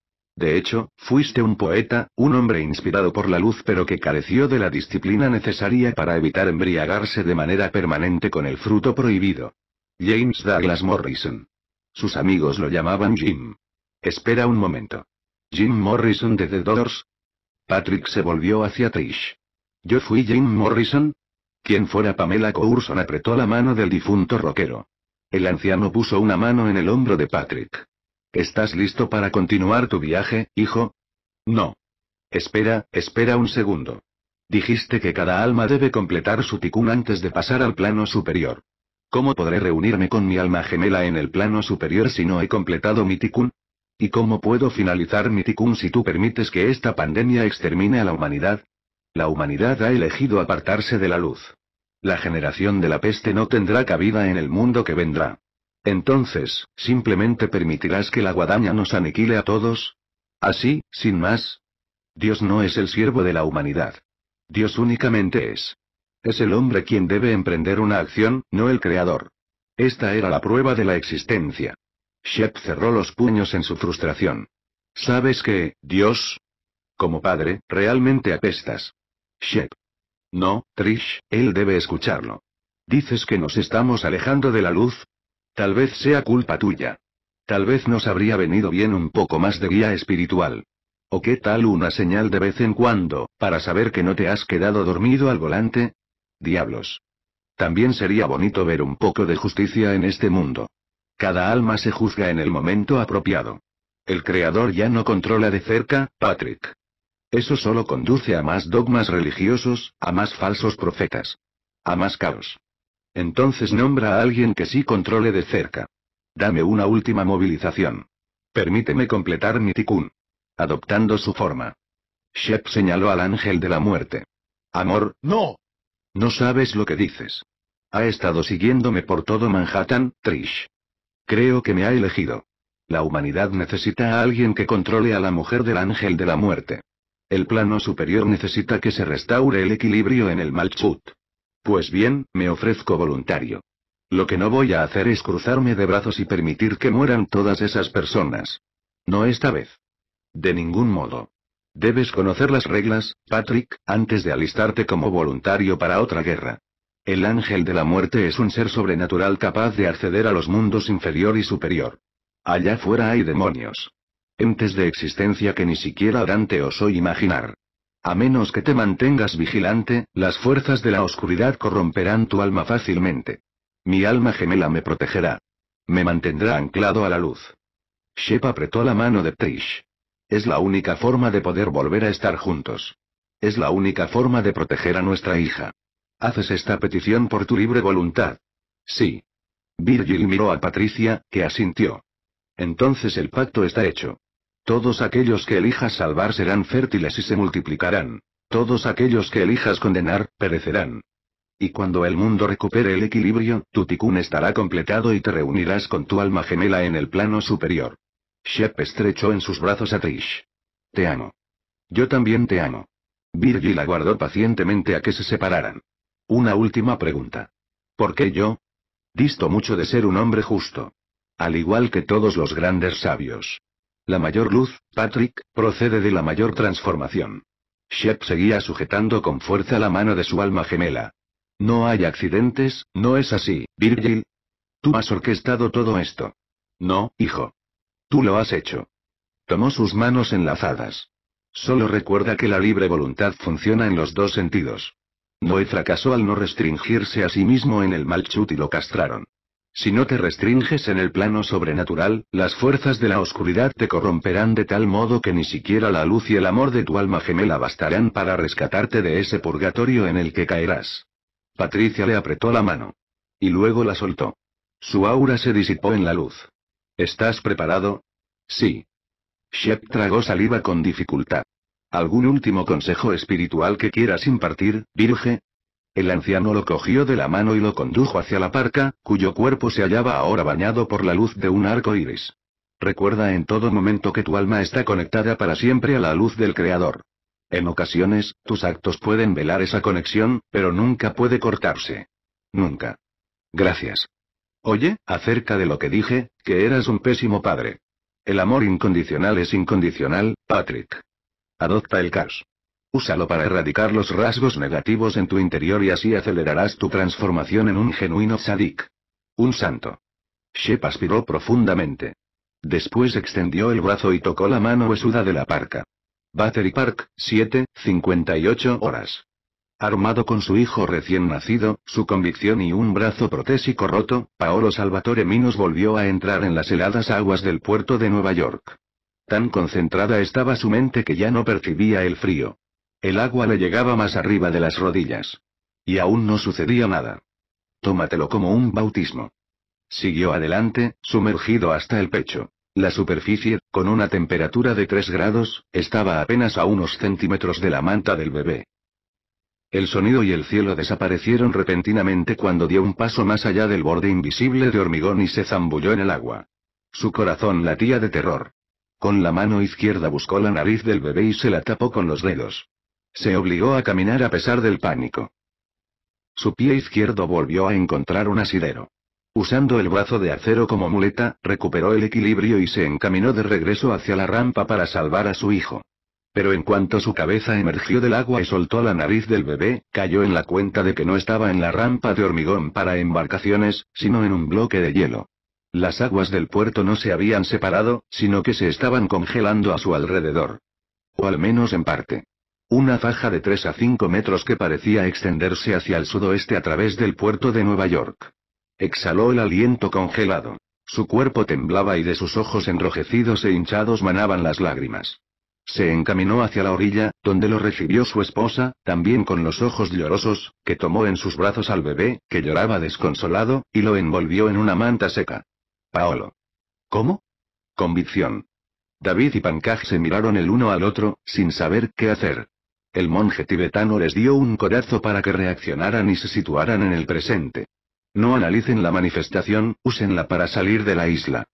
De hecho, fuiste un poeta, un hombre inspirado por la luz pero que careció de la disciplina necesaria para evitar embriagarse de manera permanente con el fruto prohibido. James Douglas Morrison. Sus amigos lo llamaban Jim. Espera un momento. Jim Morrison de The Doors. Patrick se volvió hacia Trish. ¿Yo fui Jim Morrison? Quien fuera Pamela Courson apretó la mano del difunto rockero. El anciano puso una mano en el hombro de Patrick. ¿Estás listo para continuar tu viaje, hijo? No. Espera, espera un segundo. Dijiste que cada alma debe completar su ticún antes de pasar al plano superior. ¿Cómo podré reunirme con mi alma gemela en el plano superior si no he completado mi ticún? ¿Y cómo puedo finalizar mi ticún si tú permites que esta pandemia extermine a la humanidad? La humanidad ha elegido apartarse de la luz. La generación de la peste no tendrá cabida en el mundo que vendrá. Entonces, ¿simplemente permitirás que la guadaña nos aniquile a todos? Así, sin más. Dios no es el siervo de la humanidad. Dios únicamente es. Es el hombre quien debe emprender una acción, no el creador. Esta era la prueba de la existencia. Shep cerró los puños en su frustración. ¿Sabes que, Dios? Como padre, realmente apestas. Shep. No, Trish, él debe escucharlo. ¿Dices que nos estamos alejando de la luz? Tal vez sea culpa tuya. Tal vez nos habría venido bien un poco más de guía espiritual. ¿O qué tal una señal de vez en cuando, para saber que no te has quedado dormido al volante? Diablos. También sería bonito ver un poco de justicia en este mundo. Cada alma se juzga en el momento apropiado. El creador ya no controla de cerca, Patrick. Eso solo conduce a más dogmas religiosos, a más falsos profetas. A más caos. Entonces nombra a alguien que sí controle de cerca. Dame una última movilización. Permíteme completar mi tikun. Adoptando su forma. Shep señaló al ángel de la muerte. Amor, no. No sabes lo que dices. Ha estado siguiéndome por todo Manhattan, Trish. Creo que me ha elegido. La humanidad necesita a alguien que controle a la mujer del ángel de la muerte. El plano superior necesita que se restaure el equilibrio en el Malchut. Pues bien, me ofrezco voluntario. Lo que no voy a hacer es cruzarme de brazos y permitir que mueran todas esas personas. No esta vez. De ningún modo. Debes conocer las reglas, Patrick, antes de alistarte como voluntario para otra guerra. El ángel de la muerte es un ser sobrenatural capaz de acceder a los mundos inferior y superior. Allá fuera hay demonios. Entes de existencia que ni siquiera Dante osó imaginar. A menos que te mantengas vigilante, las fuerzas de la oscuridad corromperán tu alma fácilmente. Mi alma gemela me protegerá. Me mantendrá anclado a la luz. Shep apretó la mano de Trish. Es la única forma de poder volver a estar juntos. Es la única forma de proteger a nuestra hija. Haces esta petición por tu libre voluntad. Sí. Virgil miró a Patricia, que asintió. Entonces el pacto está hecho. Todos aquellos que elijas salvar serán fértiles y se multiplicarán. Todos aquellos que elijas condenar, perecerán. Y cuando el mundo recupere el equilibrio, tu ticún estará completado y te reunirás con tu alma gemela en el plano superior. Shep estrechó en sus brazos a Trish. Te amo. Yo también te amo. Virgil aguardó pacientemente a que se separaran. Una última pregunta. ¿Por qué yo? Disto mucho de ser un hombre justo. Al igual que todos los grandes sabios. La mayor luz, Patrick, procede de la mayor transformación. Shep seguía sujetando con fuerza la mano de su alma gemela. No hay accidentes, no es así, Virgil. Tú has orquestado todo esto. No, hijo. Tú lo has hecho. Tomó sus manos enlazadas. Solo recuerda que la libre voluntad funciona en los dos sentidos. Noé fracasó al no restringirse a sí mismo en el malchut y lo castraron. Si no te restringes en el plano sobrenatural, las fuerzas de la oscuridad te corromperán de tal modo que ni siquiera la luz y el amor de tu alma gemela bastarán para rescatarte de ese purgatorio en el que caerás. Patricia le apretó la mano. Y luego la soltó. Su aura se disipó en la luz. ¿Estás preparado? Sí. Shep tragó saliva con dificultad. ¿Algún último consejo espiritual que quieras impartir, Virge? El anciano lo cogió de la mano y lo condujo hacia la parca, cuyo cuerpo se hallaba ahora bañado por la luz de un arco iris. Recuerda en todo momento que tu alma está conectada para siempre a la luz del Creador. En ocasiones, tus actos pueden velar esa conexión, pero nunca puede cortarse. Nunca. Gracias. Oye, acerca de lo que dije, que eras un pésimo padre. El amor incondicional es incondicional, Patrick. Adopta el caso. Úsalo para erradicar los rasgos negativos en tu interior y así acelerarás tu transformación en un genuino sadik, Un santo. Shep aspiró profundamente. Después extendió el brazo y tocó la mano huesuda de la parca. Battery Park, 7, 58 horas. Armado con su hijo recién nacido, su convicción y un brazo protésico roto, Paolo Salvatore Minos volvió a entrar en las heladas aguas del puerto de Nueva York. Tan concentrada estaba su mente que ya no percibía el frío. El agua le llegaba más arriba de las rodillas. Y aún no sucedía nada. Tómatelo como un bautismo. Siguió adelante, sumergido hasta el pecho. La superficie, con una temperatura de 3 grados, estaba apenas a unos centímetros de la manta del bebé. El sonido y el cielo desaparecieron repentinamente cuando dio un paso más allá del borde invisible de hormigón y se zambulló en el agua. Su corazón latía de terror. Con la mano izquierda buscó la nariz del bebé y se la tapó con los dedos. Se obligó a caminar a pesar del pánico. Su pie izquierdo volvió a encontrar un asidero. Usando el brazo de acero como muleta, recuperó el equilibrio y se encaminó de regreso hacia la rampa para salvar a su hijo. Pero en cuanto su cabeza emergió del agua y soltó la nariz del bebé, cayó en la cuenta de que no estaba en la rampa de hormigón para embarcaciones, sino en un bloque de hielo. Las aguas del puerto no se habían separado, sino que se estaban congelando a su alrededor. O al menos en parte. Una faja de 3 a 5 metros que parecía extenderse hacia el sudoeste a través del puerto de Nueva York. Exhaló el aliento congelado. Su cuerpo temblaba y de sus ojos enrojecidos e hinchados manaban las lágrimas. Se encaminó hacia la orilla, donde lo recibió su esposa, también con los ojos llorosos, que tomó en sus brazos al bebé, que lloraba desconsolado, y lo envolvió en una manta seca. Paolo. ¿Cómo? Convicción. David y Pankaj se miraron el uno al otro, sin saber qué hacer. El monje tibetano les dio un corazo para que reaccionaran y se situaran en el presente. No analicen la manifestación, úsenla para salir de la isla.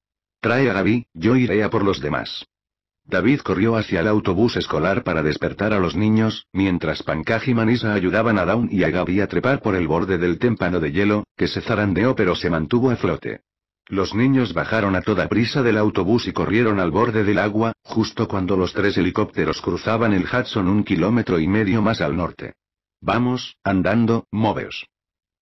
Trae a Gaby, yo iré a por los demás. David corrió hacia el autobús escolar para despertar a los niños, mientras Pankaj y Manisa ayudaban a Dawn y a Gaby a trepar por el borde del témpano de hielo, que se zarandeó pero se mantuvo a flote. Los niños bajaron a toda prisa del autobús y corrieron al borde del agua, justo cuando los tres helicópteros cruzaban el Hudson un kilómetro y medio más al norte. Vamos, andando, moveos.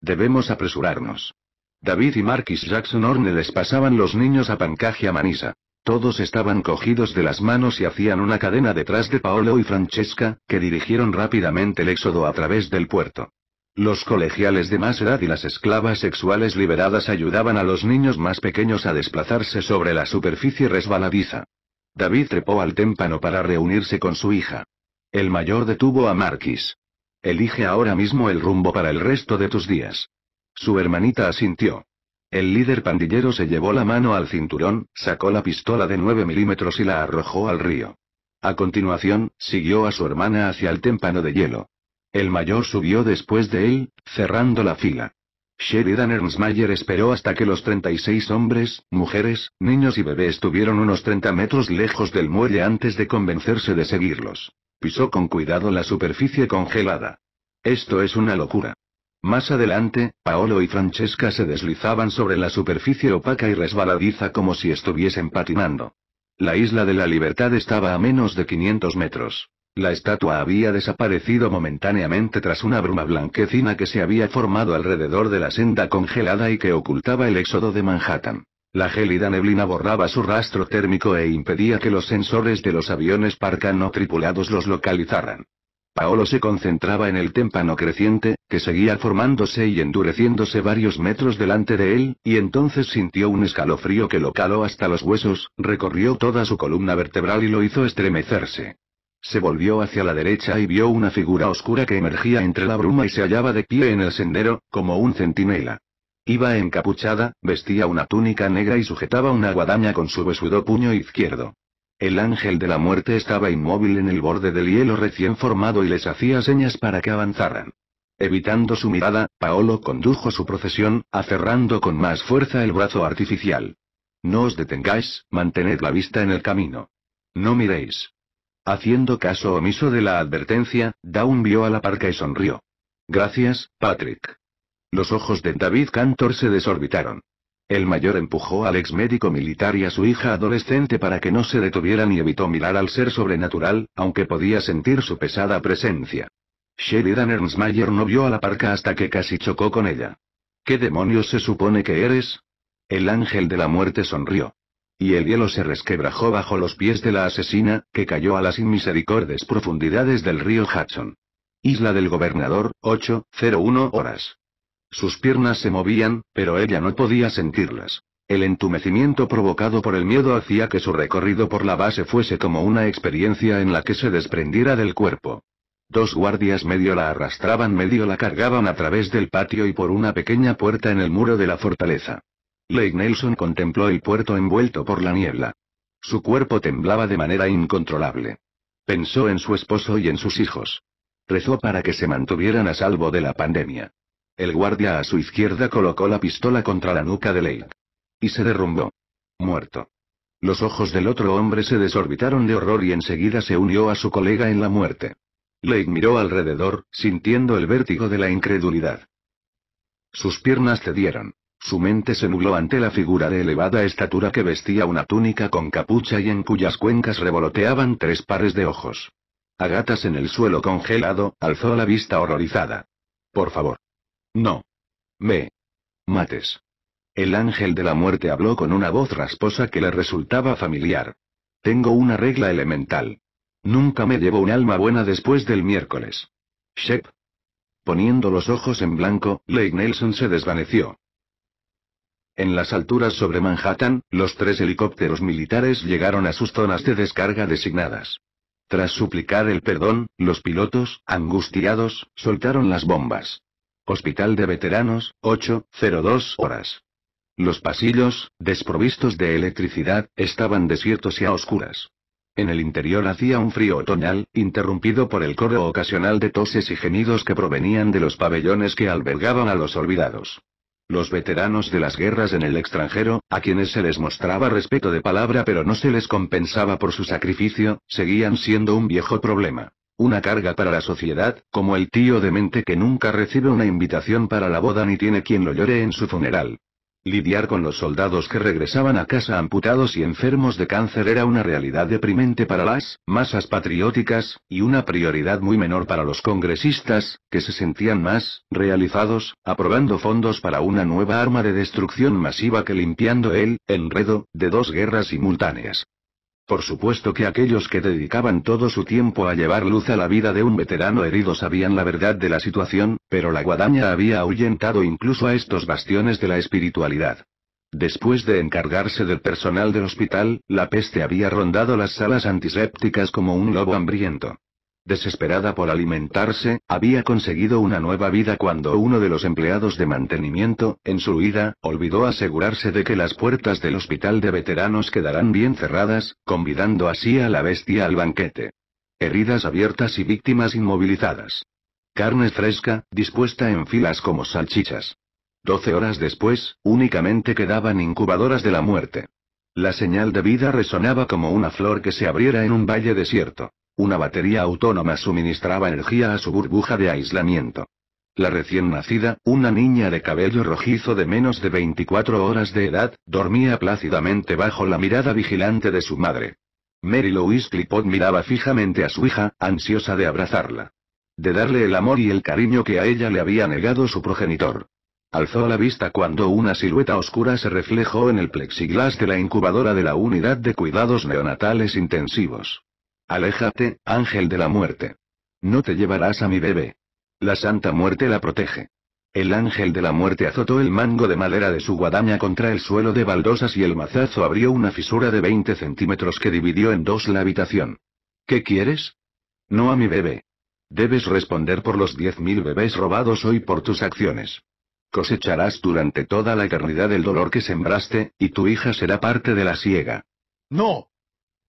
Debemos apresurarnos. David y Marquis Jackson les pasaban los niños a a Manisa. Todos estaban cogidos de las manos y hacían una cadena detrás de Paolo y Francesca, que dirigieron rápidamente el éxodo a través del puerto. Los colegiales de más edad y las esclavas sexuales liberadas ayudaban a los niños más pequeños a desplazarse sobre la superficie resbaladiza. David trepó al témpano para reunirse con su hija. El mayor detuvo a Marquis. Elige ahora mismo el rumbo para el resto de tus días. Su hermanita asintió. El líder pandillero se llevó la mano al cinturón, sacó la pistola de 9 milímetros y la arrojó al río. A continuación, siguió a su hermana hacia el témpano de hielo. El mayor subió después de él, cerrando la fila. Sheridan Mayer esperó hasta que los 36 hombres, mujeres, niños y bebés estuvieron unos 30 metros lejos del muelle antes de convencerse de seguirlos. Pisó con cuidado la superficie congelada. Esto es una locura. Más adelante, Paolo y Francesca se deslizaban sobre la superficie opaca y resbaladiza como si estuviesen patinando. La isla de la libertad estaba a menos de 500 metros. La estatua había desaparecido momentáneamente tras una bruma blanquecina que se había formado alrededor de la senda congelada y que ocultaba el éxodo de Manhattan. La gélida neblina borraba su rastro térmico e impedía que los sensores de los aviones parca no tripulados los localizaran. Paolo se concentraba en el témpano creciente, que seguía formándose y endureciéndose varios metros delante de él, y entonces sintió un escalofrío que lo caló hasta los huesos, recorrió toda su columna vertebral y lo hizo estremecerse. Se volvió hacia la derecha y vio una figura oscura que emergía entre la bruma y se hallaba de pie en el sendero, como un centinela. Iba encapuchada, vestía una túnica negra y sujetaba una guadaña con su besudo puño izquierdo. El ángel de la muerte estaba inmóvil en el borde del hielo recién formado y les hacía señas para que avanzaran. Evitando su mirada, Paolo condujo su procesión, aferrando con más fuerza el brazo artificial. No os detengáis, mantened la vista en el camino. No miréis. Haciendo caso omiso de la advertencia, Dawn vio a la parca y sonrió. Gracias, Patrick. Los ojos de David Cantor se desorbitaron. El mayor empujó al ex médico militar y a su hija adolescente para que no se detuvieran y evitó mirar al ser sobrenatural, aunque podía sentir su pesada presencia. Sheridan Ernstmayer no vio a la parca hasta que casi chocó con ella. ¿Qué demonios se supone que eres? El ángel de la muerte sonrió. Y el hielo se resquebrajó bajo los pies de la asesina, que cayó a las inmisericordes profundidades del río Hudson. Isla del Gobernador, 8.01 horas. Sus piernas se movían, pero ella no podía sentirlas. El entumecimiento provocado por el miedo hacía que su recorrido por la base fuese como una experiencia en la que se desprendiera del cuerpo. Dos guardias medio la arrastraban, medio la cargaban a través del patio y por una pequeña puerta en el muro de la fortaleza. Lake Nelson contempló el puerto envuelto por la niebla. Su cuerpo temblaba de manera incontrolable. Pensó en su esposo y en sus hijos. Rezó para que se mantuvieran a salvo de la pandemia. El guardia a su izquierda colocó la pistola contra la nuca de Lake. Y se derrumbó. Muerto. Los ojos del otro hombre se desorbitaron de horror y enseguida se unió a su colega en la muerte. Lake miró alrededor, sintiendo el vértigo de la incredulidad. Sus piernas cedieron. Su mente se nubló ante la figura de elevada estatura que vestía una túnica con capucha y en cuyas cuencas revoloteaban tres pares de ojos. A gatas en el suelo congelado, alzó la vista horrorizada. Por favor. No. Me. Mates. El ángel de la muerte habló con una voz rasposa que le resultaba familiar. Tengo una regla elemental. Nunca me llevo un alma buena después del miércoles. Shep. Poniendo los ojos en blanco, Lake Nelson se desvaneció. En las alturas sobre Manhattan, los tres helicópteros militares llegaron a sus zonas de descarga designadas. Tras suplicar el perdón, los pilotos, angustiados, soltaron las bombas. Hospital de Veteranos, 8.02 horas. Los pasillos, desprovistos de electricidad, estaban desiertos y a oscuras. En el interior hacía un frío otoñal, interrumpido por el coro ocasional de toses y gemidos que provenían de los pabellones que albergaban a los olvidados. Los veteranos de las guerras en el extranjero, a quienes se les mostraba respeto de palabra pero no se les compensaba por su sacrificio, seguían siendo un viejo problema. Una carga para la sociedad, como el tío demente que nunca recibe una invitación para la boda ni tiene quien lo llore en su funeral. Lidiar con los soldados que regresaban a casa amputados y enfermos de cáncer era una realidad deprimente para las masas patrióticas, y una prioridad muy menor para los congresistas, que se sentían más realizados, aprobando fondos para una nueva arma de destrucción masiva que limpiando el enredo de dos guerras simultáneas. Por supuesto que aquellos que dedicaban todo su tiempo a llevar luz a la vida de un veterano herido sabían la verdad de la situación, pero la guadaña había ahuyentado incluso a estos bastiones de la espiritualidad. Después de encargarse del personal del hospital, la peste había rondado las salas antisépticas como un lobo hambriento. Desesperada por alimentarse, había conseguido una nueva vida cuando uno de los empleados de mantenimiento, en su huida, olvidó asegurarse de que las puertas del hospital de veteranos quedarán bien cerradas, convidando así a la bestia al banquete. Heridas abiertas y víctimas inmovilizadas. Carne fresca, dispuesta en filas como salchichas. Doce horas después, únicamente quedaban incubadoras de la muerte. La señal de vida resonaba como una flor que se abriera en un valle desierto. Una batería autónoma suministraba energía a su burbuja de aislamiento. La recién nacida, una niña de cabello rojizo de menos de 24 horas de edad, dormía plácidamente bajo la mirada vigilante de su madre. Mary Louise Clipot miraba fijamente a su hija, ansiosa de abrazarla. De darle el amor y el cariño que a ella le había negado su progenitor. Alzó la vista cuando una silueta oscura se reflejó en el plexiglás de la incubadora de la unidad de cuidados neonatales intensivos. Aléjate, ángel de la muerte. No te llevarás a mi bebé. La santa muerte la protege. El ángel de la muerte azotó el mango de madera de su guadaña contra el suelo de baldosas y el mazazo abrió una fisura de 20 centímetros que dividió en dos la habitación. ¿Qué quieres? No a mi bebé. Debes responder por los 10.000 bebés robados hoy por tus acciones. Cosecharás durante toda la eternidad el dolor que sembraste, y tu hija será parte de la siega. No.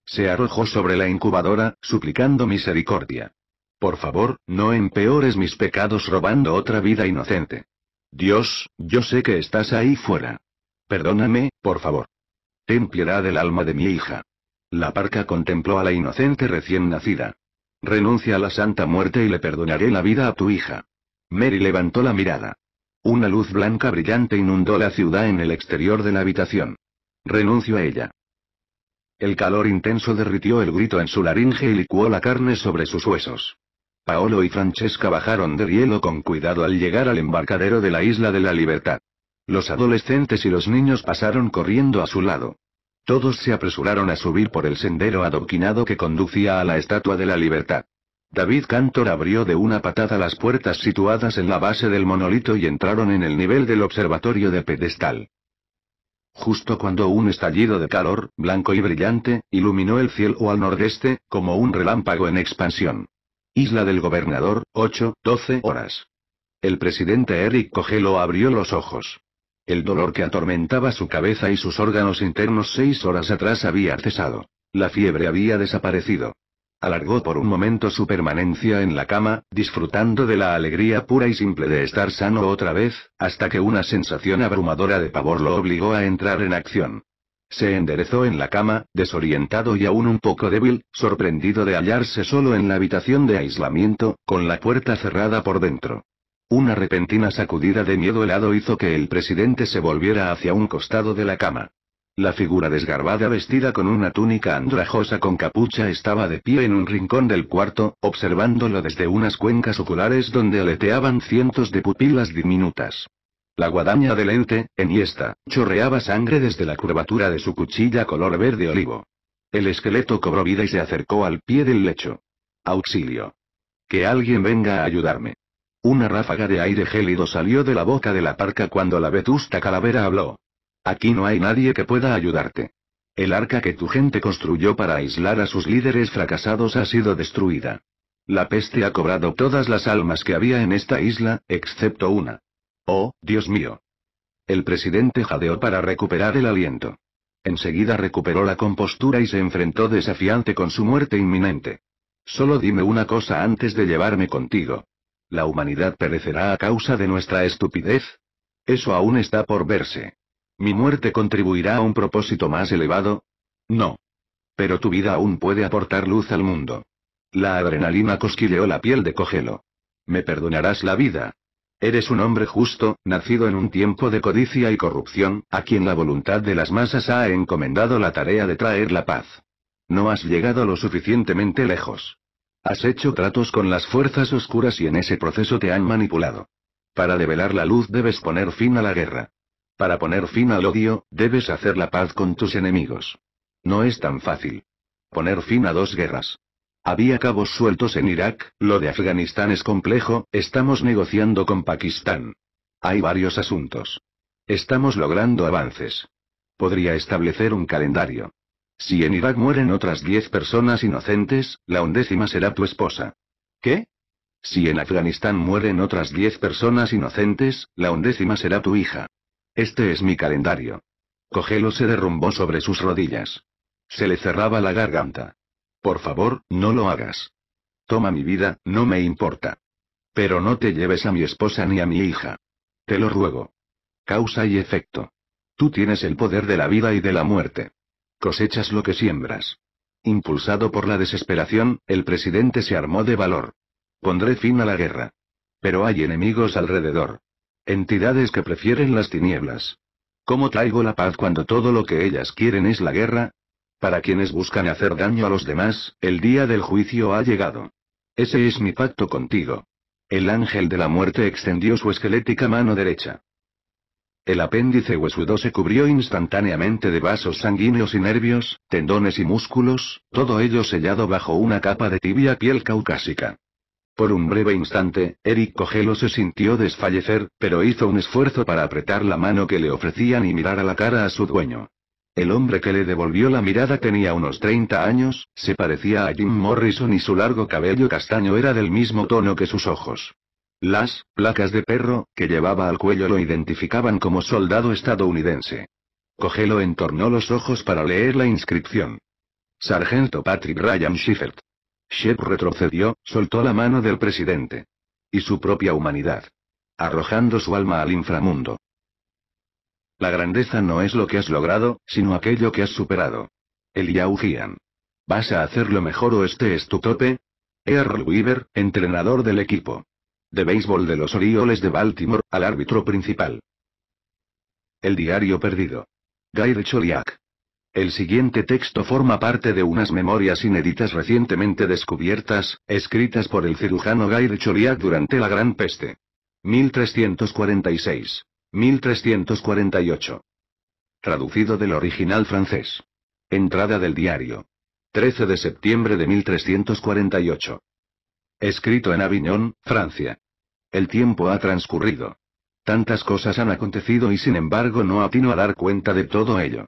Se arrojó sobre la incubadora, suplicando misericordia. Por favor, no empeores mis pecados robando otra vida inocente. Dios, yo sé que estás ahí fuera. Perdóname, por favor. Ten piedad del alma de mi hija. La parca contempló a la inocente recién nacida. Renuncia a la santa muerte y le perdonaré la vida a tu hija. Mary levantó la mirada. Una luz blanca brillante inundó la ciudad en el exterior de la habitación. Renuncio a ella. El calor intenso derritió el grito en su laringe y licuó la carne sobre sus huesos. Paolo y Francesca bajaron de hielo con cuidado al llegar al embarcadero de la Isla de la Libertad. Los adolescentes y los niños pasaron corriendo a su lado. Todos se apresuraron a subir por el sendero adoquinado que conducía a la Estatua de la Libertad. David Cantor abrió de una patada las puertas situadas en la base del monolito y entraron en el nivel del observatorio de pedestal. Justo cuando un estallido de calor, blanco y brillante, iluminó el cielo al nordeste, como un relámpago en expansión. Isla del Gobernador, 8, 12 horas. El presidente Eric Cogelo abrió los ojos. El dolor que atormentaba su cabeza y sus órganos internos seis horas atrás había cesado. La fiebre había desaparecido alargó por un momento su permanencia en la cama, disfrutando de la alegría pura y simple de estar sano otra vez, hasta que una sensación abrumadora de pavor lo obligó a entrar en acción. Se enderezó en la cama, desorientado y aún un poco débil, sorprendido de hallarse solo en la habitación de aislamiento, con la puerta cerrada por dentro. Una repentina sacudida de miedo helado hizo que el presidente se volviera hacia un costado de la cama. La figura desgarbada vestida con una túnica andrajosa con capucha estaba de pie en un rincón del cuarto, observándolo desde unas cuencas oculares donde aleteaban cientos de pupilas diminutas. La guadaña del ente, enhiesta, chorreaba sangre desde la curvatura de su cuchilla color verde olivo. El esqueleto cobró vida y se acercó al pie del lecho. Auxilio. Que alguien venga a ayudarme. Una ráfaga de aire gélido salió de la boca de la parca cuando la vetusta calavera habló. Aquí no hay nadie que pueda ayudarte. El arca que tu gente construyó para aislar a sus líderes fracasados ha sido destruida. La peste ha cobrado todas las almas que había en esta isla, excepto una. Oh, Dios mío. El presidente jadeó para recuperar el aliento. Enseguida recuperó la compostura y se enfrentó desafiante con su muerte inminente. Solo dime una cosa antes de llevarme contigo. ¿La humanidad perecerá a causa de nuestra estupidez? Eso aún está por verse. ¿Mi muerte contribuirá a un propósito más elevado? No. Pero tu vida aún puede aportar luz al mundo. La adrenalina cosquilleó la piel de Cogelo. Me perdonarás la vida. Eres un hombre justo, nacido en un tiempo de codicia y corrupción, a quien la voluntad de las masas ha encomendado la tarea de traer la paz. No has llegado lo suficientemente lejos. Has hecho tratos con las fuerzas oscuras y en ese proceso te han manipulado. Para develar la luz debes poner fin a la guerra. Para poner fin al odio, debes hacer la paz con tus enemigos. No es tan fácil. Poner fin a dos guerras. Había cabos sueltos en Irak, lo de Afganistán es complejo, estamos negociando con Pakistán. Hay varios asuntos. Estamos logrando avances. Podría establecer un calendario. Si en Irak mueren otras 10 personas inocentes, la undécima será tu esposa. ¿Qué? Si en Afganistán mueren otras 10 personas inocentes, la undécima será tu hija. Este es mi calendario. Cogelo se derrumbó sobre sus rodillas. Se le cerraba la garganta. Por favor, no lo hagas. Toma mi vida, no me importa. Pero no te lleves a mi esposa ni a mi hija. Te lo ruego. Causa y efecto. Tú tienes el poder de la vida y de la muerte. Cosechas lo que siembras. Impulsado por la desesperación, el presidente se armó de valor. Pondré fin a la guerra. Pero hay enemigos alrededor. Entidades que prefieren las tinieblas. ¿Cómo traigo la paz cuando todo lo que ellas quieren es la guerra? Para quienes buscan hacer daño a los demás, el día del juicio ha llegado. Ese es mi pacto contigo. El ángel de la muerte extendió su esquelética mano derecha. El apéndice huesudo se cubrió instantáneamente de vasos sanguíneos y nervios, tendones y músculos, todo ello sellado bajo una capa de tibia piel caucásica. Por un breve instante, Eric Cogelo se sintió desfallecer, pero hizo un esfuerzo para apretar la mano que le ofrecían y mirar a la cara a su dueño. El hombre que le devolvió la mirada tenía unos 30 años, se parecía a Jim Morrison y su largo cabello castaño era del mismo tono que sus ojos. Las placas de perro que llevaba al cuello lo identificaban como soldado estadounidense. Cogelo entornó los ojos para leer la inscripción. Sargento Patrick Ryan Schiffert. Shep retrocedió, soltó la mano del presidente. Y su propia humanidad. Arrojando su alma al inframundo. La grandeza no es lo que has logrado, sino aquello que has superado. El Yaujian. ¿Vas a hacerlo mejor o este es tu tope? Earl Weaver, entrenador del equipo de béisbol de los Orioles de Baltimore, al árbitro principal. El diario perdido. Guy Choliak. El siguiente texto forma parte de unas memorias inéditas recientemente descubiertas, escritas por el cirujano de Choliac durante la Gran Peste. 1346. 1348. Traducido del original francés. Entrada del diario. 13 de septiembre de 1348. Escrito en Avignon, Francia. El tiempo ha transcurrido. Tantas cosas han acontecido y sin embargo no atino a dar cuenta de todo ello.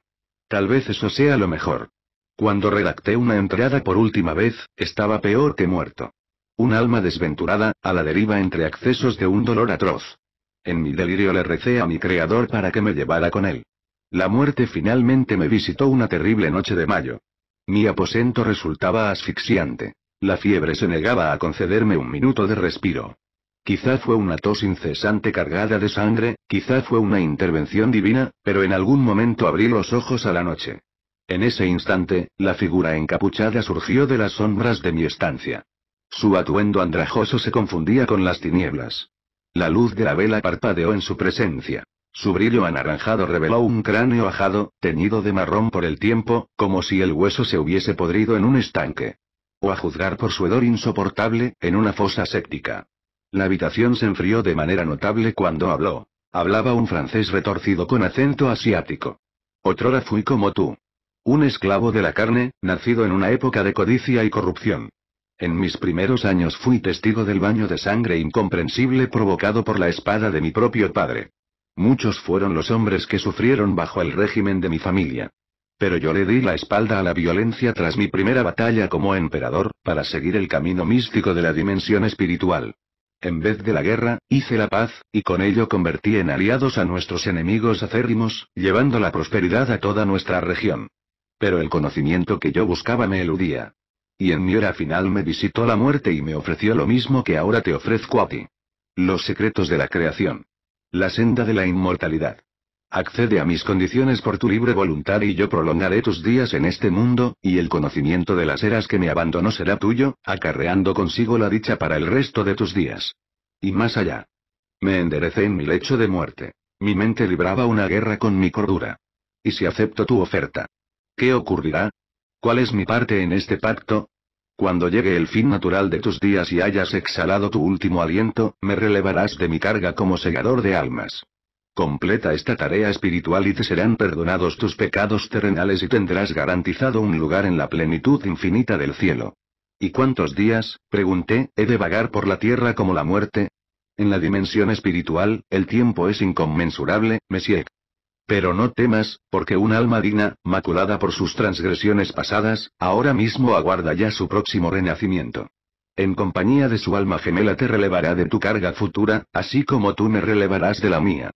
Tal vez eso sea lo mejor. Cuando redacté una entrada por última vez, estaba peor que muerto. Un alma desventurada, a la deriva entre accesos de un dolor atroz. En mi delirio le recé a mi creador para que me llevara con él. La muerte finalmente me visitó una terrible noche de mayo. Mi aposento resultaba asfixiante. La fiebre se negaba a concederme un minuto de respiro. Quizá fue una tos incesante cargada de sangre, quizá fue una intervención divina, pero en algún momento abrí los ojos a la noche. En ese instante, la figura encapuchada surgió de las sombras de mi estancia. Su atuendo andrajoso se confundía con las tinieblas. La luz de la vela parpadeó en su presencia. Su brillo anaranjado reveló un cráneo ajado, teñido de marrón por el tiempo, como si el hueso se hubiese podrido en un estanque. O a juzgar por su hedor insoportable, en una fosa séptica. La habitación se enfrió de manera notable cuando habló. Hablaba un francés retorcido con acento asiático. Otrora fui como tú. Un esclavo de la carne, nacido en una época de codicia y corrupción. En mis primeros años fui testigo del baño de sangre incomprensible provocado por la espada de mi propio padre. Muchos fueron los hombres que sufrieron bajo el régimen de mi familia. Pero yo le di la espalda a la violencia tras mi primera batalla como emperador, para seguir el camino místico de la dimensión espiritual. En vez de la guerra, hice la paz, y con ello convertí en aliados a nuestros enemigos acérrimos, llevando la prosperidad a toda nuestra región. Pero el conocimiento que yo buscaba me eludía. Y en mi hora final me visitó la muerte y me ofreció lo mismo que ahora te ofrezco a ti. Los secretos de la creación. La senda de la inmortalidad. Accede a mis condiciones por tu libre voluntad y yo prolongaré tus días en este mundo, y el conocimiento de las eras que me abandonó será tuyo, acarreando consigo la dicha para el resto de tus días. Y más allá. Me enderecé en mi lecho de muerte. Mi mente libraba una guerra con mi cordura. ¿Y si acepto tu oferta? ¿Qué ocurrirá? ¿Cuál es mi parte en este pacto? Cuando llegue el fin natural de tus días y hayas exhalado tu último aliento, me relevarás de mi carga como segador de almas. Completa esta tarea espiritual y te serán perdonados tus pecados terrenales y tendrás garantizado un lugar en la plenitud infinita del cielo. ¿Y cuántos días, pregunté, he de vagar por la tierra como la muerte? En la dimensión espiritual, el tiempo es inconmensurable, Mesiek. Pero no temas, porque un alma digna, maculada por sus transgresiones pasadas, ahora mismo aguarda ya su próximo renacimiento. En compañía de su alma gemela te relevará de tu carga futura, así como tú me relevarás de la mía.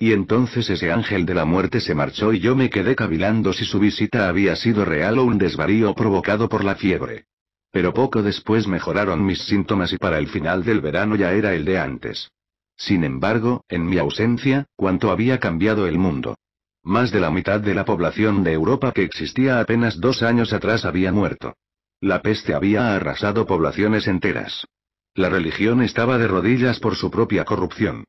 Y entonces ese ángel de la muerte se marchó y yo me quedé cavilando si su visita había sido real o un desvarío provocado por la fiebre. Pero poco después mejoraron mis síntomas y para el final del verano ya era el de antes. Sin embargo, en mi ausencia, cuánto había cambiado el mundo. Más de la mitad de la población de Europa que existía apenas dos años atrás había muerto. La peste había arrasado poblaciones enteras. La religión estaba de rodillas por su propia corrupción.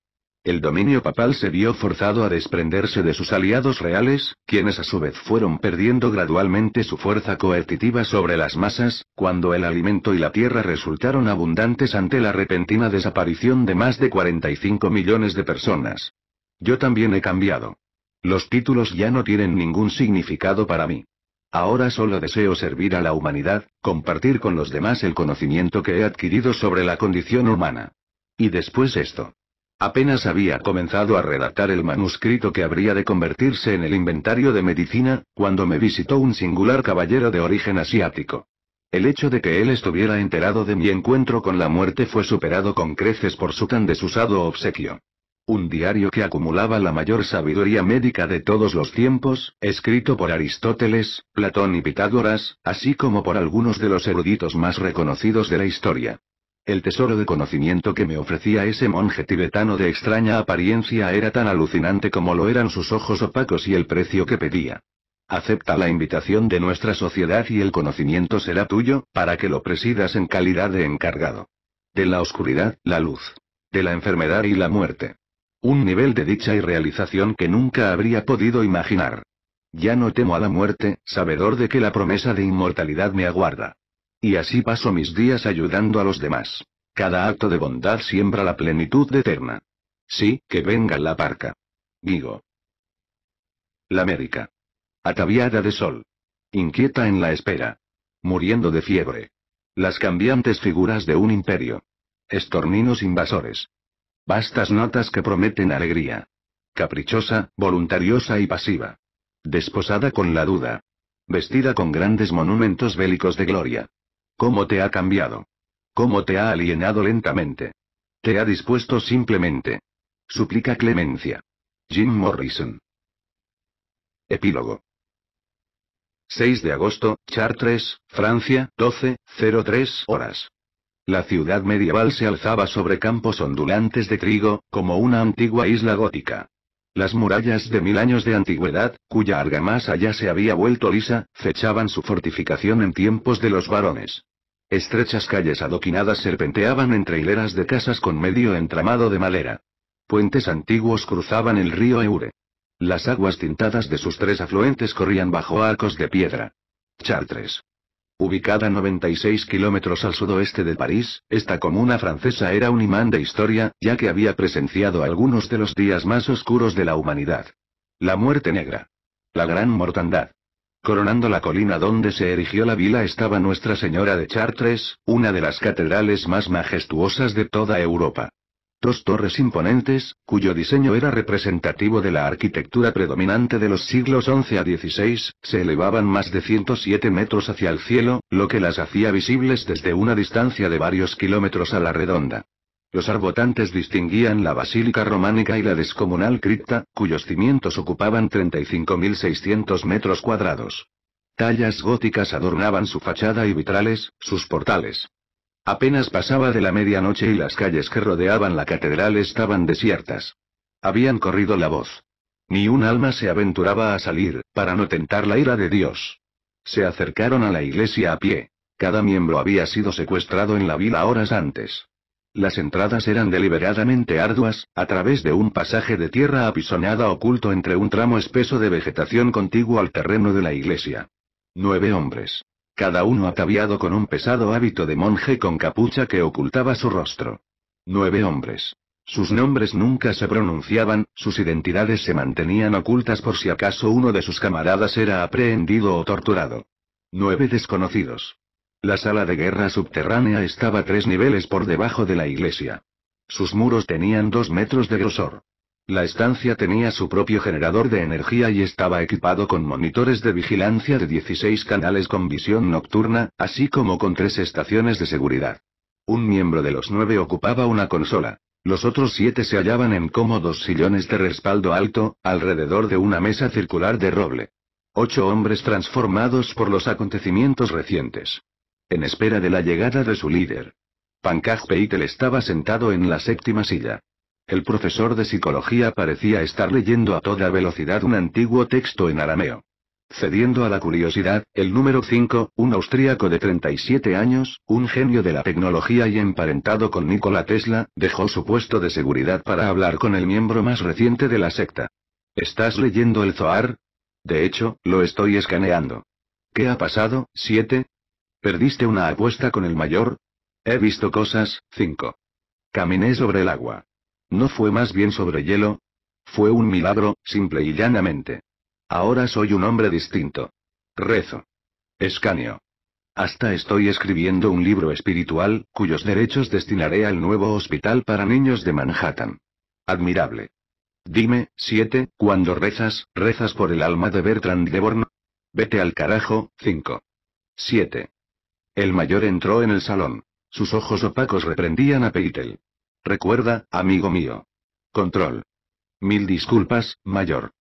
El dominio papal se vio forzado a desprenderse de sus aliados reales, quienes a su vez fueron perdiendo gradualmente su fuerza coercitiva sobre las masas, cuando el alimento y la tierra resultaron abundantes ante la repentina desaparición de más de 45 millones de personas. Yo también he cambiado. Los títulos ya no tienen ningún significado para mí. Ahora solo deseo servir a la humanidad, compartir con los demás el conocimiento que he adquirido sobre la condición humana. Y después esto. Apenas había comenzado a redactar el manuscrito que habría de convertirse en el inventario de medicina, cuando me visitó un singular caballero de origen asiático. El hecho de que él estuviera enterado de mi encuentro con la muerte fue superado con creces por su tan desusado obsequio. Un diario que acumulaba la mayor sabiduría médica de todos los tiempos, escrito por Aristóteles, Platón y Pitágoras, así como por algunos de los eruditos más reconocidos de la historia. El tesoro de conocimiento que me ofrecía ese monje tibetano de extraña apariencia era tan alucinante como lo eran sus ojos opacos y el precio que pedía. Acepta la invitación de nuestra sociedad y el conocimiento será tuyo, para que lo presidas en calidad de encargado. De la oscuridad, la luz. De la enfermedad y la muerte. Un nivel de dicha y realización que nunca habría podido imaginar. Ya no temo a la muerte, sabedor de que la promesa de inmortalidad me aguarda. Y así paso mis días ayudando a los demás. Cada acto de bondad siembra la plenitud eterna. Sí, que venga la parca. digo. La América. Ataviada de sol. Inquieta en la espera. Muriendo de fiebre. Las cambiantes figuras de un imperio. Estorninos invasores. Vastas notas que prometen alegría. Caprichosa, voluntariosa y pasiva. Desposada con la duda. Vestida con grandes monumentos bélicos de gloria. ¿Cómo te ha cambiado? ¿Cómo te ha alienado lentamente? Te ha dispuesto simplemente. Suplica clemencia. Jim Morrison. Epílogo. 6 de agosto, Chartres, Francia, 12.03 horas. La ciudad medieval se alzaba sobre campos ondulantes de trigo, como una antigua isla gótica. Las murallas de mil años de antigüedad, cuya argamasa ya se había vuelto lisa, fechaban su fortificación en tiempos de los varones. Estrechas calles adoquinadas serpenteaban entre hileras de casas con medio entramado de madera. Puentes antiguos cruzaban el río Eure. Las aguas tintadas de sus tres afluentes corrían bajo arcos de piedra. Chartres. Ubicada 96 kilómetros al sudoeste de París, esta comuna francesa era un imán de historia, ya que había presenciado algunos de los días más oscuros de la humanidad. La muerte negra. La gran mortandad. Coronando la colina donde se erigió la vila estaba Nuestra Señora de Chartres, una de las catedrales más majestuosas de toda Europa. Dos torres imponentes, cuyo diseño era representativo de la arquitectura predominante de los siglos XI a XVI, se elevaban más de 107 metros hacia el cielo, lo que las hacía visibles desde una distancia de varios kilómetros a la redonda. Los arbotantes distinguían la basílica románica y la descomunal cripta, cuyos cimientos ocupaban 35.600 metros cuadrados. Tallas góticas adornaban su fachada y vitrales, sus portales. Apenas pasaba de la medianoche y las calles que rodeaban la catedral estaban desiertas. Habían corrido la voz. Ni un alma se aventuraba a salir, para no tentar la ira de Dios. Se acercaron a la iglesia a pie. Cada miembro había sido secuestrado en la vila horas antes. Las entradas eran deliberadamente arduas, a través de un pasaje de tierra apisonada oculto entre un tramo espeso de vegetación contiguo al terreno de la iglesia. Nueve hombres. Cada uno ataviado con un pesado hábito de monje con capucha que ocultaba su rostro. Nueve hombres. Sus nombres nunca se pronunciaban, sus identidades se mantenían ocultas por si acaso uno de sus camaradas era aprehendido o torturado. Nueve desconocidos. La sala de guerra subterránea estaba tres niveles por debajo de la iglesia. Sus muros tenían dos metros de grosor. La estancia tenía su propio generador de energía y estaba equipado con monitores de vigilancia de 16 canales con visión nocturna, así como con tres estaciones de seguridad. Un miembro de los nueve ocupaba una consola. Los otros siete se hallaban en cómodos sillones de respaldo alto, alrededor de una mesa circular de roble. Ocho hombres transformados por los acontecimientos recientes en espera de la llegada de su líder. Pankaj Peitel estaba sentado en la séptima silla. El profesor de psicología parecía estar leyendo a toda velocidad un antiguo texto en arameo. Cediendo a la curiosidad, el número 5, un austríaco de 37 años, un genio de la tecnología y emparentado con Nikola Tesla, dejó su puesto de seguridad para hablar con el miembro más reciente de la secta. ¿Estás leyendo el Zohar? De hecho, lo estoy escaneando. ¿Qué ha pasado, 7? ¿Perdiste una apuesta con el mayor? He visto cosas, 5. Caminé sobre el agua. No fue más bien sobre hielo. Fue un milagro, simple y llanamente. Ahora soy un hombre distinto. Rezo. Escanio. Hasta estoy escribiendo un libro espiritual, cuyos derechos destinaré al nuevo hospital para niños de Manhattan. Admirable. Dime, 7, cuando rezas, rezas por el alma de Bertrand de Born. Vete al carajo, 5. 7. El mayor entró en el salón. Sus ojos opacos reprendían a Peitel. Recuerda, amigo mío. Control. Mil disculpas, mayor.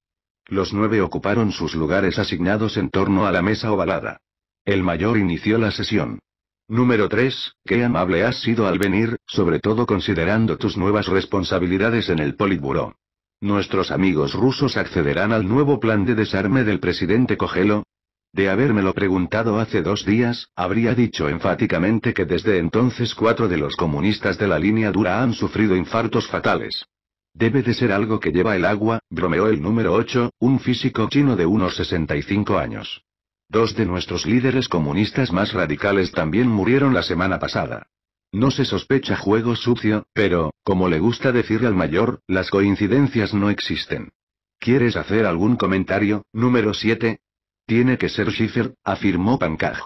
Los nueve ocuparon sus lugares asignados en torno a la mesa ovalada. El mayor inició la sesión. Número 3. Qué amable has sido al venir, sobre todo considerando tus nuevas responsabilidades en el Politburo. Nuestros amigos rusos accederán al nuevo plan de desarme del presidente Cogelo, de habérmelo preguntado hace dos días, habría dicho enfáticamente que desde entonces cuatro de los comunistas de la línea dura han sufrido infartos fatales. Debe de ser algo que lleva el agua, bromeó el número 8, un físico chino de unos 65 años. Dos de nuestros líderes comunistas más radicales también murieron la semana pasada. No se sospecha juego sucio, pero, como le gusta decir al mayor, las coincidencias no existen. ¿Quieres hacer algún comentario, número 7? Tiene que ser Schiffer, afirmó Pankaj.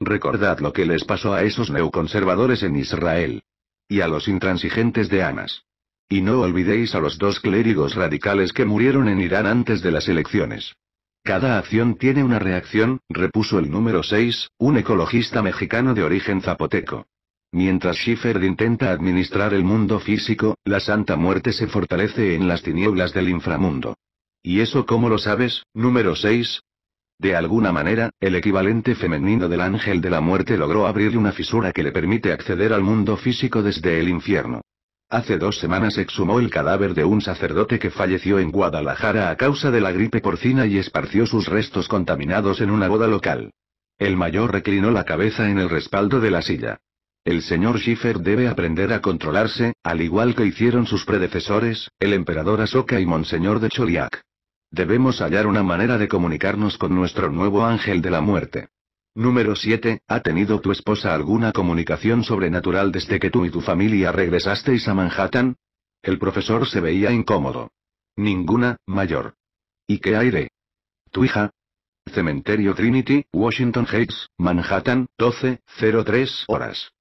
Recordad lo que les pasó a esos neoconservadores en Israel. Y a los intransigentes de Amas. Y no olvidéis a los dos clérigos radicales que murieron en Irán antes de las elecciones. Cada acción tiene una reacción, repuso el número 6, un ecologista mexicano de origen zapoteco. Mientras Schiffer intenta administrar el mundo físico, la Santa Muerte se fortalece en las tinieblas del inframundo. ¿Y eso cómo lo sabes, número 6? De alguna manera, el equivalente femenino del ángel de la muerte logró abrir una fisura que le permite acceder al mundo físico desde el infierno. Hace dos semanas exhumó el cadáver de un sacerdote que falleció en Guadalajara a causa de la gripe porcina y esparció sus restos contaminados en una boda local. El mayor reclinó la cabeza en el respaldo de la silla. El señor Schiffer debe aprender a controlarse, al igual que hicieron sus predecesores, el emperador Asoka y Monseñor de Choliac. Debemos hallar una manera de comunicarnos con nuestro nuevo ángel de la muerte. Número 7. ¿Ha tenido tu esposa alguna comunicación sobrenatural desde que tú y tu familia regresasteis a Manhattan? El profesor se veía incómodo. Ninguna, mayor. ¿Y qué aire? tu hija? Cementerio Trinity, Washington Heights, Manhattan, 12.03 horas.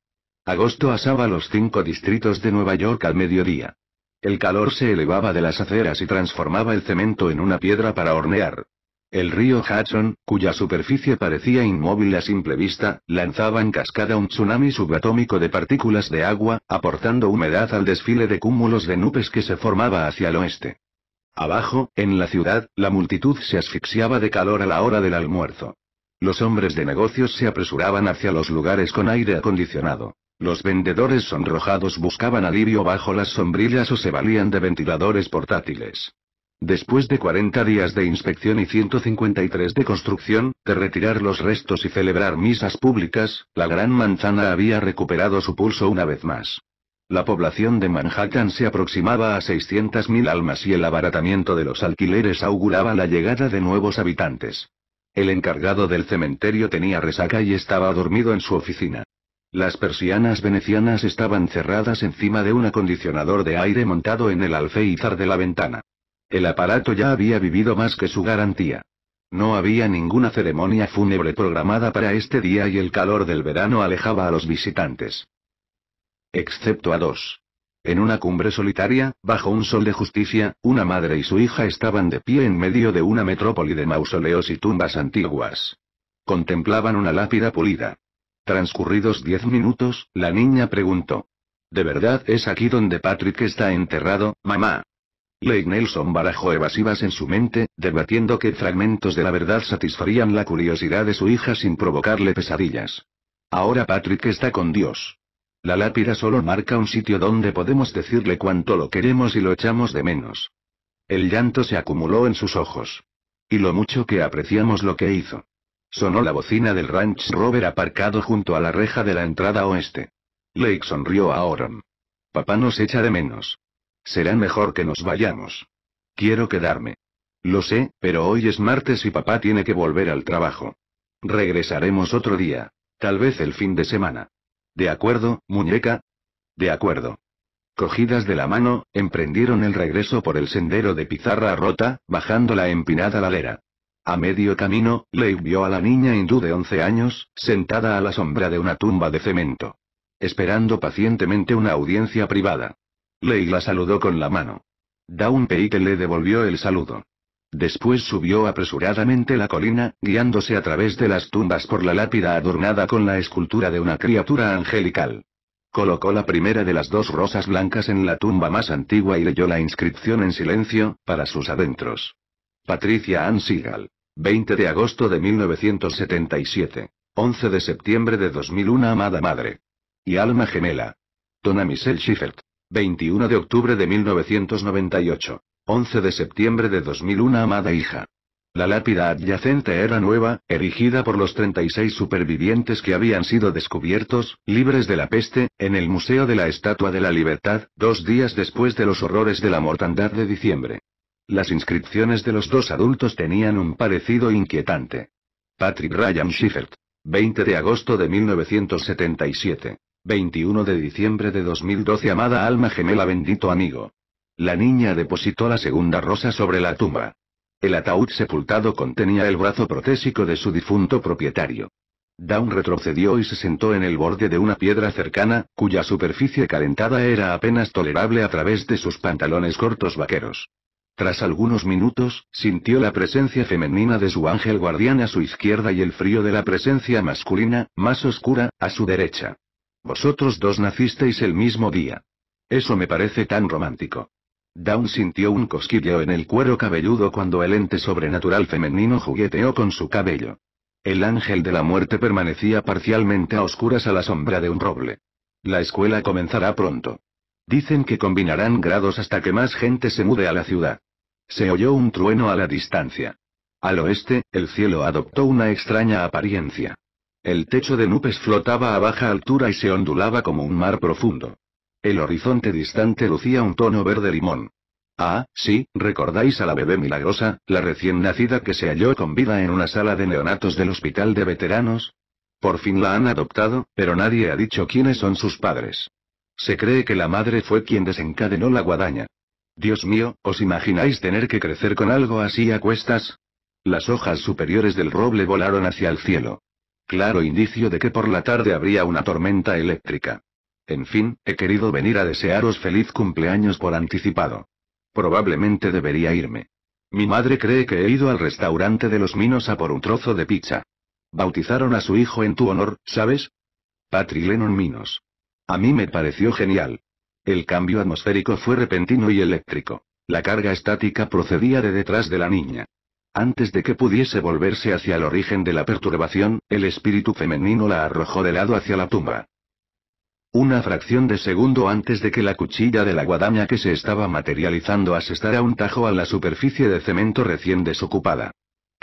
Agosto asaba los cinco distritos de Nueva York al mediodía. El calor se elevaba de las aceras y transformaba el cemento en una piedra para hornear. El río Hudson, cuya superficie parecía inmóvil a simple vista, lanzaba en cascada un tsunami subatómico de partículas de agua, aportando humedad al desfile de cúmulos de nubes que se formaba hacia el oeste. Abajo, en la ciudad, la multitud se asfixiaba de calor a la hora del almuerzo. Los hombres de negocios se apresuraban hacia los lugares con aire acondicionado. Los vendedores sonrojados buscaban alivio bajo las sombrillas o se valían de ventiladores portátiles. Después de 40 días de inspección y 153 de construcción, de retirar los restos y celebrar misas públicas, la Gran Manzana había recuperado su pulso una vez más. La población de Manhattan se aproximaba a 600.000 almas y el abaratamiento de los alquileres auguraba la llegada de nuevos habitantes. El encargado del cementerio tenía resaca y estaba dormido en su oficina. Las persianas venecianas estaban cerradas encima de un acondicionador de aire montado en el alféizar de la ventana. El aparato ya había vivido más que su garantía. No había ninguna ceremonia fúnebre programada para este día y el calor del verano alejaba a los visitantes. Excepto a dos. En una cumbre solitaria, bajo un sol de justicia, una madre y su hija estaban de pie en medio de una metrópoli de mausoleos y tumbas antiguas. Contemplaban una lápida pulida. Transcurridos diez minutos, la niña preguntó. ¿De verdad es aquí donde Patrick está enterrado, mamá? Lake Nelson barajó evasivas en su mente, debatiendo qué fragmentos de la verdad satisfarían la curiosidad de su hija sin provocarle pesadillas. Ahora Patrick está con Dios. La lápida solo marca un sitio donde podemos decirle cuánto lo queremos y lo echamos de menos. El llanto se acumuló en sus ojos. Y lo mucho que apreciamos lo que hizo. Sonó la bocina del Ranch Rover aparcado junto a la reja de la entrada oeste. Lake sonrió a Oram. Papá nos echa de menos. Será mejor que nos vayamos. Quiero quedarme. Lo sé, pero hoy es martes y papá tiene que volver al trabajo. Regresaremos otro día. Tal vez el fin de semana. ¿De acuerdo, muñeca? De acuerdo. Cogidas de la mano, emprendieron el regreso por el sendero de pizarra rota, bajando la empinada ladera. A medio camino, Ley vio a la niña hindú de 11 años, sentada a la sombra de una tumba de cemento. Esperando pacientemente una audiencia privada. Ley la saludó con la mano. Down Peite le devolvió el saludo. Después subió apresuradamente la colina, guiándose a través de las tumbas por la lápida adornada con la escultura de una criatura angelical. Colocó la primera de las dos rosas blancas en la tumba más antigua y leyó la inscripción en silencio, para sus adentros. Patricia Ann Seagal. 20 de agosto de 1977. 11 de septiembre de 2001 Amada Madre. Y Alma Gemela. Donna Michelle Schiffert. 21 de octubre de 1998. 11 de septiembre de 2001 Amada Hija. La lápida adyacente era nueva, erigida por los 36 supervivientes que habían sido descubiertos, libres de la peste, en el Museo de la Estatua de la Libertad, dos días después de los horrores de la mortandad de diciembre. Las inscripciones de los dos adultos tenían un parecido inquietante. Patrick Ryan Schiffert. 20 de agosto de 1977. 21 de diciembre de 2012 Amada alma gemela bendito amigo. La niña depositó la segunda rosa sobre la tumba. El ataúd sepultado contenía el brazo protésico de su difunto propietario. Down retrocedió y se sentó en el borde de una piedra cercana, cuya superficie calentada era apenas tolerable a través de sus pantalones cortos vaqueros. Tras algunos minutos, sintió la presencia femenina de su ángel guardián a su izquierda y el frío de la presencia masculina, más oscura, a su derecha. Vosotros dos nacisteis el mismo día. Eso me parece tan romántico. Dawn sintió un cosquilleo en el cuero cabelludo cuando el ente sobrenatural femenino jugueteó con su cabello. El ángel de la muerte permanecía parcialmente a oscuras a la sombra de un roble. La escuela comenzará pronto. Dicen que combinarán grados hasta que más gente se mude a la ciudad. Se oyó un trueno a la distancia. Al oeste, el cielo adoptó una extraña apariencia. El techo de nubes flotaba a baja altura y se ondulaba como un mar profundo. El horizonte distante lucía un tono verde limón. Ah, sí, recordáis a la bebé milagrosa, la recién nacida que se halló con vida en una sala de neonatos del hospital de veteranos. Por fin la han adoptado, pero nadie ha dicho quiénes son sus padres. Se cree que la madre fue quien desencadenó la guadaña. Dios mío, ¿os imagináis tener que crecer con algo así a cuestas? Las hojas superiores del roble volaron hacia el cielo. Claro indicio de que por la tarde habría una tormenta eléctrica. En fin, he querido venir a desearos feliz cumpleaños por anticipado. Probablemente debería irme. Mi madre cree que he ido al restaurante de los Minos a por un trozo de pizza. Bautizaron a su hijo en tu honor, ¿sabes? Patrilenon Minos. A mí me pareció genial. El cambio atmosférico fue repentino y eléctrico. La carga estática procedía de detrás de la niña. Antes de que pudiese volverse hacia el origen de la perturbación, el espíritu femenino la arrojó de lado hacia la tumba. Una fracción de segundo antes de que la cuchilla de la guadaña que se estaba materializando asestara un tajo a la superficie de cemento recién desocupada.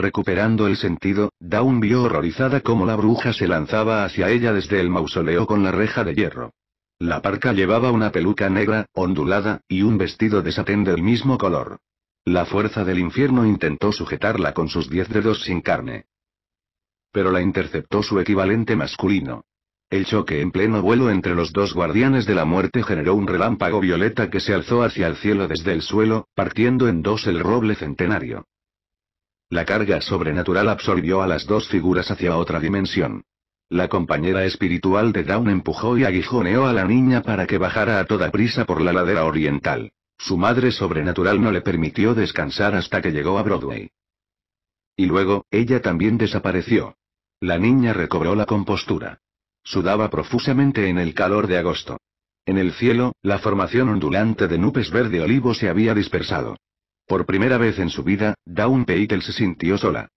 Recuperando el sentido, Dawn vio horrorizada cómo la bruja se lanzaba hacia ella desde el mausoleo con la reja de hierro. La parca llevaba una peluca negra, ondulada, y un vestido de satén del mismo color. La fuerza del infierno intentó sujetarla con sus diez dedos sin carne. Pero la interceptó su equivalente masculino. El choque en pleno vuelo entre los dos guardianes de la muerte generó un relámpago violeta que se alzó hacia el cielo desde el suelo, partiendo en dos el roble centenario. La carga sobrenatural absorbió a las dos figuras hacia otra dimensión. La compañera espiritual de Dawn empujó y aguijoneó a la niña para que bajara a toda prisa por la ladera oriental. Su madre sobrenatural no le permitió descansar hasta que llegó a Broadway. Y luego, ella también desapareció. La niña recobró la compostura. Sudaba profusamente en el calor de agosto. En el cielo, la formación ondulante de nubes verde olivo se había dispersado. Por primera vez en su vida, Dawn Peitel se sintió sola.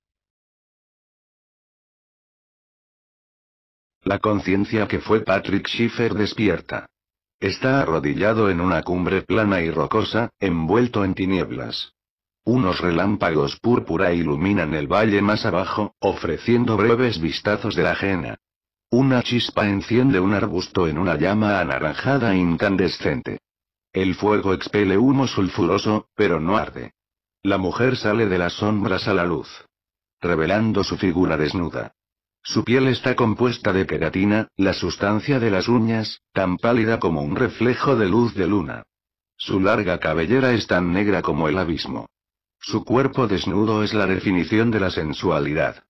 La conciencia que fue Patrick Schiffer despierta. Está arrodillado en una cumbre plana y rocosa, envuelto en tinieblas. Unos relámpagos púrpura iluminan el valle más abajo, ofreciendo breves vistazos de la ajena. Una chispa enciende un arbusto en una llama anaranjada incandescente. El fuego expele humo sulfuroso, pero no arde. La mujer sale de las sombras a la luz, revelando su figura desnuda. Su piel está compuesta de queratina, la sustancia de las uñas, tan pálida como un reflejo de luz de luna. Su larga cabellera es tan negra como el abismo. Su cuerpo desnudo es la definición de la sensualidad.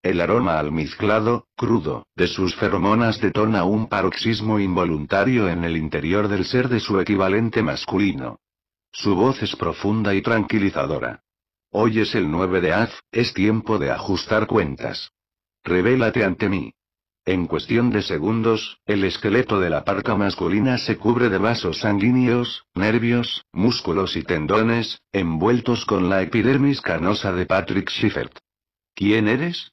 El aroma almizclado, crudo, de sus feromonas detona un paroxismo involuntario en el interior del ser de su equivalente masculino. Su voz es profunda y tranquilizadora. Hoy es el 9 de Az, es tiempo de ajustar cuentas. Revélate ante mí. En cuestión de segundos, el esqueleto de la parca masculina se cubre de vasos sanguíneos, nervios, músculos y tendones, envueltos con la epidermis canosa de Patrick Schiffert. ¿Quién eres?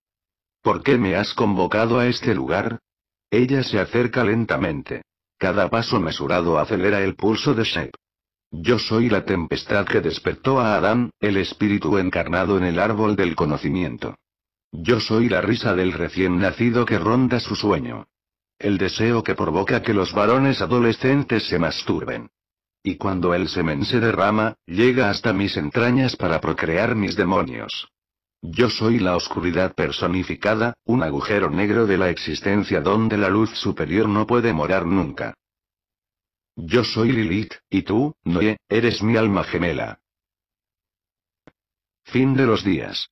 ¿Por qué me has convocado a este lugar? Ella se acerca lentamente. Cada paso mesurado acelera el pulso de Shep. Yo soy la tempestad que despertó a Adán, el espíritu encarnado en el árbol del conocimiento. Yo soy la risa del recién nacido que ronda su sueño. El deseo que provoca que los varones adolescentes se masturben. Y cuando el semen se derrama, llega hasta mis entrañas para procrear mis demonios. Yo soy la oscuridad personificada, un agujero negro de la existencia donde la luz superior no puede morar nunca. Yo soy Lilith, y tú, Noé, eres mi alma gemela. Fin de los días.